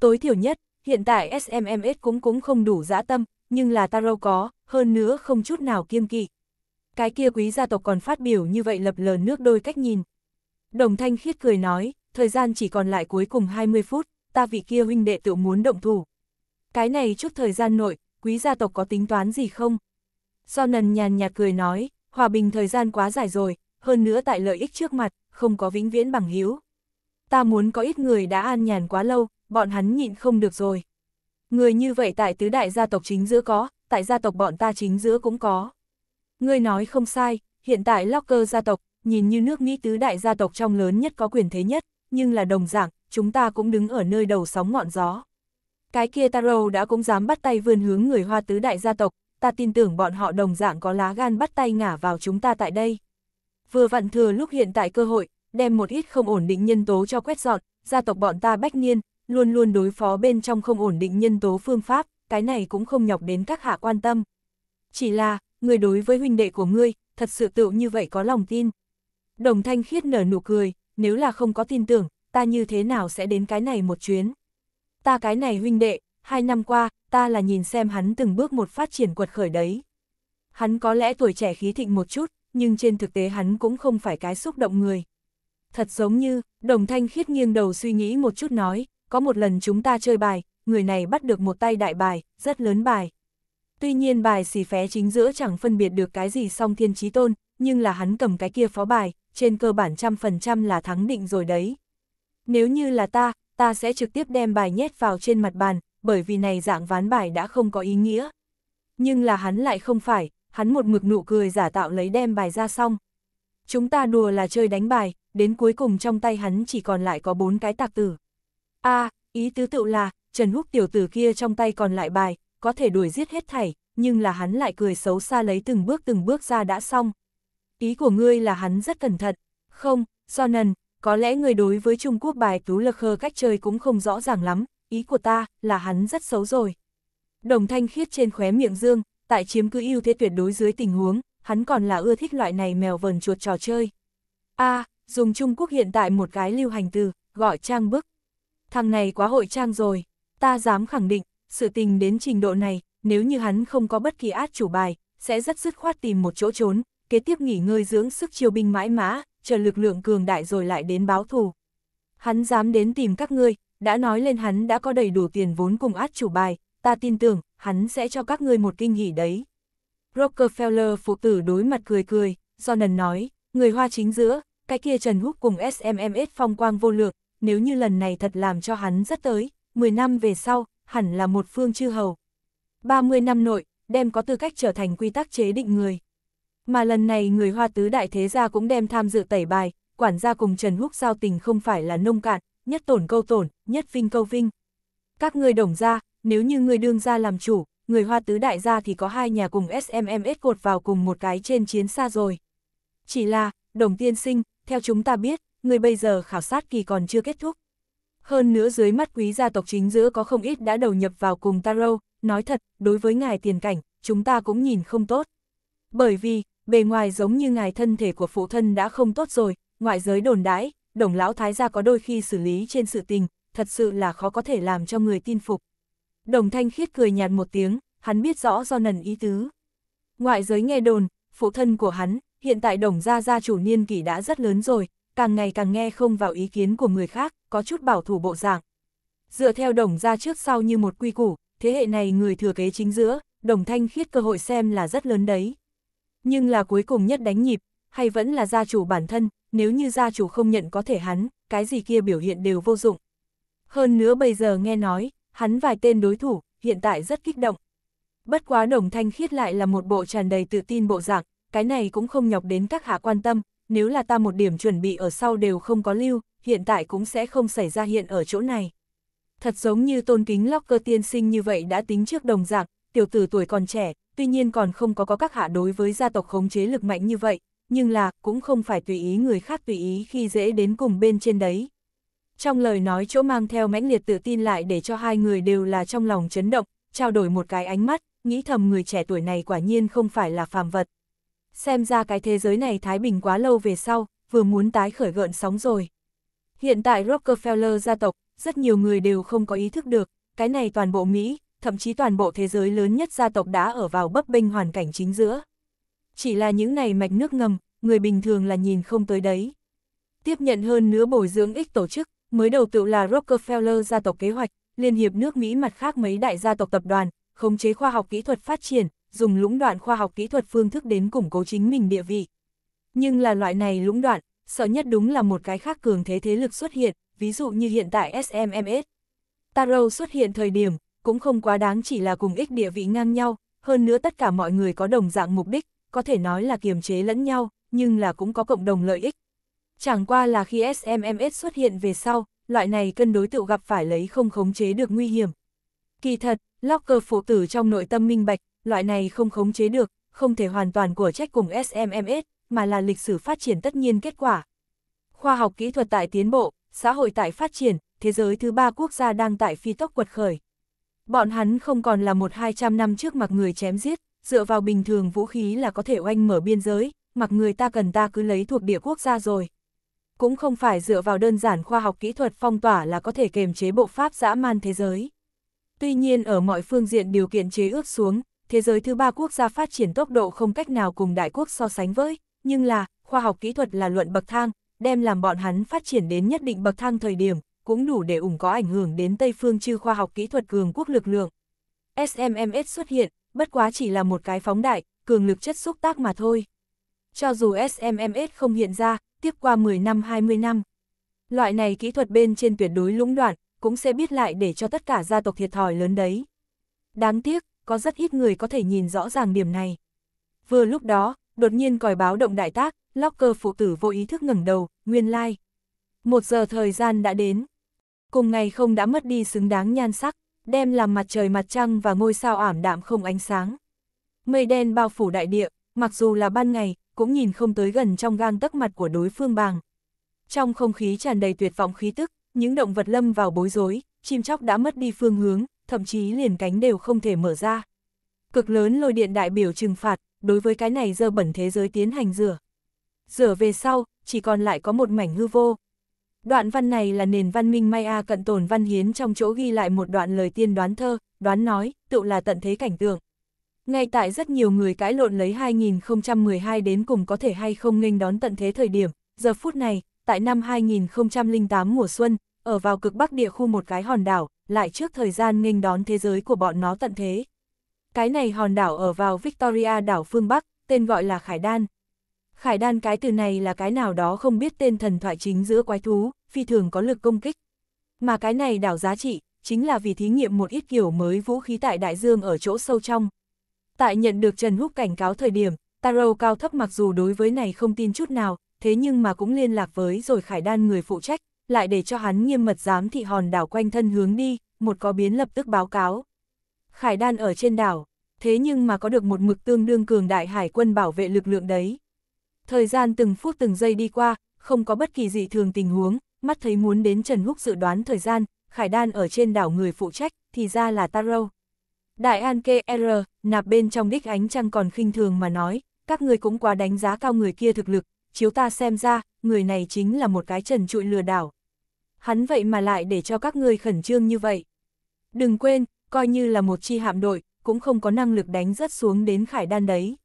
Tối thiểu nhất, hiện tại SMMS cũng cũng không đủ dã tâm, nhưng là Taro có, hơn nữa không chút nào kiêng kỵ. Cái kia quý gia tộc còn phát biểu như vậy lập lờ nước đôi cách nhìn. Đồng thanh khiết cười nói, thời gian chỉ còn lại cuối cùng 20 phút, ta vị kia huynh đệ tự muốn động thủ. Cái này chút thời gian nội, quý gia tộc có tính toán gì không? Sonnen nhàn nhạt cười nói, hòa bình thời gian quá dài rồi, hơn nữa tại lợi ích trước mặt, không có vĩnh viễn bằng hiếu. Ta muốn có ít người đã an nhàn quá lâu, bọn hắn nhịn không được rồi. Người như vậy tại tứ đại gia tộc chính giữa có, tại gia tộc bọn ta chính giữa cũng có. Ngươi nói không sai, hiện tại Locker gia tộc, nhìn như nước Mỹ tứ đại gia tộc trong lớn nhất có quyền thế nhất, nhưng là đồng dạng, chúng ta cũng đứng ở nơi đầu sóng ngọn gió. Cái kia Taro đã cũng dám bắt tay vươn hướng người Hoa tứ đại gia tộc, ta tin tưởng bọn họ đồng dạng có lá gan bắt tay ngả vào chúng ta tại đây. Vừa vặn thừa lúc hiện tại cơ hội, đem một ít không ổn định nhân tố cho quét dọn, gia tộc bọn ta bách niên, luôn luôn đối phó bên trong không ổn định nhân tố phương pháp, cái này cũng không nhọc đến các hạ quan tâm. Chỉ là, người đối với huynh đệ của ngươi, thật sự tựu như vậy có lòng tin. Đồng thanh khiết nở nụ cười, nếu là không có tin tưởng, ta như thế nào sẽ đến cái này một chuyến. Ta cái này huynh đệ, hai năm qua, ta là nhìn xem hắn từng bước một phát triển quật khởi đấy. Hắn có lẽ tuổi trẻ khí thịnh một chút, nhưng trên thực tế hắn cũng không phải cái xúc động người. Thật giống như, đồng thanh khiết nghiêng đầu suy nghĩ một chút nói, có một lần chúng ta chơi bài, người này bắt được một tay đại bài, rất lớn bài. Tuy nhiên bài xì phé chính giữa chẳng phân biệt được cái gì song thiên trí tôn, nhưng là hắn cầm cái kia phó bài, trên cơ bản trăm phần trăm là thắng định rồi đấy. Nếu như là ta, ta sẽ trực tiếp đem bài nhét vào trên mặt bàn, bởi vì này dạng ván bài đã không có ý nghĩa. Nhưng là hắn lại không phải, hắn một mực nụ cười giả tạo lấy đem bài ra xong. Chúng ta đùa là chơi đánh bài, đến cuối cùng trong tay hắn chỉ còn lại có bốn cái tạc tử. a ý tứ tự là, Trần Húc tiểu tử kia trong tay còn lại bài, có thể đuổi giết hết thảy, nhưng là hắn lại cười xấu xa lấy từng bước từng bước ra đã xong. Ý của ngươi là hắn rất cẩn thận. Không, do có lẽ người đối với Trung Quốc bài tú lực hờ cách chơi cũng không rõ ràng lắm, ý của ta là hắn rất xấu rồi. Đồng thanh khiết trên khóe miệng dương, tại chiếm cứ ưu thế tuyệt đối dưới tình huống, hắn còn là ưa thích loại này mèo vờn chuột trò chơi. A, à, dùng Trung Quốc hiện tại một cái lưu hành từ, gọi trang bức. Thằng này quá hội trang rồi, ta dám khẳng định, sự tình đến trình độ này, nếu như hắn không có bất kỳ át chủ bài, sẽ rất dứt khoát tìm một chỗ trốn, kế tiếp nghỉ ngơi dưỡng sức chiêu binh mãi mã, chờ lực lượng cường đại rồi lại đến báo thù. Hắn dám đến tìm các ngươi, đã nói lên hắn đã có đầy đủ tiền vốn cùng át chủ bài, ta tin tưởng, hắn sẽ cho các ngươi một kinh hỉ đấy. Rockefeller phụ tử đối mặt cười cười, do nói, người hoa chính giữa, cái kia Trần Húc cùng SMMS phong quang vô lượng, nếu như lần này thật làm cho hắn rất tới, 10 năm về sau, hẳn là một phương chư hầu. 30 năm nội, đem có tư cách trở thành quy tắc chế định người. Mà lần này người hoa tứ đại thế gia cũng đem tham dự tẩy bài, quản gia cùng Trần Húc giao tình không phải là nông cạn, nhất tổn câu tổn, nhất vinh câu vinh. Các ngươi đồng gia, nếu như người đương gia làm chủ, người hoa tứ đại gia thì có hai nhà cùng SMMS cột vào cùng một cái trên chiến xa rồi. Chỉ là, đồng tiên sinh, theo chúng ta biết, người bây giờ khảo sát kỳ còn chưa kết thúc. Hơn nữa dưới mắt quý gia tộc chính giữa có không ít đã đầu nhập vào cùng taro. nói thật, đối với ngài tiền cảnh, chúng ta cũng nhìn không tốt. Bởi vì, bề ngoài giống như ngài thân thể của phụ thân đã không tốt rồi, ngoại giới đồn đãi, đồng lão thái gia có đôi khi xử lý trên sự tình, thật sự là khó có thể làm cho người tin phục. Đồng thanh khiết cười nhạt một tiếng, hắn biết rõ do nần ý tứ. Ngoại giới nghe đồn, phụ thân của hắn, hiện tại đồng gia gia chủ niên kỷ đã rất lớn rồi, càng ngày càng nghe không vào ý kiến của người khác, có chút bảo thủ bộ dạng. Dựa theo đồng gia trước sau như một quy củ, thế hệ này người thừa kế chính giữa, đồng thanh khiết cơ hội xem là rất lớn đấy. Nhưng là cuối cùng nhất đánh nhịp, hay vẫn là gia chủ bản thân, nếu như gia chủ không nhận có thể hắn, cái gì kia biểu hiện đều vô dụng. Hơn nữa bây giờ nghe nói, hắn vài tên đối thủ, hiện tại rất kích động. Bất quá đồng thanh khiết lại là một bộ tràn đầy tự tin bộ dạng, cái này cũng không nhọc đến các hạ quan tâm, nếu là ta một điểm chuẩn bị ở sau đều không có lưu, hiện tại cũng sẽ không xảy ra hiện ở chỗ này. Thật giống như tôn kính lóc cơ tiên sinh như vậy đã tính trước đồng dạng, tiểu tử tuổi còn trẻ, tuy nhiên còn không có có các hạ đối với gia tộc khống chế lực mạnh như vậy, nhưng là cũng không phải tùy ý người khác tùy ý khi dễ đến cùng bên trên đấy. Trong lời nói chỗ mang theo mãnh liệt tự tin lại để cho hai người đều là trong lòng chấn động, trao đổi một cái ánh mắt, nghĩ thầm người trẻ tuổi này quả nhiên không phải là phàm vật. Xem ra cái thế giới này thái bình quá lâu về sau, vừa muốn tái khởi gợn sóng rồi. Hiện tại Rockefeller gia tộc, rất nhiều người đều không có ý thức được, cái này toàn bộ Mỹ, thậm chí toàn bộ thế giới lớn nhất gia tộc đã ở vào bấp bênh hoàn cảnh chính giữa chỉ là những này mạch nước ngầm, người bình thường là nhìn không tới đấy. Tiếp nhận hơn nữa bồi dưỡng ích tổ chức, mới đầu tự là Rockefeller gia tộc kế hoạch, Liên hiệp nước Mỹ mặt khác mấy đại gia tộc tập đoàn, khống chế khoa học kỹ thuật phát triển, dùng lũng đoạn khoa học kỹ thuật phương thức đến củng cố chính mình địa vị. Nhưng là loại này lũng đoạn, sợ nhất đúng là một cái khác cường thế thế lực xuất hiện, ví dụ như hiện tại SMMS. Taro xuất hiện thời điểm, cũng không quá đáng chỉ là cùng ích địa vị ngang nhau, hơn nữa tất cả mọi người có đồng dạng mục đích, có thể nói là kiềm chế lẫn nhau, nhưng là cũng có cộng đồng lợi ích. Chẳng qua là khi SMMS xuất hiện về sau, loại này cân đối tự gặp phải lấy không khống chế được nguy hiểm. Kỳ thật, Locker phụ tử trong nội tâm minh bạch, loại này không khống chế được, không thể hoàn toàn của trách cùng SMMS, mà là lịch sử phát triển tất nhiên kết quả. Khoa học kỹ thuật tại tiến bộ, xã hội tại phát triển, thế giới thứ ba quốc gia đang tại phi tốc quật khởi. Bọn hắn không còn là một hai trăm năm trước mặc người chém giết, dựa vào bình thường vũ khí là có thể oanh mở biên giới, mặc người ta cần ta cứ lấy thuộc địa quốc gia rồi. Cũng không phải dựa vào đơn giản khoa học kỹ thuật phong tỏa là có thể kềm chế bộ pháp dã man thế giới. Tuy nhiên ở mọi phương diện điều kiện chế ước xuống, thế giới thứ ba quốc gia phát triển tốc độ không cách nào cùng đại quốc so sánh với, nhưng là, khoa học kỹ thuật là luận bậc thang, đem làm bọn hắn phát triển đến nhất định bậc thang thời điểm, cũng đủ để ủng có ảnh hưởng đến Tây phương chư khoa học kỹ thuật cường quốc lực lượng. SMMS xuất hiện, bất quá chỉ là một cái phóng đại, cường lực chất xúc tác mà thôi. Cho dù SMMS không hiện ra, tiếp qua 10 năm 20 năm, loại này kỹ thuật bên trên tuyệt đối lũng đoạn, cũng sẽ biết lại để cho tất cả gia tộc thiệt thòi lớn đấy. Đáng tiếc, có rất ít người có thể nhìn rõ ràng điểm này. Vừa lúc đó, đột nhiên còi báo động đại tác, Locker phụ tử vô ý thức ngẩng đầu, nguyên lai. Like. Một giờ thời gian đã đến. Cùng ngày không đã mất đi xứng đáng nhan sắc đem làm mặt trời mặt trăng và ngôi sao ảm đạm không ánh sáng. Mây đen bao phủ đại địa, mặc dù là ban ngày, cũng nhìn không tới gần trong gang tấc mặt của đối phương bàng. Trong không khí tràn đầy tuyệt vọng khí tức, những động vật lâm vào bối rối, chim chóc đã mất đi phương hướng, thậm chí liền cánh đều không thể mở ra. Cực lớn lôi điện đại biểu trừng phạt, đối với cái này dơ bẩn thế giới tiến hành rửa. Rửa về sau, chỉ còn lại có một mảnh hư vô, Đoạn văn này là nền văn minh Maya cận tồn văn hiến trong chỗ ghi lại một đoạn lời tiên đoán thơ, đoán nói, tự là tận thế cảnh tượng. Ngay tại rất nhiều người cãi lộn lấy 2012 đến cùng có thể hay không nghênh đón tận thế thời điểm, giờ phút này, tại năm 2008 mùa xuân, ở vào cực bắc địa khu một cái hòn đảo, lại trước thời gian nghênh đón thế giới của bọn nó tận thế. Cái này hòn đảo ở vào Victoria đảo phương Bắc, tên gọi là Khải Đan, khải đan cái từ này là cái nào đó không biết tên thần thoại chính giữa quái thú, phi thường có lực công kích. Mà cái này đảo giá trị, chính là vì thí nghiệm một ít kiểu mới vũ khí tại đại dương ở chỗ sâu trong. Tại nhận được Trần Húc cảnh cáo thời điểm, Taro cao thấp mặc dù đối với này không tin chút nào, thế nhưng mà cũng liên lạc với rồi khải đan người phụ trách, lại để cho hắn nghiêm mật giám thị hòn đảo quanh thân hướng đi, một có biến lập tức báo cáo. Khải đan ở trên đảo, thế nhưng mà có được một mực tương đương cường đại hải quân bảo vệ lực lượng đấy. Thời gian từng phút từng giây đi qua, không có bất kỳ dị thường tình huống, mắt thấy muốn đến Trần Húc dự đoán thời gian, Khải Đan ở trên đảo người phụ trách, thì ra là Taro. Đại An KR, nạp bên trong đích ánh trăng còn khinh thường mà nói, các người cũng quá đánh giá cao người kia thực lực, chiếu ta xem ra, người này chính là một cái trần trụi lừa đảo. Hắn vậy mà lại để cho các người khẩn trương như vậy. Đừng quên, coi như là một chi hạm đội, cũng không có năng lực đánh rất xuống đến Khải Đan đấy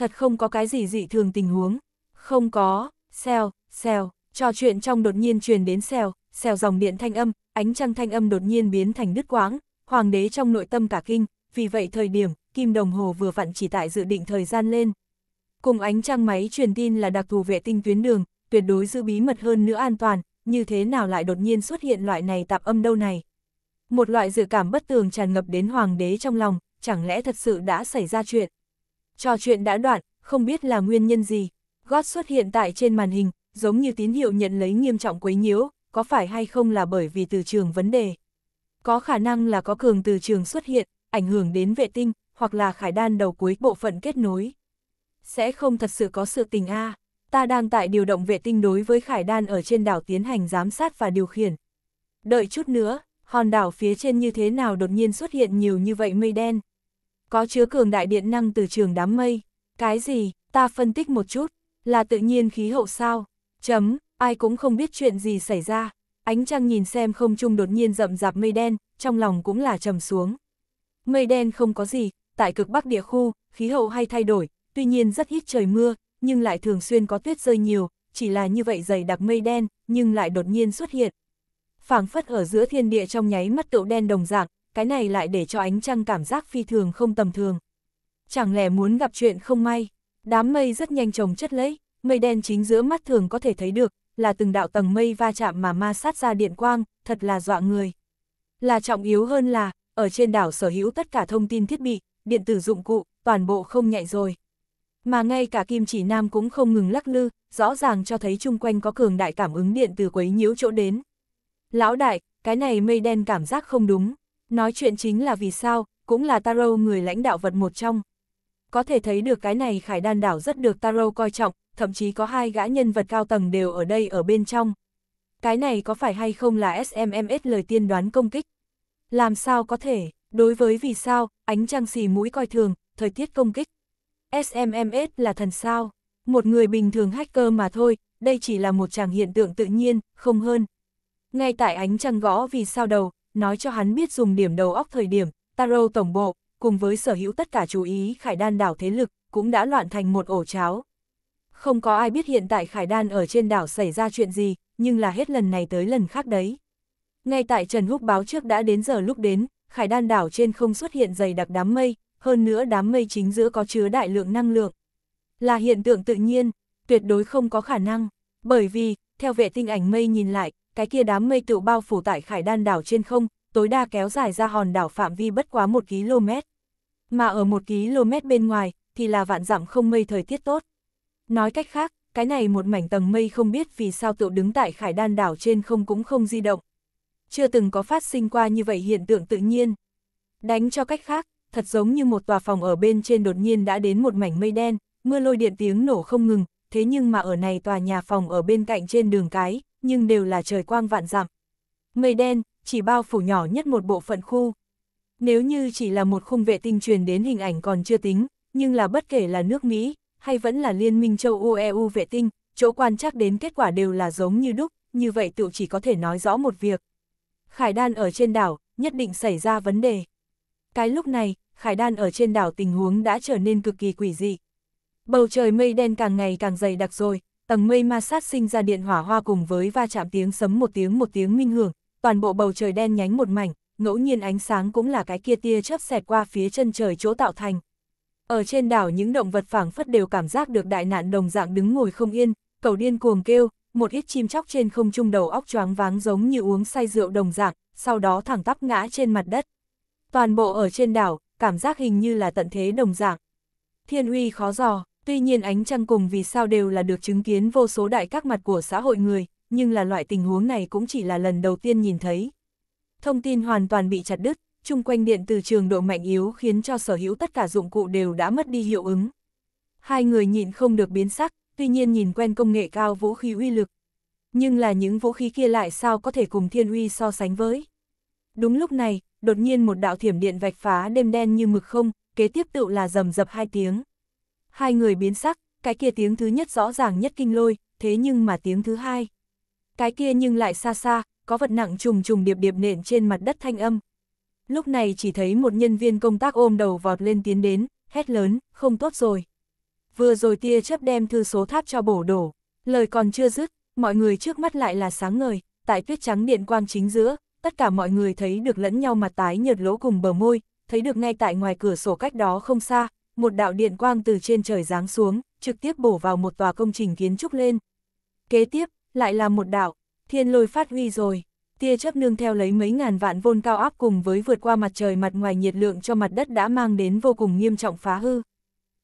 thật không có cái gì dị thường tình huống. Không có, xèo, xèo, trò chuyện trong đột nhiên truyền đến xèo, xèo dòng điện thanh âm, ánh trăng thanh âm đột nhiên biến thành đứt quãng, hoàng đế trong nội tâm cả kinh, vì vậy thời điểm, kim đồng hồ vừa vặn chỉ tại dự định thời gian lên. Cùng ánh trăng máy truyền tin là đặc thù vệ tinh tuyến đường, tuyệt đối giữ bí mật hơn nữa an toàn, như thế nào lại đột nhiên xuất hiện loại này tạp âm đâu này. Một loại dự cảm bất tường tràn ngập đến hoàng đế trong lòng, chẳng lẽ thật sự đã xảy ra chuyện. Trò chuyện đã đoạn, không biết là nguyên nhân gì. Gót xuất hiện tại trên màn hình, giống như tín hiệu nhận lấy nghiêm trọng quấy nhiễu, có phải hay không là bởi vì từ trường vấn đề. Có khả năng là có cường từ trường xuất hiện, ảnh hưởng đến vệ tinh, hoặc là khải đan đầu cuối bộ phận kết nối. Sẽ không thật sự có sự tình a ta đang tại điều động vệ tinh đối với khải đan ở trên đảo tiến hành giám sát và điều khiển. Đợi chút nữa, hòn đảo phía trên như thế nào đột nhiên xuất hiện nhiều như vậy mây đen có chứa cường đại điện năng từ trường đám mây. Cái gì, ta phân tích một chút, là tự nhiên khí hậu sao, chấm, ai cũng không biết chuyện gì xảy ra. Ánh trăng nhìn xem không trung đột nhiên rậm rạp mây đen, trong lòng cũng là trầm xuống. Mây đen không có gì, tại cực bắc địa khu, khí hậu hay thay đổi, tuy nhiên rất ít trời mưa, nhưng lại thường xuyên có tuyết rơi nhiều, chỉ là như vậy dày đặc mây đen, nhưng lại đột nhiên xuất hiện. phảng phất ở giữa thiên địa trong nháy mắt tựu đen đồng dạng, cái này lại để cho ánh trăng cảm giác phi thường không tầm thường. Chẳng lẽ muốn gặp chuyện không may, đám mây rất nhanh chồng chất lấy, mây đen chính giữa mắt thường có thể thấy được, là từng đạo tầng mây va chạm mà ma sát ra điện quang, thật là dọa người. Là trọng yếu hơn là, ở trên đảo sở hữu tất cả thông tin thiết bị, điện tử dụng cụ, toàn bộ không nhạy rồi. Mà ngay cả kim chỉ nam cũng không ngừng lắc lư, rõ ràng cho thấy chung quanh có cường đại cảm ứng điện từ quấy nhiễu chỗ đến. Lão đại, cái này mây đen cảm giác không đúng. Nói chuyện chính là vì sao, cũng là taro người lãnh đạo vật một trong. Có thể thấy được cái này khải đan đảo rất được taro coi trọng, thậm chí có hai gã nhân vật cao tầng đều ở đây ở bên trong. Cái này có phải hay không là SMMS lời tiên đoán công kích? Làm sao có thể, đối với vì sao, ánh trăng xì mũi coi thường, thời tiết công kích. SMMS là thần sao, một người bình thường hacker mà thôi, đây chỉ là một chàng hiện tượng tự nhiên, không hơn. Ngay tại ánh trăng gõ vì sao đầu, nói cho hắn biết dùng điểm đầu óc thời điểm, Taro tổng bộ, cùng với sở hữu tất cả chú ý khải đan đảo thế lực, cũng đã loạn thành một ổ cháo. Không có ai biết hiện tại khải đan ở trên đảo xảy ra chuyện gì, nhưng là hết lần này tới lần khác đấy. Ngay tại Trần Húc báo trước đã đến giờ lúc đến, khải đan đảo trên không xuất hiện dày đặc đám mây, hơn nữa đám mây chính giữa có chứa đại lượng năng lượng. Là hiện tượng tự nhiên, tuyệt đối không có khả năng, bởi vì, theo vệ tinh ảnh mây nhìn lại, cái kia đám mây tựu bao phủ tại khải đan đảo trên không, tối đa kéo dài ra hòn đảo phạm vi bất quá 1 km. Mà ở 1 km bên ngoài, thì là vạn dặm không mây thời tiết tốt. Nói cách khác, cái này một mảnh tầng mây không biết vì sao tựu đứng tại khải đan đảo trên không cũng không di động. Chưa từng có phát sinh qua như vậy hiện tượng tự nhiên. Đánh cho cách khác, thật giống như một tòa phòng ở bên trên đột nhiên đã đến một mảnh mây đen, mưa lôi điện tiếng nổ không ngừng, thế nhưng mà ở này tòa nhà phòng ở bên cạnh trên đường cái, nhưng đều là trời quang vạn dặm. Mây đen, chỉ bao phủ nhỏ nhất một bộ phận khu. Nếu như chỉ là một khung vệ tinh truyền đến hình ảnh còn chưa tính, nhưng là bất kể là nước Mỹ, hay vẫn là Liên minh châu UEU vệ tinh, chỗ quan chắc đến kết quả đều là giống như đúc, như vậy tự chỉ có thể nói rõ một việc. Khải đan ở trên đảo, nhất định xảy ra vấn đề. Cái lúc này, khải đan ở trên đảo tình huống đã trở nên cực kỳ quỷ dị. Bầu trời mây đen càng ngày càng dày đặc rồi, tầng mây ma sát sinh ra điện hỏa hoa cùng với va chạm tiếng sấm một tiếng một tiếng minh hưởng, toàn bộ bầu trời đen nhánh một mảnh, ngẫu nhiên ánh sáng cũng là cái kia tia chớp xẹt qua phía chân trời chỗ tạo thành. Ở trên đảo những động vật phảng phất đều cảm giác được đại nạn đồng dạng đứng ngồi không yên, cầu điên cuồng kêu, một ít chim chóc trên không trung đầu óc choáng váng giống như uống say rượu đồng dạng, sau đó thẳng tắp ngã trên mặt đất. Toàn bộ ở trên đảo, cảm giác hình như là tận thế đồng dạng. Thiên uy khó dò. Tuy nhiên ánh trăng cùng vì sao đều là được chứng kiến vô số đại các mặt của xã hội người, nhưng là loại tình huống này cũng chỉ là lần đầu tiên nhìn thấy. Thông tin hoàn toàn bị chặt đứt, chung quanh điện từ trường độ mạnh yếu khiến cho sở hữu tất cả dụng cụ đều đã mất đi hiệu ứng. Hai người nhịn không được biến sắc, tuy nhiên nhìn quen công nghệ cao vũ khí uy lực. Nhưng là những vũ khí kia lại sao có thể cùng thiên uy so sánh với. Đúng lúc này, đột nhiên một đạo thiểm điện vạch phá đêm đen như mực không, kế tiếp tự là rầm rập hai tiếng. Hai người biến sắc, cái kia tiếng thứ nhất rõ ràng nhất kinh lôi, thế nhưng mà tiếng thứ hai. Cái kia nhưng lại xa xa, có vật nặng trùng trùng điệp điệp nện trên mặt đất thanh âm. Lúc này chỉ thấy một nhân viên công tác ôm đầu vọt lên tiến đến, hét lớn, không tốt rồi. Vừa rồi tia chớp đem thư số tháp cho bổ đổ, lời còn chưa dứt, mọi người trước mắt lại là sáng ngời, tại tuyết trắng điện quang chính giữa, tất cả mọi người thấy được lẫn nhau mặt tái nhợt lỗ cùng bờ môi, thấy được ngay tại ngoài cửa sổ cách đó không xa, một đạo điện quang từ trên trời giáng xuống, trực tiếp bổ vào một tòa công trình kiến trúc lên. Kế tiếp, lại là một đạo, thiên lôi phát huy rồi, tia chấp nương theo lấy mấy ngàn vạn vôn cao áp cùng với vượt qua mặt trời mặt ngoài nhiệt lượng cho mặt đất đã mang đến vô cùng nghiêm trọng phá hư.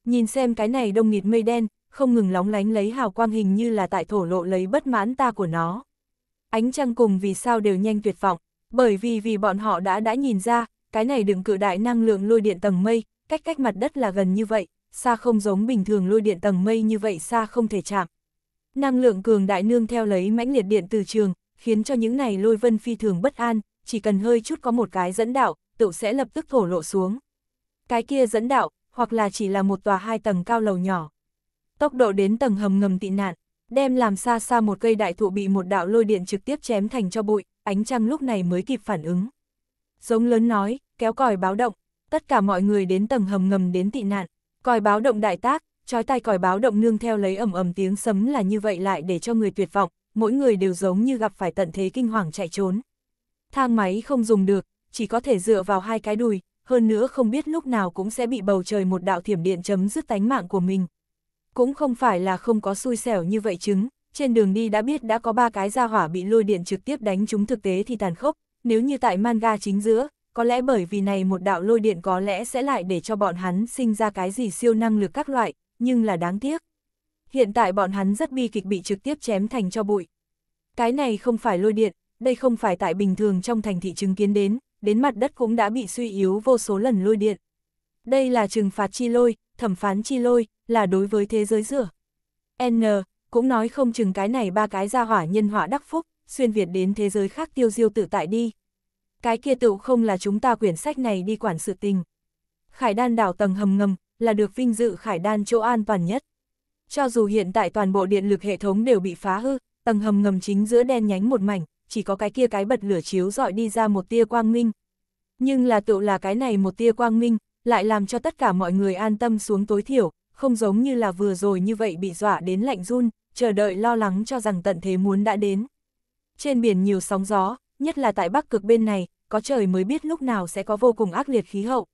Nhìn xem cái này đông nghịt mây đen, không ngừng lóng lánh lấy hào quang hình như là tại thổ lộ lấy bất mãn ta của nó. Ánh trăng cùng vì sao đều nhanh tuyệt vọng, bởi vì vì bọn họ đã đã nhìn ra, cái này đừng cự đại năng lượng lôi điện tầng mây, cách cách mặt đất là gần như vậy, xa không giống bình thường lôi điện tầng mây như vậy xa không thể chạm. Năng lượng cường đại nương theo lấy mãnh liệt điện từ trường, khiến cho những này lôi vân phi thường bất an, chỉ cần hơi chút có một cái dẫn đạo, tựu sẽ lập tức thổ lộ xuống. Cái kia dẫn đạo, hoặc là chỉ là một tòa hai tầng cao lầu nhỏ. Tốc độ đến tầng hầm ngầm tị nạn, đem làm xa xa một cây đại thụ bị một đạo lôi điện trực tiếp chém thành cho bụi, ánh trăng lúc này mới kịp phản ứng. Giống lớn nói, kéo còi báo động, tất cả mọi người đến tầng hầm ngầm đến tị nạn, còi báo động đại tác, chói tai còi báo động nương theo lấy ầm ầm tiếng sấm là như vậy lại để cho người tuyệt vọng, mỗi người đều giống như gặp phải tận thế kinh hoàng chạy trốn. Thang máy không dùng được, chỉ có thể dựa vào hai cái đùi, hơn nữa không biết lúc nào cũng sẽ bị bầu trời một đạo thiểm điện chấm dứt tánh mạng của mình. Cũng không phải là không có xui xẻo như vậy chứng, trên đường đi đã biết đã có ba cái gia hỏa bị lôi điện trực tiếp đánh chúng thực tế thì tàn khốc, nếu như tại manga chính giữa, có lẽ bởi vì này một đạo lôi điện có lẽ sẽ lại để cho bọn hắn sinh ra cái gì siêu năng lực các loại, nhưng là đáng tiếc. Hiện tại bọn hắn rất bi kịch bị trực tiếp chém thành cho bụi. Cái này không phải lôi điện, đây không phải tại bình thường trong thành thị chứng kiến đến, đến mặt đất cũng đã bị suy yếu vô số lần lôi điện. Đây là trừng phạt chi lôi, thẩm phán chi lôi, là đối với thế giới rửa. N, cũng nói không chừng cái này ba cái ra hỏa nhân hỏa đắc phúc, xuyên Việt đến thế giới khác tiêu diêu tự tại đi cái kia tựu không là chúng ta quyển sách này đi quản sự tình. Khải đan đảo tầng hầm ngầm, là được vinh dự khải đan chỗ an toàn nhất. Cho dù hiện tại toàn bộ điện lực hệ thống đều bị phá hư, tầng hầm ngầm chính giữa đen nhánh một mảnh, chỉ có cái kia cái bật lửa chiếu dọi đi ra một tia quang minh. Nhưng là tựu là cái này một tia quang minh, lại làm cho tất cả mọi người an tâm xuống tối thiểu, không giống như là vừa rồi như vậy bị dọa đến lạnh run, chờ đợi lo lắng cho rằng tận thế muốn đã đến. Trên biển nhiều sóng gió, nhất là tại Bắc cực bên này, có trời mới biết lúc nào sẽ có vô cùng ác liệt khí hậu.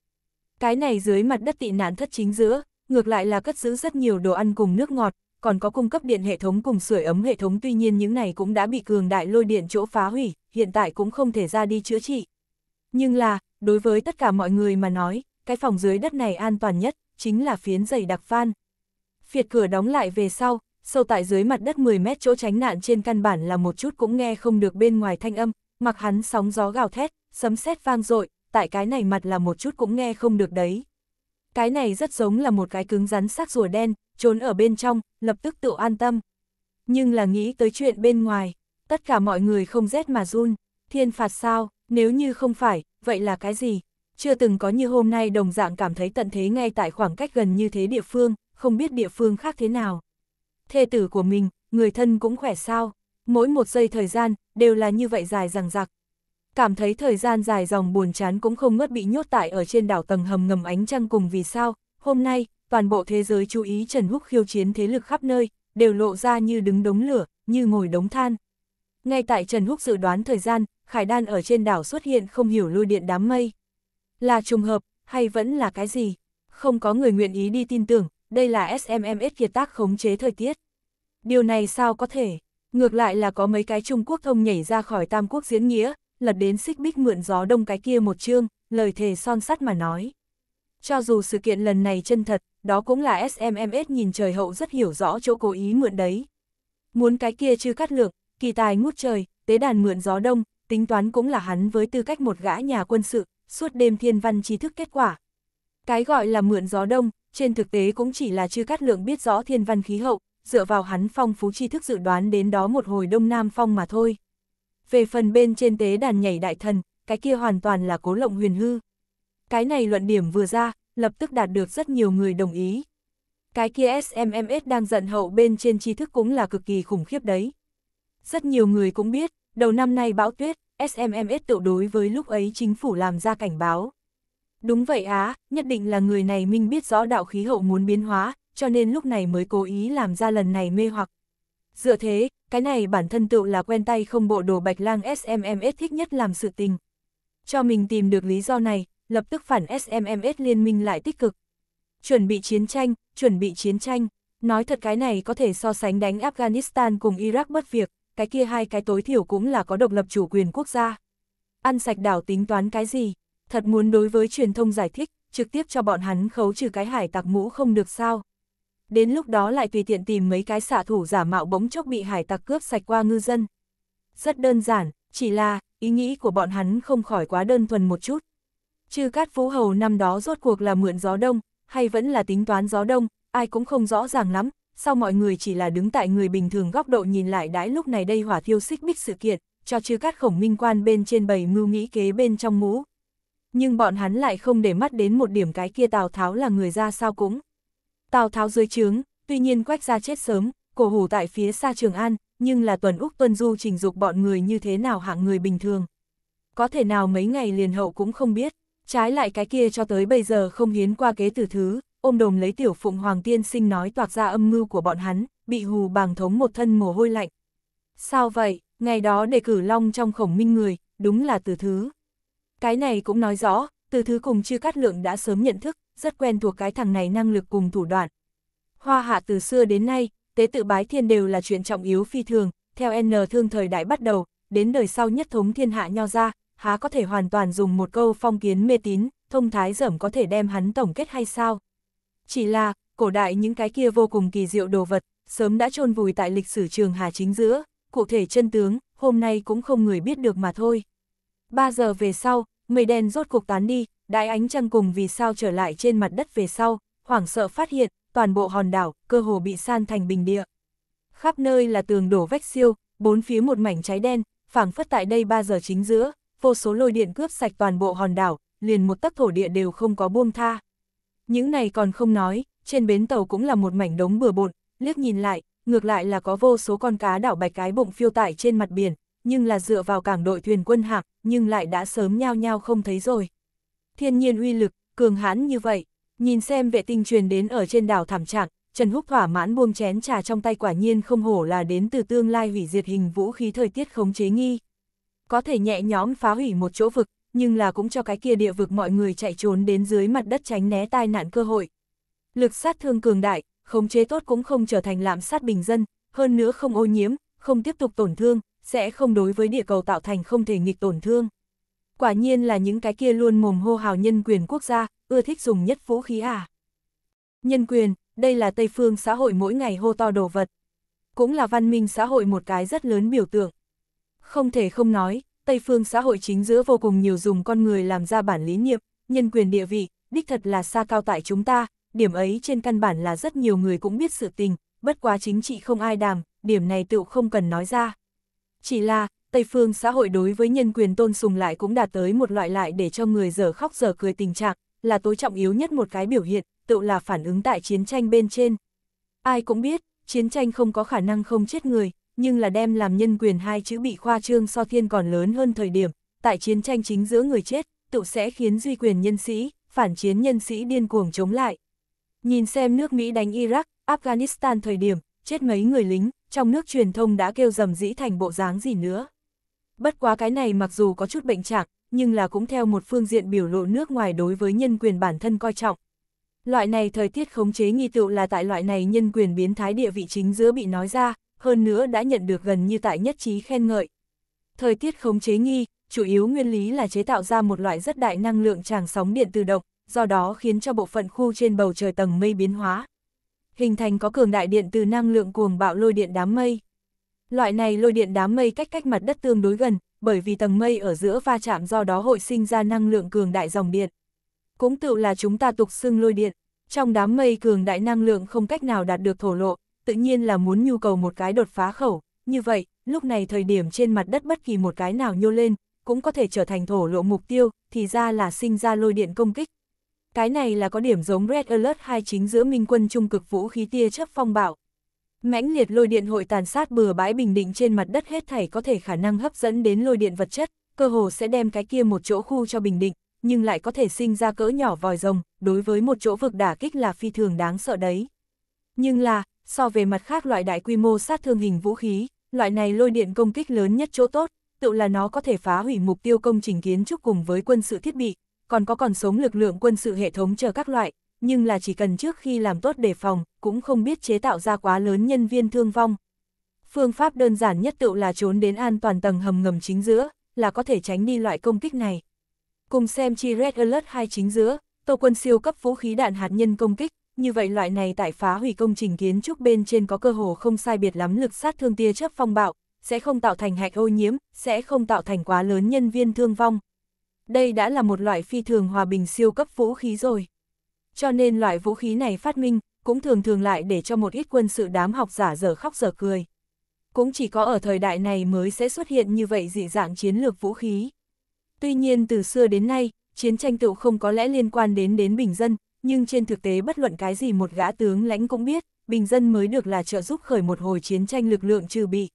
Cái này dưới mặt đất tị nạn thất chính giữa, ngược lại là cất giữ rất nhiều đồ ăn cùng nước ngọt, còn có cung cấp điện hệ thống cùng sưởi ấm hệ thống tuy nhiên những này cũng đã bị cường đại lôi điện chỗ phá hủy, hiện tại cũng không thể ra đi chữa trị. Nhưng là, đối với tất cả mọi người mà nói, cái phòng dưới đất này an toàn nhất, chính là phiến dày đặc phan. Phiệt cửa đóng lại về sau, sâu tại dưới mặt đất 10 mét chỗ tránh nạn trên căn bản là một chút cũng nghe không được bên ngoài thanh âm, mặc hắn sóng gió gào thét, sấm sét vang dội, tại cái này mặt là một chút cũng nghe không được đấy. Cái này rất giống là một cái cứng rắn sắc rùa đen, trốn ở bên trong, lập tức tự an tâm. Nhưng là nghĩ tới chuyện bên ngoài, tất cả mọi người không rét mà run, thiên phạt sao, nếu như không phải, vậy là cái gì? Chưa từng có như hôm nay đồng dạng cảm thấy tận thế ngay tại khoảng cách gần như thế địa phương, không biết địa phương khác thế nào. Thê tử của mình, người thân cũng khỏe sao? Mỗi một giây thời gian, đều là như vậy dài dằng dặc, Cảm thấy thời gian dài dòng buồn chán cũng không ngớt bị nhốt tại ở trên đảo tầng hầm ngầm ánh trăng cùng vì sao, hôm nay, toàn bộ thế giới chú ý Trần Húc khiêu chiến thế lực khắp nơi, đều lộ ra như đứng đống lửa, như ngồi đống than. Ngay tại Trần Húc dự đoán thời gian, Khải Đan ở trên đảo xuất hiện không hiểu lôi điện đám mây. Là trùng hợp, hay vẫn là cái gì? Không có người nguyện ý đi tin tưởng, đây là SMMS kiệt tác khống chế thời tiết. Điều này sao có thể? Ngược lại là có mấy cái Trung Quốc thông nhảy ra khỏi Tam Quốc diễn nghĩa, lật đến xích bích mượn gió đông cái kia một chương, lời thề son sắt mà nói. Cho dù sự kiện lần này chân thật, đó cũng là SMMS nhìn trời hậu rất hiểu rõ chỗ cố ý mượn đấy. Muốn cái kia chưa cắt lược, kỳ tài ngút trời, tế đàn mượn gió đông, tính toán cũng là hắn với tư cách một gã nhà quân sự, suốt đêm thiên văn trí thức kết quả. Cái gọi là mượn gió đông, trên thực tế cũng chỉ là chưa cắt lượng biết rõ thiên văn khí hậu, dựa vào hắn phong phú tri thức dự đoán đến đó một hồi đông nam phong mà thôi. Về phần bên trên tế đàn nhảy đại thần, cái kia hoàn toàn là cố lộng huyền hư. Cái này luận điểm vừa ra, lập tức đạt được rất nhiều người đồng ý. Cái kia SMMS đang giận hậu bên trên tri thức cũng là cực kỳ khủng khiếp đấy. Rất nhiều người cũng biết, đầu năm nay bão tuyết, SMMS tự đối với lúc ấy chính phủ làm ra cảnh báo. Đúng vậy á, nhất định là người này minh biết rõ đạo khí hậu muốn biến hóa, cho nên lúc này mới cố ý làm ra lần này mê hoặc. Dựa thế, cái này bản thân tự là quen tay không bộ đồ bạch lang SMMS thích nhất làm sự tình. Cho mình tìm được lý do này, lập tức phản SMMS liên minh lại tích cực. Chuẩn bị chiến tranh, chuẩn bị chiến tranh, nói thật cái này có thể so sánh đánh Afghanistan cùng Iraq bất việc, cái kia hai cái tối thiểu cũng là có độc lập chủ quyền quốc gia. Ăn sạch đảo tính toán cái gì, thật muốn đối với truyền thông giải thích, trực tiếp cho bọn hắn khấu trừ cái hải tặc mũ không được sao đến lúc đó lại tùy tiện tìm mấy cái xạ thủ giả mạo bỗng chốc bị hải tặc cướp sạch qua ngư dân. Rất đơn giản, chỉ là, ý nghĩ của bọn hắn không khỏi quá đơn thuần một chút. Chư Cát Phú Hầu năm đó rốt cuộc là mượn gió đông, hay vẫn là tính toán gió đông, ai cũng không rõ ràng lắm, sau mọi người chỉ là đứng tại người bình thường góc độ nhìn lại đãi lúc này đây hỏa thiêu xích bích sự kiện, cho chư Cát Khổng Minh Quan bên trên bầy mưu nghĩ kế bên trong mũ. Nhưng bọn hắn lại không để mắt đến một điểm cái kia Tào Tháo là người ra sao cũng. Tào Tháo dưới trướng, tuy nhiên quách ra chết sớm, cổ hủ tại phía xa Trường An, nhưng là tuần Úc tuần du trình dục bọn người như thế nào hạng người bình thường. Có thể nào mấy ngày liền hậu cũng không biết, trái lại cái kia cho tới bây giờ không hiến qua kế tử thứ, ôm đồm lấy tiểu phụng hoàng tiên sinh nói toạc ra âm mưu của bọn hắn, bị hù bàng thống một thân mồ hôi lạnh. Sao vậy, ngày đó đề cử long trong khổng minh người, đúng là từ thứ. Cái này cũng nói rõ, từ thứ cùng chưa cắt lượng đã sớm nhận thức, rất quen thuộc cái thằng này năng lực cùng thủ đoạn. Hoa hạ từ xưa đến nay, tế tự bái thiên đều là chuyện trọng yếu phi thường, theo N thương thời đại bắt đầu, đến đời sau nhất thống thiên hạ nho ra, há có thể hoàn toàn dùng một câu phong kiến mê tín, thông thái dởm có thể đem hắn tổng kết hay sao? Chỉ là, cổ đại những cái kia vô cùng kỳ diệu đồ vật, sớm đã chôn vùi tại lịch sử trường Hà chính giữa, cụ thể chân tướng, hôm nay cũng không người biết được mà thôi. Ba giờ về sau, mây đen rốt cuộc tán đi, đại ánh trăng cùng vì sao trở lại trên mặt đất về sau, hoảng sợ phát hiện, toàn bộ hòn đảo, cơ hồ bị san thành bình địa. Khắp nơi là tường đổ vách siêu, bốn phía một mảnh cháy đen, phảng phất tại đây 3 giờ chính giữa, vô số lôi điện cướp sạch toàn bộ hòn đảo, liền một tấc thổ địa đều không có buông tha. Những này còn không nói, trên bến tàu cũng là một mảnh đống bừa bộn, liếc nhìn lại, ngược lại là có vô số con cá đảo bạch cái bụng phiêu tải trên mặt biển, nhưng là dựa vào cảng đội thuyền quân hạng, nhưng lại đã sớm nhao nhao không thấy rồi thiên nhiên uy lực, cường hãn như vậy, nhìn xem vệ tinh truyền đến ở trên đảo thảm trạng, Trần Húc thỏa mãn buông chén trà trong tay quả nhiên không hổ là đến từ tương lai hủy diệt hình vũ khí thời tiết khống chế nghi. Có thể nhẹ nhóm phá hủy một chỗ vực, nhưng là cũng cho cái kia địa vực mọi người chạy trốn đến dưới mặt đất tránh né tai nạn cơ hội. Lực sát thương cường đại, khống chế tốt cũng không trở thành lạm sát bình dân, hơn nữa không ô nhiễm, không tiếp tục tổn thương, sẽ không đối với địa cầu tạo thành không thể nghịch tổn thương. Quả nhiên là những cái kia luôn mồm hô hào nhân quyền quốc gia, ưa thích dùng nhất vũ khí à. Nhân quyền, đây là Tây phương xã hội mỗi ngày hô to đồ vật. Cũng là văn minh xã hội một cái rất lớn biểu tượng. Không thể không nói, Tây phương xã hội chính giữa vô cùng nhiều dùng con người làm ra bản lý niệm, nhân quyền địa vị, đích thật là xa cao tại chúng ta, điểm ấy trên căn bản là rất nhiều người cũng biết sự tình, bất quá chính trị không ai đàm, điểm này tựu không cần nói ra. Chỉ là, Tây phương xã hội đối với nhân quyền tôn sùng lại cũng đạt tới một loại lại để cho người dở khóc dở cười tình trạng, là tối trọng yếu nhất một cái biểu hiện, tự là phản ứng tại chiến tranh bên trên. Ai cũng biết, chiến tranh không có khả năng không chết người, nhưng là đem làm nhân quyền hai chữ bị khoa trương so thiên còn lớn hơn thời điểm, tại chiến tranh chính giữa người chết, tự sẽ khiến duy quyền nhân sĩ, phản chiến nhân sĩ điên cuồng chống lại. Nhìn xem nước Mỹ đánh Iraq, Afghanistan thời điểm, chết mấy người lính, trong nước truyền thông đã kêu dầm dĩ thành bộ dáng gì nữa. Bất quá cái này mặc dù có chút bệnh trạng, nhưng là cũng theo một phương diện biểu lộ nước ngoài đối với nhân quyền bản thân coi trọng. Loại này thời tiết khống chế nghi tựu là tại loại này nhân quyền biến thái địa vị chính giữa bị nói ra, hơn nữa đã nhận được gần như tại nhất trí khen ngợi. Thời tiết khống chế nghi, chủ yếu nguyên lý là chế tạo ra một loại rất đại năng lượng tràng sóng điện tự động, do đó khiến cho bộ phận khu trên bầu trời tầng mây biến hóa. Hình thành có cường đại điện từ năng lượng cuồng bạo lôi điện đám mây. Loại này lôi điện đám mây cách cách mặt đất tương đối gần, bởi vì tầng mây ở giữa va chạm do đó hội sinh ra năng lượng cường đại dòng điện. Cũng tự là chúng ta tục xưng lôi điện, trong đám mây cường đại năng lượng không cách nào đạt được thổ lộ, tự nhiên là muốn nhu cầu một cái đột phá khẩu, như vậy, lúc này thời điểm trên mặt đất bất kỳ một cái nào nhô lên, cũng có thể trở thành thổ lộ mục tiêu, thì ra là sinh ra lôi điện công kích. Cái này là có điểm giống Red Alert 2 chính giữa minh quân trung cực vũ khí tia chớp phong bạo, Mãnh liệt lôi điện hội tàn sát bừa bãi bình định trên mặt đất hết thảy có thể khả năng hấp dẫn đến lôi điện vật chất, cơ hồ sẽ đem cái kia một chỗ khu cho bình định, nhưng lại có thể sinh ra cỡ nhỏ vòi rồng, đối với một chỗ vực đả kích là phi thường đáng sợ đấy. Nhưng là, so về mặt khác loại đại quy mô sát thương hình vũ khí, loại này lôi điện công kích lớn nhất chỗ tốt, tự là nó có thể phá hủy mục tiêu công trình kiến trúc cùng với quân sự thiết bị, còn có còn sống lực lượng quân sự hệ thống chờ các loại, nhưng là chỉ cần trước khi làm tốt đề phòng, cũng không biết chế tạo ra quá lớn nhân viên thương vong. Phương pháp đơn giản nhất tự là trốn đến an toàn tầng hầm ngầm chính giữa, là có thể tránh đi loại công kích này. Cùng xem chi Red Alert 2 chính giữa, Tô quân siêu cấp vũ khí đạn hạt nhân công kích, như vậy loại này tại phá hủy công trình kiến trúc bên trên có cơ hồ không sai biệt lắm lực sát thương tia chớp phong bạo, sẽ không tạo thành hạch ô nhiễm, sẽ không tạo thành quá lớn nhân viên thương vong. Đây đã là một loại phi thường hòa bình siêu cấp vũ khí rồi cho nên loại vũ khí này phát minh, cũng thường thường lại để cho một ít quân sự đám học giả dở khóc dở cười. Cũng chỉ có ở thời đại này mới sẽ xuất hiện như vậy dị dạng chiến lược vũ khí. Tuy nhiên từ xưa đến nay, chiến tranh tựu không có lẽ liên quan đến đến bình dân, nhưng trên thực tế bất luận cái gì một gã tướng lãnh cũng biết, bình dân mới được là trợ giúp khởi một hồi chiến tranh lực lượng trừ bị.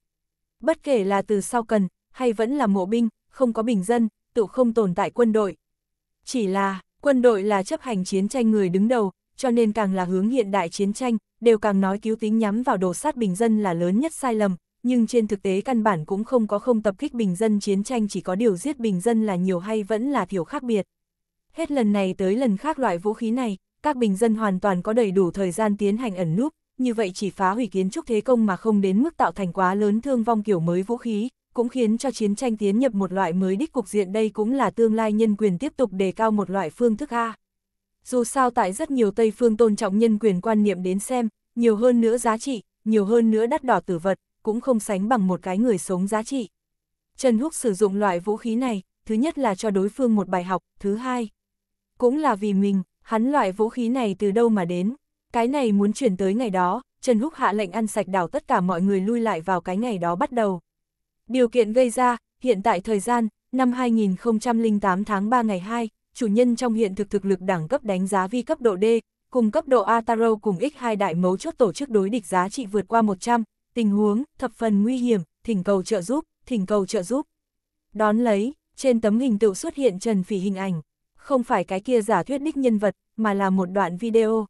Bất kể là từ sau cần, hay vẫn là mộ binh, không có bình dân, tựu không tồn tại quân đội. Chỉ là, Quân đội là chấp hành chiến tranh người đứng đầu, cho nên càng là hướng hiện đại chiến tranh, đều càng nói cứu tính nhắm vào đồ sát bình dân là lớn nhất sai lầm, nhưng trên thực tế căn bản cũng không có không tập kích bình dân chiến tranh chỉ có điều giết bình dân là nhiều hay vẫn là thiểu khác biệt. Hết lần này tới lần khác loại vũ khí này, các bình dân hoàn toàn có đầy đủ thời gian tiến hành ẩn núp, như vậy chỉ phá hủy kiến trúc thế công mà không đến mức tạo thành quá lớn thương vong kiểu mới vũ khí, cũng khiến cho chiến tranh tiến nhập một loại mới đích cục diện đây cũng là tương lai nhân quyền tiếp tục đề cao một loại phương thức A. Dù sao tại rất nhiều Tây phương tôn trọng nhân quyền quan niệm đến xem, nhiều hơn nữa giá trị, nhiều hơn nữa đắt đỏ tử vật, cũng không sánh bằng một cái người sống giá trị. Trần Húc sử dụng loại vũ khí này, thứ nhất là cho đối phương một bài học, thứ hai, cũng là vì mình, hắn loại vũ khí này từ đâu mà đến. Cái này muốn chuyển tới ngày đó, Trần Húc hạ lệnh ăn sạch đảo tất cả mọi người lui lại vào cái ngày đó bắt đầu. Điều kiện gây ra, hiện tại thời gian, năm 2008 tháng 3 ngày 2, chủ nhân trong hiện thực thực lực đẳng cấp đánh giá vi cấp độ D, cùng cấp độ Ataro cùng X2 đại mấu chốt tổ chức đối địch giá trị vượt qua 100, tình huống, thập phần nguy hiểm, thỉnh cầu trợ giúp, thỉnh cầu trợ giúp. Đón lấy, trên tấm hình tự xuất hiện Trần Phỉ hình ảnh, không phải cái kia giả thuyết đích nhân vật, mà là một đoạn video.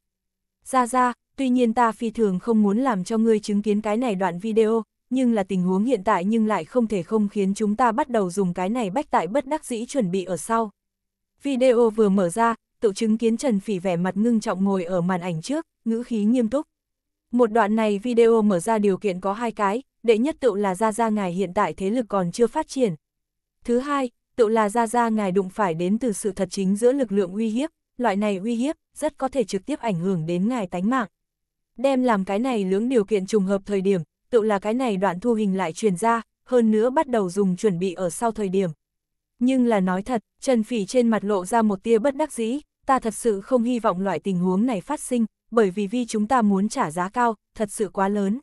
Ra ra, tuy nhiên ta phi thường không muốn làm cho ngươi chứng kiến cái này đoạn video, nhưng là tình huống hiện tại nhưng lại không thể không khiến chúng ta bắt đầu dùng cái này bách tại bất đắc dĩ chuẩn bị ở sau. Video vừa mở ra, tự chứng kiến Trần Phỉ vẻ mặt ngưng trọng ngồi ở màn ảnh trước, ngữ khí nghiêm túc. Một đoạn này video mở ra điều kiện có hai cái, đệ nhất tự là ra ra ngài hiện tại thế lực còn chưa phát triển. Thứ hai, tự là ra ra ngài đụng phải đến từ sự thật chính giữa lực lượng uy hiếp, loại này uy hiếp rất có thể trực tiếp ảnh hưởng đến ngài tánh mạng. Đem làm cái này lưỡng điều kiện trùng hợp thời điểm, tự là cái này đoạn thu hình lại truyền ra, hơn nữa bắt đầu dùng chuẩn bị ở sau thời điểm. Nhưng là nói thật, Trần Phỉ trên mặt lộ ra một tia bất đắc dĩ, ta thật sự không hy vọng loại tình huống này phát sinh, bởi vì vì chúng ta muốn trả giá cao, thật sự quá lớn.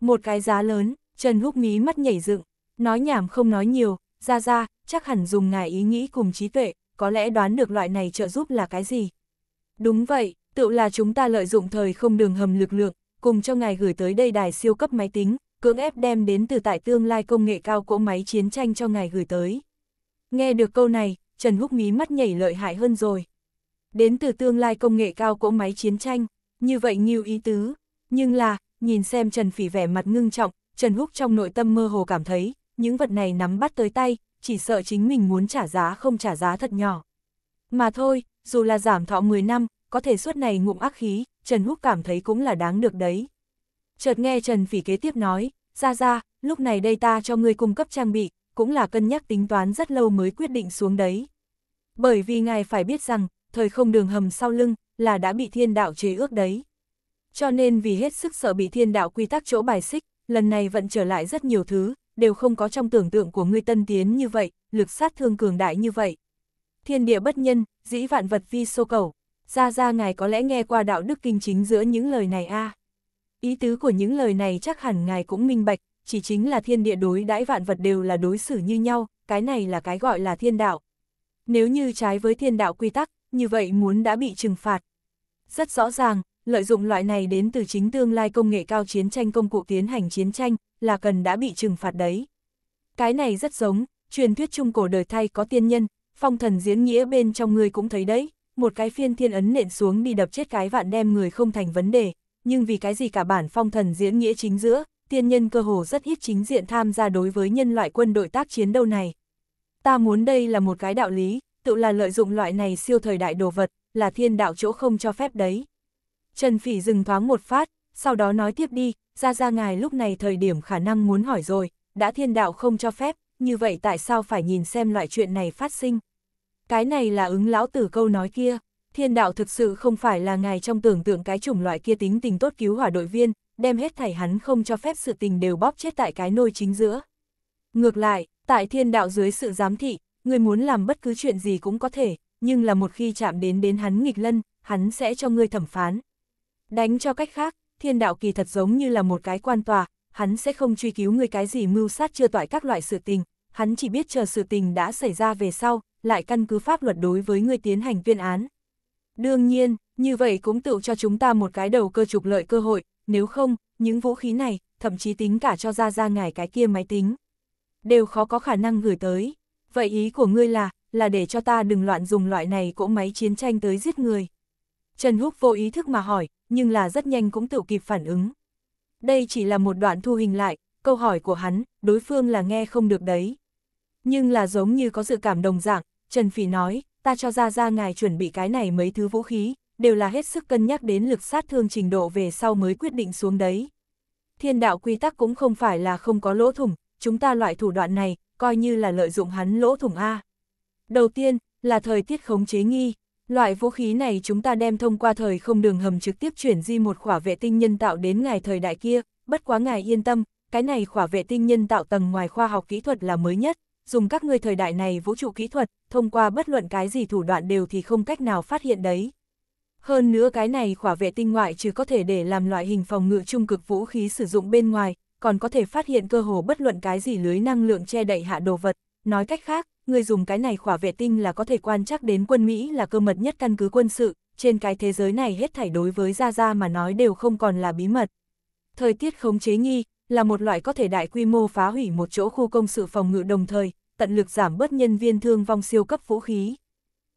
Một cái giá lớn, Trần Húc mí mắt nhảy dựng, nói nhảm không nói nhiều, ra ra, chắc hẳn dùng ngài ý nghĩ cùng trí tuệ, có lẽ đoán được loại này trợ giúp là cái gì. Đúng vậy, tự là chúng ta lợi dụng thời không đường hầm lực lượng, cùng cho ngài gửi tới đây đài siêu cấp máy tính, cưỡng ép đem đến từ tại tương lai công nghệ cao cỗ máy chiến tranh cho ngài gửi tới. Nghe được câu này, Trần Húc mí mắt nhảy lợi hại hơn rồi. Đến từ tương lai công nghệ cao cỗ máy chiến tranh, như vậy nhiều ý tứ, nhưng là, nhìn xem Trần Phỉ vẻ mặt ngưng trọng, Trần Húc trong nội tâm mơ hồ cảm thấy, những vật này nắm bắt tới tay, chỉ sợ chính mình muốn trả giá không trả giá thật nhỏ. Mà thôi, dù là giảm thọ 10 năm, có thể suốt này ngụm ác khí, Trần Húc cảm thấy cũng là đáng được đấy. Chợt nghe Trần Phỉ kế tiếp nói, ra ra, lúc này đây ta cho ngươi cung cấp trang bị, cũng là cân nhắc tính toán rất lâu mới quyết định xuống đấy. Bởi vì ngài phải biết rằng, thời không đường hầm sau lưng, là đã bị thiên đạo chế ước đấy. Cho nên vì hết sức sợ bị thiên đạo quy tắc chỗ bài xích, lần này vận trở lại rất nhiều thứ, đều không có trong tưởng tượng của ngươi tân tiến như vậy, lực sát thương cường đại như vậy. Thiên địa bất nhân, dĩ vạn vật vi sô cầu ra ra ngài có lẽ nghe qua đạo đức kinh chính giữa những lời này a à. Ý tứ của những lời này chắc hẳn ngài cũng minh bạch, chỉ chính là thiên địa đối đãi vạn vật đều là đối xử như nhau, cái này là cái gọi là thiên đạo. Nếu như trái với thiên đạo quy tắc, như vậy muốn đã bị trừng phạt. Rất rõ ràng, lợi dụng loại này đến từ chính tương lai công nghệ cao chiến tranh công cụ tiến hành chiến tranh, là cần đã bị trừng phạt đấy. Cái này rất giống, truyền thuyết trung cổ đời thay có tiên nhân, phong thần diễn nghĩa bên trong người cũng thấy đấy một cái phiên thiên ấn nện xuống đi đập chết cái vạn đem người không thành vấn đề, nhưng vì cái gì cả bản phong thần diễn nghĩa chính giữa, tiên nhân cơ hồ rất ít chính diện tham gia đối với nhân loại quân đội tác chiến đâu này. Ta muốn đây là một cái đạo lý, tự là lợi dụng loại này siêu thời đại đồ vật, là thiên đạo chỗ không cho phép đấy. Trần Phỉ dừng thoáng một phát, sau đó nói tiếp đi, ra ra ngài lúc này thời điểm khả năng muốn hỏi rồi, đã thiên đạo không cho phép, như vậy tại sao phải nhìn xem loại chuyện này phát sinh? cái này là ứng lão tử câu nói kia, thiên đạo thực sự không phải là ngài trong tưởng tượng cái chủng loại kia tính tình tốt cứu hỏa đội viên, đem hết thảy hắn không cho phép sự tình đều bóp chết tại cái nôi chính giữa. Ngược lại, tại thiên đạo dưới sự giám thị, người muốn làm bất cứ chuyện gì cũng có thể, nhưng là một khi chạm đến đến hắn nghịch lân, hắn sẽ cho ngươi thẩm phán. Đánh cho cách khác, thiên đạo kỳ thật giống như là một cái quan tòa, hắn sẽ không truy cứu người cái gì mưu sát chưa tỏi các loại sự tình, hắn chỉ biết chờ sự tình đã xảy ra về sau, lại căn cứ pháp luật đối với người tiến hành viên án. Đương nhiên, như vậy cũng tự cho chúng ta một cái đầu cơ trục lợi cơ hội, nếu không, những vũ khí này, thậm chí tính cả cho ra ra ngài cái kia máy tính, đều khó có khả năng gửi tới. Vậy ý của ngươi là, là để cho ta đừng loạn dùng loại này cỗ máy chiến tranh tới giết người. Trần Húc vô ý thức mà hỏi, nhưng là rất nhanh cũng tự kịp phản ứng. Đây chỉ là một đoạn thu hình lại, câu hỏi của hắn, đối phương là nghe không được đấy. Nhưng là giống như có sự cảm đồng dạng, Trần Phỉ nói, ta cho ra ra ngài chuẩn bị cái này mấy thứ vũ khí, đều là hết sức cân nhắc đến lực sát thương trình độ về sau mới quyết định xuống đấy. Thiên đạo quy tắc cũng không phải là không có lỗ thủng, chúng ta loại thủ đoạn này, coi như là lợi dụng hắn lỗ thủng A. Đầu tiên, là thời tiết khống chế nghi. Loại vũ khí này chúng ta đem thông qua thời không đường hầm trực tiếp chuyển di một khỏa vệ tinh nhân tạo đến ngài thời đại kia, bất quá ngài yên tâm, cái này khỏa vệ tinh nhân tạo tầng ngoài khoa học kỹ thuật là mới nhất, dùng các ngươi thời đại này vũ trụ kỹ thuật, thông qua bất luận cái gì thủ đoạn đều thì không cách nào phát hiện đấy. Hơn nữa cái này khỏa vệ tinh ngoại trừ có thể để làm loại hình phòng ngự trung cực vũ khí sử dụng bên ngoài, còn có thể phát hiện cơ hồ bất luận cái gì lưới năng lượng che đậy hạ đồ vật. Nói cách khác, người dùng cái này khỏa vệ tinh là có thể quan trắc đến quân Mỹ là cơ mật nhất căn cứ quân sự, trên cái thế giới này hết thảy đối với Gia Gia mà nói đều không còn là bí mật. Thời tiết khống chế nghi, là một loại có thể đại quy mô phá hủy một chỗ khu công sự phòng ngự đồng thời, tận lực giảm bớt nhân viên thương vong siêu cấp vũ khí.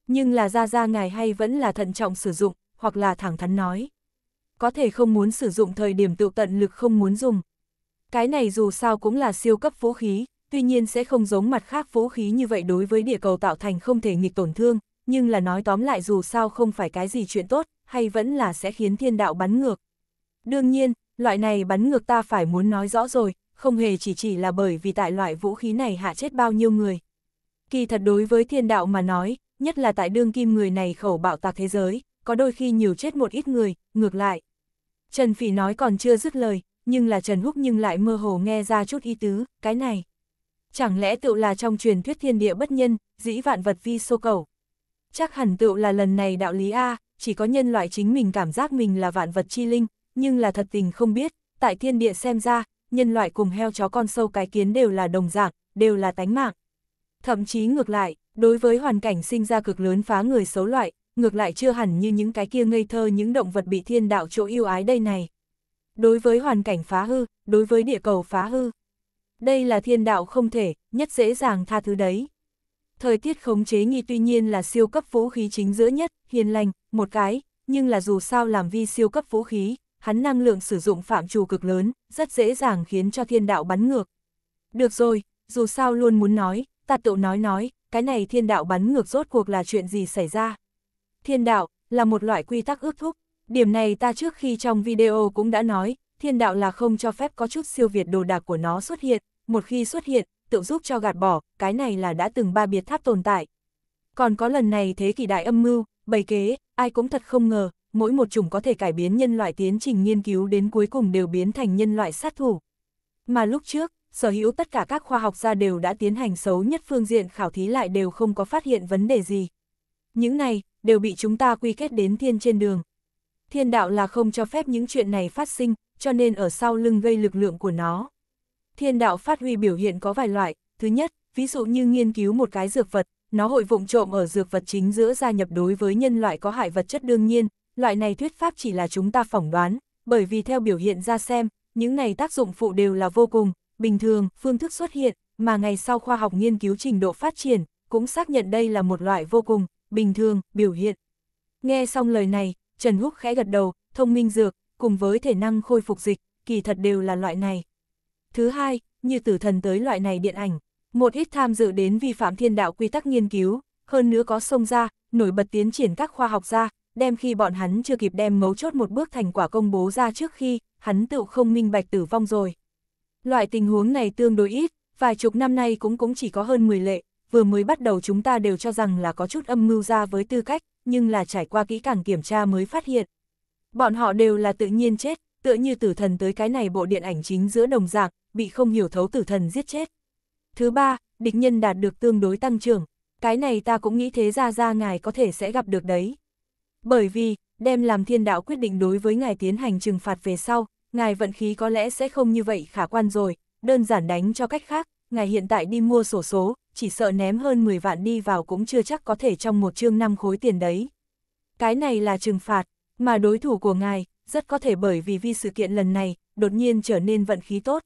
Nhưng là ra ra ngài hay vẫn là thận trọng sử dụng, hoặc là thẳng thắn nói. Có thể không muốn sử dụng thời điểm tự tận lực không muốn dùng. Cái này dù sao cũng là siêu cấp vũ khí, tuy nhiên sẽ không giống mặt khác vũ khí như vậy đối với địa cầu tạo thành không thể nghịch tổn thương, nhưng là nói tóm lại dù sao không phải cái gì chuyện tốt, hay vẫn là sẽ khiến thiên đạo bắn ngược. Đương nhiên, loại này bắn ngược ta phải muốn nói rõ rồi, không hề chỉ chỉ là bởi vì tại loại vũ khí này hạ chết bao nhiêu người. Kỳ thật đối với thiên đạo mà nói, nhất là tại đương kim người này khẩu bạo tạc thế giới, có đôi khi nhiều chết một ít người, ngược lại. Trần Phỉ nói còn chưa dứt lời, nhưng là Trần Húc nhưng lại mơ hồ nghe ra chút ý tứ, cái này. Chẳng lẽ tựu là trong truyền thuyết thiên địa bất nhân, dĩ vạn vật vi sô cầu. Chắc hẳn tựu là lần này đạo lý A, chỉ có nhân loại chính mình cảm giác mình là vạn vật chi linh, nhưng là thật tình không biết, tại thiên địa xem ra, nhân loại cùng heo chó con sâu cái kiến đều là đồng dạng, đều là tánh mạng. Thậm chí ngược lại, đối với hoàn cảnh sinh ra cực lớn phá người xấu loại, ngược lại chưa hẳn như những cái kia ngây thơ những động vật bị thiên đạo chỗ yêu ái đây này. Đối với hoàn cảnh phá hư, đối với địa cầu phá hư. Đây là thiên đạo không thể, nhất dễ dàng tha thứ đấy. Thời tiết khống chế nghi tuy nhiên là siêu cấp vũ khí chính giữa nhất, hiền lành, một cái, nhưng là dù sao làm vi siêu cấp vũ khí, hắn năng lượng sử dụng phạm trù cực lớn, rất dễ dàng khiến cho thiên đạo bắn ngược. Được rồi, dù sao luôn muốn nói, ta tự nói nói, cái này thiên đạo bắn ngược rốt cuộc là chuyện gì xảy ra. Thiên đạo, là một loại quy tắc ước thúc, điểm này ta trước khi trong video cũng đã nói, thiên đạo là không cho phép có chút siêu việt đồ đạc của nó xuất hiện, một khi xuất hiện, tự giúp cho gạt bỏ, cái này là đã từng ba biệt tháp tồn tại. Còn có lần này thế kỷ đại âm mưu, bày kế, ai cũng thật không ngờ, mỗi một chủng có thể cải biến nhân loại tiến trình nghiên cứu đến cuối cùng đều biến thành nhân loại sát thủ. Mà lúc trước, sở hữu tất cả các khoa học gia đều đã tiến hành xấu nhất phương diện khảo thí lại đều không có phát hiện vấn đề gì. Những này, đều bị chúng ta quy kết đến thiên trên đường. Thiên đạo là không cho phép những chuyện này phát sinh, cho nên ở sau lưng gây lực lượng của nó. Thiên đạo phát huy biểu hiện có vài loại, thứ nhất, ví dụ như nghiên cứu một cái dược vật, nó hội vụng trộm ở dược vật chính giữa gia nhập đối với nhân loại có hại vật chất đương nhiên, loại này thuyết pháp chỉ là chúng ta phỏng đoán, bởi vì theo biểu hiện ra xem, những này tác dụng phụ đều là vô cùng, bình thường, phương thức xuất hiện, mà ngày sau khoa học nghiên cứu trình độ phát triển, cũng xác nhận đây là một loại vô cùng, bình thường, biểu hiện. Nghe xong lời này, Trần Húc khẽ gật đầu, thông minh dược, cùng với thể năng khôi phục dịch, kỳ thật đều là loại này. Thứ hai, như tử thần tới loại này điện ảnh, một ít tham dự đến vi phạm thiên đạo quy tắc nghiên cứu, hơn nữa có sông ra, nổi bật tiến triển các khoa học gia, đem khi bọn hắn chưa kịp đem mấu chốt một bước thành quả công bố ra trước khi, hắn tự không minh bạch tử vong rồi. Loại tình huống này tương đối ít, vài chục năm nay cũng cũng chỉ có hơn 10 lệ, vừa mới bắt đầu chúng ta đều cho rằng là có chút âm mưu ra với tư cách, nhưng là trải qua kỹ càng kiểm tra mới phát hiện. Bọn họ đều là tự nhiên chết, tựa như tử thần tới cái này bộ điện ảnh chính giữa đồng dạng, bị không hiểu thấu tử thần giết chết. Thứ ba, địch nhân đạt được tương đối tăng trưởng, cái này ta cũng nghĩ thế ra ra ngài có thể sẽ gặp được đấy. Bởi vì, đem làm thiên đạo quyết định đối với ngài tiến hành trừng phạt về sau, ngài vận khí có lẽ sẽ không như vậy khả quan rồi, đơn giản đánh cho cách khác, ngài hiện tại đi mua sổ số, chỉ sợ ném hơn 10 vạn đi vào cũng chưa chắc có thể trong một chương năm khối tiền đấy. Cái này là trừng phạt, mà đối thủ của ngài, rất có thể bởi vì vi sự kiện lần này, đột nhiên trở nên vận khí tốt.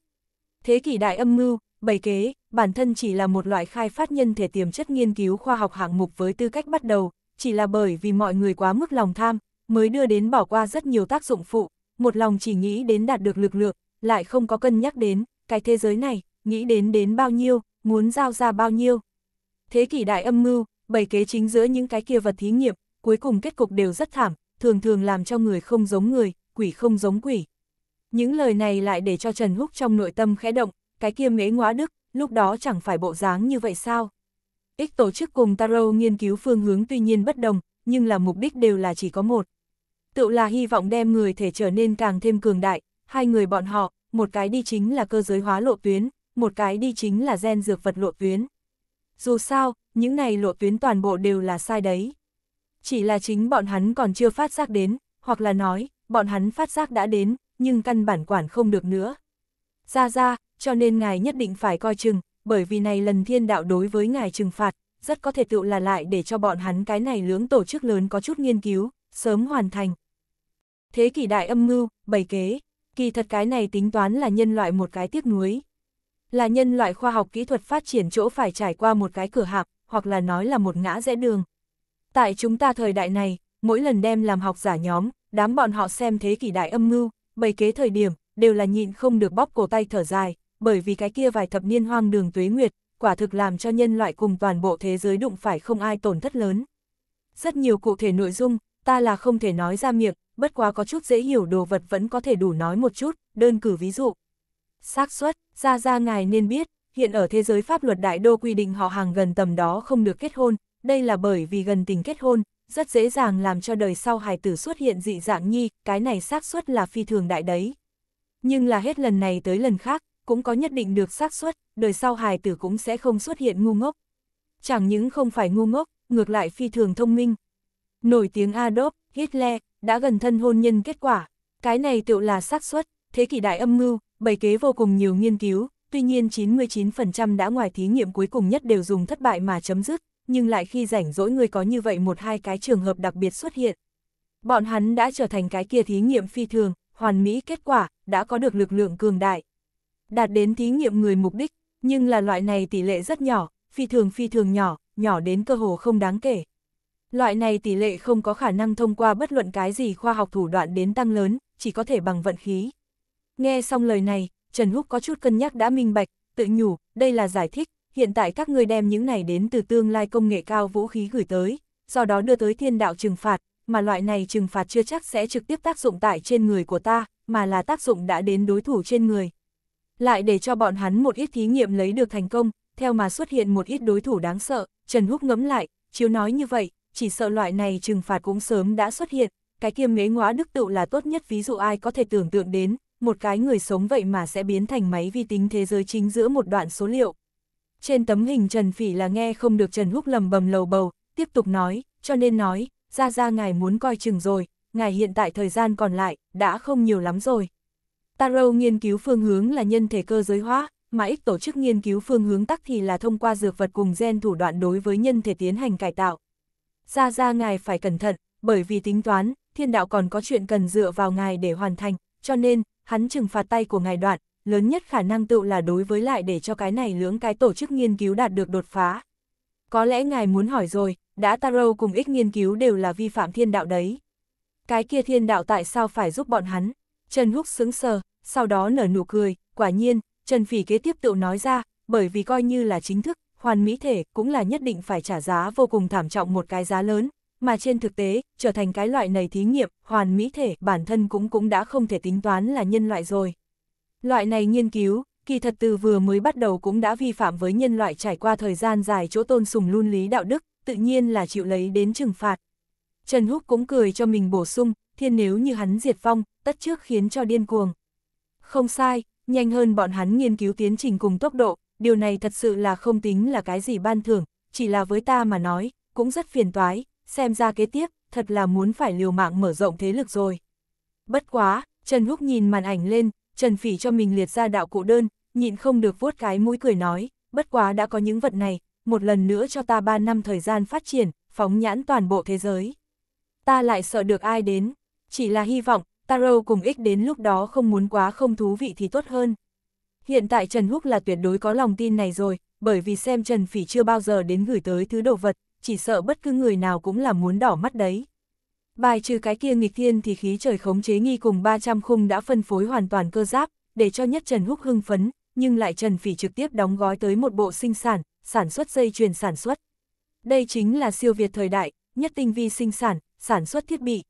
Thế kỷ đại âm mưu, bày kế, bản thân chỉ là một loại khai phát nhân thể tiềm chất nghiên cứu khoa học hạng mục với tư cách bắt đầu, chỉ là bởi vì mọi người quá mức lòng tham, mới đưa đến bỏ qua rất nhiều tác dụng phụ, một lòng chỉ nghĩ đến đạt được lực lượng, lại không có cân nhắc đến, cái thế giới này, nghĩ đến đến bao nhiêu, muốn giao ra bao nhiêu. Thế kỷ đại âm mưu, bày kế chính giữa những cái kia vật thí nghiệm, cuối cùng kết cục đều rất thảm, thường thường làm cho người không giống người, quỷ không giống quỷ. Những lời này lại để cho Trần Húc trong nội tâm khẽ động, cái kia mễ ngóa đức, lúc đó chẳng phải bộ dáng như vậy sao? ích tổ chức cùng Taro nghiên cứu phương hướng tuy nhiên bất đồng, nhưng là mục đích đều là chỉ có một. Tự là hy vọng đem người thể trở nên càng thêm cường đại, hai người bọn họ, một cái đi chính là cơ giới hóa lộ tuyến, một cái đi chính là gen dược vật lộ tuyến. Dù sao, những này lộ tuyến toàn bộ đều là sai đấy. Chỉ là chính bọn hắn còn chưa phát giác đến, hoặc là nói, bọn hắn phát giác đã đến, nhưng căn bản quản không được nữa. Ra ra, cho nên ngài nhất định phải coi chừng, bởi vì này lần thiên đạo đối với ngài trừng phạt, rất có thể tựu là lại để cho bọn hắn cái này lưỡng tổ chức lớn có chút nghiên cứu, sớm hoàn thành. Thế kỷ đại âm mưu, bày kế, kỳ thật cái này tính toán là nhân loại một cái tiếc nuối. Là nhân loại khoa học kỹ thuật phát triển chỗ phải trải qua một cái cửa hạp, hoặc là nói là một ngã rẽ đường. Tại chúng ta thời đại này, mỗi lần đem làm học giả nhóm, đám bọn họ xem thế kỷ đại âm mưu, bày kế thời điểm, đều là nhịn không được bóp cổ tay thở dài, bởi vì cái kia vài thập niên hoang đường tuế nguyệt, quả thực làm cho nhân loại cùng toàn bộ thế giới đụng phải không ai tổn thất lớn. Rất nhiều cụ thể nội dung, ta là không thể nói ra miệng, bất quá có chút dễ hiểu đồ vật vẫn có thể đủ nói một chút, đơn cử ví dụ. xác suất, ra ra ngài nên biết, hiện ở thế giới pháp luật đại đô quy định họ hàng gần tầm đó không được kết hôn, đây là bởi vì gần tình kết hôn, rất dễ dàng làm cho đời sau hài tử xuất hiện dị dạng nhi, cái này xác suất là phi thường đại đấy. Nhưng là hết lần này tới lần khác, cũng có nhất định được xác suất, đời sau hài tử cũng sẽ không xuất hiện ngu ngốc. Chẳng những không phải ngu ngốc, ngược lại phi thường thông minh. Nổi tiếng Adolf Hitler đã gần thân hôn nhân kết quả, cái này tựu là xác suất, thế kỷ đại âm mưu, bày kế vô cùng nhiều nghiên cứu, tuy nhiên 99% đã ngoài thí nghiệm cuối cùng nhất đều dùng thất bại mà chấm dứt, nhưng lại khi rảnh rỗi người có như vậy một hai cái trường hợp đặc biệt xuất hiện. Bọn hắn đã trở thành cái kia thí nghiệm phi thường, hoàn mỹ kết quả, đã có được lực lượng cường đại đạt đến thí nghiệm người mục đích, nhưng là loại này tỷ lệ rất nhỏ, phi thường phi thường nhỏ, nhỏ đến cơ hồ không đáng kể. Loại này tỷ lệ không có khả năng thông qua bất luận cái gì khoa học thủ đoạn đến tăng lớn, chỉ có thể bằng vận khí. Nghe xong lời này, Trần Húc có chút cân nhắc đã minh bạch, tự nhủ, đây là giải thích, hiện tại các người đem những này đến từ tương lai công nghệ cao vũ khí gửi tới, do đó đưa tới thiên đạo trừng phạt, mà loại này trừng phạt chưa chắc sẽ trực tiếp tác dụng tại trên người của ta, mà là tác dụng đã đến đối thủ trên người lại để cho bọn hắn một ít thí nghiệm lấy được thành công, theo mà xuất hiện một ít đối thủ đáng sợ, Trần Húc ngẫm lại, chiếu nói như vậy, chỉ sợ loại này trừng phạt cũng sớm đã xuất hiện, cái kiêm mế ngóa đức tựu là tốt nhất ví dụ ai có thể tưởng tượng đến, một cái người sống vậy mà sẽ biến thành máy vi tính thế giới chính giữa một đoạn số liệu. Trên tấm hình Trần Phỉ là nghe không được Trần Húc lầm bầm lầu bầu, tiếp tục nói, cho nên nói, ra ra ngài muốn coi chừng rồi, ngài hiện tại thời gian còn lại, đã không nhiều lắm rồi. Taro nghiên cứu phương hướng là nhân thể cơ giới hóa, mà ích tổ chức nghiên cứu phương hướng tắc thì là thông qua dược vật cùng gen thủ đoạn đối với nhân thể tiến hành cải tạo. Ra ra ngài phải cẩn thận, bởi vì tính toán, thiên đạo còn có chuyện cần dựa vào ngài để hoàn thành, cho nên, hắn trừng phạt tay của ngài đoạn, lớn nhất khả năng tự là đối với lại để cho cái này lưỡng cái tổ chức nghiên cứu đạt được đột phá. Có lẽ ngài muốn hỏi rồi, đã Taro cùng ích nghiên cứu đều là vi phạm thiên đạo đấy. Cái kia thiên đạo tại sao phải giúp bọn hắn? Trần Húc sững sờ, sau đó nở nụ cười, quả nhiên, Trần Phỉ kế tiếp tự nói ra, bởi vì coi như là chính thức, hoàn mỹ thể cũng là nhất định phải trả giá vô cùng thảm trọng một cái giá lớn, mà trên thực tế, trở thành cái loại này thí nghiệm, hoàn mỹ thể bản thân cũng cũng đã không thể tính toán là nhân loại rồi. Loại này nghiên cứu, kỳ thật từ vừa mới bắt đầu cũng đã vi phạm với nhân loại trải qua thời gian dài chỗ tôn sùng luân lý đạo đức, tự nhiên là chịu lấy đến trừng phạt. Trần Húc cũng cười cho mình bổ sung, thiên nếu như hắn diệt phong tất trước khiến cho điên cuồng. Không sai, nhanh hơn bọn hắn nghiên cứu tiến trình cùng tốc độ, điều này thật sự là không tính là cái gì ban thưởng, chỉ là với ta mà nói, cũng rất phiền toái, xem ra kế tiếp, thật là muốn phải liều mạng mở rộng thế lực rồi. Bất quá, Trần Húc nhìn màn ảnh lên, Trần Phỉ cho mình liệt ra đạo cụ đơn, nhịn không được vuốt cái mũi cười nói, bất quá đã có những vật này, một lần nữa cho ta 3 năm thời gian phát triển, phóng nhãn toàn bộ thế giới. Ta lại sợ được ai đến chỉ là hy vọng, Taro cùng ích đến lúc đó không muốn quá không thú vị thì tốt hơn. Hiện tại Trần Húc là tuyệt đối có lòng tin này rồi, bởi vì xem Trần Phỉ chưa bao giờ đến gửi tới thứ đồ vật, chỉ sợ bất cứ người nào cũng là muốn đỏ mắt đấy. Bài trừ cái kia nghịch thiên thì khí trời khống chế nghi cùng 300 khung đã phân phối hoàn toàn cơ giáp, để cho nhất Trần Húc hưng phấn, nhưng lại Trần Phỉ trực tiếp đóng gói tới một bộ sinh sản, sản xuất dây chuyền sản xuất. Đây chính là siêu việt thời đại, nhất tinh vi sinh sản, sản xuất thiết bị,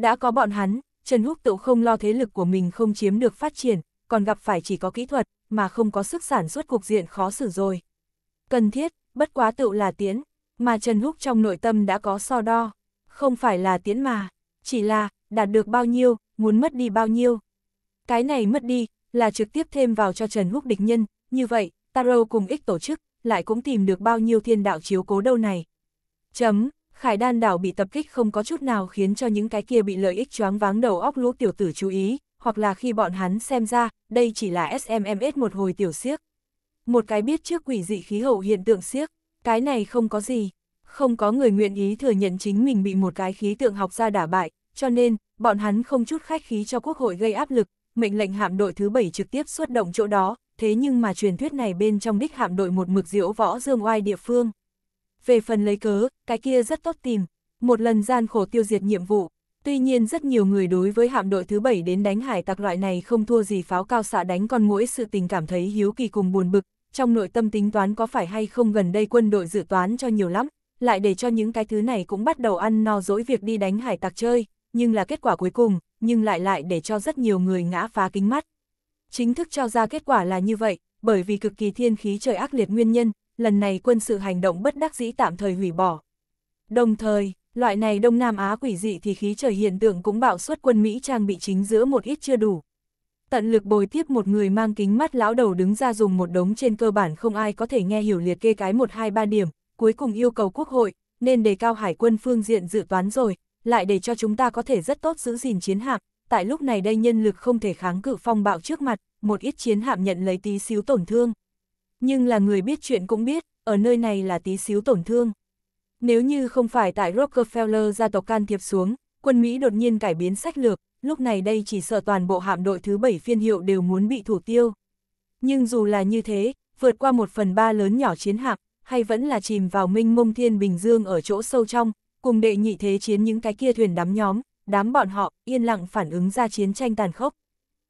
đã có bọn hắn, Trần Húc tự không lo thế lực của mình không chiếm được phát triển, còn gặp phải chỉ có kỹ thuật, mà không có sức sản xuất cục diện khó xử rồi. Cần thiết, bất quá tự là tiến, mà Trần Húc trong nội tâm đã có so đo, không phải là tiến mà, chỉ là, đạt được bao nhiêu, muốn mất đi bao nhiêu. Cái này mất đi, là trực tiếp thêm vào cho Trần Húc địch nhân, như vậy, Taro cùng ích tổ chức, lại cũng tìm được bao nhiêu thiên đạo chiếu cố đâu này. Chấm. Khải đan đảo bị tập kích không có chút nào khiến cho những cái kia bị lợi ích choáng váng đầu óc lũ tiểu tử chú ý, hoặc là khi bọn hắn xem ra, đây chỉ là SMMS một hồi tiểu siếc. Một cái biết trước quỷ dị khí hậu hiện tượng siếc, cái này không có gì, không có người nguyện ý thừa nhận chính mình bị một cái khí tượng học ra đả bại, cho nên, bọn hắn không chút khách khí cho quốc hội gây áp lực, mệnh lệnh hạm đội thứ bảy trực tiếp xuất động chỗ đó, thế nhưng mà truyền thuyết này bên trong đích hạm đội một mực diễu võ dương oai địa phương về phần lấy cớ, cái kia rất tốt tìm, một lần gian khổ tiêu diệt nhiệm vụ. Tuy nhiên rất nhiều người đối với hạm đội thứ bảy đến đánh hải tặc loại này không thua gì pháo cao xạ đánh con mũi sự tình cảm thấy hiếu kỳ cùng buồn bực, trong nội tâm tính toán có phải hay không gần đây quân đội dự toán cho nhiều lắm, lại để cho những cái thứ này cũng bắt đầu ăn no dỗi việc đi đánh hải tặc chơi, nhưng là kết quả cuối cùng, nhưng lại lại để cho rất nhiều người ngã phá kính mắt. Chính thức cho ra kết quả là như vậy, bởi vì cực kỳ thiên khí trời ác liệt nguyên nhân, lần này quân sự hành động bất đắc dĩ tạm thời hủy bỏ. Đồng thời, loại này Đông Nam Á quỷ dị thì khí trời hiện tượng cũng bạo suất quân Mỹ trang bị chính giữa một ít chưa đủ. Tận lực bồi tiếp một người mang kính mắt lão đầu đứng ra dùng một đống trên cơ bản không ai có thể nghe hiểu liệt kê cái 1-2-3 điểm, cuối cùng yêu cầu quốc hội, nên đề cao hải quân phương diện dự toán rồi, lại để cho chúng ta có thể rất tốt giữ gìn chiến hạm, tại lúc này đây nhân lực không thể kháng cự phong bạo trước mặt, một ít chiến hạm nhận lấy tí xíu tổn thương. Nhưng là người biết chuyện cũng biết, ở nơi này là tí xíu tổn thương. Nếu như không phải tại Rockefeller gia tộc can thiệp xuống, quân Mỹ đột nhiên cải biến sách lược, lúc này đây chỉ sợ toàn bộ hạm đội thứ bảy phiên hiệu đều muốn bị thủ tiêu. Nhưng dù là như thế, vượt qua một phần ba lớn nhỏ chiến hạm, hay vẫn là chìm vào minh mông thiên Bình Dương ở chỗ sâu trong, cùng đệ nhị thế chiến những cái kia thuyền đám nhóm, đám bọn họ yên lặng phản ứng ra chiến tranh tàn khốc.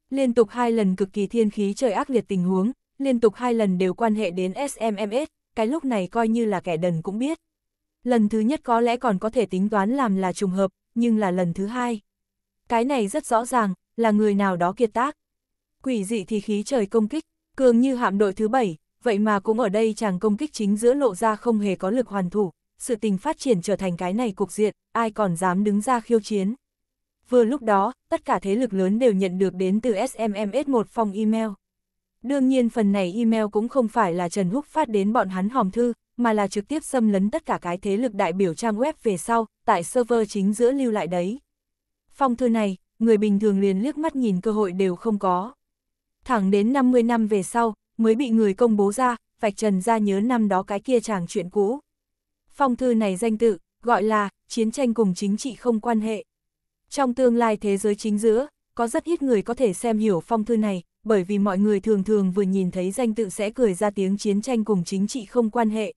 Liên tục hai lần cực kỳ thiên khí trời ác liệt tình huống, liên tục hai lần đều quan hệ đến SMMS, cái lúc này coi như là kẻ đần cũng biết. Lần thứ nhất có lẽ còn có thể tính toán làm là trùng hợp, nhưng là lần thứ hai. Cái này rất rõ ràng, là người nào đó kiệt tác. Quỷ dị thì khí trời công kích, cường như hạm đội thứ bảy, vậy mà cũng ở đây chàng công kích chính giữa lộ ra không hề có lực hoàn thủ, sự tình phát triển trở thành cái này cục diện, ai còn dám đứng ra khiêu chiến. Vừa lúc đó, tất cả thế lực lớn đều nhận được đến từ SMMS một phong email. Đương nhiên phần này email cũng không phải là Trần Húc phát đến bọn hắn hòm thư, mà là trực tiếp xâm lấn tất cả cái thế lực đại biểu trang web về sau, tại server chính giữa lưu lại đấy. Phong thư này, người bình thường liền liếc mắt nhìn cơ hội đều không có. Thẳng đến 50 năm về sau, mới bị người công bố ra, vạch trần ra nhớ năm đó cái kia chàng chuyện cũ. Phong thư này danh tự, gọi là, chiến tranh cùng chính trị không quan hệ. Trong tương lai thế giới chính giữa, có rất ít người có thể xem hiểu phong thư này, bởi vì mọi người thường thường vừa nhìn thấy danh tự sẽ cười ra tiếng chiến tranh cùng chính trị không quan hệ.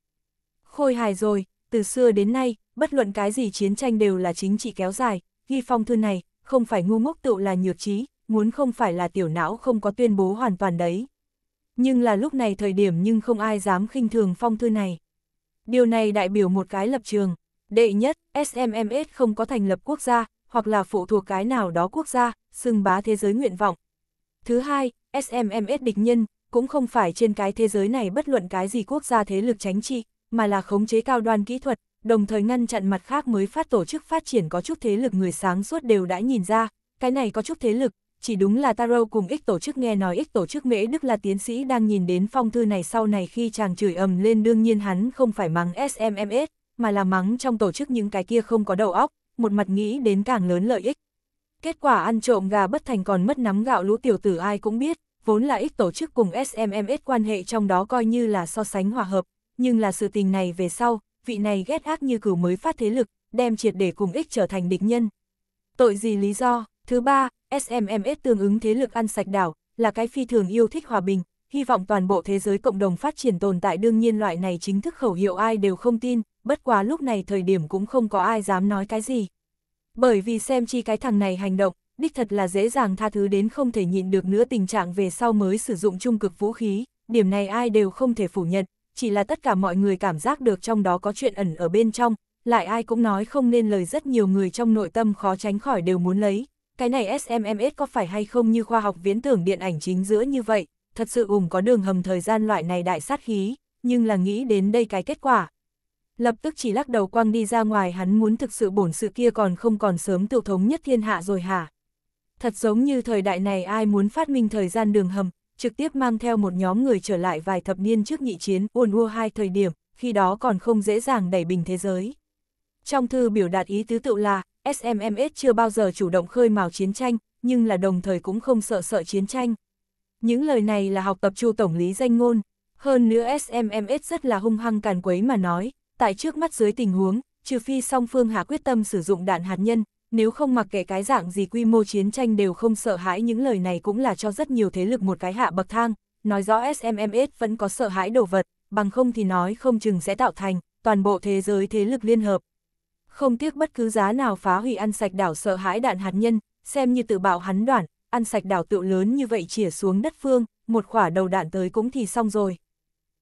Khôi hài rồi, từ xưa đến nay, bất luận cái gì chiến tranh đều là chính trị kéo dài, ghi phong thư này, không phải ngu ngốc tự là nhược trí, muốn không phải là tiểu não không có tuyên bố hoàn toàn đấy. Nhưng là lúc này thời điểm nhưng không ai dám khinh thường phong thư này. Điều này đại biểu một cái lập trường. Đệ nhất, SMMS không có thành lập quốc gia, hoặc là phụ thuộc cái nào đó quốc gia, xưng bá thế giới nguyện vọng, Thứ hai, SMMS địch nhân, cũng không phải trên cái thế giới này bất luận cái gì quốc gia thế lực tránh trị, mà là khống chế cao đoan kỹ thuật, đồng thời ngăn chặn mặt khác mới phát tổ chức phát triển có chút thế lực người sáng suốt đều đã nhìn ra, cái này có chút thế lực, chỉ đúng là Taro cùng ích tổ chức nghe nói ích tổ chức mễ Đức là tiến sĩ đang nhìn đến phong thư này sau này khi chàng chửi ầm lên đương nhiên hắn không phải mắng SMMS, mà là mắng trong tổ chức những cái kia không có đầu óc, một mặt nghĩ đến càng lớn lợi ích, Kết quả ăn trộm gà bất thành còn mất nắm gạo lũ tiểu tử ai cũng biết, vốn là ít tổ chức cùng SMMS quan hệ trong đó coi như là so sánh hòa hợp, nhưng là sự tình này về sau, vị này ghét ác như cửu mới phát thế lực, đem triệt để cùng ích trở thành địch nhân. Tội gì lý do? Thứ ba, SMMS tương ứng thế lực ăn sạch đảo, là cái phi thường yêu thích hòa bình, hy vọng toàn bộ thế giới cộng đồng phát triển tồn tại đương nhiên loại này chính thức khẩu hiệu ai đều không tin, bất quá lúc này thời điểm cũng không có ai dám nói cái gì, bởi vì xem chi cái thằng này hành động, đích thật là dễ dàng tha thứ đến không thể nhịn được nữa tình trạng về sau mới sử dụng trung cực vũ khí, điểm này ai đều không thể phủ nhận, chỉ là tất cả mọi người cảm giác được trong đó có chuyện ẩn ở bên trong, lại ai cũng nói không nên lời rất nhiều người trong nội tâm khó tránh khỏi đều muốn lấy. Cái này SMMS có phải hay không như khoa học viễn tưởng điện ảnh chính giữa như vậy, thật sự ủng có đường hầm thời gian loại này đại sát khí, nhưng là nghĩ đến đây cái kết quả, lập tức chỉ lắc đầu quang đi ra ngoài hắn muốn thực sự bổn sự kia còn không còn sớm tiêu thống nhất thiên hạ rồi hả. Thật giống như thời đại này ai muốn phát minh thời gian đường hầm, trực tiếp mang theo một nhóm người trở lại vài thập niên trước nhị chiến uồn ua hai thời điểm, khi đó còn không dễ dàng đẩy bình thế giới. Trong thư biểu đạt ý tứ tự là, SMMS chưa bao giờ chủ động khơi mào chiến tranh, nhưng là đồng thời cũng không sợ sợ chiến tranh. Những lời này là học tập chu tổng lý danh ngôn, hơn nữa SMMS rất là hung hăng càn quấy mà nói, tại trước mắt dưới tình huống, trừ phi song phương hạ quyết tâm sử dụng đạn hạt nhân, nếu không mặc kệ cái dạng gì quy mô chiến tranh đều không sợ hãi những lời này cũng là cho rất nhiều thế lực một cái hạ bậc thang, nói rõ SMMS vẫn có sợ hãi đồ vật, bằng không thì nói không chừng sẽ tạo thành toàn bộ thế giới thế lực liên hợp. Không tiếc bất cứ giá nào phá hủy ăn sạch đảo sợ hãi đạn hạt nhân, xem như tự bạo hắn đoạn, ăn sạch đảo tựu lớn như vậy chỉa xuống đất phương, một khỏa đầu đạn tới cũng thì xong rồi.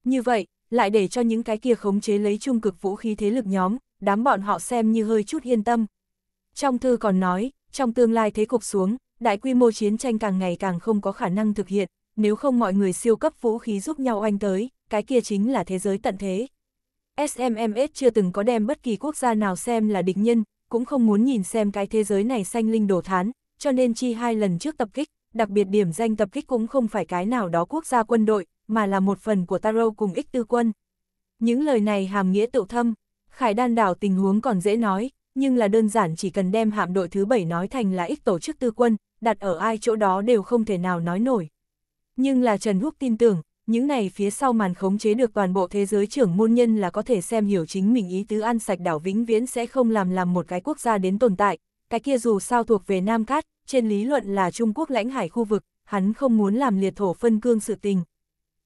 Như vậy, lại để cho những cái kia khống chế lấy trung cực vũ khí thế lực nhóm, đám bọn họ xem như hơi chút yên tâm. Trong thư còn nói, trong tương lai thế cục xuống, đại quy mô chiến tranh càng ngày càng không có khả năng thực hiện, nếu không mọi người siêu cấp vũ khí giúp nhau oanh tới, cái kia chính là thế giới tận thế. SMMS chưa từng có đem bất kỳ quốc gia nào xem là địch nhân, cũng không muốn nhìn xem cái thế giới này xanh linh đổ thán, cho nên chi hai lần trước tập kích, đặc biệt điểm danh tập kích cũng không phải cái nào đó quốc gia quân đội, mà là một phần của Taro cùng ích tư quân. Những lời này hàm nghĩa tự thâm, khải đan đảo tình huống còn dễ nói, nhưng là đơn giản chỉ cần đem hạm đội thứ bảy nói thành là ích tổ chức tư quân, đặt ở ai chỗ đó đều không thể nào nói nổi. Nhưng là Trần Húc tin tưởng, những này phía sau màn khống chế được toàn bộ thế giới trưởng môn nhân là có thể xem hiểu chính mình ý tứ ăn sạch đảo vĩnh viễn sẽ không làm làm một cái quốc gia đến tồn tại, cái kia dù sao thuộc về Nam Cát, trên lý luận là Trung Quốc lãnh hải khu vực, hắn không muốn làm liệt thổ phân cương sự tình,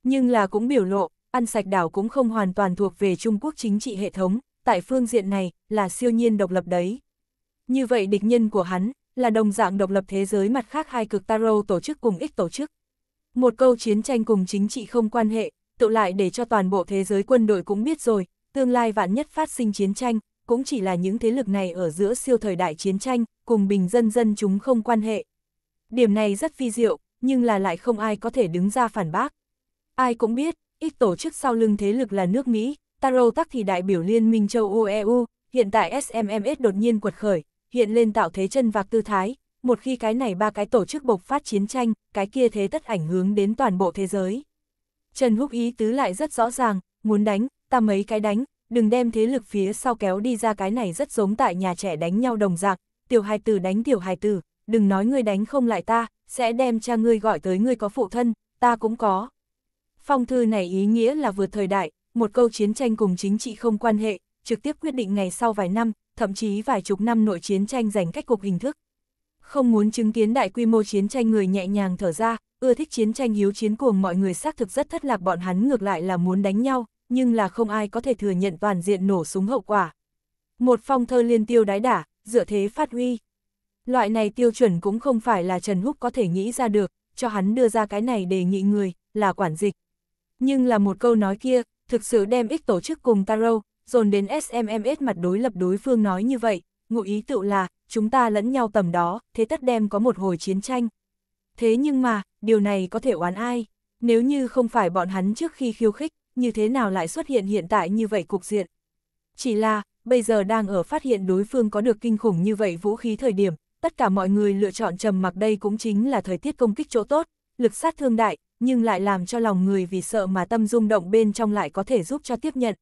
nhưng là cũng biểu lộ, ăn sạch đảo cũng không hoàn toàn thuộc về Trung Quốc chính trị hệ thống, tại phương diện này là siêu nhiên độc lập đấy. Như vậy địch nhân của hắn là đồng dạng độc lập thế giới mặt khác hai cực taro tổ chức cùng ích tổ chức. Một câu chiến tranh cùng chính trị không quan hệ, tự lại để cho toàn bộ thế giới quân đội cũng biết rồi, tương lai vạn nhất phát sinh chiến tranh, cũng chỉ là những thế lực này ở giữa siêu thời đại chiến tranh, cùng bình dân dân chúng không quan hệ. Điểm này rất phi diệu, nhưng là lại không ai có thể đứng ra phản bác. Ai cũng biết, ít tổ chức sau lưng thế lực là nước Mỹ, Taro tắc thì đại biểu Liên minh châu Âu EU, hiện tại SMMS đột nhiên quật khởi, hiện lên tạo thế chân vạc tư thái, một khi cái này ba cái tổ chức bộc phát chiến tranh, cái kia thế tất ảnh hướng đến toàn bộ thế giới. Trần Húc ý tứ lại rất rõ ràng, muốn đánh, ta mấy cái đánh, đừng đem thế lực phía sau kéo đi ra cái này rất giống tại nhà trẻ đánh nhau đồng dạng, tiểu hài tử đánh tiểu hài tử, đừng nói ngươi đánh không lại ta, sẽ đem cha ngươi gọi tới ngươi có phụ thân, ta cũng có. Phong thư này ý nghĩa là vượt thời đại, một câu chiến tranh cùng chính trị không quan hệ, trực tiếp quyết định ngày sau vài năm, thậm chí vài chục năm nội chiến tranh giành cách cục hình thức. Không muốn chứng kiến đại quy mô chiến tranh người nhẹ nhàng thở ra, ưa thích chiến tranh hiếu chiến cuồng mọi người xác thực rất thất lạc bọn hắn ngược lại là muốn đánh nhau, nhưng là không ai có thể thừa nhận toàn diện nổ súng hậu quả. Một phong thơ liên tiêu đái đả, dựa thế phát huy. Loại này tiêu chuẩn cũng không phải là Trần Húc có thể nghĩ ra được, cho hắn đưa ra cái này đề nghị người, là quản dịch. Nhưng là một câu nói kia, thực sự đem ích tổ chức cùng Taro, dồn đến SMMS mặt đối lập đối phương nói như vậy, ngụ ý tự là, chúng ta lẫn nhau tầm đó, thế tất đem có một hồi chiến tranh. Thế nhưng mà, điều này có thể oán ai, nếu như không phải bọn hắn trước khi khiêu khích, như thế nào lại xuất hiện hiện tại như vậy cục diện. Chỉ là, bây giờ đang ở phát hiện đối phương có được kinh khủng như vậy vũ khí thời điểm, tất cả mọi người lựa chọn trầm mặc đây cũng chính là thời tiết công kích chỗ tốt, lực sát thương đại, nhưng lại làm cho lòng người vì sợ mà tâm rung động bên trong lại có thể giúp cho tiếp nhận.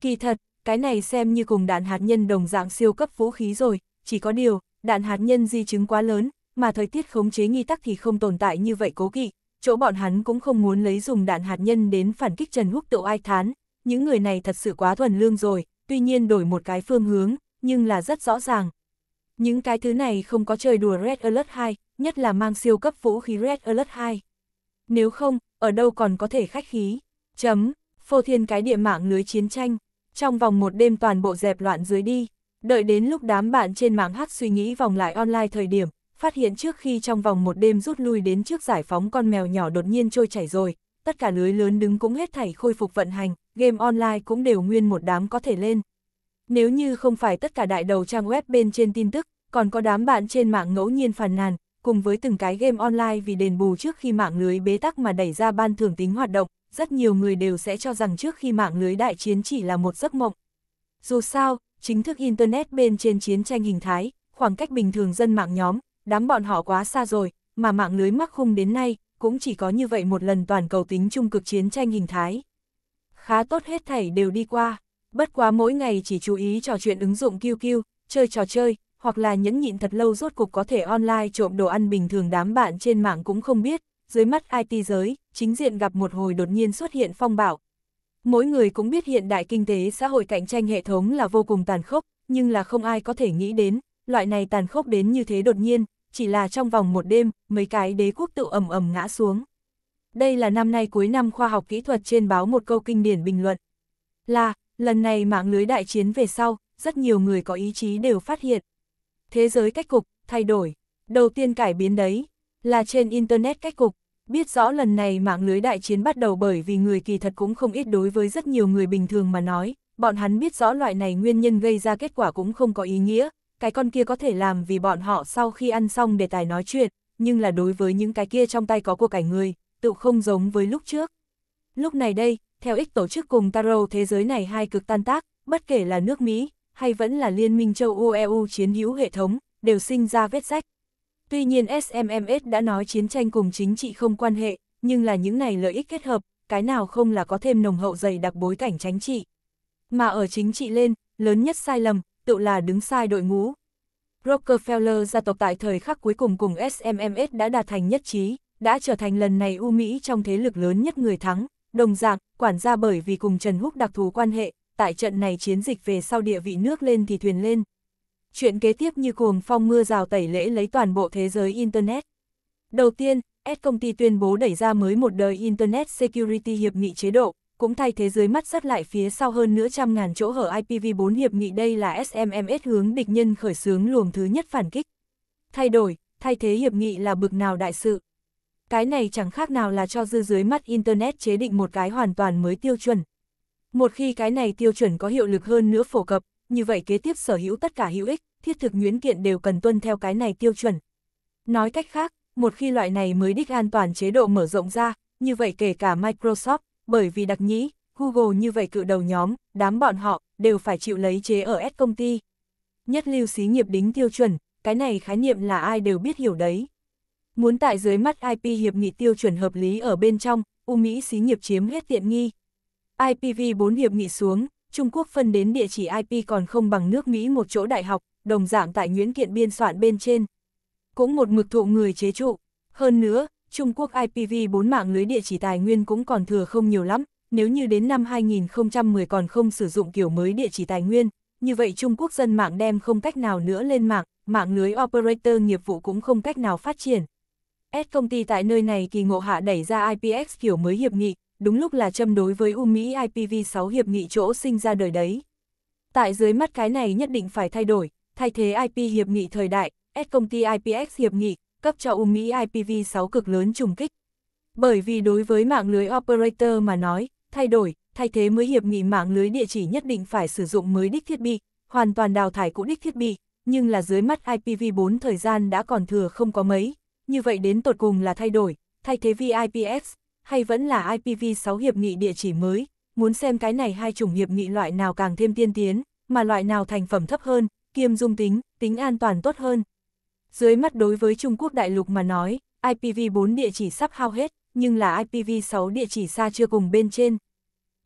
Kỳ thật, cái này xem như cùng đạn hạt nhân đồng dạng siêu cấp vũ khí rồi, chỉ có điều, đạn hạt nhân di chứng quá lớn, mà thời tiết khống chế nghi tắc thì không tồn tại như vậy cố kỵ, chỗ bọn hắn cũng không muốn lấy dùng đạn hạt nhân đến phản kích Trần Húc tự ai thán, những người này thật sự quá thuần lương rồi, tuy nhiên đổi một cái phương hướng, nhưng là rất rõ ràng. Những cái thứ này không có chơi đùa Red Alert 2, nhất là mang siêu cấp vũ khí Red Alert 2. Nếu không, ở đâu còn có thể khách khí. Chấm, phô thiên cái địa mạng lưới chiến tranh. Trong vòng một đêm toàn bộ dẹp loạn dưới đi. Đợi đến lúc đám bạn trên mạng hát suy nghĩ vòng lại online thời điểm, phát hiện trước khi trong vòng một đêm rút lui đến trước giải phóng con mèo nhỏ đột nhiên trôi chảy rồi, tất cả lưới lớn đứng cũng hết thảy khôi phục vận hành, game online cũng đều nguyên một đám có thể lên. Nếu như không phải tất cả đại đầu trang web bên trên tin tức, còn có đám bạn trên mạng ngẫu nhiên phàn nàn, cùng với từng cái game online vì đền bù trước khi mạng lưới bế tắc mà đẩy ra ban thưởng tính hoạt động, rất nhiều người đều sẽ cho rằng trước khi mạng lưới đại chiến chỉ là một giấc mộng. Dù sao, chính thức Internet bên trên chiến tranh hình thái, khoảng cách bình thường dân mạng nhóm, đám bọn họ quá xa rồi, mà mạng lưới mắc khung đến nay, cũng chỉ có như vậy một lần toàn cầu tính trung cực chiến tranh hình thái. Khá tốt hết thảy đều đi qua, bất quá mỗi ngày chỉ chú ý trò chuyện ứng dụng QQ, chơi trò chơi, hoặc là nhẫn nhịn thật lâu rốt cục có thể online trộm đồ ăn bình thường đám bạn trên mạng cũng không biết, dưới mắt IT giới, chính diện gặp một hồi đột nhiên xuất hiện phong bạo. Mỗi người cũng biết hiện đại kinh tế xã hội cạnh tranh hệ thống là vô cùng tàn khốc, nhưng là không ai có thể nghĩ đến, loại này tàn khốc đến như thế đột nhiên, chỉ là trong vòng một đêm, mấy cái đế quốc tự ầm ầm ngã xuống. Đây là năm nay cuối năm khoa học kỹ thuật trên báo một câu kinh điển bình luận. Là, lần này mạng lưới đại chiến về sau, rất nhiều người có ý chí đều phát hiện, Thế giới cách cục, thay đổi. Đầu tiên cải biến đấy, là trên Internet cách cục. Biết rõ lần này mạng lưới đại chiến bắt đầu bởi vì người kỳ thật cũng không ít đối với rất nhiều người bình thường mà nói, bọn hắn biết rõ loại này nguyên nhân gây ra kết quả cũng không có ý nghĩa, cái con kia có thể làm vì bọn họ sau khi ăn xong đề tài nói chuyện, nhưng là đối với những cái kia trong tay có của cải người, tự không giống với lúc trước. Lúc này đây, theo ích tổ chức cùng Taro thế giới này hai cực tan tác, bất kể là nước Mỹ, hay vẫn là Liên minh châu Âu EU chiến hữu hệ thống, đều sinh ra vết rách. Tuy nhiên SMMS đã nói chiến tranh cùng chính trị không quan hệ, nhưng là những này lợi ích kết hợp, cái nào không là có thêm nồng hậu dày đặc bối cảnh chính trị. Mà ở chính trị lên, lớn nhất sai lầm, tự là đứng sai đội ngũ. Rockefeller gia tộc tại thời khắc cuối cùng cùng SMMS đã đạt thành nhất trí, đã trở thành lần này U Mỹ trong thế lực lớn nhất người thắng, đồng dạng, quản gia bởi vì cùng Trần Húc đặc thù quan hệ, tại trận này chiến dịch về sau địa vị nước lên thì thuyền lên. Chuyện kế tiếp như cuồng phong mưa rào tẩy lễ lấy toàn bộ thế giới Internet. Đầu tiên, S công ty tuyên bố đẩy ra mới một đời Internet Security Hiệp nghị chế độ, cũng thay thế dưới mắt sắt lại phía sau hơn nửa trăm ngàn chỗ hở IPv4 hiệp nghị đây là SMMS hướng địch nhân khởi xướng luồng thứ nhất phản kích. Thay đổi, thay thế hiệp nghị là bực nào đại sự. Cái này chẳng khác nào là cho dư dưới mắt Internet chế định một cái hoàn toàn mới tiêu chuẩn, một khi cái này tiêu chuẩn có hiệu lực hơn nữa phổ cập, như vậy kế tiếp sở hữu tất cả hữu ích, thiết thực nhuyễn kiện đều cần tuân theo cái này tiêu chuẩn. Nói cách khác, một khi loại này mới đích an toàn chế độ mở rộng ra, như vậy kể cả Microsoft, bởi vì đặc nhĩ, Google như vậy cự đầu nhóm, đám bọn họ, đều phải chịu lấy chế ở S công ty. Nhất lưu xí nghiệp đính tiêu chuẩn, cái này khái niệm là ai đều biết hiểu đấy. Muốn tại dưới mắt IP hiệp nghị tiêu chuẩn hợp lý ở bên trong, U Mỹ xí nghiệp chiếm hết tiện nghi, IPv4 hiệp nghị xuống, Trung Quốc phân đến địa chỉ IP còn không bằng nước Mỹ một chỗ đại học, đồng dạng tại Nguyễn Kiện biên soạn bên trên. Cũng một mực thụ người chế trụ. Hơn nữa, Trung Quốc IPv4 mạng lưới địa chỉ tài nguyên cũng còn thừa không nhiều lắm, nếu như đến năm 2010 còn không sử dụng kiểu mới địa chỉ tài nguyên, như vậy Trung Quốc dân mạng đem không cách nào nữa lên mạng, mạng lưới operator nghiệp vụ cũng không cách nào phát triển. S công ty tại nơi này kỳ ngộ hạ đẩy ra IPX kiểu mới hiệp nghị, đúng lúc là châm đối với U Mỹ IPv6 hiệp nghị chỗ sinh ra đời đấy. Tại dưới mắt cái này nhất định phải thay đổi, thay thế IP hiệp nghị thời đại, S công ty IPX hiệp nghị, cấp cho U Mỹ IPv6 cực lớn trùng kích. Bởi vì đối với mạng lưới operator mà nói, thay đổi, thay thế mới hiệp nghị mạng lưới địa chỉ nhất định phải sử dụng mới đích thiết bị, hoàn toàn đào thải cũ đích thiết bị, nhưng là dưới mắt IPv4 thời gian đã còn thừa không có mấy, như vậy đến tột cùng là thay đổi, thay thế VIPS, hay vẫn là IPv6 hiệp nghị địa chỉ mới, muốn xem cái này hai chủng hiệp nghị loại nào càng thêm tiên tiến, mà loại nào thành phẩm thấp hơn, kiêm dung tính, tính an toàn tốt hơn. Dưới mắt đối với Trung Quốc đại lục mà nói, IPv4 địa chỉ sắp hao hết, nhưng là IPv6 địa chỉ xa chưa cùng bên trên.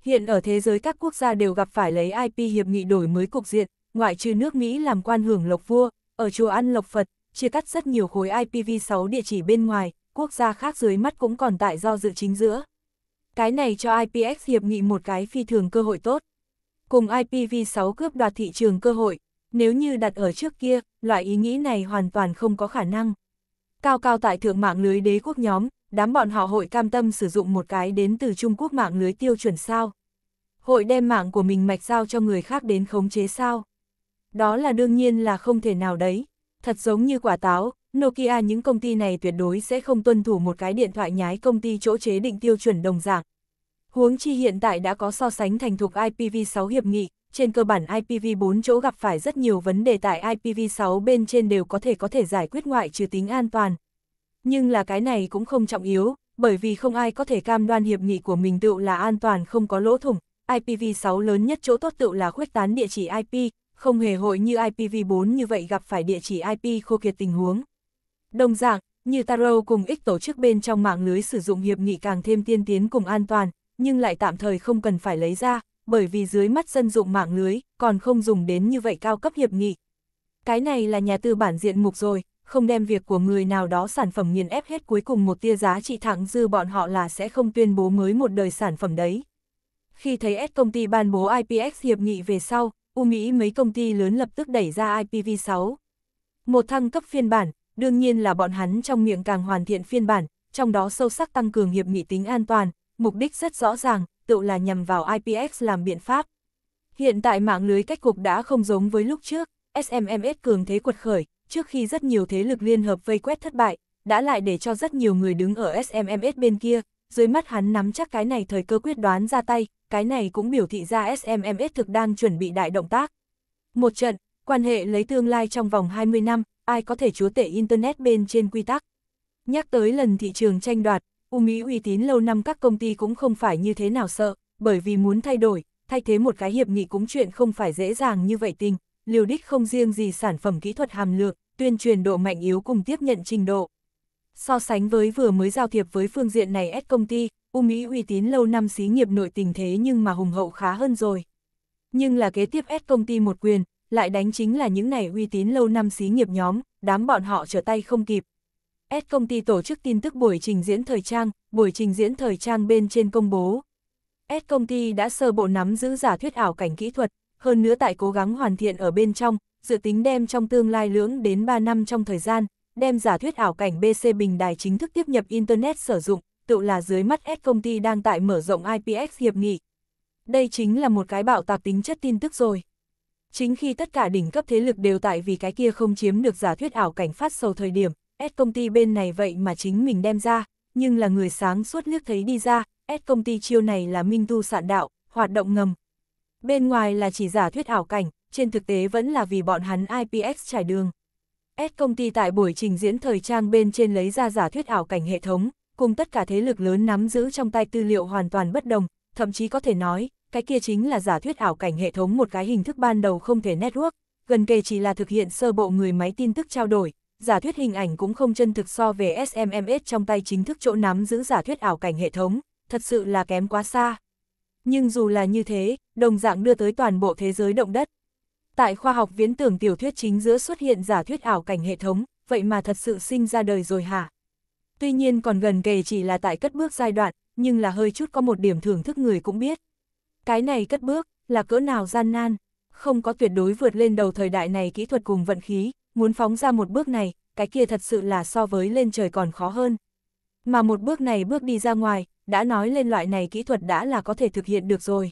Hiện ở thế giới các quốc gia đều gặp phải lấy IP hiệp nghị đổi mới cục diện, ngoại trừ nước Mỹ làm quan hưởng lộc vua, ở chùa ăn lộc Phật, chia cắt rất nhiều khối IPv6 địa chỉ bên ngoài, quốc gia khác dưới mắt cũng còn tại do dự chính giữa. Cái này cho IPX hiệp nghị một cái phi thường cơ hội tốt. Cùng IPv6 cướp đoạt thị trường cơ hội, nếu như đặt ở trước kia, loại ý nghĩ này hoàn toàn không có khả năng. Cao cao tại thượng mạng lưới đế quốc nhóm, đám bọn họ hội cam tâm sử dụng một cái đến từ Trung Quốc mạng lưới tiêu chuẩn sao. Hội đem mạng của mình mạch giao cho người khác đến khống chế sao. Đó là đương nhiên là không thể nào đấy. Thật giống như quả táo, Nokia những công ty này tuyệt đối sẽ không tuân thủ một cái điện thoại nhái công ty chỗ chế định tiêu chuẩn đồng dạng. Huống chi hiện tại đã có so sánh thành thục IPv6 hiệp nghị, trên cơ bản IPv4 chỗ gặp phải rất nhiều vấn đề tại IPv6 bên trên đều có thể có thể giải quyết ngoại trừ tính an toàn. Nhưng là cái này cũng không trọng yếu, bởi vì không ai có thể cam đoan hiệp nghị của mình tự là an toàn không có lỗ thủng. IPv6 lớn nhất chỗ tốt tự là khuyết tán địa chỉ IP, không hề hội như IPv4 như vậy gặp phải địa chỉ IP khô kiệt tình huống. Đồng dạng, như Taro cùng ích tổ chức bên trong mạng lưới sử dụng hiệp nghị càng thêm tiên tiến cùng an toàn, nhưng lại tạm thời không cần phải lấy ra, bởi vì dưới mắt dân dụng mạng lưới còn không dùng đến như vậy cao cấp hiệp nghị. Cái này là nhà tư bản diện mục rồi, không đem việc của người nào đó sản phẩm nghiền ép hết cuối cùng một tia giá trị thẳng dư bọn họ là sẽ không tuyên bố mới một đời sản phẩm đấy. Khi thấy S công ty ban bố IPX hiệp nghị về sau, U Mỹ mấy công ty lớn lập tức đẩy ra IPv6. Một thăng cấp phiên bản, đương nhiên là bọn hắn trong miệng càng hoàn thiện phiên bản, trong đó sâu sắc tăng cường hiệp nghị tính an toàn, mục đích rất rõ ràng, tự là nhằm vào IPX làm biện pháp. Hiện tại mạng lưới cách cục đã không giống với lúc trước, SMMS cường thế quật khởi, trước khi rất nhiều thế lực liên hợp vây quét thất bại, đã lại để cho rất nhiều người đứng ở SMMS bên kia, dưới mắt hắn nắm chắc cái này thời cơ quyết đoán ra tay, cái này cũng biểu thị ra SMMS thực đang chuẩn bị đại động tác. Một trận, quan hệ lấy tương lai trong vòng 20 năm, ai có thể chúa tể Internet bên trên quy tắc. Nhắc tới lần thị trường tranh đoạt, u mỹ uy tín lâu năm các công ty cũng không phải như thế nào sợ, bởi vì muốn thay đổi, thay thế một cái hiệp nghị cũng chuyện không phải dễ dàng như vậy tình, liều đích không riêng gì sản phẩm kỹ thuật hàm lượng, tuyên truyền độ mạnh yếu cùng tiếp nhận trình độ. So sánh với vừa mới giao thiệp với phương diện này S công ty, u mỹ uy tín lâu năm xí nghiệp nội tình thế nhưng mà hùng hậu khá hơn rồi. Nhưng là kế tiếp S công ty một quyền, lại đánh chính là những này uy tín lâu năm xí nghiệp nhóm, đám bọn họ trở tay không kịp. S công ty tổ chức tin tức buổi trình diễn thời trang, buổi trình diễn thời trang bên trên công bố. S công ty đã sơ bộ nắm giữ giả thuyết ảo cảnh kỹ thuật, hơn nữa tại cố gắng hoàn thiện ở bên trong, dự tính đem trong tương lai lưỡng đến 3 năm trong thời gian, đem giả thuyết ảo cảnh BC bình đài chính thức tiếp nhập Internet sử dụng, tự là dưới mắt S công ty đang tại mở rộng IPX hiệp nghị. Đây chính là một cái bạo tạp tính chất tin tức rồi. Chính khi tất cả đỉnh cấp thế lực đều tại vì cái kia không chiếm được giả thuyết ảo cảnh phát sầu thời điểm, S công ty bên này vậy mà chính mình đem ra, nhưng là người sáng suốt liếc thấy đi ra, S công ty chiêu này là minh tu sạn đạo, hoạt động ngầm. Bên ngoài là chỉ giả thuyết ảo cảnh, trên thực tế vẫn là vì bọn hắn IPX trải đường. S công ty tại buổi trình diễn thời trang bên trên lấy ra giả thuyết ảo cảnh hệ thống, cùng tất cả thế lực lớn nắm giữ trong tay tư liệu hoàn toàn bất đồng, thậm chí có thể nói, cái kia chính là giả thuyết ảo cảnh hệ thống một cái hình thức ban đầu không thể network, gần kề chỉ là thực hiện sơ bộ người máy tin tức trao đổi, giả thuyết hình ảnh cũng không chân thực so về SMMS trong tay chính thức chỗ nắm giữ giả thuyết ảo cảnh hệ thống, thật sự là kém quá xa. Nhưng dù là như thế, đồng dạng đưa tới toàn bộ thế giới động đất. Tại khoa học viễn tưởng tiểu thuyết chính giữa xuất hiện giả thuyết ảo cảnh hệ thống, vậy mà thật sự sinh ra đời rồi hả? Tuy nhiên còn gần kề chỉ là tại cất bước giai đoạn, nhưng là hơi chút có một điểm thưởng thức người cũng biết. Cái này cất bước, là cỡ nào gian nan, không có tuyệt đối vượt lên đầu thời đại này kỹ thuật cùng vận khí, muốn phóng ra một bước này, cái kia thật sự là so với lên trời còn khó hơn. Mà một bước này bước đi ra ngoài, đã nói lên loại này kỹ thuật đã là có thể thực hiện được rồi.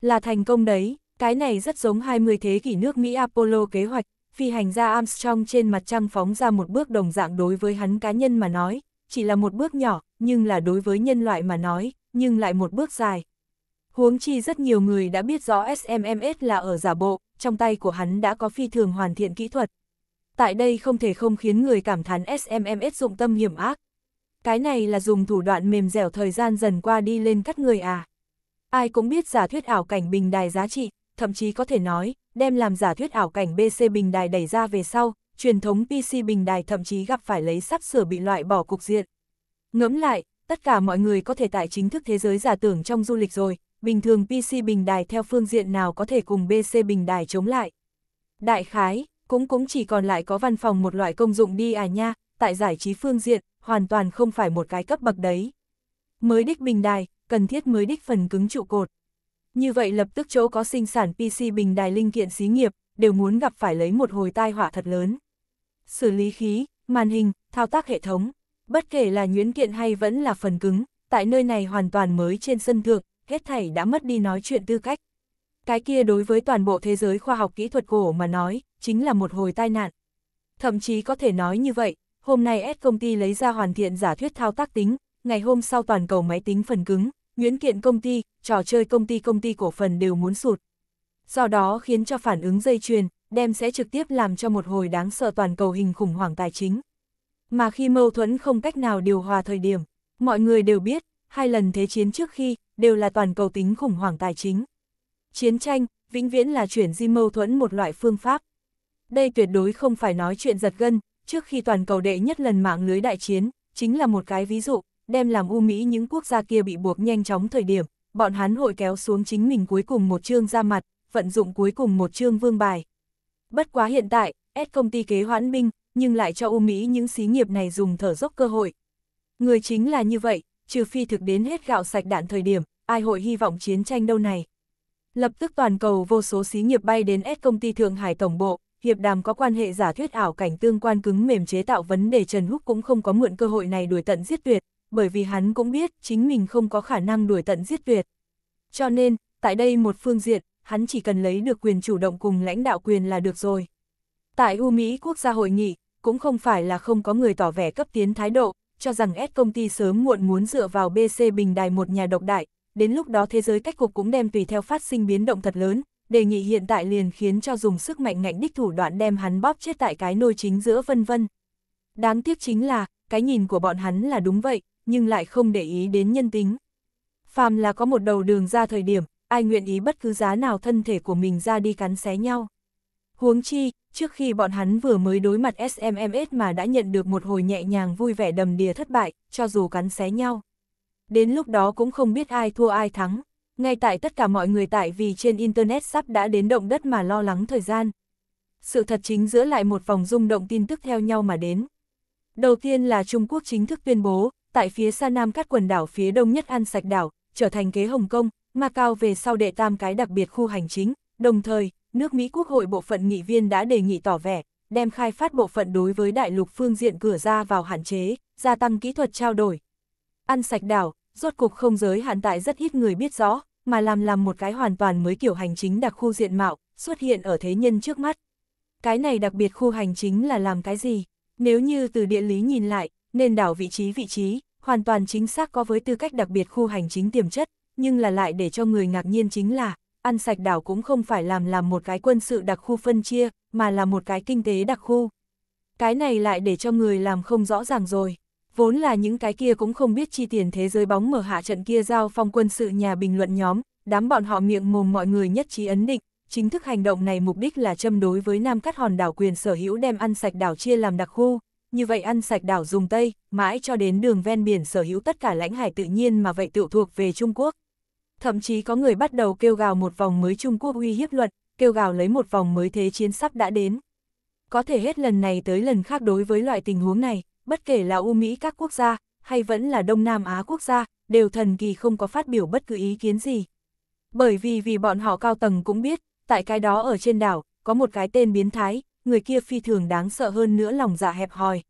Là thành công đấy, cái này rất giống 20 thế kỷ nước Mỹ Apollo kế hoạch, phi hành gia Armstrong trên mặt trăng phóng ra một bước đồng dạng đối với hắn cá nhân mà nói, chỉ là một bước nhỏ, nhưng là đối với nhân loại mà nói, nhưng lại một bước dài. Huống chi rất nhiều người đã biết rõ SMMS là ở giả bộ, trong tay của hắn đã có phi thường hoàn thiện kỹ thuật. Tại đây không thể không khiến người cảm thán SMMS dụng tâm hiểm ác. Cái này là dùng thủ đoạn mềm dẻo thời gian dần qua đi lên cắt người à. Ai cũng biết giả thuyết ảo cảnh bình đài giá trị, thậm chí có thể nói, đem làm giả thuyết ảo cảnh BC bình đài đẩy ra về sau, truyền thống PC bình đài thậm chí gặp phải lấy sắp sửa bị loại bỏ cục diện. Ngẫm lại, tất cả mọi người có thể tại chính thức thế giới giả tưởng trong du lịch rồi, bình thường PC bình đài theo phương diện nào có thể cùng BC bình đài chống lại. Đại khái, cũng cũng chỉ còn lại có văn phòng một loại công dụng đi à nha, tại giải trí phương diện, hoàn toàn không phải một cái cấp bậc đấy. Mới đích bình đài, cần thiết mới đích phần cứng trụ cột. Như vậy lập tức chỗ có sinh sản PC bình đài linh kiện xí nghiệp, đều muốn gặp phải lấy một hồi tai họa thật lớn. Xử lý khí, màn hình, thao tác hệ thống, bất kể là nhuyễn kiện hay vẫn là phần cứng, tại nơi này hoàn toàn mới trên sân thượng, hết thảy đã mất đi nói chuyện tư cách. Cái kia đối với toàn bộ thế giới khoa học kỹ thuật cổ mà nói, chính là một hồi tai nạn. Thậm chí có thể nói như vậy, hôm nay S công ty lấy ra hoàn thiện giả thuyết thao tác tính, ngày hôm sau toàn cầu máy tính phần cứng, nguyễn kiện công ty, trò chơi công ty công ty cổ phần đều muốn sụt. Do đó khiến cho phản ứng dây chuyền, đem sẽ trực tiếp làm cho một hồi đáng sợ toàn cầu hình khủng hoảng tài chính. Mà khi mâu thuẫn không cách nào điều hòa thời điểm, mọi người đều biết, hai lần thế chiến trước khi, đều là toàn cầu tính khủng hoảng tài chính. Chiến tranh, vĩnh viễn là chuyển di mâu thuẫn một loại phương pháp. Đây tuyệt đối không phải nói chuyện giật gân, trước khi toàn cầu đệ nhất lần mạng lưới đại chiến, chính là một cái ví dụ, đem làm u Mỹ những quốc gia kia bị buộc nhanh chóng thời điểm, bọn hắn hội kéo xuống chính mình cuối cùng một chương ra mặt, vận dụng cuối cùng một chương vương bài. Bất quá hiện tại, S công ty kế hoãn binh, nhưng lại cho u Mỹ những xí nghiệp này dùng thở dốc cơ hội. Người chính là như vậy, trừ phi thực đến hết gạo sạch đạn thời điểm, ai hội hy vọng chiến tranh đâu này. Lập tức toàn cầu vô số xí nghiệp bay đến S công ty Thượng Hải Tổng Bộ, hiệp đàm có quan hệ giả thuyết ảo cảnh tương quan cứng mềm chế tạo vấn đề Trần Húc cũng không có mượn cơ hội này đuổi tận giết tuyệt, bởi vì hắn cũng biết chính mình không có khả năng đuổi tận giết tuyệt. Cho nên, tại đây một phương diện, hắn chỉ cần lấy được quyền chủ động cùng lãnh đạo quyền là được rồi. Tại U Mỹ quốc gia hội nghị, cũng không phải là không có người tỏ vẻ cấp tiến thái độ, cho rằng S công ty sớm muộn muốn dựa vào BC Bình Đài một nhà độc đại, đến lúc đó thế giới cách cục cũng đem tùy theo phát sinh biến động thật lớn, đề nghị hiện tại liền khiến cho dùng sức mạnh ngạnh đích thủ đoạn đem hắn bóp chết tại cái nôi chính giữa vân vân. Đáng tiếc chính là, cái nhìn của bọn hắn là đúng vậy, nhưng lại không để ý đến nhân tính. Phàm là có một đầu đường ra thời điểm, ai nguyện ý bất cứ giá nào thân thể của mình ra đi cắn xé nhau. Huống chi, trước khi bọn hắn vừa mới đối mặt SMMS mà đã nhận được một hồi nhẹ nhàng vui vẻ đầm đìa thất bại, cho dù cắn xé nhau. Đến lúc đó cũng không biết ai thua ai thắng. Ngay tại tất cả mọi người tại vì trên Internet sắp đã đến động đất mà lo lắng thời gian. Sự thật chính giữa lại một vòng rung động tin tức theo nhau mà đến. Đầu tiên là Trung Quốc chính thức tuyên bố, tại phía xa nam các quần đảo phía đông nhất ăn sạch đảo, trở thành kế Hồng Kông, Macau về sau đệ tam cái đặc biệt khu hành chính, đồng thời, nước Mỹ Quốc hội bộ phận nghị viên đã đề nghị tỏ vẻ, đem khai phát bộ phận đối với đại lục phương diện cửa ra vào hạn chế, gia tăng kỹ thuật trao đổi. Ăn sạch đảo, rốt cục không giới hạn tại rất ít người biết rõ, mà làm làm một cái hoàn toàn mới kiểu hành chính đặc khu diện mạo, xuất hiện ở thế nhân trước mắt. Cái này đặc biệt khu hành chính là làm cái gì? Nếu như từ địa lý nhìn lại, nên đảo vị trí vị trí, hoàn toàn chính xác có với tư cách đặc biệt khu hành chính tiềm chất, nhưng là lại để cho người ngạc nhiên chính là, ăn sạch đảo cũng không phải làm làm một cái quân sự đặc khu phân chia, mà là một cái kinh tế đặc khu. Cái này lại để cho người làm không rõ ràng rồi. Vốn là những cái kia cũng không biết chi tiền thế giới bóng mở hạ trận kia giao phong quân sự nhà bình luận nhóm, đám bọn họ miệng mồm mọi người nhất trí ấn định, chính thức hành động này mục đích là châm đối với Nam Cát Hòn đảo quyền sở hữu đem ăn sạch đảo chia làm đặc khu, như vậy ăn sạch đảo dùng Tây, mãi cho đến đường ven biển sở hữu tất cả lãnh hải tự nhiên mà vậy tự thuộc về Trung Quốc, thậm chí có người bắt đầu kêu gào một vòng mới Trung Quốc uy hiếp luật, kêu gào lấy một vòng mới thế chiến sắp đã đến. Có thể hết lần này tới lần khác đối với loại tình huống này, bất kể là U Mỹ các quốc gia, hay vẫn là Đông Nam Á quốc gia, đều thần kỳ không có phát biểu bất cứ ý kiến gì. Bởi vì vì bọn họ cao tầng cũng biết, tại cái đó ở trên đảo, có một cái tên biến thái, người kia phi thường đáng sợ hơn nữa lòng dạ hẹp hòi.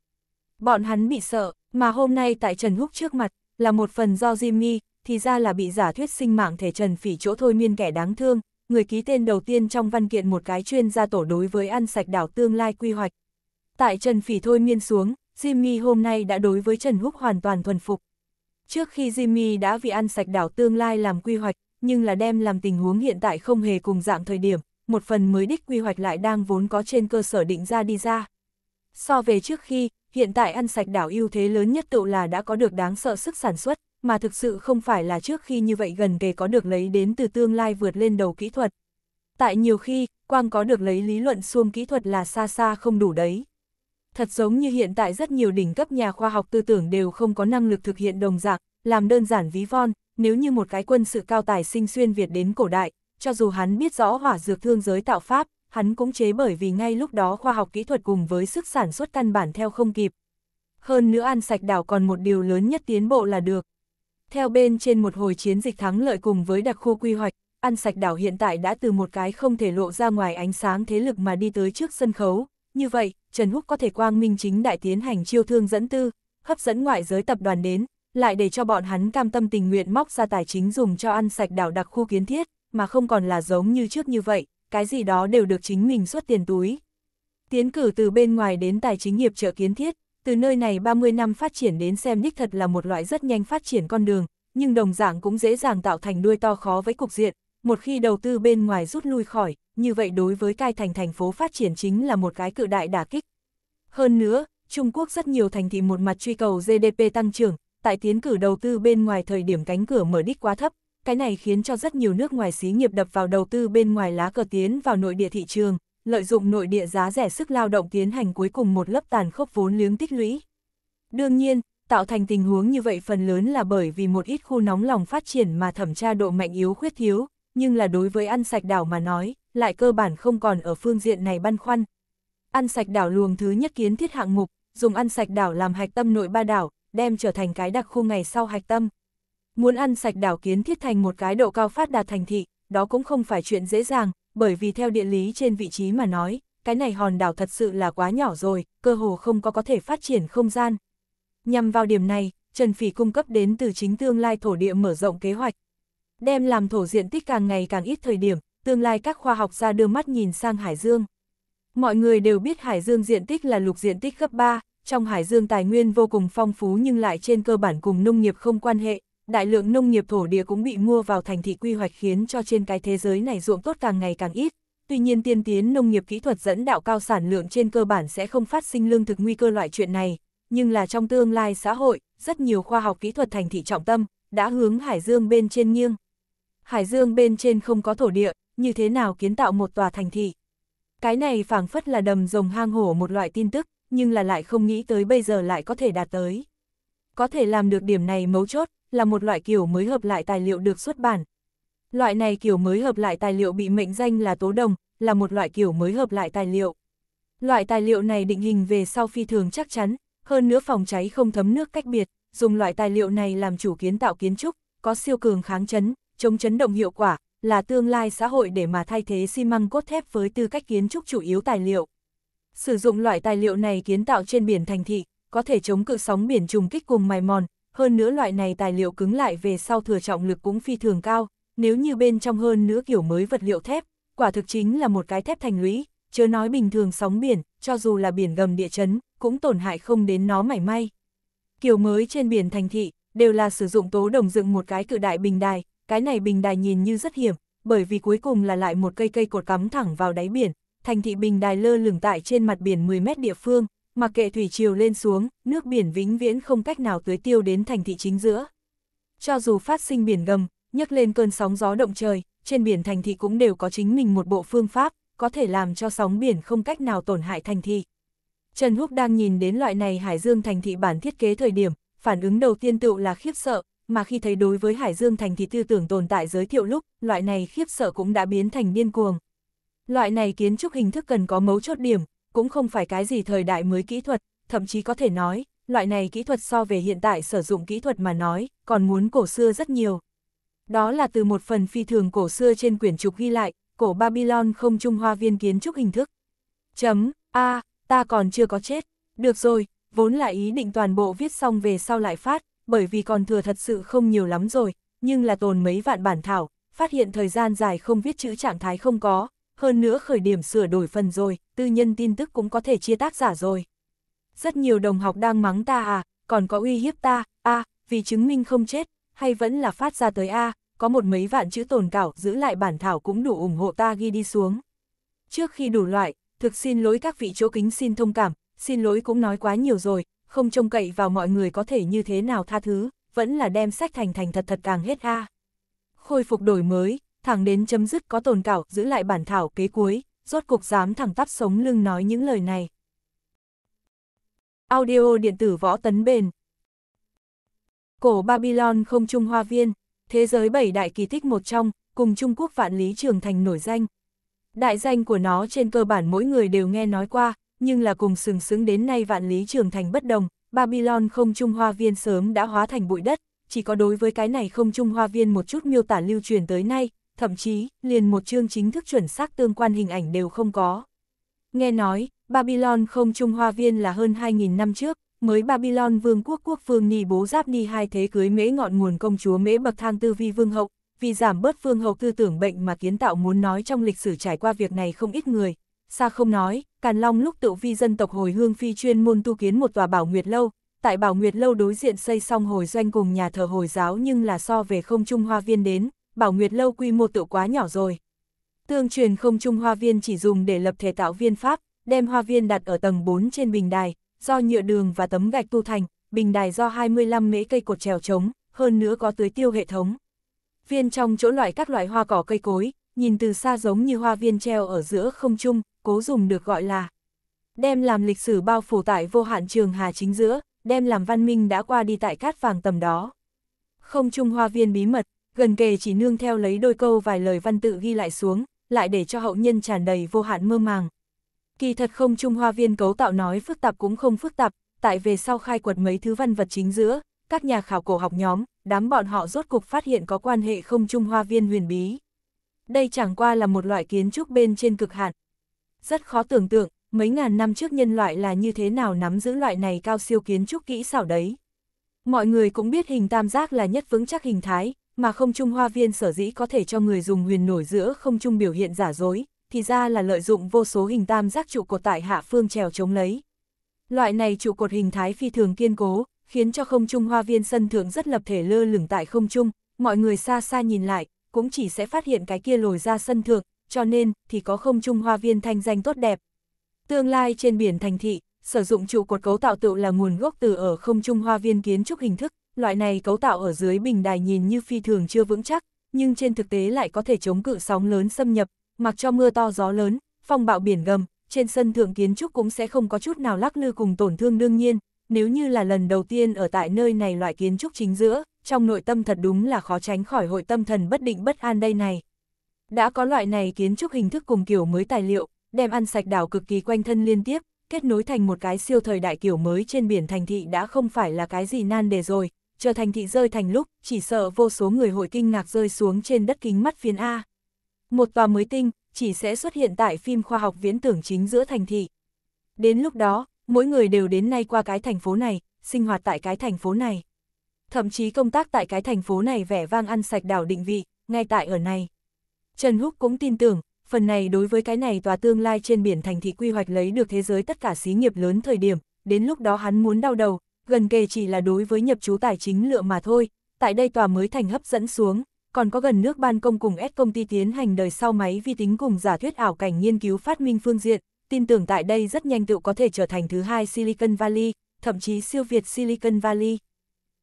Bọn hắn bị sợ, mà hôm nay tại Trần Húc trước mặt, là một phần do Jimmy thì ra là bị giả thuyết sinh mạng thể Trần Phỉ chỗ thôi miên kẻ đáng thương, người ký tên đầu tiên trong văn kiện một cái chuyên gia tổ đối với ăn sạch đảo tương lai quy hoạch. Tại Trần Phỉ thôi miên xuống, Jimmy hôm nay đã đối với Trần Húc hoàn toàn thuần phục. Trước khi Jimmy đã vì ăn sạch đảo tương lai làm quy hoạch, nhưng là đem làm tình huống hiện tại không hề cùng dạng thời điểm, một phần mới đích quy hoạch lại đang vốn có trên cơ sở định ra đi ra. So về trước khi, hiện tại ăn sạch đảo ưu thế lớn nhất tự là đã có được đáng sợ sức sản xuất, mà thực sự không phải là trước khi như vậy gần kề có được lấy đến từ tương lai vượt lên đầu kỹ thuật. Tại nhiều khi, quang có được lấy lý luận xuông kỹ thuật là xa xa không đủ đấy. Thật giống như hiện tại rất nhiều đỉnh cấp nhà khoa học tư tưởng đều không có năng lực thực hiện đồng dạng, làm đơn giản ví von, nếu như một cái quân sự cao tài sinh xuyên Việt đến cổ đại, cho dù hắn biết rõ hỏa dược thương giới tạo pháp, hắn cũng chế bởi vì ngay lúc đó khoa học kỹ thuật cùng với sức sản xuất căn bản theo không kịp. Hơn nữa ăn sạch đảo còn một điều lớn nhất tiến bộ là được, theo bên trên một hồi chiến dịch thắng lợi cùng với đặc khu quy hoạch, ăn sạch đảo hiện tại đã từ một cái không thể lộ ra ngoài ánh sáng thế lực mà đi tới trước sân khấu. Như vậy, Trần Húc có thể quang minh chính đại tiến hành chiêu thương dẫn tư, hấp dẫn ngoại giới tập đoàn đến, lại để cho bọn hắn cam tâm tình nguyện móc ra tài chính dùng cho ăn sạch đảo đặc khu kiến thiết, mà không còn là giống như trước như vậy, cái gì đó đều được chính mình xuất tiền túi. Tiến cử từ bên ngoài đến tài chính nghiệp trợ kiến thiết, từ nơi này 30 năm phát triển đến xem nick thật là một loại rất nhanh phát triển con đường, nhưng đồng dạng cũng dễ dàng tạo thành đuôi to khó với cục diện. Một khi đầu tư bên ngoài rút lui khỏi, như vậy đối với cai thành thành phố phát triển chính là một cái cự đại đả kích. Hơn nữa, Trung Quốc rất nhiều thành thị một mặt truy cầu GDP tăng trưởng, tại tiến cử đầu tư bên ngoài thời điểm cánh cửa mở đích quá thấp, cái này khiến cho rất nhiều nước ngoài xí nghiệp đập vào đầu tư bên ngoài lá cờ tiến vào nội địa thị trường, lợi dụng nội địa giá rẻ sức lao động tiến hành cuối cùng một lớp tàn khốc vốn liếng tích lũy. Đương nhiên, tạo thành tình huống như vậy phần lớn là bởi vì một ít khu nóng lòng phát triển mà thẩm tra độ mạnh yếu khuyết thiếu, nhưng là đối với ăn sạch đảo mà nói, lại cơ bản không còn ở phương diện này băn khoăn. Ăn sạch đảo luồng thứ nhất kiến thiết hạng mục, dùng ăn sạch đảo làm hạch tâm nội ba đảo, đem trở thành cái đặc khu ngày sau hạch tâm. Muốn ăn sạch đảo kiến thiết thành một cái độ cao phát đạt thành thị, đó cũng không phải chuyện dễ dàng, bởi vì theo địa lý trên vị trí mà nói, cái này hòn đảo thật sự là quá nhỏ rồi, cơ hồ không có có thể phát triển không gian. Nhằm vào điểm này, Trần Phỉ cung cấp đến từ chính tương lai thổ địa mở rộng kế hoạch. Đem làm thổ diện tích càng ngày càng ít thời điểm, tương lai các khoa học gia đưa mắt nhìn sang Hải Dương. Mọi người đều biết Hải Dương diện tích là lục diện tích gấp 3, trong Hải Dương tài nguyên vô cùng phong phú nhưng lại trên cơ bản cùng nông nghiệp không quan hệ, đại lượng nông nghiệp thổ địa cũng bị mua vào thành thị quy hoạch khiến cho trên cái thế giới này ruộng tốt càng ngày càng ít. Tuy nhiên tiên tiến nông nghiệp kỹ thuật dẫn đạo cao sản lượng trên cơ bản sẽ không phát sinh lương thực nguy cơ loại chuyện này, nhưng là trong tương lai xã hội, rất nhiều khoa học kỹ thuật thành thị trọng tâm, đã hướng Hải Dương bên trên nghiêng. Hải Dương bên trên không có thổ địa, như thế nào kiến tạo một tòa thành thị? Cái này phảng phất là đầm rồng hang hổ một loại tin tức, nhưng là lại không nghĩ tới bây giờ lại có thể đạt tới. Có thể làm được điểm này mấu chốt, là một loại kiểu mới hợp lại tài liệu được xuất bản. Loại này kiểu mới hợp lại tài liệu bị mệnh danh là tố đồng, là một loại kiểu mới hợp lại tài liệu. Loại tài liệu này định hình về sau phi thường chắc chắn, hơn nữa phòng cháy không thấm nước cách biệt, dùng loại tài liệu này làm chủ kiến tạo kiến trúc, có siêu cường kháng chấn, chống chấn động hiệu quả, là tương lai xã hội để mà thay thế xi măng cốt thép với tư cách kiến trúc chủ yếu tài liệu. Sử dụng loại tài liệu này kiến tạo trên biển thành thị, có thể chống cự sóng biển trùng kích cùng mài mòn, hơn nữa loại này tài liệu cứng lại về sau thừa trọng lực cũng phi thường cao, nếu như bên trong hơn nữa kiểu mới vật liệu thép, quả thực chính là một cái thép thành lũy, chớ nói bình thường sóng biển, cho dù là biển gầm địa chấn, cũng tổn hại không đến nó mảy may. Kiểu mới trên biển thành thị, đều là sử dụng tố đồng dựng một cái cự đại bình đài, cái này bình đài nhìn như rất hiểm, bởi vì cuối cùng là lại một cây cây cột cắm thẳng vào đáy biển, thành thị bình đài lơ lửng tại trên mặt biển 10 mét địa phương, mặc kệ thủy triều lên xuống, nước biển vĩnh viễn không cách nào tưới tiêu đến thành thị chính giữa. Cho dù phát sinh biển gầm, nhấc lên cơn sóng gió động trời, trên biển thành thị cũng đều có chính mình một bộ phương pháp, có thể làm cho sóng biển không cách nào tổn hại thành thị. Trần Húc đang nhìn đến loại này Hải Dương thành thị bản thiết kế thời điểm, phản ứng đầu tiên tựu là khiếp sợ, mà khi thấy đối với Hải Dương thành thị tư tưởng tồn tại giới thiệu lúc, loại này khiếp sợ cũng đã biến thành điên cuồng. Loại này kiến trúc hình thức cần có mấu chốt điểm, cũng không phải cái gì thời đại mới kỹ thuật, thậm chí có thể nói, loại này kỹ thuật so về hiện tại sử dụng kỹ thuật mà nói, còn muốn cổ xưa rất nhiều. Đó là từ một phần phi thường cổ xưa trên quyển trục ghi lại, cổ Babylon không trung hoa viên kiến trúc hình thức. Chấm, A, ta còn chưa có chết. Được rồi, vốn là ý định toàn bộ viết xong về sau lại phát, bởi vì còn thừa thật sự không nhiều lắm rồi, nhưng là tồn mấy vạn bản thảo, phát hiện thời gian dài không viết chữ trạng thái không có, hơn nữa khởi điểm sửa đổi phần rồi, tư nhân tin tức cũng có thể chia tác giả rồi. Rất nhiều đồng học đang mắng ta à, còn có uy hiếp ta, a vì chứng minh không chết, hay vẫn là phát ra tới a có một mấy vạn chữ tồn cảo giữ lại bản thảo cũng đủ ủng hộ ta ghi đi xuống. Trước khi đủ loại, thực xin lỗi các vị chỗ kính xin thông cảm, xin lỗi cũng nói quá nhiều rồi, không trông cậy vào mọi người có thể như thế nào tha thứ, vẫn là đem sách thành thành thật thật càng hết a Khôi phục đổi mới, thẳng đến chấm dứt có tồn cảo, giữ lại bản thảo kế cuối, rốt cục dám thẳng tắp sống lưng nói những lời này. Audio điện tử võ tấn bền Cổ Babylon không trung hoa viên, thế giới bảy đại kỳ tích một trong, cùng Trung Quốc vạn lý trường thành nổi danh. Đại danh của nó trên cơ bản mỗi người đều nghe nói qua, nhưng là cùng sừng sững đến nay vạn lý trường thành bất đồng, Babylon không trung hoa viên sớm đã hóa thành bụi đất, chỉ có đối với cái này không trung hoa viên một chút miêu tả lưu truyền tới nay, thậm chí liền một chương chính thức chuẩn xác tương quan hình ảnh đều không có. Nghe nói, Babylon không trung hoa viên là hơn 2.000 năm trước, mới Babylon vương quốc quốc vương Ni bố giáp Ni hai thế cưới mễ ngọn nguồn công chúa mễ bậc thang tư vi vương hậu, vì giảm bớt vương hậu tư tưởng bệnh mà kiến tạo muốn nói trong lịch sử trải qua việc này không ít người. Xa không nói, Càn Long lúc tự vi dân tộc hồi hương phi chuyên môn tu kiến một tòa bảo nguyệt lâu, tại bảo nguyệt lâu đối diện xây xong hồi doanh cùng nhà thờ Hồi giáo nhưng là so về không trung hoa viên đến, Bảo Nguyệt Lâu quy mô tự quá nhỏ rồi. Tương truyền không trung hoa viên chỉ dùng để lập thể tạo viên pháp, đem hoa viên đặt ở tầng 4 trên bình đài, do nhựa đường và tấm gạch tu thành, bình đài do 25 mễ cây cột trèo trống, hơn nữa có tưới tiêu hệ thống. Viên trong chỗ loại các loại hoa cỏ cây cối, nhìn từ xa giống như hoa viên treo ở giữa không trung, cố dùng được gọi là đem làm lịch sử bao phủ tại vô hạn trường hà chính giữa, đem làm văn minh đã qua đi tại cát vàng tầm đó. Không trung hoa viên bí mật, gần kề chỉ nương theo lấy đôi câu vài lời văn tự ghi lại xuống, lại để cho hậu nhân tràn đầy vô hạn mơ màng. Kỳ thật không Trung Hoa viên cấu tạo nói phức tạp cũng không phức tạp, tại về sau khai quật mấy thứ văn vật chính giữa, các nhà khảo cổ học nhóm, đám bọn họ rốt cục phát hiện có quan hệ không Trung Hoa viên huyền bí. Đây chẳng qua là một loại kiến trúc bên trên cực hạn. Rất khó tưởng tượng, mấy ngàn năm trước nhân loại là như thế nào nắm giữ loại này cao siêu kiến trúc kỹ xảo đấy. Mọi người cũng biết hình tam giác là nhất vững chắc hình thái, mà không trung hoa viên sở dĩ có thể cho người dùng huyền nổi giữa không trung biểu hiện giả dối, thì ra là lợi dụng vô số hình tam giác trụ cột tại hạ phương trèo chống lấy. Loại này trụ cột hình thái phi thường kiên cố, khiến cho không trung hoa viên sân thượng rất lập thể lơ lửng tại không trung, mọi người xa xa nhìn lại, cũng chỉ sẽ phát hiện cái kia lồi ra sân thượng, cho nên thì có không trung hoa viên thanh danh tốt đẹp. Tương lai trên biển thành thị, sử dụng trụ cột cấu tạo tự là nguồn gốc từ ở không trung hoa viên kiến trúc hình thức, loại này cấu tạo ở dưới bình đài nhìn như phi thường chưa vững chắc, nhưng trên thực tế lại có thể chống cự sóng lớn xâm nhập, mặc cho mưa to gió lớn, phong bạo biển gầm, trên sân thượng kiến trúc cũng sẽ không có chút nào lắc lư cùng tổn thương đương nhiên, nếu như là lần đầu tiên ở tại nơi này loại kiến trúc chính giữa, trong nội tâm thật đúng là khó tránh khỏi hội tâm thần bất định bất an đây này. Đã có loại này kiến trúc hình thức cùng kiểu mới tài liệu, đem ăn sạch đảo cực kỳ quanh thân liên tiếp, kết nối thành một cái siêu thời đại kiểu mới trên biển thành thị đã không phải là cái gì nan đề rồi, trở thành thị rơi thành lúc, chỉ sợ vô số người hội kinh ngạc rơi xuống trên đất kính mắt phiến A. Một tòa mới tinh, chỉ sẽ xuất hiện tại phim khoa học viễn tưởng chính giữa thành thị. Đến lúc đó, mỗi người đều đến nay qua cái thành phố này, sinh hoạt tại cái thành phố này. Thậm chí công tác tại cái thành phố này vẻ vang ăn sạch đảo định vị, ngay tại ở này. Trần Húc cũng tin tưởng, phần này đối với cái này tòa tương lai trên biển thành thị quy hoạch lấy được thế giới tất cả xí nghiệp lớn thời điểm, đến lúc đó hắn muốn đau đầu, gần kề chỉ là đối với nhập chú tài chính lựa mà thôi, tại đây tòa mới thành hấp dẫn xuống, còn có gần nước ban công cùng S công ty tiến hành đời sau máy vi tính cùng giả thuyết ảo cảnh nghiên cứu phát minh phương diện, tin tưởng tại đây rất nhanh tựu có thể trở thành thứ hai Silicon Valley, thậm chí siêu việt Silicon Valley.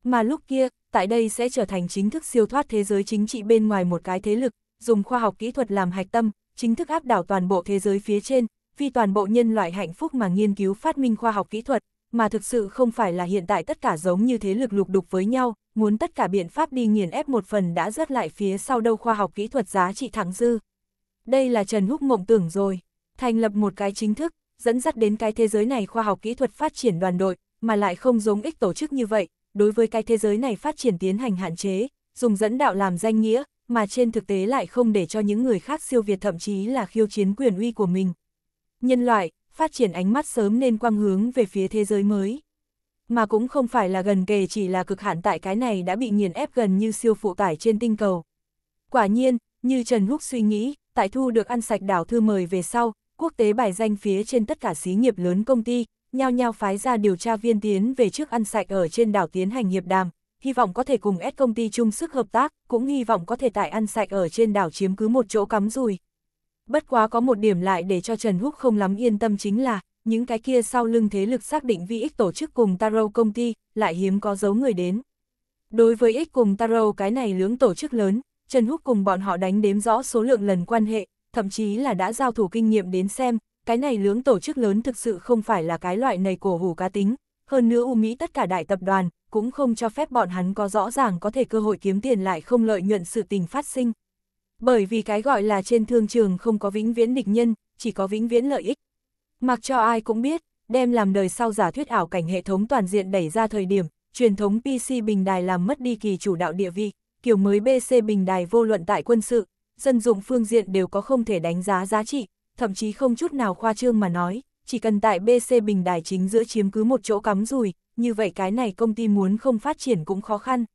Mà lúc kia, tại đây sẽ trở thành chính thức siêu thoát thế giới chính trị bên ngoài một cái thế lực, dùng khoa học kỹ thuật làm hạch tâm, chính thức áp đảo toàn bộ thế giới phía trên, vì toàn bộ nhân loại hạnh phúc mà nghiên cứu phát minh khoa học kỹ thuật, mà thực sự không phải là hiện tại tất cả giống như thế lực lục đục với nhau, muốn tất cả biện pháp đi nghiền ép một phần đã rớt lại phía sau đâu khoa học kỹ thuật giá trị thẳng dư. Đây là Trần Húc mộng tưởng rồi, thành lập một cái chính thức, dẫn dắt đến cái thế giới này khoa học kỹ thuật phát triển đoàn đội, mà lại không giống ích tổ chức như vậy, đối với cái thế giới này phát triển tiến hành hạn chế, dùng dẫn đạo làm danh nghĩa, mà trên thực tế lại không để cho những người khác siêu việt thậm chí là khiêu chiến quyền uy của mình. Nhân loại, phát triển ánh mắt sớm nên quang hướng về phía thế giới mới. Mà cũng không phải là gần kề chỉ là cực hạn tại cái này đã bị nghiền ép gần như siêu phụ tải trên tinh cầu. Quả nhiên, như Trần Húc suy nghĩ, tại thu được ăn sạch đảo thư mời về sau, quốc tế bài danh phía trên tất cả xí nghiệp lớn công ty, nhao nhao phái ra điều tra viên tiến về trước ăn sạch ở trên đảo tiến hành hiệp đàm, hy vọng có thể cùng S công ty chung sức hợp tác, cũng hy vọng có thể tại ăn sạch ở trên đảo chiếm cứ một chỗ cắm rùi, Bất quá có một điểm lại để cho Trần Húc không lắm yên tâm chính là, những cái kia sau lưng thế lực xác định VX tổ chức cùng Taro công ty, lại hiếm có dấu người đến. Đối với X cùng Taro cái này lưỡng tổ chức lớn, Trần Húc cùng bọn họ đánh đếm rõ số lượng lần quan hệ, thậm chí là đã giao thủ kinh nghiệm đến xem, cái này lưỡng tổ chức lớn thực sự không phải là cái loại này cổ hủ cá tính, hơn nữa U Mỹ tất cả đại tập đoàn, cũng không cho phép bọn hắn có rõ ràng có thể cơ hội kiếm tiền lại không lợi nhuận sự tình phát sinh. Bởi vì cái gọi là trên thương trường không có vĩnh viễn địch nhân, chỉ có vĩnh viễn lợi ích. Mặc cho ai cũng biết, đem làm đời sau giả thuyết ảo cảnh hệ thống toàn diện đẩy ra thời điểm, truyền thống PC bình đài làm mất đi kỳ chủ đạo địa vị, kiểu mới BC bình đài vô luận tại quân sự, dân dụng phương diện đều có không thể đánh giá giá trị, thậm chí không chút nào khoa trương mà nói, chỉ cần tại BC bình đài chính giữa chiếm cứ một chỗ cắm rùi, như vậy cái này công ty muốn không phát triển cũng khó khăn.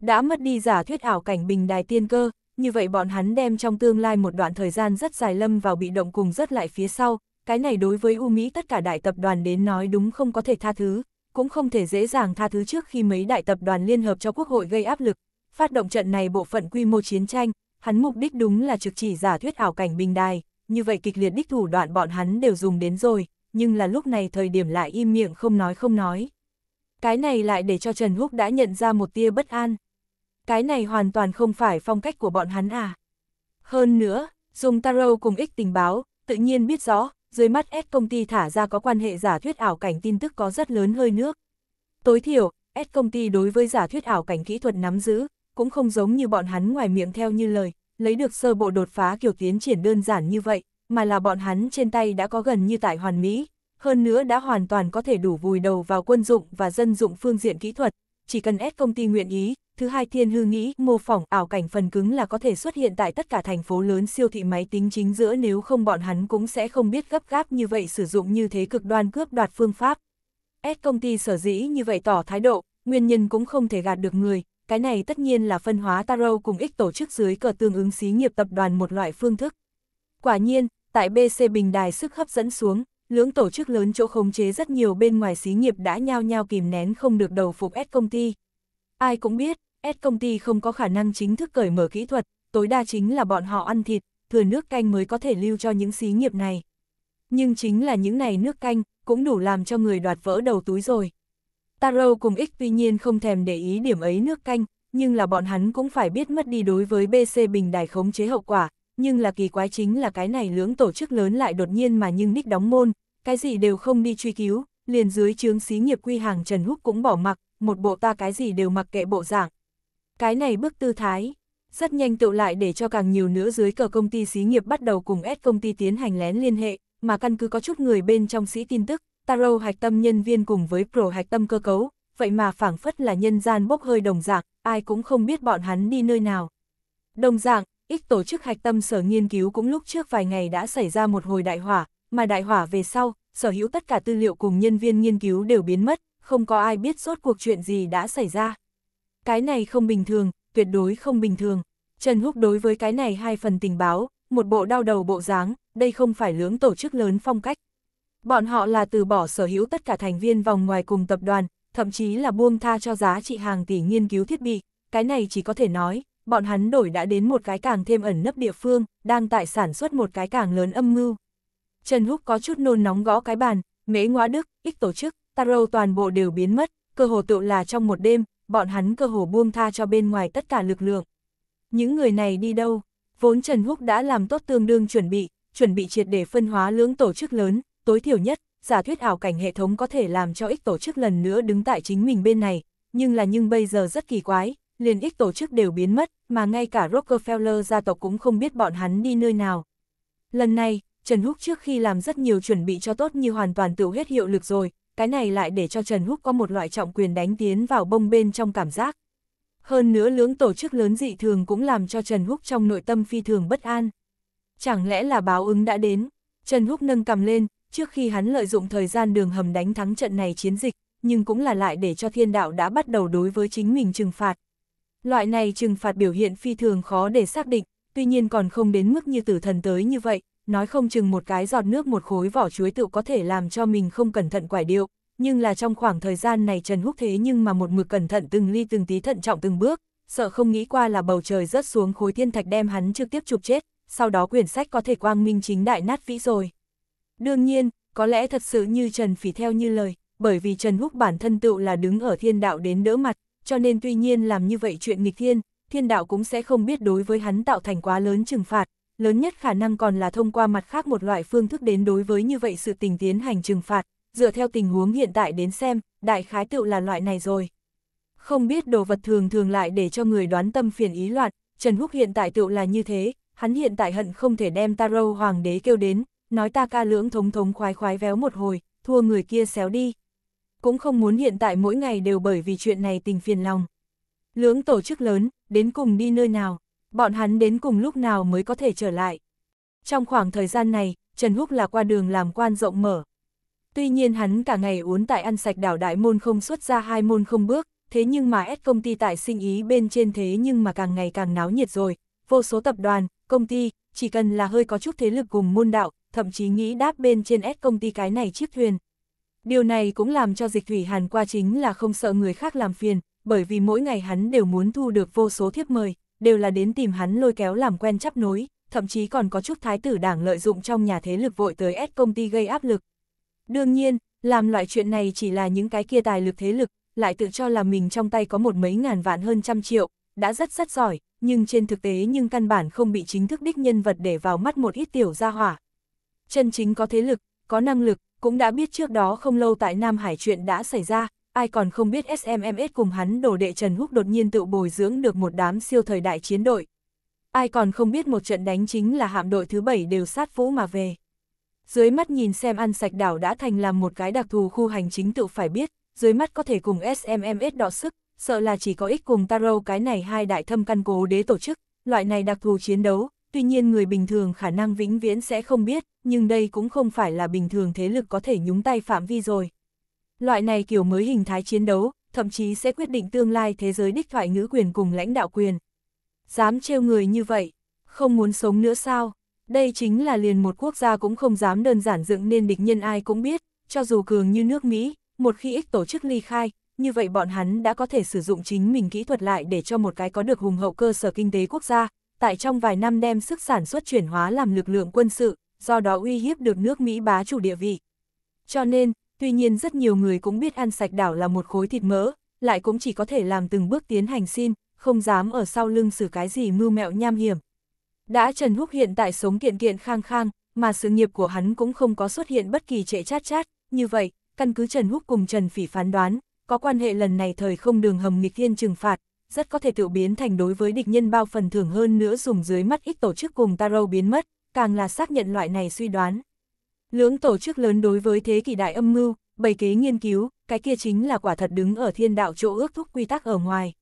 Đã mất đi giả thuyết ảo cảnh bình đài tiên cơ, như vậy bọn hắn đem trong tương lai một đoạn thời gian rất dài lâm vào bị động cùng rất lại phía sau, cái này đối với U Mỹ tất cả đại tập đoàn đến nói đúng không có thể tha thứ, cũng không thể dễ dàng tha thứ trước khi mấy đại tập đoàn liên hợp cho Quốc hội gây áp lực, phát động trận này bộ phận quy mô chiến tranh, hắn mục đích đúng là trực chỉ giả thuyết ảo cảnh bình đài, như vậy kịch liệt đích thủ đoạn bọn hắn đều dùng đến rồi, nhưng là lúc này thời điểm lại im miệng không nói không nói. Cái này lại để cho Trần Húc đã nhận ra một tia bất an cái này hoàn toàn không phải phong cách của bọn hắn à. Hơn nữa, dùng Taro cùng ích tình báo, tự nhiên biết rõ, dưới mắt S công ty thả ra có quan hệ giả thuyết ảo cảnh tin tức có rất lớn hơi nước. Tối thiểu, S công ty đối với giả thuyết ảo cảnh kỹ thuật nắm giữ, cũng không giống như bọn hắn ngoài miệng theo như lời, lấy được sơ bộ đột phá kiểu tiến triển đơn giản như vậy, mà là bọn hắn trên tay đã có gần như tại hoàn mỹ, hơn nữa đã hoàn toàn có thể đủ vùi đầu vào quân dụng và dân dụng phương diện kỹ thuật, chỉ cần S công ty nguyện ý, thứ hai thiên hư nghĩ mô phỏng ảo cảnh phần cứng là có thể xuất hiện tại tất cả thành phố lớn siêu thị máy tính chính giữa nếu không bọn hắn cũng sẽ không biết gấp gáp như vậy sử dụng như thế cực đoan cướp đoạt phương pháp. S công ty sở dĩ như vậy tỏ thái độ, nguyên nhân cũng không thể gạt được người, cái này tất nhiên là phân hóa Tarot cùng ích tổ chức dưới cờ tương ứng xí nghiệp tập đoàn một loại phương thức. Quả nhiên, tại BC Bình Đài sức hấp dẫn xuống, lưỡng tổ chức lớn chỗ khống chế rất nhiều bên ngoài xí nghiệp đã nhao nhao kìm nén không được đầu phục S công ty, Ai cũng biết, S công ty không có khả năng chính thức cởi mở kỹ thuật, tối đa chính là bọn họ ăn thịt, thừa nước canh mới có thể lưu cho những xí nghiệp này. Nhưng chính là những này nước canh, cũng đủ làm cho người đoạt vỡ đầu túi rồi. Taro cùng X tuy nhiên không thèm để ý điểm ấy nước canh, nhưng là bọn hắn cũng phải biết mất đi đối với BC Bình Đài khống chế hậu quả, nhưng là kỳ quái chính là cái này lưỡng tổ chức lớn lại đột nhiên mà nhưng nick đóng môn, cái gì đều không đi truy cứu, liền dưới chướng xí nghiệp quy hàng Trần Húc cũng bỏ mặc, một bộ ta cái gì đều mặc kệ bộ dạng. Cái này bước tư thái, rất nhanh tựu lại để cho càng nhiều nữa dưới cờ công ty xí nghiệp bắt đầu cùng S công ty tiến hành lén liên hệ, mà căn cứ có chút người bên trong sĩ tin tức, Taro hạch tâm nhân viên cùng với Pro hạch tâm cơ cấu, vậy mà phảng phất là nhân gian bốc hơi đồng dạng, ai cũng không biết bọn hắn đi nơi nào. Đồng dạng, ít tổ chức hạch tâm sở nghiên cứu cũng lúc trước vài ngày đã xảy ra một hồi đại hỏa, mà đại hỏa về sau, sở hữu tất cả tư liệu cùng nhân viên nghiên cứu đều biến mất, không có ai biết suốt cuộc chuyện gì đã xảy ra. Cái này không bình thường, tuyệt đối không bình thường. Trần Húc đối với cái này hai phần tình báo, một bộ đau đầu bộ dáng, đây không phải lưỡng tổ chức lớn phong cách. Bọn họ là từ bỏ sở hữu tất cả thành viên vòng ngoài cùng tập đoàn, thậm chí là buông tha cho giá trị hàng tỷ nghiên cứu thiết bị, cái này chỉ có thể nói, bọn hắn đổi đã đến một cái càng thêm ẩn nấp địa phương, đang tại sản xuất một cái càng lớn âm mưu. Trần Húc có chút nôn nóng gõ cái bàn, mễ ngoa đức, ích tổ chức. Taro toàn bộ đều biến mất, cơ hồ tựu là trong một đêm, bọn hắn cơ hồ buông tha cho bên ngoài tất cả lực lượng. Những người này đi đâu? Vốn Trần Húc đã làm tốt tương đương chuẩn bị, chuẩn bị triệt để phân hóa lưỡng tổ chức lớn, tối thiểu nhất, giả thuyết ảo cảnh hệ thống có thể làm cho ích tổ chức lần nữa đứng tại chính mình bên này, nhưng là nhưng bây giờ rất kỳ quái, liền ích tổ chức đều biến mất, mà ngay cả Rockefeller gia tộc cũng không biết bọn hắn đi nơi nào. Lần này, Trần Húc trước khi làm rất nhiều chuẩn bị cho tốt như hoàn toàn tự hết hiệu lực rồi, cái này lại để cho Trần Húc có một loại trọng quyền đánh tiến vào bông bên trong cảm giác. Hơn nữa lưỡng tổ chức lớn dị thường cũng làm cho Trần Húc trong nội tâm phi thường bất an. Chẳng lẽ là báo ứng đã đến? Trần Húc nâng cầm lên, trước khi hắn lợi dụng thời gian đường hầm đánh thắng trận này chiến dịch, nhưng cũng là lại để cho thiên đạo đã bắt đầu đối với chính mình trừng phạt. Loại này trừng phạt biểu hiện phi thường khó để xác định, tuy nhiên còn không đến mức như tử thần tới như vậy, nói không chừng một cái giọt nước một khối vỏ chuối tự có thể làm cho mình không cẩn thận quải điệu, nhưng là trong khoảng thời gian này Trần Húc thế nhưng mà một mực cẩn thận từng ly từng tí thận trọng từng bước, sợ không nghĩ qua là bầu trời rớt xuống khối thiên thạch đem hắn trực tiếp chụp chết, sau đó quyển sách có thể quang minh chính đại nát vĩ rồi. Đương nhiên, có lẽ thật sự như Trần Phỉ theo như lời, bởi vì Trần Húc bản thân tựu là đứng ở thiên đạo đến đỡ mặt, cho nên tuy nhiên làm như vậy chuyện nghịch thiên, thiên đạo cũng sẽ không biết đối với hắn tạo thành quá lớn trừng phạt, lớn nhất khả năng còn là thông qua mặt khác một loại phương thức đến đối với như vậy sự tình tiến hành trừng phạt, dựa theo tình huống hiện tại đến xem, đại khái tựu là loại này rồi. Không biết đồ vật thường thường lại để cho người đoán tâm phiền ý loạn, Trần Húc hiện tại tựu là như thế, hắn hiện tại hận không thể đem Taro Hoàng đế kêu đến, nói ta ca lưỡng thống thống khoái khoái véo một hồi, thua người kia xéo đi. Cũng không muốn hiện tại mỗi ngày đều bởi vì chuyện này tình phiền lòng. Lưỡng tổ chức lớn, đến cùng đi nơi nào, bọn hắn đến cùng lúc nào mới có thể trở lại. Trong khoảng thời gian này, Trần Húc là qua đường làm quan rộng mở. Tuy nhiên hắn cả ngày uốn tại ăn sạch đảo đại môn không xuất ra hai môn không bước, thế nhưng mà s công ty tại sinh ý bên trên thế nhưng mà càng ngày càng náo nhiệt rồi, vô số tập đoàn, công ty, chỉ cần là hơi có chút thế lực cùng môn đạo, thậm chí nghĩ đáp bên trên s công ty cái này chiếc thuyền. Điều này cũng làm cho dịch thủy hàn qua chính là không sợ người khác làm phiền, bởi vì mỗi ngày hắn đều muốn thu được vô số thiếp mời đều là đến tìm hắn lôi kéo làm quen chấp nối, thậm chí còn có chút thái tử đảng lợi dụng trong nhà thế lực vội tới ép công ty gây áp lực. Đương nhiên, làm loại chuyện này chỉ là những cái kia tài lực thế lực, lại tự cho là mình trong tay có một mấy ngàn vạn hơn trăm triệu, đã rất rất giỏi, nhưng trên thực tế nhưng căn bản không bị chính thức đích nhân vật để vào mắt một ít tiểu gia hỏa. Chân chính có thế lực, có năng lực, cũng đã biết trước đó không lâu tại Nam Hải chuyện đã xảy ra, ai còn không biết SMMS cùng hắn đổ đệ Trần Húc đột nhiên tự bồi dưỡng được một đám siêu thời đại chiến đội. Ai còn không biết một trận đánh chính là hạm đội thứ bảy đều sát vũ mà về. Dưới mắt nhìn xem ăn sạch đảo đã thành làm một cái đặc thù khu hành chính tự phải biết, dưới mắt có thể cùng SMMS đọ sức, sợ là chỉ có ích cùng Taro cái này hai đại thâm căn cố đế tổ chức, loại này đặc thù chiến đấu, tuy nhiên người bình thường khả năng vĩnh viễn sẽ không biết, nhưng đây cũng không phải là bình thường thế lực có thể nhúng tay phạm vi rồi. Loại này kiểu mới hình thái chiến đấu, thậm chí sẽ quyết định tương lai thế giới đích thoại ngữ quyền cùng lãnh đạo quyền. Dám trêu người như vậy, không muốn sống nữa sao? Đây chính là liền một quốc gia cũng không dám đơn giản dựng nên địch nhân ai cũng biết, cho dù cường như nước Mỹ, một khi ích tổ chức ly khai, như vậy bọn hắn đã có thể sử dụng chính mình kỹ thuật lại để cho một cái có được hùng hậu cơ sở kinh tế quốc gia, tại trong vài năm đem sức sản xuất chuyển hóa làm lực lượng quân sự, do đó uy hiếp được nước Mỹ bá chủ địa vị. Cho nên, Tuy nhiên rất nhiều người cũng biết ăn sạch đảo là một khối thịt mỡ, lại cũng chỉ có thể làm từng bước tiến hành xin, không dám ở sau lưng xử cái gì mưu mẹo nham hiểm. Đã Trần Húc hiện tại sống kiện kiện khang khang, mà sự nghiệp của hắn cũng không có xuất hiện bất kỳ trệ chát chát, như vậy, căn cứ Trần Húc cùng Trần Phỉ phán đoán, có quan hệ lần này thời không đường hầm nghịch thiên trừng phạt, rất có thể tự biến thành đối với địch nhân bao phần thưởng hơn nữa dùng dưới mắt ít tổ chức cùng Taro biến mất, càng là xác nhận loại này suy đoán. Lưỡng tổ chức lớn đối với thế kỷ đại âm mưu, bày kế nghiên cứu, cái kia chính là quả thật đứng ở thiên đạo chỗ ước thúc quy tắc ở ngoài.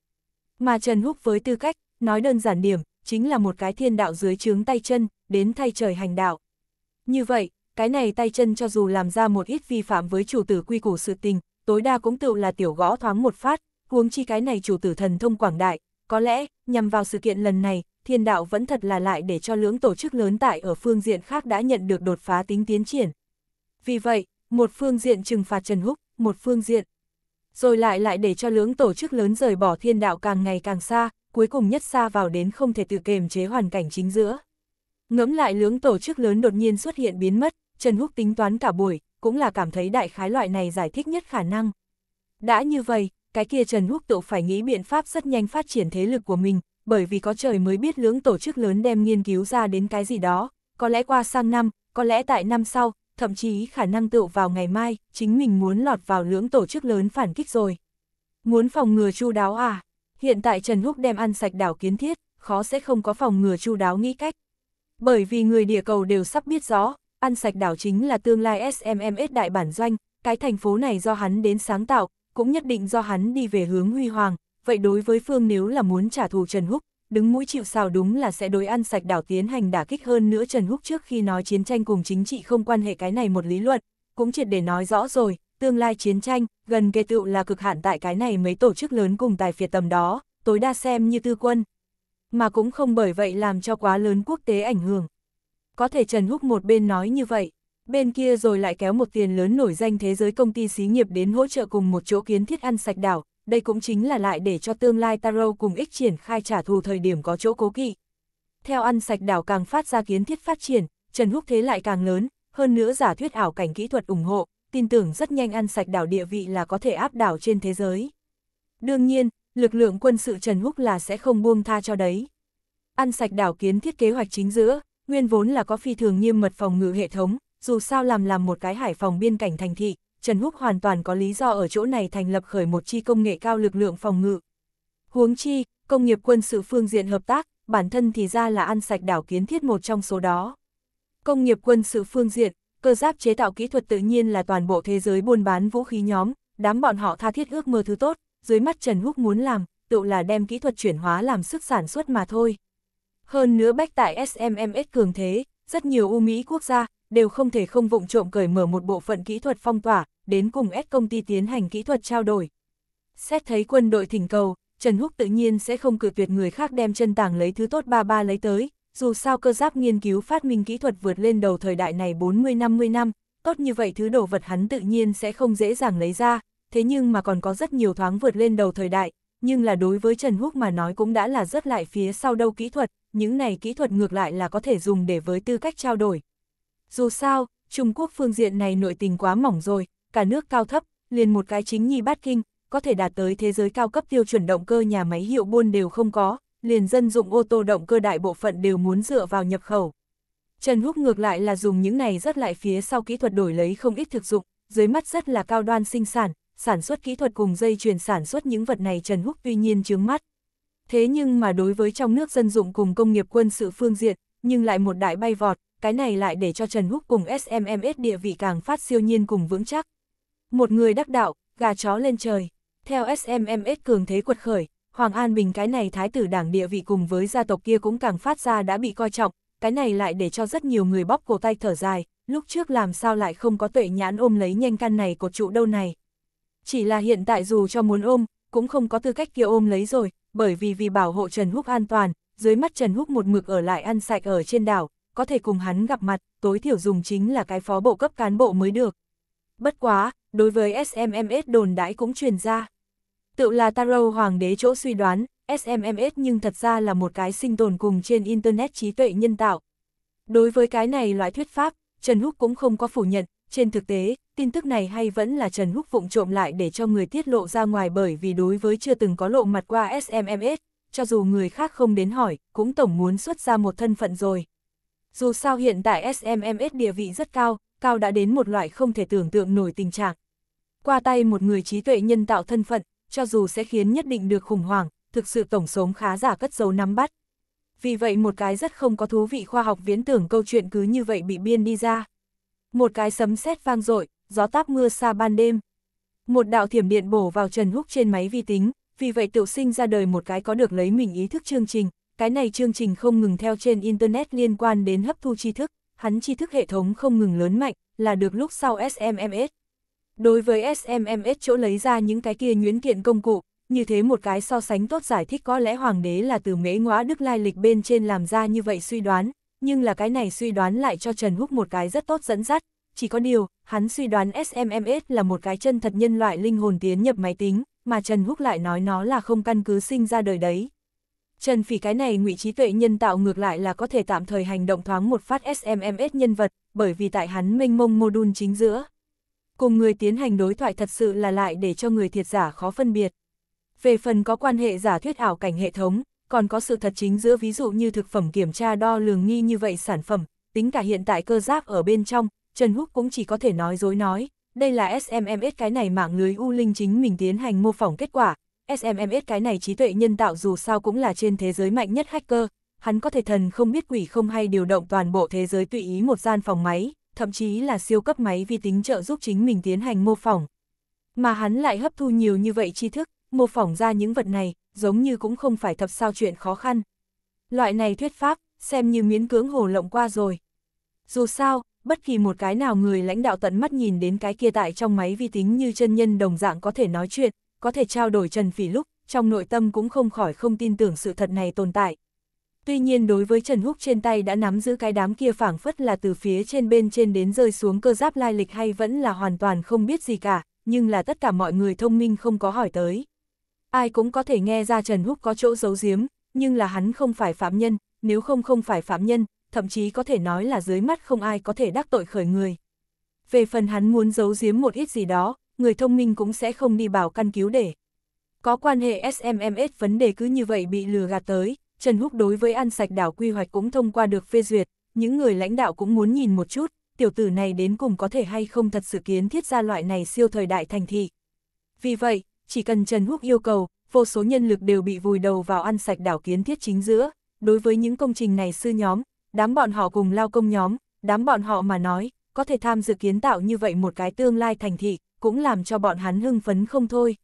Mà Trần Húc với tư cách, nói đơn giản điểm, chính là một cái thiên đạo dưới chướng tay chân, đến thay trời hành đạo. Như vậy, cái này tay chân cho dù làm ra một ít vi phạm với chủ tử quy củ sự tình, tối đa cũng tựu là tiểu gõ thoáng một phát, huống chi cái này chủ tử thần thông quảng đại, có lẽ, nhằm vào sự kiện lần này, thiên đạo vẫn thật là lại để cho lưỡng tổ chức lớn tại ở phương diện khác đã nhận được đột phá tính tiến triển. Vì vậy, một phương diện trừng phạt Trần Húc, một phương diện. Rồi lại lại để cho lưỡng tổ chức lớn rời bỏ thiên đạo càng ngày càng xa, cuối cùng nhất xa vào đến không thể tự kềm chế hoàn cảnh chính giữa. Ngẫm lại lưỡng tổ chức lớn đột nhiên xuất hiện biến mất, Trần Húc tính toán cả buổi, cũng là cảm thấy đại khái loại này giải thích nhất khả năng. Đã như vậy, cái kia Trần Húc tự phải nghĩ biện pháp rất nhanh phát triển thế lực của mình, bởi vì có trời mới biết lưỡng tổ chức lớn đem nghiên cứu ra đến cái gì đó, có lẽ qua sang năm, có lẽ tại năm sau, thậm chí khả năng tựu vào ngày mai, chính mình muốn lọt vào lưỡng tổ chức lớn phản kích rồi. Muốn phòng ngừa chu đáo à? Hiện tại Trần Húc đem ăn sạch đảo kiến thiết, khó sẽ không có phòng ngừa chu đáo nghĩ cách. Bởi vì người địa cầu đều sắp biết rõ, ăn sạch đảo chính là tương lai SMMS đại bản doanh, cái thành phố này do hắn đến sáng tạo, cũng nhất định do hắn đi về hướng huy hoàng, vậy đối với Phương nếu là muốn trả thù Trần Húc, đứng mũi chịu sào đúng là sẽ đối ăn sạch đảo tiến hành đả kích hơn nữa Trần Húc trước khi nói chiến tranh cùng chính trị không quan hệ cái này một lý luận, cũng triệt để nói rõ rồi, tương lai chiến tranh, gần kề tựu là cực hạn tại cái này mấy tổ chức lớn cùng tài phiệt tầm đó, tối đa xem như tư quân. Mà cũng không bởi vậy làm cho quá lớn quốc tế ảnh hưởng. Có thể Trần Húc một bên nói như vậy, bên kia rồi lại kéo một tiền lớn nổi danh thế giới công ty xí nghiệp đến hỗ trợ cùng một chỗ kiến thiết ăn sạch đảo, đây cũng chính là lại để cho tương lai Taro cùng ích triển khai trả thù thời điểm có chỗ cố kỵ. Theo ăn sạch đảo càng phát ra kiến thiết phát triển, Trần Húc thế lại càng lớn, hơn nữa giả thuyết ảo cảnh kỹ thuật ủng hộ, tin tưởng rất nhanh ăn sạch đảo địa vị là có thể áp đảo trên thế giới. Đương nhiên, lực lượng quân sự Trần Húc là sẽ không buông tha cho đấy. Ăn sạch đảo kiến thiết kế hoạch chính giữa, nguyên vốn là có phi thường nghiêm mật phòng ngự hệ thống, dù sao làm làm một cái hải phòng biên cảnh thành thị, Trần Húc hoàn toàn có lý do ở chỗ này thành lập khởi một chi công nghệ cao lực lượng phòng ngự. Huống chi, công nghiệp quân sự phương diện hợp tác, bản thân thì ra là ăn sạch đảo kiến thiết một trong số đó. Công nghiệp quân sự phương diện, cơ giáp chế tạo kỹ thuật tự nhiên là toàn bộ thế giới buôn bán vũ khí nhóm, đám bọn họ tha thiết ước mơ thứ tốt, dưới mắt Trần Húc muốn làm, tự là đem kỹ thuật chuyển hóa làm sức sản xuất mà thôi. Hơn nữa bách tại SMMS cường thế, rất nhiều ưu Mỹ quốc gia, đều không thể không vụng trộm cởi mở một bộ phận kỹ thuật phong tỏa, đến cùng ép công ty tiến hành kỹ thuật trao đổi. Xét thấy quân đội thỉnh cầu, Trần Húc tự nhiên sẽ không cự tuyệt người khác đem chân tàng lấy thứ tốt ba ba lấy tới, dù sao cơ giáp nghiên cứu phát minh kỹ thuật vượt lên đầu thời đại này 40-50 năm, tốt như vậy thứ đồ vật hắn tự nhiên sẽ không dễ dàng lấy ra, thế nhưng mà còn có rất nhiều thoáng vượt lên đầu thời đại, nhưng là đối với Trần Húc mà nói cũng đã là rất lại phía sau đâu kỹ thuật, những này kỹ thuật ngược lại là có thể dùng để với tư cách trao đổi. Dù sao, Trung Quốc phương diện này nội tình quá mỏng rồi, cả nước cao thấp, liền một cái chính nhi bát kinh, có thể đạt tới thế giới cao cấp tiêu chuẩn động cơ nhà máy hiệu buôn đều không có, liền dân dụng ô tô động cơ đại bộ phận đều muốn dựa vào nhập khẩu. Trần Húc ngược lại là dùng những này rất lại phía sau kỹ thuật đổi lấy không ít thực dụng, dưới mắt rất là cao đoan sinh sản, sản xuất kỹ thuật cùng dây chuyền sản xuất những vật này Trần Húc tuy nhiên chướng mắt. Thế nhưng mà đối với trong nước dân dụng cùng công nghiệp quân sự phương diện, nhưng lại một đại bay vọt, cái này lại để cho Trần Húc cùng SMMS địa vị càng phát siêu nhiên cùng vững chắc. Một người đắc đạo, gà chó lên trời. Theo SMMS cường thế quật khởi, Hoàng An Bình cái này thái tử đảng địa vị cùng với gia tộc kia cũng càng phát ra đã bị coi trọng, cái này lại để cho rất nhiều người bóp cổ tay thở dài, lúc trước làm sao lại không có tuệ nhãn ôm lấy nhanh căn này cột trụ đâu này. Chỉ là hiện tại dù cho muốn ôm, cũng không có tư cách kia ôm lấy rồi, bởi vì vì bảo hộ Trần Húc an toàn, dưới mắt Trần Húc một mực ở lại ăn sạch ở trên đảo, có thể cùng hắn gặp mặt, tối thiểu dùng chính là cái phó bộ cấp cán bộ mới được. Bất quá, đối với SMMS đồn đãi cũng truyền ra. Tự là Taro Hoàng đế chỗ suy đoán, SMMS nhưng thật ra là một cái sinh tồn cùng trên Internet trí tuệ nhân tạo. Đối với cái này loại thuyết pháp, Trần Húc cũng không có phủ nhận, trên thực tế, tin tức này hay vẫn là Trần Húc vụng trộm lại để cho người tiết lộ ra ngoài bởi vì đối với chưa từng có lộ mặt qua SMMS, cho dù người khác không đến hỏi, cũng tổng muốn xuất ra một thân phận rồi. Dù sao hiện tại SMMS địa vị rất cao, cao đã đến một loại không thể tưởng tượng nổi tình trạng. Qua tay một người trí tuệ nhân tạo thân phận, cho dù sẽ khiến nhất định được khủng hoảng, thực sự tổng sống khá giả cất dấu nắm bắt. Vì vậy một cái rất không có thú vị khoa học viễn tưởng câu chuyện cứ như vậy bị biên đi ra. Một cái sấm sét vang dội, gió táp mưa xa ban đêm. Một đạo thiểm điện bổ vào Trần Húc trên máy vi tính, vì vậy tự sinh ra đời một cái có được lấy mình ý thức chương trình, cái này chương trình không ngừng theo trên Internet liên quan đến hấp thu tri thức, hắn tri thức hệ thống không ngừng lớn mạnh, là được lúc sau SMMS. Đối với SMMS chỗ lấy ra những cái kia nhuyễn kiện công cụ, như thế một cái so sánh tốt giải thích có lẽ hoàng đế là từ mễ ngóa đức lai lịch bên trên làm ra như vậy suy đoán, nhưng là cái này suy đoán lại cho Trần Húc một cái rất tốt dẫn dắt, chỉ có điều, hắn suy đoán SMMS là một cái chân thật nhân loại linh hồn tiến nhập máy tính, mà Trần Húc lại nói nó là không căn cứ sinh ra đời đấy. Trần Phỉ cái này ngụy trí tuệ nhân tạo ngược lại là có thể tạm thời hành động thoáng một phát SMMS nhân vật, bởi vì tại hắn mênh mông mô đun chính giữa. Cùng người tiến hành đối thoại thật sự là lại để cho người thiệt giả khó phân biệt. Về phần có quan hệ giả thuyết ảo cảnh hệ thống, còn có sự thật chính giữa ví dụ như thực phẩm kiểm tra đo lường nghi như vậy sản phẩm, tính cả hiện tại cơ giáp ở bên trong, Trần Húc cũng chỉ có thể nói dối nói, đây là SMMS cái này mạng lưới U Linh chính mình tiến hành mô phỏng kết quả, SMMS cái này trí tuệ nhân tạo dù sao cũng là trên thế giới mạnh nhất hacker, hắn có thể thần không biết quỷ không hay điều động toàn bộ thế giới tùy ý một gian phòng máy, thậm chí là siêu cấp máy vi tính trợ giúp chính mình tiến hành mô phỏng. Mà hắn lại hấp thu nhiều như vậy tri thức, mô phỏng ra những vật này, giống như cũng không phải thập sao chuyện khó khăn. Loại này thuyết pháp, xem như miễn cưỡng hồ lộng qua rồi. Dù sao, bất kỳ một cái nào người lãnh đạo tận mắt nhìn đến cái kia tại trong máy vi tính như chân nhân đồng dạng có thể nói chuyện, có thể trao đổi Trần Phỉ lúc, trong nội tâm cũng không khỏi không tin tưởng sự thật này tồn tại. Tuy nhiên đối với Trần Húc trên tay đã nắm giữ cái đám kia phảng phất là từ phía trên bên trên đến rơi xuống cơ giáp lai lịch hay vẫn là hoàn toàn không biết gì cả, nhưng là tất cả mọi người thông minh không có hỏi tới. Ai cũng có thể nghe ra Trần Húc có chỗ giấu giếm, nhưng là hắn không phải phạm nhân, nếu không không phải phạm nhân, thậm chí có thể nói là dưới mắt không ai có thể đắc tội khởi người. Về phần hắn muốn giấu giếm một ít gì đó, người thông minh cũng sẽ không đi bảo căn cứu để. Có quan hệ SMMS vấn đề cứ như vậy bị lừa gạt tới, Trần Húc đối với ăn sạch đảo quy hoạch cũng thông qua được phê duyệt, những người lãnh đạo cũng muốn nhìn một chút, tiểu tử này đến cùng có thể hay không thật sự kiến thiết ra loại này siêu thời đại thành thị. Vì vậy, chỉ cần Trần Húc yêu cầu, vô số nhân lực đều bị vùi đầu vào ăn sạch đảo kiến thiết chính giữa, đối với những công trình này sư nhóm, đám bọn họ cùng lao công nhóm, đám bọn họ mà nói, có thể tham dự kiến tạo như vậy một cái tương lai thành thị, cũng làm cho bọn hắn hưng phấn không thôi.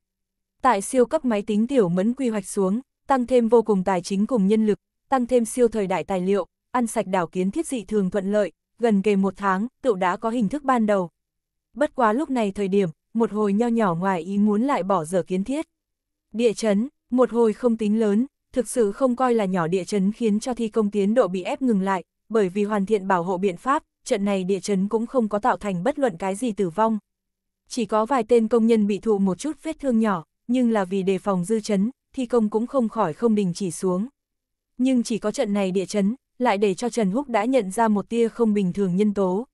Tại siêu cấp máy tính tiểu mẫn quy hoạch xuống, tăng thêm vô cùng tài chính cùng nhân lực, tăng thêm siêu thời đại tài liệu, ăn sạch đảo kiến thiết dị thường thuận lợi, gần kề một tháng, tựu đã có hình thức ban đầu. Bất quá lúc này thời điểm, một hồi nho nhỏ ngoài ý muốn lại bỏ dở kiến thiết. Địa chấn, một hồi không tính lớn, thực sự không coi là nhỏ địa chấn khiến cho thi công tiến độ bị ép ngừng lại, bởi vì hoàn thiện bảo hộ biện pháp, trận này địa chấn cũng không có tạo thành bất luận cái gì tử vong, chỉ có vài tên công nhân bị thụ một chút vết thương nhỏ, nhưng là vì đề phòng dư chấn, thi công cũng không khỏi không đình chỉ xuống. Nhưng chỉ có trận này địa chấn, lại để cho Trần Húc đã nhận ra một tia không bình thường nhân tố.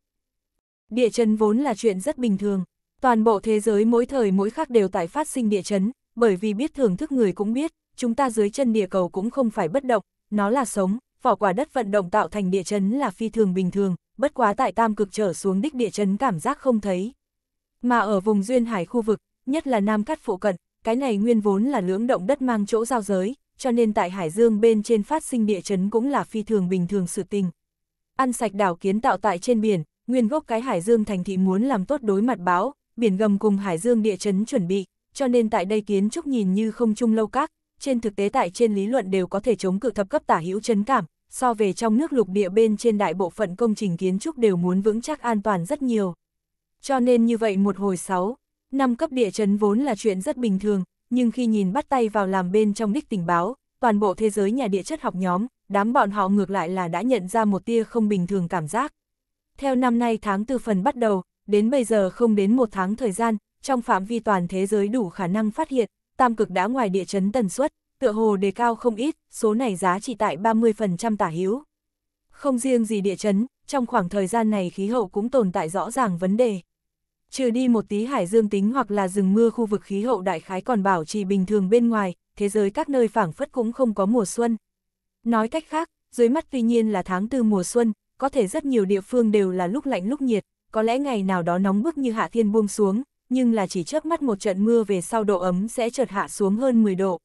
Địa chấn vốn là chuyện rất bình thường, toàn bộ thế giới mỗi thời mỗi khác đều tại phát sinh địa chấn, bởi vì biết thưởng thức người cũng biết, chúng ta dưới chân địa cầu cũng không phải bất động, nó là sống, vỏ quả đất vận động tạo thành địa chấn là phi thường bình thường, bất quá tại tam cực trở xuống đích địa chấn cảm giác không thấy. Mà ở vùng duyên hải khu vực, nhất là Nam Cát phụ cận, cái này nguyên vốn là lưỡng động đất mang chỗ giao giới, cho nên tại Hải Dương bên trên phát sinh địa chấn cũng là phi thường bình thường sự tình. Ăn sạch đảo kiến tạo tại trên biển, nguyên gốc cái Hải Dương thành thị muốn làm tốt đối mặt báo, biển gầm cùng Hải Dương địa chấn chuẩn bị, cho nên tại đây kiến trúc nhìn như không chung lâu các, trên thực tế tại trên lý luận đều có thể chống cự thập cấp tả hữu chấn cảm, so về trong nước lục địa bên trên đại bộ phận công trình kiến trúc đều muốn vững chắc an toàn rất nhiều cho nên như vậy một hồi sáu, năm cấp địa chấn vốn là chuyện rất bình thường, nhưng khi nhìn bắt tay vào làm bên trong đích tình báo, toàn bộ thế giới nhà địa chất học nhóm, đám bọn họ ngược lại là đã nhận ra một tia không bình thường cảm giác. Theo năm nay tháng tư phần bắt đầu, đến bây giờ không đến một tháng thời gian, trong phạm vi toàn thế giới đủ khả năng phát hiện, tam cực đã ngoài địa chấn tần suất, tựa hồ đề cao không ít, số này giá trị tại 30% tả hữu. Không riêng gì địa chấn, trong khoảng thời gian này khí hậu cũng tồn tại rõ ràng vấn đề trừ đi một tí hải dương tính hoặc là rừng mưa khu vực khí hậu đại khái còn bảo trì bình thường bên ngoài, thế giới các nơi phảng phất cũng không có mùa xuân. Nói cách khác, dưới mắt tuy nhiên là tháng tư mùa xuân, có thể rất nhiều địa phương đều là lúc lạnh lúc nhiệt, có lẽ ngày nào đó nóng bức như hạ thiên buông xuống, nhưng là chỉ trước mắt một trận mưa về sau độ ấm sẽ chợt hạ xuống hơn 10 độ.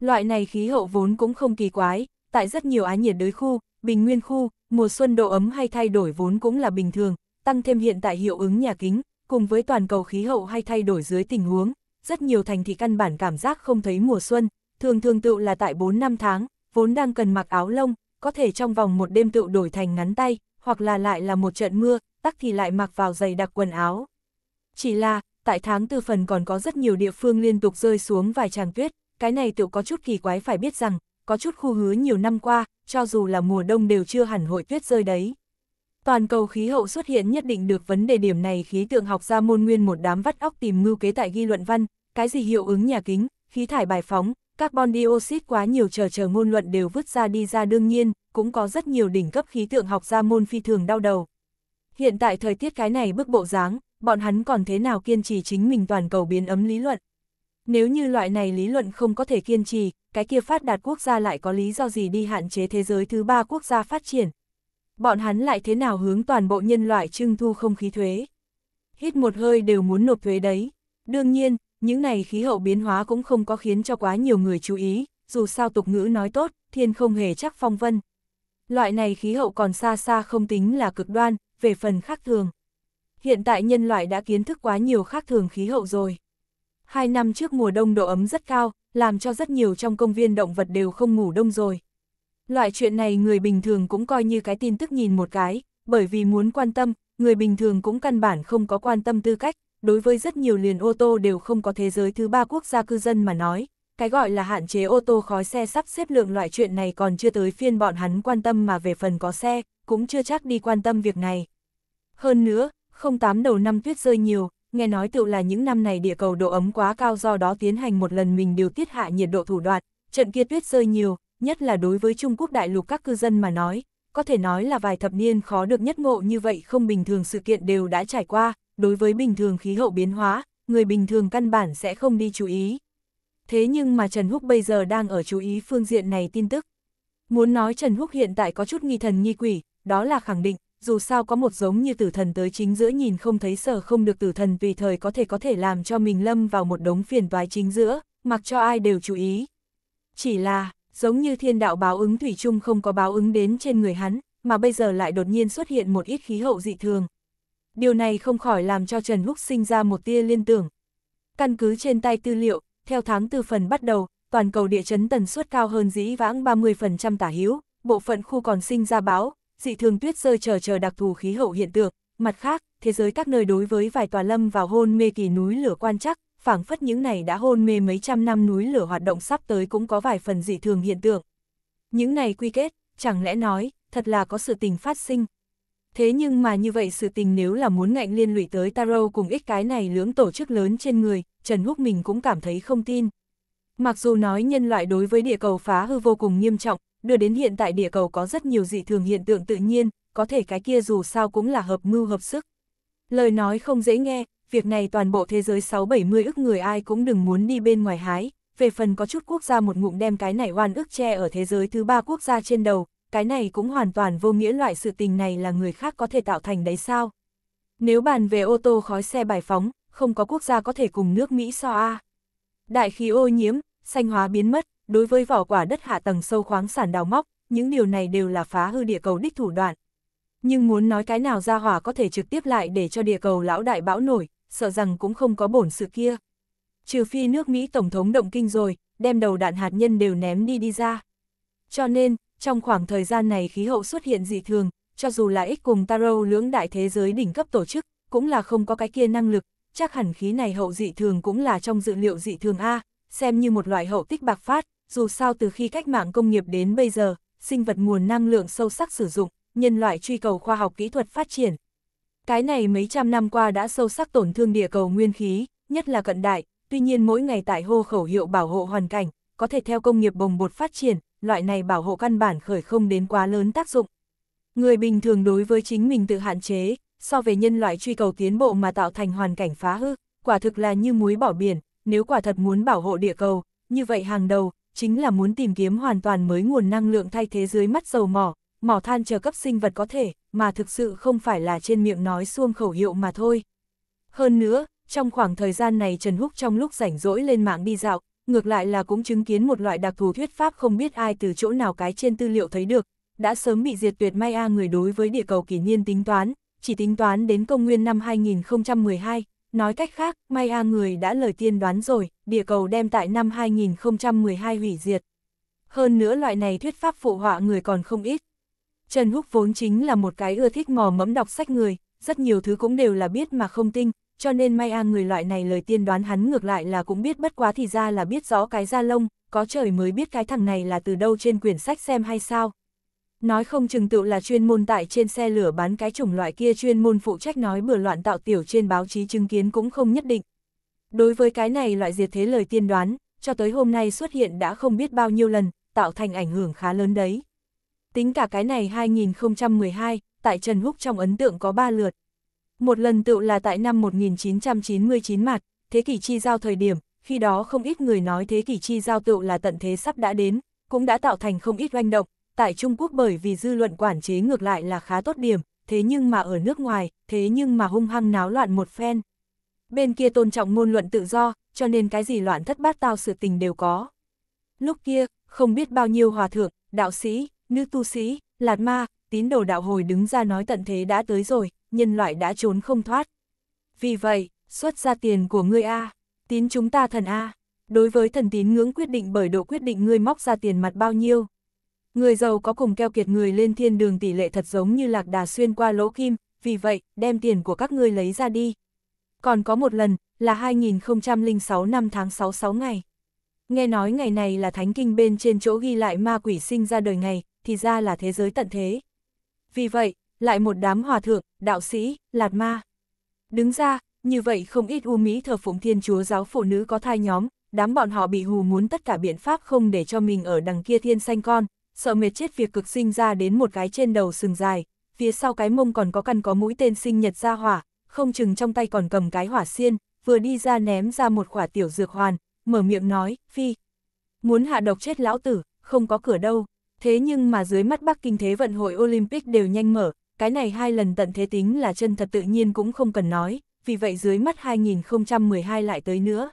Loại này khí hậu vốn cũng không kỳ quái, tại rất nhiều á nhiệt đới khu, bình nguyên khu, mùa xuân độ ấm hay thay đổi vốn cũng là bình thường, tăng thêm hiện tại hiệu ứng nhà kính, cùng với toàn cầu khí hậu hay thay đổi dưới tình huống, rất nhiều thành thị căn bản cảm giác không thấy mùa xuân, thường thường tựu là tại 4 năm tháng, vốn đang cần mặc áo lông, có thể trong vòng một đêm tự đổi thành ngắn tay, hoặc là lại là một trận mưa, tắc thì lại mặc vào giày đặc quần áo. Chỉ là, tại tháng tư phần còn có rất nhiều địa phương liên tục rơi xuống vài tràng tuyết, cái này tựu có chút kỳ quái phải biết rằng, có chút khu hứa nhiều năm qua, cho dù là mùa đông đều chưa hẳn hội tuyết rơi đấy toàn cầu khí hậu xuất hiện nhất định được vấn đề điểm này khí tượng học ra môn nguyên một đám vắt óc tìm mưu kế tại ghi luận văn, cái gì hiệu ứng nhà kính, khí thải bài phóng, carbon dioxide quá nhiều chờ chờ ngôn luận đều vứt ra đi ra đương nhiên, cũng có rất nhiều đỉnh cấp khí tượng học ra môn phi thường đau đầu. Hiện tại thời tiết cái này bức bộ dáng, bọn hắn còn thế nào kiên trì chính mình toàn cầu biến ấm lý luận. Nếu như loại này lý luận không có thể kiên trì, cái kia phát đạt quốc gia lại có lý do gì đi hạn chế thế giới thứ ba quốc gia phát triển, bọn hắn lại thế nào hướng toàn bộ nhân loại trưng thu không khí thuế. Hít một hơi đều muốn nộp thuế đấy. Đương nhiên, những này khí hậu biến hóa cũng không có khiến cho quá nhiều người chú ý, dù sao tục ngữ nói tốt, thiên không hề chắc phong vân. Loại này khí hậu còn xa xa không tính là cực đoan, về phần khác thường. Hiện tại nhân loại đã kiến thức quá nhiều khác thường khí hậu rồi. Hai năm trước mùa đông độ ấm rất cao, làm cho rất nhiều trong công viên động vật đều không ngủ đông rồi. Loại chuyện này người bình thường cũng coi như cái tin tức nhìn một cái, bởi vì muốn quan tâm, người bình thường cũng căn bản không có quan tâm tư cách, đối với rất nhiều liền ô tô đều không có thế giới thứ ba quốc gia cư dân mà nói, cái gọi là hạn chế ô tô khói xe sắp xếp lượng loại chuyện này còn chưa tới phiên bọn hắn quan tâm mà về phần có xe, cũng chưa chắc đi quan tâm việc này. Hơn nữa, không tám đầu năm tuyết rơi nhiều, nghe nói tự là những năm này địa cầu độ ấm quá cao do đó tiến hành một lần mình điều tiết hạ nhiệt độ thủ đoạn, trận kia tuyết rơi nhiều, nhất là đối với Trung Quốc đại lục các cư dân mà nói, có thể nói là vài thập niên khó được nhất ngộ như vậy không bình thường sự kiện đều đã trải qua, đối với bình thường khí hậu biến hóa, người bình thường căn bản sẽ không đi chú ý. Thế nhưng mà Trần Húc bây giờ đang ở chú ý phương diện này tin tức. Muốn nói Trần Húc hiện tại có chút nghi thần nghi quỷ, đó là khẳng định, dù sao có một giống như tử thần tới chính giữa nhìn không thấy sở không được tử thần tùy thời có thể có thể làm cho mình lâm vào một đống phiền toái chính giữa, mặc cho ai đều chú ý. Chỉ là, giống như thiên đạo báo ứng Thủy chung không có báo ứng đến trên người hắn, mà bây giờ lại đột nhiên xuất hiện một ít khí hậu dị thường. Điều này không khỏi làm cho Trần Húc sinh ra một tia liên tưởng. Căn cứ trên tay tư liệu, theo tháng tư phần bắt đầu, toàn cầu địa chấn tần suất cao hơn dĩ vãng 30% tả hữu, bộ phận khu còn sinh ra báo dị thường tuyết rơi chờ chờ đặc thù khí hậu hiện tượng. Mặt khác, thế giới các nơi đối với vài tòa lâm vào hôn mê kỳ núi lửa quan chắc, phảng phất những này đã hôn mê mấy trăm năm núi lửa hoạt động sắp tới cũng có vài phần dị thường hiện tượng. Những này quy kết, chẳng lẽ nói, thật là có sự tình phát sinh. Thế nhưng mà như vậy sự tình nếu là muốn ngạnh liên lụy tới Taro cùng ít cái này lưỡng tổ chức lớn trên người, Trần Húc mình cũng cảm thấy không tin. Mặc dù nói nhân loại đối với địa cầu phá hư vô cùng nghiêm trọng, đưa đến hiện tại địa cầu có rất nhiều dị thường hiện tượng tự nhiên, có thể cái kia dù sao cũng là hợp mưu hợp sức. Lời nói không dễ nghe, việc này toàn bộ thế giới 6-70 ức người ai cũng đừng muốn đi bên ngoài hái, về phần có chút quốc gia một ngụm đem cái này oan ức che ở thế giới thứ ba quốc gia trên đầu, cái này cũng hoàn toàn vô nghĩa loại sự tình này là người khác có thể tạo thành đấy sao. Nếu bàn về ô tô khói xe bài phóng, không có quốc gia có thể cùng nước Mỹ so a. Đại khí ô nhiễm, xanh hóa biến mất, đối với vỏ quả đất hạ tầng sâu khoáng sản đào móc, những điều này đều là phá hư địa cầu đích thủ đoạn. Nhưng muốn nói cái nào ra hỏa có thể trực tiếp lại để cho địa cầu lão đại bão nổi, sợ rằng cũng không có bổn sự kia. Trừ phi nước Mỹ Tổng thống động kinh rồi, đem đầu đạn hạt nhân đều ném đi đi ra. Cho nên, trong khoảng thời gian này khí hậu xuất hiện dị thường, cho dù là ích cùng Taro lưỡng đại thế giới đỉnh cấp tổ chức, cũng là không có cái kia năng lực, chắc hẳn khí này hậu dị thường cũng là trong dự liệu dị thường A, xem như một loại hậu tích bạc phát, dù sao từ khi cách mạng công nghiệp đến bây giờ, sinh vật nguồn năng lượng sâu sắc sử dụng, nhân loại truy cầu khoa học kỹ thuật phát triển, cái này mấy trăm năm qua đã sâu sắc tổn thương địa cầu nguyên khí, nhất là cận đại, tuy nhiên mỗi ngày tại hô khẩu hiệu bảo hộ hoàn cảnh, có thể theo công nghiệp bồng bột phát triển, loại này bảo hộ căn bản khởi không đến quá lớn tác dụng. Người bình thường đối với chính mình tự hạn chế, so về nhân loại truy cầu tiến bộ mà tạo thành hoàn cảnh phá hư, quả thực là như muối bỏ biển, nếu quả thật muốn bảo hộ địa cầu, như vậy hàng đầu, chính là muốn tìm kiếm hoàn toàn mới nguồn năng lượng thay thế dưới mắt dầu mỏ, mỏ than chờ cấp sinh vật có thể, mà thực sự không phải là trên miệng nói xuông khẩu hiệu mà thôi. Hơn nữa, trong khoảng thời gian này Trần Húc trong lúc rảnh rỗi lên mạng đi dạo, ngược lại là cũng chứng kiến một loại đặc thù thuyết pháp không biết ai từ chỗ nào cái trên tư liệu thấy được, đã sớm bị diệt tuyệt Maya người đối với địa cầu kỷ niên tính toán, chỉ tính toán đến công nguyên năm 2012, nói cách khác, Maya người đã lời tiên đoán rồi, địa cầu đem tại năm 2012 hủy diệt. Hơn nữa loại này thuyết pháp phụ họa người còn không ít, Trần Húc vốn chính là một cái ưa thích mò mẫm đọc sách người, rất nhiều thứ cũng đều là biết mà không tinh, cho nên may An người loại này lời tiên đoán hắn ngược lại là cũng biết bất quá thì ra là biết rõ cái da lông, có trời mới biết cái thằng này là từ đâu trên quyển sách xem hay sao. Nói không chừng tựu là chuyên môn tại trên xe lửa bán cái chủng loại kia chuyên môn phụ trách nói bừa loạn tạo tiểu trên báo chí chứng kiến cũng không nhất định. Đối với cái này loại diệt thế lời tiên đoán, cho tới hôm nay xuất hiện đã không biết bao nhiêu lần, tạo thành ảnh hưởng khá lớn đấy tính cả cái này 2012, tại Trần Húc trong ấn tượng có 3 lượt. Một lần tựu là tại năm 1999 mặt, thế kỷ chi giao thời điểm, khi đó không ít người nói thế kỷ chi giao tựu là tận thế sắp đã đến, cũng đã tạo thành không ít oanh động, tại Trung Quốc bởi vì dư luận quản chế ngược lại là khá tốt điểm, thế nhưng mà ở nước ngoài, thế nhưng mà hung hăng náo loạn một phen. Bên kia tôn trọng ngôn luận tự do, cho nên cái gì loạn thất bát tao sự tình đều có. Lúc kia, không biết bao nhiêu hòa thượng, đạo sĩ, nữ tu sĩ, lạt ma, tín đồ đạo hồi đứng ra nói tận thế đã tới rồi, nhân loại đã trốn không thoát. Vì vậy, xuất ra tiền của ngươi A, tín chúng ta thần A. Đối với thần tín ngưỡng quyết định bởi độ quyết định ngươi móc ra tiền mặt bao nhiêu. Người giàu có cùng keo kiệt người lên thiên đường tỷ lệ thật giống như lạc đà xuyên qua lỗ kim, vì vậy, đem tiền của các ngươi lấy ra đi. Còn có một lần, là 2006 năm tháng 66 ngày. Nghe nói ngày này là thánh kinh bên trên chỗ ghi lại ma quỷ sinh ra đời ngày, thì ra là thế giới tận thế. Vì vậy, lại một đám hòa thượng, đạo sĩ, lạt ma. Đứng ra, như vậy không ít u Mỹ thờ phụng thiên chúa giáo phụ nữ có thai nhóm, đám bọn họ bị hù muốn tất cả biện pháp không để cho mình ở đằng kia thiên sanh con, sợ mệt chết việc cực sinh ra đến một cái trên đầu sừng dài, phía sau cái mông còn có căn có mũi tên sinh nhật ra hỏa, không chừng trong tay còn cầm cái hỏa xiên, vừa đi ra ném ra một quả tiểu dược hoàn, mở miệng nói, phi. Muốn hạ độc chết lão tử, không có cửa đâu. Thế nhưng mà dưới mắt Bắc Kinh Thế vận hội Olympic đều nhanh mở, cái này hai lần tận thế tính là chân thật tự nhiên cũng không cần nói, vì vậy dưới mắt 2012 lại tới nữa.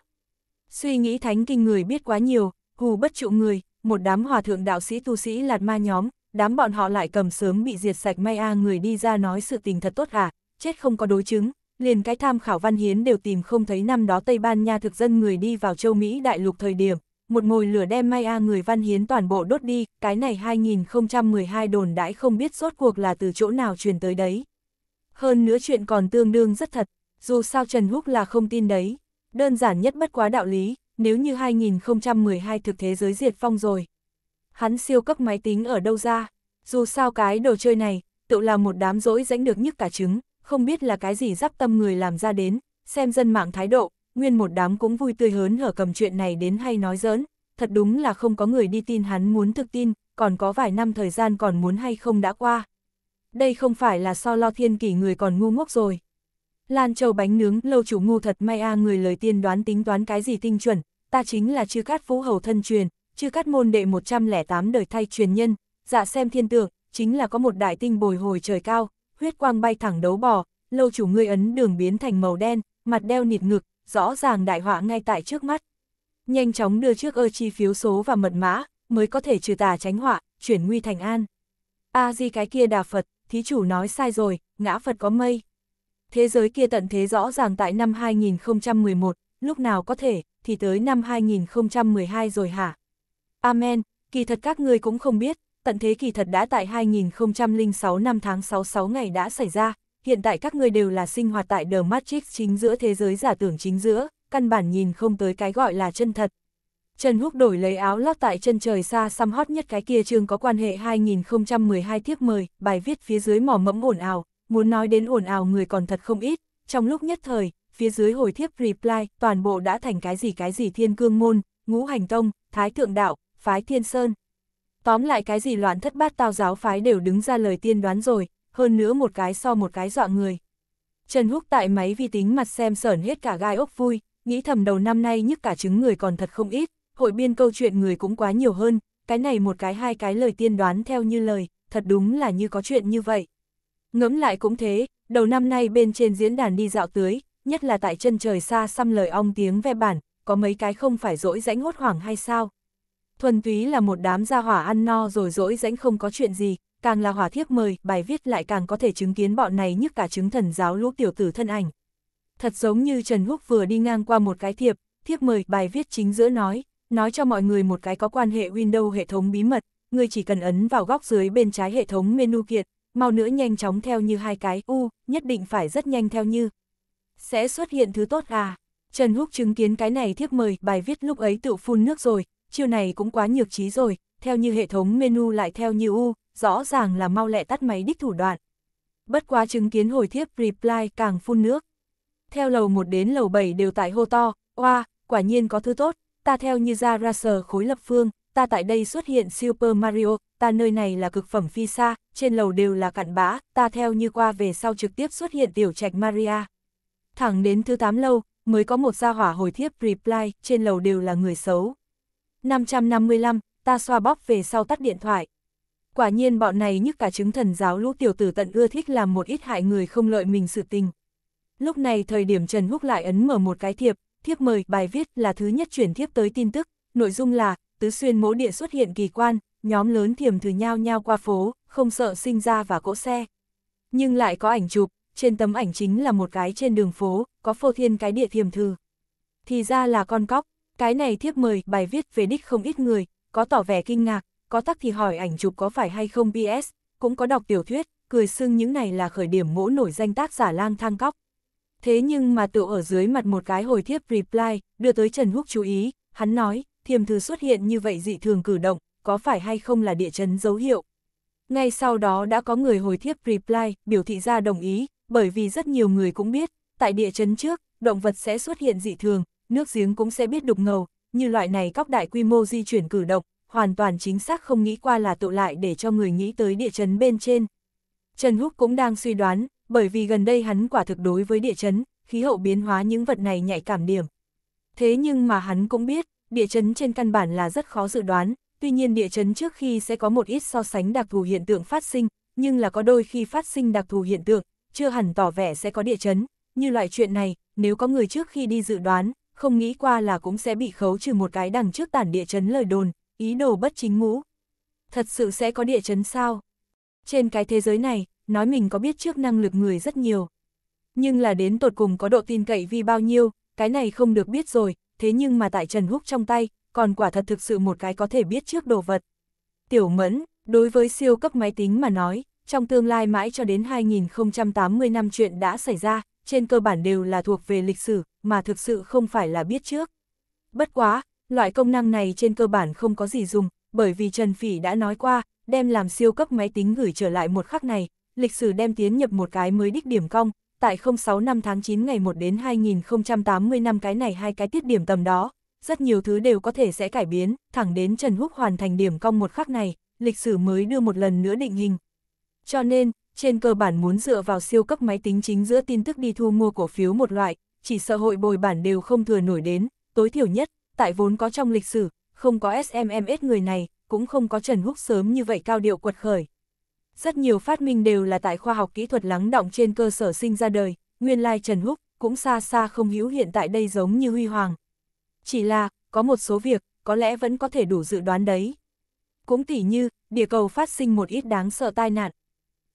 Suy nghĩ thánh kinh người biết quá nhiều, hù bất trụ người, một đám hòa thượng đạo sĩ tu sĩ lạt ma nhóm, đám bọn họ lại cầm sớm bị diệt sạch may a người đi ra nói sự tình thật tốt à, chết không có đối chứng, liền cái tham khảo văn hiến đều tìm không thấy năm đó Tây Ban Nha thực dân người đi vào châu Mỹ đại lục thời điểm, một ngồi lửa đem Maya người văn hiến toàn bộ đốt đi, cái này 2012 đồn đãi không biết rốt cuộc là từ chỗ nào truyền tới đấy. Hơn nữa chuyện còn tương đương rất thật, dù sao Trần Húc là không tin đấy, đơn giản nhất bất quá đạo lý, nếu như 2012 thực thế giới diệt phong rồi. Hắn siêu cấp máy tính ở đâu ra, dù sao cái đồ chơi này, tự là một đám rỗi rãnh được nhức cả trứng, không biết là cái gì giáp tâm người làm ra đến, xem dân mạng thái độ, nguyên một đám cũng vui tươi hớn hở cầm chuyện này đến hay nói giỡn, thật đúng là không có người đi tin hắn muốn thực tin, còn có vài năm thời gian còn muốn hay không đã qua. Đây không phải là so lo thiên kỷ người còn ngu ngốc rồi. Lan châu bánh nướng, lâu chủ ngu thật may a người lời tiên đoán tính toán cái gì tinh chuẩn, ta chính là chư cát phú hầu thân truyền, chư cát môn đệ 108 đời thay truyền nhân, dạ xem thiên tượng, chính là có một đại tinh bồi hồi trời cao, huyết quang bay thẳng đấu bò, lâu chủ ngươi ấn đường biến thành màu đen, mặt đeo nịt ngực, rõ ràng đại họa ngay tại trước mắt. Nhanh chóng đưa trước ơ chi phiếu số và mật mã, mới có thể trừ tà tránh họa, chuyển nguy thành an. A di cái kia đà Phật, thí chủ nói sai rồi, ngã Phật có mây. Thế giới kia tận thế rõ ràng tại năm 2011, lúc nào có thể, thì tới năm 2012 rồi hả? Amen, kỳ thật các ngươi cũng không biết, tận thế kỳ thật đã tại 2006 năm tháng 66 ngày đã xảy ra, hiện tại các người đều là sinh hoạt tại The Matrix chính giữa thế giới giả tưởng chính giữa, căn bản nhìn không tới cái gọi là chân thật. Trần Húc đổi lấy áo lót tại chân trời xa xăm hot nhất cái kia chương có quan hệ 2012 tiếp mời, bài viết phía dưới mỏ mẫm ồn ào, muốn nói đến ồn ào người còn thật không ít, trong lúc nhất thời, phía dưới hồi thiếp reply, toàn bộ đã thành cái gì cái gì thiên cương môn, ngũ hành tông, thái thượng đạo, phái thiên sơn, Tóm lại cái gì loạn thất bát tao giáo phái đều đứng ra lời tiên đoán rồi, hơn nữa một cái so một cái dọa người. Trần Húc tại máy vi tính mặt xem sởn hết cả gai ốc vui, nghĩ thầm đầu năm nay nhức cả trứng người còn thật không ít, hội biên câu chuyện người cũng quá nhiều hơn, cái này một cái hai cái lời tiên đoán theo như lời, thật đúng là như có chuyện như vậy. Ngẫm lại cũng thế, đầu năm nay bên trên diễn đàn đi dạo tưới, nhất là tại chân trời xa xăm lời ong tiếng ve bản, có mấy cái không phải dỗi rãnh hốt hoảng hay sao, thuần túy là một đám gia hỏa ăn no rồi dỗi rãnh không có chuyện gì, càng là hỏa thiếp mời, bài viết lại càng có thể chứng kiến bọn này nhức cả chứng thần giáo lũ tiểu tử thân ảnh. Thật giống như Trần Húc vừa đi ngang qua một cái thiệp, thiếp mời bài viết chính giữa nói, nói cho mọi người một cái có quan hệ Windows hệ thống bí mật, người chỉ cần ấn vào góc dưới bên trái hệ thống menu kiện, mau nữa nhanh chóng theo như hai cái u, nhất định phải rất nhanh theo như. Sẽ xuất hiện thứ tốt à? Trần Húc chứng kiến cái này thiếp mời, bài viết lúc ấy tự phun nước rồi, chiêu này cũng quá nhược trí rồi, theo như hệ thống menu lại theo như U, rõ ràng là mau lẹ tắt máy đích thủ đoạn. Bất quá chứng kiến hồi thiếp reply càng phun nước. Theo lầu 1 đến lầu 7 đều tại hô to, oa, quả nhiên có thứ tốt, ta theo như ra ra sờ khối lập phương, ta tại đây xuất hiện Super Mario, ta nơi này là cực phẩm phi xa, trên lầu đều là cặn bã, ta theo như qua về sau trực tiếp xuất hiện tiểu trạch Maria. Thẳng đến thứ 8 lâu, mới có một gia hỏa hồi thiếp reply, trên lầu đều là người xấu. 555, ta xoa bóp về sau tắt điện thoại. Quả nhiên bọn này nhức cả chứng thần giáo lũ tiểu tử tận ưa thích làm một ít hại người không lợi mình sự tình. Lúc này thời điểm Trần Húc lại ấn mở một cái thiệp, thiệp mời, bài viết là thứ nhất chuyển thiếp tới tin tức, nội dung là, tứ xuyên mỗ địa xuất hiện kỳ quan, nhóm lớn thiềm thử nhau nhau qua phố, không sợ sinh ra và cỗ xe. Nhưng lại có ảnh chụp, trên tấm ảnh chính là một cái trên đường phố, có phô thiên cái địa thiềm thư. Thì ra là con cóc. Cái này thiếp mời, bài viết về nick không ít người, có tỏ vẻ kinh ngạc, có tắc thì hỏi ảnh chụp có phải hay không BS, cũng có đọc tiểu thuyết, cười xưng những này là khởi điểm mỗ nổi danh tác giả lang thang cóc. Thế nhưng mà tự ở dưới mặt một cái hồi thiếp reply, đưa tới Trần Húc chú ý, hắn nói, thiềm thư xuất hiện như vậy dị thường cử động, có phải hay không là địa chấn dấu hiệu. Ngay sau đó đã có người hồi thiếp reply, biểu thị ra đồng ý, bởi vì rất nhiều người cũng biết, tại địa chấn trước, động vật sẽ xuất hiện dị thường, nước giếng cũng sẽ biết đục ngầu, như loại này cóc đại quy mô di chuyển cử động, hoàn toàn chính xác không nghĩ qua là tụ lại để cho người nghĩ tới địa chấn bên trên. Trần Húc cũng đang suy đoán, bởi vì gần đây hắn quả thực đối với địa chấn, khí hậu biến hóa những vật này nhạy cảm điểm. Thế nhưng mà hắn cũng biết, địa chấn trên căn bản là rất khó dự đoán, tuy nhiên địa chấn trước khi sẽ có một ít so sánh đặc thù hiện tượng phát sinh, nhưng là có đôi khi phát sinh đặc thù hiện tượng, chưa hẳn tỏ vẻ sẽ có địa chấn, như loại chuyện này, nếu có người trước khi đi dự đoán, không nghĩ qua là cũng sẽ bị khấu trừ một cái đằng trước tản địa chấn lời đồn, ý đồ bất chính ngũ. Thật sự sẽ có địa chấn sao? Trên cái thế giới này, nói mình có biết trước năng lực người rất nhiều. Nhưng là đến tột cùng có độ tin cậy vì bao nhiêu, cái này không được biết rồi, thế nhưng mà tại Trần Húc trong tay, còn quả thật thực sự một cái có thể biết trước đồ vật. Tiểu Mẫn, đối với siêu cấp máy tính mà nói, trong tương lai mãi cho đến 2080 năm chuyện đã xảy ra, trên cơ bản đều là thuộc về lịch sử, mà thực sự không phải là biết trước. Bất quá, loại công năng này trên cơ bản không có gì dùng, bởi vì Trần Phỉ đã nói qua, đem làm siêu cấp máy tính gửi trở lại một khắc này, lịch sử đem tiến nhập một cái mới đích điểm cong, tại 06 năm tháng 9 ngày 1 đến 2080 năm cái này hai cái tiết điểm tầm đó, rất nhiều thứ đều có thể sẽ cải biến, thẳng đến Trần Húc hoàn thành điểm cong một khắc này, lịch sử mới đưa một lần nữa định hình. Cho nên, trên cơ bản muốn dựa vào siêu cấp máy tính chính giữa tin tức đi thu mua cổ phiếu một loại, chỉ sợ hội bồi bản đều không thừa nổi đến, tối thiểu nhất, tại vốn có trong lịch sử, không có SMMS người này, cũng không có Trần Húc sớm như vậy cao điệu quật khởi. Rất nhiều phát minh đều là tại khoa học kỹ thuật lắng động trên cơ sở sinh ra đời, nguyên lai Trần Húc cũng xa xa không hữu hiện tại đây giống như huy hoàng. Chỉ là, có một số việc, có lẽ vẫn có thể đủ dự đoán đấy. Cũng tỉ như, địa cầu phát sinh một ít đáng sợ tai nạn.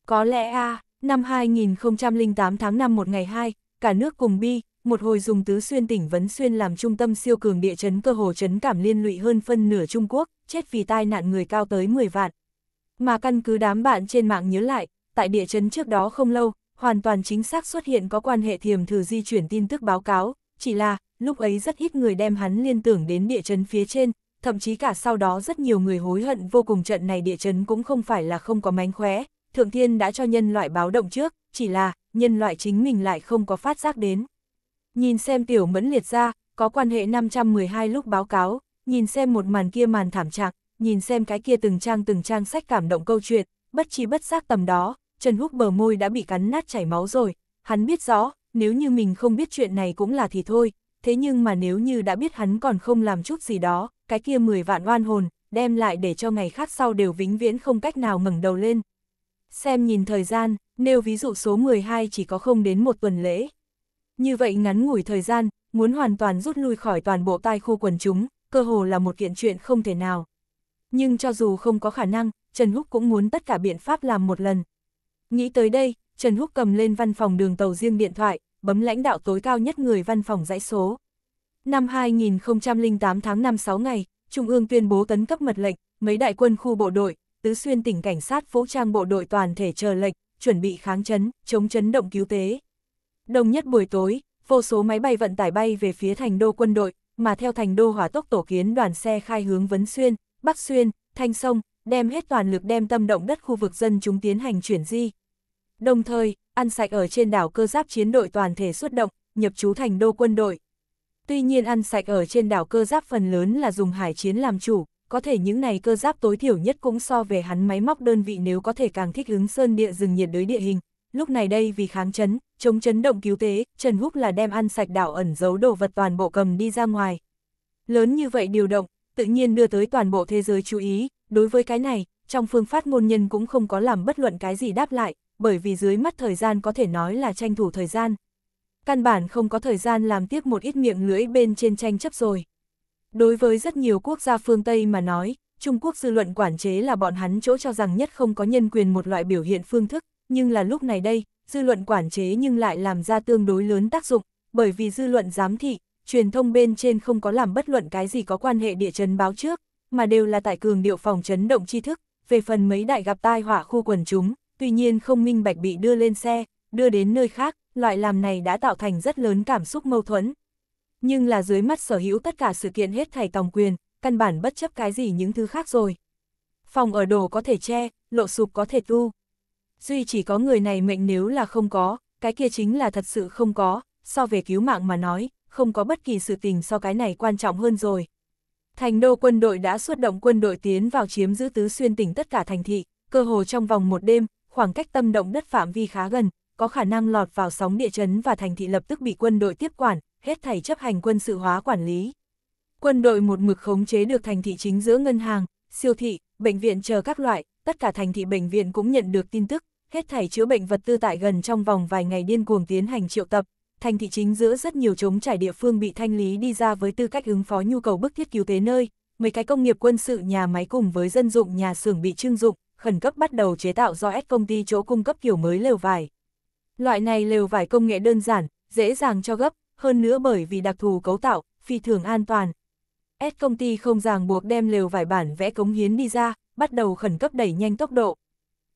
Có lẽ a à, năm 2008 tháng 5 một ngày 2, cả nước cùng bi, một hồi dùng tứ xuyên tỉnh Vấn Xuyên làm trung tâm siêu cường địa chấn cơ hồ chấn cảm liên lụy hơn phân nửa Trung Quốc, chết vì tai nạn người cao tới 10 vạn. Mà căn cứ đám bạn trên mạng nhớ lại, tại địa chấn trước đó không lâu, hoàn toàn chính xác xuất hiện có quan hệ thiềm thử di chuyển tin tức báo cáo, chỉ là, lúc ấy rất ít người đem hắn liên tưởng đến địa chấn phía trên, thậm chí cả sau đó rất nhiều người hối hận vô cùng trận này địa chấn cũng không phải là không có mánh khóe, thượng thiên đã cho nhân loại báo động trước, chỉ là, nhân loại chính mình lại không có phát giác đến. Nhìn xem tiểu mẫn liệt ra, có quan hệ 512 lúc báo cáo, nhìn xem một màn kia màn thảm trạng, nhìn xem cái kia từng trang từng trang sách cảm động câu chuyện, bất chi bất giác tầm đó, Trần Húc bờ môi đã bị cắn nát chảy máu rồi, hắn biết rõ, nếu như mình không biết chuyện này cũng là thì thôi, thế nhưng mà nếu như đã biết hắn còn không làm chút gì đó, cái kia 10 vạn oan hồn, đem lại để cho ngày khác sau đều vĩnh viễn không cách nào ngẩng đầu lên. Xem nhìn thời gian, nêu ví dụ số 12 chỉ có không đến một tuần lễ. Như vậy ngắn ngủi thời gian, muốn hoàn toàn rút lui khỏi toàn bộ tai khu quần chúng, cơ hồ là một kiện chuyện không thể nào. Nhưng cho dù không có khả năng, Trần Húc cũng muốn tất cả biện pháp làm một lần. Nghĩ tới đây, Trần Húc cầm lên văn phòng đường tàu riêng điện thoại, bấm lãnh đạo tối cao nhất người văn phòng dãy số. Năm 2008 tháng 5 6 ngày, Trung ương tuyên bố tấn cấp mật lệnh, mấy đại quân khu bộ đội, tứ xuyên tỉnh cảnh sát vũ trang bộ đội toàn thể chờ lệnh, chuẩn bị kháng chấn, chống chấn động cứu tế. Đồng nhất buổi tối, vô số máy bay vận tải bay về phía thành đô quân đội, mà theo thành đô hỏa tốc tổ kiến đoàn xe khai hướng Vấn Xuyên, Bắc Xuyên, Thanh Sông, đem hết toàn lực đem tâm động đất khu vực dân chúng tiến hành chuyển di. Đồng thời, ăn sạch ở trên đảo cơ giáp chiến đội toàn thể xuất động, nhập trú thành đô quân đội. Tuy nhiên ăn sạch ở trên đảo cơ giáp phần lớn là dùng hải chiến làm chủ, có thể những này cơ giáp tối thiểu nhất cũng so về hắn máy móc đơn vị nếu có thể càng thích ứng sơn địa rừng nhiệt đới địa hình. Lúc này đây vì kháng chấn, chống chấn động cứu tế, Trần Húc là đem ăn sạch đảo ẩn giấu đồ vật toàn bộ cầm đi ra ngoài. Lớn như vậy điều động, tự nhiên đưa tới toàn bộ thế giới chú ý, đối với cái này, trong phương pháp ngôn nhân cũng không có làm bất luận cái gì đáp lại, bởi vì dưới mắt thời gian có thể nói là tranh thủ thời gian. Căn bản không có thời gian làm tiếc một ít miệng lưỡi bên trên tranh chấp rồi. Đối với rất nhiều quốc gia phương Tây mà nói, Trung Quốc dư luận quản chế là bọn hắn chỗ cho rằng nhất không có nhân quyền một loại biểu hiện phương thức, nhưng là lúc này đây, dư luận quản chế nhưng lại làm ra tương đối lớn tác dụng, bởi vì dư luận giám thị, truyền thông bên trên không có làm bất luận cái gì có quan hệ địa chấn báo trước, mà đều là tại cường điệu phòng chấn động tri thức, về phần mấy đại gặp tai họa khu quần chúng, tuy nhiên không minh bạch bị đưa lên xe, đưa đến nơi khác, loại làm này đã tạo thành rất lớn cảm xúc mâu thuẫn. Nhưng là dưới mắt sở hữu tất cả sự kiện hết thảy tòng quyền, căn bản bất chấp cái gì những thứ khác rồi. Phòng ở đồ có thể che, lộ sụp có thể tu duy chỉ có người này mệnh nếu là không có, cái kia chính là thật sự không có, so về cứu mạng mà nói, không có bất kỳ sự tình so cái này quan trọng hơn rồi. Thành đô quân đội đã xuất động quân đội tiến vào chiếm giữ tứ xuyên tỉnh tất cả thành thị, cơ hồ trong vòng một đêm, khoảng cách tâm động đất phạm vi khá gần, có khả năng lọt vào sóng địa chấn và thành thị lập tức bị quân đội tiếp quản, hết thảy chấp hành quân sự hóa quản lý. Quân đội một mực khống chế được thành thị chính giữa ngân hàng, siêu thị, bệnh viện chờ các loại, tất cả thành thị bệnh viện cũng nhận được tin tức, hết thảy chữa bệnh vật tư tại gần trong vòng vài ngày điên cuồng tiến hành triệu tập, thành thị chính giữa rất nhiều chống trải địa phương bị thanh lý đi ra với tư cách ứng phó nhu cầu bức thiết cứu tế nơi, mấy cái công nghiệp quân sự nhà máy cùng với dân dụng nhà xưởng bị trưng dụng, khẩn cấp bắt đầu chế tạo do S công ty chỗ cung cấp kiểu mới lều vải. Loại này lều vải công nghệ đơn giản, dễ dàng cho gấp, hơn nữa bởi vì đặc thù cấu tạo, phi thường an toàn. S công ty không ràng buộc đem lều vải bản vẽ cống hiến đi ra, bắt đầu khẩn cấp đẩy nhanh tốc độ.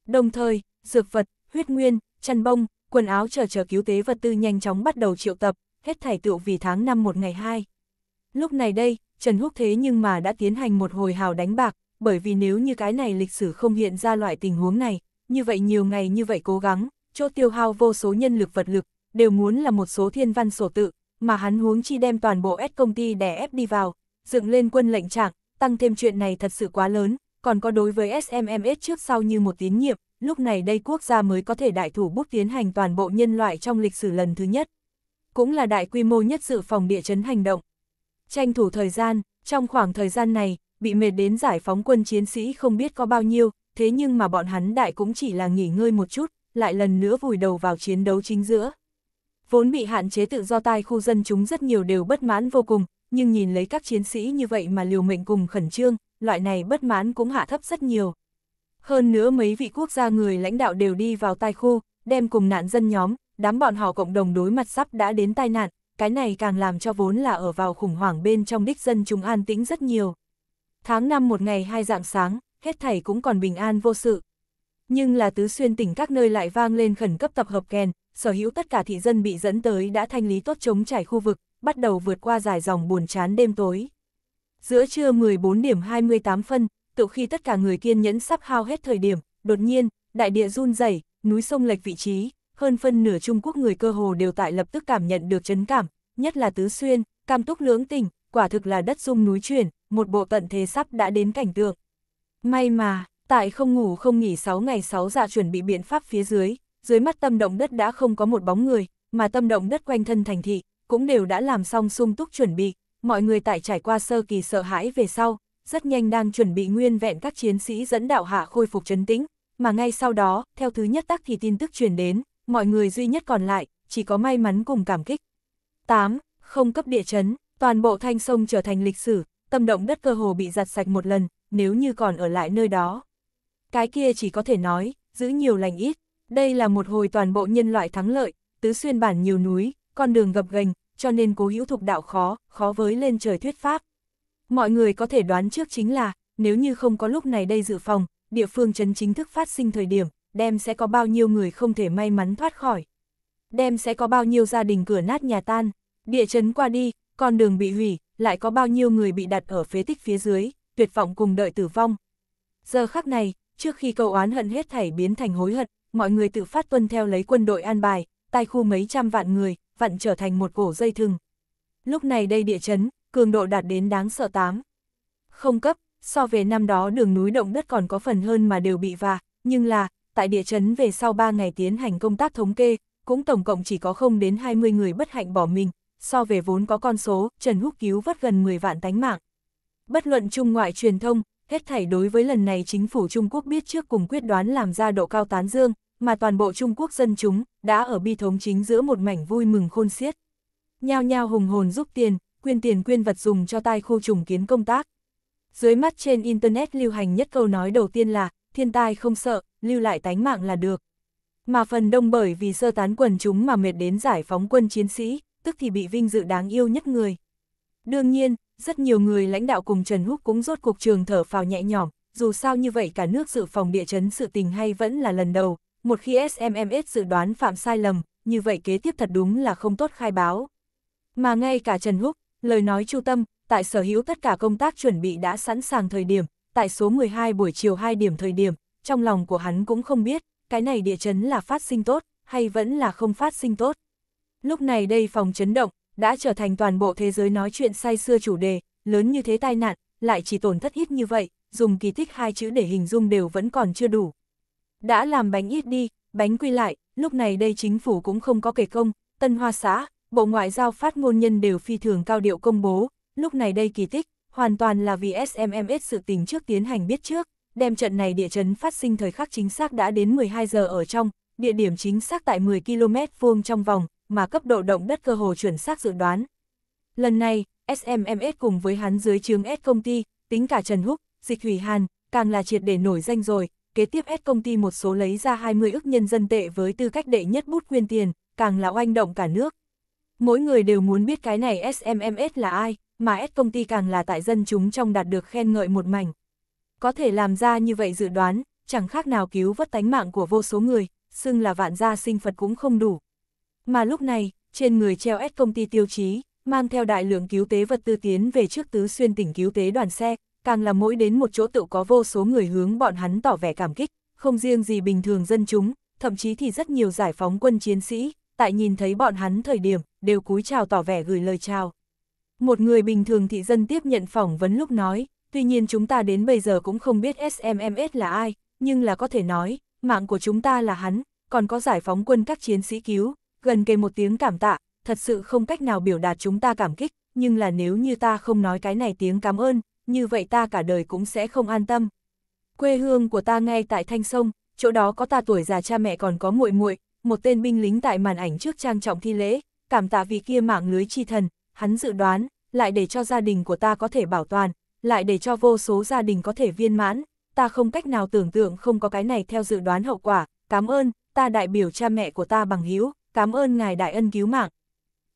Đồng thời, dược vật, huyết nguyên, chăn bông, quần áo chờ chờ cứu tế vật tư nhanh chóng bắt đầu triệu tập, hết thảy tựu vì tháng năm một ngày hai. Lúc này đây, Trần Húc thế nhưng mà đã tiến hành một hồi hào đánh bạc, bởi vì nếu như cái này lịch sử không hiện ra loại tình huống này, như vậy nhiều ngày như vậy cố gắng, cho tiêu hao vô số nhân lực vật lực, đều muốn là một số thiên văn sổ tự, mà hắn huống chi đem toàn bộ S công ty đè ép đi vào, dựng lên quân lệnh trạng, tăng thêm chuyện này thật sự quá lớn, còn có đối với SMMS trước sau như một tín nhiệm, lúc này đây quốc gia mới có thể đại thủ bút tiến hành toàn bộ nhân loại trong lịch sử lần thứ nhất. Cũng là đại quy mô nhất sự phòng địa chấn hành động. Tranh thủ thời gian, trong khoảng thời gian này, bị mệt đến giải phóng quân chiến sĩ không biết có bao nhiêu, thế nhưng mà bọn hắn đại cũng chỉ là nghỉ ngơi một chút, lại lần nữa vùi đầu vào chiến đấu chính giữa. Vốn bị hạn chế tự do tai khu dân chúng rất nhiều đều bất mãn vô cùng, nhưng nhìn lấy các chiến sĩ như vậy mà liều mệnh cùng khẩn trương, loại này bất mãn cũng hạ thấp rất nhiều. Hơn nữa mấy vị quốc gia người lãnh đạo đều đi vào tai khu, đem cùng nạn dân nhóm, đám bọn họ cộng đồng đối mặt sắp đã đến tai nạn, cái này càng làm cho vốn là ở vào khủng hoảng bên trong đích dân chúng an tĩnh rất nhiều. Tháng năm một ngày hai dạng sáng, hết thảy cũng còn bình an vô sự. Nhưng là tứ xuyên tỉnh các nơi lại vang lên khẩn cấp tập hợp kèn, sở hữu tất cả thị dân bị dẫn tới đã thanh lý tốt chống trải khu vực, bắt đầu vượt qua dài dòng buồn chán đêm tối. Giữa trưa 14 điểm 28 phân, tự khi tất cả người kiên nhẫn sắp hao hết thời điểm, đột nhiên, đại địa run rẩy, núi sông lệch vị trí, hơn phân nửa Trung Quốc người cơ hồ đều tại lập tức cảm nhận được chấn cảm, nhất là Tứ Xuyên, Cam Túc lưỡng tỉnh, quả thực là đất rung núi chuyển, một bộ tận thế sắp đã đến cảnh tượng. May mà, tại không ngủ không nghỉ 6 ngày 6 dạ chuẩn bị biện pháp phía dưới, dưới mắt tâm động đất đã không có một bóng người, mà tâm động đất quanh thân thành thị, cũng đều đã làm xong sung túc chuẩn bị, mọi người tại trải qua sơ kỳ sợ hãi về sau, rất nhanh đang chuẩn bị nguyên vẹn các chiến sĩ dẫn đạo hạ khôi phục trấn tĩnh, mà ngay sau đó, theo thứ nhất tắc thì tin tức truyền đến, mọi người duy nhất còn lại, chỉ có may mắn cùng cảm kích. 8. Không cấp địa chấn, toàn bộ thanh sông trở thành lịch sử, tâm động đất cơ hồ bị giặt sạch một lần, nếu như còn ở lại nơi đó. Cái kia chỉ có thể nói, giữ nhiều lành ít, đây là một hồi toàn bộ nhân loại thắng lợi, tứ xuyên bản nhiều núi, con đường gập ghềnh, cho nên cố hữu thục đạo khó, khó với lên trời thuyết pháp. Mọi người có thể đoán trước chính là, nếu như không có lúc này đây dự phòng, địa phương chấn chính thức phát sinh thời điểm, đem sẽ có bao nhiêu người không thể may mắn thoát khỏi. Đem sẽ có bao nhiêu gia đình cửa nát nhà tan, địa chấn qua đi, con đường bị hủy, lại có bao nhiêu người bị đặt ở phế tích phía dưới, tuyệt vọng cùng đợi tử vong. Giờ khắc này, trước khi cầu oán hận hết thảy biến thành hối hận, mọi người tự phát tuân theo lấy quân đội an bài, tai khu mấy trăm vạn người, vặn trở thành một cổ dây thừng. Lúc này đây địa chấn, cường độ đạt đến đáng sợ 8. Không cấp, so về năm đó đường núi động đất còn có phần hơn mà đều bị vạ, nhưng là, tại địa chấn về sau 3 ngày tiến hành công tác thống kê, cũng tổng cộng chỉ có không đến 20 người bất hạnh bỏ mình, so về vốn có con số, Trần Húc cứu vớt gần 10 vạn tánh mạng. Bất luận trung ngoại truyền thông, hết thảy đối với lần này chính phủ Trung Quốc biết trước cùng quyết đoán làm ra độ cao tán dương, mà toàn bộ Trung Quốc dân chúng đã ở bi thống chính giữa một mảnh vui mừng khôn xiết. Nhao nhao hùng hồn giúp tiền, quyên tiền quyên vật dùng cho tai khu trùng kiến công tác. Dưới mắt trên Internet lưu hành nhất câu nói đầu tiên là, thiên tai không sợ, lưu lại tánh mạng là được. Mà phần đông bởi vì sơ tán quần chúng mà mệt đến giải phóng quân chiến sĩ, tức thì bị vinh dự đáng yêu nhất người. Đương nhiên, rất nhiều người lãnh đạo cùng Trần Húc cũng rốt cuộc trường thở phào nhẹ nhõm, dù sao như vậy cả nước dự phòng địa chấn sự tình hay vẫn là lần đầu, một khi SMMS dự đoán phạm sai lầm, như vậy kế tiếp thật đúng là không tốt khai báo. Mà ngay cả Trần Húc, Lời nói chu tâm, tại sở hữu tất cả công tác chuẩn bị đã sẵn sàng thời điểm, tại số 12 buổi chiều 2 điểm thời điểm, trong lòng của hắn cũng không biết, cái này địa chấn là phát sinh tốt, hay vẫn là không phát sinh tốt. Lúc này đây phòng chấn động, đã trở thành toàn bộ thế giới nói chuyện say xưa chủ đề, lớn như thế tai nạn, lại chỉ tổn thất ít như vậy, dùng kỳ tích hai chữ để hình dung đều vẫn còn chưa đủ. Đã làm bánh ít đi, bánh quy lại, lúc này đây chính phủ cũng không có kể công, Tân Hoa xã, Bộ Ngoại giao phát ngôn nhân đều phi thường cao điệu công bố, lúc này đây kỳ tích, hoàn toàn là vì SMMS sự tình trước tiến hành biết trước, đem trận này địa chấn phát sinh thời khắc chính xác đã đến 12 giờ ở trong, địa điểm chính xác tại 10 km vuông trong vòng, mà cấp độ động đất cơ hồ chuẩn xác dự đoán. Lần này, SMMS cùng với hắn dưới chướng S công ty, tính cả Trần Húc, Dịch Hủy Hàn, càng là triệt để nổi danh rồi, kế tiếp S công ty một số lấy ra 20 ức nhân dân tệ với tư cách đệ nhất bút quyên tiền, càng là oanh động cả nước. Mỗi người đều muốn biết cái này SMMS là ai, mà S công ty càng là tại dân chúng trong đạt được khen ngợi một mảnh. Có thể làm ra như vậy dự đoán, chẳng khác nào cứu vớt tánh mạng của vô số người, xưng là vạn gia sinh Phật cũng không đủ. Mà lúc này, trên người treo S công ty tiêu chí, mang theo đại lượng cứu tế vật tư tiến về trước tứ xuyên tỉnh cứu tế đoàn xe, càng là mỗi đến một chỗ tự có vô số người hướng bọn hắn tỏ vẻ cảm kích, không riêng gì bình thường dân chúng, thậm chí thì rất nhiều giải phóng quân chiến sĩ, tại nhìn thấy bọn hắn thời điểm, đều cúi chào tỏ vẻ gửi lời chào. Một người bình thường thị dân tiếp nhận phỏng vấn lúc nói, tuy nhiên chúng ta đến bây giờ cũng không biết SMMS là ai, nhưng là có thể nói, mạng của chúng ta là hắn, còn có giải phóng quân các chiến sĩ cứu, gần kề một tiếng cảm tạ, thật sự không cách nào biểu đạt chúng ta cảm kích, nhưng là nếu như ta không nói cái này tiếng cảm ơn, như vậy ta cả đời cũng sẽ không an tâm. Quê hương của ta ngay tại Thanh Sông, chỗ đó có ta tuổi già cha mẹ còn có muội muội, một tên binh lính tại màn ảnh trước trang trọng thi lễ, cảm tạ vì kia mạng lưới chi thần, hắn dự đoán, lại để cho gia đình của ta có thể bảo toàn, lại để cho vô số gia đình có thể viên mãn, ta không cách nào tưởng tượng không có cái này theo dự đoán hậu quả, cảm ơn, ta đại biểu cha mẹ của ta bằng hữu cảm ơn ngài đại ân cứu mạng.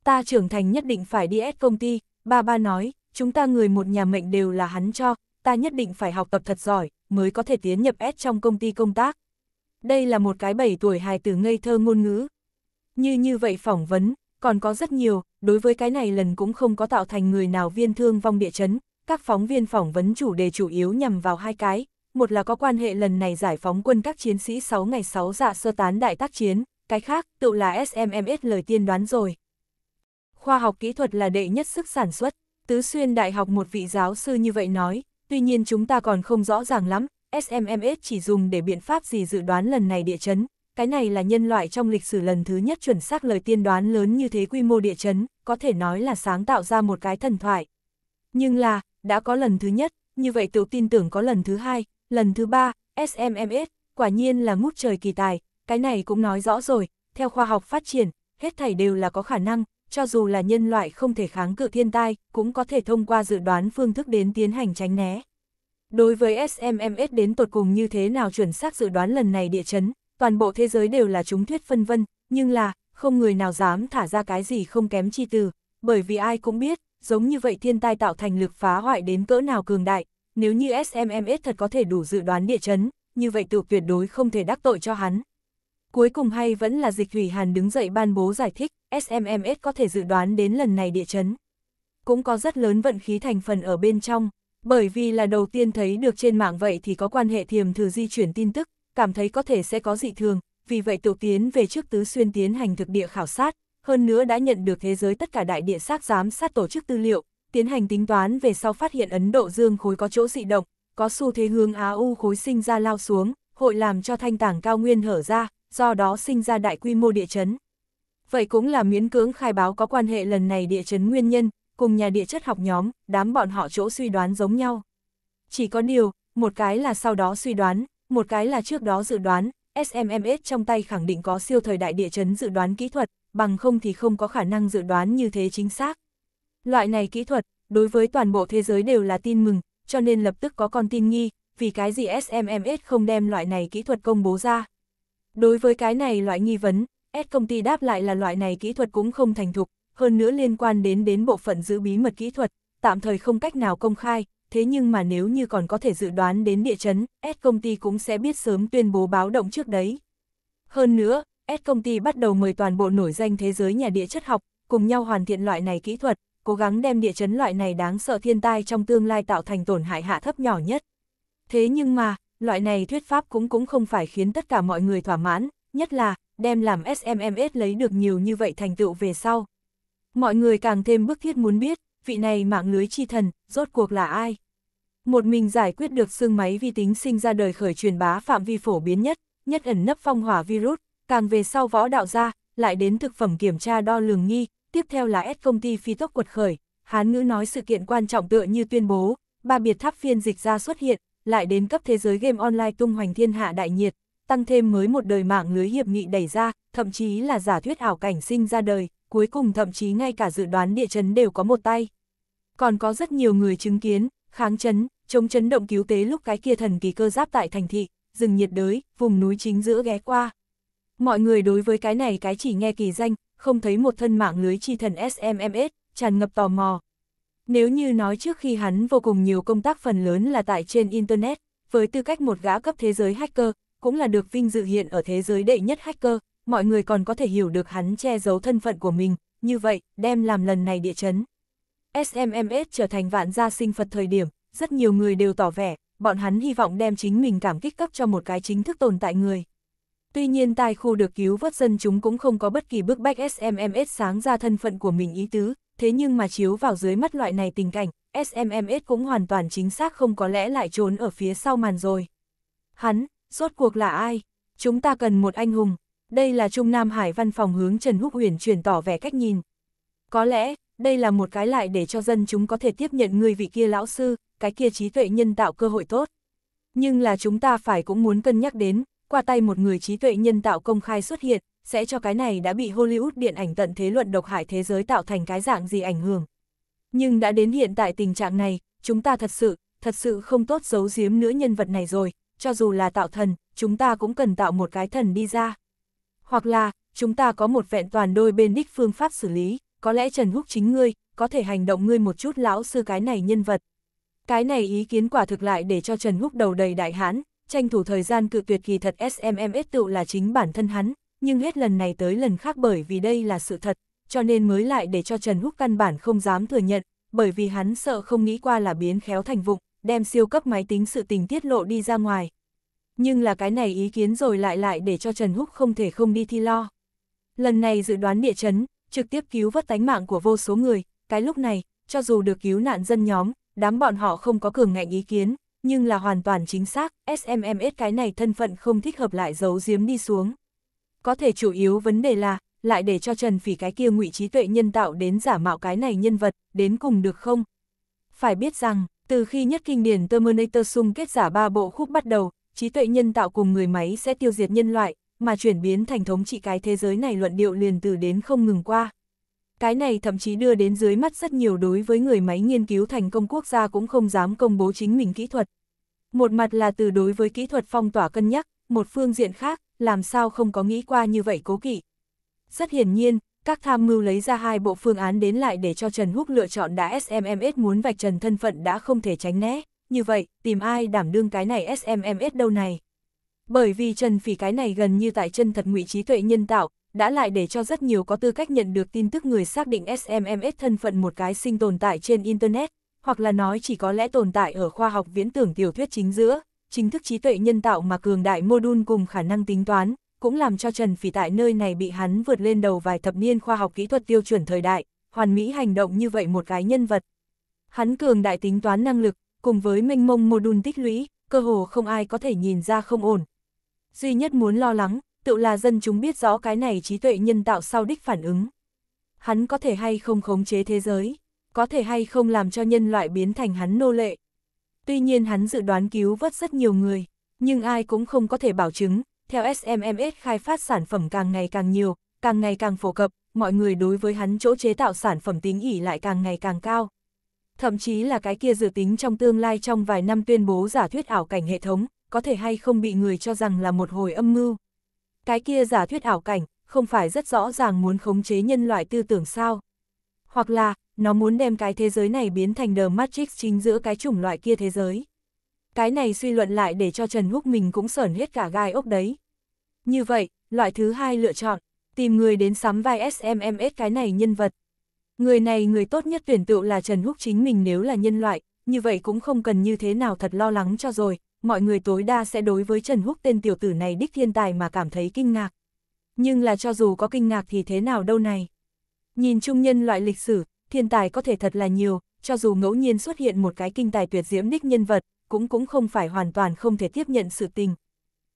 Ta trưởng thành nhất định phải đi s công ty, ba ba nói, chúng ta người một nhà mệnh đều là hắn cho, ta nhất định phải học tập thật giỏi, mới có thể tiến nhập S trong công ty công tác đây là một cái bảy tuổi hài tử ngây thơ ngôn ngữ. Như như vậy phỏng vấn, còn có rất nhiều, đối với cái này lần cũng không có tạo thành người nào viên thương vong địa chấn, các phóng viên phỏng vấn chủ đề chủ yếu nhằm vào hai cái, một là có quan hệ lần này giải phóng quân các chiến sĩ 6 ngày 6 dạ sơ tán đại tác chiến, cái khác tự là SMMS lời tiên đoán rồi. Khoa học kỹ thuật là đệ nhất sức sản xuất, Tứ Xuyên Đại học một vị giáo sư như vậy nói, tuy nhiên chúng ta còn không rõ ràng lắm, SMMS chỉ dùng để biện pháp gì dự đoán lần này địa chấn, cái này là nhân loại trong lịch sử lần thứ nhất chuẩn xác lời tiên đoán lớn như thế quy mô địa chấn, có thể nói là sáng tạo ra một cái thần thoại. Nhưng là, đã có lần thứ nhất, như vậy tự tin tưởng có lần thứ hai, lần thứ ba, SMMS, quả nhiên là ngút trời kỳ tài, cái này cũng nói rõ rồi, theo khoa học phát triển, hết thảy đều là có khả năng, cho dù là nhân loại không thể kháng cự thiên tai, cũng có thể thông qua dự đoán phương thức đến tiến hành tránh né. Đối với SMMS đến tột cùng như thế nào chuẩn xác dự đoán lần này địa chấn, toàn bộ thế giới đều là chúng thuyết phân vân, nhưng là, không người nào dám thả ra cái gì không kém chi từ, bởi vì ai cũng biết, giống như vậy thiên tai tạo thành lực phá hoại đến cỡ nào cường đại, nếu như SMMS thật có thể đủ dự đoán địa chấn, như vậy tự tuyệt đối không thể đắc tội cho hắn. Cuối cùng hay vẫn là dịch thủy hàn đứng dậy ban bố giải thích, SMMS có thể dự đoán đến lần này địa chấn. Cũng có rất lớn vận khí thành phần ở bên trong, bởi vì là đầu tiên thấy được trên mạng vậy thì có quan hệ thiềm thử di chuyển tin tức, cảm thấy có thể sẽ có dị thường, vì vậy tiểu tiến về trước tứ xuyên tiến hành thực địa khảo sát, hơn nữa đã nhận được thế giới tất cả đại địa xác giám sát tổ chức tư liệu, tiến hành tính toán về sau phát hiện Ấn Độ Dương khối có chỗ dị động, có xu thế hướng Á U khối sinh ra lao xuống, hội làm cho thanh tảng cao nguyên hở ra, do đó sinh ra đại quy mô địa chấn. Vậy cũng là miễn cưỡng khai báo có quan hệ lần này địa chấn nguyên nhân, cùng nhà địa chất học nhóm, đám bọn họ chỗ suy đoán giống nhau. Chỉ có điều, một cái là sau đó suy đoán, một cái là trước đó dự đoán, SMMS trong tay khẳng định có siêu thời đại địa chấn dự đoán kỹ thuật, bằng không thì không có khả năng dự đoán như thế chính xác. Loại này kỹ thuật, đối với toàn bộ thế giới đều là tin mừng, cho nên lập tức có con tin nghi, vì cái gì SMMS không đem loại này kỹ thuật công bố ra. Đối với cái này loại nghi vấn, S công ty đáp lại là loại này kỹ thuật cũng không thành thục, hơn nữa liên quan đến đến bộ phận giữ bí mật kỹ thuật, tạm thời không cách nào công khai, thế nhưng mà nếu như còn có thể dự đoán đến địa chấn, S công ty cũng sẽ biết sớm tuyên bố báo động trước đấy. Hơn nữa, S công ty bắt đầu mời toàn bộ nổi danh thế giới nhà địa chất học, cùng nhau hoàn thiện loại này kỹ thuật, cố gắng đem địa chấn loại này đáng sợ thiên tai trong tương lai tạo thành tổn hại hạ thấp nhỏ nhất. Thế nhưng mà, loại này thuyết pháp cũng cũng không phải khiến tất cả mọi người thỏa mãn, nhất là, đem làm SMMS lấy được nhiều như vậy thành tựu về sau, Mọi người càng thêm bức thiết muốn biết, vị này mạng lưới chi thần, rốt cuộc là ai? Một mình giải quyết được xương máy vi tính sinh ra đời khởi truyền bá phạm vi phổ biến nhất, nhất ẩn nấp phong hỏa virus, càng về sau võ đạo ra, lại đến thực phẩm kiểm tra đo lường nghi, tiếp theo là S công ty phi tốc quật khởi, Hán ngữ nói sự kiện quan trọng tựa như tuyên bố, ba biệt tháp phiên dịch ra xuất hiện, lại đến cấp thế giới game online tung hoành thiên hạ đại nhiệt, tăng thêm mới một đời mạng lưới hiệp nghị đẩy ra, thậm chí là giả thuyết ảo cảnh sinh ra đời, cuối cùng thậm chí ngay cả dự đoán địa chấn đều có một tay. Còn có rất nhiều người chứng kiến, kháng chấn, chống chấn động cứu tế lúc cái kia thần kỳ cơ giáp tại thành thị, rừng nhiệt đới, vùng núi chính giữa ghé qua. Mọi người đối với cái này cái chỉ nghe kỳ danh, không thấy một thân mạng lưới chi thần SMMS, tràn ngập tò mò. Nếu như nói trước khi hắn vô cùng nhiều công tác phần lớn là tại trên Internet, với tư cách một gã cấp thế giới hacker, cũng là được vinh dự hiện ở thế giới đệ nhất hacker, mọi người còn có thể hiểu được hắn che giấu thân phận của mình, như vậy, đem làm lần này địa chấn. SMMS trở thành vạn gia sinh Phật thời điểm, rất nhiều người đều tỏ vẻ, bọn hắn hy vọng đem chính mình cảm kích cấp cho một cái chính thức tồn tại người. Tuy nhiên tai khu được cứu vớt dân chúng cũng không có bất kỳ bức bách SMMS sáng ra thân phận của mình ý tứ, thế nhưng mà chiếu vào dưới mắt loại này tình cảnh, SMMS cũng hoàn toàn chính xác không có lẽ lại trốn ở phía sau màn rồi. Hắn, rốt cuộc là ai? Chúng ta cần một anh hùng. Đây là Trung Nam Hải văn phòng hướng Trần Húc Huyền truyền tỏ vẻ cách nhìn. Có lẽ, đây là một cái lại để cho dân chúng có thể tiếp nhận người vị kia lão sư, cái kia trí tuệ nhân tạo cơ hội tốt. Nhưng là chúng ta phải cũng muốn cân nhắc đến, qua tay một người trí tuệ nhân tạo công khai xuất hiện, sẽ cho cái này đã bị Hollywood điện ảnh tận thế luận độc hại thế giới tạo thành cái dạng gì ảnh hưởng. Nhưng đã đến hiện tại tình trạng này, chúng ta thật sự, thật sự không tốt giấu giếm nữa nhân vật này rồi, cho dù là tạo thần, chúng ta cũng cần tạo một cái thần đi ra hoặc là, chúng ta có một vẹn toàn đôi bên đích phương pháp xử lý, có lẽ Trần Húc chính ngươi, có thể hành động ngươi một chút lão sư cái này nhân vật. Cái này ý kiến quả thực lại để cho Trần Húc đầu đầy đại hán, tranh thủ thời gian cự tuyệt kỳ thật SMMS tự là chính bản thân hắn, nhưng hết lần này tới lần khác bởi vì đây là sự thật, cho nên mới lại để cho Trần Húc căn bản không dám thừa nhận, bởi vì hắn sợ không nghĩ qua là biến khéo thành vụng, đem siêu cấp máy tính sự tình tiết lộ đi ra ngoài nhưng là cái này ý kiến rồi lại lại để cho Trần Húc không thể không đi thi lo. Lần này dự đoán địa chấn, trực tiếp cứu vớt tánh mạng của vô số người, cái lúc này, cho dù được cứu nạn dân nhóm, đám bọn họ không có cường ngạnh ý kiến, nhưng là hoàn toàn chính xác, SMMS cái này thân phận không thích hợp lại giấu giếm đi xuống. Có thể chủ yếu vấn đề là, lại để cho Trần Phỉ cái kia ngụy trí tuệ nhân tạo đến giả mạo cái này nhân vật, đến cùng được không? Phải biết rằng, từ khi nhất kinh điển Terminator xung kết giả ba bộ khúc bắt đầu, trí tuệ nhân tạo cùng người máy sẽ tiêu diệt nhân loại, mà chuyển biến thành thống trị cái thế giới này luận điệu liền từ đến không ngừng qua. Cái này thậm chí đưa đến dưới mắt rất nhiều đối với người máy nghiên cứu thành công quốc gia cũng không dám công bố chính mình kỹ thuật. Một mặt là từ đối với kỹ thuật phong tỏa cân nhắc, một phương diện khác, làm sao không có nghĩ qua như vậy cố kỵ. Rất hiển nhiên, các tham mưu lấy ra hai bộ phương án đến lại để cho Trần Húc lựa chọn đã SMMS muốn vạch trần thân phận đã không thể tránh né như vậy, tìm ai đảm đương cái này SMMS đâu này? Bởi vì Trần Phỉ cái này gần như tại chân thật ngụy trí tuệ nhân tạo, đã lại để cho rất nhiều có tư cách nhận được tin tức người xác định SMMS thân phận một cái sinh tồn tại trên Internet, hoặc là nói chỉ có lẽ tồn tại ở khoa học viễn tưởng tiểu thuyết chính giữa, chính thức trí tuệ nhân tạo mà cường đại mô đun cùng khả năng tính toán, cũng làm cho Trần Phỉ tại nơi này bị hắn vượt lên đầu vài thập niên khoa học kỹ thuật tiêu chuẩn thời đại, hoàn mỹ hành động như vậy một cái nhân vật. Hắn cường đại tính toán năng lực, cùng với mênh mông mô đun tích lũy, cơ hồ không ai có thể nhìn ra không ổn. Duy nhất muốn lo lắng, tự là dân chúng biết rõ cái này trí tuệ nhân tạo sau đích phản ứng. Hắn có thể hay không khống chế thế giới, có thể hay không làm cho nhân loại biến thành hắn nô lệ. Tuy nhiên hắn dự đoán cứu vớt rất nhiều người, nhưng ai cũng không có thể bảo chứng, theo SMMS khai phát sản phẩm càng ngày càng nhiều, càng ngày càng phổ cập, mọi người đối với hắn chỗ chế tạo sản phẩm tính ỉ lại càng ngày càng cao thậm chí là cái kia dự tính trong tương lai trong vài năm tuyên bố giả thuyết ảo cảnh hệ thống, có thể hay không bị người cho rằng là một hồi âm mưu. Cái kia giả thuyết ảo cảnh, không phải rất rõ ràng muốn khống chế nhân loại tư tưởng sao. Hoặc là, nó muốn đem cái thế giới này biến thành The Matrix chính giữa cái chủng loại kia thế giới. Cái này suy luận lại để cho Trần Húc mình cũng sởn hết cả gai ốc đấy. Như vậy, loại thứ hai lựa chọn, tìm người đến sắm vai SMMS cái này nhân vật, Người này người tốt nhất tuyển tựu là Trần Húc chính mình nếu là nhân loại, như vậy cũng không cần như thế nào thật lo lắng cho rồi, mọi người tối đa sẽ đối với Trần Húc tên tiểu tử này đích thiên tài mà cảm thấy kinh ngạc. Nhưng là cho dù có kinh ngạc thì thế nào đâu này. Nhìn chung nhân loại lịch sử, thiên tài có thể thật là nhiều, cho dù ngẫu nhiên xuất hiện một cái kinh tài tuyệt diễm đích nhân vật, cũng cũng không phải hoàn toàn không thể tiếp nhận sự tình.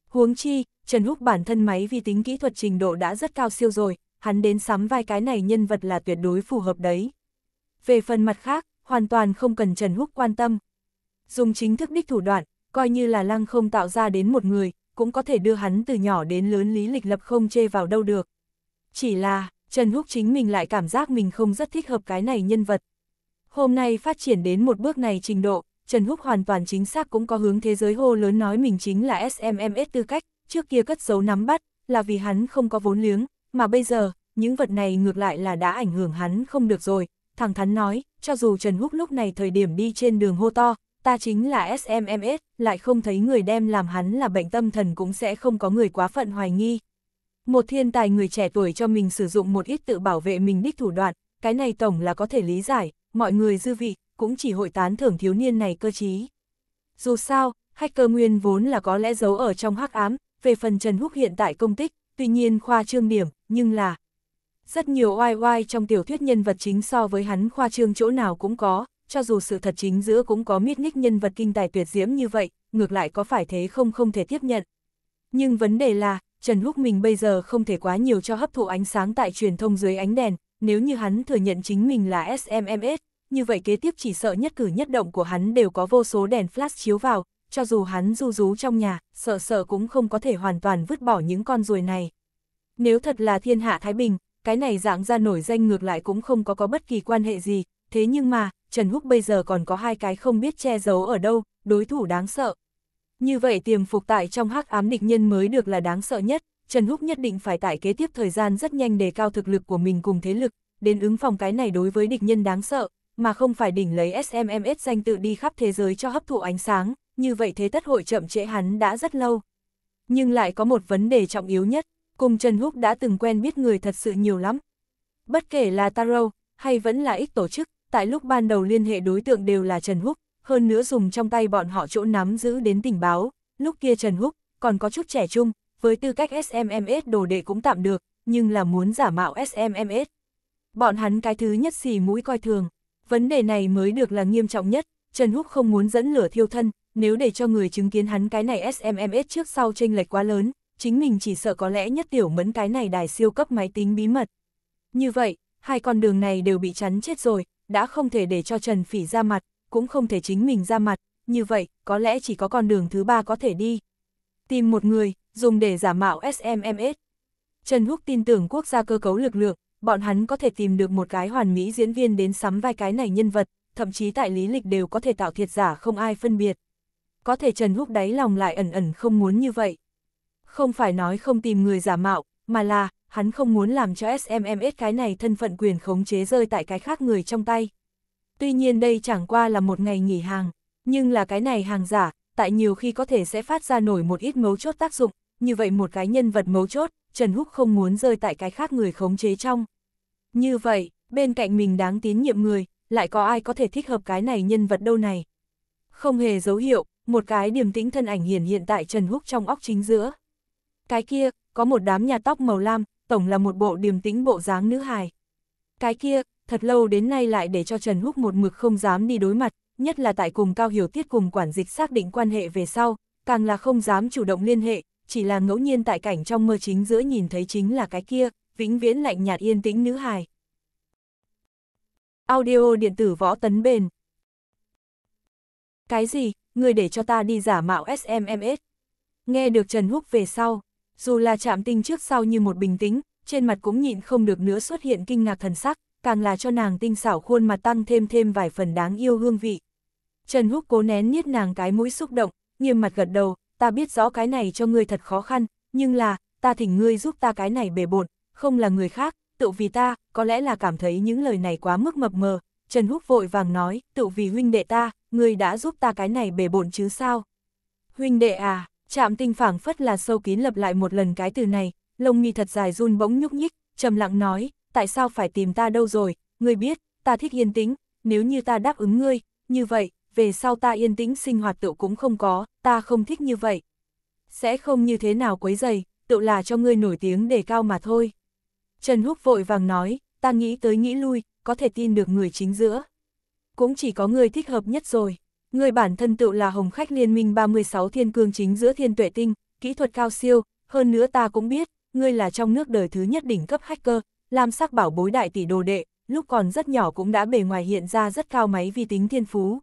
Huống chi, Trần Húc bản thân máy vi tính kỹ thuật trình độ đã rất cao siêu rồi, hắn đến sắm vai cái này nhân vật là tuyệt đối phù hợp đấy. Về phần mặt khác, hoàn toàn không cần Trần Húc quan tâm. Dùng chính thức đích thủ đoạn, coi như là lăng không tạo ra đến một người, cũng có thể đưa hắn từ nhỏ đến lớn lý lịch lập không chê vào đâu được. Chỉ là, Trần Húc chính mình lại cảm giác mình không rất thích hợp cái này nhân vật. Hôm nay phát triển đến một bước này trình độ, Trần Húc hoàn toàn chính xác cũng có hướng thế giới hô lớn nói mình chính là SMMS tư cách, trước kia cất giấu nắm bắt, là vì hắn không có vốn liếng, mà bây giờ, những vật này ngược lại là đã ảnh hưởng hắn không được rồi, thẳng thắn nói, cho dù Trần Húc lúc này thời điểm đi trên đường hô to, ta chính là SMMS, lại không thấy người đem làm hắn là bệnh tâm thần cũng sẽ không có người quá phận hoài nghi. Một thiên tài người trẻ tuổi cho mình sử dụng một ít tự bảo vệ mình đích thủ đoạn, cái này tổng là có thể lý giải, mọi người dư vị, cũng chỉ hội tán thưởng thiếu niên này cơ chí. Dù sao, hacker nguyên vốn là có lẽ giấu ở trong hắc ám, về phần Trần Húc hiện tại công tích, tuy nhiên khoa trương điểm, nhưng là rất nhiều oai oai trong tiểu thuyết nhân vật chính so với hắn khoa trương chỗ nào cũng có, cho dù sự thật chính giữa cũng có miết ních nhân vật kinh tài tuyệt diễm như vậy, ngược lại có phải thế không không thể tiếp nhận. Nhưng vấn đề là, Trần Húc mình bây giờ không thể quá nhiều cho hấp thụ ánh sáng tại truyền thông dưới ánh đèn, nếu như hắn thừa nhận chính mình là SMMS, như vậy kế tiếp chỉ sợ nhất cử nhất động của hắn đều có vô số đèn flash chiếu vào, cho dù hắn du rú trong nhà, sợ sợ cũng không có thể hoàn toàn vứt bỏ những con ruồi này. Nếu thật là thiên hạ Thái Bình, cái này dạng ra nổi danh ngược lại cũng không có có bất kỳ quan hệ gì, thế nhưng mà, Trần Húc bây giờ còn có hai cái không biết che giấu ở đâu, đối thủ đáng sợ. Như vậy tiềm phục tại trong hắc ám địch nhân mới được là đáng sợ nhất, Trần Húc nhất định phải tại kế tiếp thời gian rất nhanh đề cao thực lực của mình cùng thế lực, đến ứng phòng cái này đối với địch nhân đáng sợ, mà không phải đỉnh lấy SMMS danh tự đi khắp thế giới cho hấp thụ ánh sáng, như vậy thế tất hội chậm trễ hắn đã rất lâu. Nhưng lại có một vấn đề trọng yếu nhất, cùng Trần Húc đã từng quen biết người thật sự nhiều lắm. Bất kể là Taro, hay vẫn là ích tổ chức, tại lúc ban đầu liên hệ đối tượng đều là Trần Húc, hơn nữa dùng trong tay bọn họ chỗ nắm giữ đến tình báo, lúc kia Trần Húc còn có chút trẻ trung, với tư cách SMMS đồ đệ cũng tạm được, nhưng là muốn giả mạo SMMS. Bọn hắn cái thứ nhất xì mũi coi thường, vấn đề này mới được là nghiêm trọng nhất, Trần Húc không muốn dẫn lửa thiêu thân, nếu để cho người chứng kiến hắn cái này SMMS trước sau chênh lệch quá lớn, chính mình chỉ sợ có lẽ nhất tiểu mẫn cái này đài siêu cấp máy tính bí mật. Như vậy, hai con đường này đều bị chắn chết rồi, đã không thể để cho Trần Phỉ ra mặt, cũng không thể chính mình ra mặt, như vậy, có lẽ chỉ có con đường thứ ba có thể đi. Tìm một người, dùng để giả mạo SMMS. Trần Húc tin tưởng quốc gia cơ cấu lực lượng, bọn hắn có thể tìm được một cái hoàn mỹ diễn viên đến sắm vai cái này nhân vật, thậm chí tại lý lịch đều có thể tạo thiệt giả không ai phân biệt. Có thể Trần Húc đáy lòng lại ẩn ẩn không muốn như vậy. Không phải nói không tìm người giả mạo, mà là, hắn không muốn làm cho SMMS cái này thân phận quyền khống chế rơi tại cái khác người trong tay. Tuy nhiên đây chẳng qua là một ngày nghỉ hàng, nhưng là cái này hàng giả, tại nhiều khi có thể sẽ phát ra nổi một ít mấu chốt tác dụng, như vậy một cái nhân vật mấu chốt, Trần Húc không muốn rơi tại cái khác người khống chế trong. Như vậy, bên cạnh mình đáng tín nhiệm người, lại có ai có thể thích hợp cái này nhân vật đâu này. Không hề dấu hiệu, một cái điềm tĩnh thân ảnh hiển hiện tại Trần Húc trong óc chính giữa. Cái kia, có một đám nhà tóc màu lam, tổng là một bộ điềm tĩnh bộ dáng nữ hài. Cái kia, thật lâu đến nay lại để cho Trần Húc một mực không dám đi đối mặt, nhất là tại cùng Cao Hiểu Tiết cùng quản dịch xác định quan hệ về sau, càng là không dám chủ động liên hệ, chỉ là ngẫu nhiên tại cảnh trong mơ chính giữa nhìn thấy chính là cái kia, vĩnh viễn lạnh nhạt yên tĩnh nữ hài. Audio điện tử võ tấn bền. Cái gì, người để cho ta đi giả mạo SMS? Nghe được Trần Húc về sau, dù là chạm tinh trước sau như một bình tĩnh, trên mặt cũng nhịn không được nữa xuất hiện kinh ngạc thần sắc, càng là cho nàng tinh xảo khuôn mặt tăng thêm thêm vài phần đáng yêu hương vị. Trần Húc cố nén niết nàng cái mũi xúc động, nghiêm mặt gật đầu, ta biết rõ cái này cho ngươi thật khó khăn, nhưng là, ta thỉnh ngươi giúp ta cái này bề bộn, không là người khác, tự vì ta, có lẽ là cảm thấy những lời này quá mức mập mờ, Trần Húc vội vàng nói, tự vì huynh đệ ta, người đã giúp ta cái này bề bộn chứ sao? Huynh đệ à, chạm tinh phảng phất là sâu kín lập lại một lần cái từ này, lông nghi thật dài run bỗng nhúc nhích, trầm lặng nói, tại sao phải tìm ta đâu rồi, Người biết, ta thích yên tĩnh, nếu như ta đáp ứng ngươi, như vậy, về sau ta yên tĩnh sinh hoạt tự cũng không có, ta không thích như vậy. Sẽ không như thế nào quấy dày, tự là cho ngươi nổi tiếng để cao mà thôi. Trần Húc vội vàng nói, ta nghĩ tới nghĩ lui, có thể tin được người chính giữa. Cũng chỉ có người thích hợp nhất rồi. Người bản thân tự là hồng khách liên minh 36 thiên cương chính giữa thiên tuệ tinh, kỹ thuật cao siêu, hơn nữa ta cũng biết, ngươi là trong nước đời thứ nhất đỉnh cấp hacker, làm sắc bảo bối đại tỷ đồ đệ, lúc còn rất nhỏ cũng đã bề ngoài hiện ra rất cao máy vi tính thiên phú.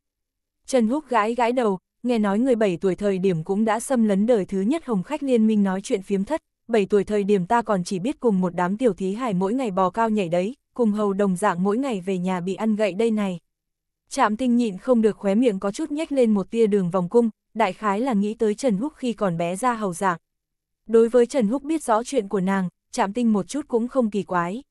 Trần Húc gãi gãi đầu, nghe nói người 7 tuổi thời điểm cũng đã xâm lấn đời thứ nhất hồng khách liên minh nói chuyện phiếm thất, 7 tuổi thời điểm ta còn chỉ biết cùng một đám tiểu thí hải mỗi ngày bò cao nhảy đấy, cùng hầu đồng dạng mỗi ngày về nhà bị ăn gậy đây này. Trạm tinh nhịn không được khóe miệng có chút nhếch lên một tia đường vòng cung, đại khái là nghĩ tới Trần Húc khi còn bé ra hầu dạng. Đối với Trần Húc biết rõ chuyện của nàng, trạm tinh một chút cũng không kỳ quái.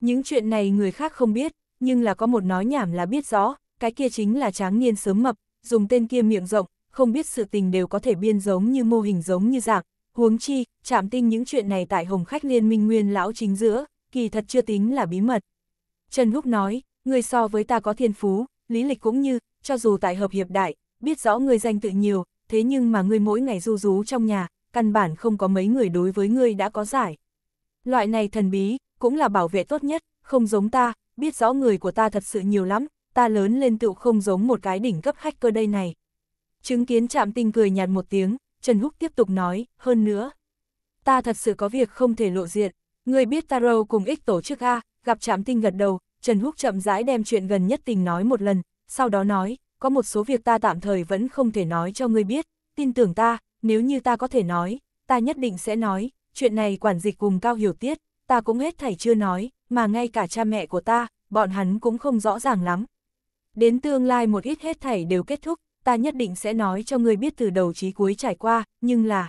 Những chuyện này người khác không biết, nhưng là có một nói nhảm là biết rõ, cái kia chính là tráng niên sớm mập, dùng tên kia miệng rộng, không biết sự tình đều có thể biên giống như mô hình giống như dạng, Huống chi, chạm tinh những chuyện này tại hồng khách liên minh nguyên lão chính giữa, kỳ thật chưa tính là bí mật. Trần Húc nói, người so với ta có thiên phú, lý lịch cũng như, cho dù tại hợp hiệp đại, biết rõ người danh tự nhiều, thế nhưng mà người mỗi ngày du rú trong nhà, căn bản không có mấy người đối với người đã có giải. Loại này thần bí, cũng là bảo vệ tốt nhất, không giống ta, biết rõ người của ta thật sự nhiều lắm, ta lớn lên tựu không giống một cái đỉnh cấp hacker đây này. Chứng kiến chạm tinh cười nhạt một tiếng, Trần Húc tiếp tục nói, hơn nữa. Ta thật sự có việc không thể lộ diện, người biết Taro cùng ích tổ chức A, gặp chạm tinh gật đầu, Trần Húc chậm rãi đem chuyện gần nhất tình nói một lần, sau đó nói, có một số việc ta tạm thời vẫn không thể nói cho ngươi biết, tin tưởng ta, nếu như ta có thể nói, ta nhất định sẽ nói, chuyện này quản dịch cùng cao hiểu tiết, ta cũng hết thảy chưa nói, mà ngay cả cha mẹ của ta, bọn hắn cũng không rõ ràng lắm. Đến tương lai một ít hết thảy đều kết thúc, ta nhất định sẽ nói cho ngươi biết từ đầu chí cuối trải qua, nhưng là...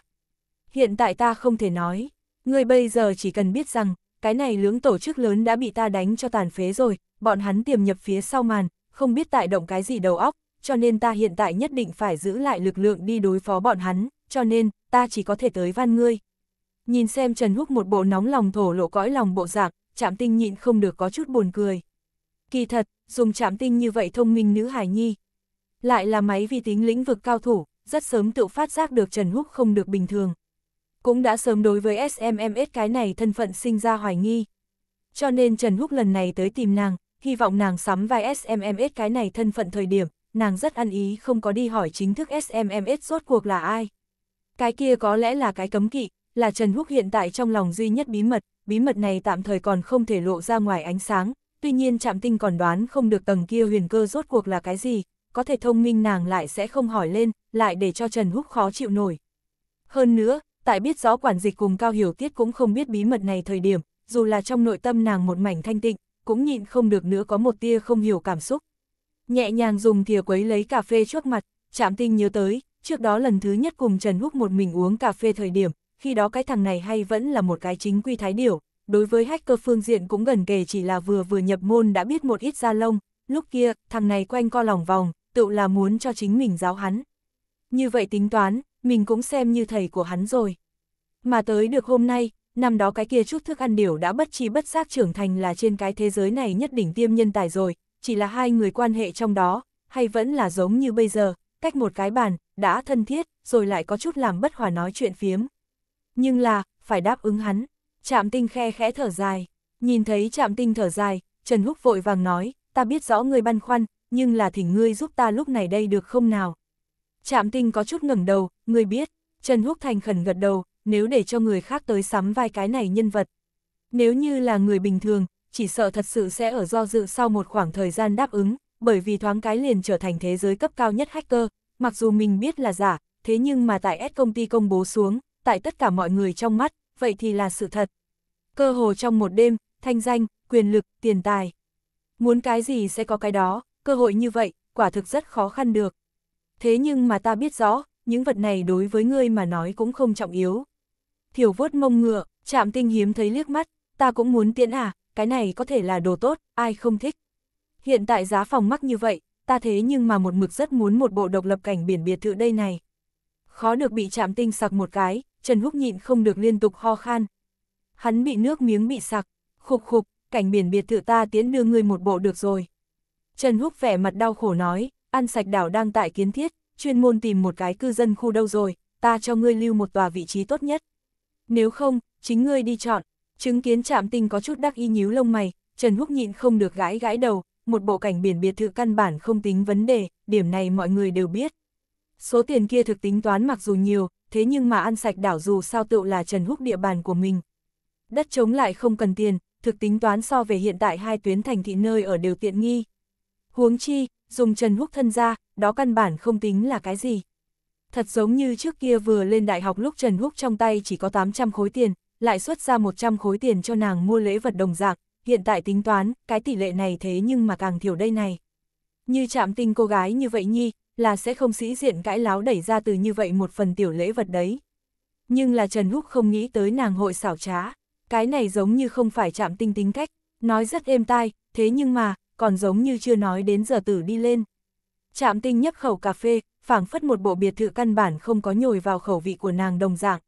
Hiện tại ta không thể nói, ngươi bây giờ chỉ cần biết rằng, cái này lưỡng tổ chức lớn đã bị ta đánh cho tàn phế rồi, bọn hắn tiềm nhập phía sau màn, không biết tại động cái gì đầu óc, cho nên ta hiện tại nhất định phải giữ lại lực lượng đi đối phó bọn hắn, cho nên, ta chỉ có thể tới van ngươi. Nhìn xem Trần Húc một bộ nóng lòng thổ lộ cõi lòng bộ dạng, chạm tinh nhịn không được có chút buồn cười. Kỳ thật, dùng chạm tinh như vậy thông minh nữ hài nhi, lại là máy vi tính lĩnh vực cao thủ, rất sớm tự phát giác được Trần Húc không được bình thường. Cũng đã sớm đối với SMMS cái này thân phận sinh ra hoài nghi. Cho nên Trần Húc lần này tới tìm nàng, hy vọng nàng sắm vai SMMS cái này thân phận thời điểm, nàng rất ăn ý không có đi hỏi chính thức SMMS rốt cuộc là ai. Cái kia có lẽ là cái cấm kỵ, là Trần Húc hiện tại trong lòng duy nhất bí mật, bí mật này tạm thời còn không thể lộ ra ngoài ánh sáng, tuy nhiên Trạm Tinh còn đoán không được tầng kia huyền cơ rốt cuộc là cái gì, có thể thông minh nàng lại sẽ không hỏi lên, lại để cho Trần Húc khó chịu nổi. Hơn nữa, tại biết rõ quản dịch cùng Cao Hiểu Tiết cũng không biết bí mật này thời điểm, dù là trong nội tâm nàng một mảnh thanh tịnh, cũng nhịn không được nữa có một tia không hiểu cảm xúc. Nhẹ nhàng dùng thìa quấy lấy cà phê chuốc mặt, chạm tinh nhớ tới, trước đó lần thứ nhất cùng Trần Húc một mình uống cà phê thời điểm, khi đó cái thằng này hay vẫn là một cái chính quy thái điểu, đối với hacker phương diện cũng gần kề chỉ là vừa vừa nhập môn đã biết một ít ra lông, lúc kia, thằng này quanh co lòng vòng, tự là muốn cho chính mình giáo hắn. Như vậy tính toán, mình cũng xem như thầy của hắn rồi. Mà tới được hôm nay, năm đó cái kia chút thức ăn điểu đã bất chi bất giác trưởng thành là trên cái thế giới này nhất đỉnh tiêm nhân tài rồi, chỉ là hai người quan hệ trong đó, hay vẫn là giống như bây giờ, cách một cái bàn, đã thân thiết, rồi lại có chút làm bất hòa nói chuyện phiếm. Nhưng là, phải đáp ứng hắn. Trạm tinh khe khẽ thở dài, nhìn thấy trạm tinh thở dài, Trần Húc vội vàng nói, ta biết rõ người băn khoăn, nhưng là thỉnh ngươi giúp ta lúc này đây được không nào? Trạm tinh có chút ngẩng đầu, ngươi biết, Trần Húc Thành khẩn gật đầu, nếu để cho người khác tới sắm vai cái này nhân vật. Nếu như là người bình thường, chỉ sợ thật sự sẽ ở do dự sau một khoảng thời gian đáp ứng, bởi vì thoáng cái liền trở thành thế giới cấp cao nhất hacker, mặc dù mình biết là giả, thế nhưng mà tại S công ty công bố xuống, tại tất cả mọi người trong mắt, vậy thì là sự thật. Cơ hồ trong một đêm, thanh danh, quyền lực, tiền tài. Muốn cái gì sẽ có cái đó, cơ hội như vậy, quả thực rất khó khăn được. Thế nhưng mà ta biết rõ, những vật này đối với ngươi mà nói cũng không trọng yếu. Thiểu vuốt mông ngựa, chạm tinh hiếm thấy liếc mắt, ta cũng muốn tiễn à, cái này có thể là đồ tốt, ai không thích. Hiện tại giá phòng mắc như vậy, ta thế nhưng mà một mực rất muốn một bộ độc lập cảnh biển biệt thự đây này. Khó được bị chạm tinh sặc một cái, Trần Húc nhịn không được liên tục ho khan. Hắn bị nước miếng bị sặc, khục khục, cảnh biển biệt thự ta tiến đưa ngươi một bộ được rồi. Trần Húc vẻ mặt đau khổ nói, ăn sạch đảo đang tại kiến thiết, chuyên môn tìm một cái cư dân khu đâu rồi, ta cho ngươi lưu một tòa vị trí tốt nhất. Nếu không, chính ngươi đi chọn. Chứng kiến trạm tinh có chút đắc y nhíu lông mày, Trần Húc nhịn không được gãi gãi đầu, một bộ cảnh biển biệt thự căn bản không tính vấn đề, điểm này mọi người đều biết. Số tiền kia thực tính toán mặc dù nhiều, thế nhưng mà ăn sạch đảo dù sao tựu là Trần Húc địa bàn của mình. Đất chống lại không cần tiền, thực tính toán so về hiện tại hai tuyến thành thị nơi ở đều tiện nghi. Huống chi, dùng Trần Húc thân ra, đó căn bản không tính là cái gì. Thật giống như trước kia vừa lên đại học lúc Trần Húc trong tay chỉ có 800 khối tiền, lại xuất ra 100 khối tiền cho nàng mua lễ vật đồng dạng, hiện tại tính toán, cái tỷ lệ này thế nhưng mà càng thiểu đây này. Như chạm tinh cô gái như vậy nhi, là sẽ không sĩ diện cãi láo đẩy ra từ như vậy một phần tiểu lễ vật đấy. Nhưng là Trần Húc không nghĩ tới nàng hội xảo trá, cái này giống như không phải chạm tinh tính cách, nói rất êm tai, thế nhưng mà, còn giống như chưa nói đến giờ tử đi lên. Trạm tinh nhấp khẩu cà phê, phảng phất một bộ biệt thự căn bản không có nhồi vào khẩu vị của nàng đồng dạng.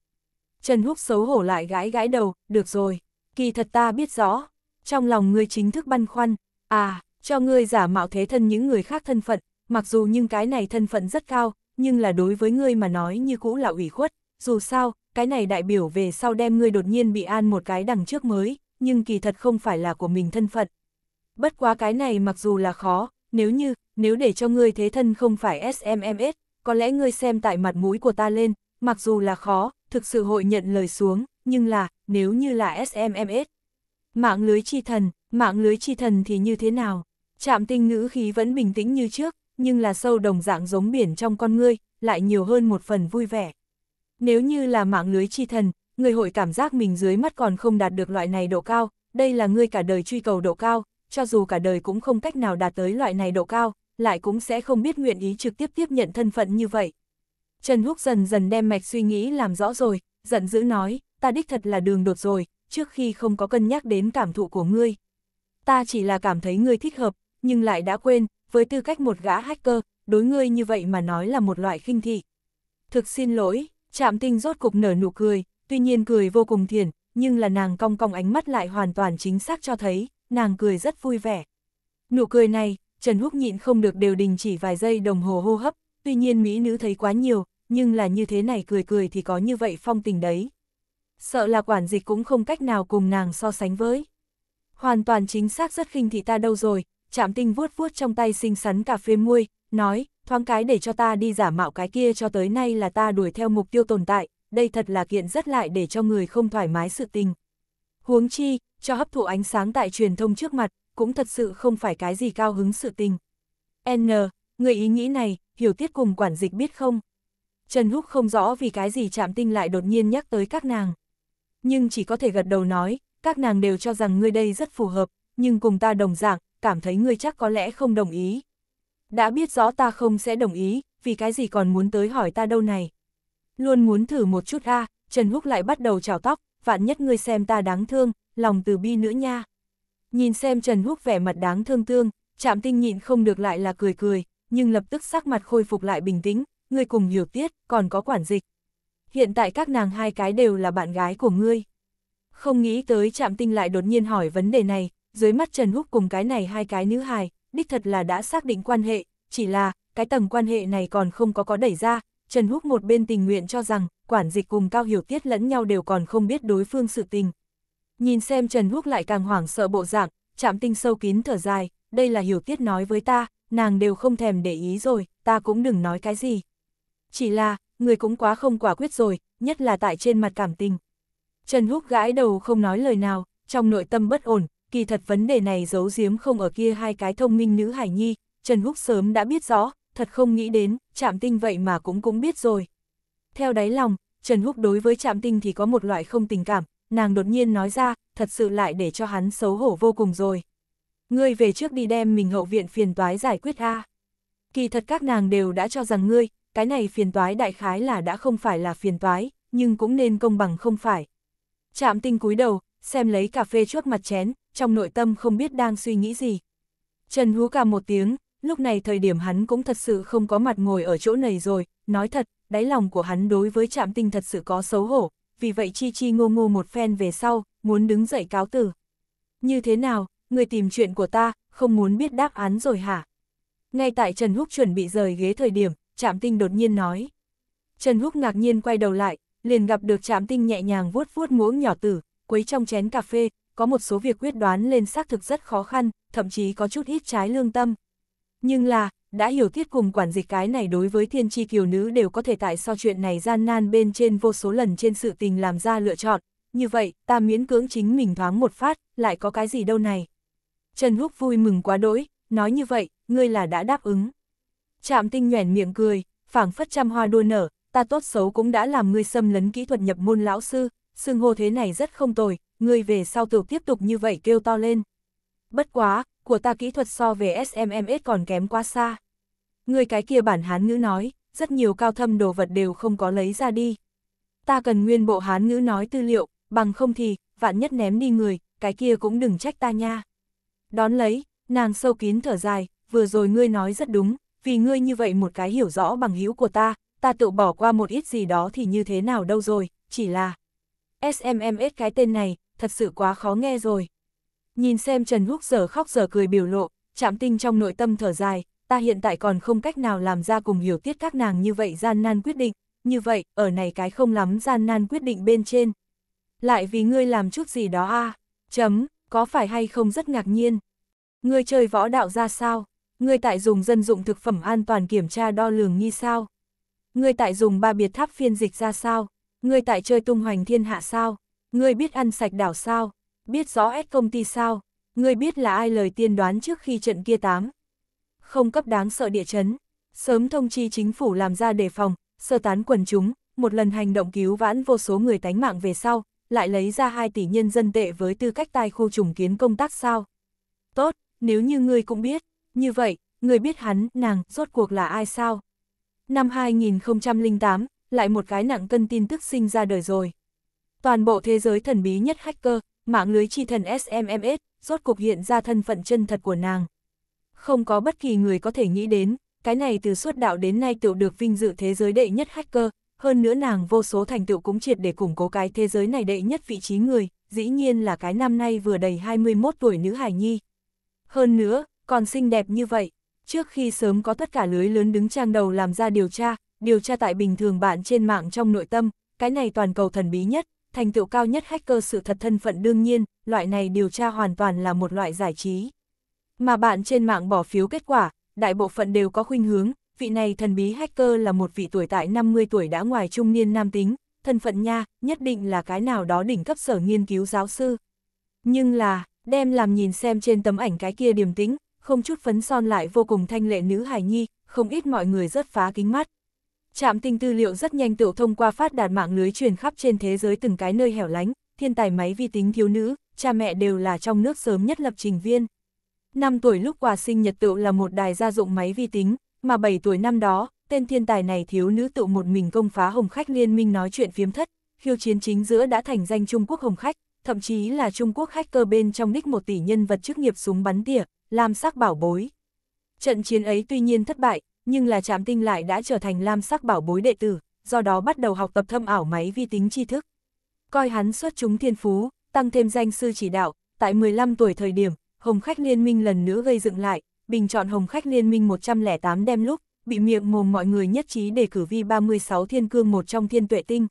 Trần Húc xấu hổ lại gãi gãi đầu, được rồi, kỳ thật ta biết rõ, trong lòng ngươi chính thức băn khoăn, à, cho ngươi giả mạo thế thân những người khác thân phận, mặc dù nhưng cái này thân phận rất cao, nhưng là đối với ngươi mà nói như cũ là ủy khuất, dù sao, cái này đại biểu về sau đem ngươi đột nhiên bị an một cái đằng trước mới, nhưng kỳ thật không phải là của mình thân phận, bất quá cái này mặc dù là khó, nếu như, nếu để cho ngươi thế thân không phải SMMS, có lẽ ngươi xem tại mặt mũi của ta lên, mặc dù là khó, thực sự hội nhận lời xuống, nhưng là, nếu như là SMMS. Mạng lưới chi thần, mạng lưới chi thần thì như thế nào? Trạm tinh ngữ khí vẫn bình tĩnh như trước, nhưng là sâu đồng dạng giống biển trong con ngươi, lại nhiều hơn một phần vui vẻ. Nếu như là mạng lưới chi thần, người hội cảm giác mình dưới mắt còn không đạt được loại này độ cao, đây là ngươi cả đời truy cầu độ cao, cho dù cả đời cũng không cách nào đạt tới loại này độ cao, lại cũng sẽ không biết nguyện ý trực tiếp tiếp nhận thân phận như vậy. Trần Húc dần dần đem mạch suy nghĩ làm rõ rồi, giận dữ nói, ta đích thật là đường đột rồi, trước khi không có cân nhắc đến cảm thụ của ngươi. Ta chỉ là cảm thấy ngươi thích hợp, nhưng lại đã quên, với tư cách một gã hacker, đối ngươi như vậy mà nói là một loại khinh thị. Thực xin lỗi, Trạm Tinh rốt cục nở nụ cười, tuy nhiên cười vô cùng thiền, nhưng là nàng cong cong ánh mắt lại hoàn toàn chính xác cho thấy, nàng cười rất vui vẻ. Nụ cười này, Trần Húc nhịn không được đều đình chỉ vài giây đồng hồ hô hấp, tuy nhiên mỹ nữ thấy quá nhiều, nhưng là như thế này cười cười thì có như vậy phong tình đấy. Sợ là quản dịch cũng không cách nào cùng nàng so sánh với. Hoàn toàn chính xác rất khinh thị ta đâu rồi, chạm tinh vuốt vuốt trong tay xinh xắn cà phê muôi, nói, thoáng cái để cho ta đi giả mạo cái kia cho tới nay là ta đuổi theo mục tiêu tồn tại, đây thật là kiện rất lại để cho người không thoải mái sự tình. Huống chi, cho hấp thụ ánh sáng tại truyền thông trước mặt, cũng thật sự không phải cái gì cao hứng sự tình. N, người ý nghĩ này, hiểu tiết cùng quản dịch biết không? Trần Húc không rõ vì cái gì chạm tinh lại đột nhiên nhắc tới các nàng. Nhưng chỉ có thể gật đầu nói, các nàng đều cho rằng ngươi đây rất phù hợp, nhưng cùng ta đồng dạng, cảm thấy ngươi chắc có lẽ không đồng ý. Đã biết rõ ta không sẽ đồng ý, vì cái gì còn muốn tới hỏi ta đâu này. Luôn muốn thử một chút a Trần Húc lại bắt đầu trào tóc, vạn nhất ngươi xem ta đáng thương, lòng từ bi nữa nha. Nhìn xem Trần Húc vẻ mặt đáng thương tương, chạm tinh nhịn không được lại là cười cười, nhưng lập tức sắc mặt khôi phục lại bình tĩnh, ngươi cùng hiểu tiết, còn có quản dịch. Hiện tại các nàng hai cái đều là bạn gái của ngươi. Không nghĩ tới chạm tinh lại đột nhiên hỏi vấn đề này, dưới mắt Trần Húc cùng cái này hai cái nữ hài, đích thật là đã xác định quan hệ, chỉ là, cái tầng quan hệ này còn không có có đẩy ra, Trần Húc một bên tình nguyện cho rằng, quản dịch cùng Cao Hiểu Tiết lẫn nhau đều còn không biết đối phương sự tình. Nhìn xem Trần Húc lại càng hoảng sợ bộ dạng, chạm tinh sâu kín thở dài, đây là Hiểu Tiết nói với ta, nàng đều không thèm để ý rồi, ta cũng đừng nói cái gì. Chỉ là, người cũng quá không quả quyết rồi, nhất là tại trên mặt cảm tình. Trần Húc gãi đầu không nói lời nào, trong nội tâm bất ổn, kỳ thật vấn đề này giấu giếm không ở kia hai cái thông minh nữ hải nhi, Trần Húc sớm đã biết rõ, thật không nghĩ đến, chạm tinh vậy mà cũng cũng biết rồi. Theo đáy lòng, Trần Húc đối với chạm tinh thì có một loại không tình cảm, nàng đột nhiên nói ra, thật sự lại để cho hắn xấu hổ vô cùng rồi. Ngươi về trước đi đem mình hậu viện phiền toái giải quyết ha. Kỳ thật các nàng đều đã cho rằng ngươi, cái này phiền toái đại khái là đã không phải là phiền toái, nhưng cũng nên công bằng không phải. Chạm tinh cúi đầu, xem lấy cà phê chuốt mặt chén, trong nội tâm không biết đang suy nghĩ gì. Trần hú cà một tiếng, lúc này thời điểm hắn cũng thật sự không có mặt ngồi ở chỗ này rồi, nói thật, đáy lòng của hắn đối với trạm tinh thật sự có xấu hổ, vì vậy chi chi ngô ngô một phen về sau, muốn đứng dậy cáo từ. Như thế nào, người tìm chuyện của ta, không muốn biết đáp án rồi hả? Ngay tại Trần Húc chuẩn bị rời ghế thời điểm, trạm tinh đột nhiên nói. Trần Húc ngạc nhiên quay đầu lại, liền gặp được trạm tinh nhẹ nhàng vuốt vuốt muỗng nhỏ tử, quấy trong chén cà phê, có một số việc quyết đoán lên xác thực rất khó khăn, thậm chí có chút ít trái lương tâm, nhưng là, đã hiểu thiết cùng quản dịch cái này đối với thiên tri kiều nữ đều có thể tại sao chuyện này gian nan bên trên vô số lần trên sự tình làm ra lựa chọn, như vậy, ta miễn cưỡng chính mình thoáng một phát, lại có cái gì đâu này. Trần Húc vui mừng quá đỗi, nói như vậy, ngươi là đã đáp ứng. Trạm tinh nhoẻn miệng cười, phảng phất trăm hoa đua nở, ta tốt xấu cũng đã làm ngươi xâm lấn kỹ thuật nhập môn lão sư, xưng hô thế này rất không tồi, ngươi về sau tiểu tiếp tục như vậy kêu to lên. Bất quá, của ta kỹ thuật so về SMMS còn kém quá xa. Người cái kia bản hán ngữ nói, rất nhiều cao thâm đồ vật đều không có lấy ra đi. Ta cần nguyên bộ hán ngữ nói tư liệu, bằng không thì, vạn nhất ném đi người, cái kia cũng đừng trách ta nha. Đón lấy, nàng sâu kín thở dài, vừa rồi ngươi nói rất đúng, vì ngươi như vậy một cái hiểu rõ bằng hữu của ta, ta tự bỏ qua một ít gì đó thì như thế nào đâu rồi, chỉ là... SMMS cái tên này, thật sự quá khó nghe rồi. Nhìn xem Trần Húc giờ khóc giờ cười biểu lộ, chạm tinh trong nội tâm thở dài, ta hiện tại còn không cách nào làm ra cùng hiểu tiết các nàng như vậy gian nan quyết định, như vậy, ở này cái không lắm gian nan quyết định bên trên. Lại vì ngươi làm chút gì đó a à? chấm, có phải hay không rất ngạc nhiên. Ngươi chơi võ đạo ra sao? Ngươi tại dùng dân dụng thực phẩm an toàn kiểm tra đo lường nghi sao? Ngươi tại dùng ba biệt tháp phiên dịch ra sao? Ngươi tại chơi tung hoành thiên hạ sao? Ngươi biết ăn sạch đảo sao? biết rõ S công ty sao, ngươi biết là ai lời tiên đoán trước khi trận kia tám. Không cấp đáng sợ địa chấn, sớm thông chi chính phủ làm ra đề phòng, sơ tán quần chúng, một lần hành động cứu vãn vô số người tánh mạng về sau, lại lấy ra 2 tỷ nhân dân tệ với tư cách tài khu trùng kiến công tác sao. Tốt, nếu như ngươi cũng biết, như vậy, ngươi biết hắn, nàng, rốt cuộc là ai sao? Năm 2008, lại một cái nặng cân tin tức sinh ra đời rồi. Toàn bộ thế giới thần bí nhất hacker, mạng lưới chi thần SMMS, rốt cục hiện ra thân phận chân thật của nàng. Không có bất kỳ người có thể nghĩ đến, cái này từ suốt đạo đến nay tiểu được vinh dự thế giới đệ nhất hacker, hơn nữa nàng vô số thành tựu cũng triệt để củng cố cái thế giới này đệ nhất vị trí người, dĩ nhiên là cái năm nay vừa đầy 21 tuổi nữ hải nhi. Hơn nữa, còn xinh đẹp như vậy, trước khi sớm có tất cả lưới lớn đứng trang đầu làm ra điều tra, điều tra tại bình thường bạn trên mạng trong nội tâm, cái này toàn cầu thần bí nhất, thành tựu cao nhất hacker sự thật thân phận đương nhiên, loại này điều tra hoàn toàn là một loại giải trí. Mà bạn trên mạng bỏ phiếu kết quả, đại bộ phận đều có khuynh hướng, vị này thần bí hacker là một vị tuổi tại 50 tuổi đã ngoài trung niên nam tính, thân phận nha, nhất định là cái nào đó đỉnh cấp sở nghiên cứu giáo sư. Nhưng là, đem làm nhìn xem trên tấm ảnh cái kia điềm tĩnh, không chút phấn son lại vô cùng thanh lệ nữ hài nhi, không ít mọi người rất phá kính mắt, Trạm tinh tư liệu rất nhanh tựu thông qua phát đạt mạng lưới truyền khắp trên thế giới từng cái nơi hẻo lánh, thiên tài máy vi tính thiếu nữ, cha mẹ đều là trong nước sớm nhất lập trình viên. Năm tuổi lúc quà sinh nhật tựu là một đài gia dụng máy vi tính, mà 7 tuổi năm đó, tên thiên tài này thiếu nữ tựu một mình công phá hồng khách liên minh nói chuyện phiếm thất, khiêu chiến chính giữa đã thành danh Trung Quốc hồng khách, thậm chí là Trung Quốc hacker bên trong đích một tỷ nhân vật chức nghiệp súng bắn tỉa, làm sắc bảo bối. Trận chiến ấy tuy nhiên thất bại, nhưng là chạm tinh lại đã trở thành lam sắc bảo bối đệ tử, do đó bắt đầu học tập thâm ảo máy vi tính tri thức. Coi hắn xuất chúng thiên phú, tăng thêm danh sư chỉ đạo, tại 15 tuổi thời điểm, Hồng Khách Liên Minh lần nữa gây dựng lại, bình chọn Hồng Khách Liên Minh 108 đem lúc, bị miệng mồm mọi người nhất trí đề cử vi 36 thiên cương một trong thiên tuệ tinh.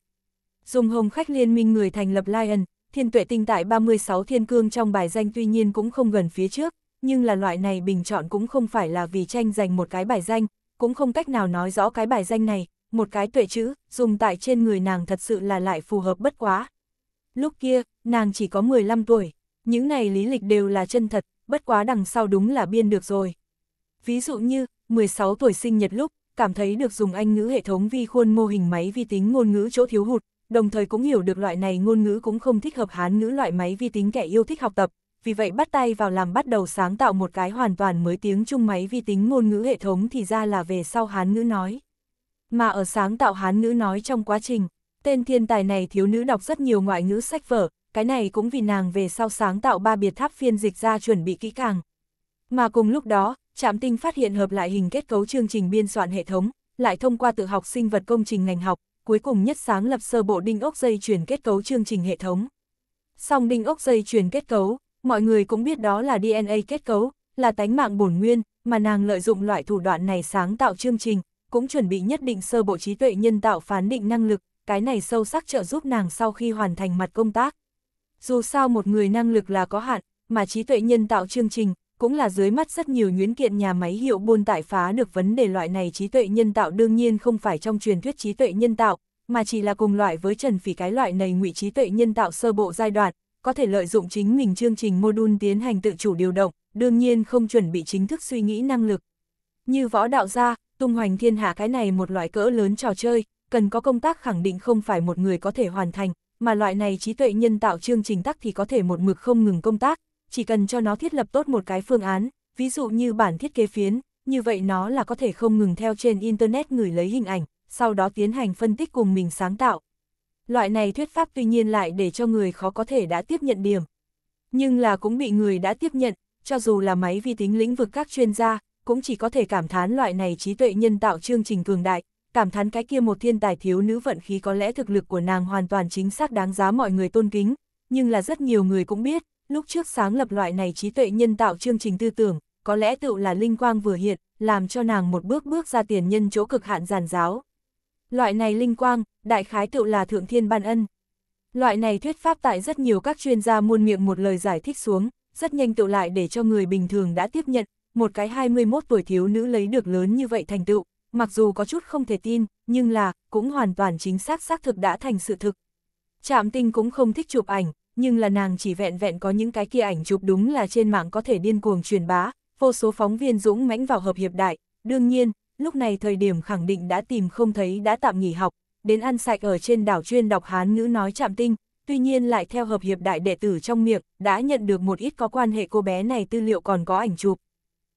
Dùng Hồng Khách Liên Minh người thành lập Lion, thiên tuệ tinh tại 36 thiên cương trong bài danh tuy nhiên cũng không gần phía trước, nhưng là loại này bình chọn cũng không phải là vì tranh giành một cái bài danh, cũng không cách nào nói rõ cái bài danh này, một cái tuệ chữ, dùng tại trên người nàng thật sự là lại phù hợp bất quá. Lúc kia, nàng chỉ có 15 tuổi, những này lý lịch đều là chân thật, bất quá đằng sau đúng là biên được rồi. Ví dụ như, 16 tuổi sinh nhật lúc, cảm thấy được dùng Anh ngữ hệ thống vi khuôn mô hình máy vi tính ngôn ngữ chỗ thiếu hụt, đồng thời cũng hiểu được loại này ngôn ngữ cũng không thích hợp Hán ngữ loại máy vi tính kẻ yêu thích học tập, vì vậy bắt tay vào làm bắt đầu sáng tạo một cái hoàn toàn mới tiếng Trung máy vi tính ngôn ngữ hệ thống thì ra là về sau Hán ngữ nói. Mà ở sáng tạo Hán ngữ nói trong quá trình, tên thiên tài này thiếu nữ đọc rất nhiều ngoại ngữ sách vở, cái này cũng vì nàng về sau sáng tạo ba biệt tháp phiên dịch ra chuẩn bị kỹ càng. Mà cùng lúc đó, Trạm Tinh phát hiện hợp lại hình kết cấu chương trình biên soạn hệ thống, lại thông qua tự học sinh vật công trình ngành học, cuối cùng nhất sáng lập sơ bộ đinh ốc dây chuyển kết cấu chương trình hệ thống. xong đinh ốc dây chuyển kết cấu, mọi người cũng biết đó là DNA kết cấu, là tánh mạng bổn nguyên, mà nàng lợi dụng loại thủ đoạn này sáng tạo chương trình, cũng chuẩn bị nhất định sơ bộ trí tuệ nhân tạo phán định năng lực, cái này sâu sắc trợ giúp nàng sau khi hoàn thành mặt công tác. Dù sao một người năng lực là có hạn, mà trí tuệ nhân tạo chương trình cũng là dưới mắt rất nhiều nhuyễn kiện nhà máy hiệu buôn tải phá được vấn đề loại này trí tuệ nhân tạo đương nhiên không phải trong truyền thuyết trí tuệ nhân tạo, mà chỉ là cùng loại với Trần Phỉ cái loại này ngụy trí tuệ nhân tạo sơ bộ giai đoạn, có thể lợi dụng chính mình chương trình mô đun tiến hành tự chủ điều động, đương nhiên không chuẩn bị chính thức suy nghĩ năng lực. Như võ đạo gia, tung hoành thiên hạ cái này một loại cỡ lớn trò chơi, cần có công tác khẳng định không phải một người có thể hoàn thành, mà loại này trí tuệ nhân tạo chương trình tắc thì có thể một mực không ngừng công tác, chỉ cần cho nó thiết lập tốt một cái phương án, ví dụ như bản thiết kế phiến, như vậy nó là có thể không ngừng theo trên Internet người lấy hình ảnh, sau đó tiến hành phân tích cùng mình sáng tạo, loại này thuyết pháp tuy nhiên lại để cho người khó có thể đã tiếp nhận điểm. Nhưng là cũng bị người đã tiếp nhận, cho dù là máy vi tính lĩnh vực các chuyên gia, cũng chỉ có thể cảm thán loại này trí tuệ nhân tạo chương trình cường đại, cảm thán cái kia một thiên tài thiếu nữ vận khí có lẽ thực lực của nàng hoàn toàn chính xác đáng giá mọi người tôn kính, nhưng là rất nhiều người cũng biết, lúc trước sáng lập loại này trí tuệ nhân tạo chương trình tư tưởng, có lẽ tự là linh quang vừa hiện, làm cho nàng một bước bước ra tiền nhân chỗ cực hạn giàn giáo. Loại này linh quang, đại khái tựu là thượng thiên ban ân. Loại này thuyết pháp tại rất nhiều các chuyên gia muôn miệng một lời giải thích xuống, rất nhanh tựu lại để cho người bình thường đã tiếp nhận, một cái 21 tuổi thiếu nữ lấy được lớn như vậy thành tựu, mặc dù có chút không thể tin, nhưng là, cũng hoàn toàn chính xác xác thực đã thành sự thực. Trạm tinh cũng không thích chụp ảnh, nhưng là nàng chỉ vẹn vẹn có những cái kia ảnh chụp đúng là trên mạng có thể điên cuồng truyền bá, vô số phóng viên dũng mãnh vào hợp hiệp đại, đương nhiên, lúc này thời điểm khẳng định đã tìm không thấy đã tạm nghỉ học, đến ăn sạch ở trên đảo chuyên đọc Hán ngữ nói chạm tinh, tuy nhiên lại theo hợp hiệp đại đệ tử trong miệng, đã nhận được một ít có quan hệ cô bé này tư liệu còn có ảnh chụp.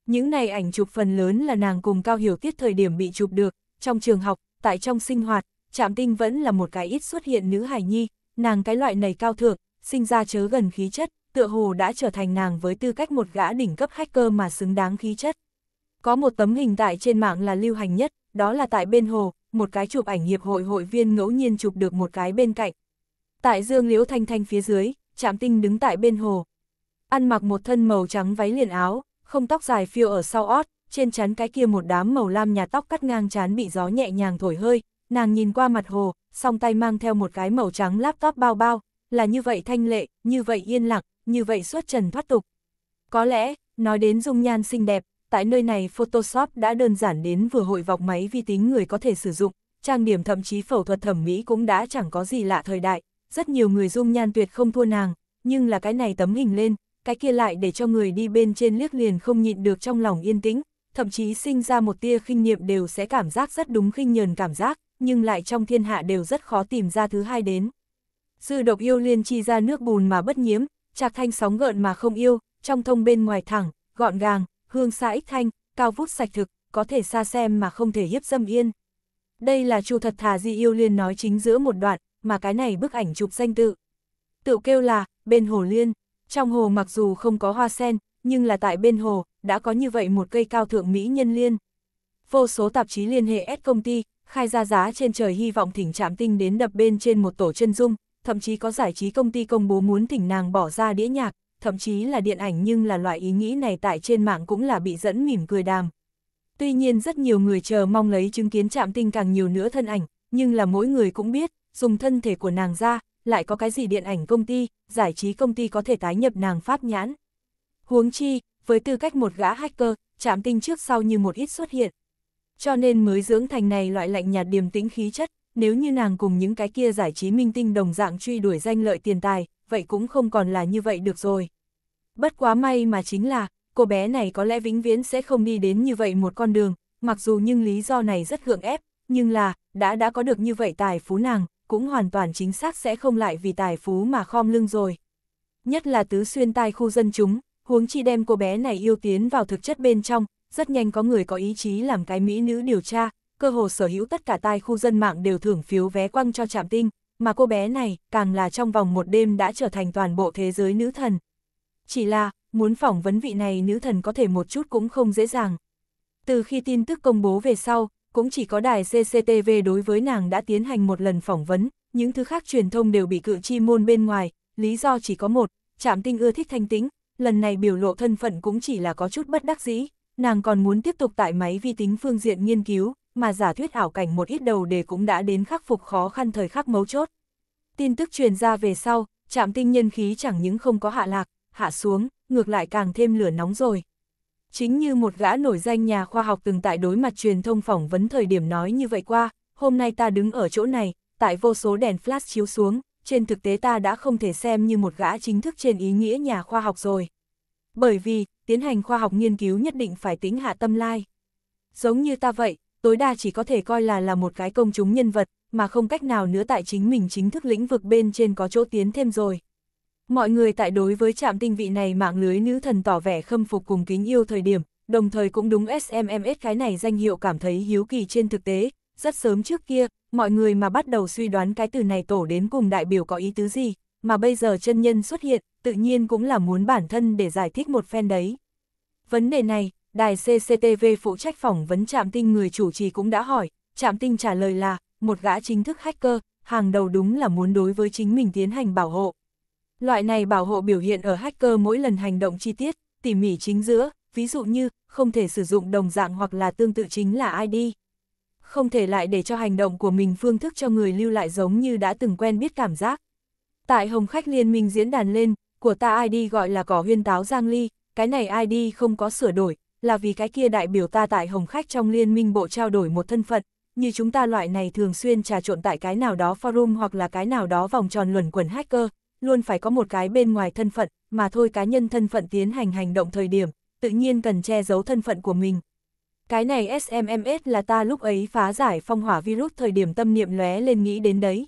Những này ảnh chụp phần lớn là nàng cùng Cao Hiểu Tiết thời điểm bị chụp được, trong trường học, tại trong sinh hoạt, Trạm Tinh vẫn là một cái ít xuất hiện nữ hải nhi, nàng cái loại này cao thượng, sinh ra chớ gần khí chất, tựa hồ đã trở thành nàng với tư cách một gã đỉnh cấp hacker mà xứng đáng khí chất. Có một tấm hình tại trên mạng là lưu hành nhất, đó là tại bên hồ, một cái chụp ảnh hiệp hội hội viên ngẫu nhiên chụp được một cái bên cạnh. Tại Dương Liễu Thanh Thanh phía dưới, Trạm Tinh đứng tại bên hồ. Ăn mặc một thân màu trắng váy liền áo, không tóc dài phiêu ở sau ót, trên chắn cái kia một đám màu lam nhà tóc cắt ngang chán bị gió nhẹ nhàng thổi hơi, nàng nhìn qua mặt hồ, song tay mang theo một cái màu trắng laptop bao bao, là như vậy thanh lệ, như vậy yên lặng, như vậy suốt trần thoát tục. Có lẽ, nói đến dung nhan xinh đẹp, tại nơi này Photoshop đã đơn giản đến vừa hội vọc máy vi tính người có thể sử dụng, trang điểm thậm chí phẫu thuật thẩm mỹ cũng đã chẳng có gì lạ thời đại, rất nhiều người dung nhan tuyệt không thua nàng, nhưng là cái này tấm hình lên, cái kia lại để cho người đi bên trên liếc liền không nhịn được trong lòng yên tĩnh, thậm chí sinh ra một tia khinh nghiệm đều sẽ cảm giác rất đúng khinh nhờn cảm giác, nhưng lại trong thiên hạ đều rất khó tìm ra thứ hai đến. sư độc yêu liên chi ra nước bùn mà bất nhiễm, trạc thanh sóng gợn mà không yêu, trong thông bên ngoài thẳng, gọn gàng, hương xa ích thanh, cao vút sạch thực, có thể xa xem mà không thể hiếp dâm yên. Đây là chu thật thà di yêu liên nói chính giữa một đoạn, mà cái này bức ảnh chụp danh tự. Tự kêu là, bên hồ liên, trong hồ mặc dù không có hoa sen, nhưng là tại bên hồ, đã có như vậy một cây cao thượng Mỹ nhân liên. Vô số tạp chí liên hệ S công ty, khai ra giá trên trời hy vọng thỉnh trạm tinh đến đập bên trên một tổ chân dung, thậm chí có giải trí công ty công bố muốn thỉnh nàng bỏ ra đĩa nhạc, thậm chí là điện ảnh nhưng là loại ý nghĩ này tại trên mạng cũng là bị dẫn mỉm cười đàm. Tuy nhiên rất nhiều người chờ mong lấy chứng kiến chạm tinh càng nhiều nữa thân ảnh, nhưng là mỗi người cũng biết, dùng thân thể của nàng ra, lại có cái gì điện ảnh công ty, giải trí công ty có thể tái nhập nàng pháp nhãn. Huống chi, với tư cách một gã hacker, chạm tinh trước sau như một ít xuất hiện. Cho nên mới dưỡng thành này loại lạnh nhạt điềm tĩnh khí chất, nếu như nàng cùng những cái kia giải trí minh tinh đồng dạng truy đuổi danh lợi tiền tài, vậy cũng không còn là như vậy được rồi. Bất quá may mà chính là, cô bé này có lẽ vĩnh viễn sẽ không đi đến như vậy một con đường, mặc dù nhưng lý do này rất gượng ép, nhưng là, đã đã có được như vậy tài phú nàng, cũng hoàn toàn chính xác sẽ không lại vì tài phú mà khom lưng rồi. Nhất là tứ xuyên tai khu dân chúng, huống chi đem cô bé này yêu tiến vào thực chất bên trong, rất nhanh có người có ý chí làm cái mỹ nữ điều tra, cơ hồ sở hữu tất cả tai khu dân mạng đều thưởng phiếu vé quăng cho trạm tinh, mà cô bé này càng là trong vòng một đêm đã trở thành toàn bộ thế giới nữ thần, chỉ là, muốn phỏng vấn vị này nữ thần có thể một chút cũng không dễ dàng. Từ khi tin tức công bố về sau, cũng chỉ có đài CCTV đối với nàng đã tiến hành một lần phỏng vấn, những thứ khác truyền thông đều bị cự chi môn bên ngoài, lý do chỉ có một, chạm tinh ưa thích thanh tính, lần này biểu lộ thân phận cũng chỉ là có chút bất đắc dĩ, nàng còn muốn tiếp tục tại máy vi tính phương diện nghiên cứu, mà giả thuyết ảo cảnh một ít đầu đề cũng đã đến khắc phục khó khăn thời khắc mấu chốt. Tin tức truyền ra về sau, chạm tinh nhân khí chẳng những không có hạ lạc, hạ xuống, ngược lại càng thêm lửa nóng rồi. Chính như một gã nổi danh nhà khoa học từng tại đối mặt truyền thông phỏng vấn thời điểm nói như vậy qua, hôm nay ta đứng ở chỗ này, tại vô số đèn flash chiếu xuống, trên thực tế ta đã không thể xem như một gã chính thức trên ý nghĩa nhà khoa học rồi. Bởi vì, tiến hành khoa học nghiên cứu nhất định phải tính hạ tâm lai. Giống như ta vậy, tối đa chỉ có thể coi là là một cái công chúng nhân vật, mà không cách nào nữa tại chính mình chính thức lĩnh vực bên trên có chỗ tiến thêm rồi. Mọi người tại đối với trạm tinh vị này mạng lưới nữ thần tỏ vẻ khâm phục cùng kính yêu thời điểm, đồng thời cũng đúng SMMS cái này danh hiệu cảm thấy hiếu kỳ trên thực tế, rất sớm trước kia, mọi người mà bắt đầu suy đoán cái từ này tổ đến cùng đại biểu có ý tứ gì, mà bây giờ chân nhân xuất hiện, tự nhiên cũng là muốn bản thân để giải thích một phen đấy. Vấn đề này, đài CCTV phụ trách phỏng vấn trạm tinh người chủ trì cũng đã hỏi, trạm tinh trả lời là, một gã chính thức hacker, hàng đầu đúng là muốn đối với chính mình tiến hành bảo hộ, Loại này bảo hộ biểu hiện ở hacker mỗi lần hành động chi tiết, tỉ mỉ chính giữa, ví dụ như, không thể sử dụng đồng dạng hoặc là tương tự chính là ID. Không thể lại để cho hành động của mình phương thức cho người lưu lại giống như đã từng quen biết cảm giác. Tại Hồng Khách Liên minh diễn đàn lên, của ta ID gọi là cỏ huyên táo Giang Ly, cái này ID không có sửa đổi, là vì cái kia đại biểu ta tại Hồng Khách trong liên minh bộ trao đổi một thân phận, như chúng ta loại này thường xuyên trà trộn tại cái nào đó forum hoặc là cái nào đó vòng tròn luẩn quẩn hacker, luôn phải có một cái bên ngoài thân phận, mà thôi cá nhân thân phận tiến hành hành động thời điểm, tự nhiên cần che giấu thân phận của mình. Cái này SMMS là ta lúc ấy phá giải phong hỏa virus thời điểm tâm niệm lóe lên nghĩ đến đấy.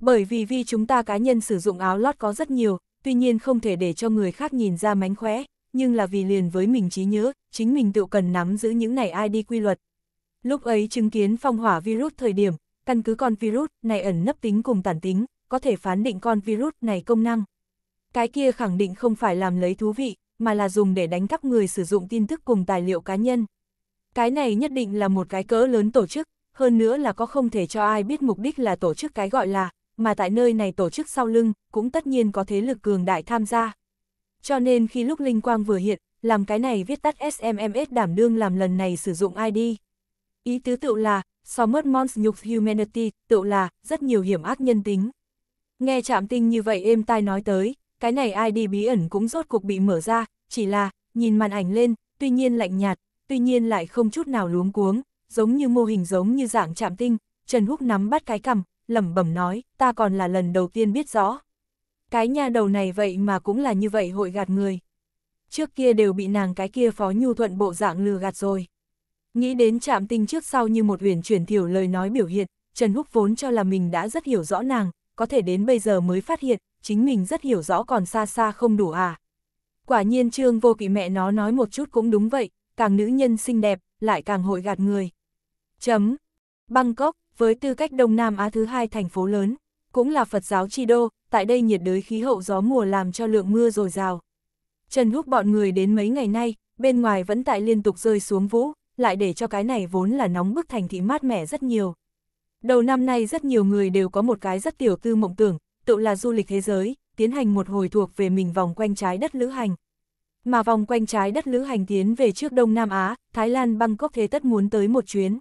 Bởi vì vì chúng ta cá nhân sử dụng áo lót có rất nhiều, tuy nhiên không thể để cho người khác nhìn ra mánh khóe, nhưng là vì liền với mình trí nhớ, chính mình tự cần nắm giữ những này ID quy luật. Lúc ấy chứng kiến phong hỏa virus thời điểm, căn cứ con virus này ẩn nấp tính cùng tản tính, có thể phán định con virus này công năng. Cái kia khẳng định không phải làm lấy thú vị, mà là dùng để đánh cắp người sử dụng tin tức cùng tài liệu cá nhân. Cái này nhất định là một cái cỡ lớn tổ chức, hơn nữa là có không thể cho ai biết mục đích là tổ chức cái gọi là, mà tại nơi này tổ chức sau lưng, cũng tất nhiên có thế lực cường đại tham gia. Cho nên khi lúc Linh Quang vừa hiện, làm cái này viết tắt SMMS đảm đương làm lần này sử dụng ID. Ý tứ tự là, so mất Mons Nhục Humanity, tự là, rất nhiều hiểm ác nhân tính. Nghe chạm tinh như vậy êm tai nói tới, cái này ID bí ẩn cũng rốt cuộc bị mở ra, chỉ là, nhìn màn ảnh lên, tuy nhiên lạnh nhạt, tuy nhiên lại không chút nào luống cuống, giống như mô hình giống như dạng chạm tinh, Trần Húc nắm bắt cái cầm lẩm bẩm nói, ta còn là lần đầu tiên biết rõ. Cái nhà đầu này vậy mà cũng là như vậy hội gạt người. Trước kia đều bị nàng cái kia phó nhu thuận bộ dạng lừa gạt rồi. Nghĩ đến chạm tinh trước sau như một huyền chuyển thiểu lời nói biểu hiện, Trần Húc vốn cho là mình đã rất hiểu rõ nàng, có thể đến bây giờ mới phát hiện, chính mình rất hiểu rõ còn xa xa không đủ à. Quả nhiên trương vô kỵ mẹ nó nói một chút cũng đúng vậy, càng nữ nhân xinh đẹp, lại càng hội gạt người. Chấm. Bangkok, với tư cách Đông Nam Á thứ hai thành phố lớn, cũng là Phật giáo chi đô, tại đây nhiệt đới khí hậu gió mùa làm cho lượng mưa dồi dào. Trần Húc bọn người đến mấy ngày nay, bên ngoài vẫn tại liên tục rơi xuống vũ, lại để cho cái này vốn là nóng bức thành thị mát mẻ rất nhiều. Đầu năm nay rất nhiều người đều có một cái rất tiểu tư mộng tưởng, tự là du lịch thế giới, tiến hành một hồi thuộc về mình vòng quanh trái đất lữ hành. Mà vòng quanh trái đất lữ hành tiến về trước Đông Nam Á, Thái Lan Bangkok thế tất muốn tới một chuyến.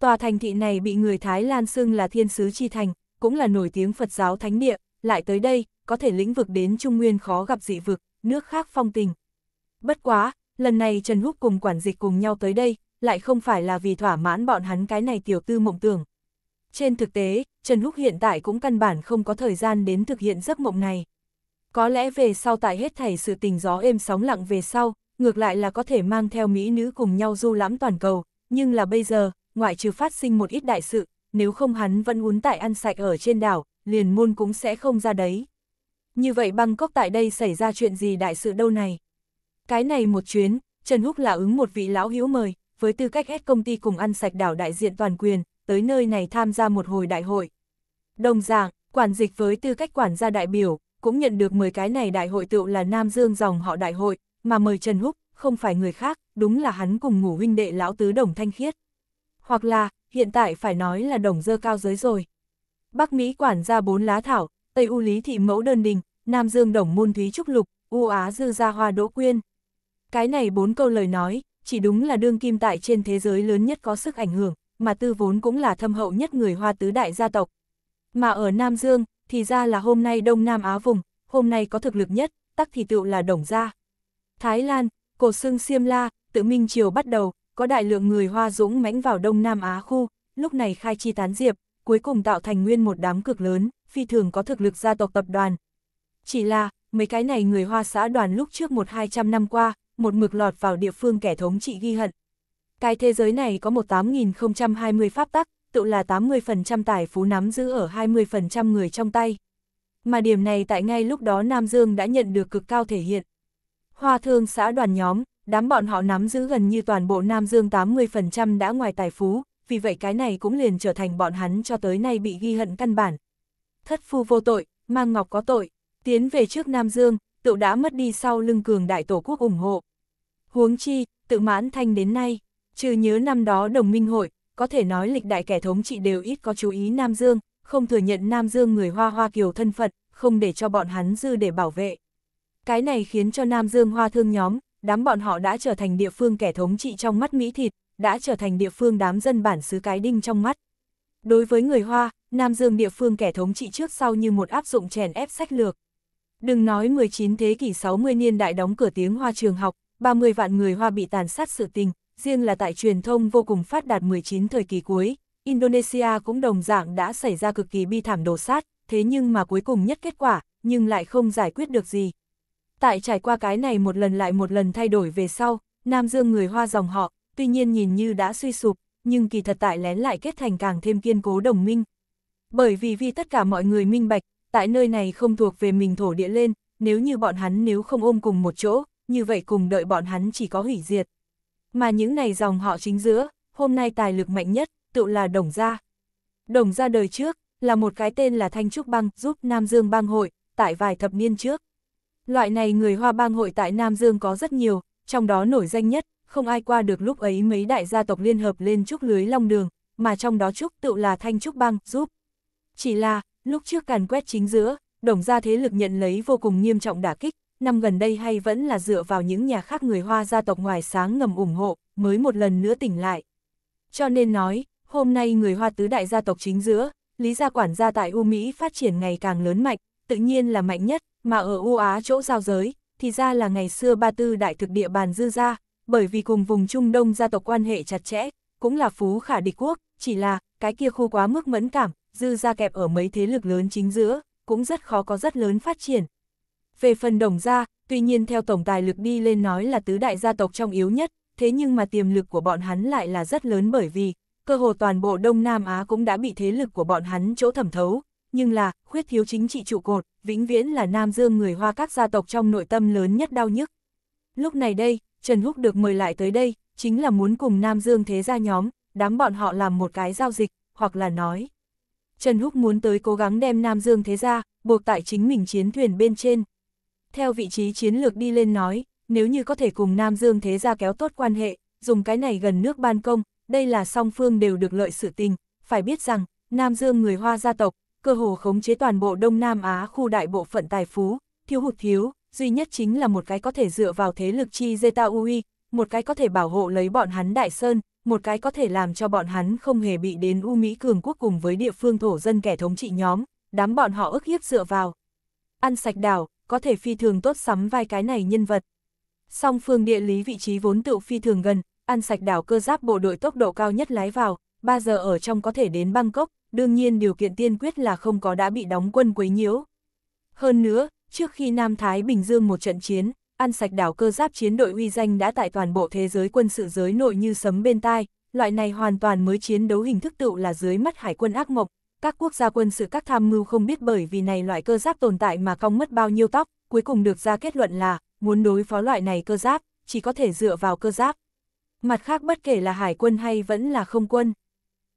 Tòa thành thị này bị người Thái Lan xưng là Thiên Sứ Chi Thành, cũng là nổi tiếng Phật giáo Thánh Địa, lại tới đây, có thể lĩnh vực đến Trung Nguyên khó gặp dị vực, nước khác phong tình. Bất quá, lần này Trần Húc cùng quản dịch cùng nhau tới đây, lại không phải là vì thỏa mãn bọn hắn cái này tiểu tư mộng tưởng. Trên thực tế, Trần Húc hiện tại cũng căn bản không có thời gian đến thực hiện giấc mộng này. Có lẽ về sau tại hết thảy sự tình gió êm sóng lặng về sau, ngược lại là có thể mang theo mỹ nữ cùng nhau du lãm toàn cầu, nhưng là bây giờ, ngoại trừ phát sinh một ít đại sự, nếu không hắn vẫn uốn tại ăn sạch ở trên đảo, liền môn cũng sẽ không ra đấy. Như vậy Bangkok tại đây xảy ra chuyện gì đại sự đâu này? Cái này một chuyến, Trần Húc là ứng một vị lão hữu mời, với tư cách hết công ty cùng ăn sạch đảo đại diện toàn quyền, tới nơi này tham gia một hồi đại hội. Đồng dạng, quản dịch với tư cách quản gia đại biểu, cũng nhận được 10 cái này đại hội tựu là Nam Dương dòng họ đại hội, mà mời Trần Húc, không phải người khác, đúng là hắn cùng ngủ huynh đệ lão tứ đồng thanh khiết. Hoặc là, hiện tại phải nói là đồng dơ cao giới rồi. Bắc Mỹ quản gia bốn lá thảo, Tây U Lý Thị Mẫu Đơn Đình, Nam Dương Đồng Môn Thúy Trúc Lục, U Á Dư Gia Hoa Đỗ Quyên. Cái này bốn câu lời nói, chỉ đúng là đương kim tại trên thế giới lớn nhất có sức ảnh hưởng, mà tư vốn cũng là thâm hậu nhất người hoa tứ đại gia tộc. Mà ở Nam Dương, thì ra là hôm nay Đông Nam Á vùng, hôm nay có thực lực nhất, tắc thì tựu là đồng gia. Thái Lan, cổ xương Siêm La, tự minh triều bắt đầu, có đại lượng người hoa dũng mãnh vào Đông Nam Á khu, lúc này khai chi tán diệp, cuối cùng tạo thành nguyên một đám cực lớn, phi thường có thực lực gia tộc tập đoàn. Chỉ là, mấy cái này người hoa xã đoàn lúc trước một hai trăm năm qua, một mực lọt vào địa phương kẻ thống trị ghi hận, cái thế giới này có một 8.020 pháp tắc, tự là 80% tài phú nắm giữ ở 20% người trong tay. Mà điểm này tại ngay lúc đó Nam Dương đã nhận được cực cao thể hiện. Hoa thương xã đoàn nhóm, đám bọn họ nắm giữ gần như toàn bộ Nam Dương 80% đã ngoài tài phú, vì vậy cái này cũng liền trở thành bọn hắn cho tới nay bị ghi hận căn bản. Thất phu vô tội, mang ngọc có tội, tiến về trước Nam Dương, tự đã mất đi sau lưng cường đại tổ quốc ủng hộ. Huống chi, tự mãn thanh đến nay. Trừ nhớ năm đó đồng minh hội, có thể nói lịch đại kẻ thống trị đều ít có chú ý Nam Dương, không thừa nhận Nam Dương người Hoa Hoa Kiều thân phận, không để cho bọn hắn dư để bảo vệ. Cái này khiến cho Nam Dương Hoa thương nhóm, đám bọn họ đã trở thành địa phương kẻ thống trị trong mắt Mỹ thịt, đã trở thành địa phương đám dân bản xứ cái đinh trong mắt. Đối với người Hoa, Nam Dương địa phương kẻ thống trị trước sau như một áp dụng chèn ép sách lược. Đừng nói 19 thế kỷ 60 niên đại đóng cửa tiếng Hoa trường học, 30 vạn người Hoa bị tàn sát sự tình, riêng là tại truyền thông vô cùng phát đạt 19 thời kỳ cuối, Indonesia cũng đồng dạng đã xảy ra cực kỳ bi thảm đổ sát, thế nhưng mà cuối cùng nhất kết quả, nhưng lại không giải quyết được gì. Tại trải qua cái này một lần lại một lần thay đổi về sau, Nam Dương người Hoa dòng họ, tuy nhiên nhìn như đã suy sụp, nhưng kỳ thật tại lén lại kết thành càng thêm kiên cố đồng minh. Bởi vì vì tất cả mọi người minh bạch, tại nơi này không thuộc về mình thổ địa lên, nếu như bọn hắn nếu không ôm cùng một chỗ, như vậy cùng đợi bọn hắn chỉ có hủy diệt mà những này dòng họ chính giữa, hôm nay tài lực mạnh nhất, tự là Đồng Gia. Đồng Gia đời trước, là một cái tên là Thanh Trúc Bang giúp Nam Dương bang hội, tại vài thập niên trước. Loại này người Hoa bang hội tại Nam Dương có rất nhiều, trong đó nổi danh nhất, không ai qua được lúc ấy mấy đại gia tộc liên hợp lên trúc lưới long đường, mà trong đó trúc tự là Thanh Trúc Bang giúp. Chỉ là, lúc trước càn quét chính giữa, Đồng Gia thế lực nhận lấy vô cùng nghiêm trọng đả kích, năm gần đây hay vẫn là dựa vào những nhà khác người Hoa gia tộc ngoài sáng ngầm ủng hộ, mới một lần nữa tỉnh lại. Cho nên nói, hôm nay người Hoa tứ đại gia tộc chính giữa, Lý gia quản gia tại U Mỹ phát triển ngày càng lớn mạnh, tự nhiên là mạnh nhất, mà ở U Á chỗ giao giới, thì ra là ngày xưa ba tư đại thực địa bàn dư gia bởi vì cùng vùng Trung Đông gia tộc quan hệ chặt chẽ, cũng là phú khả địch quốc, chỉ là, cái kia khu quá mức mẫn cảm, dư gia kẹp ở mấy thế lực lớn chính giữa, cũng rất khó có rất lớn phát triển, về phần đồng gia, tuy nhiên theo tổng tài lực đi lên nói là tứ đại gia tộc trong yếu nhất, thế nhưng mà tiềm lực của bọn hắn lại là rất lớn bởi vì, cơ hồ toàn bộ Đông Nam Á cũng đã bị thế lực của bọn hắn chỗ thẩm thấu, nhưng là, khuyết thiếu chính trị trụ cột, vĩnh viễn là Nam Dương người Hoa các gia tộc trong nội tâm lớn nhất đau nhức. Lúc này đây, Trần Húc được mời lại tới đây, chính là muốn cùng Nam Dương thế gia nhóm, đám bọn họ làm một cái giao dịch, hoặc là nói. Trần Húc muốn tới cố gắng đem Nam Dương thế gia, buộc tại chính mình chiến thuyền bên trên, theo vị trí chiến lược đi lên nói, nếu như có thể cùng Nam Dương thế gia kéo tốt quan hệ, dùng cái này gần nước ban công, đây là song phương đều được lợi sự tình, phải biết rằng, Nam Dương người Hoa gia tộc, cơ hồ khống chế toàn bộ Đông Nam Á khu đại bộ phận tài phú, thiếu hụt thiếu, duy nhất chính là một cái có thể dựa vào thế lực chi Zeta Ui, một cái có thể bảo hộ lấy bọn hắn Đại Sơn, một cái có thể làm cho bọn hắn không hề bị đến U Mỹ cường quốc cùng với địa phương thổ dân kẻ thống trị nhóm, đám bọn họ ức hiếp dựa vào. Ăn sạch đảo, có thể phi thường tốt sắm vai cái này nhân vật. Song phương địa lý vị trí vốn tựu phi thường gần, ăn sạch đảo cơ giáp bộ đội tốc độ cao nhất lái vào, 3 giờ ở trong có thể đến Bangkok, đương nhiên điều kiện tiên quyết là không có đã bị đóng quân quấy nhiễu. Hơn nữa, trước khi Nam Thái Bình Dương một trận chiến, ăn sạch đảo cơ giáp chiến đội uy danh đã tại toàn bộ thế giới quân sự giới nội như sấm bên tai, loại này hoàn toàn mới chiến đấu hình thức tựu là dưới mắt hải quân ác mộc, các quốc gia quân sự các tham mưu không biết bởi vì này loại cơ giáp tồn tại mà không mất bao nhiêu tóc, cuối cùng được ra kết luận là, muốn đối phó loại này cơ giáp, chỉ có thể dựa vào cơ giáp. Mặt khác bất kể là hải quân hay vẫn là không quân.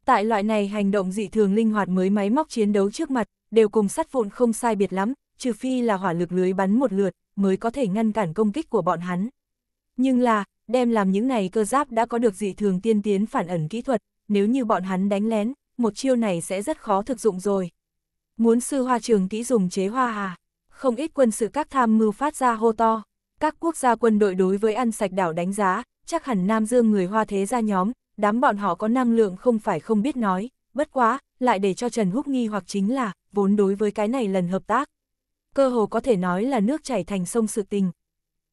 Tại loại này hành động dị thường linh hoạt mới máy móc chiến đấu trước mặt, đều cùng sắt vụn không sai biệt lắm, trừ phi là hỏa lực lưới bắn một lượt, mới có thể ngăn cản công kích của bọn hắn. Nhưng là, đem làm những này cơ giáp đã có được dị thường tiên tiến phản ẩn kỹ thuật, nếu như bọn hắn đánh lén, một chiêu này sẽ rất khó thực dụng rồi. Muốn sư hoa trường kỹ dùng chế hoa hà, không ít quân sự các tham mưu phát ra hô to. Các quốc gia quân đội đối với ăn sạch đảo đánh giá, chắc hẳn Nam Dương người hoa thế ra nhóm, đám bọn họ có năng lượng không phải không biết nói, bất quá, lại để cho Trần Húc nghi hoặc chính là, vốn đối với cái này lần hợp tác. Cơ hồ có thể nói là nước chảy thành sông sự tình.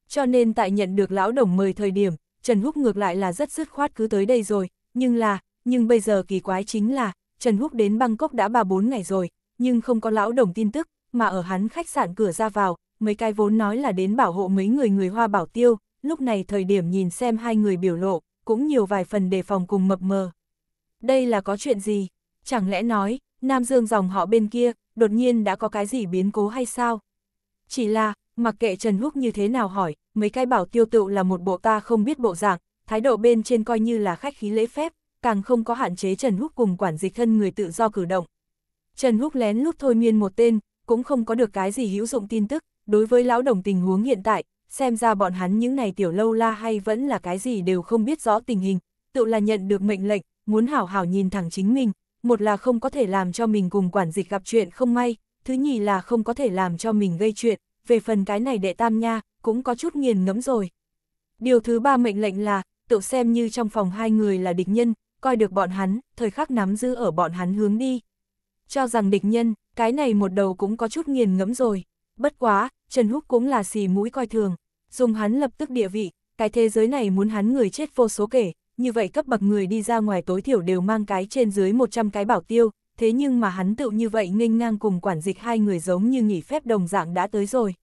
Cho nên tại nhận được lão đồng mời thời điểm, Trần Húc ngược lại là rất dứt khoát cứ tới đây rồi, nhưng là, nhưng bây giờ kỳ quái chính là, Trần Húc đến Bangkok đã 3-4 ngày rồi, nhưng không có lão đồng tin tức, mà ở hắn khách sạn cửa ra vào, mấy cái vốn nói là đến bảo hộ mấy người người hoa bảo tiêu, lúc này thời điểm nhìn xem hai người biểu lộ, cũng nhiều vài phần đề phòng cùng mập mờ. Đây là có chuyện gì? Chẳng lẽ nói, Nam Dương dòng họ bên kia, đột nhiên đã có cái gì biến cố hay sao? Chỉ là, mặc kệ Trần Húc như thế nào hỏi, mấy cái bảo tiêu tựu là một bộ ta không biết bộ dạng, thái độ bên trên coi như là khách khí lễ phép, càng không có hạn chế Trần Húc cùng quản dịch thân người tự do cử động. Trần Húc lén lút thôi miên một tên, cũng không có được cái gì hữu dụng tin tức, đối với lão đồng tình huống hiện tại, xem ra bọn hắn những này tiểu lâu la hay vẫn là cái gì đều không biết rõ tình hình, tự là nhận được mệnh lệnh, muốn hảo hảo nhìn thẳng chính mình, một là không có thể làm cho mình cùng quản dịch gặp chuyện không may, thứ nhì là không có thể làm cho mình gây chuyện, về phần cái này đệ tam nha, cũng có chút nghiền ngẫm rồi. Điều thứ ba mệnh lệnh là, tự xem như trong phòng hai người là địch nhân, coi được bọn hắn, thời khắc nắm giữ ở bọn hắn hướng đi. Cho rằng địch nhân, cái này một đầu cũng có chút nghiền ngẫm rồi. Bất quá, Trần Húc cũng là xì mũi coi thường, dùng hắn lập tức địa vị, cái thế giới này muốn hắn người chết vô số kể, như vậy cấp bậc người đi ra ngoài tối thiểu đều mang cái trên dưới 100 cái bảo tiêu, thế nhưng mà hắn tự như vậy nghênh ngang cùng quản dịch hai người giống như nghỉ phép đồng dạng đã tới rồi.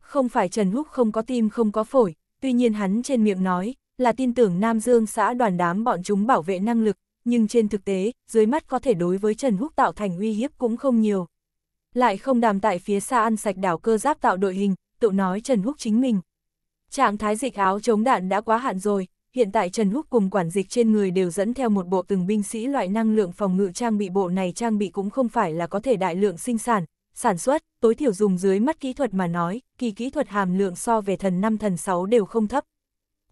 Không phải Trần Húc không có tim không có phổi, tuy nhiên hắn trên miệng nói, là tin tưởng Nam Dương xã đoàn đám bọn chúng bảo vệ năng lực, nhưng trên thực tế, dưới mắt có thể đối với Trần Húc tạo thành uy hiếp cũng không nhiều. Lại không đàm tại phía xa ăn sạch đảo cơ giáp tạo đội hình, tự nói Trần Húc chính mình. Trạng thái dịch áo chống đạn đã quá hạn rồi, hiện tại Trần Húc cùng quản dịch trên người đều dẫn theo một bộ từng binh sĩ loại năng lượng phòng ngự trang bị bộ này trang bị cũng không phải là có thể đại lượng sinh sản, sản xuất, tối thiểu dùng dưới mắt kỹ thuật mà nói, kỳ kỹ thuật hàm lượng so về thần 5 thần 6 đều không thấp.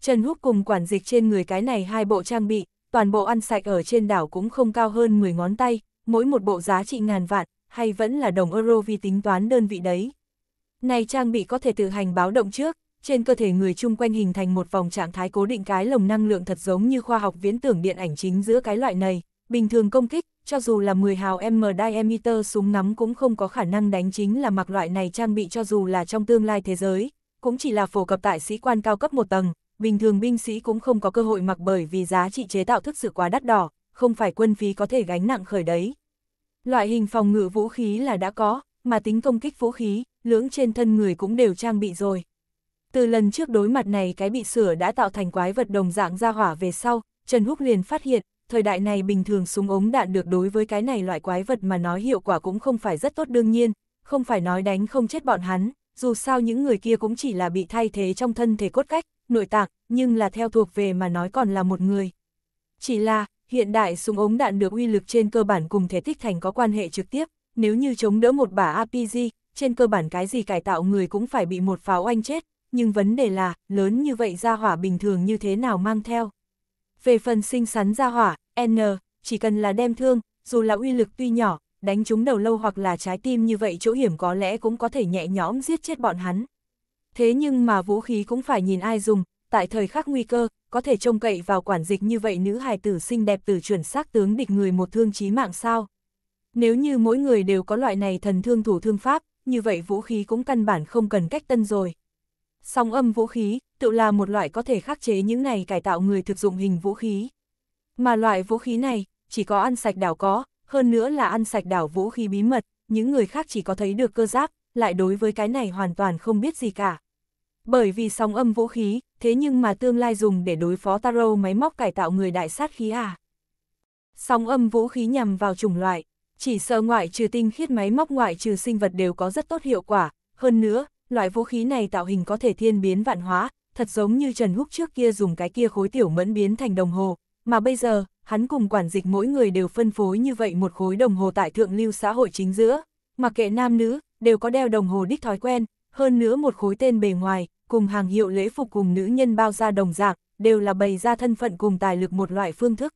Trần Húc cùng quản dịch trên người cái này hai bộ trang bị, toàn bộ ăn sạch ở trên đảo cũng không cao hơn 10 ngón tay, mỗi một bộ giá trị ngàn vạn, hay vẫn là đồng euro vì tính toán đơn vị đấy. Này trang bị có thể tự hành báo động trước, trên cơ thể người chung quanh hình thành một vòng trạng thái cố định cái lồng năng lượng thật giống như khoa học viễn tưởng điện ảnh chính giữa cái loại này, bình thường công kích, cho dù là 10 hào M diameter súng ngắm cũng không có khả năng đánh chính là mặc loại này trang bị cho dù là trong tương lai thế giới, cũng chỉ là phổ cập tại sĩ quan cao cấp một tầng, bình thường binh sĩ cũng không có cơ hội mặc bởi vì giá trị chế tạo thức sự quá đắt đỏ, không phải quân phí có thể gánh nặng khởi đấy. Loại hình phòng ngự vũ khí là đã có, mà tính công kích vũ khí, lưỡng trên thân người cũng đều trang bị rồi. Từ lần trước đối mặt này cái bị sửa đã tạo thành quái vật đồng dạng ra hỏa về sau, Trần Húc liền phát hiện, thời đại này bình thường súng ống đạn được đối với cái này loại quái vật mà nói hiệu quả cũng không phải rất tốt đương nhiên, không phải nói đánh không chết bọn hắn, dù sao những người kia cũng chỉ là bị thay thế trong thân thể cốt cách, nội tạng, nhưng là theo thuộc về mà nói còn là một người. Chỉ là, hiện đại súng ống đạn được uy lực trên cơ bản cùng thể tích thành có quan hệ trực tiếp, nếu như chống đỡ một bả APG, trên cơ bản cái gì cải tạo người cũng phải bị một pháo anh chết, nhưng vấn đề là, lớn như vậy ra hỏa bình thường như thế nào mang theo. Về phần sinh sắn ra hỏa, N, chỉ cần là đem thương, dù là uy lực tuy nhỏ, đánh chúng đầu lâu hoặc là trái tim như vậy chỗ hiểm có lẽ cũng có thể nhẹ nhõm giết chết bọn hắn thế nhưng mà vũ khí cũng phải nhìn ai dùng, tại thời khắc nguy cơ, có thể trông cậy vào quản dịch như vậy nữ hài tử xinh đẹp từ chuẩn xác tướng địch người một thương chí mạng sao. Nếu như mỗi người đều có loại này thần thương thủ thương pháp, như vậy vũ khí cũng căn bản không cần cách tân rồi. Song âm vũ khí, tự là một loại có thể khắc chế những này cải tạo người thực dụng hình vũ khí. Mà loại vũ khí này, chỉ có ăn sạch đảo có, hơn nữa là ăn sạch đảo vũ khí bí mật, những người khác chỉ có thấy được cơ giáp, lại đối với cái này hoàn toàn không biết gì cả. Bởi vì sóng âm vũ khí, thế nhưng mà tương lai dùng để đối phó Taro máy móc cải tạo người đại sát khí à. Sóng âm vũ khí nhằm vào chủng loại, chỉ sợ ngoại trừ tinh khiết máy móc ngoại trừ sinh vật đều có rất tốt hiệu quả, hơn nữa, loại vũ khí này tạo hình có thể thiên biến vạn hóa, thật giống như Trần Húc trước kia dùng cái kia khối tiểu mẫn biến thành đồng hồ, mà bây giờ, hắn cùng quản dịch mỗi người đều phân phối như vậy một khối đồng hồ tại thượng lưu xã hội chính giữa, mà kệ nam nữ, đều có đeo đồng hồ đích thói quen, hơn nữa một khối tên bề ngoài, cùng hàng hiệu lễ phục cùng nữ nhân bao ra đồng dạng, đều là bày ra thân phận cùng tài lực một loại phương thức.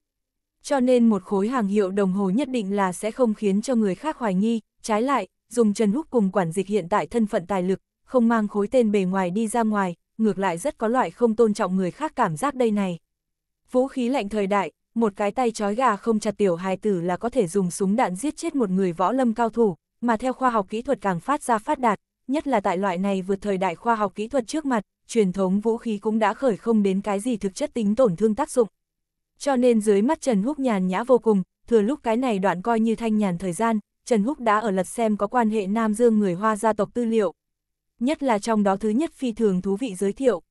Cho nên một khối hàng hiệu đồng hồ nhất định là sẽ không khiến cho người khác hoài nghi, trái lại, dùng Trần Húc cùng quản dịch hiện tại thân phận tài lực, không mang khối tên bề ngoài đi ra ngoài, ngược lại rất có loại không tôn trọng người khác cảm giác đây này. Vũ khí lạnh thời đại, một cái tay chói gà không chặt tiểu hài tử là có thể dùng súng đạn giết chết một người võ lâm cao thủ, mà theo khoa học kỹ thuật càng phát ra phát đạt, nhất là tại loại này vượt thời đại khoa học kỹ thuật trước mặt, truyền thống vũ khí cũng đã khởi không đến cái gì thực chất tính tổn thương tác dụng. Cho nên dưới mắt Trần Húc nhàn nhã vô cùng, thừa lúc cái này đoạn coi như thanh nhàn thời gian, Trần Húc đã ở lật xem có quan hệ Nam Dương người Hoa gia tộc tư liệu. Nhất là trong đó thứ nhất phi thường thú vị giới thiệu.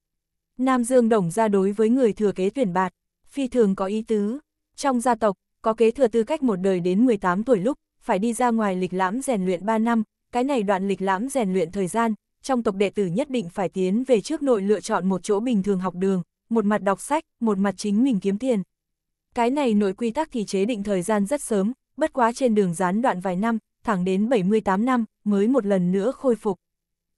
Nam Dương đồng ra đối với người thừa kế tuyển bạt, phi thường có ý tứ. Trong gia tộc, có kế thừa tư cách một đời đến 18 tuổi lúc, phải đi ra ngoài lịch lãm rèn luyện 3 năm, cái này đoạn lịch lãm rèn luyện thời gian, trong tộc đệ tử nhất định phải tiến về trước nội lựa chọn một chỗ bình thường học đường, một mặt đọc sách, một mặt chính mình kiếm tiền. Cái này nội quy tắc thì chế định thời gian rất sớm, bất quá trên đường gián đoạn vài năm, thẳng đến 78 năm, mới một lần nữa khôi phục.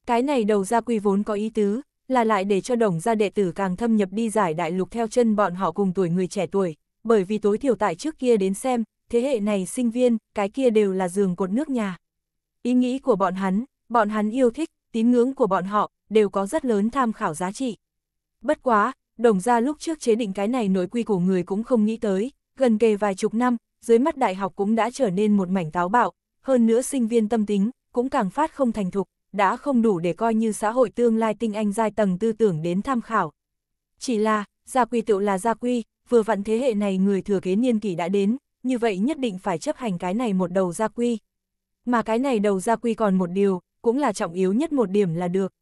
Cái này đầu ra quy vốn có ý tứ, là lại để cho đồng gia đệ tử càng thâm nhập đi giải đại lục theo chân bọn họ cùng tuổi người trẻ tuổi, bởi vì tối thiểu tại trước kia đến xem, thế hệ này sinh viên, cái kia đều là giường cột nước nhà. Ý nghĩ của bọn hắn, bọn hắn yêu thích, tín ngưỡng của bọn họ, đều có rất lớn tham khảo giá trị. Bất quá, đồng ra lúc trước chế định cái này nội quy của người cũng không nghĩ tới, gần kề vài chục năm, dưới mắt đại học cũng đã trở nên một mảnh táo bạo, hơn nữa sinh viên tâm tính, cũng càng phát không thành thục, đã không đủ để coi như xã hội tương lai tinh anh giai tầng tư tưởng đến tham khảo. Chỉ là, gia quy tựu là gia quy, vừa vặn thế hệ này người thừa kế niên kỷ đã đến, như vậy nhất định phải chấp hành cái này một đầu gia quy. Mà cái này đầu gia quy còn một điều, cũng là trọng yếu nhất một điểm là được.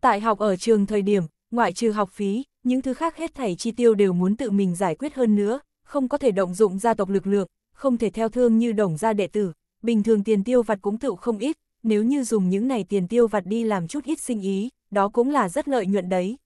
Tại học ở trường thời điểm, ngoại trừ học phí, những thứ khác hết thảy chi tiêu đều muốn tự mình giải quyết hơn nữa, không có thể động dụng gia tộc lực lượng, không thể theo thương như đồng gia đệ tử, bình thường tiền tiêu vặt cũng tự không ít, nếu như dùng những này tiền tiêu vặt đi làm chút ít sinh ý, đó cũng là rất lợi nhuận đấy.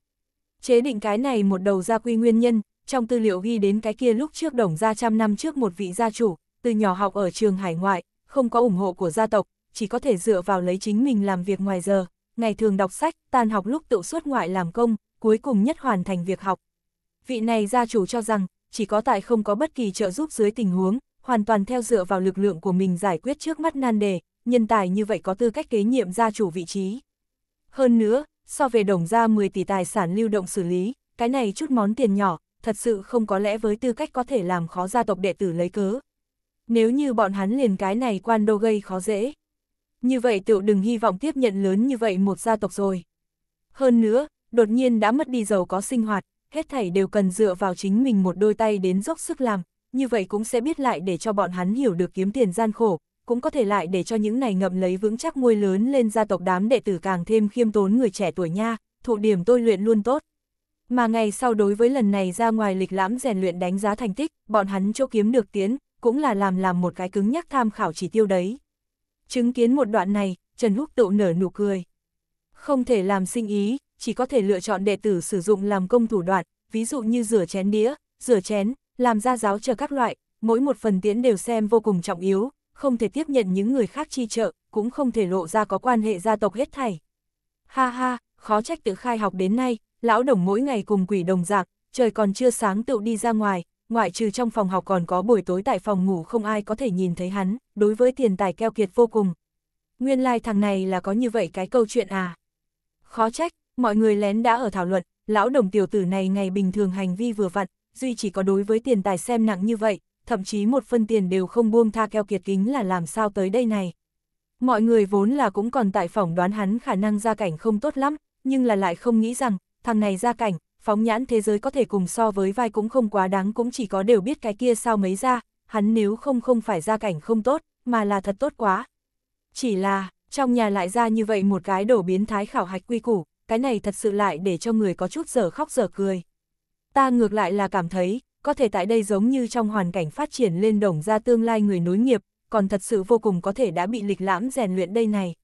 Chế định cái này một đầu gia quy nguyên nhân, trong tư liệu ghi đến cái kia lúc trước đồng gia trăm năm trước một vị gia chủ, từ nhỏ học ở trường hải ngoại, không có ủng hộ của gia tộc, chỉ có thể dựa vào lấy chính mình làm việc ngoài giờ, ngày thường đọc sách, tan học lúc tự xuất ngoại làm công, cuối cùng nhất hoàn thành việc học. Vị này gia chủ cho rằng, chỉ có tại không có bất kỳ trợ giúp dưới tình huống, hoàn toàn theo dựa vào lực lượng của mình giải quyết trước mắt nan đề, nhân tài như vậy có tư cách kế nhiệm gia chủ vị trí. Hơn nữa, so về đồng gia 10 tỷ tài sản lưu động xử lý, cái này chút món tiền nhỏ, thật sự không có lẽ với tư cách có thể làm khó gia tộc đệ tử lấy cớ. Nếu như bọn hắn liền cái này quan đô gây khó dễ. Như vậy tựu đừng hy vọng tiếp nhận lớn như vậy một gia tộc rồi. Hơn nữa, đột nhiên đã mất đi giàu có sinh hoạt, hết thảy đều cần dựa vào chính mình một đôi tay đến dốc sức làm, như vậy cũng sẽ biết lại để cho bọn hắn hiểu được kiếm tiền gian khổ, cũng có thể lại để cho những này ngậm lấy vững chắc ngôi lớn lên gia tộc đám đệ tử càng thêm khiêm tốn người trẻ tuổi nha, thụ điểm tôi luyện luôn tốt. Mà ngày sau đối với lần này ra ngoài lịch lãm rèn luyện đánh giá thành tích, bọn hắn chỗ kiếm được tiến, cũng là làm làm một cái cứng nhắc tham khảo chỉ tiêu đấy. Chứng kiến một đoạn này, Trần Húc tự nở nụ cười. Không thể làm sinh ý, chỉ có thể lựa chọn đệ tử sử dụng làm công thủ đoạn, ví dụ như rửa chén đĩa, rửa chén, làm ra giáo chờ các loại, mỗi một phần tiến đều xem vô cùng trọng yếu, không thể tiếp nhận những người khác chi trợ, cũng không thể lộ ra có quan hệ gia tộc hết thảy. Ha ha, khó trách tự khai học đến nay, lão đồng mỗi ngày cùng quỷ đồng giạc, trời còn chưa sáng tựu đi ra ngoài, ngoại trừ trong phòng học còn có buổi tối tại phòng ngủ không ai có thể nhìn thấy hắn, đối với tiền tài keo kiệt vô cùng. Nguyên lai like thằng này là có như vậy cái câu chuyện à. Khó trách, mọi người lén đã ở thảo luận, lão đồng tiểu tử này ngày bình thường hành vi vừa vặn, duy chỉ có đối với tiền tài xem nặng như vậy, thậm chí một phân tiền đều không buông tha keo kiệt kính là làm sao tới đây này. Mọi người vốn là cũng còn tại phỏng đoán hắn khả năng gia cảnh không tốt lắm, nhưng là lại không nghĩ rằng, thằng này ra cảnh, phóng nhãn thế giới có thể cùng so với vai cũng không quá đáng cũng chỉ có đều biết cái kia sao mấy ra, hắn nếu không không phải ra cảnh không tốt, mà là thật tốt quá. Chỉ là, trong nhà lại ra như vậy một cái đổ biến thái khảo hạch quy củ, cái này thật sự lại để cho người có chút giờ khóc giờ cười. Ta ngược lại là cảm thấy, có thể tại đây giống như trong hoàn cảnh phát triển lên đồng ra tương lai người nối nghiệp, còn thật sự vô cùng có thể đã bị lịch lãm rèn luyện đây này.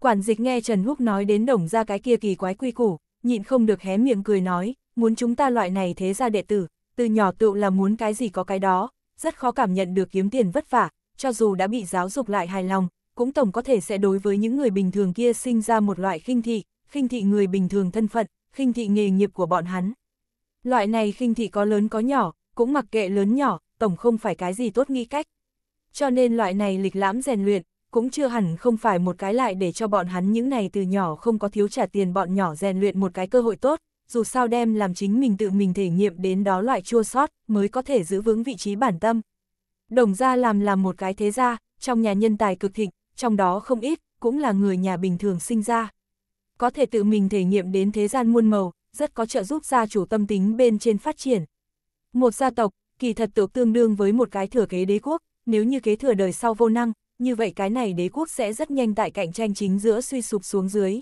Quản dịch nghe Trần Húc nói đến đồng ra cái kia kỳ quái quy củ, nhịn không được hé miệng cười nói, muốn chúng ta loại này thế ra đệ tử, từ nhỏ tựu là muốn cái gì có cái đó, rất khó cảm nhận được kiếm tiền vất vả, cho dù đã bị giáo dục lại hài lòng, cũng tổng có thể sẽ đối với những người bình thường kia sinh ra một loại khinh thị, khinh thị người bình thường thân phận, khinh thị nghề nghiệp của bọn hắn. Loại này khinh thị có lớn có nhỏ, cũng mặc kệ lớn nhỏ, tổng không phải cái gì tốt nghi cách. Cho nên loại này lịch lãm rèn luyện, cũng chưa hẳn không phải một cái lại để cho bọn hắn những này từ nhỏ không có thiếu trả tiền bọn nhỏ rèn luyện một cái cơ hội tốt, dù sao đem làm chính mình tự mình thể nghiệm đến đó loại chua sót mới có thể giữ vững vị trí bản tâm. Đồng gia làm làm một cái thế gia, trong nhà nhân tài cực thịnh, trong đó không ít, cũng là người nhà bình thường sinh ra. Có thể tự mình thể nghiệm đến thế gian muôn màu, rất có trợ giúp gia chủ tâm tính bên trên phát triển. Một gia tộc, kỳ thật tự tương đương với một cái thừa kế đế quốc, nếu như kế thừa đời sau vô năng, như vậy cái này đế quốc sẽ rất nhanh tại cạnh tranh chính giữa suy sụp xuống dưới.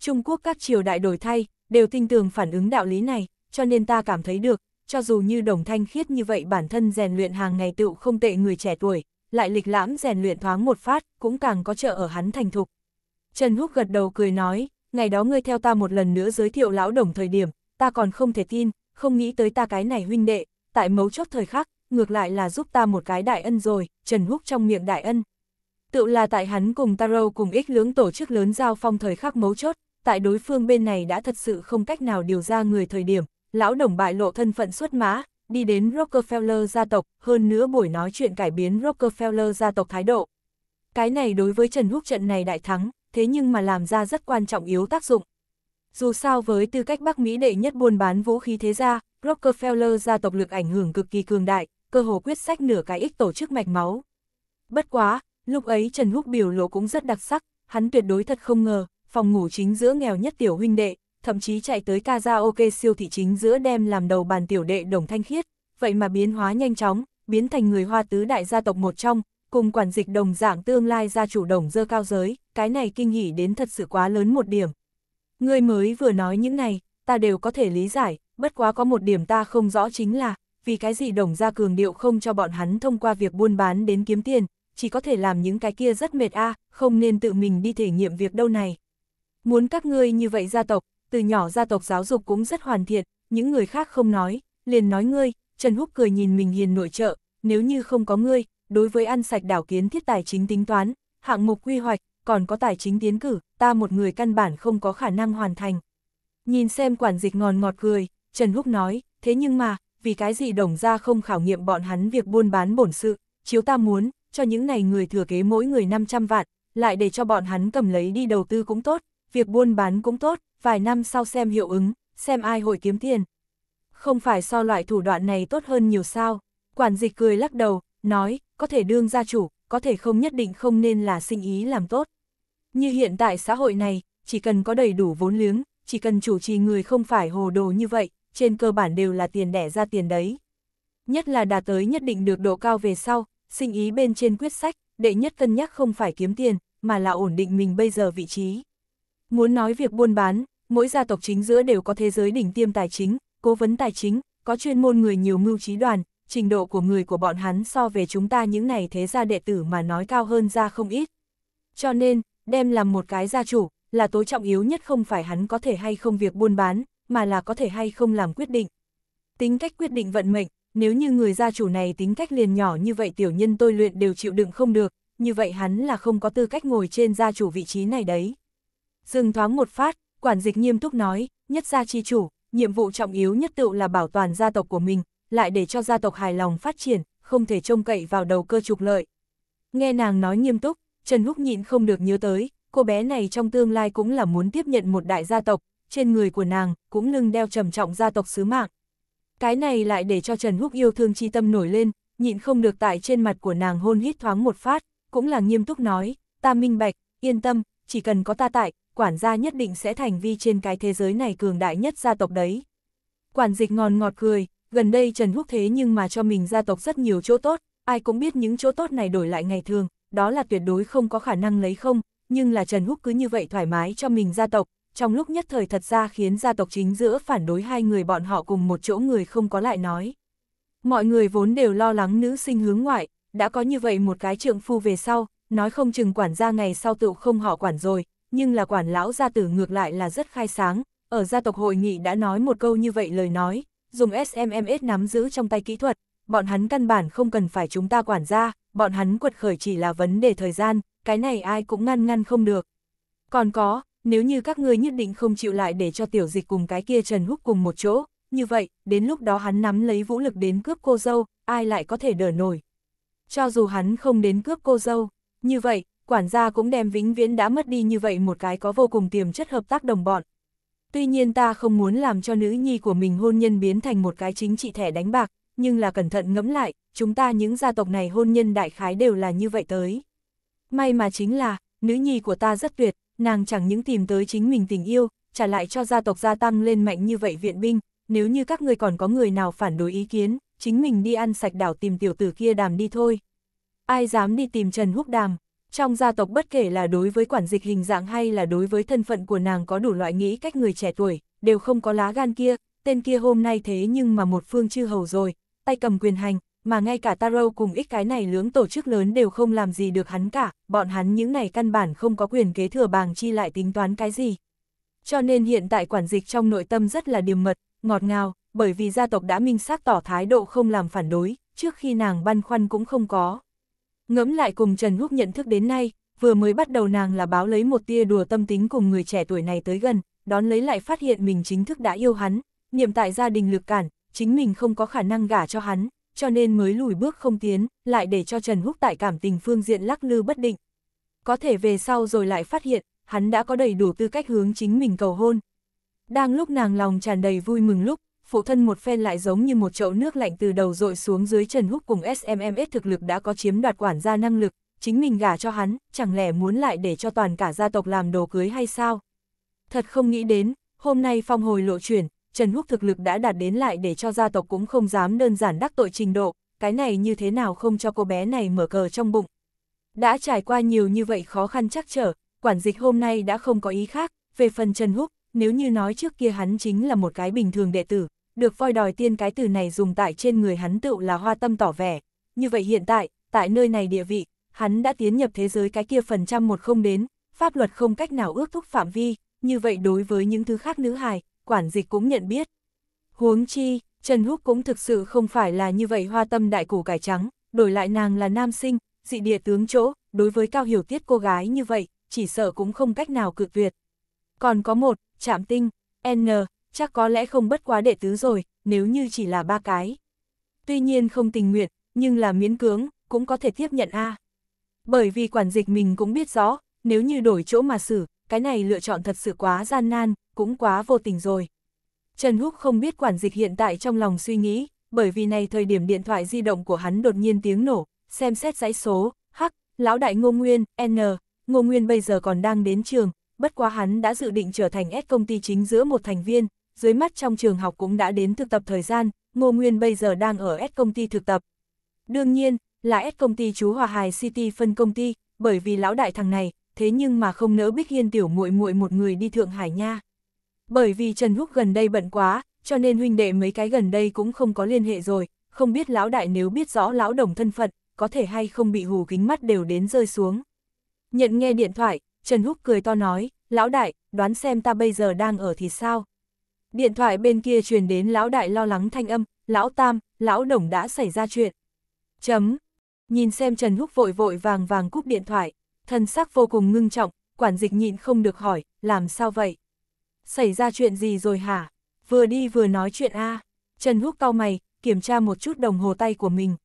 Trung Quốc các triều đại đổi thay, đều tin tưởng phản ứng đạo lý này, cho nên ta cảm thấy được, cho dù như đồng thanh khiết như vậy bản thân rèn luyện hàng ngày tựu không tệ người trẻ tuổi, lại lịch lãm rèn luyện thoáng một phát, cũng càng có trợ ở hắn thành thục. Trần Húc gật đầu cười nói, ngày đó ngươi theo ta một lần nữa giới thiệu lão đồng thời điểm, ta còn không thể tin, không nghĩ tới ta cái này huynh đệ, tại mấu chốt thời khắc, ngược lại là giúp ta một cái đại ân rồi, Trần Húc trong miệng đại ân, tựu là tại hắn cùng Taro cùng ích lưỡng tổ chức lớn giao phong thời khắc mấu chốt, tại đối phương bên này đã thật sự không cách nào điều ra người thời điểm, lão đồng bại lộ thân phận xuất mã, đi đến Rockefeller gia tộc, hơn nữa buổi nói chuyện cải biến Rockefeller gia tộc thái độ. Cái này đối với Trần Húc trận này đại thắng, thế nhưng mà làm ra rất quan trọng yếu tác dụng. Dù sao với tư cách Bắc Mỹ đệ nhất buôn bán vũ khí thế gia, Rockefeller gia tộc lực ảnh hưởng cực kỳ cường đại, cơ hồ quyết sách nửa cái ích tổ chức mạch máu. Bất quá, Lúc ấy Trần Húc biểu lộ cũng rất đặc sắc, hắn tuyệt đối thật không ngờ, phòng ngủ chính giữa nghèo nhất tiểu huynh đệ, thậm chí chạy tới karaoke siêu thị chính giữa đem làm đầu bàn tiểu đệ Đồng Thanh Khiết, vậy mà biến hóa nhanh chóng, biến thành người hoa tứ đại gia tộc một trong, cùng quản dịch đồng dạng tương lai gia chủ đồng dơ cao giới, cái này kinh hỉ đến thật sự quá lớn một điểm. người mới vừa nói những này, ta đều có thể lý giải, bất quá có một điểm ta không rõ chính là, vì cái gì đồng gia cường điệu không cho bọn hắn thông qua việc buôn bán đến kiếm tiền, chỉ có thể làm những cái kia rất mệt a, à, không nên tự mình đi thể nghiệm việc đâu này. Muốn các ngươi như vậy gia tộc, từ nhỏ gia tộc giáo dục cũng rất hoàn thiện, những người khác không nói, liền nói ngươi, Trần Húc cười nhìn mình hiền nội trợ, nếu như không có ngươi, đối với ăn sạch đảo kiến thiết tài chính tính toán, hạng mục quy hoạch, còn có tài chính tiến cử, ta một người căn bản không có khả năng hoàn thành. Nhìn xem quản dịch ngòn ngọt cười, Trần Húc nói, thế nhưng mà, vì cái gì đồng ra không khảo nghiệm bọn hắn việc buôn bán bổn sự, chiếu ta muốn, cho những này người thừa kế mỗi người 500 vạn, lại để cho bọn hắn cầm lấy đi đầu tư cũng tốt, việc buôn bán cũng tốt, vài năm sau xem hiệu ứng, xem ai hồi kiếm tiền. Không phải so loại thủ đoạn này tốt hơn nhiều sao, quản dịch cười lắc đầu, nói, có thể đương gia chủ, có thể không nhất định không nên là sinh ý làm tốt. Như hiện tại xã hội này, chỉ cần có đầy đủ vốn liếng, chỉ cần chủ trì người không phải hồ đồ như vậy, trên cơ bản đều là tiền đẻ ra tiền đấy. Nhất là đạt tới nhất định được độ cao về sau, sinh ý bên trên quyết sách, đệ nhất cân nhắc không phải kiếm tiền, mà là ổn định mình bây giờ vị trí. Muốn nói việc buôn bán, mỗi gia tộc chính giữa đều có thế giới đỉnh tiêm tài chính, cố vấn tài chính, có chuyên môn người nhiều mưu trí đoàn, trình độ của người của bọn hắn so về chúng ta những này thế gia đệ tử mà nói cao hơn ra không ít. Cho nên, đem làm một cái gia chủ, là tối trọng yếu nhất không phải hắn có thể hay không việc buôn bán, mà là có thể hay không làm quyết định. Tính cách quyết định vận mệnh, nếu như người gia chủ này tính cách liền nhỏ như vậy tiểu nhân tôi luyện đều chịu đựng không được, như vậy hắn là không có tư cách ngồi trên gia chủ vị trí này đấy. Dừng thoáng một phát, quản dịch nghiêm túc nói, nhất gia chi chủ, nhiệm vụ trọng yếu nhất tựu là bảo toàn gia tộc của mình, lại để cho gia tộc hài lòng phát triển, không thể trông cậy vào đầu cơ trục lợi. Nghe nàng nói nghiêm túc, Trần Húc nhịn không được nhớ tới, cô bé này trong tương lai cũng là muốn tiếp nhận một đại gia tộc, trên người của nàng cũng lưng đeo trầm trọng gia tộc sứ mạng. Cái này lại để cho Trần Húc yêu thương chi tâm nổi lên, nhịn không được tại trên mặt của nàng hôn hít thoáng một phát, cũng là nghiêm túc nói, ta minh bạch, yên tâm, chỉ cần có ta tại, quản gia nhất định sẽ thành vi trên cái thế giới này cường đại nhất gia tộc đấy. Quản dịch ngòn ngọt cười, gần đây Trần Húc thế nhưng mà cho mình gia tộc rất nhiều chỗ tốt, ai cũng biết những chỗ tốt này đổi lại ngày thường, đó là tuyệt đối không có khả năng lấy không, nhưng là Trần Húc cứ như vậy thoải mái cho mình gia tộc, trong lúc nhất thời thật ra khiến gia tộc chính giữa phản đối hai người bọn họ cùng một chỗ người không có lại nói. Mọi người vốn đều lo lắng nữ sinh hướng ngoại, đã có như vậy một cái trượng phu về sau, nói không chừng quản gia ngày sau tự không họ quản rồi, nhưng là quản lão gia tử ngược lại là rất khai sáng, ở gia tộc hội nghị đã nói một câu như vậy lời nói, dùng SMMS nắm giữ trong tay kỹ thuật, bọn hắn căn bản không cần phải chúng ta quản gia, bọn hắn quật khởi chỉ là vấn đề thời gian, cái này ai cũng ngăn ngăn không được. Còn có, nếu như các ngươi nhất định không chịu lại để cho tiểu dịch cùng cái kia Trần Húc cùng một chỗ, như vậy, đến lúc đó hắn nắm lấy vũ lực đến cướp cô dâu, ai lại có thể đỡ nổi. Cho dù hắn không đến cướp cô dâu, như vậy, quản gia cũng đem vĩnh viễn đã mất đi như vậy một cái có vô cùng tiềm chất hợp tác đồng bọn. Tuy nhiên ta không muốn làm cho nữ nhi của mình hôn nhân biến thành một cái chính trị thẻ đánh bạc, nhưng là cẩn thận ngẫm lại, chúng ta những gia tộc này hôn nhân đại khái đều là như vậy tới. May mà chính là, nữ nhi của ta rất tuyệt, nàng chẳng những tìm tới chính mình tình yêu, trả lại cho gia tộc gia tăng lên mạnh như vậy viện binh, nếu như các người còn có người nào phản đối ý kiến, chính mình đi ăn sạch đảo tìm tiểu tử kia đàm đi thôi. Ai dám đi tìm Trần Húc đàm, trong gia tộc bất kể là đối với quản dịch hình dạng hay là đối với thân phận của nàng có đủ loại nghĩ cách người trẻ tuổi, đều không có lá gan kia, tên kia hôm nay thế nhưng mà một phương chư hầu rồi, tay cầm quyền hành, mà ngay cả Taro cùng ít cái này lưỡng tổ chức lớn đều không làm gì được hắn cả, bọn hắn những này căn bản không có quyền kế thừa bàng chi lại tính toán cái gì. Cho nên hiện tại quản dịch trong nội tâm rất là điềm mật, ngọt ngào, bởi vì gia tộc đã minh xác tỏ thái độ không làm phản đối, trước khi nàng băn khoăn cũng không có. Ngẫm lại cùng Trần Húc nhận thức đến nay, vừa mới bắt đầu nàng là báo lấy một tia đùa tâm tính cùng người trẻ tuổi này tới gần, đón lấy lại phát hiện mình chính thức đã yêu hắn, niệm tại gia đình lực cản, chính mình không có khả năng gả cho hắn, cho nên mới lùi bước không tiến, lại để cho Trần Húc tại cảm tình phương diện lắc lư bất định. Có thể về sau rồi lại phát hiện, hắn đã có đầy đủ tư cách hướng chính mình cầu hôn. Đang lúc nàng lòng tràn đầy vui mừng lúc, phụ thân một phen lại giống như một chậu nước lạnh từ đầu dội xuống dưới Trần Húc cùng SMMS thực lực đã có chiếm đoạt quản gia năng lực, chính mình gả cho hắn, chẳng lẽ muốn lại để cho toàn cả gia tộc làm đồ cưới hay sao? Thật không nghĩ đến, hôm nay phong hồi lộ chuyển, Trần Húc thực lực đã đạt đến lại để cho gia tộc cũng không dám đơn giản đắc tội trình độ, cái này như thế nào không cho cô bé này mở cờ trong bụng. Đã trải qua nhiều như vậy khó khăn chắc trở, quản dịch hôm nay đã không có ý khác, về phần Trần Húc, nếu như nói trước kia hắn chính là một cái bình thường đệ tử, được voi đòi tiên cái từ này dùng tại trên người hắn tựu là hoa tâm tỏ vẻ. Như vậy hiện tại, tại nơi này địa vị, hắn đã tiến nhập thế giới cái kia phần trăm một không đến, pháp luật không cách nào ước thúc phạm vi, như vậy đối với những thứ khác nữ hài, quản dịch cũng nhận biết. Huống chi, Trần Húc cũng thực sự không phải là như vậy hoa tâm đại củ cải trắng, đổi lại nàng là nam sinh, dị địa tướng chỗ, đối với cao hiểu tiết cô gái như vậy, chỉ sợ cũng không cách nào cự tuyệt. Còn có một, chạm tinh, N, chắc có lẽ không bất quá đệ tứ rồi, nếu như chỉ là ba cái. Tuy nhiên không tình nguyện, nhưng là miễn cưỡng, cũng có thể tiếp nhận A. Bởi vì quản dịch mình cũng biết rõ, nếu như đổi chỗ mà xử, cái này lựa chọn thật sự quá gian nan, cũng quá vô tình rồi. Trần Húc không biết quản dịch hiện tại trong lòng suy nghĩ, bởi vì này thời điểm điện thoại di động của hắn đột nhiên tiếng nổ, xem xét dãy số, hắc, lão đại Ngô Nguyên, N, Ngô Nguyên bây giờ còn đang đến trường, bất quá hắn đã dự định trở thành S công ty chính giữa một thành viên, dưới mắt trong trường học cũng đã đến thực tập thời gian, Ngô Nguyên bây giờ đang ở S công ty thực tập. Đương nhiên, là S công ty chú Hòa Hải City phân công ty, bởi vì lão đại thằng này, thế nhưng mà không nỡ Bích Hiên tiểu muội muội một người đi Thượng Hải nha. Bởi vì Trần Húc gần đây bận quá, cho nên huynh đệ mấy cái gần đây cũng không có liên hệ rồi, không biết lão đại nếu biết rõ lão đồng thân phận, có thể hay không bị hù kính mắt đều đến rơi xuống. Nhận nghe điện thoại, Trần Húc cười to nói, lão đại, đoán xem ta bây giờ đang ở thì sao? Điện thoại bên kia truyền đến lão đại lo lắng thanh âm, lão tam, lão đồng đã xảy ra chuyện. Chấm. Nhìn xem Trần Húc vội vội vàng vàng cúp điện thoại, thân sắc vô cùng ngưng trọng, quản dịch nhịn không được hỏi, làm sao vậy? Xảy ra chuyện gì rồi hả? Vừa đi vừa nói chuyện a Trần Húc cau mày, kiểm tra một chút đồng hồ tay của mình.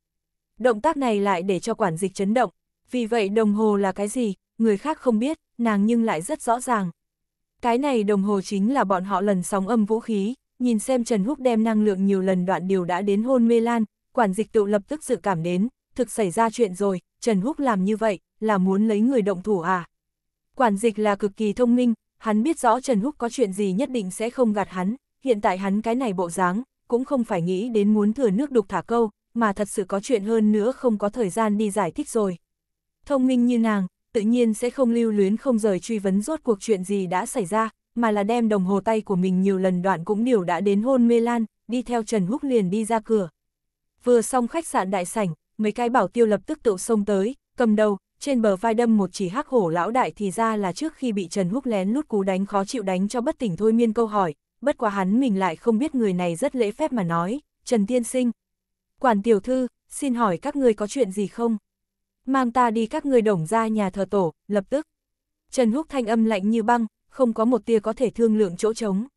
Động tác này lại để cho quản dịch chấn động, vì vậy đồng hồ là cái gì, người khác không biết, nàng nhưng lại rất rõ ràng. Cái này đồng hồ chính là bọn họ lần sóng âm vũ khí, nhìn xem Trần Húc đem năng lượng nhiều lần đoạn điều đã đến hôn mê lan, quản dịch tự lập tức sự cảm đến, thực xảy ra chuyện rồi, Trần Húc làm như vậy, là muốn lấy người động thủ à? Quản dịch là cực kỳ thông minh, hắn biết rõ Trần Húc có chuyện gì nhất định sẽ không gạt hắn, hiện tại hắn cái này bộ dáng, cũng không phải nghĩ đến muốn thừa nước đục thả câu, mà thật sự có chuyện hơn nữa không có thời gian đi giải thích rồi. Thông minh như nàng, tự nhiên sẽ không lưu luyến không rời truy vấn rốt cuộc chuyện gì đã xảy ra, mà là đem đồng hồ tay của mình nhiều lần đoạn cũng điều đã đến hôn mê lan, đi theo Trần Húc liền đi ra cửa. Vừa xong khách sạn đại sảnh, mấy cái bảo tiêu lập tức tự xông tới, cầm đầu, trên bờ vai đâm một chỉ hắc hổ lão đại thì ra là trước khi bị Trần Húc lén lút cú đánh khó chịu đánh cho bất tỉnh thôi miên câu hỏi, bất quá hắn mình lại không biết người này rất lễ phép mà nói, Trần Tiên Sinh. Quản tiểu thư, xin hỏi các ngươi có chuyện gì không? Mang ta đi các ngươi đồng ra nhà thờ tổ, lập tức. Trần Húc thanh âm lạnh như băng, không có một tia có thể thương lượng chỗ trống.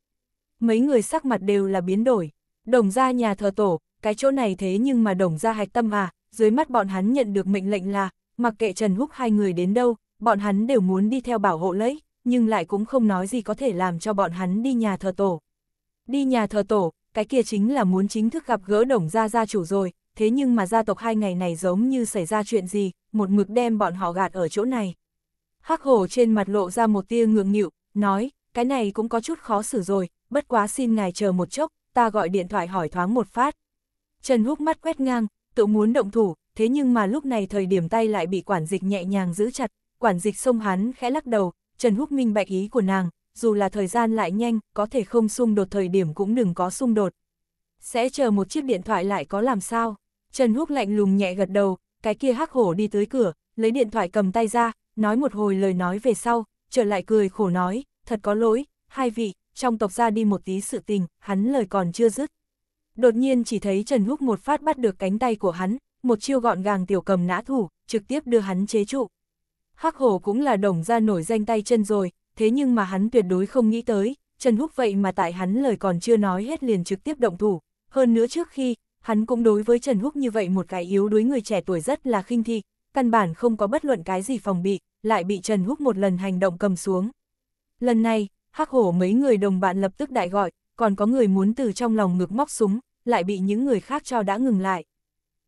Mấy người sắc mặt đều là biến đổi. Đồng ra nhà thờ tổ, cái chỗ này thế nhưng mà đồng ra hạch tâm à, dưới mắt bọn hắn nhận được mệnh lệnh là, mặc kệ Trần Húc hai người đến đâu, bọn hắn đều muốn đi theo bảo hộ lấy, nhưng lại cũng không nói gì có thể làm cho bọn hắn đi nhà thờ tổ. Đi nhà thờ tổ, cái kia chính là muốn chính thức gặp gỡ đồng gia gia chủ rồi, thế nhưng mà gia tộc hai ngày này giống như xảy ra chuyện gì, một mực đem bọn họ gạt ở chỗ này. Hắc hổ trên mặt lộ ra một tia ngượng nghịu, nói, cái này cũng có chút khó xử rồi, bất quá xin ngài chờ một chốc, ta gọi điện thoại hỏi thoáng một phát. Trần Húc mắt quét ngang, tự muốn động thủ, thế nhưng mà lúc này thời điểm tay lại bị quản dịch nhẹ nhàng giữ chặt, quản dịch xông hắn khẽ lắc đầu, Trần Húc Minh bạch ý của nàng, dù là thời gian lại nhanh, có thể không xung đột thời điểm cũng đừng có xung đột. Sẽ chờ một chiếc điện thoại lại có làm sao? Trần Húc lạnh lùng nhẹ gật đầu, cái kia hắc hổ đi tới cửa, lấy điện thoại cầm tay ra, nói một hồi lời nói về sau, trở lại cười khổ nói, thật có lỗi, hai vị, trong tộc ra đi một tí sự tình, hắn lời còn chưa dứt. Đột nhiên chỉ thấy Trần Húc một phát bắt được cánh tay của hắn, một chiêu gọn gàng tiểu cầm nã thủ, trực tiếp đưa hắn chế trụ. Hắc hổ cũng là đồng ra nổi danh tay chân rồi, thế nhưng mà hắn tuyệt đối không nghĩ tới, Trần Húc vậy mà tại hắn lời còn chưa nói hết liền trực tiếp động thủ, hơn nữa trước khi, hắn cũng đối với Trần Húc như vậy một cái yếu đuối người trẻ tuổi rất là khinh thị, căn bản không có bất luận cái gì phòng bị, lại bị Trần Húc một lần hành động cầm xuống. Lần này, hắc hổ mấy người đồng bạn lập tức đại gọi, còn có người muốn từ trong lòng ngực móc súng, lại bị những người khác cho đã ngừng lại.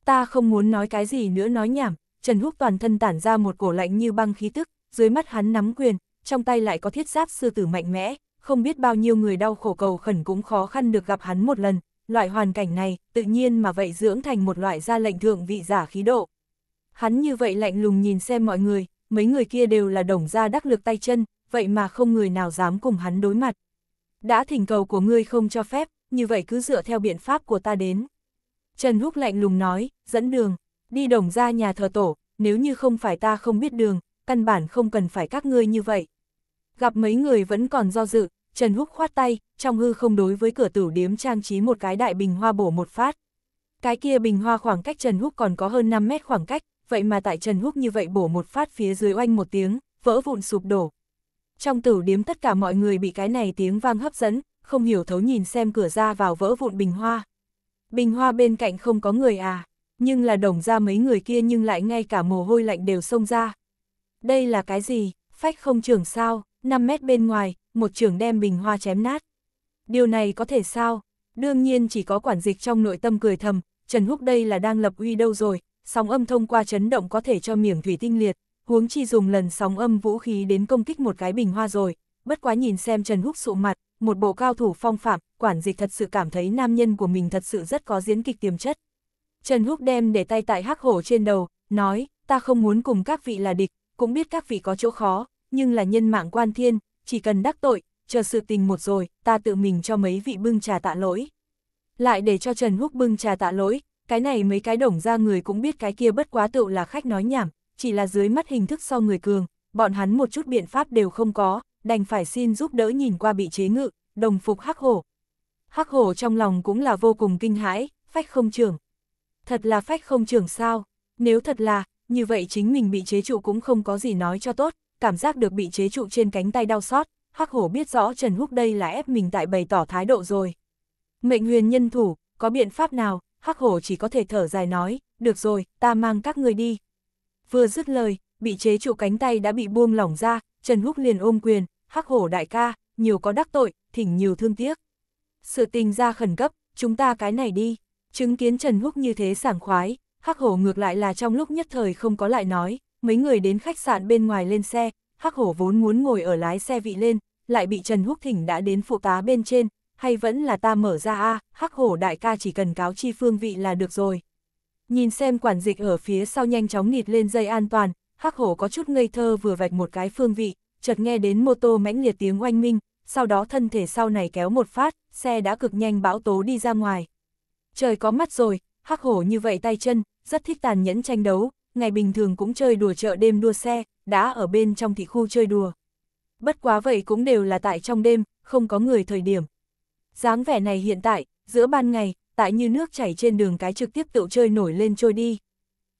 Ta không muốn nói cái gì nữa nói nhảm, Trần Húc toàn thân tản ra một cổ lạnh như băng khí tức, dưới mắt hắn nắm quyền, trong tay lại có thiết giáp sư tử mạnh mẽ, không biết bao nhiêu người đau khổ cầu khẩn cũng khó khăn được gặp hắn một lần, loại hoàn cảnh này, tự nhiên mà vậy dưỡng thành một loại ra lệnh thượng vị giả khí độ. Hắn như vậy lạnh lùng nhìn xem mọi người, mấy người kia đều là đồng gia đắc lực tay chân, vậy mà không người nào dám cùng hắn đối mặt. Đã thỉnh cầu của ngươi không cho phép, như vậy cứ dựa theo biện pháp của ta đến. Trần Húc lạnh lùng nói, dẫn đường, đi đồng ra nhà thờ tổ, nếu như không phải ta không biết đường, căn bản không cần phải các ngươi như vậy. Gặp mấy người vẫn còn do dự, Trần Húc khoát tay, trong hư không đối với cửa tử điếm trang trí một cái đại bình hoa bổ một phát. Cái kia bình hoa khoảng cách Trần Húc còn có hơn 5 mét khoảng cách, vậy mà tại Trần Húc như vậy bổ một phát phía dưới oanh một tiếng, vỡ vụn sụp đổ. Trong tử điếm tất cả mọi người bị cái này tiếng vang hấp dẫn, không hiểu thấu nhìn xem cửa ra vào vỡ vụn bình hoa. Bình hoa bên cạnh không có người à, nhưng là đồng ra mấy người kia nhưng lại ngay cả mồ hôi lạnh đều xông ra. Đây là cái gì, phách không trưởng sao, 5 mét bên ngoài, một trưởng đem bình hoa chém nát. Điều này có thể sao? Đương nhiên chỉ có quản dịch trong nội tâm cười thầm, Trần Húc đây là đang lập uy đâu rồi, sóng âm thông qua chấn động có thể cho miệng thủy tinh liệt, huống chi dùng lần sóng âm vũ khí đến công kích một cái bình hoa rồi, bất quá nhìn xem Trần Húc sụ mặt, một bộ cao thủ phong phạm, quản dịch thật sự cảm thấy nam nhân của mình thật sự rất có diễn kịch tiềm chất. Trần Húc đem để tay tại hắc hổ trên đầu, nói, ta không muốn cùng các vị là địch, cũng biết các vị có chỗ khó, nhưng là nhân mạng quan thiên, chỉ cần đắc tội, chờ sự tình một rồi, ta tự mình cho mấy vị bưng trà tạ lỗi. Lại để cho Trần Húc bưng trà tạ lỗi, cái này mấy cái đổng ra người cũng biết cái kia bất quá tựu là khách nói nhảm, chỉ là dưới mắt hình thức so người cường, bọn hắn một chút biện pháp đều không có, đành phải xin giúp đỡ nhìn qua bị chế ngự, đồng phục hắc hổ, Hắc hổ trong lòng cũng là vô cùng kinh hãi, phách không trưởng. Thật là phách không trưởng sao, nếu thật là, như vậy chính mình bị chế trụ cũng không có gì nói cho tốt, cảm giác được bị chế trụ trên cánh tay đau xót, Hắc hổ biết rõ Trần Húc đây là ép mình tại bày tỏ thái độ rồi. Mệnh huyền nhân thủ, có biện pháp nào, Hắc hổ chỉ có thể thở dài nói, được rồi, ta mang các người đi. Vừa dứt lời, bị chế trụ cánh tay đã bị buông lỏng ra, Trần Húc liền ôm quyền, Hắc hổ đại ca, nhiều có đắc tội, thỉnh nhiều thương tiếc sự tình ra khẩn cấp, chúng ta cái này đi. Chứng kiến Trần Húc như thế sảng khoái, Hắc Hổ ngược lại là trong lúc nhất thời không có lại nói, mấy người đến khách sạn bên ngoài lên xe, Hắc Hổ vốn muốn ngồi ở lái xe vị lên, lại bị Trần Húc thỉnh đã đến phụ tá bên trên, hay vẫn là ta mở ra a, Hắc Hổ đại ca chỉ cần cáo chi phương vị là được rồi. Nhìn xem quản dịch ở phía sau nhanh chóng nghịt lên dây an toàn, Hắc Hổ có chút ngây thơ vừa vạch một cái phương vị, chợt nghe đến mô tô mãnh liệt tiếng oanh minh, sau đó thân thể sau này kéo một phát, xe đã cực nhanh bão tố đi ra ngoài. Trời có mắt rồi, hắc hổ như vậy tay chân, rất thích tàn nhẫn tranh đấu, ngày bình thường cũng chơi đùa chợ đêm đua xe, đã ở bên trong thị khu chơi đùa. Bất quá vậy cũng đều là tại trong đêm, không có người thời điểm. dáng vẻ này hiện tại, giữa ban ngày, tại như nước chảy trên đường cái trực tiếp tự chơi nổi lên trôi đi.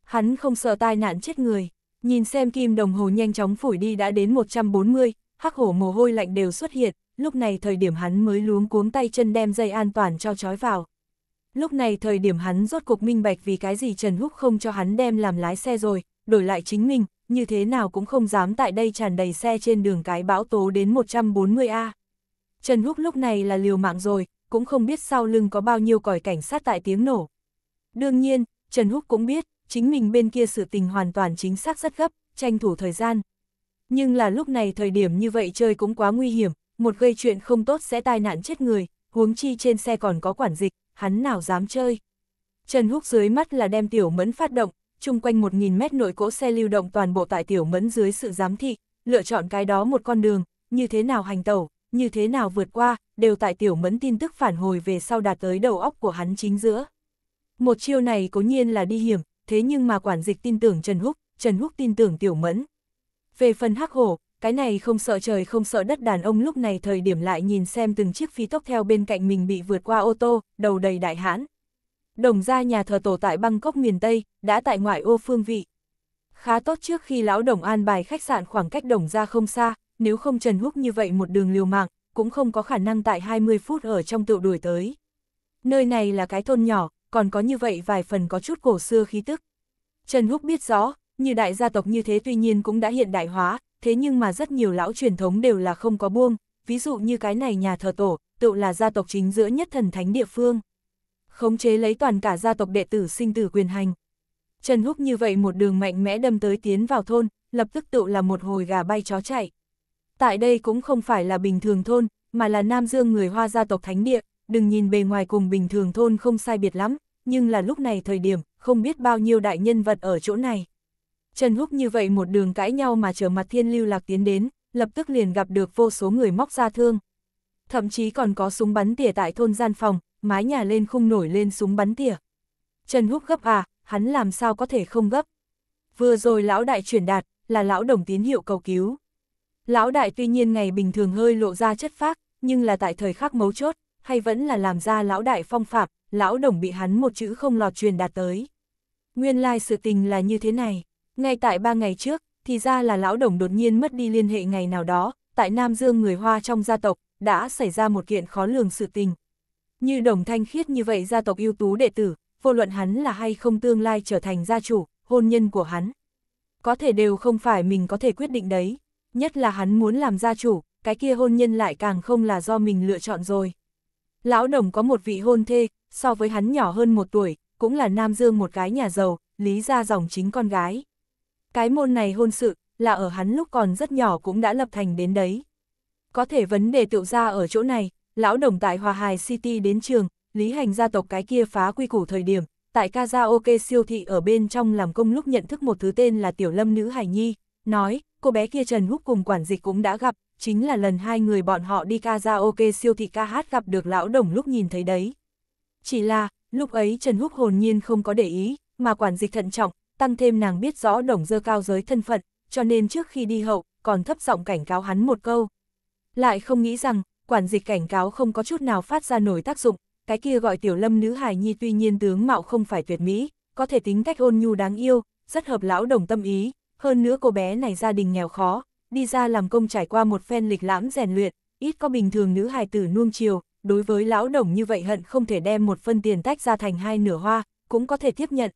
Hắn không sợ tai nạn chết người, nhìn xem kim đồng hồ nhanh chóng phủi đi đã đến 140, hắc hổ mồ hôi lạnh đều xuất hiện, lúc này thời điểm hắn mới luống cuống tay chân đem dây an toàn cho trói vào. Lúc này thời điểm hắn rốt cục minh bạch vì cái gì Trần Húc không cho hắn đem làm lái xe rồi, đổi lại chính mình, như thế nào cũng không dám tại đây tràn đầy xe trên đường cái bão tố đến 140A. Trần Húc lúc này là liều mạng rồi, cũng không biết sau lưng có bao nhiêu còi cảnh sát tại tiếng nổ. Đương nhiên, Trần Húc cũng biết, chính mình bên kia sự tình hoàn toàn chính xác rất gấp, tranh thủ thời gian. Nhưng là lúc này thời điểm như vậy chơi cũng quá nguy hiểm, một gây chuyện không tốt sẽ tai nạn chết người, huống chi trên xe còn có quản dịch, hắn nào dám chơi. Trần Húc dưới mắt là đem tiểu mẫn phát động, chung quanh 1.000 mét nội cỗ xe lưu động toàn bộ tại tiểu mẫn dưới sự giám thị, lựa chọn cái đó một con đường, như thế nào hành tẩu, như thế nào vượt qua, đều tại tiểu mẫn tin tức phản hồi về sau đạt tới đầu óc của hắn chính giữa. Một chiêu này cố nhiên là đi hiểm, thế nhưng mà quản dịch tin tưởng Trần Húc, Trần Húc tin tưởng tiểu mẫn. Về phần hắc hổ, cái này không sợ trời không sợ đất đàn ông lúc này thời điểm lại nhìn xem từng chiếc phi tốc theo bên cạnh mình bị vượt qua ô tô, đầu đầy đại hãn. Đồng ra nhà thờ tổ tại Bangkok miền Tây, đã tại ngoại ô phương vị. Khá tốt trước khi lão đồng an bài khách sạn khoảng cách đồng ra không xa, nếu không Trần Húc như vậy một đường liều mạng, cũng không có khả năng tại 20 phút ở trong tựu đuổi tới. Nơi này là cái thôn nhỏ, còn có như vậy vài phần có chút cổ xưa khí tức. Trần Húc biết rõ, như đại gia tộc như thế tuy nhiên cũng đã hiện đại hóa, thế nhưng mà rất nhiều lão truyền thống đều là không có buông, ví dụ như cái này nhà thờ tổ, tự là gia tộc chính giữa nhất thần thánh địa phương. Khống chế lấy toàn cả gia tộc đệ tử sinh tử quyền hành. Trần Húc như vậy một đường mạnh mẽ đâm tới tiến vào thôn, lập tức tự là một hồi gà bay chó chạy. Tại đây cũng không phải là bình thường thôn, mà là Nam Dương người Hoa gia tộc thánh địa, đừng nhìn bề ngoài cùng bình thường thôn không sai biệt lắm, nhưng là lúc này thời điểm, không biết bao nhiêu đại nhân vật ở chỗ này. Trần Húc như vậy một đường cãi nhau mà trở mặt thiên lưu lạc tiến đến, lập tức liền gặp được vô số người móc ra thương. Thậm chí còn có súng bắn tỉa tại thôn gian phòng, mái nhà lên khung nổi lên súng bắn tỉa. Trần Húc gấp à, hắn làm sao có thể không gấp. Vừa rồi lão đại chuyển đạt, là lão đồng tín hiệu cầu cứu. Lão đại tuy nhiên ngày bình thường hơi lộ ra chất phác, nhưng là tại thời khắc mấu chốt, hay vẫn là làm ra lão đại phong phạm, lão đồng bị hắn một chữ không lọt truyền đạt tới. Nguyên lai sự tình là như thế này. Ngay tại ba ngày trước, thì ra là lão đồng đột nhiên mất đi liên hệ ngày nào đó, tại Nam Dương người Hoa trong gia tộc, đã xảy ra một kiện khó lường sự tình. Như đồng thanh khiết như vậy gia tộc ưu tú đệ tử, vô luận hắn là hay không tương lai trở thành gia chủ, hôn nhân của hắn. Có thể đều không phải mình có thể quyết định đấy, nhất là hắn muốn làm gia chủ, cái kia hôn nhân lại càng không là do mình lựa chọn rồi. Lão đồng có một vị hôn thê, so với hắn nhỏ hơn một tuổi, cũng là Nam Dương một cái nhà giàu, lý ra dòng chính con gái. Cái môn này hôn sự, là ở hắn lúc còn rất nhỏ cũng đã lập thành đến đấy. Có thể vấn đề tựu ra ở chỗ này, lão đồng tại Hòa Hài City đến trường, lý hành gia tộc cái kia phá quy củ thời điểm, tại karaoke siêu thị ở bên trong làm công lúc nhận thức một thứ tên là Tiểu Lâm Nữ Hải Nhi, nói, cô bé kia Trần Húc cùng quản dịch cũng đã gặp, chính là lần hai người bọn họ đi karaoke siêu thị ca hát gặp được lão đồng lúc nhìn thấy đấy. Chỉ là, lúc ấy Trần Húc hồn nhiên không có để ý, mà quản dịch thận trọng, tăng thêm nàng biết rõ đồng dơ cao giới thân phận, cho nên trước khi đi hậu, còn thấp giọng cảnh cáo hắn một câu. Lại không nghĩ rằng, quản dịch cảnh cáo không có chút nào phát ra nổi tác dụng, cái kia gọi tiểu lâm nữ hài nhi tuy nhiên tướng mạo không phải tuyệt mỹ, có thể tính cách ôn nhu đáng yêu, rất hợp lão đồng tâm ý, hơn nữa cô bé này gia đình nghèo khó, đi ra làm công trải qua một phen lịch lãm rèn luyện, ít có bình thường nữ hài tử nuông chiều, đối với lão đồng như vậy hận không thể đem một phân tiền tách ra thành hai nửa hoa, cũng có thể tiếp nhận,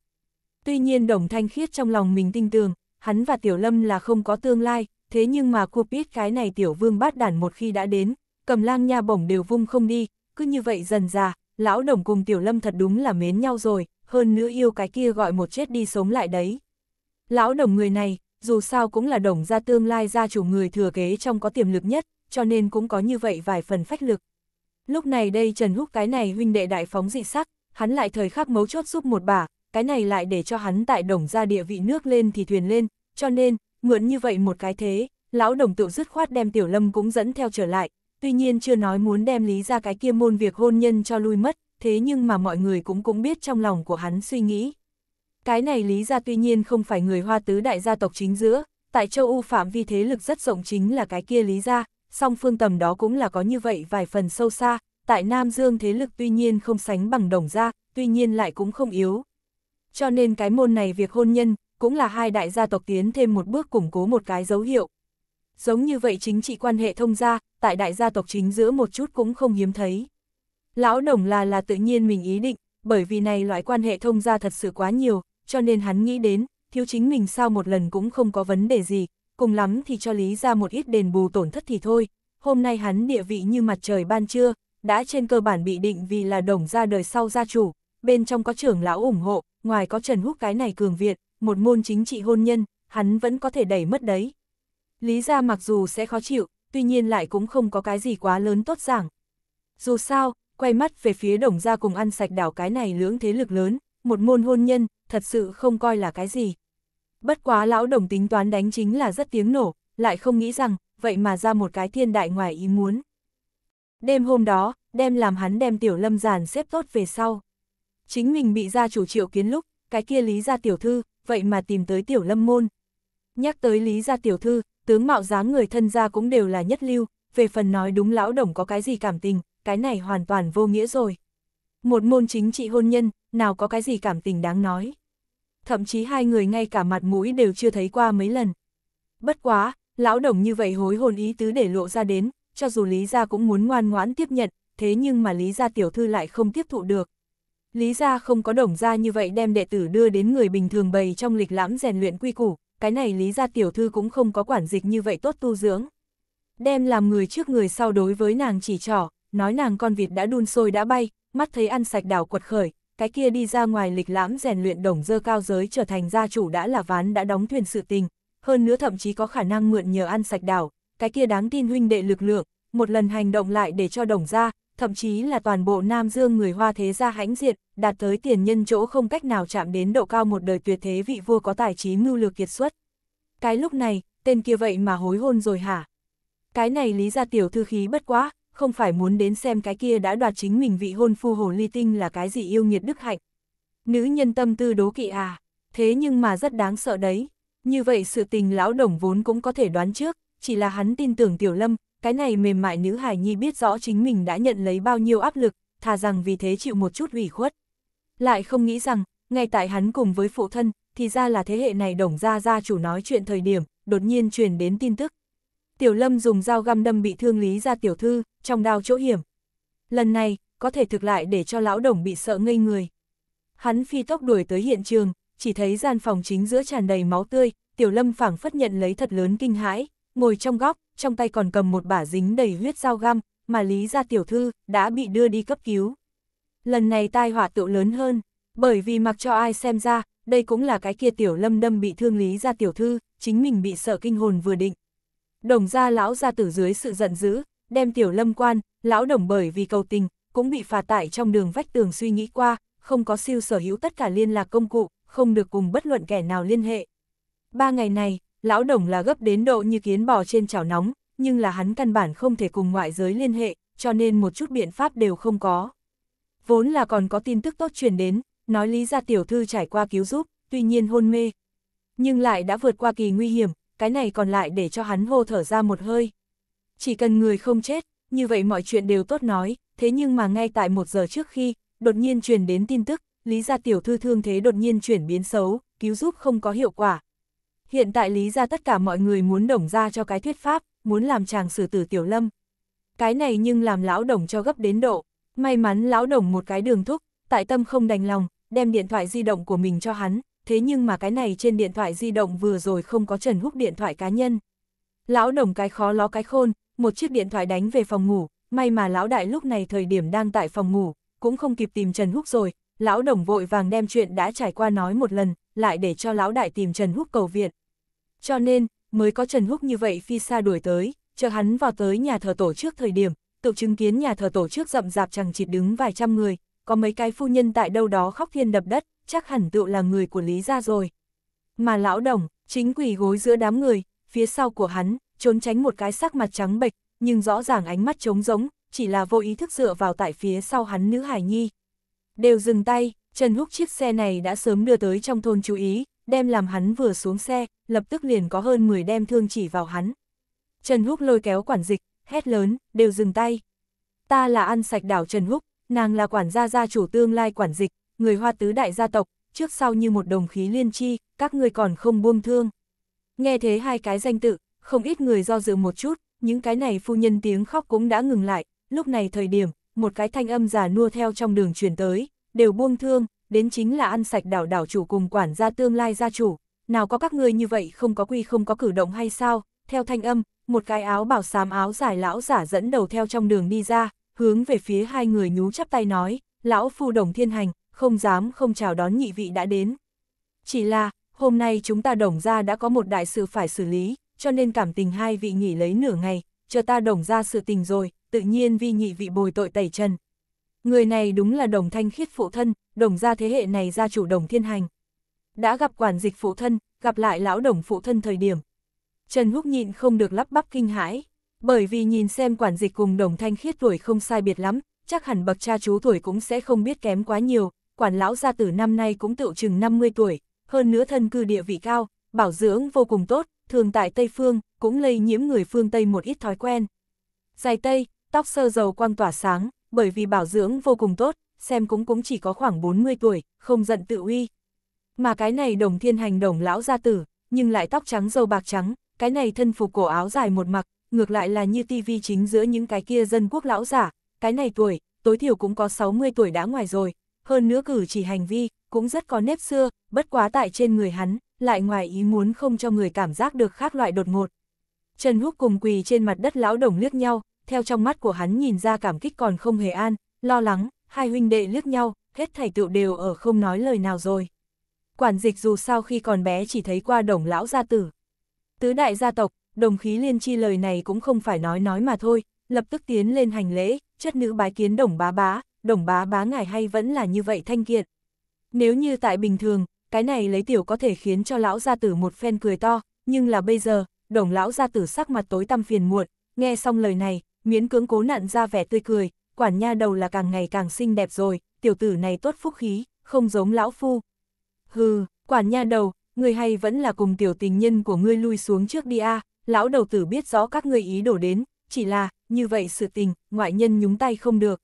Tuy nhiên Đồng Thanh Khiết trong lòng mình tin tưởng hắn và Tiểu Lâm là không có tương lai, thế nhưng mà cô biết cái này Tiểu Vương bát đản một khi đã đến, cầm lang nha bổng đều vung không đi, cứ như vậy dần già lão Đồng cùng Tiểu Lâm thật đúng là mến nhau rồi, hơn nữa yêu cái kia gọi một chết đi sống lại đấy. Lão Đồng người này, dù sao cũng là Đồng gia tương lai gia chủ người thừa kế trong có tiềm lực nhất, cho nên cũng có như vậy vài phần phách lực. Lúc này đây Trần Húc cái này huynh đệ đại phóng dị sắc, hắn lại thời khắc mấu chốt giúp một bà, cái này lại để cho hắn tại đồng ra địa vị nước lên thì thuyền lên, cho nên, mượn như vậy một cái thế, lão đồng tự dứt khoát đem tiểu lâm cũng dẫn theo trở lại, tuy nhiên chưa nói muốn đem lý ra cái kia môn việc hôn nhân cho lui mất, thế nhưng mà mọi người cũng cũng biết trong lòng của hắn suy nghĩ. Cái này lý ra tuy nhiên không phải người hoa tứ đại gia tộc chính giữa, tại châu U phạm vi thế lực rất rộng chính là cái kia lý ra, song phương tầm đó cũng là có như vậy vài phần sâu xa, tại Nam Dương thế lực tuy nhiên không sánh bằng đồng gia, tuy nhiên lại cũng không yếu, cho nên cái môn này việc hôn nhân cũng là hai đại gia tộc tiến thêm một bước củng cố một cái dấu hiệu. Giống như vậy chính trị quan hệ thông gia, tại đại gia tộc chính giữa một chút cũng không hiếm thấy. Lão đồng là là tự nhiên mình ý định, bởi vì này loại quan hệ thông gia thật sự quá nhiều, cho nên hắn nghĩ đến, thiếu chính mình sao một lần cũng không có vấn đề gì, cùng lắm thì cho lý ra một ít đền bù tổn thất thì thôi. Hôm nay hắn địa vị như mặt trời ban trưa, đã trên cơ bản bị định vì là đồng gia đời sau gia chủ, bên trong có trưởng lão ủng hộ, ngoài có Trần Húc cái này cường Việt, một môn chính trị hôn nhân, hắn vẫn có thể đẩy mất đấy. Lý ra mặc dù sẽ khó chịu, tuy nhiên lại cũng không có cái gì quá lớn tốt giảng. Dù sao, quay mắt về phía đồng gia cùng ăn sạch đảo cái này lưỡng thế lực lớn, một môn hôn nhân, thật sự không coi là cái gì. Bất quá lão đồng tính toán đánh chính là rất tiếng nổ, lại không nghĩ rằng, vậy mà ra một cái thiên đại ngoài ý muốn. Đêm hôm đó, đem làm hắn đem tiểu lâm giàn xếp tốt về sau. Chính mình bị gia chủ triệu kiến lúc, cái kia Lý gia tiểu thư, vậy mà tìm tới tiểu lâm môn. Nhắc tới Lý gia tiểu thư, tướng mạo dáng người thân gia cũng đều là nhất lưu, về phần nói đúng lão đồng có cái gì cảm tình, cái này hoàn toàn vô nghĩa rồi. Một môn chính trị hôn nhân, nào có cái gì cảm tình đáng nói. Thậm chí hai người ngay cả mặt mũi đều chưa thấy qua mấy lần. Bất quá, lão đồng như vậy hối hồn ý tứ để lộ ra đến, cho dù Lý gia cũng muốn ngoan ngoãn tiếp nhận, thế nhưng mà Lý gia tiểu thư lại không tiếp thụ được, Lý gia không có đồng gia như vậy đem đệ tử đưa đến người bình thường bày trong lịch lãm rèn luyện quy củ, cái này lý gia tiểu thư cũng không có quản dịch như vậy tốt tu dưỡng. Đem làm người trước người sau đối với nàng chỉ trỏ, nói nàng con vịt đã đun sôi đã bay, mắt thấy ăn sạch đảo quật khởi, cái kia đi ra ngoài lịch lãm rèn luyện đồng dơ cao giới trở thành gia chủ đã là ván đã đóng thuyền sự tình, hơn nữa thậm chí có khả năng mượn nhờ ăn sạch đảo, cái kia đáng tin huynh đệ lực lượng, một lần hành động lại để cho đồng gia, thậm chí là toàn bộ Nam Dương người Hoa thế gia hãnh diệt, đạt tới tiền nhân chỗ không cách nào chạm đến độ cao một đời tuyệt thế vị vua có tài trí mưu lược kiệt xuất. Cái lúc này, tên kia vậy mà hối hôn rồi hả? Cái này lý ra tiểu thư khí bất quá, không phải muốn đến xem cái kia đã đoạt chính mình vị hôn phu hồ ly tinh là cái gì yêu nghiệt đức hạnh. Nữ nhân tâm tư đố kỵ à, thế nhưng mà rất đáng sợ đấy. Như vậy sự tình lão đồng vốn cũng có thể đoán trước, chỉ là hắn tin tưởng tiểu lâm, cái này mềm mại nữ hài nhi biết rõ chính mình đã nhận lấy bao nhiêu áp lực, thà rằng vì thế chịu một chút ủy khuất. Lại không nghĩ rằng, ngay tại hắn cùng với phụ thân, thì ra là thế hệ này đồng ra ra chủ nói chuyện thời điểm, đột nhiên truyền đến tin tức. Tiểu Lâm dùng dao găm đâm bị thương lý ra tiểu thư, trong đao chỗ hiểm. Lần này, có thể thực lại để cho lão đồng bị sợ ngây người. Hắn phi tốc đuổi tới hiện trường, chỉ thấy gian phòng chính giữa tràn đầy máu tươi, Tiểu Lâm phảng phất nhận lấy thật lớn kinh hãi, ngồi trong góc, trong tay còn cầm một bả dính đầy huyết dao găm, mà Lý gia tiểu thư đã bị đưa đi cấp cứu. Lần này tai họa tựu lớn hơn, bởi vì mặc cho ai xem ra, đây cũng là cái kia tiểu lâm đâm bị thương Lý gia tiểu thư, chính mình bị sợ kinh hồn vừa định. Đồng gia lão gia tử dưới sự giận dữ, đem tiểu lâm quan, lão đồng bởi vì cầu tình, cũng bị phà tại trong đường vách tường suy nghĩ qua, không có siêu sở hữu tất cả liên lạc công cụ, không được cùng bất luận kẻ nào liên hệ. Ba ngày này, lão đồng là gấp đến độ như kiến bò trên chảo nóng, nhưng là hắn căn bản không thể cùng ngoại giới liên hệ, cho nên một chút biện pháp đều không có. Vốn là còn có tin tức tốt truyền đến, nói lý ra tiểu thư trải qua cứu giúp, tuy nhiên hôn mê. Nhưng lại đã vượt qua kỳ nguy hiểm, cái này còn lại để cho hắn hô thở ra một hơi. Chỉ cần người không chết, như vậy mọi chuyện đều tốt nói, thế nhưng mà ngay tại một giờ trước khi, đột nhiên truyền đến tin tức, lý ra tiểu thư thương thế đột nhiên chuyển biến xấu, cứu giúp không có hiệu quả, Hiện tại lý ra tất cả mọi người muốn đồng ra cho cái thuyết pháp, muốn làm chàng xử tử tiểu lâm. Cái này nhưng làm lão đồng cho gấp đến độ. May mắn lão đồng một cái đường thúc, tại tâm không đành lòng, đem điện thoại di động của mình cho hắn, thế nhưng mà cái này trên điện thoại di động vừa rồi không có Trần Húc điện thoại cá nhân. Lão đồng cái khó ló cái khôn, một chiếc điện thoại đánh về phòng ngủ, may mà lão đại lúc này thời điểm đang tại phòng ngủ, cũng không kịp tìm Trần Húc rồi, lão đồng vội vàng đem chuyện đã trải qua nói một lần, lại để cho lão đại tìm Trần Húc cầu viện cho nên mới có Trần Húc như vậy phi xa đuổi tới, chờ hắn vào tới nhà thờ tổ trước thời điểm, tục chứng kiến nhà thờ tổ trước rậm rạp chẳng chịt đứng vài trăm người, có mấy cái phu nhân tại đâu đó khóc thiên đập đất, chắc hẳn tựu là người của Lý gia rồi. Mà lão đồng, chính quỳ gối giữa đám người, phía sau của hắn, trốn tránh một cái sắc mặt trắng bệch, nhưng rõ ràng ánh mắt trống rỗng, chỉ là vô ý thức dựa vào tại phía sau hắn nữ hải nhi. Đều dừng tay, Trần Húc chiếc xe này đã sớm đưa tới trong thôn chú ý, đem làm hắn vừa xuống xe, lập tức liền có hơn 10 đem thương chỉ vào hắn. Trần Húc lôi kéo quản dịch, hét lớn, đều dừng tay. Ta là ăn sạch đảo Trần Húc, nàng là quản gia gia chủ tương lai quản dịch, người hoa tứ đại gia tộc, trước sau như một đồng khí liên chi, các ngươi còn không buông thương. Nghe thế hai cái danh tự, không ít người do dự một chút, những cái này phu nhân tiếng khóc cũng đã ngừng lại, lúc này thời điểm, một cái thanh âm giả nua theo trong đường truyền tới, đều buông thương, đến chính là ăn sạch đảo đảo chủ cùng quản gia tương lai gia chủ, nào có các ngươi như vậy không có quy không có cử động hay sao, theo thanh âm, một cái áo bảo xám áo dài lão giả dẫn đầu theo trong đường đi ra, hướng về phía hai người nhú chắp tay nói, lão phu đồng thiên hành, không dám không chào đón nhị vị đã đến. Chỉ là, hôm nay chúng ta đồng ra đã có một đại sự phải xử lý, cho nên cảm tình hai vị nghỉ lấy nửa ngày, chờ ta đồng ra sự tình rồi, tự nhiên vì nhị vị bồi tội tẩy trần, Người này đúng là đồng thanh khiết phụ thân, đồng gia thế hệ này gia chủ đồng thiên hành. Đã gặp quản dịch phụ thân, gặp lại lão đồng phụ thân thời điểm. Trần Húc nhịn không được lắp bắp kinh hãi, bởi vì nhìn xem quản dịch cùng đồng thanh khiết tuổi không sai biệt lắm, chắc hẳn bậc cha chú tuổi cũng sẽ không biết kém quá nhiều, quản lão gia tử năm nay cũng tự chừng 50 tuổi, hơn nữa thân cư địa vị cao, bảo dưỡng vô cùng tốt, thường tại Tây Phương, cũng lây nhiễm người phương Tây một ít thói quen. Dài Tây, tóc sơ dầu quang tỏa sáng, bởi vì bảo dưỡng vô cùng tốt, xem cũng cũng chỉ có khoảng 40 tuổi, không giận tự uy. Mà cái này đồng thiên hành đồng lão gia tử, nhưng lại tóc trắng dâu bạc trắng, cái này thân phục cổ áo dài một mặc, ngược lại là như tivi chính giữa những cái kia dân quốc lão giả, cái này tuổi, tối thiểu cũng có 60 tuổi đã ngoài rồi, hơn nữa cử chỉ hành vi, cũng rất có nếp xưa, bất quá tại trên người hắn, lại ngoài ý muốn không cho người cảm giác được khác loại đột ngột. Trần Húc cùng quỳ trên mặt đất lão đồng liếc nhau, theo trong mắt của hắn nhìn ra cảm kích còn không hề an, lo lắng, hai huynh đệ liếc nhau, hết thảy tựu đều ở không nói lời nào rồi. Quản dịch dù sao khi còn bé chỉ thấy qua đồng lão gia tử. Tứ đại gia tộc, đồng khí liên chi lời này cũng không phải nói nói mà thôi, lập tức tiến lên hành lễ, chất nữ bái kiến đồng bá bá, đồng bá bá ngài hay vẫn là như vậy thanh kiện Nếu như tại bình thường, cái này lấy tiểu có thể khiến cho lão gia tử một phen cười to, nhưng là bây giờ, đồng lão gia tử sắc mặt tối tăm phiền muộn, nghe xong lời này, miễn cưỡng cố nặn ra vẻ tươi cười, quản nha đầu là càng ngày càng xinh đẹp rồi, tiểu tử này tốt phúc khí, không giống lão phu. Hừ, quản nha đầu, người hay vẫn là cùng tiểu tình nhân của ngươi lui xuống trước đi a lão đầu tử biết rõ các ngươi ý đổ đến, chỉ là, như vậy sự tình, ngoại nhân nhúng tay không được.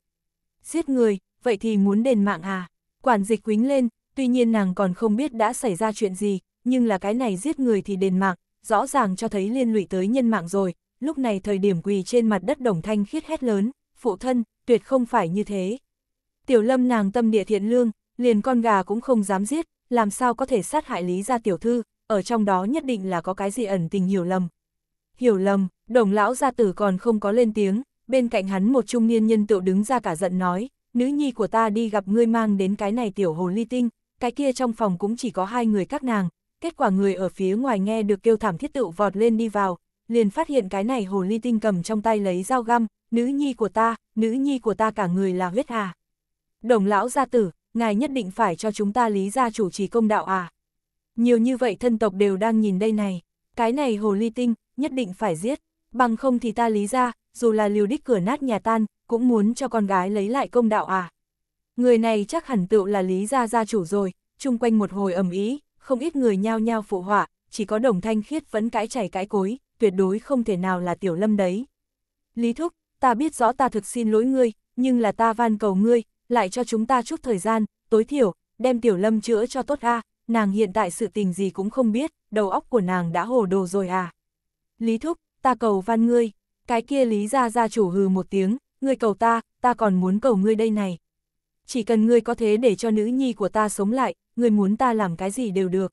Giết người, vậy thì muốn đền mạng à? Quản dịch quính lên, tuy nhiên nàng còn không biết đã xảy ra chuyện gì, nhưng là cái này giết người thì đền mạng, rõ ràng cho thấy liên lụy tới nhân mạng rồi, lúc này thời điểm quỳ trên mặt đất đồng thanh khiết hét lớn, phụ thân, tuyệt không phải như thế. Tiểu lâm nàng tâm địa thiện lương, liền con gà cũng không dám giết, làm sao có thể sát hại lý gia tiểu thư, ở trong đó nhất định là có cái gì ẩn tình hiểu lầm. Hiểu lầm, đồng lão gia tử còn không có lên tiếng, bên cạnh hắn một trung niên nhân tựu đứng ra cả giận nói, nữ nhi của ta đi gặp ngươi mang đến cái này tiểu hồ ly tinh, cái kia trong phòng cũng chỉ có hai người các nàng, kết quả người ở phía ngoài nghe được kêu thảm thiết tựu vọt lên đi vào, liền phát hiện cái này hồ ly tinh cầm trong tay lấy dao găm, nữ nhi của ta, nữ nhi của ta cả người là huyết hà. Đồng lão gia tử, ngài nhất định phải cho chúng ta lý gia chủ trì công đạo à. Nhiều như vậy thân tộc đều đang nhìn đây này, cái này hồ ly tinh, nhất định phải giết, bằng không thì ta lý ra, dù là liều đích cửa nát nhà tan, cũng muốn cho con gái lấy lại công đạo à. Người này chắc hẳn tựu là lý gia gia chủ rồi, chung quanh một hồi ầm ý, không ít người nhao nhao phụ họa, chỉ có đồng thanh khiết vẫn cãi chảy cãi cối, tuyệt đối không thể nào là Tiểu Lâm đấy. Lý Thúc, ta biết rõ ta thực xin lỗi ngươi, nhưng là ta van cầu ngươi, lại cho chúng ta chút thời gian, tối thiểu, đem Tiểu Lâm chữa cho tốt a nàng hiện tại sự tình gì cũng không biết, đầu óc của nàng đã hồ đồ rồi à. Lý Thúc, ta cầu van ngươi, cái kia Lý ra ra chủ hừ một tiếng, ngươi cầu ta, ta còn muốn cầu ngươi đây này. Chỉ cần ngươi có thế để cho nữ nhi của ta sống lại, ngươi muốn ta làm cái gì đều được.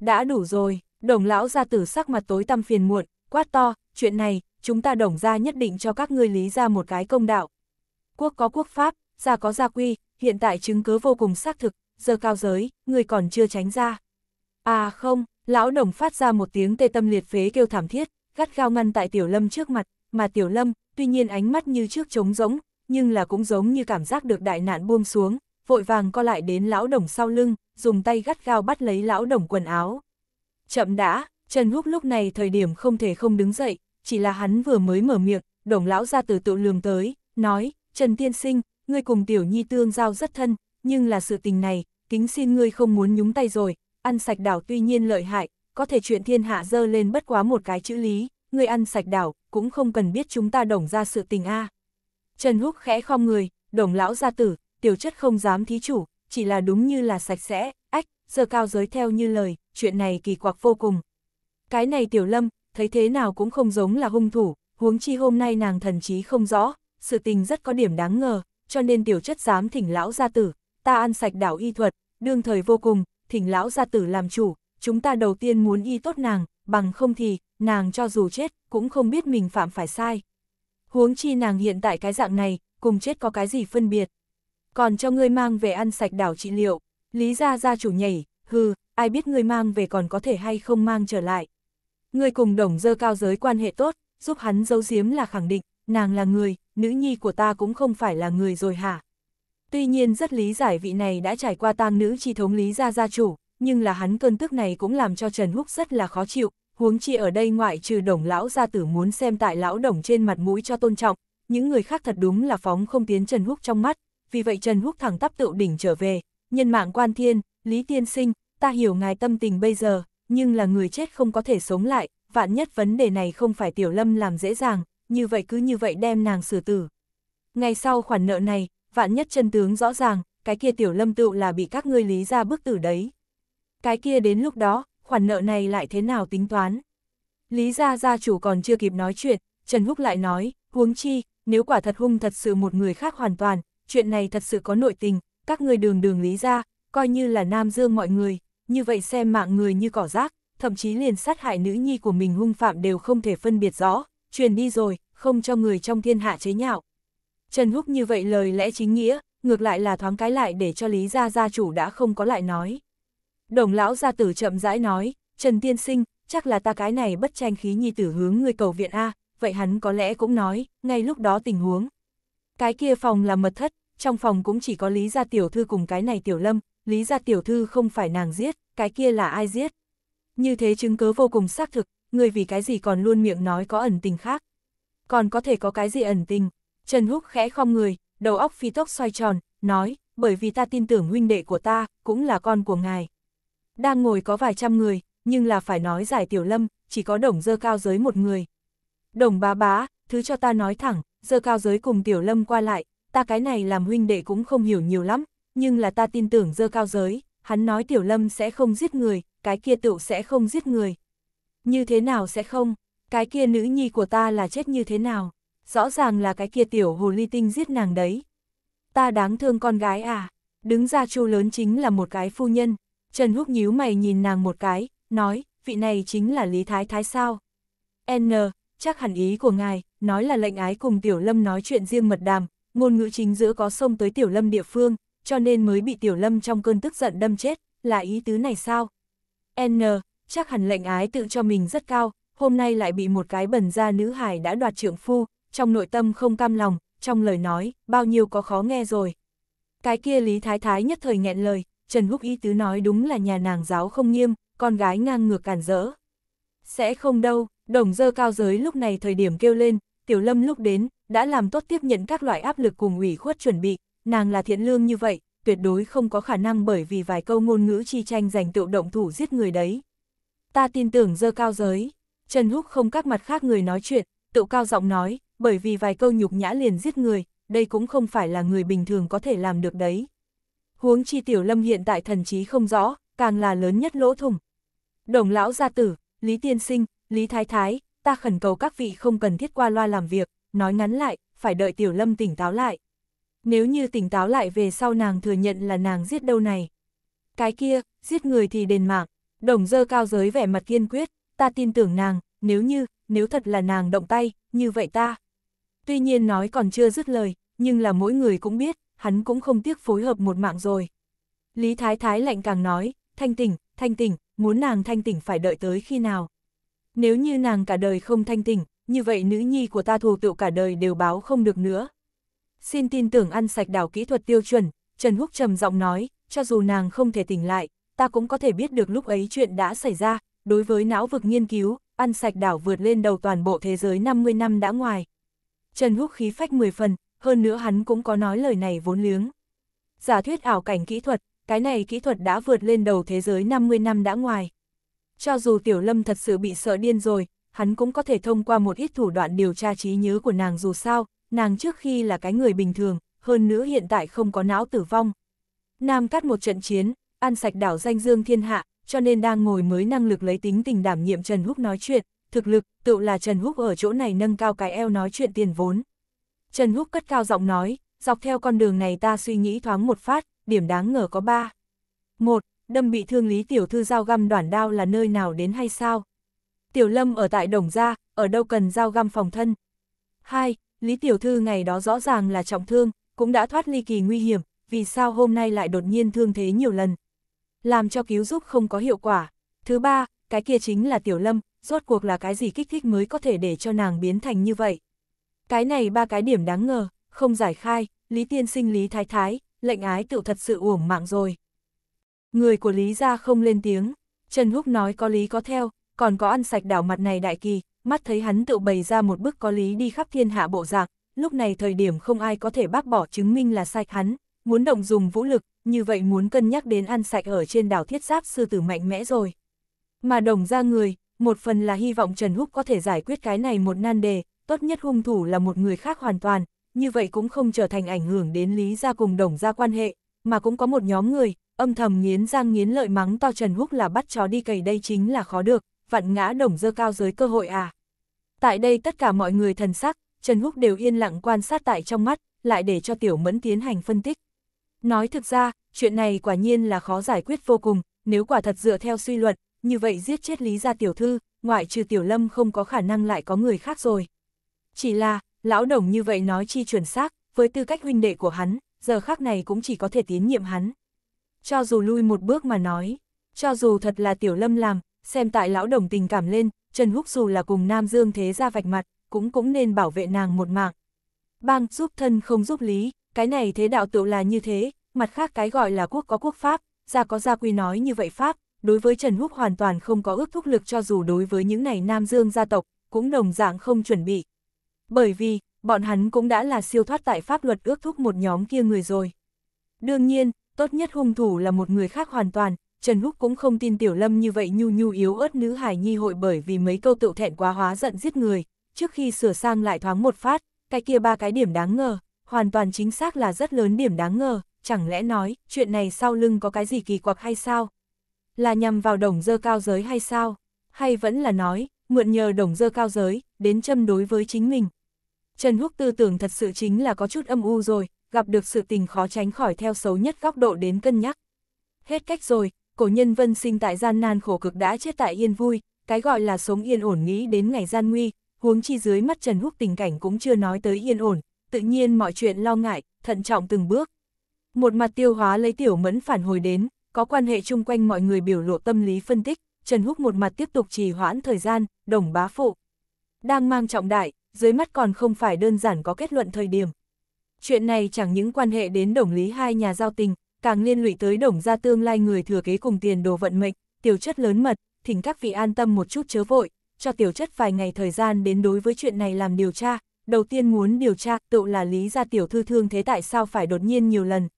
Đã đủ rồi, Đồng lão ra tử sắc mặt tối tăm phiền muộn, quát to, chuyện này, chúng ta đồng ra nhất định cho các ngươi lý ra một cái công đạo. Quốc có quốc pháp, gia có gia quy, hiện tại chứng cứ vô cùng xác thực, giờ cao giới, người còn chưa tránh ra. À không, lão đồng phát ra một tiếng tê tâm liệt phế kêu thảm thiết, gắt gao ngăn tại tiểu lâm trước mặt, mà tiểu lâm, tuy nhiên ánh mắt như trước trống rỗng, nhưng là cũng giống như cảm giác được đại nạn buông xuống, vội vàng co lại đến lão đồng sau lưng, dùng tay gắt gao bắt lấy lão đồng quần áo. Chậm đã, Trần Húc lúc này thời điểm không thể không đứng dậy, chỉ là hắn vừa mới mở miệng, đồng lão ra từ tự lường tới, nói, Trần Tiên Sinh, ngươi cùng tiểu nhi tương giao rất thân, nhưng là sự tình này, kính xin ngươi không muốn nhúng tay rồi, ăn sạch đảo tuy nhiên lợi hại, có thể chuyện thiên hạ dơ lên bất quá một cái chữ lý, ngươi ăn sạch đảo, cũng không cần biết chúng ta đồng ra sự tình a. Trần Húc khẽ khom người, đồng lão ra tử, tiểu chất không dám thí chủ, chỉ là đúng như là sạch sẽ, ách, giờ cao giới theo như lời, chuyện này kỳ quặc vô cùng. Cái này tiểu lâm, thấy thế nào cũng không giống là hung thủ, huống chi hôm nay nàng thần trí không rõ, sự tình rất có điểm đáng ngờ, cho nên tiểu chất dám thỉnh lão gia tử, ta ăn sạch đảo y thuật, đương thời vô cùng, thỉnh lão gia tử làm chủ, chúng ta đầu tiên muốn y tốt nàng, bằng không thì, nàng cho dù chết, cũng không biết mình phạm phải sai. Huống chi nàng hiện tại cái dạng này, cùng chết có cái gì phân biệt. Còn cho ngươi mang về ăn sạch đảo trị liệu, Lý gia gia chủ nhảy, hừ, ai biết ngươi mang về còn có thể hay không mang trở lại. Ngươi cùng đồng dơ cao giới quan hệ tốt, giúp hắn giấu giếm là khẳng định, nàng là người, nữ nhi của ta cũng không phải là người rồi hả. Tuy nhiên rất lý giải vị này đã trải qua tang nữ chi thống lý gia gia chủ, nhưng là hắn cơn tức này cũng làm cho Trần Húc rất là khó chịu, huống chi ở đây ngoại trừ đồng lão gia tử muốn xem tại lão đồng trên mặt mũi cho tôn trọng, những người khác thật đúng là phóng không tiến Trần Húc trong mắt, vì vậy Trần Húc thẳng tắp tự đỉnh trở về, nhân mạng quan thiên, Lý Tiên Sinh, ta hiểu ngài tâm tình bây giờ, nhưng là người chết không có thể sống lại, vạn nhất vấn đề này không phải Tiểu Lâm làm dễ dàng, như vậy cứ như vậy đem nàng xử tử. Ngày sau khoản nợ này, vạn nhất chân tướng rõ ràng, cái kia Tiểu Lâm tựu là bị các ngươi lý ra bức tử đấy. Cái kia đến lúc đó, khoản nợ này lại thế nào tính toán? Lý gia gia chủ còn chưa kịp nói chuyện, Trần Húc lại nói, huống chi, nếu quả thật hung thật sự một người khác hoàn toàn, chuyện này thật sự có nội tình, các người đường đường lý ra, coi như là nam dương mọi người, như vậy xem mạng người như cỏ rác, thậm chí liền sát hại nữ nhi của mình hung phạm đều không thể phân biệt rõ, truyền đi rồi, không cho người trong thiên hạ chế nhạo. Trần Húc như vậy lời lẽ chính nghĩa, ngược lại là thoáng cái lại để cho Lý gia gia chủ đã không có lại nói. Đồng lão gia tử chậm rãi nói, Trần Tiên Sinh, chắc là ta cái này bất tranh khí nhi tử hướng người cầu viện A, vậy hắn có lẽ cũng nói, ngay lúc đó tình huống. Cái kia phòng là mật thất, trong phòng cũng chỉ có Lý Gia Tiểu Thư cùng cái này Tiểu Lâm, Lý Gia Tiểu Thư không phải nàng giết, cái kia là ai giết. Như thế chứng cứ vô cùng xác thực, người vì cái gì còn luôn miệng nói có ẩn tình khác. Còn có thể có cái gì ẩn tình? Trần Húc khẽ không người, đầu óc phi tốc xoay tròn, nói, bởi vì ta tin tưởng huynh đệ của ta, cũng là con của ngài. Đang ngồi có vài trăm người, nhưng là phải nói giải Tiểu Lâm, chỉ có đồng dơ cao giới một người. Đồng bá bá, thứ cho ta nói thẳng, dơ cao giới cùng Tiểu Lâm qua lại, ta cái này làm huynh đệ cũng không hiểu nhiều lắm, nhưng là ta tin tưởng dơ cao giới, hắn nói Tiểu Lâm sẽ không giết người, cái kia tựu sẽ không giết người. Như thế nào sẽ không, cái kia nữ nhi của ta là chết như thế nào, rõ ràng là cái kia Tiểu Hồ Ly Tinh giết nàng đấy. Ta đáng thương con gái à, đứng ra chu lớn chính là một cái phu nhân, Trần Húc nhíu mày nhìn nàng một cái, nói, vị này chính là Lý Thái Thái sao. N, chắc hẳn ý của ngài, nói là lệnh ái cùng Tiểu Lâm nói chuyện riêng mật đàm, ngôn ngữ chính giữa có sông tới Tiểu Lâm địa phương, cho nên mới bị Tiểu Lâm trong cơn tức giận đâm chết, là ý tứ này sao? N, chắc hẳn lệnh ái tự cho mình rất cao, hôm nay lại bị một cái bẩn ra nữ hải đã đoạt trưởng phu, trong nội tâm không cam lòng, trong lời nói, bao nhiêu có khó nghe rồi. Cái kia Lý Thái Thái nhất thời nghẹn lời, Trần Húc ý tứ nói đúng là nhà nàng giáo không nghiêm, con gái ngang ngược cản rỡ. Sẽ không đâu, đồng dơ cao giới lúc này thời điểm kêu lên, Tiểu Lâm lúc đến, đã làm tốt tiếp nhận các loại áp lực cùng ủy khuất chuẩn bị, nàng là thiện lương như vậy, tuyệt đối không có khả năng bởi vì vài câu ngôn ngữ chi tranh giành tự động thủ giết người đấy. Ta tin tưởng dơ cao giới, Trần Húc không các mặt khác người nói chuyện, tựu cao giọng nói, bởi vì vài câu nhục nhã liền giết người, đây cũng không phải là người bình thường có thể làm được đấy. Huống chi tiểu lâm hiện tại thần trí không rõ, càng là lớn nhất lỗ thủng. Đồng lão gia tử, Lý Tiên Sinh, Lý Thái Thái, ta khẩn cầu các vị không cần thiết qua loa làm việc, nói ngắn lại, phải đợi Tiểu Lâm tỉnh táo lại. Nếu như tỉnh táo lại về sau nàng thừa nhận là nàng giết đâu này. Cái kia, giết người thì đền mạng, đồng dơ cao giới vẻ mặt kiên quyết, ta tin tưởng nàng, nếu như, nếu thật là nàng động tay, như vậy ta. Tuy nhiên nói còn chưa dứt lời, nhưng là mỗi người cũng biết, hắn cũng không tiếc phối hợp một mạng rồi. Lý Thái Thái lạnh càng nói, thanh tỉnh, thanh tỉnh, muốn nàng thanh tỉnh phải đợi tới khi nào. Nếu như nàng cả đời không thanh tỉnh, như vậy nữ nhi của ta thù tựu cả đời đều báo không được nữa. Xin tin tưởng ăn sạch đảo kỹ thuật tiêu chuẩn, Trần Húc trầm giọng nói, cho dù nàng không thể tỉnh lại, ta cũng có thể biết được lúc ấy chuyện đã xảy ra, đối với não vực nghiên cứu, ăn sạch đảo vượt lên đầu toàn bộ thế giới 50 năm đã ngoài. Trần Húc khí phách 10 phần, hơn nữa hắn cũng có nói lời này vốn liếng. Giả thuyết ảo cảnh kỹ thuật, cái này kỹ thuật đã vượt lên đầu thế giới 50 năm đã ngoài. Cho dù Tiểu Lâm thật sự bị sợ điên rồi, hắn cũng có thể thông qua một ít thủ đoạn điều tra trí nhớ của nàng dù sao, nàng trước khi là cái người bình thường, hơn nữa hiện tại không có não tử vong. Nam cắt một trận chiến, ăn sạch đảo danh dương thiên hạ, cho nên đang ngồi mới năng lực lấy tính tình đảm nhiệm Trần Húc nói chuyện, thực lực, tự là Trần Húc ở chỗ này nâng cao cái eo nói chuyện tiền vốn. Trần Húc cất cao giọng nói, dọc theo con đường này ta suy nghĩ thoáng một phát, điểm đáng ngờ có ba. Một, đâm bị thương Lý Tiểu Thư giao găm đoản đao là nơi nào đến hay sao? Tiểu Lâm ở tại Đồng Gia, ở đâu cần giao găm phòng thân. Hai, Lý Tiểu Thư ngày đó rõ ràng là trọng thương, cũng đã thoát ly kỳ nguy hiểm, vì sao hôm nay lại đột nhiên thương thế nhiều lần. Làm cho cứu giúp không có hiệu quả. Thứ ba, cái kia chính là Tiểu Lâm, rốt cuộc là cái gì kích thích mới có thể để cho nàng biến thành như vậy. Cái này ba cái điểm đáng ngờ, không giải khai, Lý Tiên sinh Lý Thái Thái, lệnh ái tự thật sự uổng mạng rồi. Người của Lý ra không lên tiếng, Trần Húc nói có lý có theo, còn có ăn sạch đảo mặt này đại kỳ, mắt thấy hắn tự bày ra một bức có lý đi khắp thiên hạ bộ dạng, lúc này thời điểm không ai có thể bác bỏ chứng minh là sai hắn, muốn động dùng vũ lực, như vậy muốn cân nhắc đến ăn sạch ở trên đảo thiết giáp sư tử mạnh mẽ rồi. Mà đồng ra người, một phần là hy vọng Trần Húc có thể giải quyết cái này một nan đề, tốt nhất hung thủ là một người khác hoàn toàn, như vậy cũng không trở thành ảnh hưởng đến lý ra cùng đồng ra quan hệ, mà cũng có một nhóm người, âm thầm nghiến răng nghiến lợi mắng to Trần Húc là bắt chó đi cày đây chính là khó được, vạn ngã đồng dơ cao giới cơ hội à. Tại đây tất cả mọi người thần sắc, Trần Húc đều yên lặng quan sát tại trong mắt, lại để cho Tiểu Mẫn tiến hành phân tích. Nói thực ra, chuyện này quả nhiên là khó giải quyết vô cùng, nếu quả thật dựa theo suy luận, như vậy giết chết Lý gia tiểu thư, ngoại trừ Tiểu Lâm không có khả năng lại có người khác rồi. Chỉ là, lão đồng như vậy nói chi chuẩn xác, với tư cách huynh đệ của hắn, giờ khác này cũng chỉ có thể tiến nhiệm hắn. Cho dù lui một bước mà nói, cho dù thật là Tiểu Lâm làm, xem tại lão đồng tình cảm lên, Trần Húc dù là cùng Nam Dương thế ra vạch mặt, cũng cũng nên bảo vệ nàng một mạng. Bang giúp thân không giúp lý, cái này thế đạo tựu là như thế, mặt khác cái gọi là quốc có quốc pháp, gia có gia quy nói như vậy pháp, đối với Trần Húc hoàn toàn không có ước thúc lực cho dù đối với những này Nam Dương gia tộc, cũng đồng dạng không chuẩn bị. Bởi vì, bọn hắn cũng đã là siêu thoát tại pháp luật ước thúc một nhóm kia người rồi. Đương nhiên, tốt nhất hung thủ là một người khác hoàn toàn, Trần Húc cũng không tin Tiểu Lâm như vậy nhu nhu yếu ớt nữ hài nhi hội bởi vì mấy câu tự thẹn quá hóa giận giết người, trước khi sửa sang lại thoáng một phát, cái kia ba cái điểm đáng ngờ, hoàn toàn chính xác là rất lớn điểm đáng ngờ, chẳng lẽ nói, chuyện này sau lưng có cái gì kỳ quặc hay sao? Là nhằm vào đồng dơ cao giới hay sao? Hay vẫn là nói, mượn nhờ đồng dơ cao giới, đến châm đối với chính mình? Trần Húc tư tưởng thật sự chính là có chút âm u rồi, gặp được sự tình khó tránh khỏi theo xấu nhất góc độ đến cân nhắc. Hết cách rồi, cổ nhân vân sinh tại gian nan khổ cực đã chết tại yên vui, cái gọi là sống yên ổn nghĩ đến ngày gian nguy, huống chi dưới mắt Trần Húc tình cảnh cũng chưa nói tới yên ổn, tự nhiên mọi chuyện lo ngại, thận trọng từng bước. Một mặt tiêu hóa lấy tiểu mẫn phản hồi đến, có quan hệ chung quanh mọi người biểu lộ tâm lý phân tích, Trần Húc một mặt tiếp tục trì hoãn thời gian, đồng bá phụ. Đang mang trọng đại, dưới mắt còn không phải đơn giản có kết luận thời điểm. Chuyện này chẳng những quan hệ đến đồng lý hai nhà giao tình, càng liên lụy tới đồng gia tương lai người thừa kế cùng tiền đồ vận mệnh, tiểu chất lớn mật, thỉnh các vị an tâm một chút chớ vội, cho tiểu chất vài ngày thời gian đến đối với chuyện này làm điều tra, đầu tiên muốn điều tra tự là lý gia tiểu thư thương thế tại sao phải đột nhiên nhiều lần.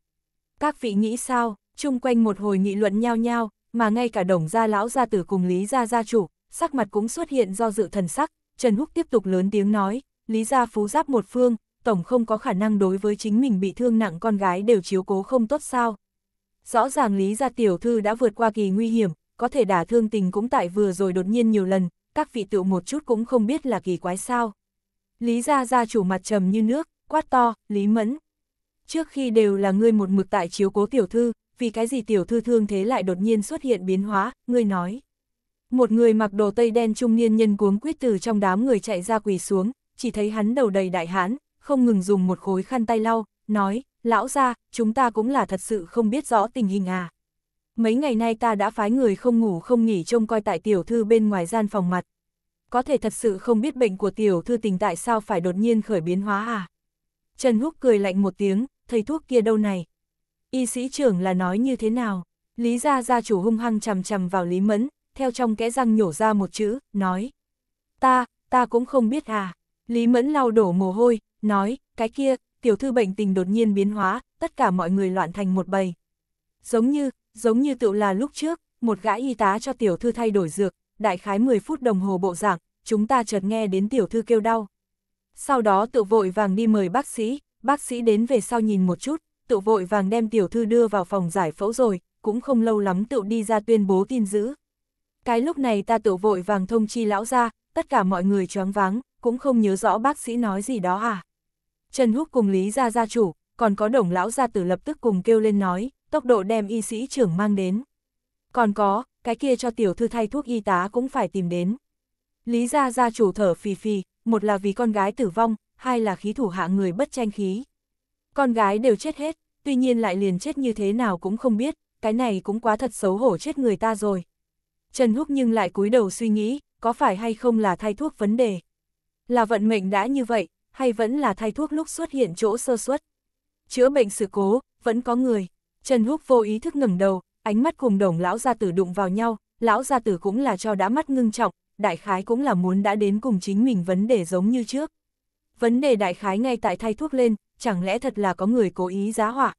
Các vị nghĩ sao, chung quanh một hồi nghị luận nhau nhau, mà ngay cả đồng gia lão gia tử cùng lý gia gia chủ, sắc mặt cũng xuất hiện do dự thần sắc, Trần Húc tiếp tục lớn tiếng nói, lý gia phú giáp một phương, Tổng không có khả năng đối với chính mình bị thương nặng con gái đều chiếu cố không tốt sao. Rõ ràng Lý Gia Tiểu Thư đã vượt qua kỳ nguy hiểm, có thể đả thương tình cũng tại vừa rồi đột nhiên nhiều lần, các vị tựu một chút cũng không biết là kỳ quái sao. Lý Gia Gia chủ mặt trầm như nước, quát to, Lý Mẫn. Trước khi đều là ngươi một mực tại chiếu cố Tiểu Thư, vì cái gì Tiểu Thư thương thế lại đột nhiên xuất hiện biến hóa, ngươi nói. Một người mặc đồ tây đen trung niên nhân cuống quyết từ trong đám người chạy ra quỳ xuống, chỉ thấy hắn đầu đầy đại hán không ngừng dùng một khối khăn tay lau, nói, lão ra, chúng ta cũng là thật sự không biết rõ tình hình à. Mấy ngày nay ta đã phái người không ngủ không nghỉ trông coi tại tiểu thư bên ngoài gian phòng mặt. Có thể thật sự không biết bệnh của tiểu thư tình tại sao phải đột nhiên khởi biến hóa à. Trần Húc cười lạnh một tiếng, thầy thuốc kia đâu này. Y sĩ trưởng là nói như thế nào? Lý gia gia chủ hung hăng chầm chầm vào Lý Mẫn, theo trong kẽ răng nhổ ra một chữ, nói. Ta, ta cũng không biết à. Lý Mẫn lau đổ mồ hôi, nói, cái kia, tiểu thư bệnh tình đột nhiên biến hóa, tất cả mọi người loạn thành một bầy. Giống như, giống như tựu là lúc trước, một gã y tá cho tiểu thư thay đổi dược, đại khái 10 phút đồng hồ bộ giảng, chúng ta chợt nghe đến tiểu thư kêu đau. Sau đó tự vội vàng đi mời bác sĩ, bác sĩ đến về sau nhìn một chút, tự vội vàng đem tiểu thư đưa vào phòng giải phẫu rồi, cũng không lâu lắm tự đi ra tuyên bố tin dữ. Cái lúc này ta tự vội vàng thông chi lão ra, tất cả mọi người choáng váng, cũng không nhớ rõ bác sĩ nói gì đó à. Trần Húc cùng Lý Gia Gia chủ, còn có đồng lão gia tử lập tức cùng kêu lên nói, tốc độ đem y sĩ trưởng mang đến. Còn có, cái kia cho tiểu thư thay thuốc y tá cũng phải tìm đến. Lý Gia Gia chủ thở phì phì, một là vì con gái tử vong, hai là khí thủ hạ người bất tranh khí. Con gái đều chết hết, tuy nhiên lại liền chết như thế nào cũng không biết, cái này cũng quá thật xấu hổ chết người ta rồi. Trần Húc nhưng lại cúi đầu suy nghĩ, có phải hay không là thay thuốc vấn đề. Là vận mệnh đã như vậy, hay vẫn là thay thuốc lúc xuất hiện chỗ sơ suất. Chữa bệnh sự cố, vẫn có người. Trần Húc vô ý thức ngẩng đầu, ánh mắt cùng đồng lão gia tử đụng vào nhau, lão gia tử cũng là cho đã mắt ngưng trọng, đại khái cũng là muốn đã đến cùng chính mình vấn đề giống như trước. Vấn đề đại khái ngay tại thay thuốc lên, chẳng lẽ thật là có người cố ý giá họa.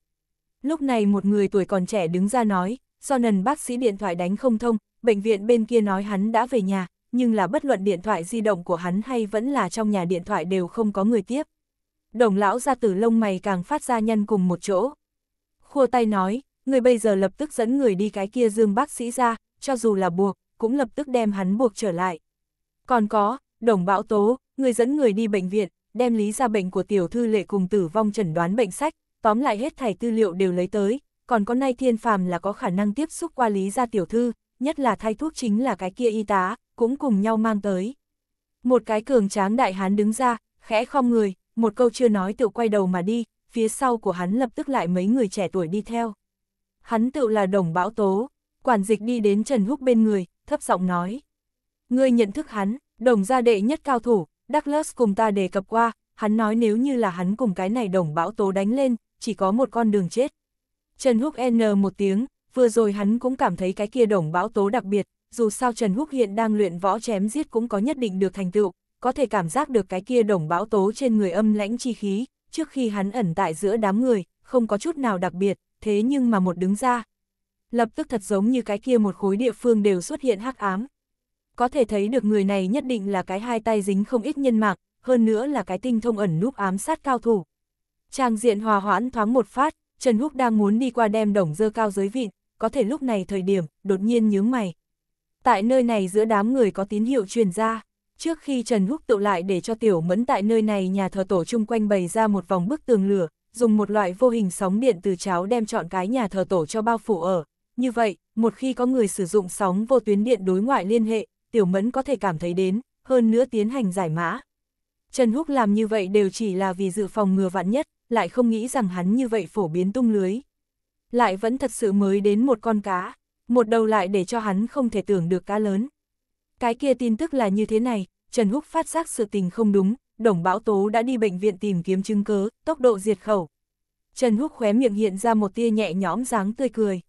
Lúc này một người tuổi còn trẻ đứng ra nói, do nần bác sĩ điện thoại đánh không thông, bệnh viện bên kia nói hắn đã về nhà, nhưng là bất luận điện thoại di động của hắn hay vẫn là trong nhà điện thoại đều không có người tiếp. Đồng lão ra tử lông mày càng phát ra nhân cùng một chỗ. Khua tay nói, người bây giờ lập tức dẫn người đi cái kia dương bác sĩ ra, cho dù là buộc, cũng lập tức đem hắn buộc trở lại. Còn có, đồng bão tố, người dẫn người đi bệnh viện, đem lý ra bệnh của tiểu thư lệ cùng tử vong chẩn đoán bệnh sách, tóm lại hết thảy tư liệu đều lấy tới, còn có nay thiên phàm là có khả năng tiếp xúc qua lý gia tiểu thư, nhất là thay thuốc chính là cái kia y tá, cũng cùng nhau mang tới. Một cái cường tráng đại hán đứng ra, khẽ khom người, một câu chưa nói tự quay đầu mà đi, phía sau của hắn lập tức lại mấy người trẻ tuổi đi theo. Hắn tự là đồng bão tố, quản dịch đi đến Trần Húc bên người, thấp giọng nói. Ngươi nhận thức hắn, đồng gia đệ nhất cao thủ, Douglas cùng ta đề cập qua, hắn nói nếu như là hắn cùng cái này đồng bão tố đánh lên, chỉ có một con đường chết. Trần Húc N một tiếng, vừa rồi hắn cũng cảm thấy cái kia đồng bão tố đặc biệt, dù sao Trần Húc hiện đang luyện võ chém giết cũng có nhất định được thành tựu, có thể cảm giác được cái kia đồng bão tố trên người âm lãnh chi khí, trước khi hắn ẩn tại giữa đám người, không có chút nào đặc biệt, thế nhưng mà một đứng ra. Lập tức thật giống như cái kia một khối địa phương đều xuất hiện hắc ám. Có thể thấy được người này nhất định là cái hai tay dính không ít nhân mạc, hơn nữa là cái tinh thông ẩn núp ám sát cao thủ. Trang diện hòa hoãn thoáng một phát, Trần Húc đang muốn đi qua đem đồng dơ cao giới vịn, có thể lúc này thời điểm, đột nhiên nhướng mày. Tại nơi này giữa đám người có tín hiệu truyền ra, trước khi Trần Húc tụ lại để cho Tiểu Mẫn tại nơi này nhà thờ tổ chung quanh bày ra một vòng bức tường lửa, dùng một loại vô hình sóng điện từ cháo đem chọn cái nhà thờ tổ cho bao phủ ở. Như vậy, một khi có người sử dụng sóng vô tuyến điện đối ngoại liên hệ, Tiểu Mẫn có thể cảm thấy đến, hơn nữa tiến hành giải mã. Trần Húc làm như vậy đều chỉ là vì dự phòng ngừa vạn nhất, lại không nghĩ rằng hắn như vậy phổ biến tung lưới, lại vẫn thật sự mới đến một con cá, một đầu lại để cho hắn không thể tưởng được cá lớn. Cái kia tin tức là như thế này, Trần Húc phát giác sự tình không đúng, Đồng Bão Tố đã đi bệnh viện tìm kiếm chứng cứ tốc độ diệt khẩu. Trần Húc khóe miệng hiện ra một tia nhẹ nhõm dáng tươi cười.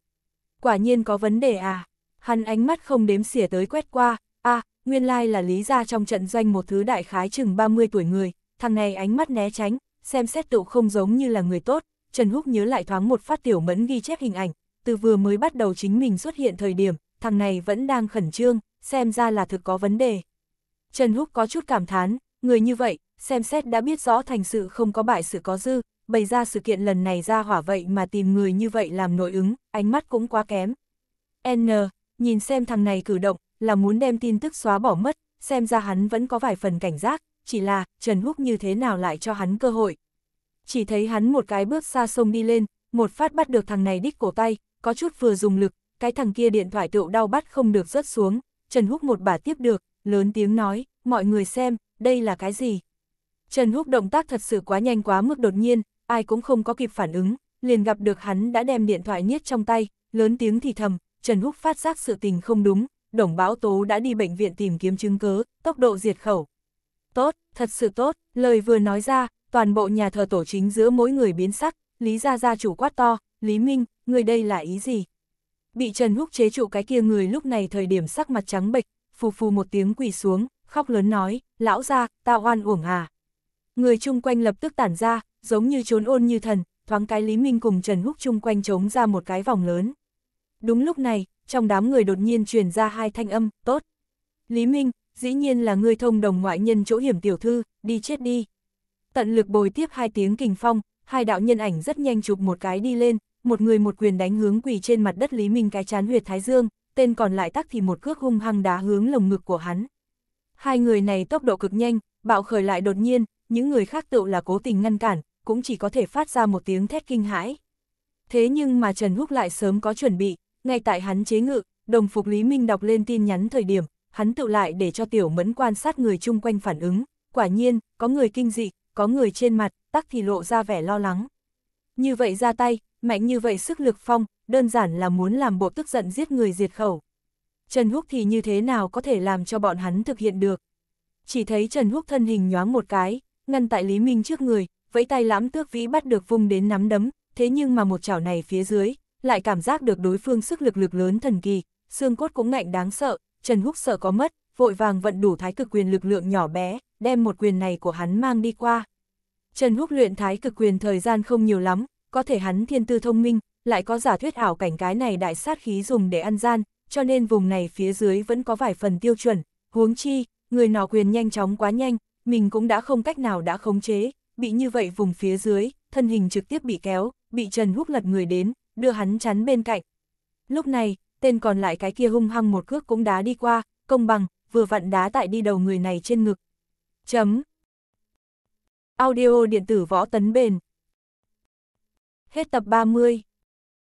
Quả nhiên có vấn đề à? Hắn ánh mắt không đếm xỉa tới quét qua, a nguyên lai là lý ra trong trận doanh một thứ đại khái chừng 30 tuổi người, thằng này ánh mắt né tránh, xem xét tụ không giống như là người tốt, Trần Húc nhớ lại thoáng một phát tiểu mẫn ghi chép hình ảnh, từ vừa mới bắt đầu chính mình xuất hiện thời điểm, thằng này vẫn đang khẩn trương, xem ra là thực có vấn đề. Trần Húc có chút cảm thán, người như vậy, xem xét đã biết rõ thành sự không có bại sự có dư, bày ra sự kiện lần này ra hỏa vậy mà tìm người như vậy làm nội ứng, ánh mắt cũng quá kém. N, nhìn xem thằng này cử động, là muốn đem tin tức xóa bỏ mất, xem ra hắn vẫn có vài phần cảnh giác, chỉ là, Trần Húc như thế nào lại cho hắn cơ hội, chỉ thấy hắn một cái bước xa sông đi lên, một phát bắt được thằng này đít cổ tay, có chút vừa dùng lực, cái thằng kia điện thoại tựu đau bắt không được rớt xuống, Trần Húc một bà tiếp được, lớn tiếng nói, mọi người xem, đây là cái gì? Trần Húc động tác thật sự quá nhanh quá mức đột nhiên, ai cũng không có kịp phản ứng, liền gặp được hắn đã đem điện thoại niết trong tay, lớn tiếng thì thầm, Trần Húc phát giác sự tình không đúng, Đồng báo Tố đã đi bệnh viện tìm kiếm chứng cứ, tốc độ diệt khẩu. Tốt, thật sự tốt, lời vừa nói ra, toàn bộ nhà thờ tổ chính giữa mỗi người biến sắc, Lý Gia Gia chủ quát to, Lý Minh, người đây là ý gì? Bị Trần Húc chế trụ cái kia người lúc này thời điểm sắc mặt trắng bệch, phù phù một tiếng quỳ xuống, khóc lớn nói, lão gia, ta oan uổng à. Người chung quanh lập tức tản ra, giống như trốn ôn như thần, thoáng cái Lý Minh cùng Trần Húc chung quanh trống ra một cái vòng lớn. Đúng lúc này, trong đám người đột nhiên truyền ra hai thanh âm, tốt. Lý Minh, dĩ nhiên là người thông đồng ngoại nhân chỗ hiểm tiểu thư, đi chết đi tận lực bồi tiếp hai tiếng kình phong, hai đạo nhân ảnh rất nhanh chụp một cái đi lên, một người một quyền đánh hướng quỳ trên mặt đất Lý Minh cái chán huyệt Thái Dương, tên còn lại tắc thì một cước hung hăng đá hướng lồng ngực của hắn. Hai người này tốc độ cực nhanh, bạo khởi lại đột nhiên, những người khác tựu là cố tình ngăn cản, cũng chỉ có thể phát ra một tiếng thét kinh hãi. Thế nhưng mà Trần Húc lại sớm có chuẩn bị, ngay tại hắn chế ngự, đồng phục Lý Minh đọc lên tin nhắn thời điểm, hắn tự lại để cho tiểu mẫn quan sát người chung quanh phản ứng, quả nhiên, có người kinh dị, có người trên mặt, tắc thì lộ ra vẻ lo lắng. Như vậy ra tay, mạnh như vậy sức lực phong, đơn giản là muốn làm bộ tức giận giết người diệt khẩu. Trần Húc thì như thế nào có thể làm cho bọn hắn thực hiện được. Chỉ thấy Trần Húc thân hình nhoáng một cái, ngăn tại Lý Minh trước người, vẫy tay lãm tước vĩ bắt được vung đến nắm đấm, thế nhưng mà một chảo này phía dưới, lại cảm giác được đối phương sức lực lực lớn thần kỳ, xương cốt cũng ngạnh đáng sợ, Trần Húc sợ có mất, vội vàng vận đủ thái cực quyền lực lượng nhỏ bé, đem một quyền này của hắn mang đi qua. Trần Húc luyện thái cực quyền thời gian không nhiều lắm, có thể hắn thiên tư thông minh, lại có giả thuyết ảo cảnh cái này đại sát khí dùng để ăn gian, cho nên vùng này phía dưới vẫn có vài phần tiêu chuẩn, huống chi, người nọ quyền nhanh chóng quá nhanh, mình cũng đã không cách nào đã khống chế, bị như vậy vùng phía dưới, thân hình trực tiếp bị kéo, bị Trần Húc lật người đến, đưa hắn chắn bên cạnh. Lúc này, tên còn lại cái kia hung hăng một cước cũng đá đi qua, công bằng, vừa vặn đá tại đi đầu người này trên ngực, Chấm. Audio điện tử võ tấn bền. Hết tập 30.